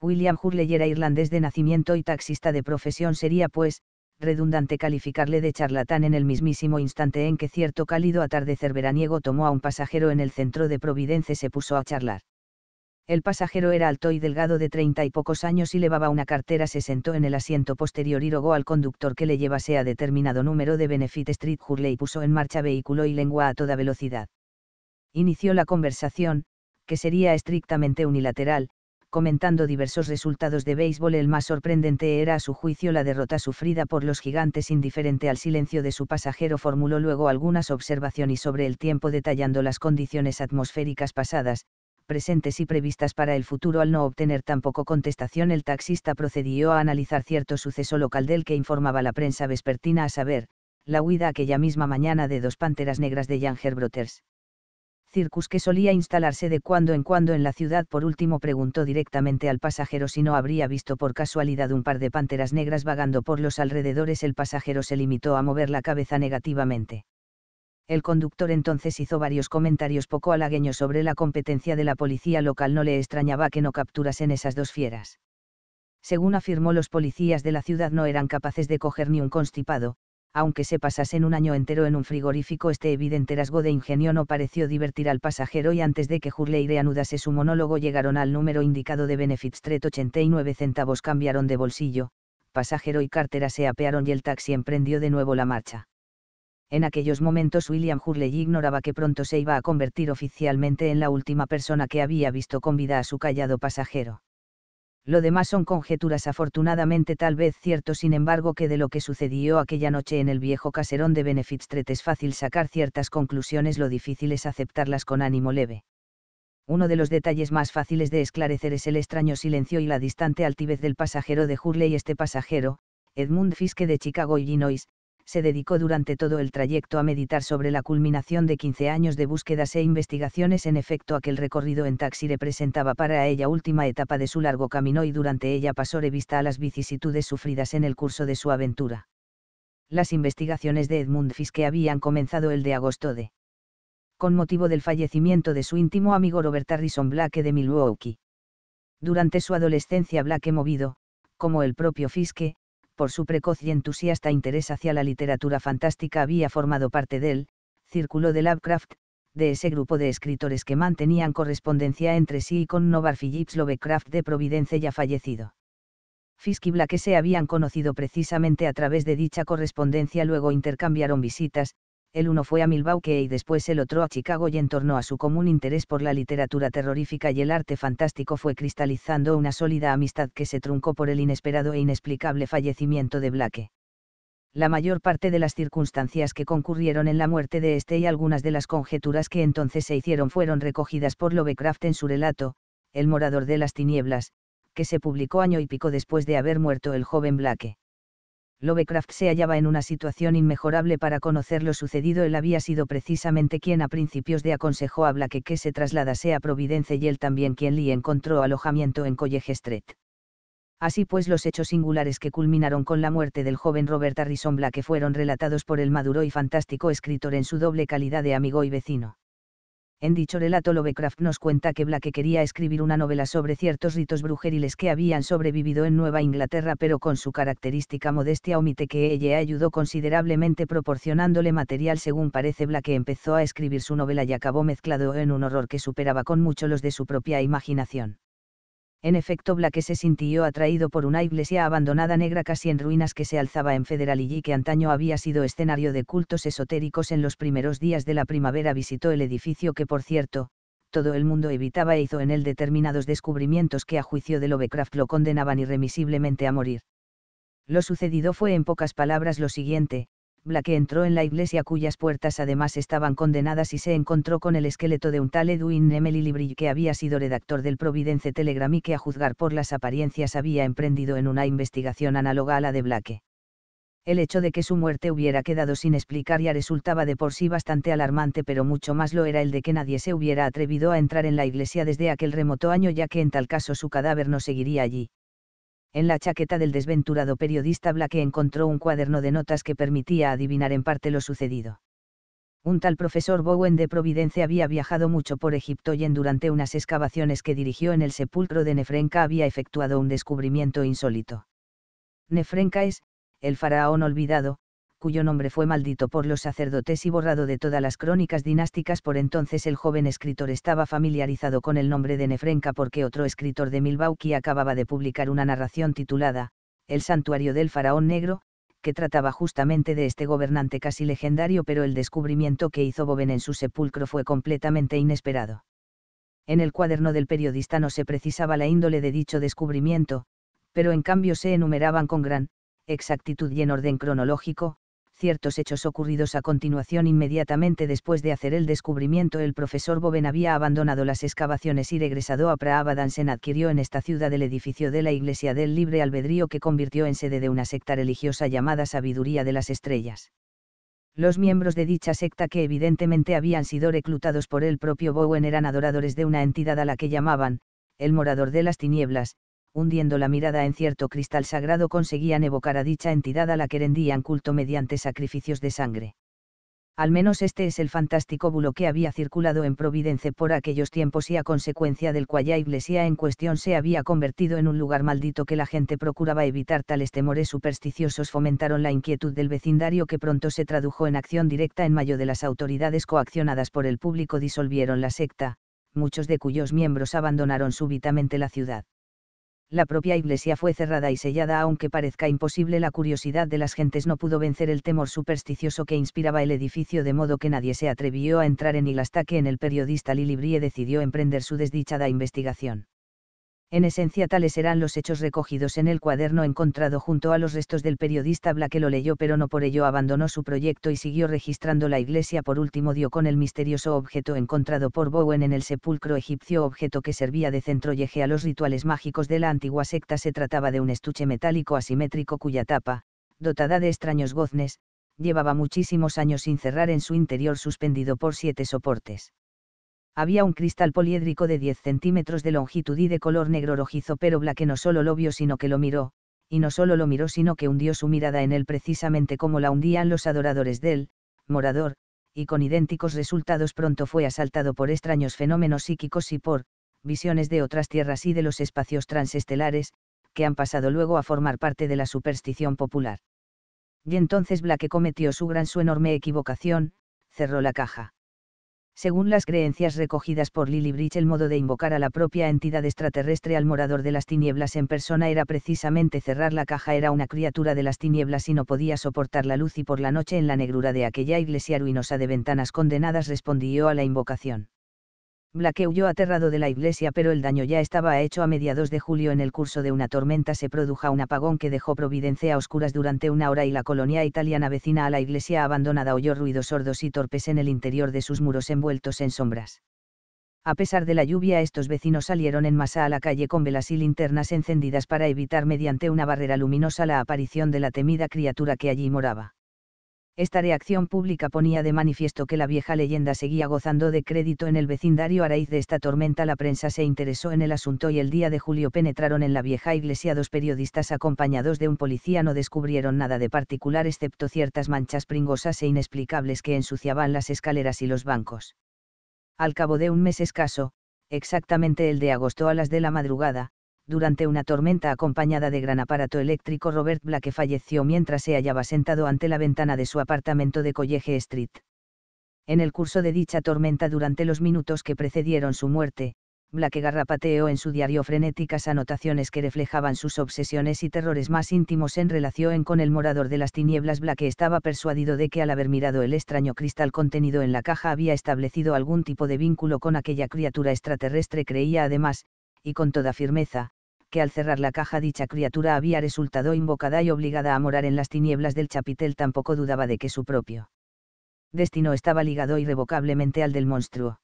William Hurley era irlandés de nacimiento y taxista de profesión sería pues, redundante calificarle de charlatán en el mismísimo instante en que cierto cálido atardecer veraniego tomó a un pasajero en el centro de Providence se puso a charlar. El pasajero era alto y delgado de treinta y pocos años y llevaba una cartera, se sentó en el asiento posterior y rogó al conductor que le llevase a determinado número de Benefit Street Hurley y puso en marcha vehículo y lengua a toda velocidad. Inició la conversación, que sería estrictamente unilateral, comentando diversos resultados de béisbol, el más sorprendente era a su juicio la derrota sufrida por los gigantes indiferente al silencio de su pasajero, formuló luego algunas observaciones sobre el tiempo detallando las condiciones atmosféricas pasadas, presentes y previstas para el futuro al no obtener tampoco contestación el taxista procedió a analizar cierto suceso local del que informaba la prensa vespertina a saber, la huida aquella misma mañana de dos panteras negras de Younger Brothers. Circus que solía instalarse de cuando en cuando en la ciudad, por último preguntó directamente al pasajero si no habría visto por casualidad un par de panteras negras vagando por los alrededores. El pasajero se limitó a mover la cabeza negativamente. El conductor entonces hizo varios comentarios poco halagüeños sobre la competencia de la policía local. No le extrañaba que no capturasen esas dos fieras. Según afirmó los policías de la ciudad no eran capaces de coger ni un constipado, aunque se pasasen un año entero en un frigorífico, este evidente rasgo de ingenio no pareció divertir al pasajero y antes de que Hurley reanudase su monólogo llegaron al número indicado de Benefit Street 89 centavos cambiaron de bolsillo, pasajero y cartera se apearon y el taxi emprendió de nuevo la marcha. En aquellos momentos William Hurley ignoraba que pronto se iba a convertir oficialmente en la última persona que había visto con vida a su callado pasajero lo demás son conjeturas afortunadamente tal vez cierto sin embargo que de lo que sucedió aquella noche en el viejo caserón de Benefit Street es fácil sacar ciertas conclusiones lo difícil es aceptarlas con ánimo leve. Uno de los detalles más fáciles de esclarecer es el extraño silencio y la distante altivez del pasajero de Hurley este pasajero, Edmund Fiske de Chicago, Illinois, se dedicó durante todo el trayecto a meditar sobre la culminación de 15 años de búsquedas e investigaciones. En efecto, aquel recorrido en taxi representaba para ella última etapa de su largo camino y durante ella pasó revista a las vicisitudes sufridas en el curso de su aventura. Las investigaciones de Edmund Fiske habían comenzado el de agosto de. con motivo del fallecimiento de su íntimo amigo Robert Harrison Black de Milwaukee. Durante su adolescencia Blake movido, como el propio Fiske, por su precoz y entusiasta interés hacia la literatura fantástica había formado parte del círculo de Lovecraft, de ese grupo de escritores que mantenían correspondencia entre sí y con Novar Phillips Lovecraft de Providence ya fallecido. Fisk y Blake se habían conocido precisamente a través de dicha correspondencia, luego intercambiaron visitas, el uno fue a Milwaukee y después el otro a Chicago y en torno a su común interés por la literatura terrorífica y el arte fantástico fue cristalizando una sólida amistad que se truncó por el inesperado e inexplicable fallecimiento de Blake. La mayor parte de las circunstancias que concurrieron en la muerte de este y algunas de las conjeturas que entonces se hicieron fueron recogidas por Lovecraft en su relato, El morador de las tinieblas, que se publicó año y pico después de haber muerto el joven Blake. Lovecraft se hallaba en una situación inmejorable para conocer lo sucedido. Él había sido precisamente quien a principios de aconsejó a Black que se trasladase a providencia y él también quien le encontró alojamiento en College Street. Así pues, los hechos singulares que culminaron con la muerte del joven Robert Harrison Black fueron relatados por el maduro y fantástico escritor en su doble calidad de amigo y vecino. En dicho relato Lovecraft nos cuenta que Blake quería escribir una novela sobre ciertos ritos brujeriles que habían sobrevivido en Nueva Inglaterra pero con su característica modestia omite que ella ayudó considerablemente proporcionándole material según parece Blake empezó a escribir su novela y acabó mezclado en un horror que superaba con mucho los de su propia imaginación en efecto Blaque se sintió atraído por una iglesia abandonada negra casi en ruinas que se alzaba en y que antaño había sido escenario de cultos esotéricos en los primeros días de la primavera visitó el edificio que por cierto, todo el mundo evitaba e hizo en él determinados descubrimientos que a juicio de Lovecraft lo condenaban irremisiblemente a morir. Lo sucedido fue en pocas palabras lo siguiente, Blaque entró en la iglesia cuyas puertas además estaban condenadas y se encontró con el esqueleto de un tal Edwin Emily Libri que había sido redactor del Providence Telegram y que a juzgar por las apariencias había emprendido en una investigación análoga a la de Blake. El hecho de que su muerte hubiera quedado sin explicar ya resultaba de por sí bastante alarmante, pero mucho más lo era el de que nadie se hubiera atrevido a entrar en la iglesia desde aquel remoto año, ya que en tal caso su cadáver no seguiría allí en la chaqueta del desventurado periodista Black encontró un cuaderno de notas que permitía adivinar en parte lo sucedido. Un tal profesor Bowen de Providencia había viajado mucho por Egipto y en durante unas excavaciones que dirigió en el sepulcro de Nefrenka había efectuado un descubrimiento insólito. Nefrenka es, el faraón olvidado, cuyo nombre fue maldito por los sacerdotes y borrado de todas las crónicas dinásticas. Por entonces el joven escritor estaba familiarizado con el nombre de Nefrenka porque otro escritor de Milwaukee acababa de publicar una narración titulada, El santuario del faraón negro, que trataba justamente de este gobernante casi legendario, pero el descubrimiento que hizo Boven en su sepulcro fue completamente inesperado. En el cuaderno del periodista no se precisaba la índole de dicho descubrimiento, pero en cambio se enumeraban con gran exactitud y en orden cronológico, ciertos hechos ocurridos a continuación inmediatamente después de hacer el descubrimiento el profesor Bowen había abandonado las excavaciones y regresado a Praabadansen adquirió en esta ciudad el edificio de la Iglesia del Libre Albedrío que convirtió en sede de una secta religiosa llamada Sabiduría de las Estrellas los miembros de dicha secta que evidentemente habían sido reclutados por el propio Bowen eran adoradores de una entidad a la que llamaban, el morador de las tinieblas, hundiendo la mirada en cierto cristal sagrado conseguían evocar a dicha entidad a la que rendían culto mediante sacrificios de sangre. Al menos este es el fantástico bulo que había circulado en Providence por aquellos tiempos y a consecuencia del cual la iglesia en cuestión se había convertido en un lugar maldito que la gente procuraba evitar. Tales temores supersticiosos fomentaron la inquietud del vecindario que pronto se tradujo en acción directa en mayo de las autoridades coaccionadas por el público disolvieron la secta, muchos de cuyos miembros abandonaron súbitamente la ciudad la propia iglesia fue cerrada y sellada aunque parezca imposible la curiosidad de las gentes no pudo vencer el temor supersticioso que inspiraba el edificio de modo que nadie se atrevió a entrar en el hasta que en el periodista Lili Brie decidió emprender su desdichada investigación en esencia tales eran los hechos recogidos en el cuaderno encontrado junto a los restos del periodista Blake que lo leyó pero no por ello abandonó su proyecto y siguió registrando la iglesia por último dio con el misterioso objeto encontrado por Bowen en el sepulcro egipcio objeto que servía de centro a los rituales mágicos de la antigua secta se trataba de un estuche metálico asimétrico cuya tapa, dotada de extraños goznes, llevaba muchísimos años sin cerrar en su interior suspendido por siete soportes había un cristal poliédrico de 10 centímetros de longitud y de color negro rojizo pero Black no solo lo vio sino que lo miró, y no solo lo miró sino que hundió su mirada en él precisamente como la hundían los adoradores de él, morador, y con idénticos resultados pronto fue asaltado por extraños fenómenos psíquicos y por, visiones de otras tierras y de los espacios transestelares, que han pasado luego a formar parte de la superstición popular. Y entonces Blake cometió su gran su enorme equivocación, cerró la caja. Según las creencias recogidas por Lily Bridge, el modo de invocar a la propia entidad extraterrestre al morador de las tinieblas en persona era precisamente cerrar la caja. Era una criatura de las tinieblas y no podía soportar la luz y por la noche en la negrura de aquella iglesia ruinosa de ventanas condenadas respondió a la invocación que huyó aterrado de la iglesia pero el daño ya estaba hecho a mediados de julio en el curso de una tormenta se produjo un apagón que dejó Providencia a oscuras durante una hora y la colonia italiana vecina a la iglesia abandonada oyó ruidos sordos y torpes en el interior de sus muros envueltos en sombras. A pesar de la lluvia estos vecinos salieron en masa a la calle con velas y linternas encendidas para evitar mediante una barrera luminosa la aparición de la temida criatura que allí moraba. Esta reacción pública ponía de manifiesto que la vieja leyenda seguía gozando de crédito en el vecindario a raíz de esta tormenta. La prensa se interesó en el asunto y el día de julio penetraron en la vieja iglesia dos periodistas acompañados de un policía. No descubrieron nada de particular excepto ciertas manchas pringosas e inexplicables que ensuciaban las escaleras y los bancos. Al cabo de un mes escaso, exactamente el de agosto a las de la madrugada, durante una tormenta acompañada de gran aparato eléctrico Robert Black falleció mientras se hallaba sentado ante la ventana de su apartamento de College Street. En el curso de dicha tormenta durante los minutos que precedieron su muerte, Black garrapateó en su diario frenéticas anotaciones que reflejaban sus obsesiones y terrores más íntimos en relación con el morador de las tinieblas. Black estaba persuadido de que al haber mirado el extraño cristal contenido en la caja había establecido algún tipo de vínculo con aquella criatura extraterrestre. Creía además, y con toda firmeza, que al cerrar la caja dicha criatura había resultado invocada y obligada a morar en las tinieblas del chapitel tampoco dudaba de que su propio destino estaba ligado irrevocablemente al del monstruo.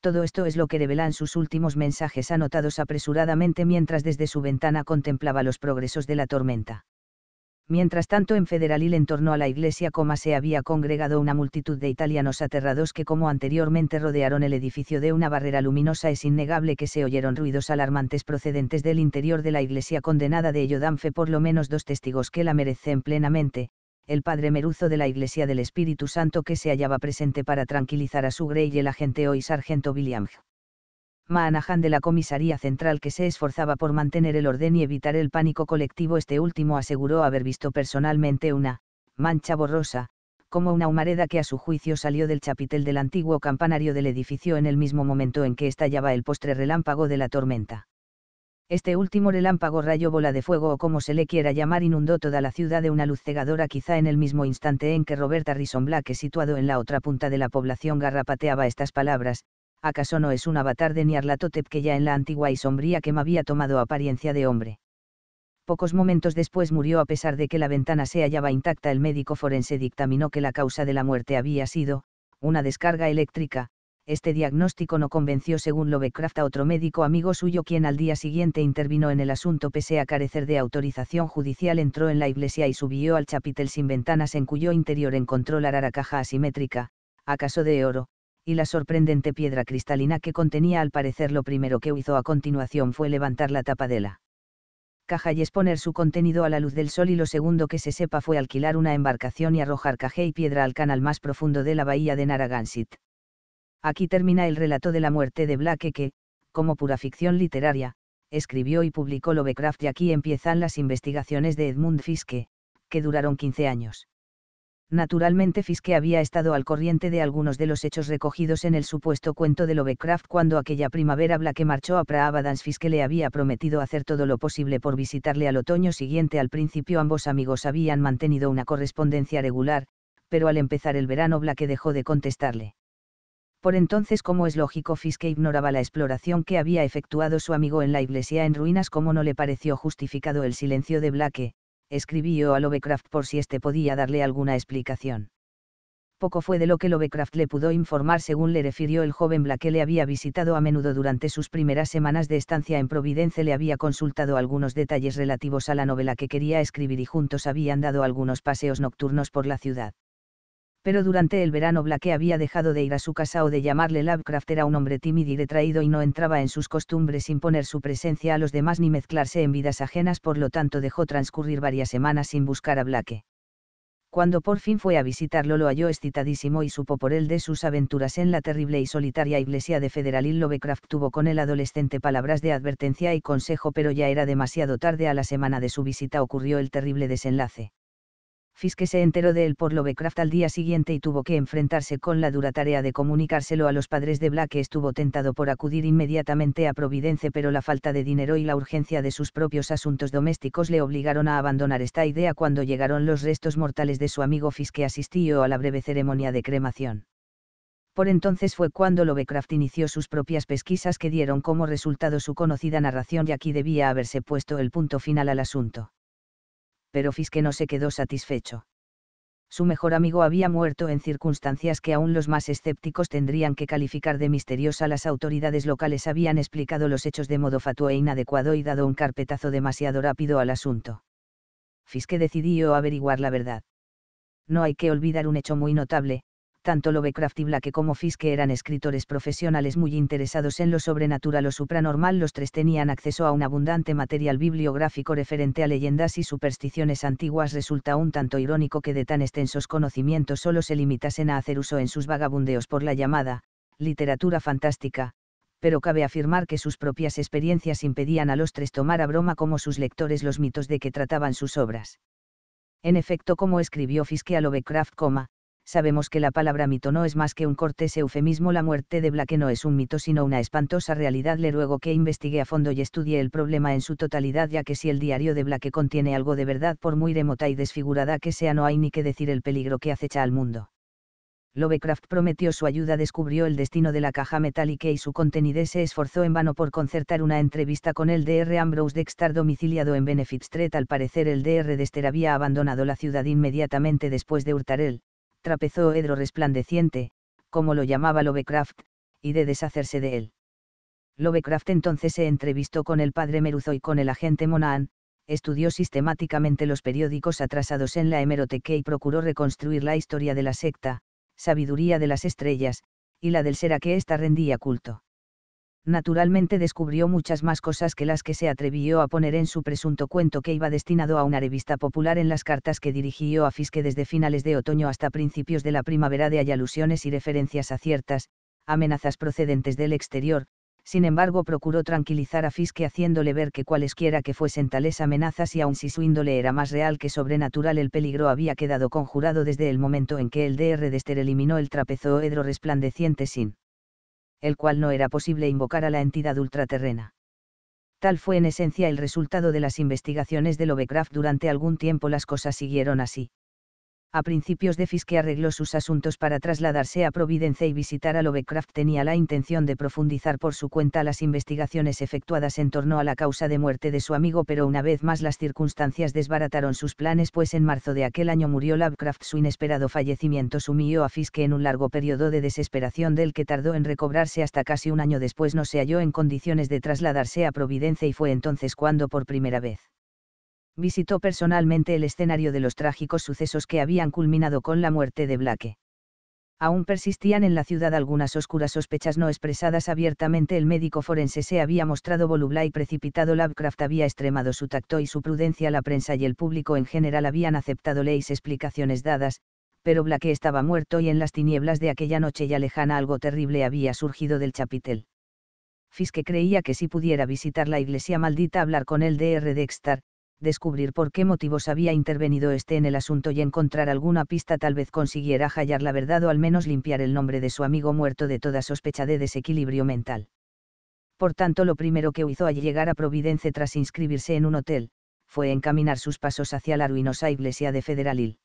Todo esto es lo que revelan sus últimos mensajes anotados apresuradamente mientras desde su ventana contemplaba los progresos de la tormenta. Mientras tanto en Federalil en torno a la iglesia coma se había congregado una multitud de italianos aterrados que como anteriormente rodearon el edificio de una barrera luminosa es innegable que se oyeron ruidos alarmantes procedentes del interior de la iglesia condenada de Danfe por lo menos dos testigos que la merecen plenamente, el padre Meruzo de la iglesia del Espíritu Santo que se hallaba presente para tranquilizar a su grey y el agente hoy sargento William. Manahan de la comisaría central que se esforzaba por mantener el orden y evitar el pánico colectivo, este último aseguró haber visto personalmente una mancha borrosa, como una humareda que a su juicio salió del chapitel del antiguo campanario del edificio en el mismo momento en que estallaba el postre relámpago de la tormenta. Este último relámpago rayo bola de fuego o como se le quiera llamar inundó toda la ciudad de una luz cegadora quizá en el mismo instante en que Roberta Rison Black, situado en la otra punta de la población, garrapateaba estas palabras, ¿acaso no es un avatar de Nyarlathotep que ya en la antigua y sombría que me había tomado apariencia de hombre? Pocos momentos después murió a pesar de que la ventana se hallaba intacta. El médico forense dictaminó que la causa de la muerte había sido, una descarga eléctrica, este diagnóstico no convenció según Lovecraft a otro médico amigo suyo quien al día siguiente intervino en el asunto pese a carecer de autorización judicial entró en la iglesia y subió al chapitel sin ventanas en cuyo interior encontró la rara caja asimétrica, acaso de oro, y la sorprendente piedra cristalina que contenía al parecer lo primero que hizo a continuación fue levantar la tapa de la caja y exponer su contenido a la luz del sol y lo segundo que se sepa fue alquilar una embarcación y arrojar caja y piedra al canal más profundo de la bahía de Narragansett. Aquí termina el relato de la muerte de Blake que, como pura ficción literaria, escribió y publicó Lovecraft y aquí empiezan las investigaciones de Edmund Fiske, que duraron 15 años naturalmente Fiske había estado al corriente de algunos de los hechos recogidos en el supuesto cuento de Lovecraft cuando aquella primavera Black marchó a Praabadans. Fiske le había prometido hacer todo lo posible por visitarle al otoño siguiente. Al principio ambos amigos habían mantenido una correspondencia regular, pero al empezar el verano Black dejó de contestarle. Por entonces, como es lógico, Fiske ignoraba la exploración que había efectuado su amigo en la iglesia en ruinas, como no le pareció justificado el silencio de Blake, escribió a Lovecraft por si éste podía darle alguna explicación. Poco fue de lo que Lovecraft le pudo informar según le refirió el joven Black le había visitado a menudo durante sus primeras semanas de estancia en Providence le había consultado algunos detalles relativos a la novela que quería escribir y juntos habían dado algunos paseos nocturnos por la ciudad pero durante el verano Blake había dejado de ir a su casa o de llamarle Lovecraft era un hombre tímido y retraído y no entraba en sus costumbres sin poner su presencia a los demás ni mezclarse en vidas ajenas, por lo tanto dejó transcurrir varias semanas sin buscar a Blake. Cuando por fin fue a visitarlo lo halló excitadísimo y supo por él de sus aventuras en la terrible y solitaria iglesia de Hill Lovecraft tuvo con el adolescente palabras de advertencia y consejo pero ya era demasiado tarde a la semana de su visita ocurrió el terrible desenlace Fiske se enteró de él por Lovecraft al día siguiente y tuvo que enfrentarse con la dura tarea de comunicárselo a los padres de Black que estuvo tentado por acudir inmediatamente a Providence pero la falta de dinero y la urgencia de sus propios asuntos domésticos le obligaron a abandonar esta idea cuando llegaron los restos mortales de su amigo Fiske asistió a la breve ceremonia de cremación. Por entonces fue cuando Lovecraft inició sus propias pesquisas que dieron como resultado su conocida narración y aquí debía haberse puesto el punto final al asunto pero Fiske no se quedó satisfecho. Su mejor amigo había muerto en circunstancias que aún los más escépticos tendrían que calificar de misteriosa. Las autoridades locales habían explicado los hechos de modo fatuo e inadecuado y dado un carpetazo demasiado rápido al asunto. Fiske decidió averiguar la verdad. No hay que olvidar un hecho muy notable, tanto Lovecraft y Blake como Fiske eran escritores profesionales muy interesados en lo sobrenatural o supranormal. Los tres tenían acceso a un abundante material bibliográfico referente a leyendas y supersticiones antiguas. Resulta un tanto irónico que de tan extensos conocimientos solo se limitasen a hacer uso en sus vagabundeos por la llamada literatura fantástica, pero cabe afirmar que sus propias experiencias impedían a los tres tomar a broma como sus lectores los mitos de que trataban sus obras. En efecto, como escribió Fiske a Lovecraft, sabemos que la palabra mito no es más que un cortés eufemismo. La muerte de Blake no es un mito sino una espantosa realidad. Le ruego que investigue a fondo y estudie el problema en su totalidad, ya que si el diario de Blake contiene algo de verdad, por muy remota y desfigurada que sea, no hay ni que decir el peligro que acecha al mundo. Lovecraft prometió su ayuda, descubrió el destino de la caja metálica y su contenido se esforzó en vano por concertar una entrevista con el DR Ambrose Dexter domiciliado en Benefit Street. Al parecer el DR Dexter había abandonado la ciudad inmediatamente después de hurtar el trapezoedro resplandeciente, como lo llamaba Lovecraft, y de deshacerse de él. Lovecraft entonces se entrevistó con el padre Meruzo y con el agente Monahan, estudió sistemáticamente los periódicos atrasados en la hemeroteque y procuró reconstruir la historia de la secta, sabiduría de las estrellas, y la del ser a que ésta rendía culto naturalmente descubrió muchas más cosas que las que se atrevió a poner en su presunto cuento que iba destinado a una revista popular en las cartas que dirigió a Fiske desde finales de otoño hasta principios de la primavera de hay alusiones y referencias a ciertas, amenazas procedentes del exterior, sin embargo procuró tranquilizar a Fiske haciéndole ver que cualesquiera que fuesen tales amenazas y aun si su índole era más real que sobrenatural el peligro había quedado conjurado desde el momento en que el DR Dester eliminó el trapezoedro resplandeciente sin el cual no era posible invocar a la entidad ultraterrena. Tal fue en esencia el resultado de las investigaciones de Lovecraft durante algún tiempo las cosas siguieron así a principios de Fiske arregló sus asuntos para trasladarse a Providencia y visitar a Lovecraft tenía la intención de profundizar por su cuenta las investigaciones efectuadas en torno a la causa de muerte de su amigo pero una vez más las circunstancias desbarataron sus planes pues en marzo de aquel año murió Lovecraft su inesperado fallecimiento sumió a Fiske en un largo periodo de desesperación del que tardó en recobrarse hasta casi un año después no se halló en condiciones de trasladarse a Providencia y fue entonces cuando por primera vez visitó personalmente el escenario de los trágicos sucesos que habían culminado con la muerte de Blake. Aún persistían en la ciudad algunas oscuras sospechas no expresadas abiertamente. El médico forense se había mostrado voluble y precipitado. Lovecraft había extremado su tacto y su prudencia. La prensa y el público en general habían aceptado leyes explicaciones dadas, pero Blake estaba muerto y en las tinieblas de aquella noche ya lejana algo terrible había surgido del chapitel. Fiske creía que si pudiera visitar la iglesia maldita hablar con el Dr. Dexter, descubrir por qué motivos había intervenido este en el asunto y encontrar alguna pista tal vez consiguiera hallar la verdad o al menos limpiar el nombre de su amigo muerto de toda sospecha de desequilibrio mental. Por tanto, lo primero que hizo al llegar a Providence tras inscribirse en un hotel, fue encaminar sus pasos hacia la ruinosa iglesia de Federal Hill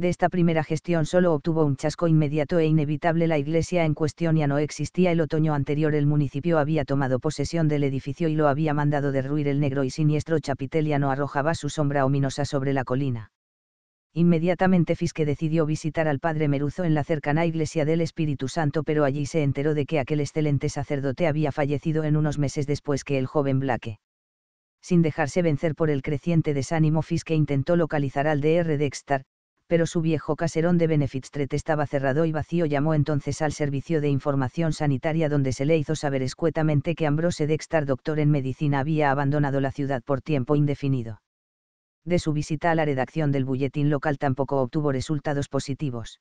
de esta primera gestión solo obtuvo un chasco inmediato e inevitable la iglesia en cuestión ya no existía el otoño anterior el municipio había tomado posesión del edificio y lo había mandado derruir el negro y siniestro chapitel ya no arrojaba su sombra ominosa sobre la colina. Inmediatamente Fiske decidió visitar al padre Meruzo en la cercana iglesia del Espíritu Santo pero allí se enteró de que aquel excelente sacerdote había fallecido en unos meses después que el joven Blaque sin dejarse vencer por el creciente desánimo Fiske intentó localizar al DR Dexter, pero su viejo caserón de Benefit Street estaba cerrado y vacío. Llamó entonces al servicio de información sanitaria donde se le hizo saber escuetamente que Ambrose Dexter, doctor en medicina, había abandonado la ciudad por tiempo indefinido. De su visita a la redacción del bulletin local tampoco obtuvo resultados positivos.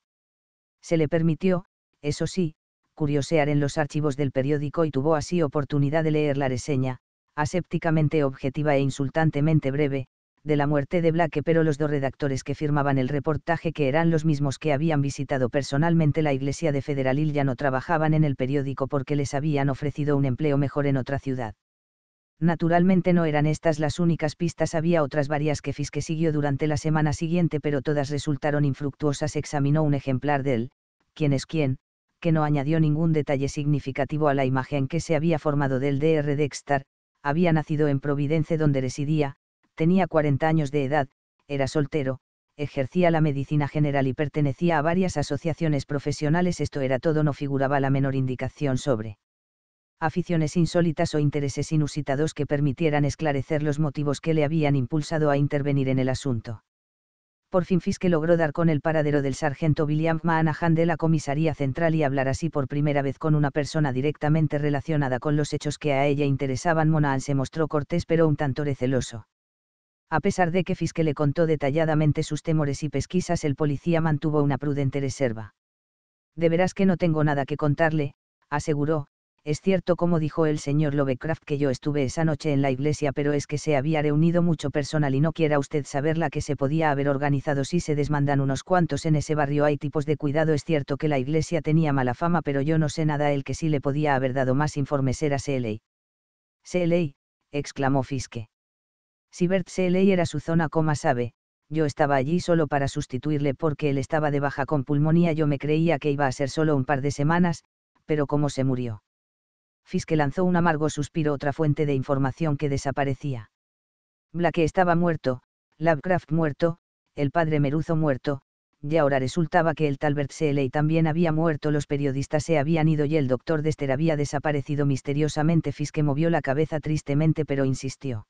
Se le permitió, eso sí, curiosear en los archivos del periódico y tuvo así oportunidad de leer la reseña, asépticamente objetiva e insultantemente breve, de la muerte de Blake, pero los dos redactores que firmaban el reportaje, que eran los mismos que habían visitado personalmente la iglesia de Federalil, ya no trabajaban en el periódico porque les habían ofrecido un empleo mejor en otra ciudad. Naturalmente no eran estas las únicas pistas, había otras varias que Fiske siguió durante la semana siguiente, pero todas resultaron infructuosas. Examinó un ejemplar de él, quién es quién, que no añadió ningún detalle significativo a la imagen que se había formado del DR Dexter, había nacido en Providence donde residía, tenía 40 años de edad, era soltero, ejercía la medicina general y pertenecía a varias asociaciones profesionales. Esto era todo, no figuraba la menor indicación sobre aficiones insólitas o intereses inusitados que permitieran esclarecer los motivos que le habían impulsado a intervenir en el asunto. Por fin Fiske logró dar con el paradero del sargento William Manahan de la comisaría central y hablar así por primera vez con una persona directamente relacionada con los hechos que a ella interesaban. Monahan se mostró cortés pero un tanto receloso a pesar de que Fiske le contó detalladamente sus temores y pesquisas, el policía mantuvo una prudente reserva. De veras que no tengo nada que contarle, aseguró, es cierto como dijo el señor Lovecraft que yo estuve esa noche en la iglesia, pero es que se había reunido mucho personal y no quiera usted saber la que se podía haber organizado si se desmandan unos cuantos en ese barrio. Hay tipos de cuidado, es cierto que la iglesia tenía mala fama, pero yo no sé nada. El que sí le podía haber dado más informes era C.L.A. C.L.A., exclamó Fiske. Si Bert era su zona coma sabe, yo estaba allí solo para sustituirle porque él estaba de baja con pulmonía. Yo me creía que iba a ser solo un par de semanas, pero cómo se murió. Fiske lanzó un amargo suspiro, otra fuente de información que desaparecía. Blake estaba muerto, Lovecraft muerto, el padre Meruzo muerto, y ahora resultaba que el Talbert Seeley también había muerto, los periodistas se habían ido y el doctor Dester había desaparecido misteriosamente. Fiske movió la cabeza tristemente pero insistió.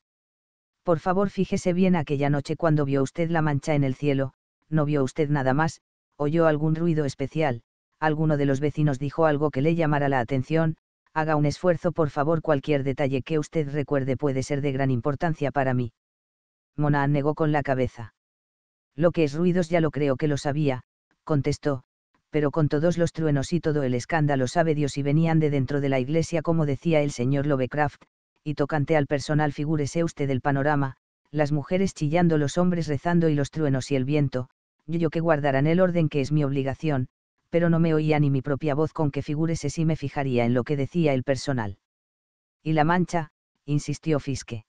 Por favor, fíjese bien aquella noche cuando vio usted la mancha en el cielo, no vio usted nada más, oyó algún ruido especial, alguno de los vecinos dijo algo que le llamara la atención, haga un esfuerzo por favor cualquier detalle que usted recuerde puede ser de gran importancia para mí. Mona negó con la cabeza. Lo que es ruidos ya lo creo que lo sabía, contestó, pero con todos los truenos y todo el escándalo sabe Dios y venían de dentro de la iglesia como decía el señor Lovecraft, y tocante al personal figúrese usted del panorama, las mujeres chillando, los hombres rezando y los truenos y el viento, yo que guardarán el orden que es mi obligación, pero no me oía ni mi propia voz con que figúrese si me fijaría en lo que decía el personal. Y la mancha, insistió Fiske.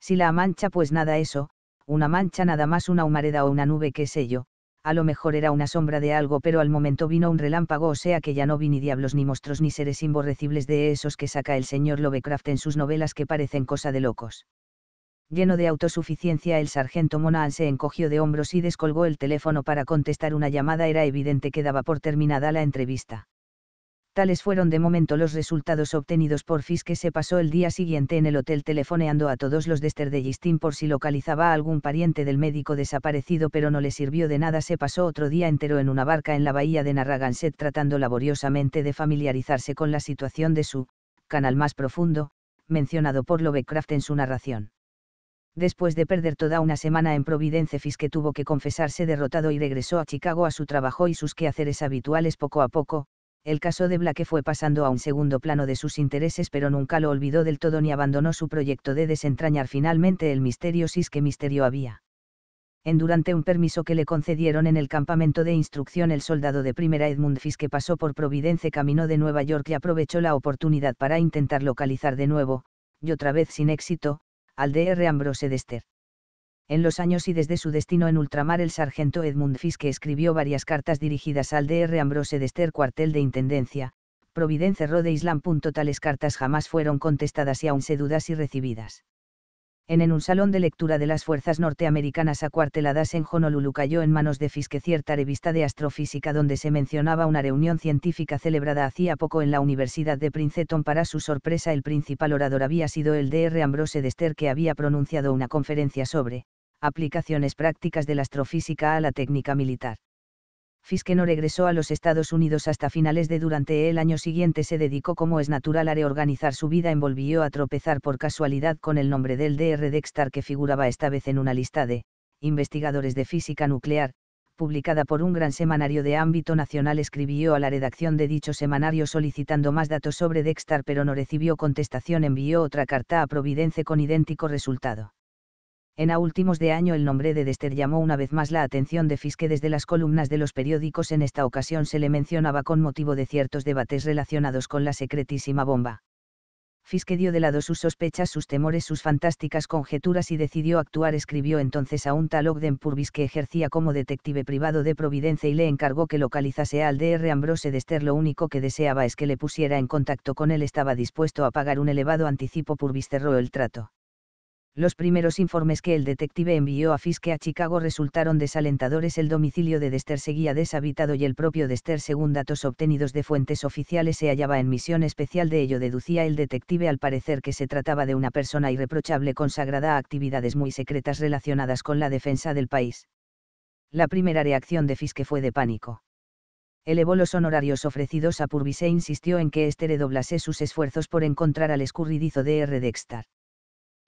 Si la mancha pues nada eso, una mancha nada más una humareda o una nube que sé yo, a lo mejor era una sombra de algo, pero al momento vino un relámpago, o sea que ya no vi ni diablos ni monstruos ni seres imborrecibles de esos que saca el señor Lovecraft en sus novelas que parecen cosa de locos. Lleno de autosuficiencia, el sargento Monahan se encogió de hombros y descolgó el teléfono para contestar una llamada. Era evidente que daba por terminada la entrevista. Tales fueron de momento los resultados obtenidos por Fiske se pasó el día siguiente en el hotel telefoneando a todos los de Gistín por si localizaba a algún pariente del médico desaparecido pero no le sirvió de nada. Se pasó otro día entero en una barca en la bahía de Narragansett tratando laboriosamente de familiarizarse con la situación de su canal más profundo, mencionado por Lovecraft en su narración. Después de perder toda una semana en Providence, Fiske tuvo que confesarse derrotado y regresó a Chicago a su trabajo y sus quehaceres habituales poco a poco, el caso de Blake fue pasando a un segundo plano de sus intereses pero nunca lo olvidó del todo ni abandonó su proyecto de desentrañar finalmente el misterio si que misterio había. En durante un permiso que le concedieron en el campamento de instrucción el soldado de primera Edmund Fiske pasó por Providence caminó de Nueva York y aprovechó la oportunidad para intentar localizar de nuevo, y otra vez sin éxito, al DR Ambrose Dester en los años y desde su destino en ultramar el sargento Edmund Fiske escribió varias cartas dirigidas al DR Ambrose Dester cuartel de Intendencia, Providence Rode Island. Tales cartas jamás fueron contestadas y aún se dudas y recibidas. En, un salón de lectura de las fuerzas norteamericanas acuarteladas en Honolulu cayó en manos de Fiske cierta revista de astrofísica donde se mencionaba una reunión científica celebrada hacía poco en la Universidad de Princeton. Para su sorpresa el principal orador había sido el DR Ambrose Dester que había pronunciado una conferencia sobre aplicaciones prácticas de la astrofísica a la técnica militar. Fiske no regresó a los Estados Unidos hasta finales de durante el año siguiente se dedicó como es natural a reorganizar su vida envolvió a tropezar por casualidad con el nombre del DR Dexter que figuraba esta vez en una lista de investigadores de física nuclear, publicada por un gran semanario de ámbito nacional escribió a la redacción de dicho semanario solicitando más datos sobre Dexter pero no recibió contestación envió otra carta a Providence con idéntico resultado en a últimos de año el nombre de Dester llamó una vez más la atención de Fiske desde las columnas de los periódicos en esta ocasión se le mencionaba con motivo de ciertos debates relacionados con la secretísima bomba. Fiske dio de lado sus sospechas, sus temores, sus fantásticas conjeturas y decidió actuar. Escribió entonces a un tal Ogden Purvis que ejercía como detective privado de Providencia y le encargó que localizase al DR Ambrose Dester. Lo único que deseaba es que le pusiera en contacto con él. Estaba dispuesto a pagar un elevado anticipo. Purvis cerró el trato los primeros informes que el detective envió a Fiske a Chicago resultaron desalentadores. El domicilio de Dester seguía deshabitado y el propio Dester, según datos obtenidos de fuentes oficiales, se hallaba en misión especial. De ello deducía el detective al parecer que se trataba de una persona irreprochable consagrada a actividades muy secretas relacionadas con la defensa del país. La primera reacción de Fiske fue de pánico elevó los honorarios ofrecidos a Purvis e insistió en que éste doblase sus esfuerzos por encontrar al escurridizo de R. Dexter.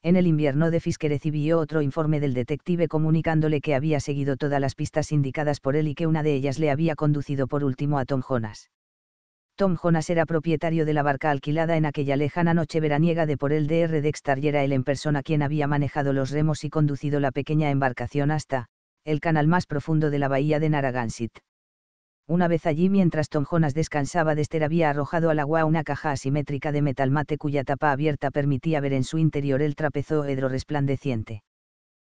En el invierno de Fiske recibió otro informe del detective comunicándole que había seguido todas las pistas indicadas por él y que una de ellas le había conducido por último a Tom Jonas. Tom Jonas era propietario de la barca alquilada en aquella lejana noche veraniega de por el DR Dexter y era él en persona quien había manejado los remos y conducido la pequeña embarcación hasta, el canal más profundo de la bahía de Narragansett. Una vez allí mientras Tom Jonas descansaba, Dester había arrojado al agua una caja asimétrica de metal mate cuya tapa abierta permitía ver en su interior el trapezoedro resplandeciente.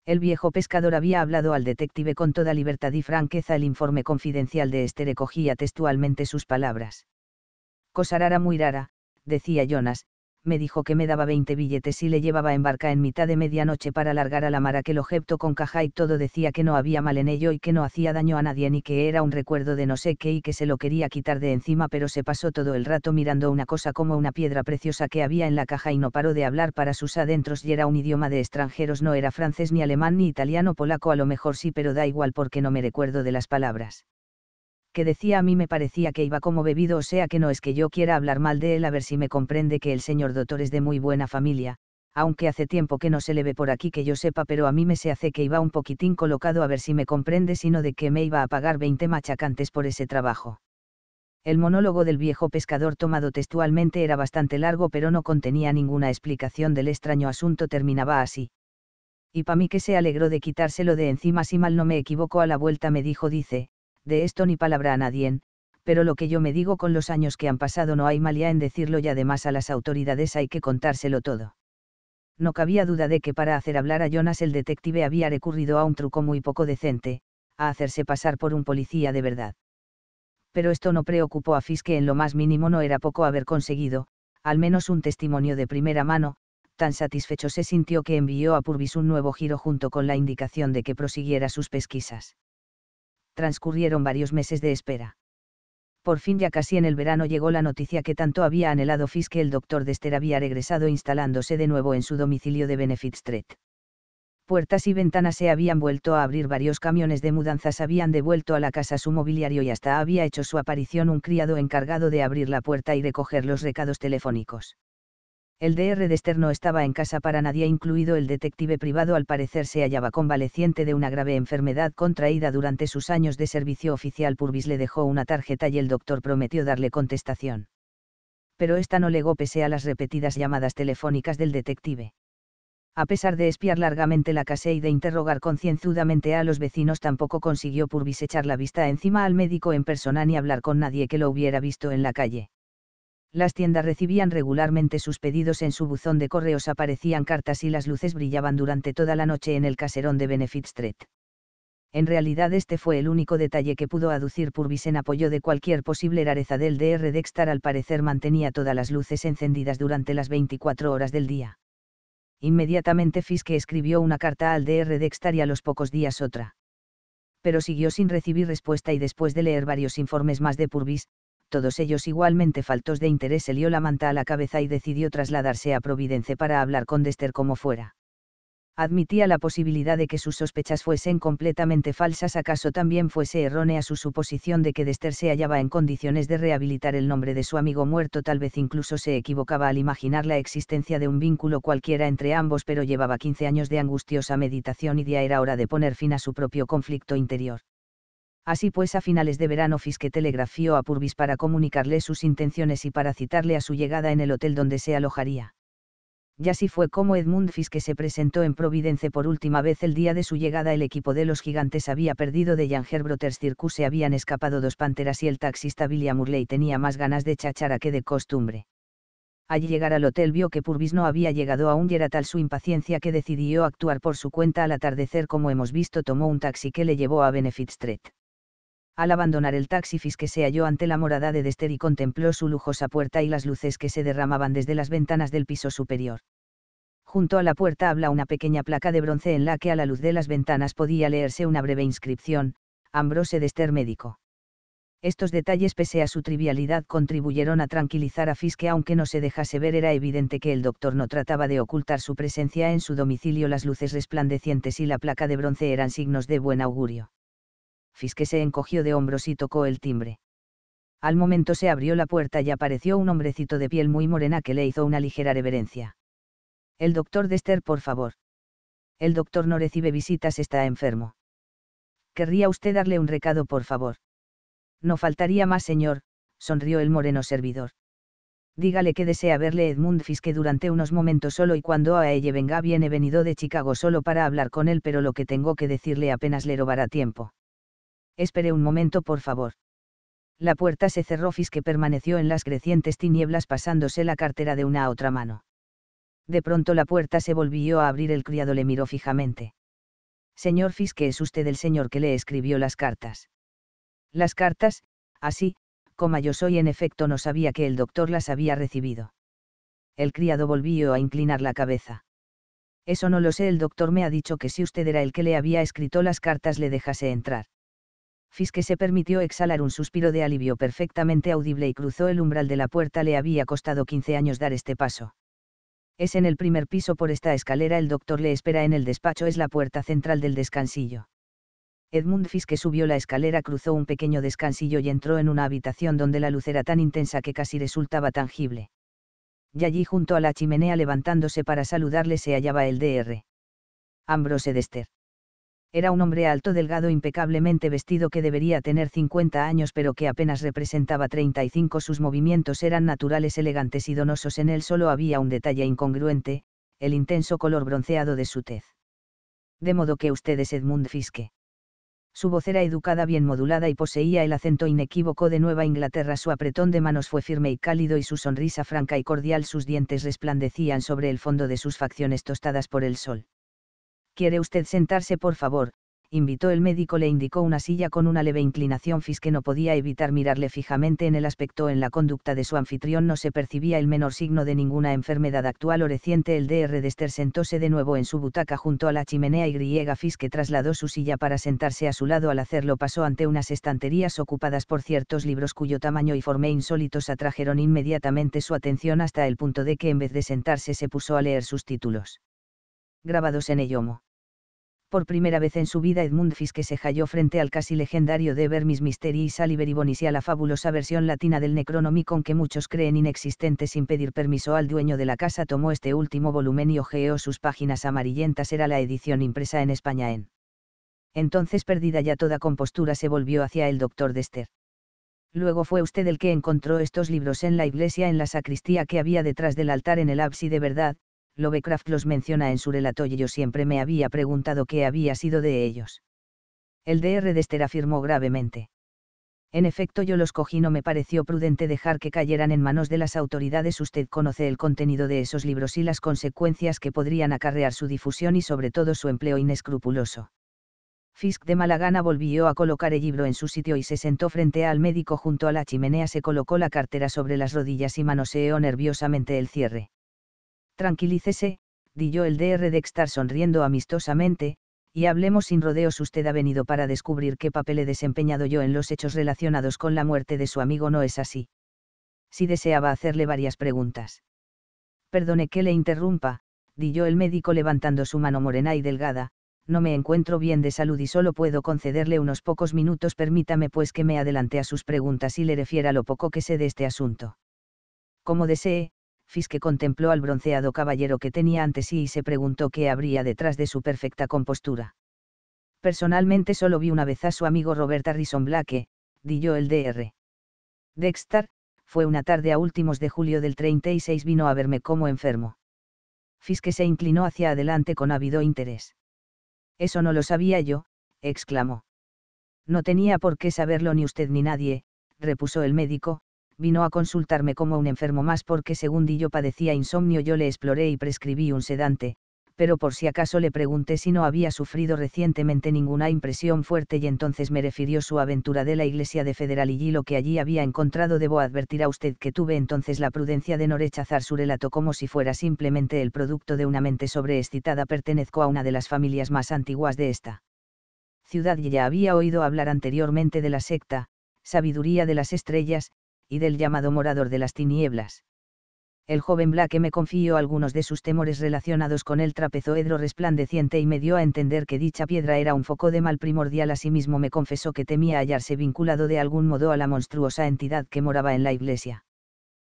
El viejo pescador había hablado al detective con toda libertad y franqueza. El informe confidencial de Esther recogía textualmente sus palabras. Cosa rara muy rara, decía Jonas, me dijo que me daba 20 billetes y le llevaba en barca en mitad de medianoche para largar a la mar aquel objeto con caja y todo decía que no había mal en ello y que no hacía daño a nadie ni que era un recuerdo de no sé qué y que se lo quería quitar de encima pero se pasó todo el rato mirando una cosa como una piedra preciosa que había en la caja y no paró de hablar para sus adentros y era un idioma de extranjeros no era francés ni alemán ni italiano polaco a lo mejor sí pero da igual porque no me recuerdo de las palabras que decía a mí me parecía que iba como bebido, o sea que no es que yo quiera hablar mal de él, a ver si me comprende que el señor doctor es de muy buena familia, aunque hace tiempo que no se le ve por aquí que yo sepa, pero a mí me se hace que iba un poquitín colocado, a ver si me comprende, sino de que me iba a pagar 20 machacantes por ese trabajo. El monólogo del viejo pescador tomado textualmente era bastante largo, pero no contenía ninguna explicación del extraño asunto, terminaba así y para mí que se alegró de quitárselo de encima si mal no me equivoco a la vuelta me dijo dice, de esto ni palabra a nadie, pero lo que yo me digo con los años que han pasado no hay malía en decirlo y además a las autoridades hay que contárselo todo. No cabía duda de que para hacer hablar a Jonas el detective había recurrido a un truco muy poco decente, a hacerse pasar por un policía de verdad. Pero esto no preocupó a Fiske en lo más mínimo no era poco haber conseguido, al menos un testimonio de primera mano, tan satisfecho se sintió que envió a Purvis un nuevo giro junto con la indicación de que prosiguiera sus pesquisas transcurrieron varios meses de espera. Por fin ya casi en el verano llegó la noticia que tanto había anhelado Fiske, que el doctor Dester había regresado instalándose de nuevo en su domicilio de Benefit Street. Puertas y ventanas se habían vuelto a abrir, varios camiones de mudanzas habían devuelto a la casa su mobiliario y hasta había hecho su aparición un criado encargado de abrir la puerta y recoger los recados telefónicos. El DR de Esther no estaba en casa para nadie, incluido el detective privado. Al parecer se hallaba convaleciente de una grave enfermedad contraída durante sus años de servicio oficial. Purvis le dejó una tarjeta y el doctor prometió darle contestación. Pero esta no legó pese a las repetidas llamadas telefónicas del detective. A pesar de espiar largamente la casa y de interrogar concienzudamente a los vecinos, tampoco consiguió Purvis echar la vista encima al médico en persona ni hablar con nadie que lo hubiera visto en la calle las tiendas recibían regularmente sus pedidos en su buzón de correos aparecían cartas y las luces brillaban durante toda la noche en el caserón de Benefit Street. En realidad este fue el único detalle que pudo aducir Purvis en apoyo de cualquier posible rareza del DR Dexter al parecer mantenía todas las luces encendidas durante las 24 horas del día. Inmediatamente Fiske escribió una carta al DR Dexter y a los pocos días otra. Pero siguió sin recibir respuesta y después de leer varios informes más de Purvis, todos ellos igualmente faltos de interés, se lió la manta a la cabeza y decidió trasladarse a Providence para hablar con Dester como fuera. Admitía la posibilidad de que sus sospechas fuesen completamente falsas, acaso también fuese errónea su suposición de que Dester se hallaba en condiciones de rehabilitar el nombre de su amigo muerto, tal vez incluso se equivocaba al imaginar la existencia de un vínculo cualquiera entre ambos, pero llevaba 15 años de angustiosa meditación y ya era hora de poner fin a su propio conflicto interior. Así pues, a finales de verano Fiske telegrafió a Purvis para comunicarle sus intenciones y para citarle a su llegada en el hotel donde se alojaría. Y así fue como Edmund Fiske se presentó en Providence por última vez el día de su llegada. El equipo de los gigantes había perdido de Jan Herbrothers Circus, se habían escapado dos panteras y el taxista William Murley tenía más ganas de chachara que de costumbre. Al llegar al hotel vio que Purvis no había llegado aún y era tal su impaciencia que decidió actuar por su cuenta al atardecer como hemos visto tomó un taxi que le llevó a Benefit Street. Al abandonar el taxi que se halló ante la morada de Dester y contempló su lujosa puerta y las luces que se derramaban desde las ventanas del piso superior. Junto a la puerta habla una pequeña placa de bronce en la que a la luz de las ventanas podía leerse una breve inscripción, Ambrose Dester médico. Estos detalles pese a su trivialidad contribuyeron a tranquilizar a Fiske aunque no se dejase ver era evidente que el doctor no trataba de ocultar su presencia en su domicilio las luces resplandecientes y la placa de bronce eran signos de buen augurio. Fiske se encogió de hombros y tocó el timbre. Al momento se abrió la puerta y apareció un hombrecito de piel muy morena que le hizo una ligera reverencia. El doctor Dester, por favor. El doctor no recibe visitas, está enfermo. ¿Querría usted darle un recado, por favor? No faltaría más, señor, sonrió el moreno servidor. Dígale que desea verle Edmund Fiske durante unos momentos solo y cuando a ella venga viene venido de Chicago solo para hablar con él, pero lo que tengo que decirle apenas le robará tiempo. Espere un momento, por favor. La puerta se cerró. Fiske permaneció en las crecientes tinieblas pasándose la cartera de una a otra mano. De pronto la puerta se volvió a abrir. El criado le miró fijamente. Señor Fiske, es usted el señor que le escribió las cartas. Las cartas, así, como yo soy en efecto no sabía que el doctor las había recibido. El criado volvió a inclinar la cabeza. Eso no lo sé, el doctor me ha dicho que si usted era el que le había escrito las cartas le dejase entrar. Fiske se permitió exhalar un suspiro de alivio perfectamente audible y cruzó el umbral de la puerta. Le había costado 15 años dar este paso. Es en el primer piso por esta escalera. El doctor le espera en el despacho. Es la puerta central del descansillo. Edmund Fiske subió la escalera, cruzó un pequeño descansillo y entró en una habitación donde la luz era tan intensa que casi resultaba tangible. Y allí junto a la chimenea levantándose para saludarle se hallaba el DR. Ambrose Esther era un hombre alto, delgado, impecablemente vestido que debería tener 50 años pero que apenas representaba 35. Sus movimientos eran naturales, elegantes y donosos. En él solo había un detalle incongruente, el intenso color bronceado de su tez. De modo que usted es Edmund Fiske. Su voz era educada, bien modulada y poseía el acento inequívoco de Nueva Inglaterra. Su apretón de manos fue firme y cálido y su sonrisa franca y cordial. Sus dientes resplandecían sobre el fondo de sus facciones tostadas por el sol ¿Quiere usted sentarse, por favor? invitó el médico, le indicó una silla con una leve inclinación fis que no podía evitar mirarle fijamente en el aspecto en la conducta de su anfitrión no se percibía el menor signo de ninguna enfermedad actual o reciente. El DR Dester sentóse de nuevo en su butaca junto a la chimenea y griega fis que trasladó su silla para sentarse a su lado al hacerlo pasó ante unas estanterías ocupadas por ciertos libros cuyo tamaño y forma insólitos atrajeron inmediatamente su atención hasta el punto de que en vez de sentarse se puso a leer sus títulos grabados en el Por primera vez en su vida Edmund Fiske se halló frente al casi legendario de Vermis Mystery y Saliver y la fabulosa versión latina del Necronomicon que muchos creen inexistente sin pedir permiso al dueño de la casa tomó este último volumen y ojeó sus páginas amarillentas era la edición impresa en España en. Entonces perdida ya toda compostura se volvió hacia el doctor Dester. Luego fue usted el que encontró estos libros en la iglesia en la sacristía que había detrás del altar en el ábside, ¿verdad, Lovecraft los menciona en su relato y yo siempre me había preguntado qué había sido de ellos. El DR Dester afirmó gravemente. En efecto, yo los cogí, no me pareció prudente dejar que cayeran en manos de las autoridades. Usted conoce el contenido de esos libros y las consecuencias que podrían acarrear su difusión y sobre todo su empleo inescrupuloso. Fisk de Malagana volvió a colocar el libro en su sitio y se sentó frente al médico junto a la chimenea. Se colocó la cartera sobre las rodillas y manoseó nerviosamente el cierre. Tranquilícese, dijo el DR Dexter sonriendo amistosamente, y hablemos sin rodeos usted ha venido para descubrir qué papel he desempeñado yo en los hechos relacionados con la muerte de su amigo, ¿no es así? Si deseaba hacerle varias preguntas. Perdone que le interrumpa, di yo el médico levantando su mano morena y delgada, no me encuentro bien de salud y solo puedo concederle unos pocos minutos, permítame pues que me adelante a sus preguntas y le refiera lo poco que sé de este asunto. Como desee, Fiske contempló al bronceado caballero que tenía ante sí y se preguntó qué habría detrás de su perfecta compostura. Personalmente solo vi una vez a su amigo Robert Harrison Blake, dijo el DR. Dexter, fue una tarde a últimos de julio del 36 vino a verme como enfermo. Fiske se inclinó hacia adelante con ávido interés. Eso no lo sabía yo, exclamó. No tenía por qué saberlo ni usted ni nadie, repuso el médico, vino a consultarme como un enfermo más porque según Dillo padecía insomnio yo le exploré y prescribí un sedante, pero por si acaso le pregunté si no había sufrido recientemente ninguna impresión fuerte y entonces me refirió su aventura de la iglesia de Federal y lo que allí había encontrado. Debo advertir a usted que tuve entonces la prudencia de no rechazar su relato como si fuera simplemente el producto de una mente sobreexcitada. Pertenezco a una de las familias más antiguas de esta ciudad y ya había oído hablar anteriormente de la secta, sabiduría de las estrellas, y del llamado morador de las tinieblas. El joven Black me confió algunos de sus temores relacionados con el trapezoedro resplandeciente y me dio a entender que dicha piedra era un foco de mal primordial. Asimismo me confesó que temía hallarse vinculado de algún modo a la monstruosa entidad que moraba en la iglesia.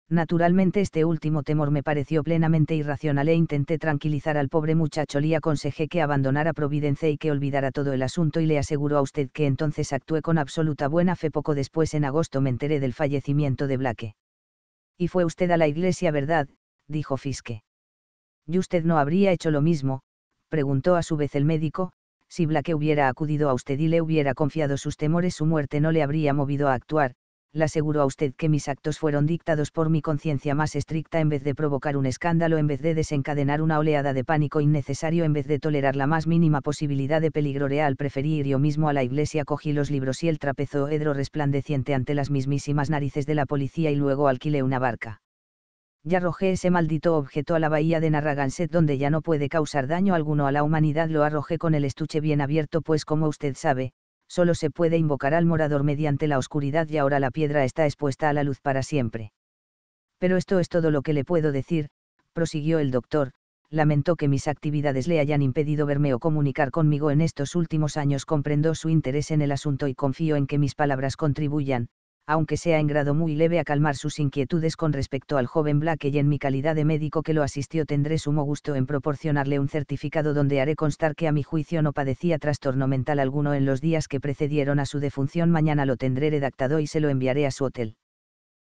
Naturalmente este último temor me pareció plenamente irracional e intenté tranquilizar al pobre muchacho. Le aconsejé que abandonara Providencia y que olvidara todo el asunto y le aseguró a usted que entonces actué con absoluta buena fe. Poco después en agosto me enteré del fallecimiento de Blake. Y fue usted a la iglesia, ¿verdad? dijo Fiske. ¿Y usted no habría hecho lo mismo? preguntó a su vez el médico, si Blake hubiera acudido a usted y le hubiera confiado sus temores su muerte no le habría movido a actuar, le aseguro a usted que mis actos fueron dictados por mi conciencia más estricta en vez de provocar un escándalo, en vez de desencadenar una oleada de pánico innecesario, en vez de tolerar la más mínima posibilidad de peligro real, preferí ir yo mismo a la iglesia, cogí los libros y el trapezoedro resplandeciente ante las mismísimas narices de la policía y luego alquilé una barca. Ya arrojé ese maldito objeto a la bahía de Narragansett donde ya no puede causar daño alguno a la humanidad, lo arrojé con el estuche bien abierto, pues como usted sabe, solo se puede invocar al morador mediante la oscuridad y ahora la piedra está expuesta a la luz para siempre. Pero esto es todo lo que le puedo decir, prosiguió el doctor, lamentó que mis actividades le hayan impedido verme o comunicar conmigo en estos últimos años, comprendo su interés en el asunto y confío en que mis palabras contribuyan, aunque sea en grado muy leve, a calmar sus inquietudes con respecto al joven Black y en mi calidad de médico que lo asistió tendré sumo gusto en proporcionarle un certificado donde haré constar que a mi juicio no padecía trastorno mental alguno en los días que precedieron a su defunción. Mañana lo tendré redactado y se lo enviaré a su hotel.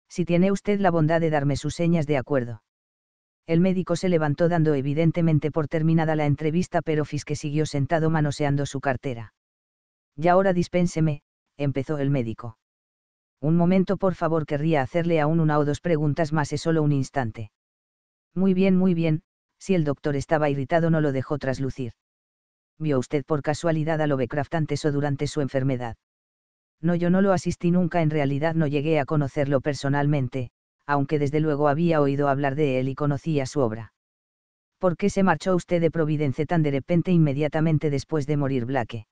Si tiene usted la bondad de darme sus señas de acuerdo. El médico se levantó dando evidentemente por terminada la entrevista, pero Fiske siguió sentado manoseando su cartera. Y ahora dispénseme, empezó el médico un momento, por favor, querría hacerle aún una o dos preguntas más, es solo un instante. Muy bien, muy bien, si el doctor estaba irritado no lo dejó traslucir. ¿Vio usted por casualidad a Lovecraft antes o durante su enfermedad? No, yo no lo asistí nunca, en realidad no llegué a conocerlo personalmente, aunque desde luego había oído hablar de él y conocía su obra. ¿Por qué se marchó usted de Providence tan de repente inmediatamente después de morir Blake?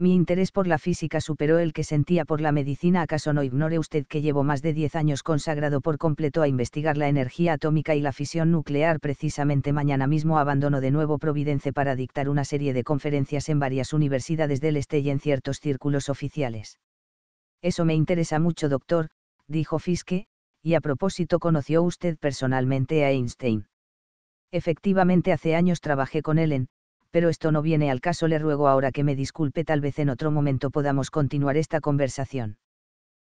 mi interés por la física superó el que sentía por la medicina. ¿Acaso no ignore usted que llevo más de 10 años consagrado por completo a investigar la energía atómica y la fisión nuclear? Precisamente mañana mismo abandono de nuevo Providence para dictar una serie de conferencias en varias universidades del este y en ciertos círculos oficiales. Eso me interesa mucho, doctor, dijo Fiske, y a propósito conoció usted personalmente a Einstein. Efectivamente, hace años trabajé con él en pero esto no viene al caso, le ruego ahora que me disculpe, tal vez en otro momento podamos continuar esta conversación.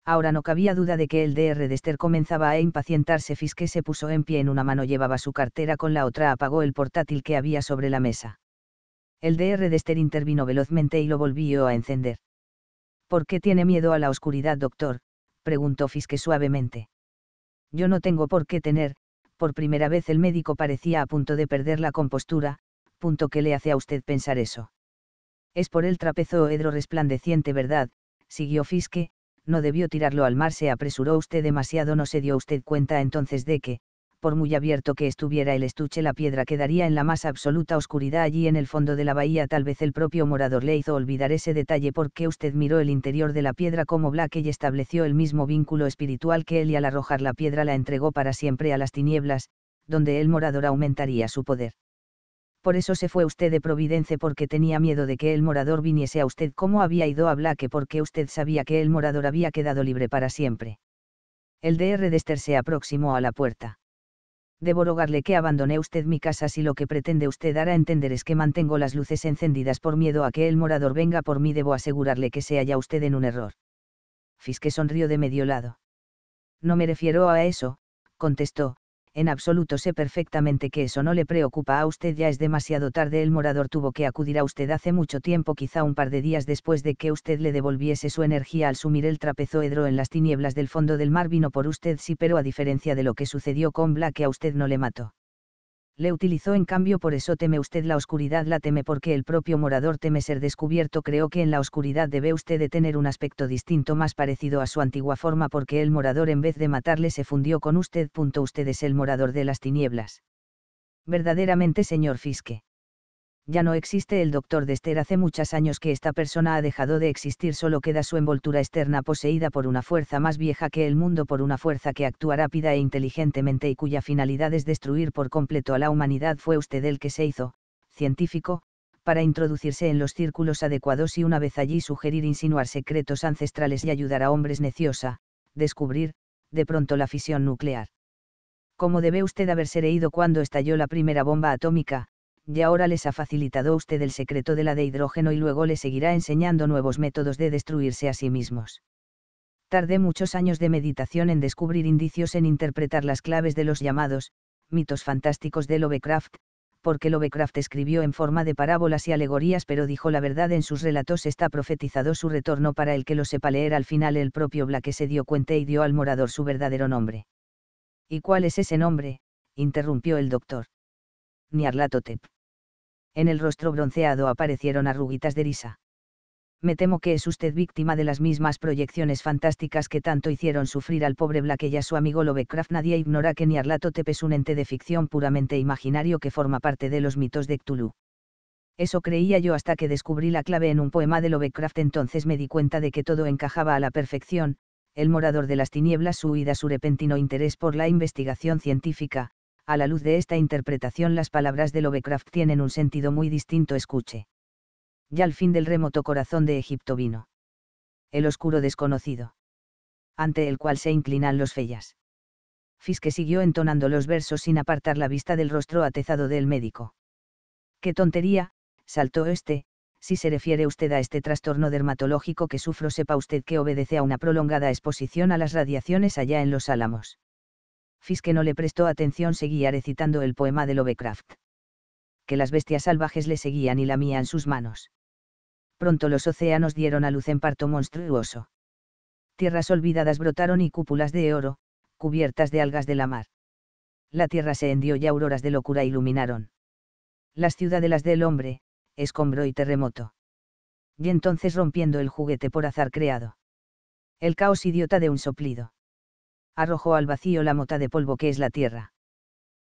Ahora no cabía duda de que el DR de comenzaba a impacientarse. Fiske se puso en pie en una mano, llevaba su cartera con la otra, apagó el portátil que había sobre la mesa. El DR de intervino velozmente y lo volvió a encender. ¿Por qué tiene miedo a la oscuridad, doctor? preguntó Fiske suavemente. Yo no tengo por qué tener, por primera vez el médico parecía a punto de perder la compostura, punto que le hace a usted pensar eso. Es por el trapezoedro resplandeciente, ¿verdad? siguió Fiske, no debió tirarlo al mar, se apresuró usted demasiado, no se dio usted cuenta entonces de que, por muy abierto que estuviera el estuche, la piedra quedaría en la más absoluta oscuridad allí en el fondo de la bahía. Tal vez el propio morador le hizo olvidar ese detalle porque usted miró el interior de la piedra como Black y estableció el mismo vínculo espiritual que él y al arrojar la piedra la entregó para siempre a las tinieblas, donde el morador aumentaría su poder por eso se fue usted de Providence porque tenía miedo de que el morador viniese a usted como había ido a Blaque porque usted sabía que el morador había quedado libre para siempre. El DR Dester se aproximó a la puerta. Debo rogarle que abandone usted mi casa si lo que pretende usted dar a entender es que mantengo las luces encendidas por miedo a que el morador venga por mí, debo asegurarle que se halla usted en un error. Fiske sonrió de medio lado. No me refiero a eso, contestó, en absoluto sé perfectamente que eso no le preocupa a usted, ya es demasiado tarde, el morador tuvo que acudir a usted hace mucho tiempo, quizá un par de días después de que usted le devolviese su energía al sumir el trapezoedro en las tinieblas del fondo del mar, vino por usted sí, pero a diferencia de lo que sucedió con Black, a usted no le mató le utilizó en cambio por eso teme usted la oscuridad, la teme porque el propio morador teme ser descubierto, creo que en la oscuridad debe usted de tener un aspecto distinto más parecido a su antigua forma porque el morador en vez de matarle se fundió con usted. Punto usted es el morador de las tinieblas. Verdaderamente, señor Fiske ya no existe el doctor Dester hace muchos años que esta persona ha dejado de existir, solo queda su envoltura externa poseída por una fuerza más vieja que el mundo, por una fuerza que actúa rápida e inteligentemente y cuya finalidad es destruir por completo a la humanidad. Fue usted el que se hizo, científico, para introducirse en los círculos adecuados y una vez allí sugerir insinuar secretos ancestrales y ayudar a hombres necios a descubrir, de pronto la fisión nuclear. ¿Cómo debe usted haberse leído cuando estalló la primera bomba atómica, y ahora les ha facilitado usted el secreto de la de hidrógeno y luego le seguirá enseñando nuevos métodos de destruirse a sí mismos. Tardé muchos años de meditación en descubrir indicios en interpretar las claves de los llamados mitos fantásticos de Lovecraft, porque Lovecraft escribió en forma de parábolas y alegorías pero dijo la verdad en sus relatos está profetizado su retorno para el que lo sepa leer al final el propio Black se dio cuenta y dio al morador su verdadero nombre. ¿Y cuál es ese nombre? interrumpió el doctor. Niarlatotep en el rostro bronceado aparecieron arruguitas de risa. Me temo que es usted víctima de las mismas proyecciones fantásticas que tanto hicieron sufrir al pobre Black y a su amigo Lovecraft. Nadie ignora que Tepe es un ente de ficción puramente imaginario que forma parte de los mitos de Cthulhu. Eso creía yo hasta que descubrí la clave en un poema de Lovecraft. Entonces me di cuenta de que todo encajaba a la perfección, el morador de las tinieblas, su huida, su repentino interés por la investigación científica, a la luz de esta interpretación las palabras de Lovecraft tienen un sentido muy distinto escuche. Ya al fin del remoto corazón de Egipto vino. El oscuro desconocido. Ante el cual se inclinan los fellas. Fiske siguió entonando los versos sin apartar la vista del rostro atezado del médico. ¡Qué tontería! saltó este, si se refiere usted a este trastorno dermatológico que sufro, sepa usted que obedece a una prolongada exposición a las radiaciones allá en los álamos que no le prestó atención, seguía recitando el poema de Lovecraft. Que las bestias salvajes le seguían y lamían sus manos. Pronto los océanos dieron a luz en parto monstruoso. Tierras olvidadas brotaron y cúpulas de oro, cubiertas de algas de la mar. La tierra se hendió y auroras de locura iluminaron. Las ciudadelas del hombre, escombro y terremoto. Y entonces rompiendo el juguete por azar creado. El caos idiota de un soplido arrojó al vacío la mota de polvo que es la tierra.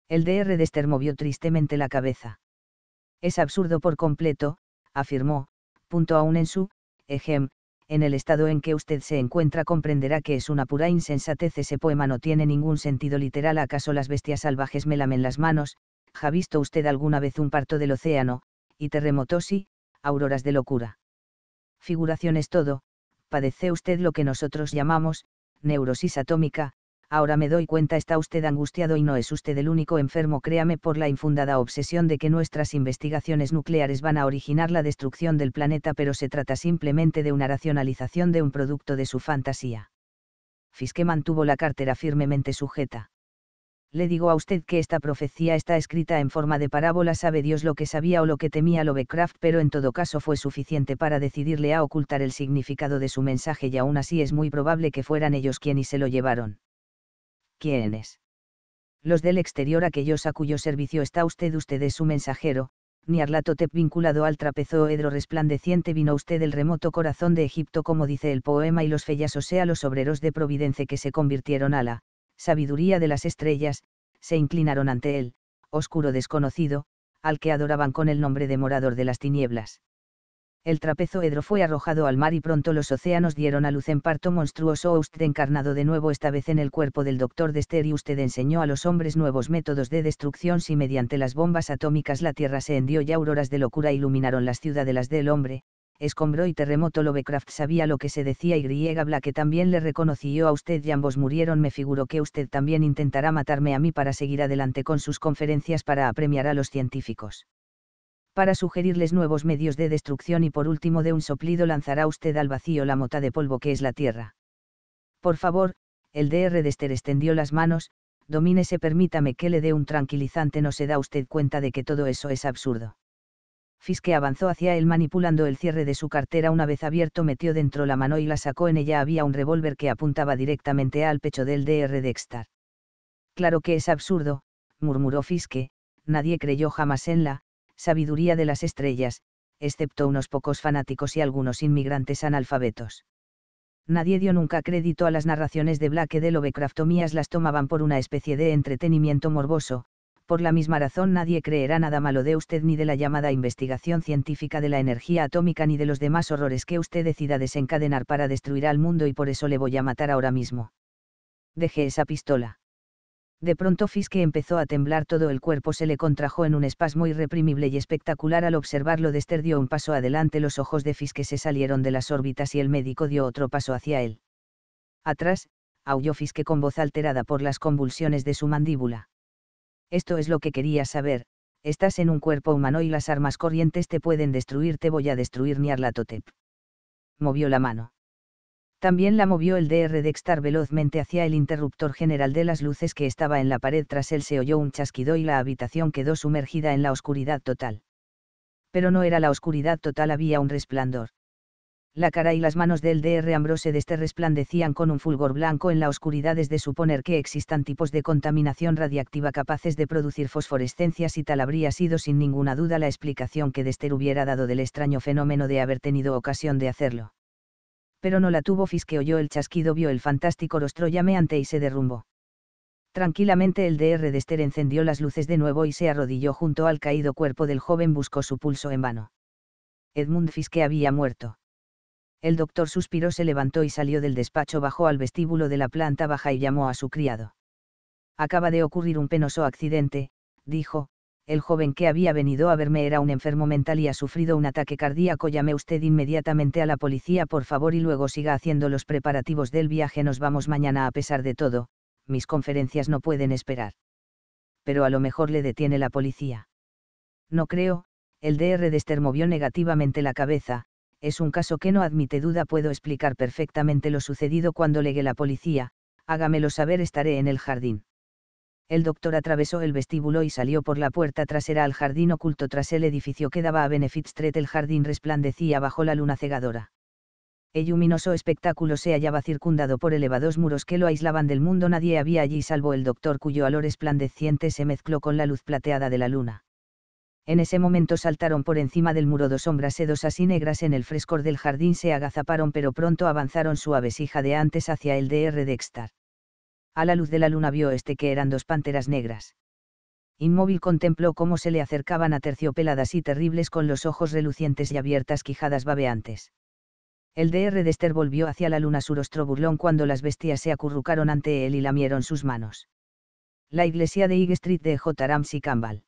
El DR Dester movió tristemente la cabeza. Es absurdo por completo, afirmó, punto aún en su, ejem, en el estado en que usted se encuentra comprenderá que es una pura insensatez ese poema no tiene ningún sentido literal acaso las bestias salvajes me lamen las manos, ¿ha visto usted alguna vez un parto del océano, y terremotos y, auroras de locura? Figuración es todo, padece usted lo que nosotros llamamos, neurosis atómica, ahora me doy cuenta está usted angustiado y no es usted el único enfermo, créame por la infundada obsesión de que nuestras investigaciones nucleares van a originar la destrucción del planeta, pero se trata simplemente de una racionalización de un producto de su fantasía. Fiske mantuvo la cartera firmemente sujeta. Le digo a usted que esta profecía está escrita en forma de parábola, sabe Dios lo que sabía o lo que temía Lovecraft, pero en todo caso fue suficiente para decidirle a ocultar el significado de su mensaje y aún así es muy probable que fueran ellos quienes se lo llevaron ¿quiénes? Los del exterior aquellos a cuyo servicio está usted, usted es su mensajero, ni Arlatotep vinculado al trapezoedro resplandeciente vino usted del remoto corazón de Egipto como dice el poema y los fellas o sea los obreros de Providence que se convirtieron a la sabiduría de las estrellas, se inclinaron ante él, oscuro desconocido, al que adoraban con el nombre de morador de las tinieblas el trapezoedro fue arrojado al mar y pronto los océanos dieron a luz en parto monstruoso Usted encarnado de nuevo esta vez en el cuerpo del doctor Dester y usted enseñó a los hombres nuevos métodos de destrucción si mediante las bombas atómicas la Tierra se hendió y auroras de locura iluminaron las ciudadelas del hombre, escombro y terremoto Lovecraft sabía lo que se decía y griega que también le reconoció a usted y ambos murieron me figuro que usted también intentará matarme a mí para seguir adelante con sus conferencias para apremiar a los científicos para sugerirles nuevos medios de destrucción y por último de un soplido lanzará usted al vacío la mota de polvo que es la Tierra. Por favor, el DR Dexter extendió las manos, domínese permítame que le dé un tranquilizante no se da usted cuenta de que todo eso es absurdo. Fiske avanzó hacia él manipulando el cierre de su cartera una vez abierto metió dentro la mano y la sacó en ella había un revólver que apuntaba directamente al pecho del DR Dexter. Claro que es absurdo, murmuró Fiske, nadie creyó jamás en la sabiduría de las estrellas, excepto unos pocos fanáticos y algunos inmigrantes analfabetos. Nadie dio nunca crédito a las narraciones de Black de Lovecraft las tomaban por una especie de entretenimiento morboso, por la misma razón nadie creerá nada malo de usted ni de la llamada investigación científica de la energía atómica ni de los demás horrores que usted decida desencadenar para destruir al mundo y por eso le voy a matar ahora mismo. Deje esa pistola. De pronto Fiske empezó a temblar, todo el cuerpo se le contrajo en un espasmo irreprimible y espectacular al observarlo. Dester dio un paso adelante, los ojos de Fiske se salieron de las órbitas y el médico dio otro paso hacia él. Atrás, aulló Fiske con voz alterada por las convulsiones de su mandíbula. Esto es lo que quería saber, estás en un cuerpo humano y las armas corrientes te pueden destruir, te voy a destruir Niarlatotep. Movió la mano. También la movió el DR Dexter velozmente hacia el interruptor general de las luces que estaba en la pared. Tras él se oyó un chasquido y la habitación quedó sumergida en la oscuridad total. Pero no era la oscuridad total, había un resplandor. La cara y las manos del DR Ambrose de este resplandecían con un fulgor blanco en la oscuridad es de suponer que existan tipos de contaminación radiactiva capaces de producir fosforescencias y tal habría sido sin ninguna duda la explicación que Dexter hubiera dado del extraño fenómeno de haber tenido ocasión de hacerlo pero no la tuvo Fiske oyó el chasquido, vio el fantástico rostro llameante y se derrumbó. Tranquilamente el DR de Esther encendió las luces de nuevo y se arrodilló junto al caído cuerpo del joven buscó su pulso en vano. Edmund Fiske había muerto. El doctor suspiró, se levantó y salió del despacho, bajó al vestíbulo de la planta baja y llamó a su criado. Acaba de ocurrir un penoso accidente, dijo, el joven que había venido a verme era un enfermo mental y ha sufrido un ataque cardíaco. Llame usted inmediatamente a la policía, por favor, y luego siga haciendo los preparativos del viaje. Nos vamos mañana a pesar de todo, mis conferencias no pueden esperar. Pero a lo mejor le detiene la policía. No creo, el DR Dester movió negativamente la cabeza, es un caso que no admite duda. Puedo explicar perfectamente lo sucedido cuando llegue la policía, hágamelo saber, estaré en el jardín el doctor atravesó el vestíbulo y salió por la puerta trasera al jardín oculto tras el edificio que daba a Benefit Street. El jardín resplandecía bajo la luna cegadora. El luminoso espectáculo se hallaba circundado por elevados muros que lo aislaban del mundo. Nadie había allí salvo el doctor cuyo alor resplandeciente se mezcló con la luz plateada de la luna. En ese momento saltaron por encima del muro dos sombras sedosas y negras en el frescor del jardín se agazaparon pero pronto avanzaron suaves de antes hacia el DR Dexter. A la luz de la luna vio este que eran dos panteras negras. Inmóvil contempló cómo se le acercaban aterciopeladas y terribles con los ojos relucientes y abiertas quijadas babeantes. El DR de Esther volvió hacia la luna su rostro burlón cuando las bestias se acurrucaron ante él y lamieron sus manos. La iglesia de High Street de J. Ramsey Campbell.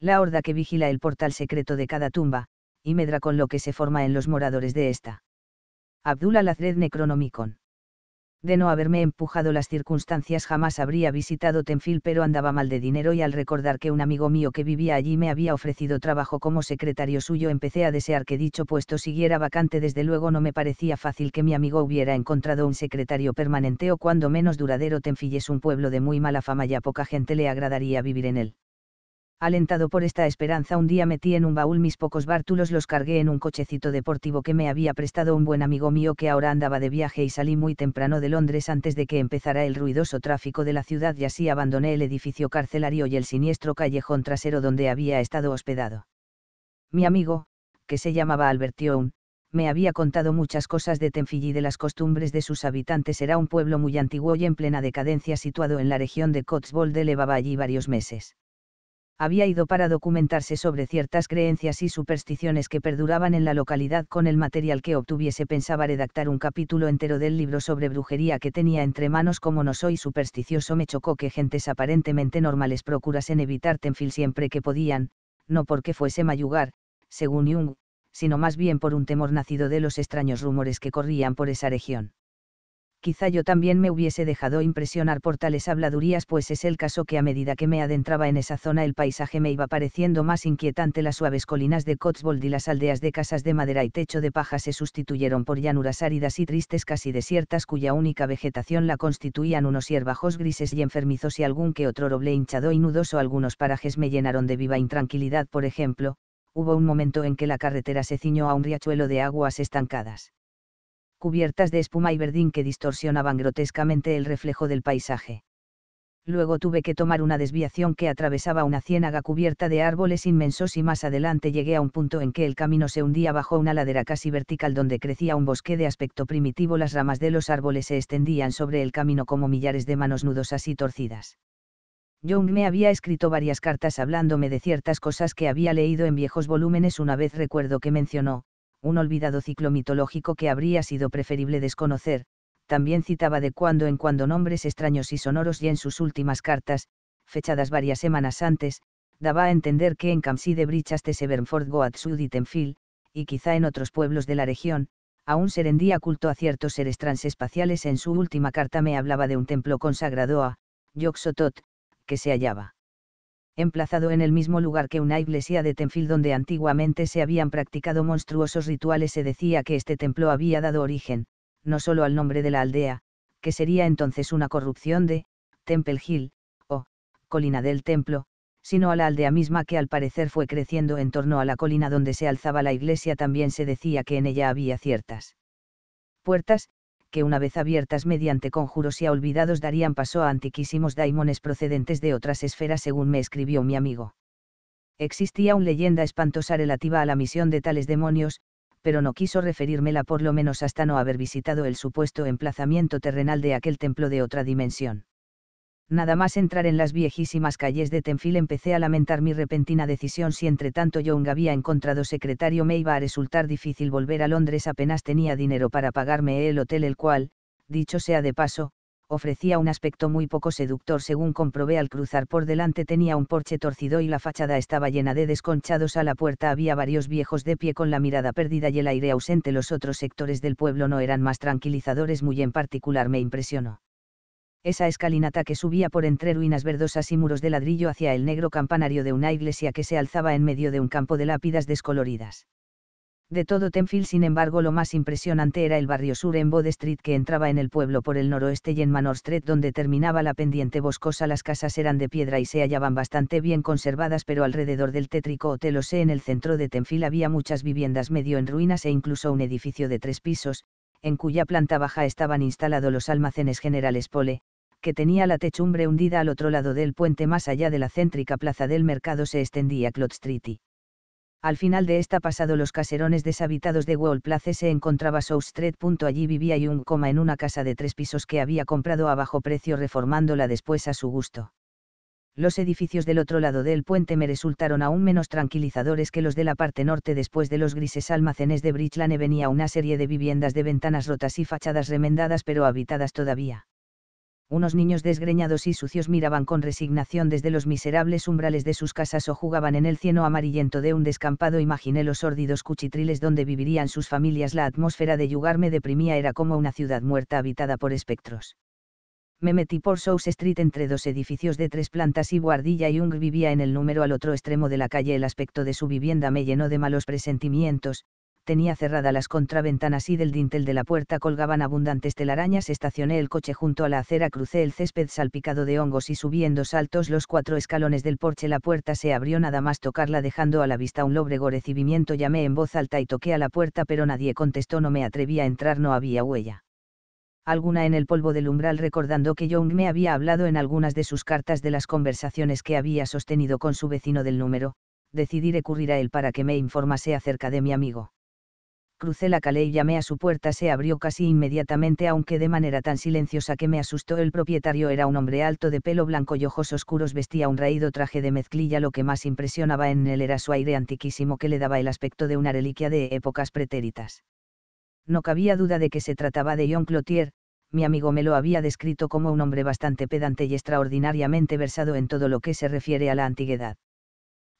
La horda que vigila el portal secreto de cada tumba, y medra con lo que se forma en los moradores de esta. Abdullah Lazred Necronomicon de no haberme empujado las circunstancias jamás habría visitado Tenfil pero andaba mal de dinero y al recordar que un amigo mío que vivía allí me había ofrecido trabajo como secretario suyo empecé a desear que dicho puesto siguiera vacante desde luego no me parecía fácil que mi amigo hubiera encontrado un secretario permanente o cuando menos duradero Tenfil es un pueblo de muy mala fama y a poca gente le agradaría vivir en él. Alentado por esta esperanza, un día metí en un baúl mis pocos bártulos, los cargué en un cochecito deportivo que me había prestado un buen amigo mío que ahora andaba de viaje y salí muy temprano de Londres antes de que empezara el ruidoso tráfico de la ciudad y así abandoné el edificio carcelario y el siniestro callejón trasero donde había estado hospedado. Mi amigo, que se llamaba Albert Young, me había contado muchas cosas de Tenfilly y de las costumbres de sus habitantes. Era un pueblo muy antiguo y en plena decadencia situado en la región de Cotswold. Elevaba allí varios meses había ido para documentarse sobre ciertas creencias y supersticiones que perduraban en la localidad con el material que obtuviese pensaba redactar un capítulo entero del libro sobre brujería que tenía entre manos como no soy supersticioso me chocó que gentes aparentemente normales procurasen evitar tenfil siempre que podían, no porque fuese mayugar, según Jung, sino más bien por un temor nacido de los extraños rumores que corrían por esa región quizá yo también me hubiese dejado impresionar por tales habladurías, pues es el caso que a medida que me adentraba en esa zona el paisaje me iba pareciendo más inquietante. Las suaves colinas de Cotswold y las aldeas de casas de madera y techo de paja se sustituyeron por llanuras áridas y tristes casi desiertas cuya única vegetación la constituían unos hierbajos grises y enfermizos y algún que otro roble hinchado y nudoso. Algunos parajes me llenaron de viva intranquilidad, por ejemplo, hubo un momento en que la carretera se ciñó a un riachuelo de aguas estancadas cubiertas de espuma y verdín que distorsionaban grotescamente el reflejo del paisaje. Luego tuve que tomar una desviación que atravesaba una ciénaga cubierta de árboles inmensos y más adelante llegué a un punto en que el camino se hundía bajo una ladera casi vertical donde crecía un bosque de aspecto primitivo. Las ramas de los árboles se extendían sobre el camino como millares de manos nudosas y torcidas. Jung me había escrito varias cartas hablándome de ciertas cosas que había leído en viejos volúmenes. Una vez recuerdo que mencionó, un olvidado ciclo mitológico que habría sido preferible desconocer, también citaba de cuando en cuando nombres extraños y sonoros y en sus últimas cartas, fechadas varias semanas antes, daba a entender que en Camside, de Brichaste Severnford Sud y y quizá en otros pueblos de la región, aún se rendía culto a ciertos seres transespaciales. En su última carta me hablaba de un templo consagrado a Yoxotot, que se hallaba emplazado en el mismo lugar que una iglesia de Tenfil donde antiguamente se habían practicado monstruosos rituales, se decía que este templo había dado origen, no solo al nombre de la aldea, que sería entonces una corrupción de Temple Hill, o Colina del Templo, sino a la aldea misma que al parecer fue creciendo en torno a la colina donde se alzaba la iglesia, también se decía que en ella había ciertas puertas, que una vez abiertas mediante conjuros y a olvidados darían paso a antiquísimos daimones procedentes de otras esferas según me escribió mi amigo. Existía una leyenda espantosa relativa a la misión de tales demonios, pero no quiso referírmela por lo menos hasta no haber visitado el supuesto emplazamiento terrenal de aquel templo de otra dimensión nada más entrar en las viejísimas calles de Tenfil empecé a lamentar mi repentina decisión si entre tanto Young había encontrado secretario me iba a resultar difícil volver a Londres apenas tenía dinero para pagarme el hotel el cual, dicho sea de paso, ofrecía un aspecto muy poco seductor según comprobé al cruzar por delante tenía un porche torcido y la fachada estaba llena de desconchados a la puerta había varios viejos de pie con la mirada perdida y el aire ausente los otros sectores del pueblo no eran más tranquilizadores muy en particular me impresionó esa escalinata que subía por entre ruinas verdosas y muros de ladrillo hacia el negro campanario de una iglesia que se alzaba en medio de un campo de lápidas descoloridas. De todo Tenfil, sin embargo, lo más impresionante era el barrio sur en Bode Street que entraba en el pueblo por el noroeste y en Manor Street donde terminaba la pendiente boscosa. Las casas eran de piedra y se hallaban bastante bien conservadas, pero alrededor del tétrico Hotel Ose en el centro de tenfil había muchas viviendas medio en ruinas e incluso un edificio de tres pisos, en cuya planta baja estaban instalados los almacenes generales Pole, que tenía la techumbre hundida al otro lado del puente más allá de la céntrica plaza del mercado se extendía Clot Street. Al final de esta pasado los caserones deshabitados de Wall Place se encontraba South Street. Allí vivía Jung, en una casa de tres pisos que había comprado a bajo precio reformándola después a su gusto. Los edificios del otro lado del puente me resultaron aún menos tranquilizadores que los de la parte norte. Después de los grises almacenes de Bridgelane venía una serie de viviendas de ventanas rotas y fachadas remendadas pero habitadas todavía unos niños desgreñados y sucios miraban con resignación desde los miserables umbrales de sus casas o jugaban en el cieno amarillento de un descampado. Imaginé los sórdidos cuchitriles donde vivirían sus familias. La atmósfera de Yugar me deprimía, era como una ciudad muerta habitada por espectros. Me metí por South Street entre dos edificios de tres plantas y Guardilla y Ung vivía en el número al otro extremo de la calle. El aspecto de su vivienda me llenó de malos presentimientos, tenía cerrada las contraventanas y del dintel de la puerta colgaban abundantes telarañas. Estacioné el coche junto a la acera, crucé el césped salpicado de hongos y subiendo saltos los cuatro escalones del porche. La puerta se abrió nada más tocarla, dejando a la vista un lóbrego recibimiento. Llamé en voz alta y toqué a la puerta, pero nadie contestó. No me atreví a entrar, no había huella alguna en el polvo del umbral recordando que Young me había hablado en algunas de sus cartas de las conversaciones que había sostenido con su vecino del número, decidí recurrir a él para que me informase acerca de mi amigo. Crucé la calle y llamé a su puerta. Se abrió casi inmediatamente, aunque de manera tan silenciosa que me asustó. El propietario era un hombre alto de pelo blanco y ojos oscuros. Vestía un raído traje de mezclilla. Lo que más impresionaba en él era su aire antiquísimo que le daba el aspecto de una reliquia de épocas pretéritas. No cabía duda de que se trataba de John Clotier, mi amigo me lo había descrito como un hombre bastante pedante y extraordinariamente versado en todo lo que se refiere a la antigüedad.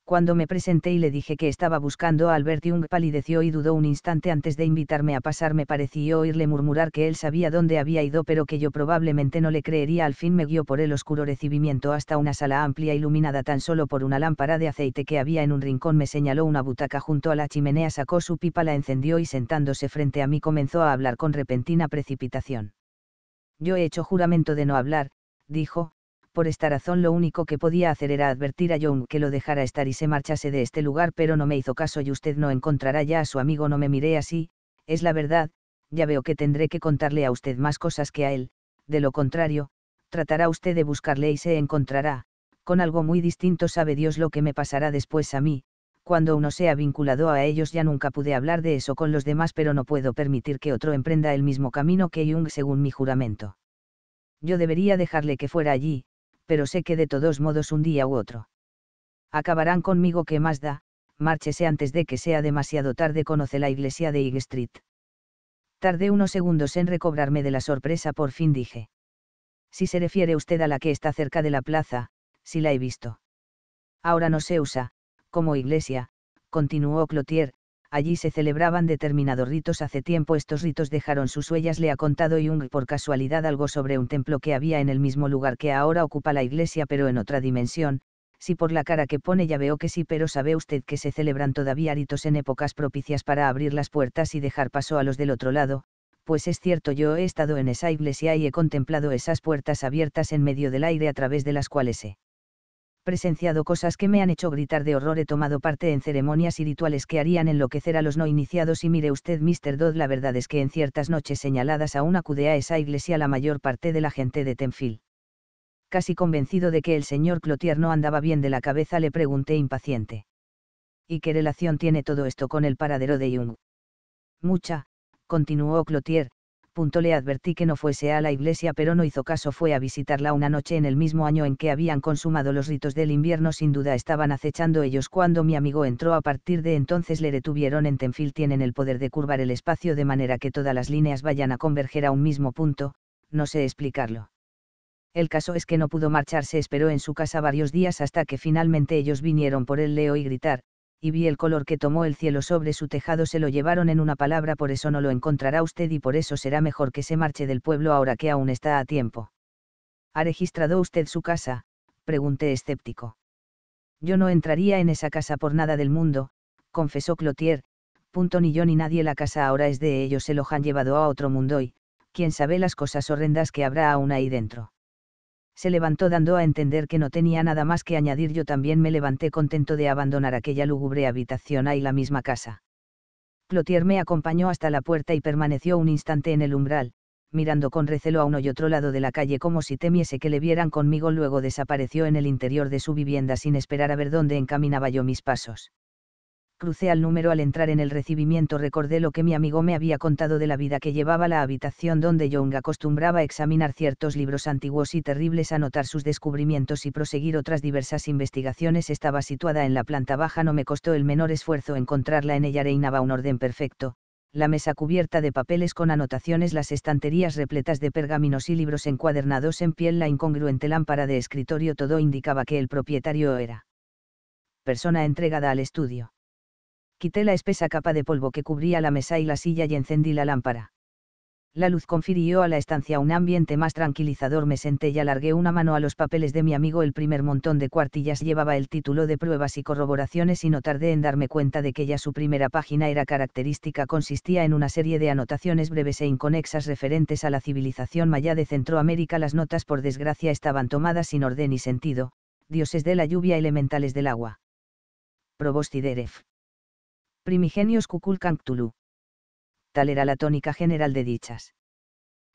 Cuando me presenté y le dije que estaba buscando a Albert Jung palideció y dudó un instante antes de invitarme a pasar. Me pareció oírle murmurar que él sabía dónde había ido pero que yo probablemente no le creería. Al fin me guió por el oscuro recibimiento hasta una sala amplia iluminada tan solo por una lámpara de aceite que había en un rincón. Me señaló una butaca junto a la chimenea, sacó su pipa, la encendió y sentándose frente a mí comenzó a hablar con repentina precipitación. Yo he hecho juramento de no hablar, dijo, por esta razón lo único que podía hacer era advertir a Young que lo dejara estar y se marchase de este lugar, pero no me hizo caso y usted no encontrará ya a su amigo, no me miré así, es la verdad, ya veo que tendré que contarle a usted más cosas que a él, de lo contrario, tratará usted de buscarle y se encontrará, con algo muy distinto sabe Dios lo que me pasará después a mí, cuando uno sea vinculado a ellos ya nunca pude hablar de eso con los demás, pero no puedo permitir que otro emprenda el mismo camino que Jung según mi juramento. Yo debería dejarle que fuera allí, pero sé que de todos modos un día u otro. Acabarán conmigo que más da, márchese antes de que sea demasiado tarde, conoce la iglesia de High Street. Tardé unos segundos en recobrarme de la sorpresa, por fin dije. Si se refiere usted a la que está cerca de la plaza, si la he visto. Ahora no se usa, como iglesia, continuó Clotier, allí se celebraban determinados ritos hace tiempo estos ritos dejaron sus huellas le ha contado Jung por casualidad algo sobre un templo que había en el mismo lugar que ahora ocupa la iglesia pero en otra dimensión, si por la cara que pone ya veo que sí pero sabe usted que se celebran todavía ritos en épocas propicias para abrir las puertas y dejar paso a los del otro lado, pues es cierto yo he estado en esa iglesia y he contemplado esas puertas abiertas en medio del aire a través de las cuales he presenciado cosas que me han hecho gritar de horror, he tomado parte en ceremonias y rituales que harían enloquecer a los no iniciados y mire usted, Mr. Dodd, la verdad es que en ciertas noches señaladas aún acude a esa iglesia la mayor parte de la gente de Tenfield. Casi convencido de que el señor Clotier no andaba bien de la cabeza, le pregunté impaciente. ¿Y qué relación tiene todo esto con el paradero de Jung? Mucha, continuó Clotier, Punto le advertí que no fuese a la iglesia pero no hizo caso, fue a visitarla una noche en el mismo año en que habían consumado los ritos del invierno, sin duda estaban acechando ellos cuando mi amigo entró, a partir de entonces le retuvieron en tenfil tienen el poder de curvar el espacio de manera que todas las líneas vayan a converger a un mismo punto, no sé explicarlo. El caso es que no pudo marcharse, esperó en su casa varios días hasta que finalmente ellos vinieron por él, leo y gritar, y vi el color que tomó el cielo sobre su tejado se lo llevaron en una palabra por eso no lo encontrará usted y por eso será mejor que se marche del pueblo ahora que aún está a tiempo. ¿Ha registrado usted su casa? pregunté escéptico. Yo no entraría en esa casa por nada del mundo, confesó Clotier, punto ni yo ni nadie la casa ahora es de ellos se lo han llevado a otro mundo y, quién sabe las cosas horrendas que habrá aún ahí dentro se levantó dando a entender que no tenía nada más que añadir. Yo también me levanté contento de abandonar aquella lúgubre habitación ahí la misma casa. Clotier me acompañó hasta la puerta y permaneció un instante en el umbral, mirando con recelo a uno y otro lado de la calle como si temiese que le vieran conmigo. Luego desapareció en el interior de su vivienda sin esperar a ver dónde encaminaba yo mis pasos. Crucé al número al entrar en el recibimiento recordé lo que mi amigo me había contado de la vida que llevaba la habitación donde Young acostumbraba examinar ciertos libros antiguos y terribles, anotar sus descubrimientos y proseguir otras diversas investigaciones. Estaba situada en la planta baja, no me costó el menor esfuerzo encontrarla en ella reinaba un orden perfecto, la mesa cubierta de papeles con anotaciones, las estanterías repletas de pergaminos y libros encuadernados en piel, la incongruente lámpara de escritorio, todo indicaba que el propietario era persona entregada al estudio quité la espesa capa de polvo que cubría la mesa y la silla y encendí la lámpara. La luz confirió a la estancia un ambiente más tranquilizador. Me senté y alargué una mano a los papeles de mi amigo. El primer montón de cuartillas llevaba el título de pruebas y corroboraciones y no tardé en darme cuenta de que ya su primera página era característica. Consistía en una serie de anotaciones breves e inconexas referentes a la civilización maya de Centroamérica. Las notas, por desgracia, estaban tomadas sin orden y sentido, dioses de la lluvia, elementales del agua. Probostideref. Primigenios Cuculcanctulu. Tal era la tónica general de dichas.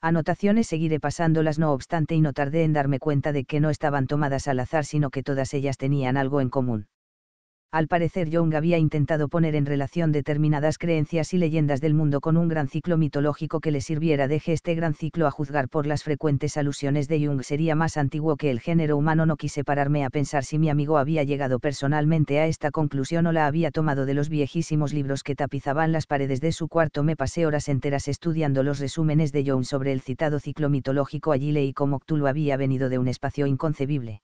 Anotaciones seguiré pasándolas no obstante y no tardé en darme cuenta de que no estaban tomadas al azar sino que todas ellas tenían algo en común al parecer Jung había intentado poner en relación determinadas creencias y leyendas del mundo con un gran ciclo mitológico que le sirviera deje este gran ciclo a juzgar por las frecuentes alusiones de Jung sería más antiguo que el género humano no quise pararme a pensar si mi amigo había llegado personalmente a esta conclusión o la había tomado de los viejísimos libros que tapizaban las paredes de su cuarto me pasé horas enteras estudiando los resúmenes de Jung sobre el citado ciclo mitológico allí leí cómo Cthulhu había venido de un espacio inconcebible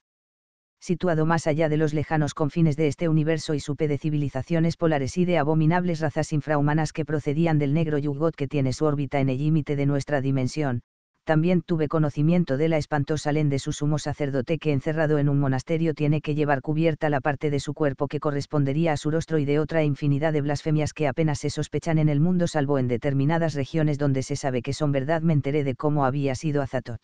situado más allá de los lejanos confines de este universo y supe de civilizaciones polares y de abominables razas infrahumanas que procedían del negro yugot que tiene su órbita en el límite de nuestra dimensión. También tuve conocimiento de la espantosa len de su sumo sacerdote que encerrado en un monasterio tiene que llevar cubierta la parte de su cuerpo que correspondería a su rostro y de otra infinidad de blasfemias que apenas se sospechan en el mundo salvo en determinadas regiones donde se sabe que son verdad me enteré de cómo había sido Azatot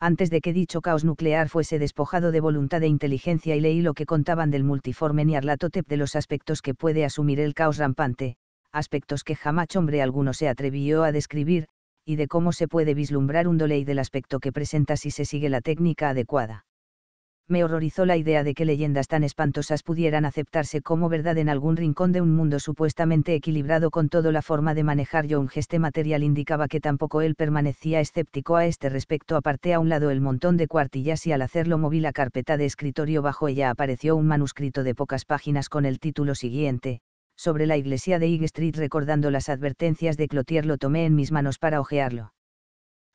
antes de que dicho caos nuclear fuese despojado de voluntad e inteligencia y leí lo que contaban del multiforme Nyarlathotep de los aspectos que puede asumir el caos rampante, aspectos que jamás hombre alguno se atrevió a describir, y de cómo se puede vislumbrar un doley del aspecto que presenta si se sigue la técnica adecuada me horrorizó la idea de que leyendas tan espantosas pudieran aceptarse como verdad en algún rincón de un mundo supuestamente equilibrado con todo la forma de manejar yo un geste material indicaba que tampoco él permanecía escéptico a este respecto aparté a un lado el montón de cuartillas y al hacerlo moví la carpeta de escritorio bajo ella apareció un manuscrito de pocas páginas con el título siguiente sobre la iglesia de High Street recordando las advertencias de Clotier lo tomé en mis manos para hojearlo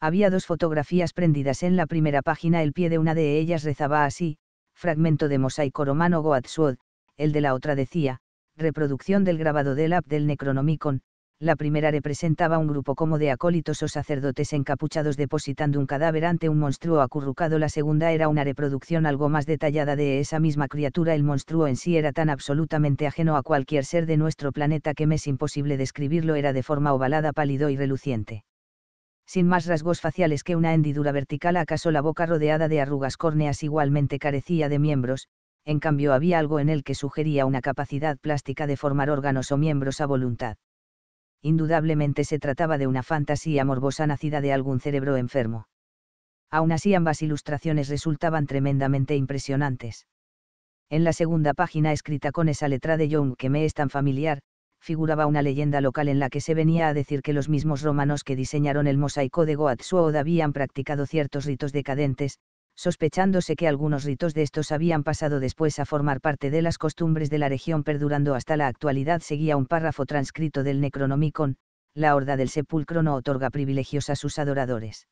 había dos fotografías prendidas en la primera página, el pie de una de ellas rezaba así, fragmento de mosaico romano Goatswod, el de la otra decía, reproducción del grabado del app del Necronomicon, la primera representaba un grupo como de acólitos o sacerdotes encapuchados depositando un cadáver ante un monstruo acurrucado, la segunda era una reproducción algo más detallada de esa misma criatura, el monstruo en sí era tan absolutamente ajeno a cualquier ser de nuestro planeta que me es imposible describirlo, era de forma ovalada, pálido y reluciente sin más rasgos faciales que una hendidura vertical, acaso la boca rodeada de arrugas córneas igualmente carecía de miembros, en cambio había algo en él que sugería una capacidad plástica de formar órganos o miembros a voluntad. Indudablemente se trataba de una fantasía morbosa nacida de algún cerebro enfermo. Aún así ambas ilustraciones resultaban tremendamente impresionantes. En la segunda página escrita con esa letra de Young que me es tan familiar, figuraba una leyenda local en la que se venía a decir que los mismos romanos que diseñaron el mosaico de Goat habían practicado ciertos ritos decadentes, sospechándose que algunos ritos de estos habían pasado después a formar parte de las costumbres de la región perdurando hasta la actualidad seguía un párrafo transcrito del Necronomicon, la horda del sepulcro no otorga privilegios a sus adoradores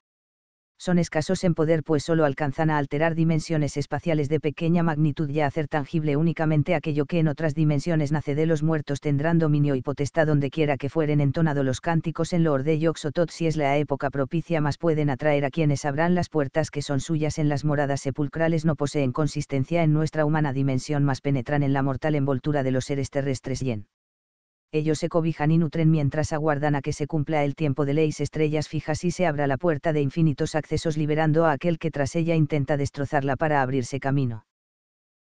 son escasos en poder pues solo alcanzan a alterar dimensiones espaciales de pequeña magnitud y a hacer tangible únicamente aquello que en otras dimensiones nace de los muertos tendrán dominio y potestad donde quiera que fueren entonado los cánticos en loor de Yoxotot si es la época propicia más pueden atraer a quienes abran las puertas que son suyas en las moradas sepulcrales no poseen consistencia en nuestra humana dimensión más penetran en la mortal envoltura de los seres terrestres y en ellos se cobijan y nutren mientras aguardan a que se cumpla el tiempo de leyes estrellas fijas y se abra la puerta de infinitos accesos liberando a aquel que tras ella intenta destrozarla para abrirse camino.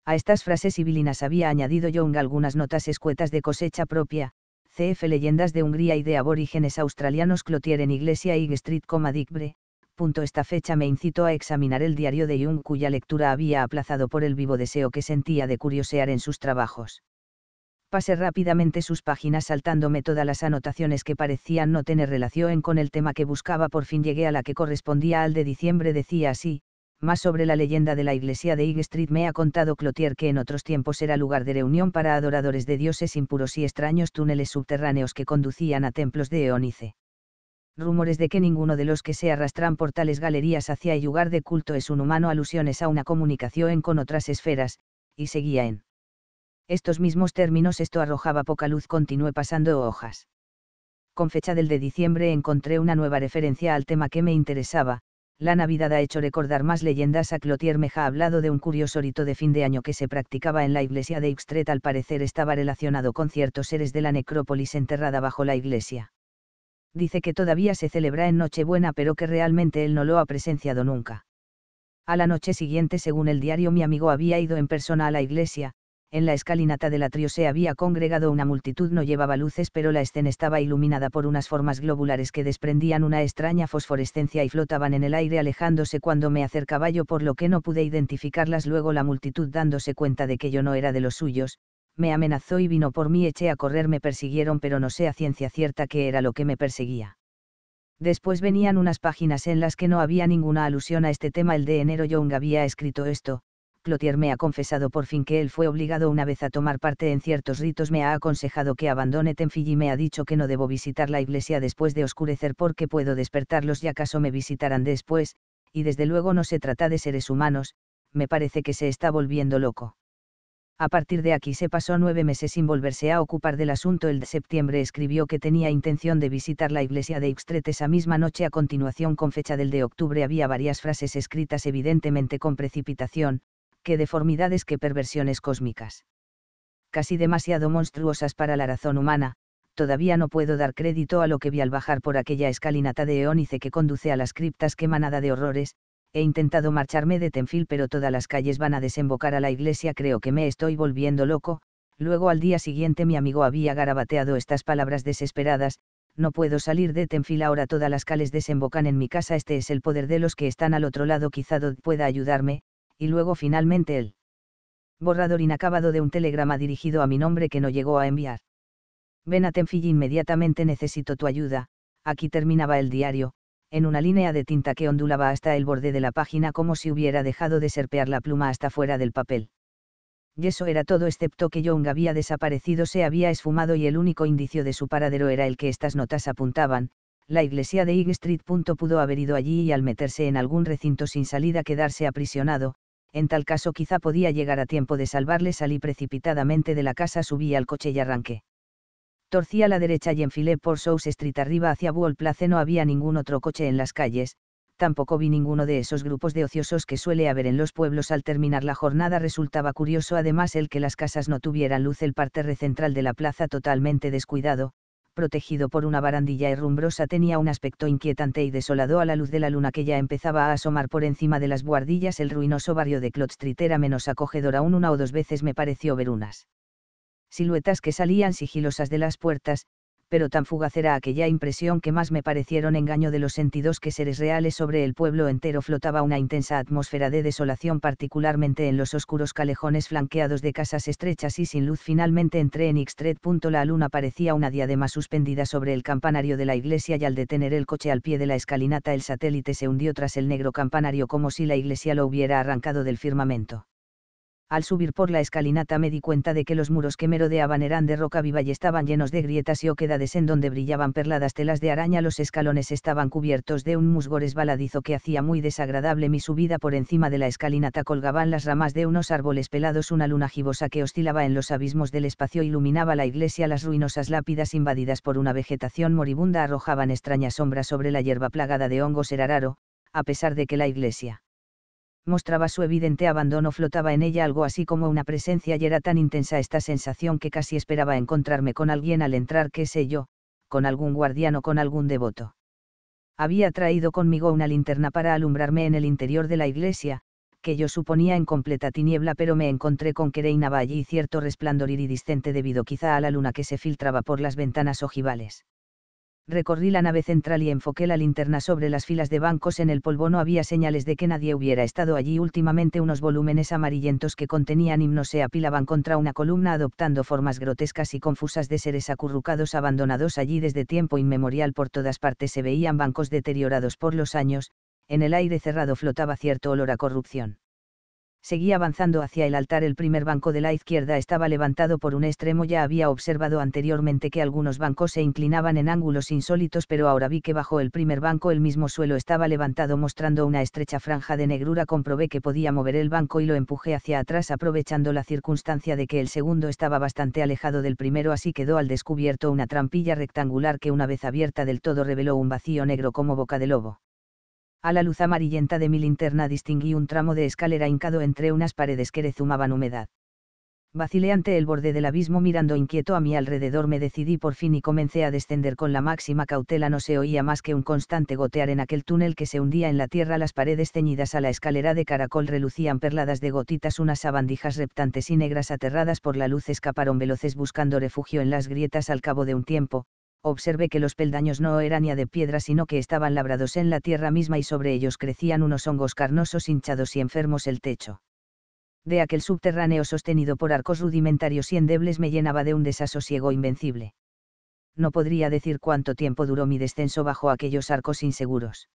A estas frases sibilinas había añadido Jung algunas notas escuetas de cosecha propia, CF Leyendas de Hungría y de aborígenes australianos Clotier en Iglesia y Street, Dickbre. Punto esta fecha me incitó a examinar el diario de Jung cuya lectura había aplazado por el vivo deseo que sentía de curiosear en sus trabajos pasé rápidamente sus páginas saltándome todas las anotaciones que parecían no tener relación con el tema que buscaba. Por fin llegué a la que correspondía al de diciembre. Decía así, más sobre la leyenda de la iglesia de High Street me ha contado Clotier que en otros tiempos era lugar de reunión para adoradores de dioses impuros y extraños túneles subterráneos que conducían a templos de Eónice. Rumores de que ninguno de los que se arrastran por tales galerías hacia el lugar de culto es un humano alusiones a una comunicación con otras esferas, y seguía en estos mismos términos esto arrojaba poca luz continué pasando hojas. Con fecha del de diciembre encontré una nueva referencia al tema que me interesaba, la Navidad ha hecho recordar más leyendas a Clotier me ha hablado de un curioso rito de fin de año que se practicaba en la iglesia de Ixtret al parecer estaba relacionado con ciertos seres de la necrópolis enterrada bajo la iglesia. Dice que todavía se celebra en Nochebuena pero que realmente él no lo ha presenciado nunca. A la noche siguiente según el diario mi amigo había ido en persona a la iglesia, en la escalinata del atrio se había congregado una multitud, no llevaba luces, pero la escena estaba iluminada por unas formas globulares que desprendían una extraña fosforescencia y flotaban en el aire alejándose cuando me acercaba yo, por lo que no pude identificarlas. Luego la multitud, dándose cuenta de que yo no era de los suyos, me amenazó y vino por mí, eché a correr, me persiguieron, pero no sé a ciencia cierta qué era lo que me perseguía. Después venían unas páginas en las que no había ninguna alusión a este tema. El de enero Young había escrito esto, Clotier me ha confesado por fin que él fue obligado una vez a tomar parte en ciertos ritos, me ha aconsejado que abandone Tenfilly y me ha dicho que no debo visitar la iglesia después de oscurecer porque puedo despertarlos y acaso me visitarán después, y desde luego no se trata de seres humanos, me parece que se está volviendo loco. A partir de aquí se pasó nueve meses sin volverse a ocupar del asunto. El de septiembre escribió que tenía intención de visitar la iglesia de Ixtret esa misma noche. A continuación, con fecha del de octubre, había varias frases escritas evidentemente con precipitación, que deformidades que perversiones cósmicas. Casi demasiado monstruosas para la razón humana, todavía no puedo dar crédito a lo que vi al bajar por aquella escalinata de Eónice que conduce a las criptas que de horrores, he intentado marcharme de Tenfil pero todas las calles van a desembocar a la iglesia creo que me estoy volviendo loco, luego al día siguiente mi amigo había garabateado estas palabras desesperadas, no puedo salir de Tenfil ahora todas las calles desembocan en mi casa este es el poder de los que están al otro lado quizá pueda ayudarme, y luego finalmente el borrador inacabado de un telegrama dirigido a mi nombre que no llegó a enviar. Ven a Tenfilly inmediatamente necesito tu ayuda, aquí terminaba el diario, en una línea de tinta que ondulaba hasta el borde de la página como si hubiera dejado de serpear la pluma hasta fuera del papel. Y eso era todo excepto que Young había desaparecido, se había esfumado y el único indicio de su paradero era el que estas notas apuntaban, la iglesia de Ig Street. Pudo haber ido allí y al meterse en algún recinto sin salida quedarse aprisionado, en tal caso quizá podía llegar a tiempo de salvarle. Salí precipitadamente de la casa, subí al coche y arranqué. Torcí a la derecha y enfilé por South Street arriba hacia Bull Place. No había ningún otro coche en las calles, tampoco vi ninguno de esos grupos de ociosos que suele haber en los pueblos al terminar la jornada. Resultaba curioso además el que las casas no tuvieran luz, el parterre central de la plaza totalmente descuidado, protegido por una barandilla herrumbrosa, tenía un aspecto inquietante y desolado a la luz de la luna que ya empezaba a asomar por encima de las guardillas. El ruinoso barrio de street era menos acogedor aún una o dos veces me pareció ver unas siluetas que salían sigilosas de las puertas, pero tan fugaz era aquella impresión que más me parecieron engaño de los sentidos que seres reales sobre el pueblo entero flotaba una intensa atmósfera de desolación particularmente en los oscuros calejones flanqueados de casas estrechas y sin luz finalmente entré en Ixtred. La luna parecía una diadema suspendida sobre el campanario de la iglesia y al detener el coche al pie de la escalinata el satélite se hundió tras el negro campanario como si la iglesia lo hubiera arrancado del firmamento al subir por la escalinata me di cuenta de que los muros que merodeaban eran de roca viva y estaban llenos de grietas y oquedades en donde brillaban perladas telas de araña. Los escalones estaban cubiertos de un musgo resbaladizo que hacía muy desagradable mi subida por encima de la escalinata. Colgaban las ramas de unos árboles pelados una luna gibosa que oscilaba en los abismos del espacio iluminaba la iglesia. Las ruinosas lápidas invadidas por una vegetación moribunda arrojaban extrañas sombras sobre la hierba plagada de hongos. Era raro, a pesar de que la iglesia mostraba su evidente abandono, flotaba en ella algo así como una presencia y era tan intensa esta sensación que casi esperaba encontrarme con alguien al entrar, qué sé yo, con algún guardián o con algún devoto. Había traído conmigo una linterna para alumbrarme en el interior de la iglesia, que yo suponía en completa tiniebla, pero me encontré con que reinaba allí cierto resplandor iridiscente debido quizá a la luna que se filtraba por las ventanas ojivales recorrí la nave central y enfoqué la linterna sobre las filas de bancos. En el polvo no había señales de que nadie hubiera estado allí. Últimamente unos volúmenes amarillentos que contenían himnos se apilaban contra una columna adoptando formas grotescas y confusas de seres acurrucados abandonados allí desde tiempo inmemorial. Por todas partes se veían bancos deteriorados por los años, en el aire cerrado flotaba cierto olor a corrupción seguí avanzando hacia el altar. El primer banco de la izquierda estaba levantado por un extremo. Ya había observado anteriormente que algunos bancos se inclinaban en ángulos insólitos, pero ahora vi que bajo el primer banco el mismo suelo estaba levantado mostrando una estrecha franja de negrura. Comprobé que podía mover el banco y lo empujé hacia atrás aprovechando la circunstancia de que el segundo estaba bastante alejado del primero, así quedó al descubierto una trampilla rectangular que una vez abierta del todo reveló un vacío negro como boca de lobo. A la luz amarillenta de mi linterna distinguí un tramo de escalera hincado entre unas paredes que rezumaban humedad. Vacilé ante el borde del abismo mirando inquieto a mi alrededor me decidí por fin y comencé a descender con la máxima cautela no se oía más que un constante gotear en aquel túnel que se hundía en la tierra las paredes ceñidas a la escalera de caracol relucían perladas de gotitas unas sabandijas reptantes y negras aterradas por la luz escaparon veloces buscando refugio en las grietas al cabo de un tiempo, observé que los peldaños no eran ya de piedra sino que estaban labrados en la tierra misma y sobre ellos crecían unos hongos carnosos hinchados y enfermos el techo. De aquel subterráneo sostenido por arcos rudimentarios y endebles me llenaba de un desasosiego invencible. No podría decir cuánto tiempo duró mi descenso bajo aquellos arcos inseguros.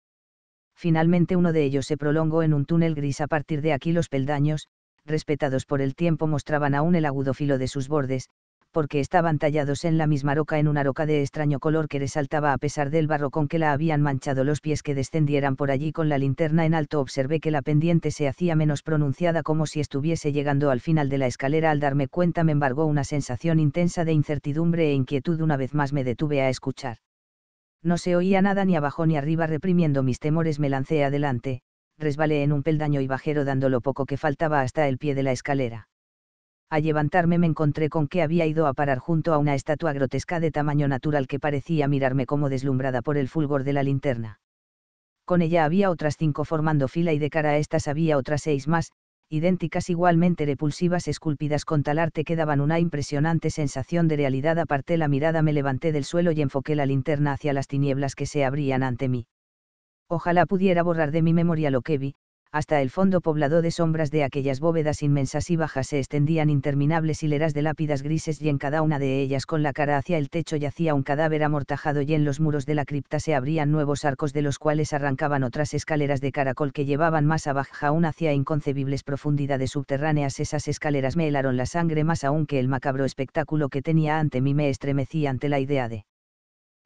Finalmente uno de ellos se prolongó en un túnel gris a partir de aquí los peldaños, respetados por el tiempo mostraban aún el agudo filo de sus bordes, porque estaban tallados en la misma roca en una roca de extraño color que resaltaba a pesar del barro con que la habían manchado los pies que descendieran por allí con la linterna en alto observé que la pendiente se hacía menos pronunciada como si estuviese llegando al final de la escalera al darme cuenta me embargó una sensación intensa de incertidumbre e inquietud una vez más me detuve a escuchar. No se oía nada ni abajo ni arriba reprimiendo mis temores me lancé adelante, resbalé en un peldaño y bajero dando lo poco que faltaba hasta el pie de la escalera al levantarme me encontré con que había ido a parar junto a una estatua grotesca de tamaño natural que parecía mirarme como deslumbrada por el fulgor de la linterna. Con ella había otras cinco formando fila y de cara a estas había otras seis más, idénticas igualmente repulsivas esculpidas con tal arte que daban una impresionante sensación de realidad. Aparte la mirada, me levanté del suelo y enfoqué la linterna hacia las tinieblas que se abrían ante mí. Ojalá pudiera borrar de mi memoria lo que vi, hasta el fondo poblado de sombras de aquellas bóvedas inmensas y bajas se extendían interminables hileras de lápidas grises y en cada una de ellas con la cara hacia el techo yacía un cadáver amortajado y en los muros de la cripta se abrían nuevos arcos de los cuales arrancaban otras escaleras de caracol que llevaban más abajo aún hacia inconcebibles profundidades subterráneas esas escaleras me helaron la sangre más aún que el macabro espectáculo que tenía ante mí me estremecí ante la idea de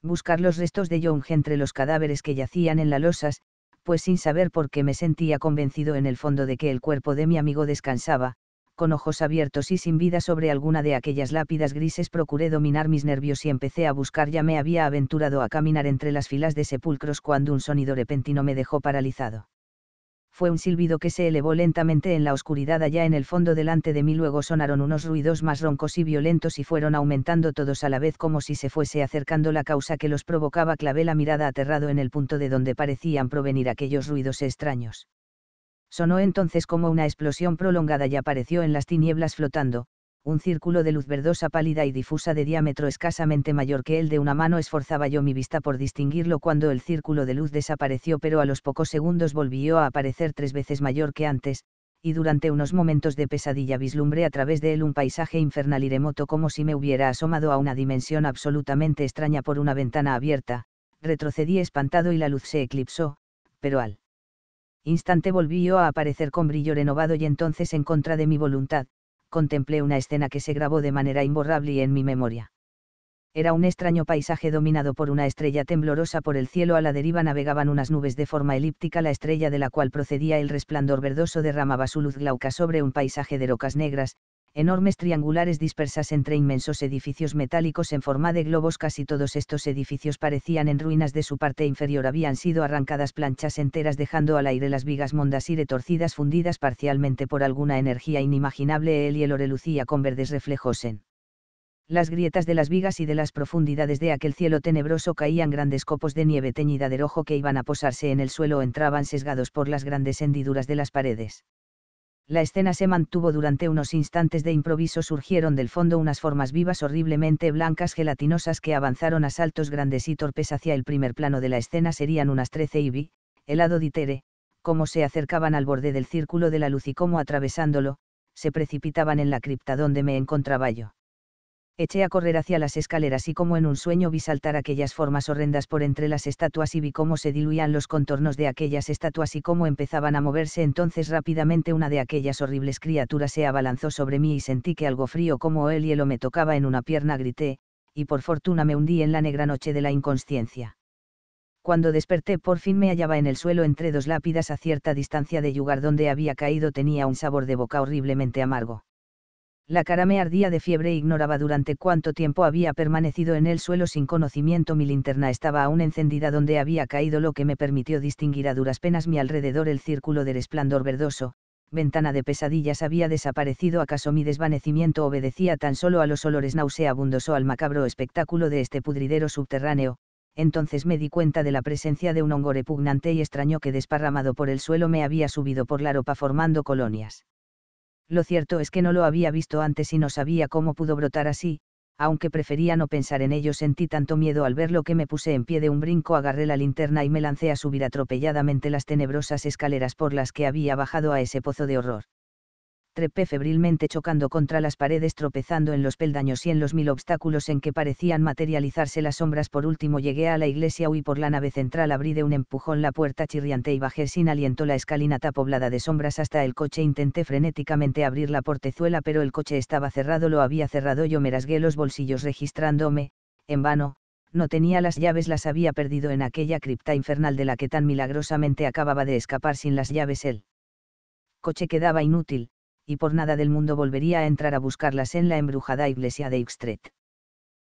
buscar los restos de Young entre los cadáveres que yacían en las losas, pues sin saber por qué me sentía convencido en el fondo de que el cuerpo de mi amigo descansaba, con ojos abiertos y sin vida sobre alguna de aquellas lápidas grises procuré dominar mis nervios y empecé a buscar ya me había aventurado a caminar entre las filas de sepulcros cuando un sonido repentino me dejó paralizado fue un silbido que se elevó lentamente en la oscuridad allá en el fondo delante de mí. Luego sonaron unos ruidos más roncos y violentos y fueron aumentando todos a la vez como si se fuese acercando la causa que los provocaba. Clavé la mirada aterrado en el punto de donde parecían provenir aquellos ruidos extraños. Sonó entonces como una explosión prolongada y apareció en las tinieblas flotando, un círculo de luz verdosa pálida y difusa de diámetro escasamente mayor que el de una mano esforzaba yo mi vista por distinguirlo cuando el círculo de luz desapareció pero a los pocos segundos volvió a aparecer tres veces mayor que antes, y durante unos momentos de pesadilla vislumbré a través de él un paisaje infernal y remoto como si me hubiera asomado a una dimensión absolutamente extraña por una ventana abierta, retrocedí espantado y la luz se eclipsó, pero al instante volvió a aparecer con brillo renovado y entonces en contra de mi voluntad, contemplé una escena que se grabó de manera imborrable en mi memoria. Era un extraño paisaje dominado por una estrella temblorosa por el cielo a la deriva navegaban unas nubes de forma elíptica la estrella de la cual procedía el resplandor verdoso derramaba su luz glauca sobre un paisaje de rocas negras, enormes triangulares dispersas entre inmensos edificios metálicos en forma de globos. Casi todos estos edificios parecían en ruinas de su parte inferior habían sido arrancadas planchas enteras dejando al aire las vigas mondas y retorcidas fundidas parcialmente por alguna energía inimaginable. El hielo relucía con verdes reflejos en las grietas de las vigas y de las profundidades de aquel cielo tenebroso caían grandes copos de nieve teñida de rojo que iban a posarse en el suelo o entraban sesgados por las grandes hendiduras de las paredes la escena se mantuvo durante unos instantes de improviso surgieron del fondo unas formas vivas horriblemente blancas gelatinosas que avanzaron a saltos grandes y torpes hacia el primer plano de la escena serían unas trece y vi, helado ditere, como se acercaban al borde del círculo de la luz y como atravesándolo, se precipitaban en la cripta donde me encontraba yo eché a correr hacia las escaleras y como en un sueño vi saltar aquellas formas horrendas por entre las estatuas y vi cómo se diluían los contornos de aquellas estatuas y cómo empezaban a moverse entonces rápidamente una de aquellas horribles criaturas se abalanzó sobre mí y sentí que algo frío como el hielo me tocaba en una pierna grité, y por fortuna me hundí en la negra noche de la inconsciencia. Cuando desperté por fin me hallaba en el suelo entre dos lápidas a cierta distancia de lugar donde había caído tenía un sabor de boca horriblemente amargo la cara me ardía de fiebre e ignoraba durante cuánto tiempo había permanecido en el suelo sin conocimiento. Mi linterna estaba aún encendida donde había caído, lo que me permitió distinguir a duras penas mi alrededor el círculo del resplandor verdoso. Ventana de pesadillas había desaparecido. ¿Acaso mi desvanecimiento obedecía tan solo a los olores nauseabundos o al macabro espectáculo de este pudridero subterráneo? Entonces me di cuenta de la presencia de un hongo repugnante y extraño que desparramado por el suelo me había subido por la ropa formando colonias lo cierto es que no lo había visto antes y no sabía cómo pudo brotar así, aunque prefería no pensar en ello, sentí tanto miedo al verlo que me puse en pie de un brinco, agarré la linterna y me lancé a subir atropelladamente las tenebrosas escaleras por las que había bajado a ese pozo de horror trepé febrilmente chocando contra las paredes, tropezando en los peldaños y en los mil obstáculos en que parecían materializarse las sombras. Por último llegué a la iglesia, huí por la nave central, abrí de un empujón la puerta chirriante y bajé sin aliento la escalinata poblada de sombras hasta el coche. Intenté frenéticamente abrir la portezuela, pero el coche estaba cerrado, lo había cerrado yo, me rasgué los bolsillos registrándome, en vano, no tenía las llaves, las había perdido en aquella cripta infernal de la que tan milagrosamente acababa de escapar sin las llaves él. Coche quedaba inútil, y por nada del mundo volvería a entrar a buscarlas en la embrujada iglesia de Ixtret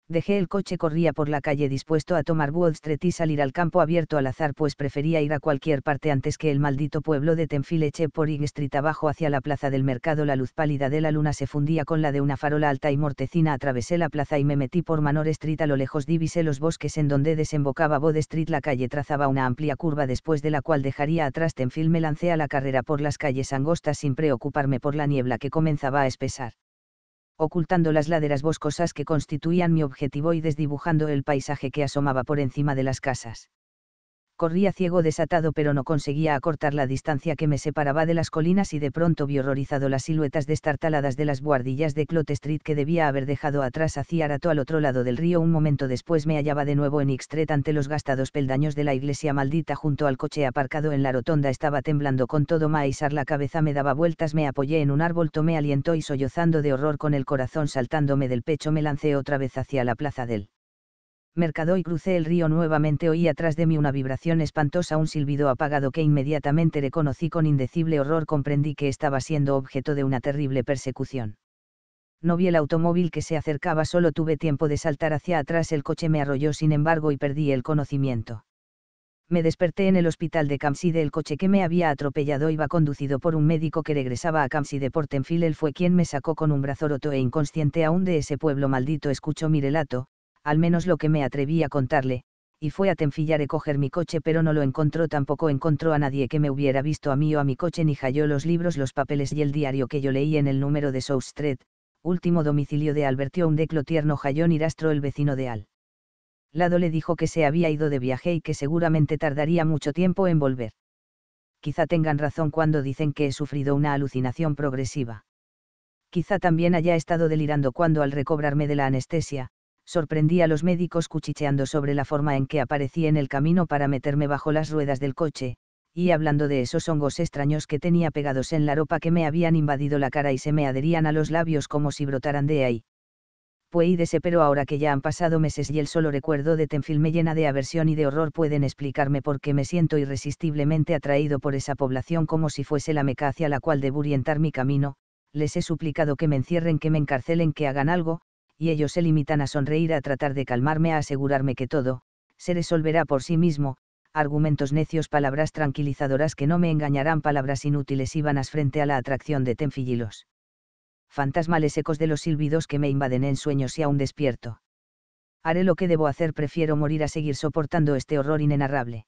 dejé el coche, corría por la calle dispuesto a tomar Wall Street y salir al campo abierto al azar, pues prefería ir a cualquier parte antes que el maldito pueblo de Tenfileche Eché por Ig Street abajo hacia la plaza del mercado. La luz pálida de la luna se fundía con la de una farola alta y mortecina. Atravesé la plaza y me metí por Manor Street. A lo lejos divisé los bosques en donde desembocaba Bod Street. La calle trazaba una amplia curva después de la cual dejaría atrás Tenfil. Me lancé a la carrera por las calles angostas sin preocuparme por la niebla que comenzaba a espesar ocultando las laderas boscosas que constituían mi objetivo y desdibujando el paisaje que asomaba por encima de las casas corría ciego desatado pero no conseguía acortar la distancia que me separaba de las colinas y de pronto vi horrorizado las siluetas destartaladas de las guardillas de Clot Street que debía haber dejado atrás hacia Arato al otro lado del río. Un momento después me hallaba de nuevo en Ixtret ante los gastados peldaños de la iglesia maldita junto al coche aparcado en la rotonda. Estaba temblando con todo maizar la cabeza me daba vueltas, me apoyé en un árbol, tomé aliento y sollozando de horror con el corazón saltándome del pecho me lancé otra vez hacia la plaza del mercado y crucé el río nuevamente oí atrás de mí una vibración espantosa, un silbido apagado que inmediatamente reconocí con indecible horror comprendí que estaba siendo objeto de una terrible persecución. No vi el automóvil que se acercaba, solo tuve tiempo de saltar hacia atrás, el coche me arrolló sin embargo y perdí el conocimiento. Me desperté en el hospital de Camside, el coche que me había atropellado iba conducido por un médico que regresaba a Camside Tenfil. él fue quien me sacó con un brazo roto e inconsciente aún de ese pueblo maldito, escuchó mi relato, al menos lo que me atreví a contarle, y fue a a coger mi coche pero no lo encontró tampoco encontró a nadie que me hubiera visto a mí o a mi coche ni halló los libros los papeles y el diario que yo leí en el número de South Street, último domicilio de Albertión de Clotierno y Rastro el vecino de Al. Lado le dijo que se había ido de viaje y que seguramente tardaría mucho tiempo en volver. Quizá tengan razón cuando dicen que he sufrido una alucinación progresiva. Quizá también haya estado delirando cuando al recobrarme de la anestesia, sorprendí a los médicos cuchicheando sobre la forma en que aparecí en el camino para meterme bajo las ruedas del coche, y hablando de esos hongos extraños que tenía pegados en la ropa que me habían invadido la cara y se me adherían a los labios como si brotaran de ahí. ese pero ahora que ya han pasado meses y el solo recuerdo de tenfil me llena de aversión y de horror pueden explicarme por qué me siento irresistiblemente atraído por esa población como si fuese la meca hacia la cual debo orientar mi camino, les he suplicado que me encierren, que me encarcelen, que hagan algo, y ellos se limitan a sonreír, a tratar de calmarme, a asegurarme que todo, se resolverá por sí mismo, argumentos necios, palabras tranquilizadoras que no me engañarán, palabras inútiles y vanas frente a la atracción de tenfillilos. Fantasmales ecos de los silbidos que me invaden en sueños y aún despierto. Haré lo que debo hacer, prefiero morir a seguir soportando este horror inenarrable.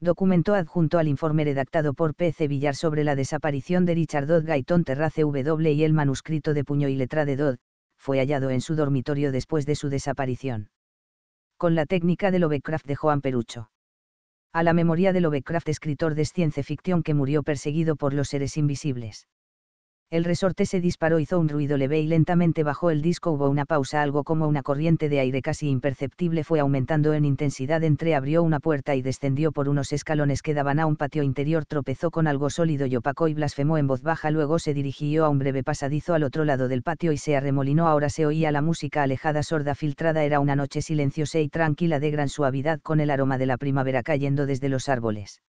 Documento adjunto al informe redactado por P.C. Villar sobre la desaparición de Richard Dodd Terra Terrace W y el manuscrito de puño y letra de Dodd, fue hallado en su dormitorio después de su desaparición. Con la técnica de Lovecraft de Juan Perucho. A la memoria de Lovecraft, escritor de ciencia ficción que murió perseguido por los seres invisibles. El resorte se disparó, hizo un ruido leve y lentamente bajó el disco. Hubo una pausa, algo como una corriente de aire casi imperceptible fue aumentando en intensidad. entre abrió una puerta y descendió por unos escalones que daban a un patio interior. Tropezó con algo sólido y opaco y blasfemó en voz baja. Luego se dirigió a un breve pasadizo al otro lado del patio y se arremolinó. Ahora se oía la música alejada, sorda, filtrada. Era una noche silenciosa y tranquila de gran suavidad con el aroma de la primavera cayendo desde los árboles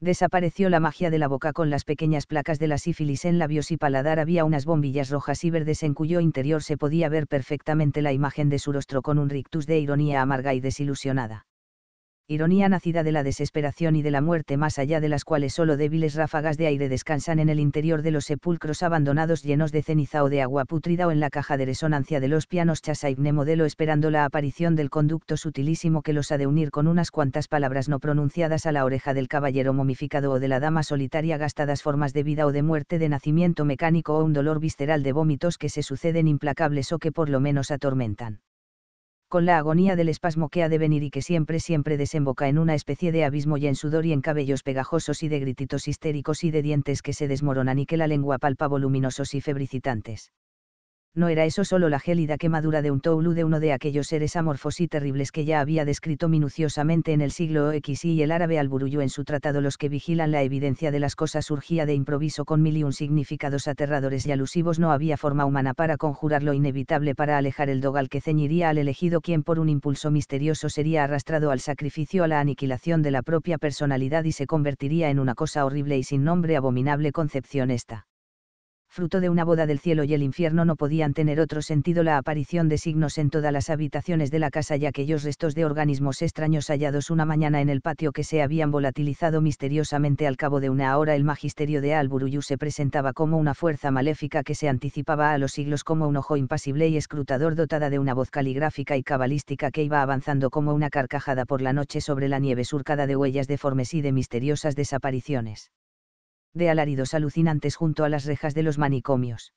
desapareció la magia de la boca con las pequeñas placas de la sífilis en labios y paladar había unas bombillas rojas y verdes en cuyo interior se podía ver perfectamente la imagen de su rostro con un rictus de ironía amarga y desilusionada ironía nacida de la desesperación y de la muerte más allá de las cuales solo débiles ráfagas de aire descansan en el interior de los sepulcros abandonados llenos de ceniza o de agua putrida o en la caja de resonancia de los pianos Chasaibne modelo esperando la aparición del conducto sutilísimo que los ha de unir con unas cuantas palabras no pronunciadas a la oreja del caballero momificado o de la dama solitaria gastadas formas de vida o de muerte de nacimiento mecánico o un dolor visceral de vómitos que se suceden implacables o que por lo menos atormentan con la agonía del espasmo que ha de venir y que siempre siempre desemboca en una especie de abismo y en sudor y en cabellos pegajosos y de grititos histéricos y de dientes que se desmoronan y que la lengua palpa voluminosos y febricitantes no era eso solo la gélida quemadura de un Toulou de uno de aquellos seres amorfos y terribles que ya había descrito minuciosamente en el siglo XI y el árabe alburullo en su tratado Los que vigilan la evidencia de las cosas surgía de improviso con mil y un significados aterradores y alusivos no había forma humana para conjurar lo inevitable para alejar el dogal que ceñiría al elegido quien por un impulso misterioso sería arrastrado al sacrificio a la aniquilación de la propia personalidad y se convertiría en una cosa horrible y sin nombre abominable concepción esta fruto de una boda del cielo y el infierno no podían tener otro sentido la aparición de signos en todas las habitaciones de la casa y aquellos restos de organismos extraños hallados una mañana en el patio que se habían volatilizado misteriosamente al cabo de una hora el magisterio de Alburuyu se presentaba como una fuerza maléfica que se anticipaba a los siglos como un ojo impasible y escrutador dotada de una voz caligráfica y cabalística que iba avanzando como una carcajada por la noche sobre la nieve surcada de huellas deformes y de misteriosas desapariciones de alaridos alucinantes junto a las rejas de los manicomios.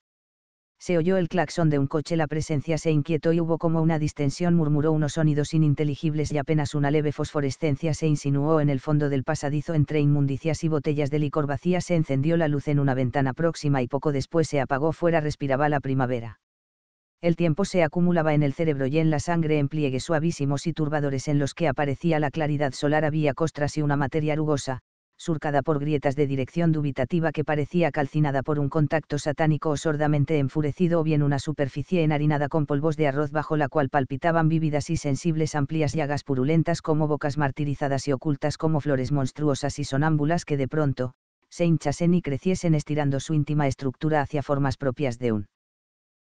Se oyó el claxon de un coche, la presencia se inquietó y hubo como una distensión, murmuró unos sonidos ininteligibles y apenas una leve fosforescencia se insinuó en el fondo del pasadizo entre inmundicias y botellas de licor vacía se encendió la luz en una ventana próxima y poco después se apagó fuera, respiraba la primavera. El tiempo se acumulaba en el cerebro y en la sangre en pliegues suavísimos y turbadores en los que aparecía la claridad solar había costras y una materia rugosa, surcada por grietas de dirección dubitativa que parecía calcinada por un contacto satánico o sordamente enfurecido o bien una superficie enharinada con polvos de arroz bajo la cual palpitaban vívidas y sensibles amplias llagas purulentas como bocas martirizadas y ocultas como flores monstruosas y sonámbulas que de pronto, se hinchasen y creciesen estirando su íntima estructura hacia formas propias de un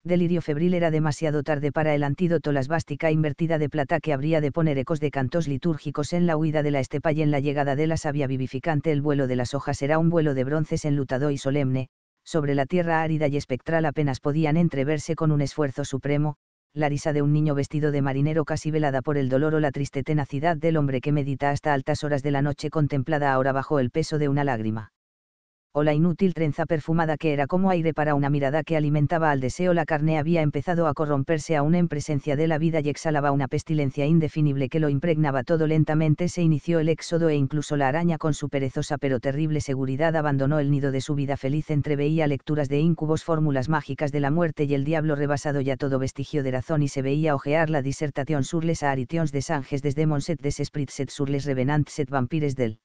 delirio febril era demasiado tarde para el antídoto la esvástica invertida de plata que habría de poner ecos de cantos litúrgicos en la huida de la estepa y en la llegada de la savia vivificante el vuelo de las hojas era un vuelo de bronces enlutado y solemne, sobre la tierra árida y espectral apenas podían entreverse con un esfuerzo supremo, la risa de un niño vestido de marinero casi velada por el dolor o la triste tenacidad del hombre que medita hasta altas horas de la noche contemplada ahora bajo el peso de una lágrima o la inútil trenza perfumada que era como aire para una mirada que alimentaba al deseo, la carne había empezado a corromperse aún en presencia de la vida y exhalaba una pestilencia indefinible que lo impregnaba todo lentamente, se inició el éxodo e incluso la araña con su perezosa pero terrible seguridad abandonó el nido de su vida feliz, entreveía lecturas de íncubos, fórmulas mágicas de la muerte y el diablo rebasado ya todo vestigio de razón y se veía ojear la disertación surles a aritions de Sanges desde Monset des set et surles les revenants vampires del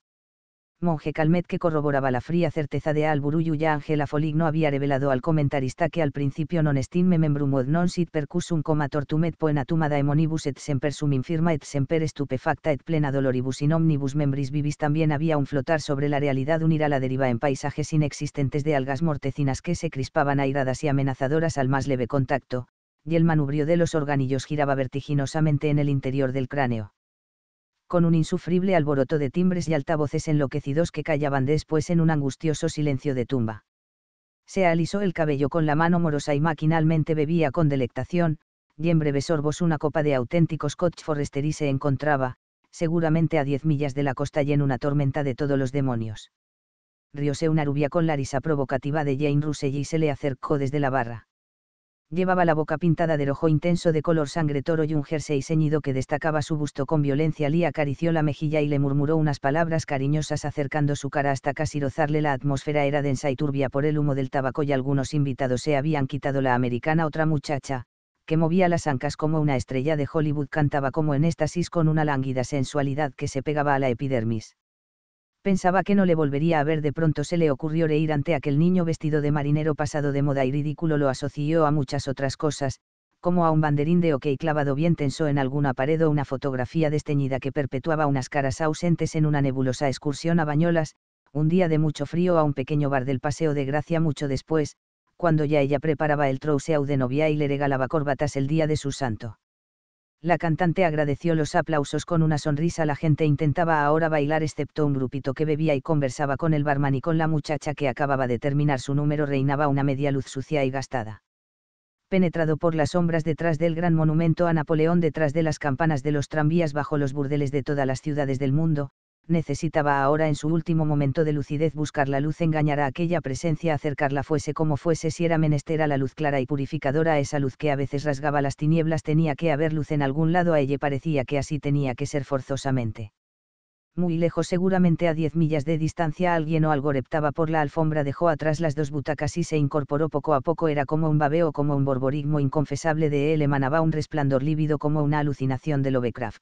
monje Calmet que corroboraba la fría certeza de Alburuyu ya Angela Foligno había revelado al comentarista que al principio non me membrum od non sit percusum coma tortumet tumada emonibus et semper sum infirma et semper estupefacta et plena doloribus in omnibus membris vivis también había un flotar sobre la realidad unir a la deriva en paisajes inexistentes de algas mortecinas que se crispaban airadas y amenazadoras al más leve contacto, y el manubrio de los organillos giraba vertiginosamente en el interior del cráneo con un insufrible alboroto de timbres y altavoces enloquecidos que callaban después en un angustioso silencio de tumba. Se alisó el cabello con la mano morosa y maquinalmente bebía con delectación, y en breves sorbos una copa de auténtico Scotch y se encontraba, seguramente a diez millas de la costa y en una tormenta de todos los demonios. Rióse una rubia con la risa provocativa de Jane Russell y se le acercó desde la barra. Llevaba la boca pintada de rojo intenso de color sangre toro y un jersey ceñido que destacaba su busto con violencia. Lee acarició la mejilla y le murmuró unas palabras cariñosas acercando su cara hasta casi rozarle. La atmósfera era densa y turbia por el humo del tabaco y algunos invitados se habían quitado la americana. Otra muchacha, que movía las ancas como una estrella de Hollywood, cantaba como en éxtasis con una lánguida sensualidad que se pegaba a la epidermis pensaba que no le volvería a ver. De pronto se le ocurrió reír ante aquel niño vestido de marinero pasado de moda y ridículo. Lo asoció a muchas otras cosas, como a un banderín de ok clavado bien tenso en alguna pared o una fotografía desteñida que perpetuaba unas caras ausentes en una nebulosa excursión a Bañolas, un día de mucho frío a un pequeño bar del Paseo de Gracia mucho después, cuando ya ella preparaba el trousseau de novia y le regalaba corbatas el día de su santo la cantante agradeció los aplausos con una sonrisa. La gente intentaba ahora bailar excepto un grupito que bebía y conversaba con el barman y con la muchacha que acababa de terminar su número. Reinaba una media luz sucia y gastada. Penetrado por las sombras detrás del gran monumento a Napoleón, detrás de las campanas de los tranvías, bajo los burdeles de todas las ciudades del mundo, necesitaba ahora en su último momento de lucidez buscar la luz, engañar a aquella presencia, acercarla fuese como fuese, si era menester a la luz clara y purificadora, esa luz que a veces rasgaba las tinieblas, tenía que haber luz en algún lado, a ella parecía que así tenía que ser forzosamente. Muy lejos, seguramente a diez millas de distancia, alguien o algo reptaba por la alfombra, dejó atrás las dos butacas y se incorporó poco a poco. Era como un babeo, como un borborigmo inconfesable de él, emanaba un resplandor lívido como una alucinación de Lovecraft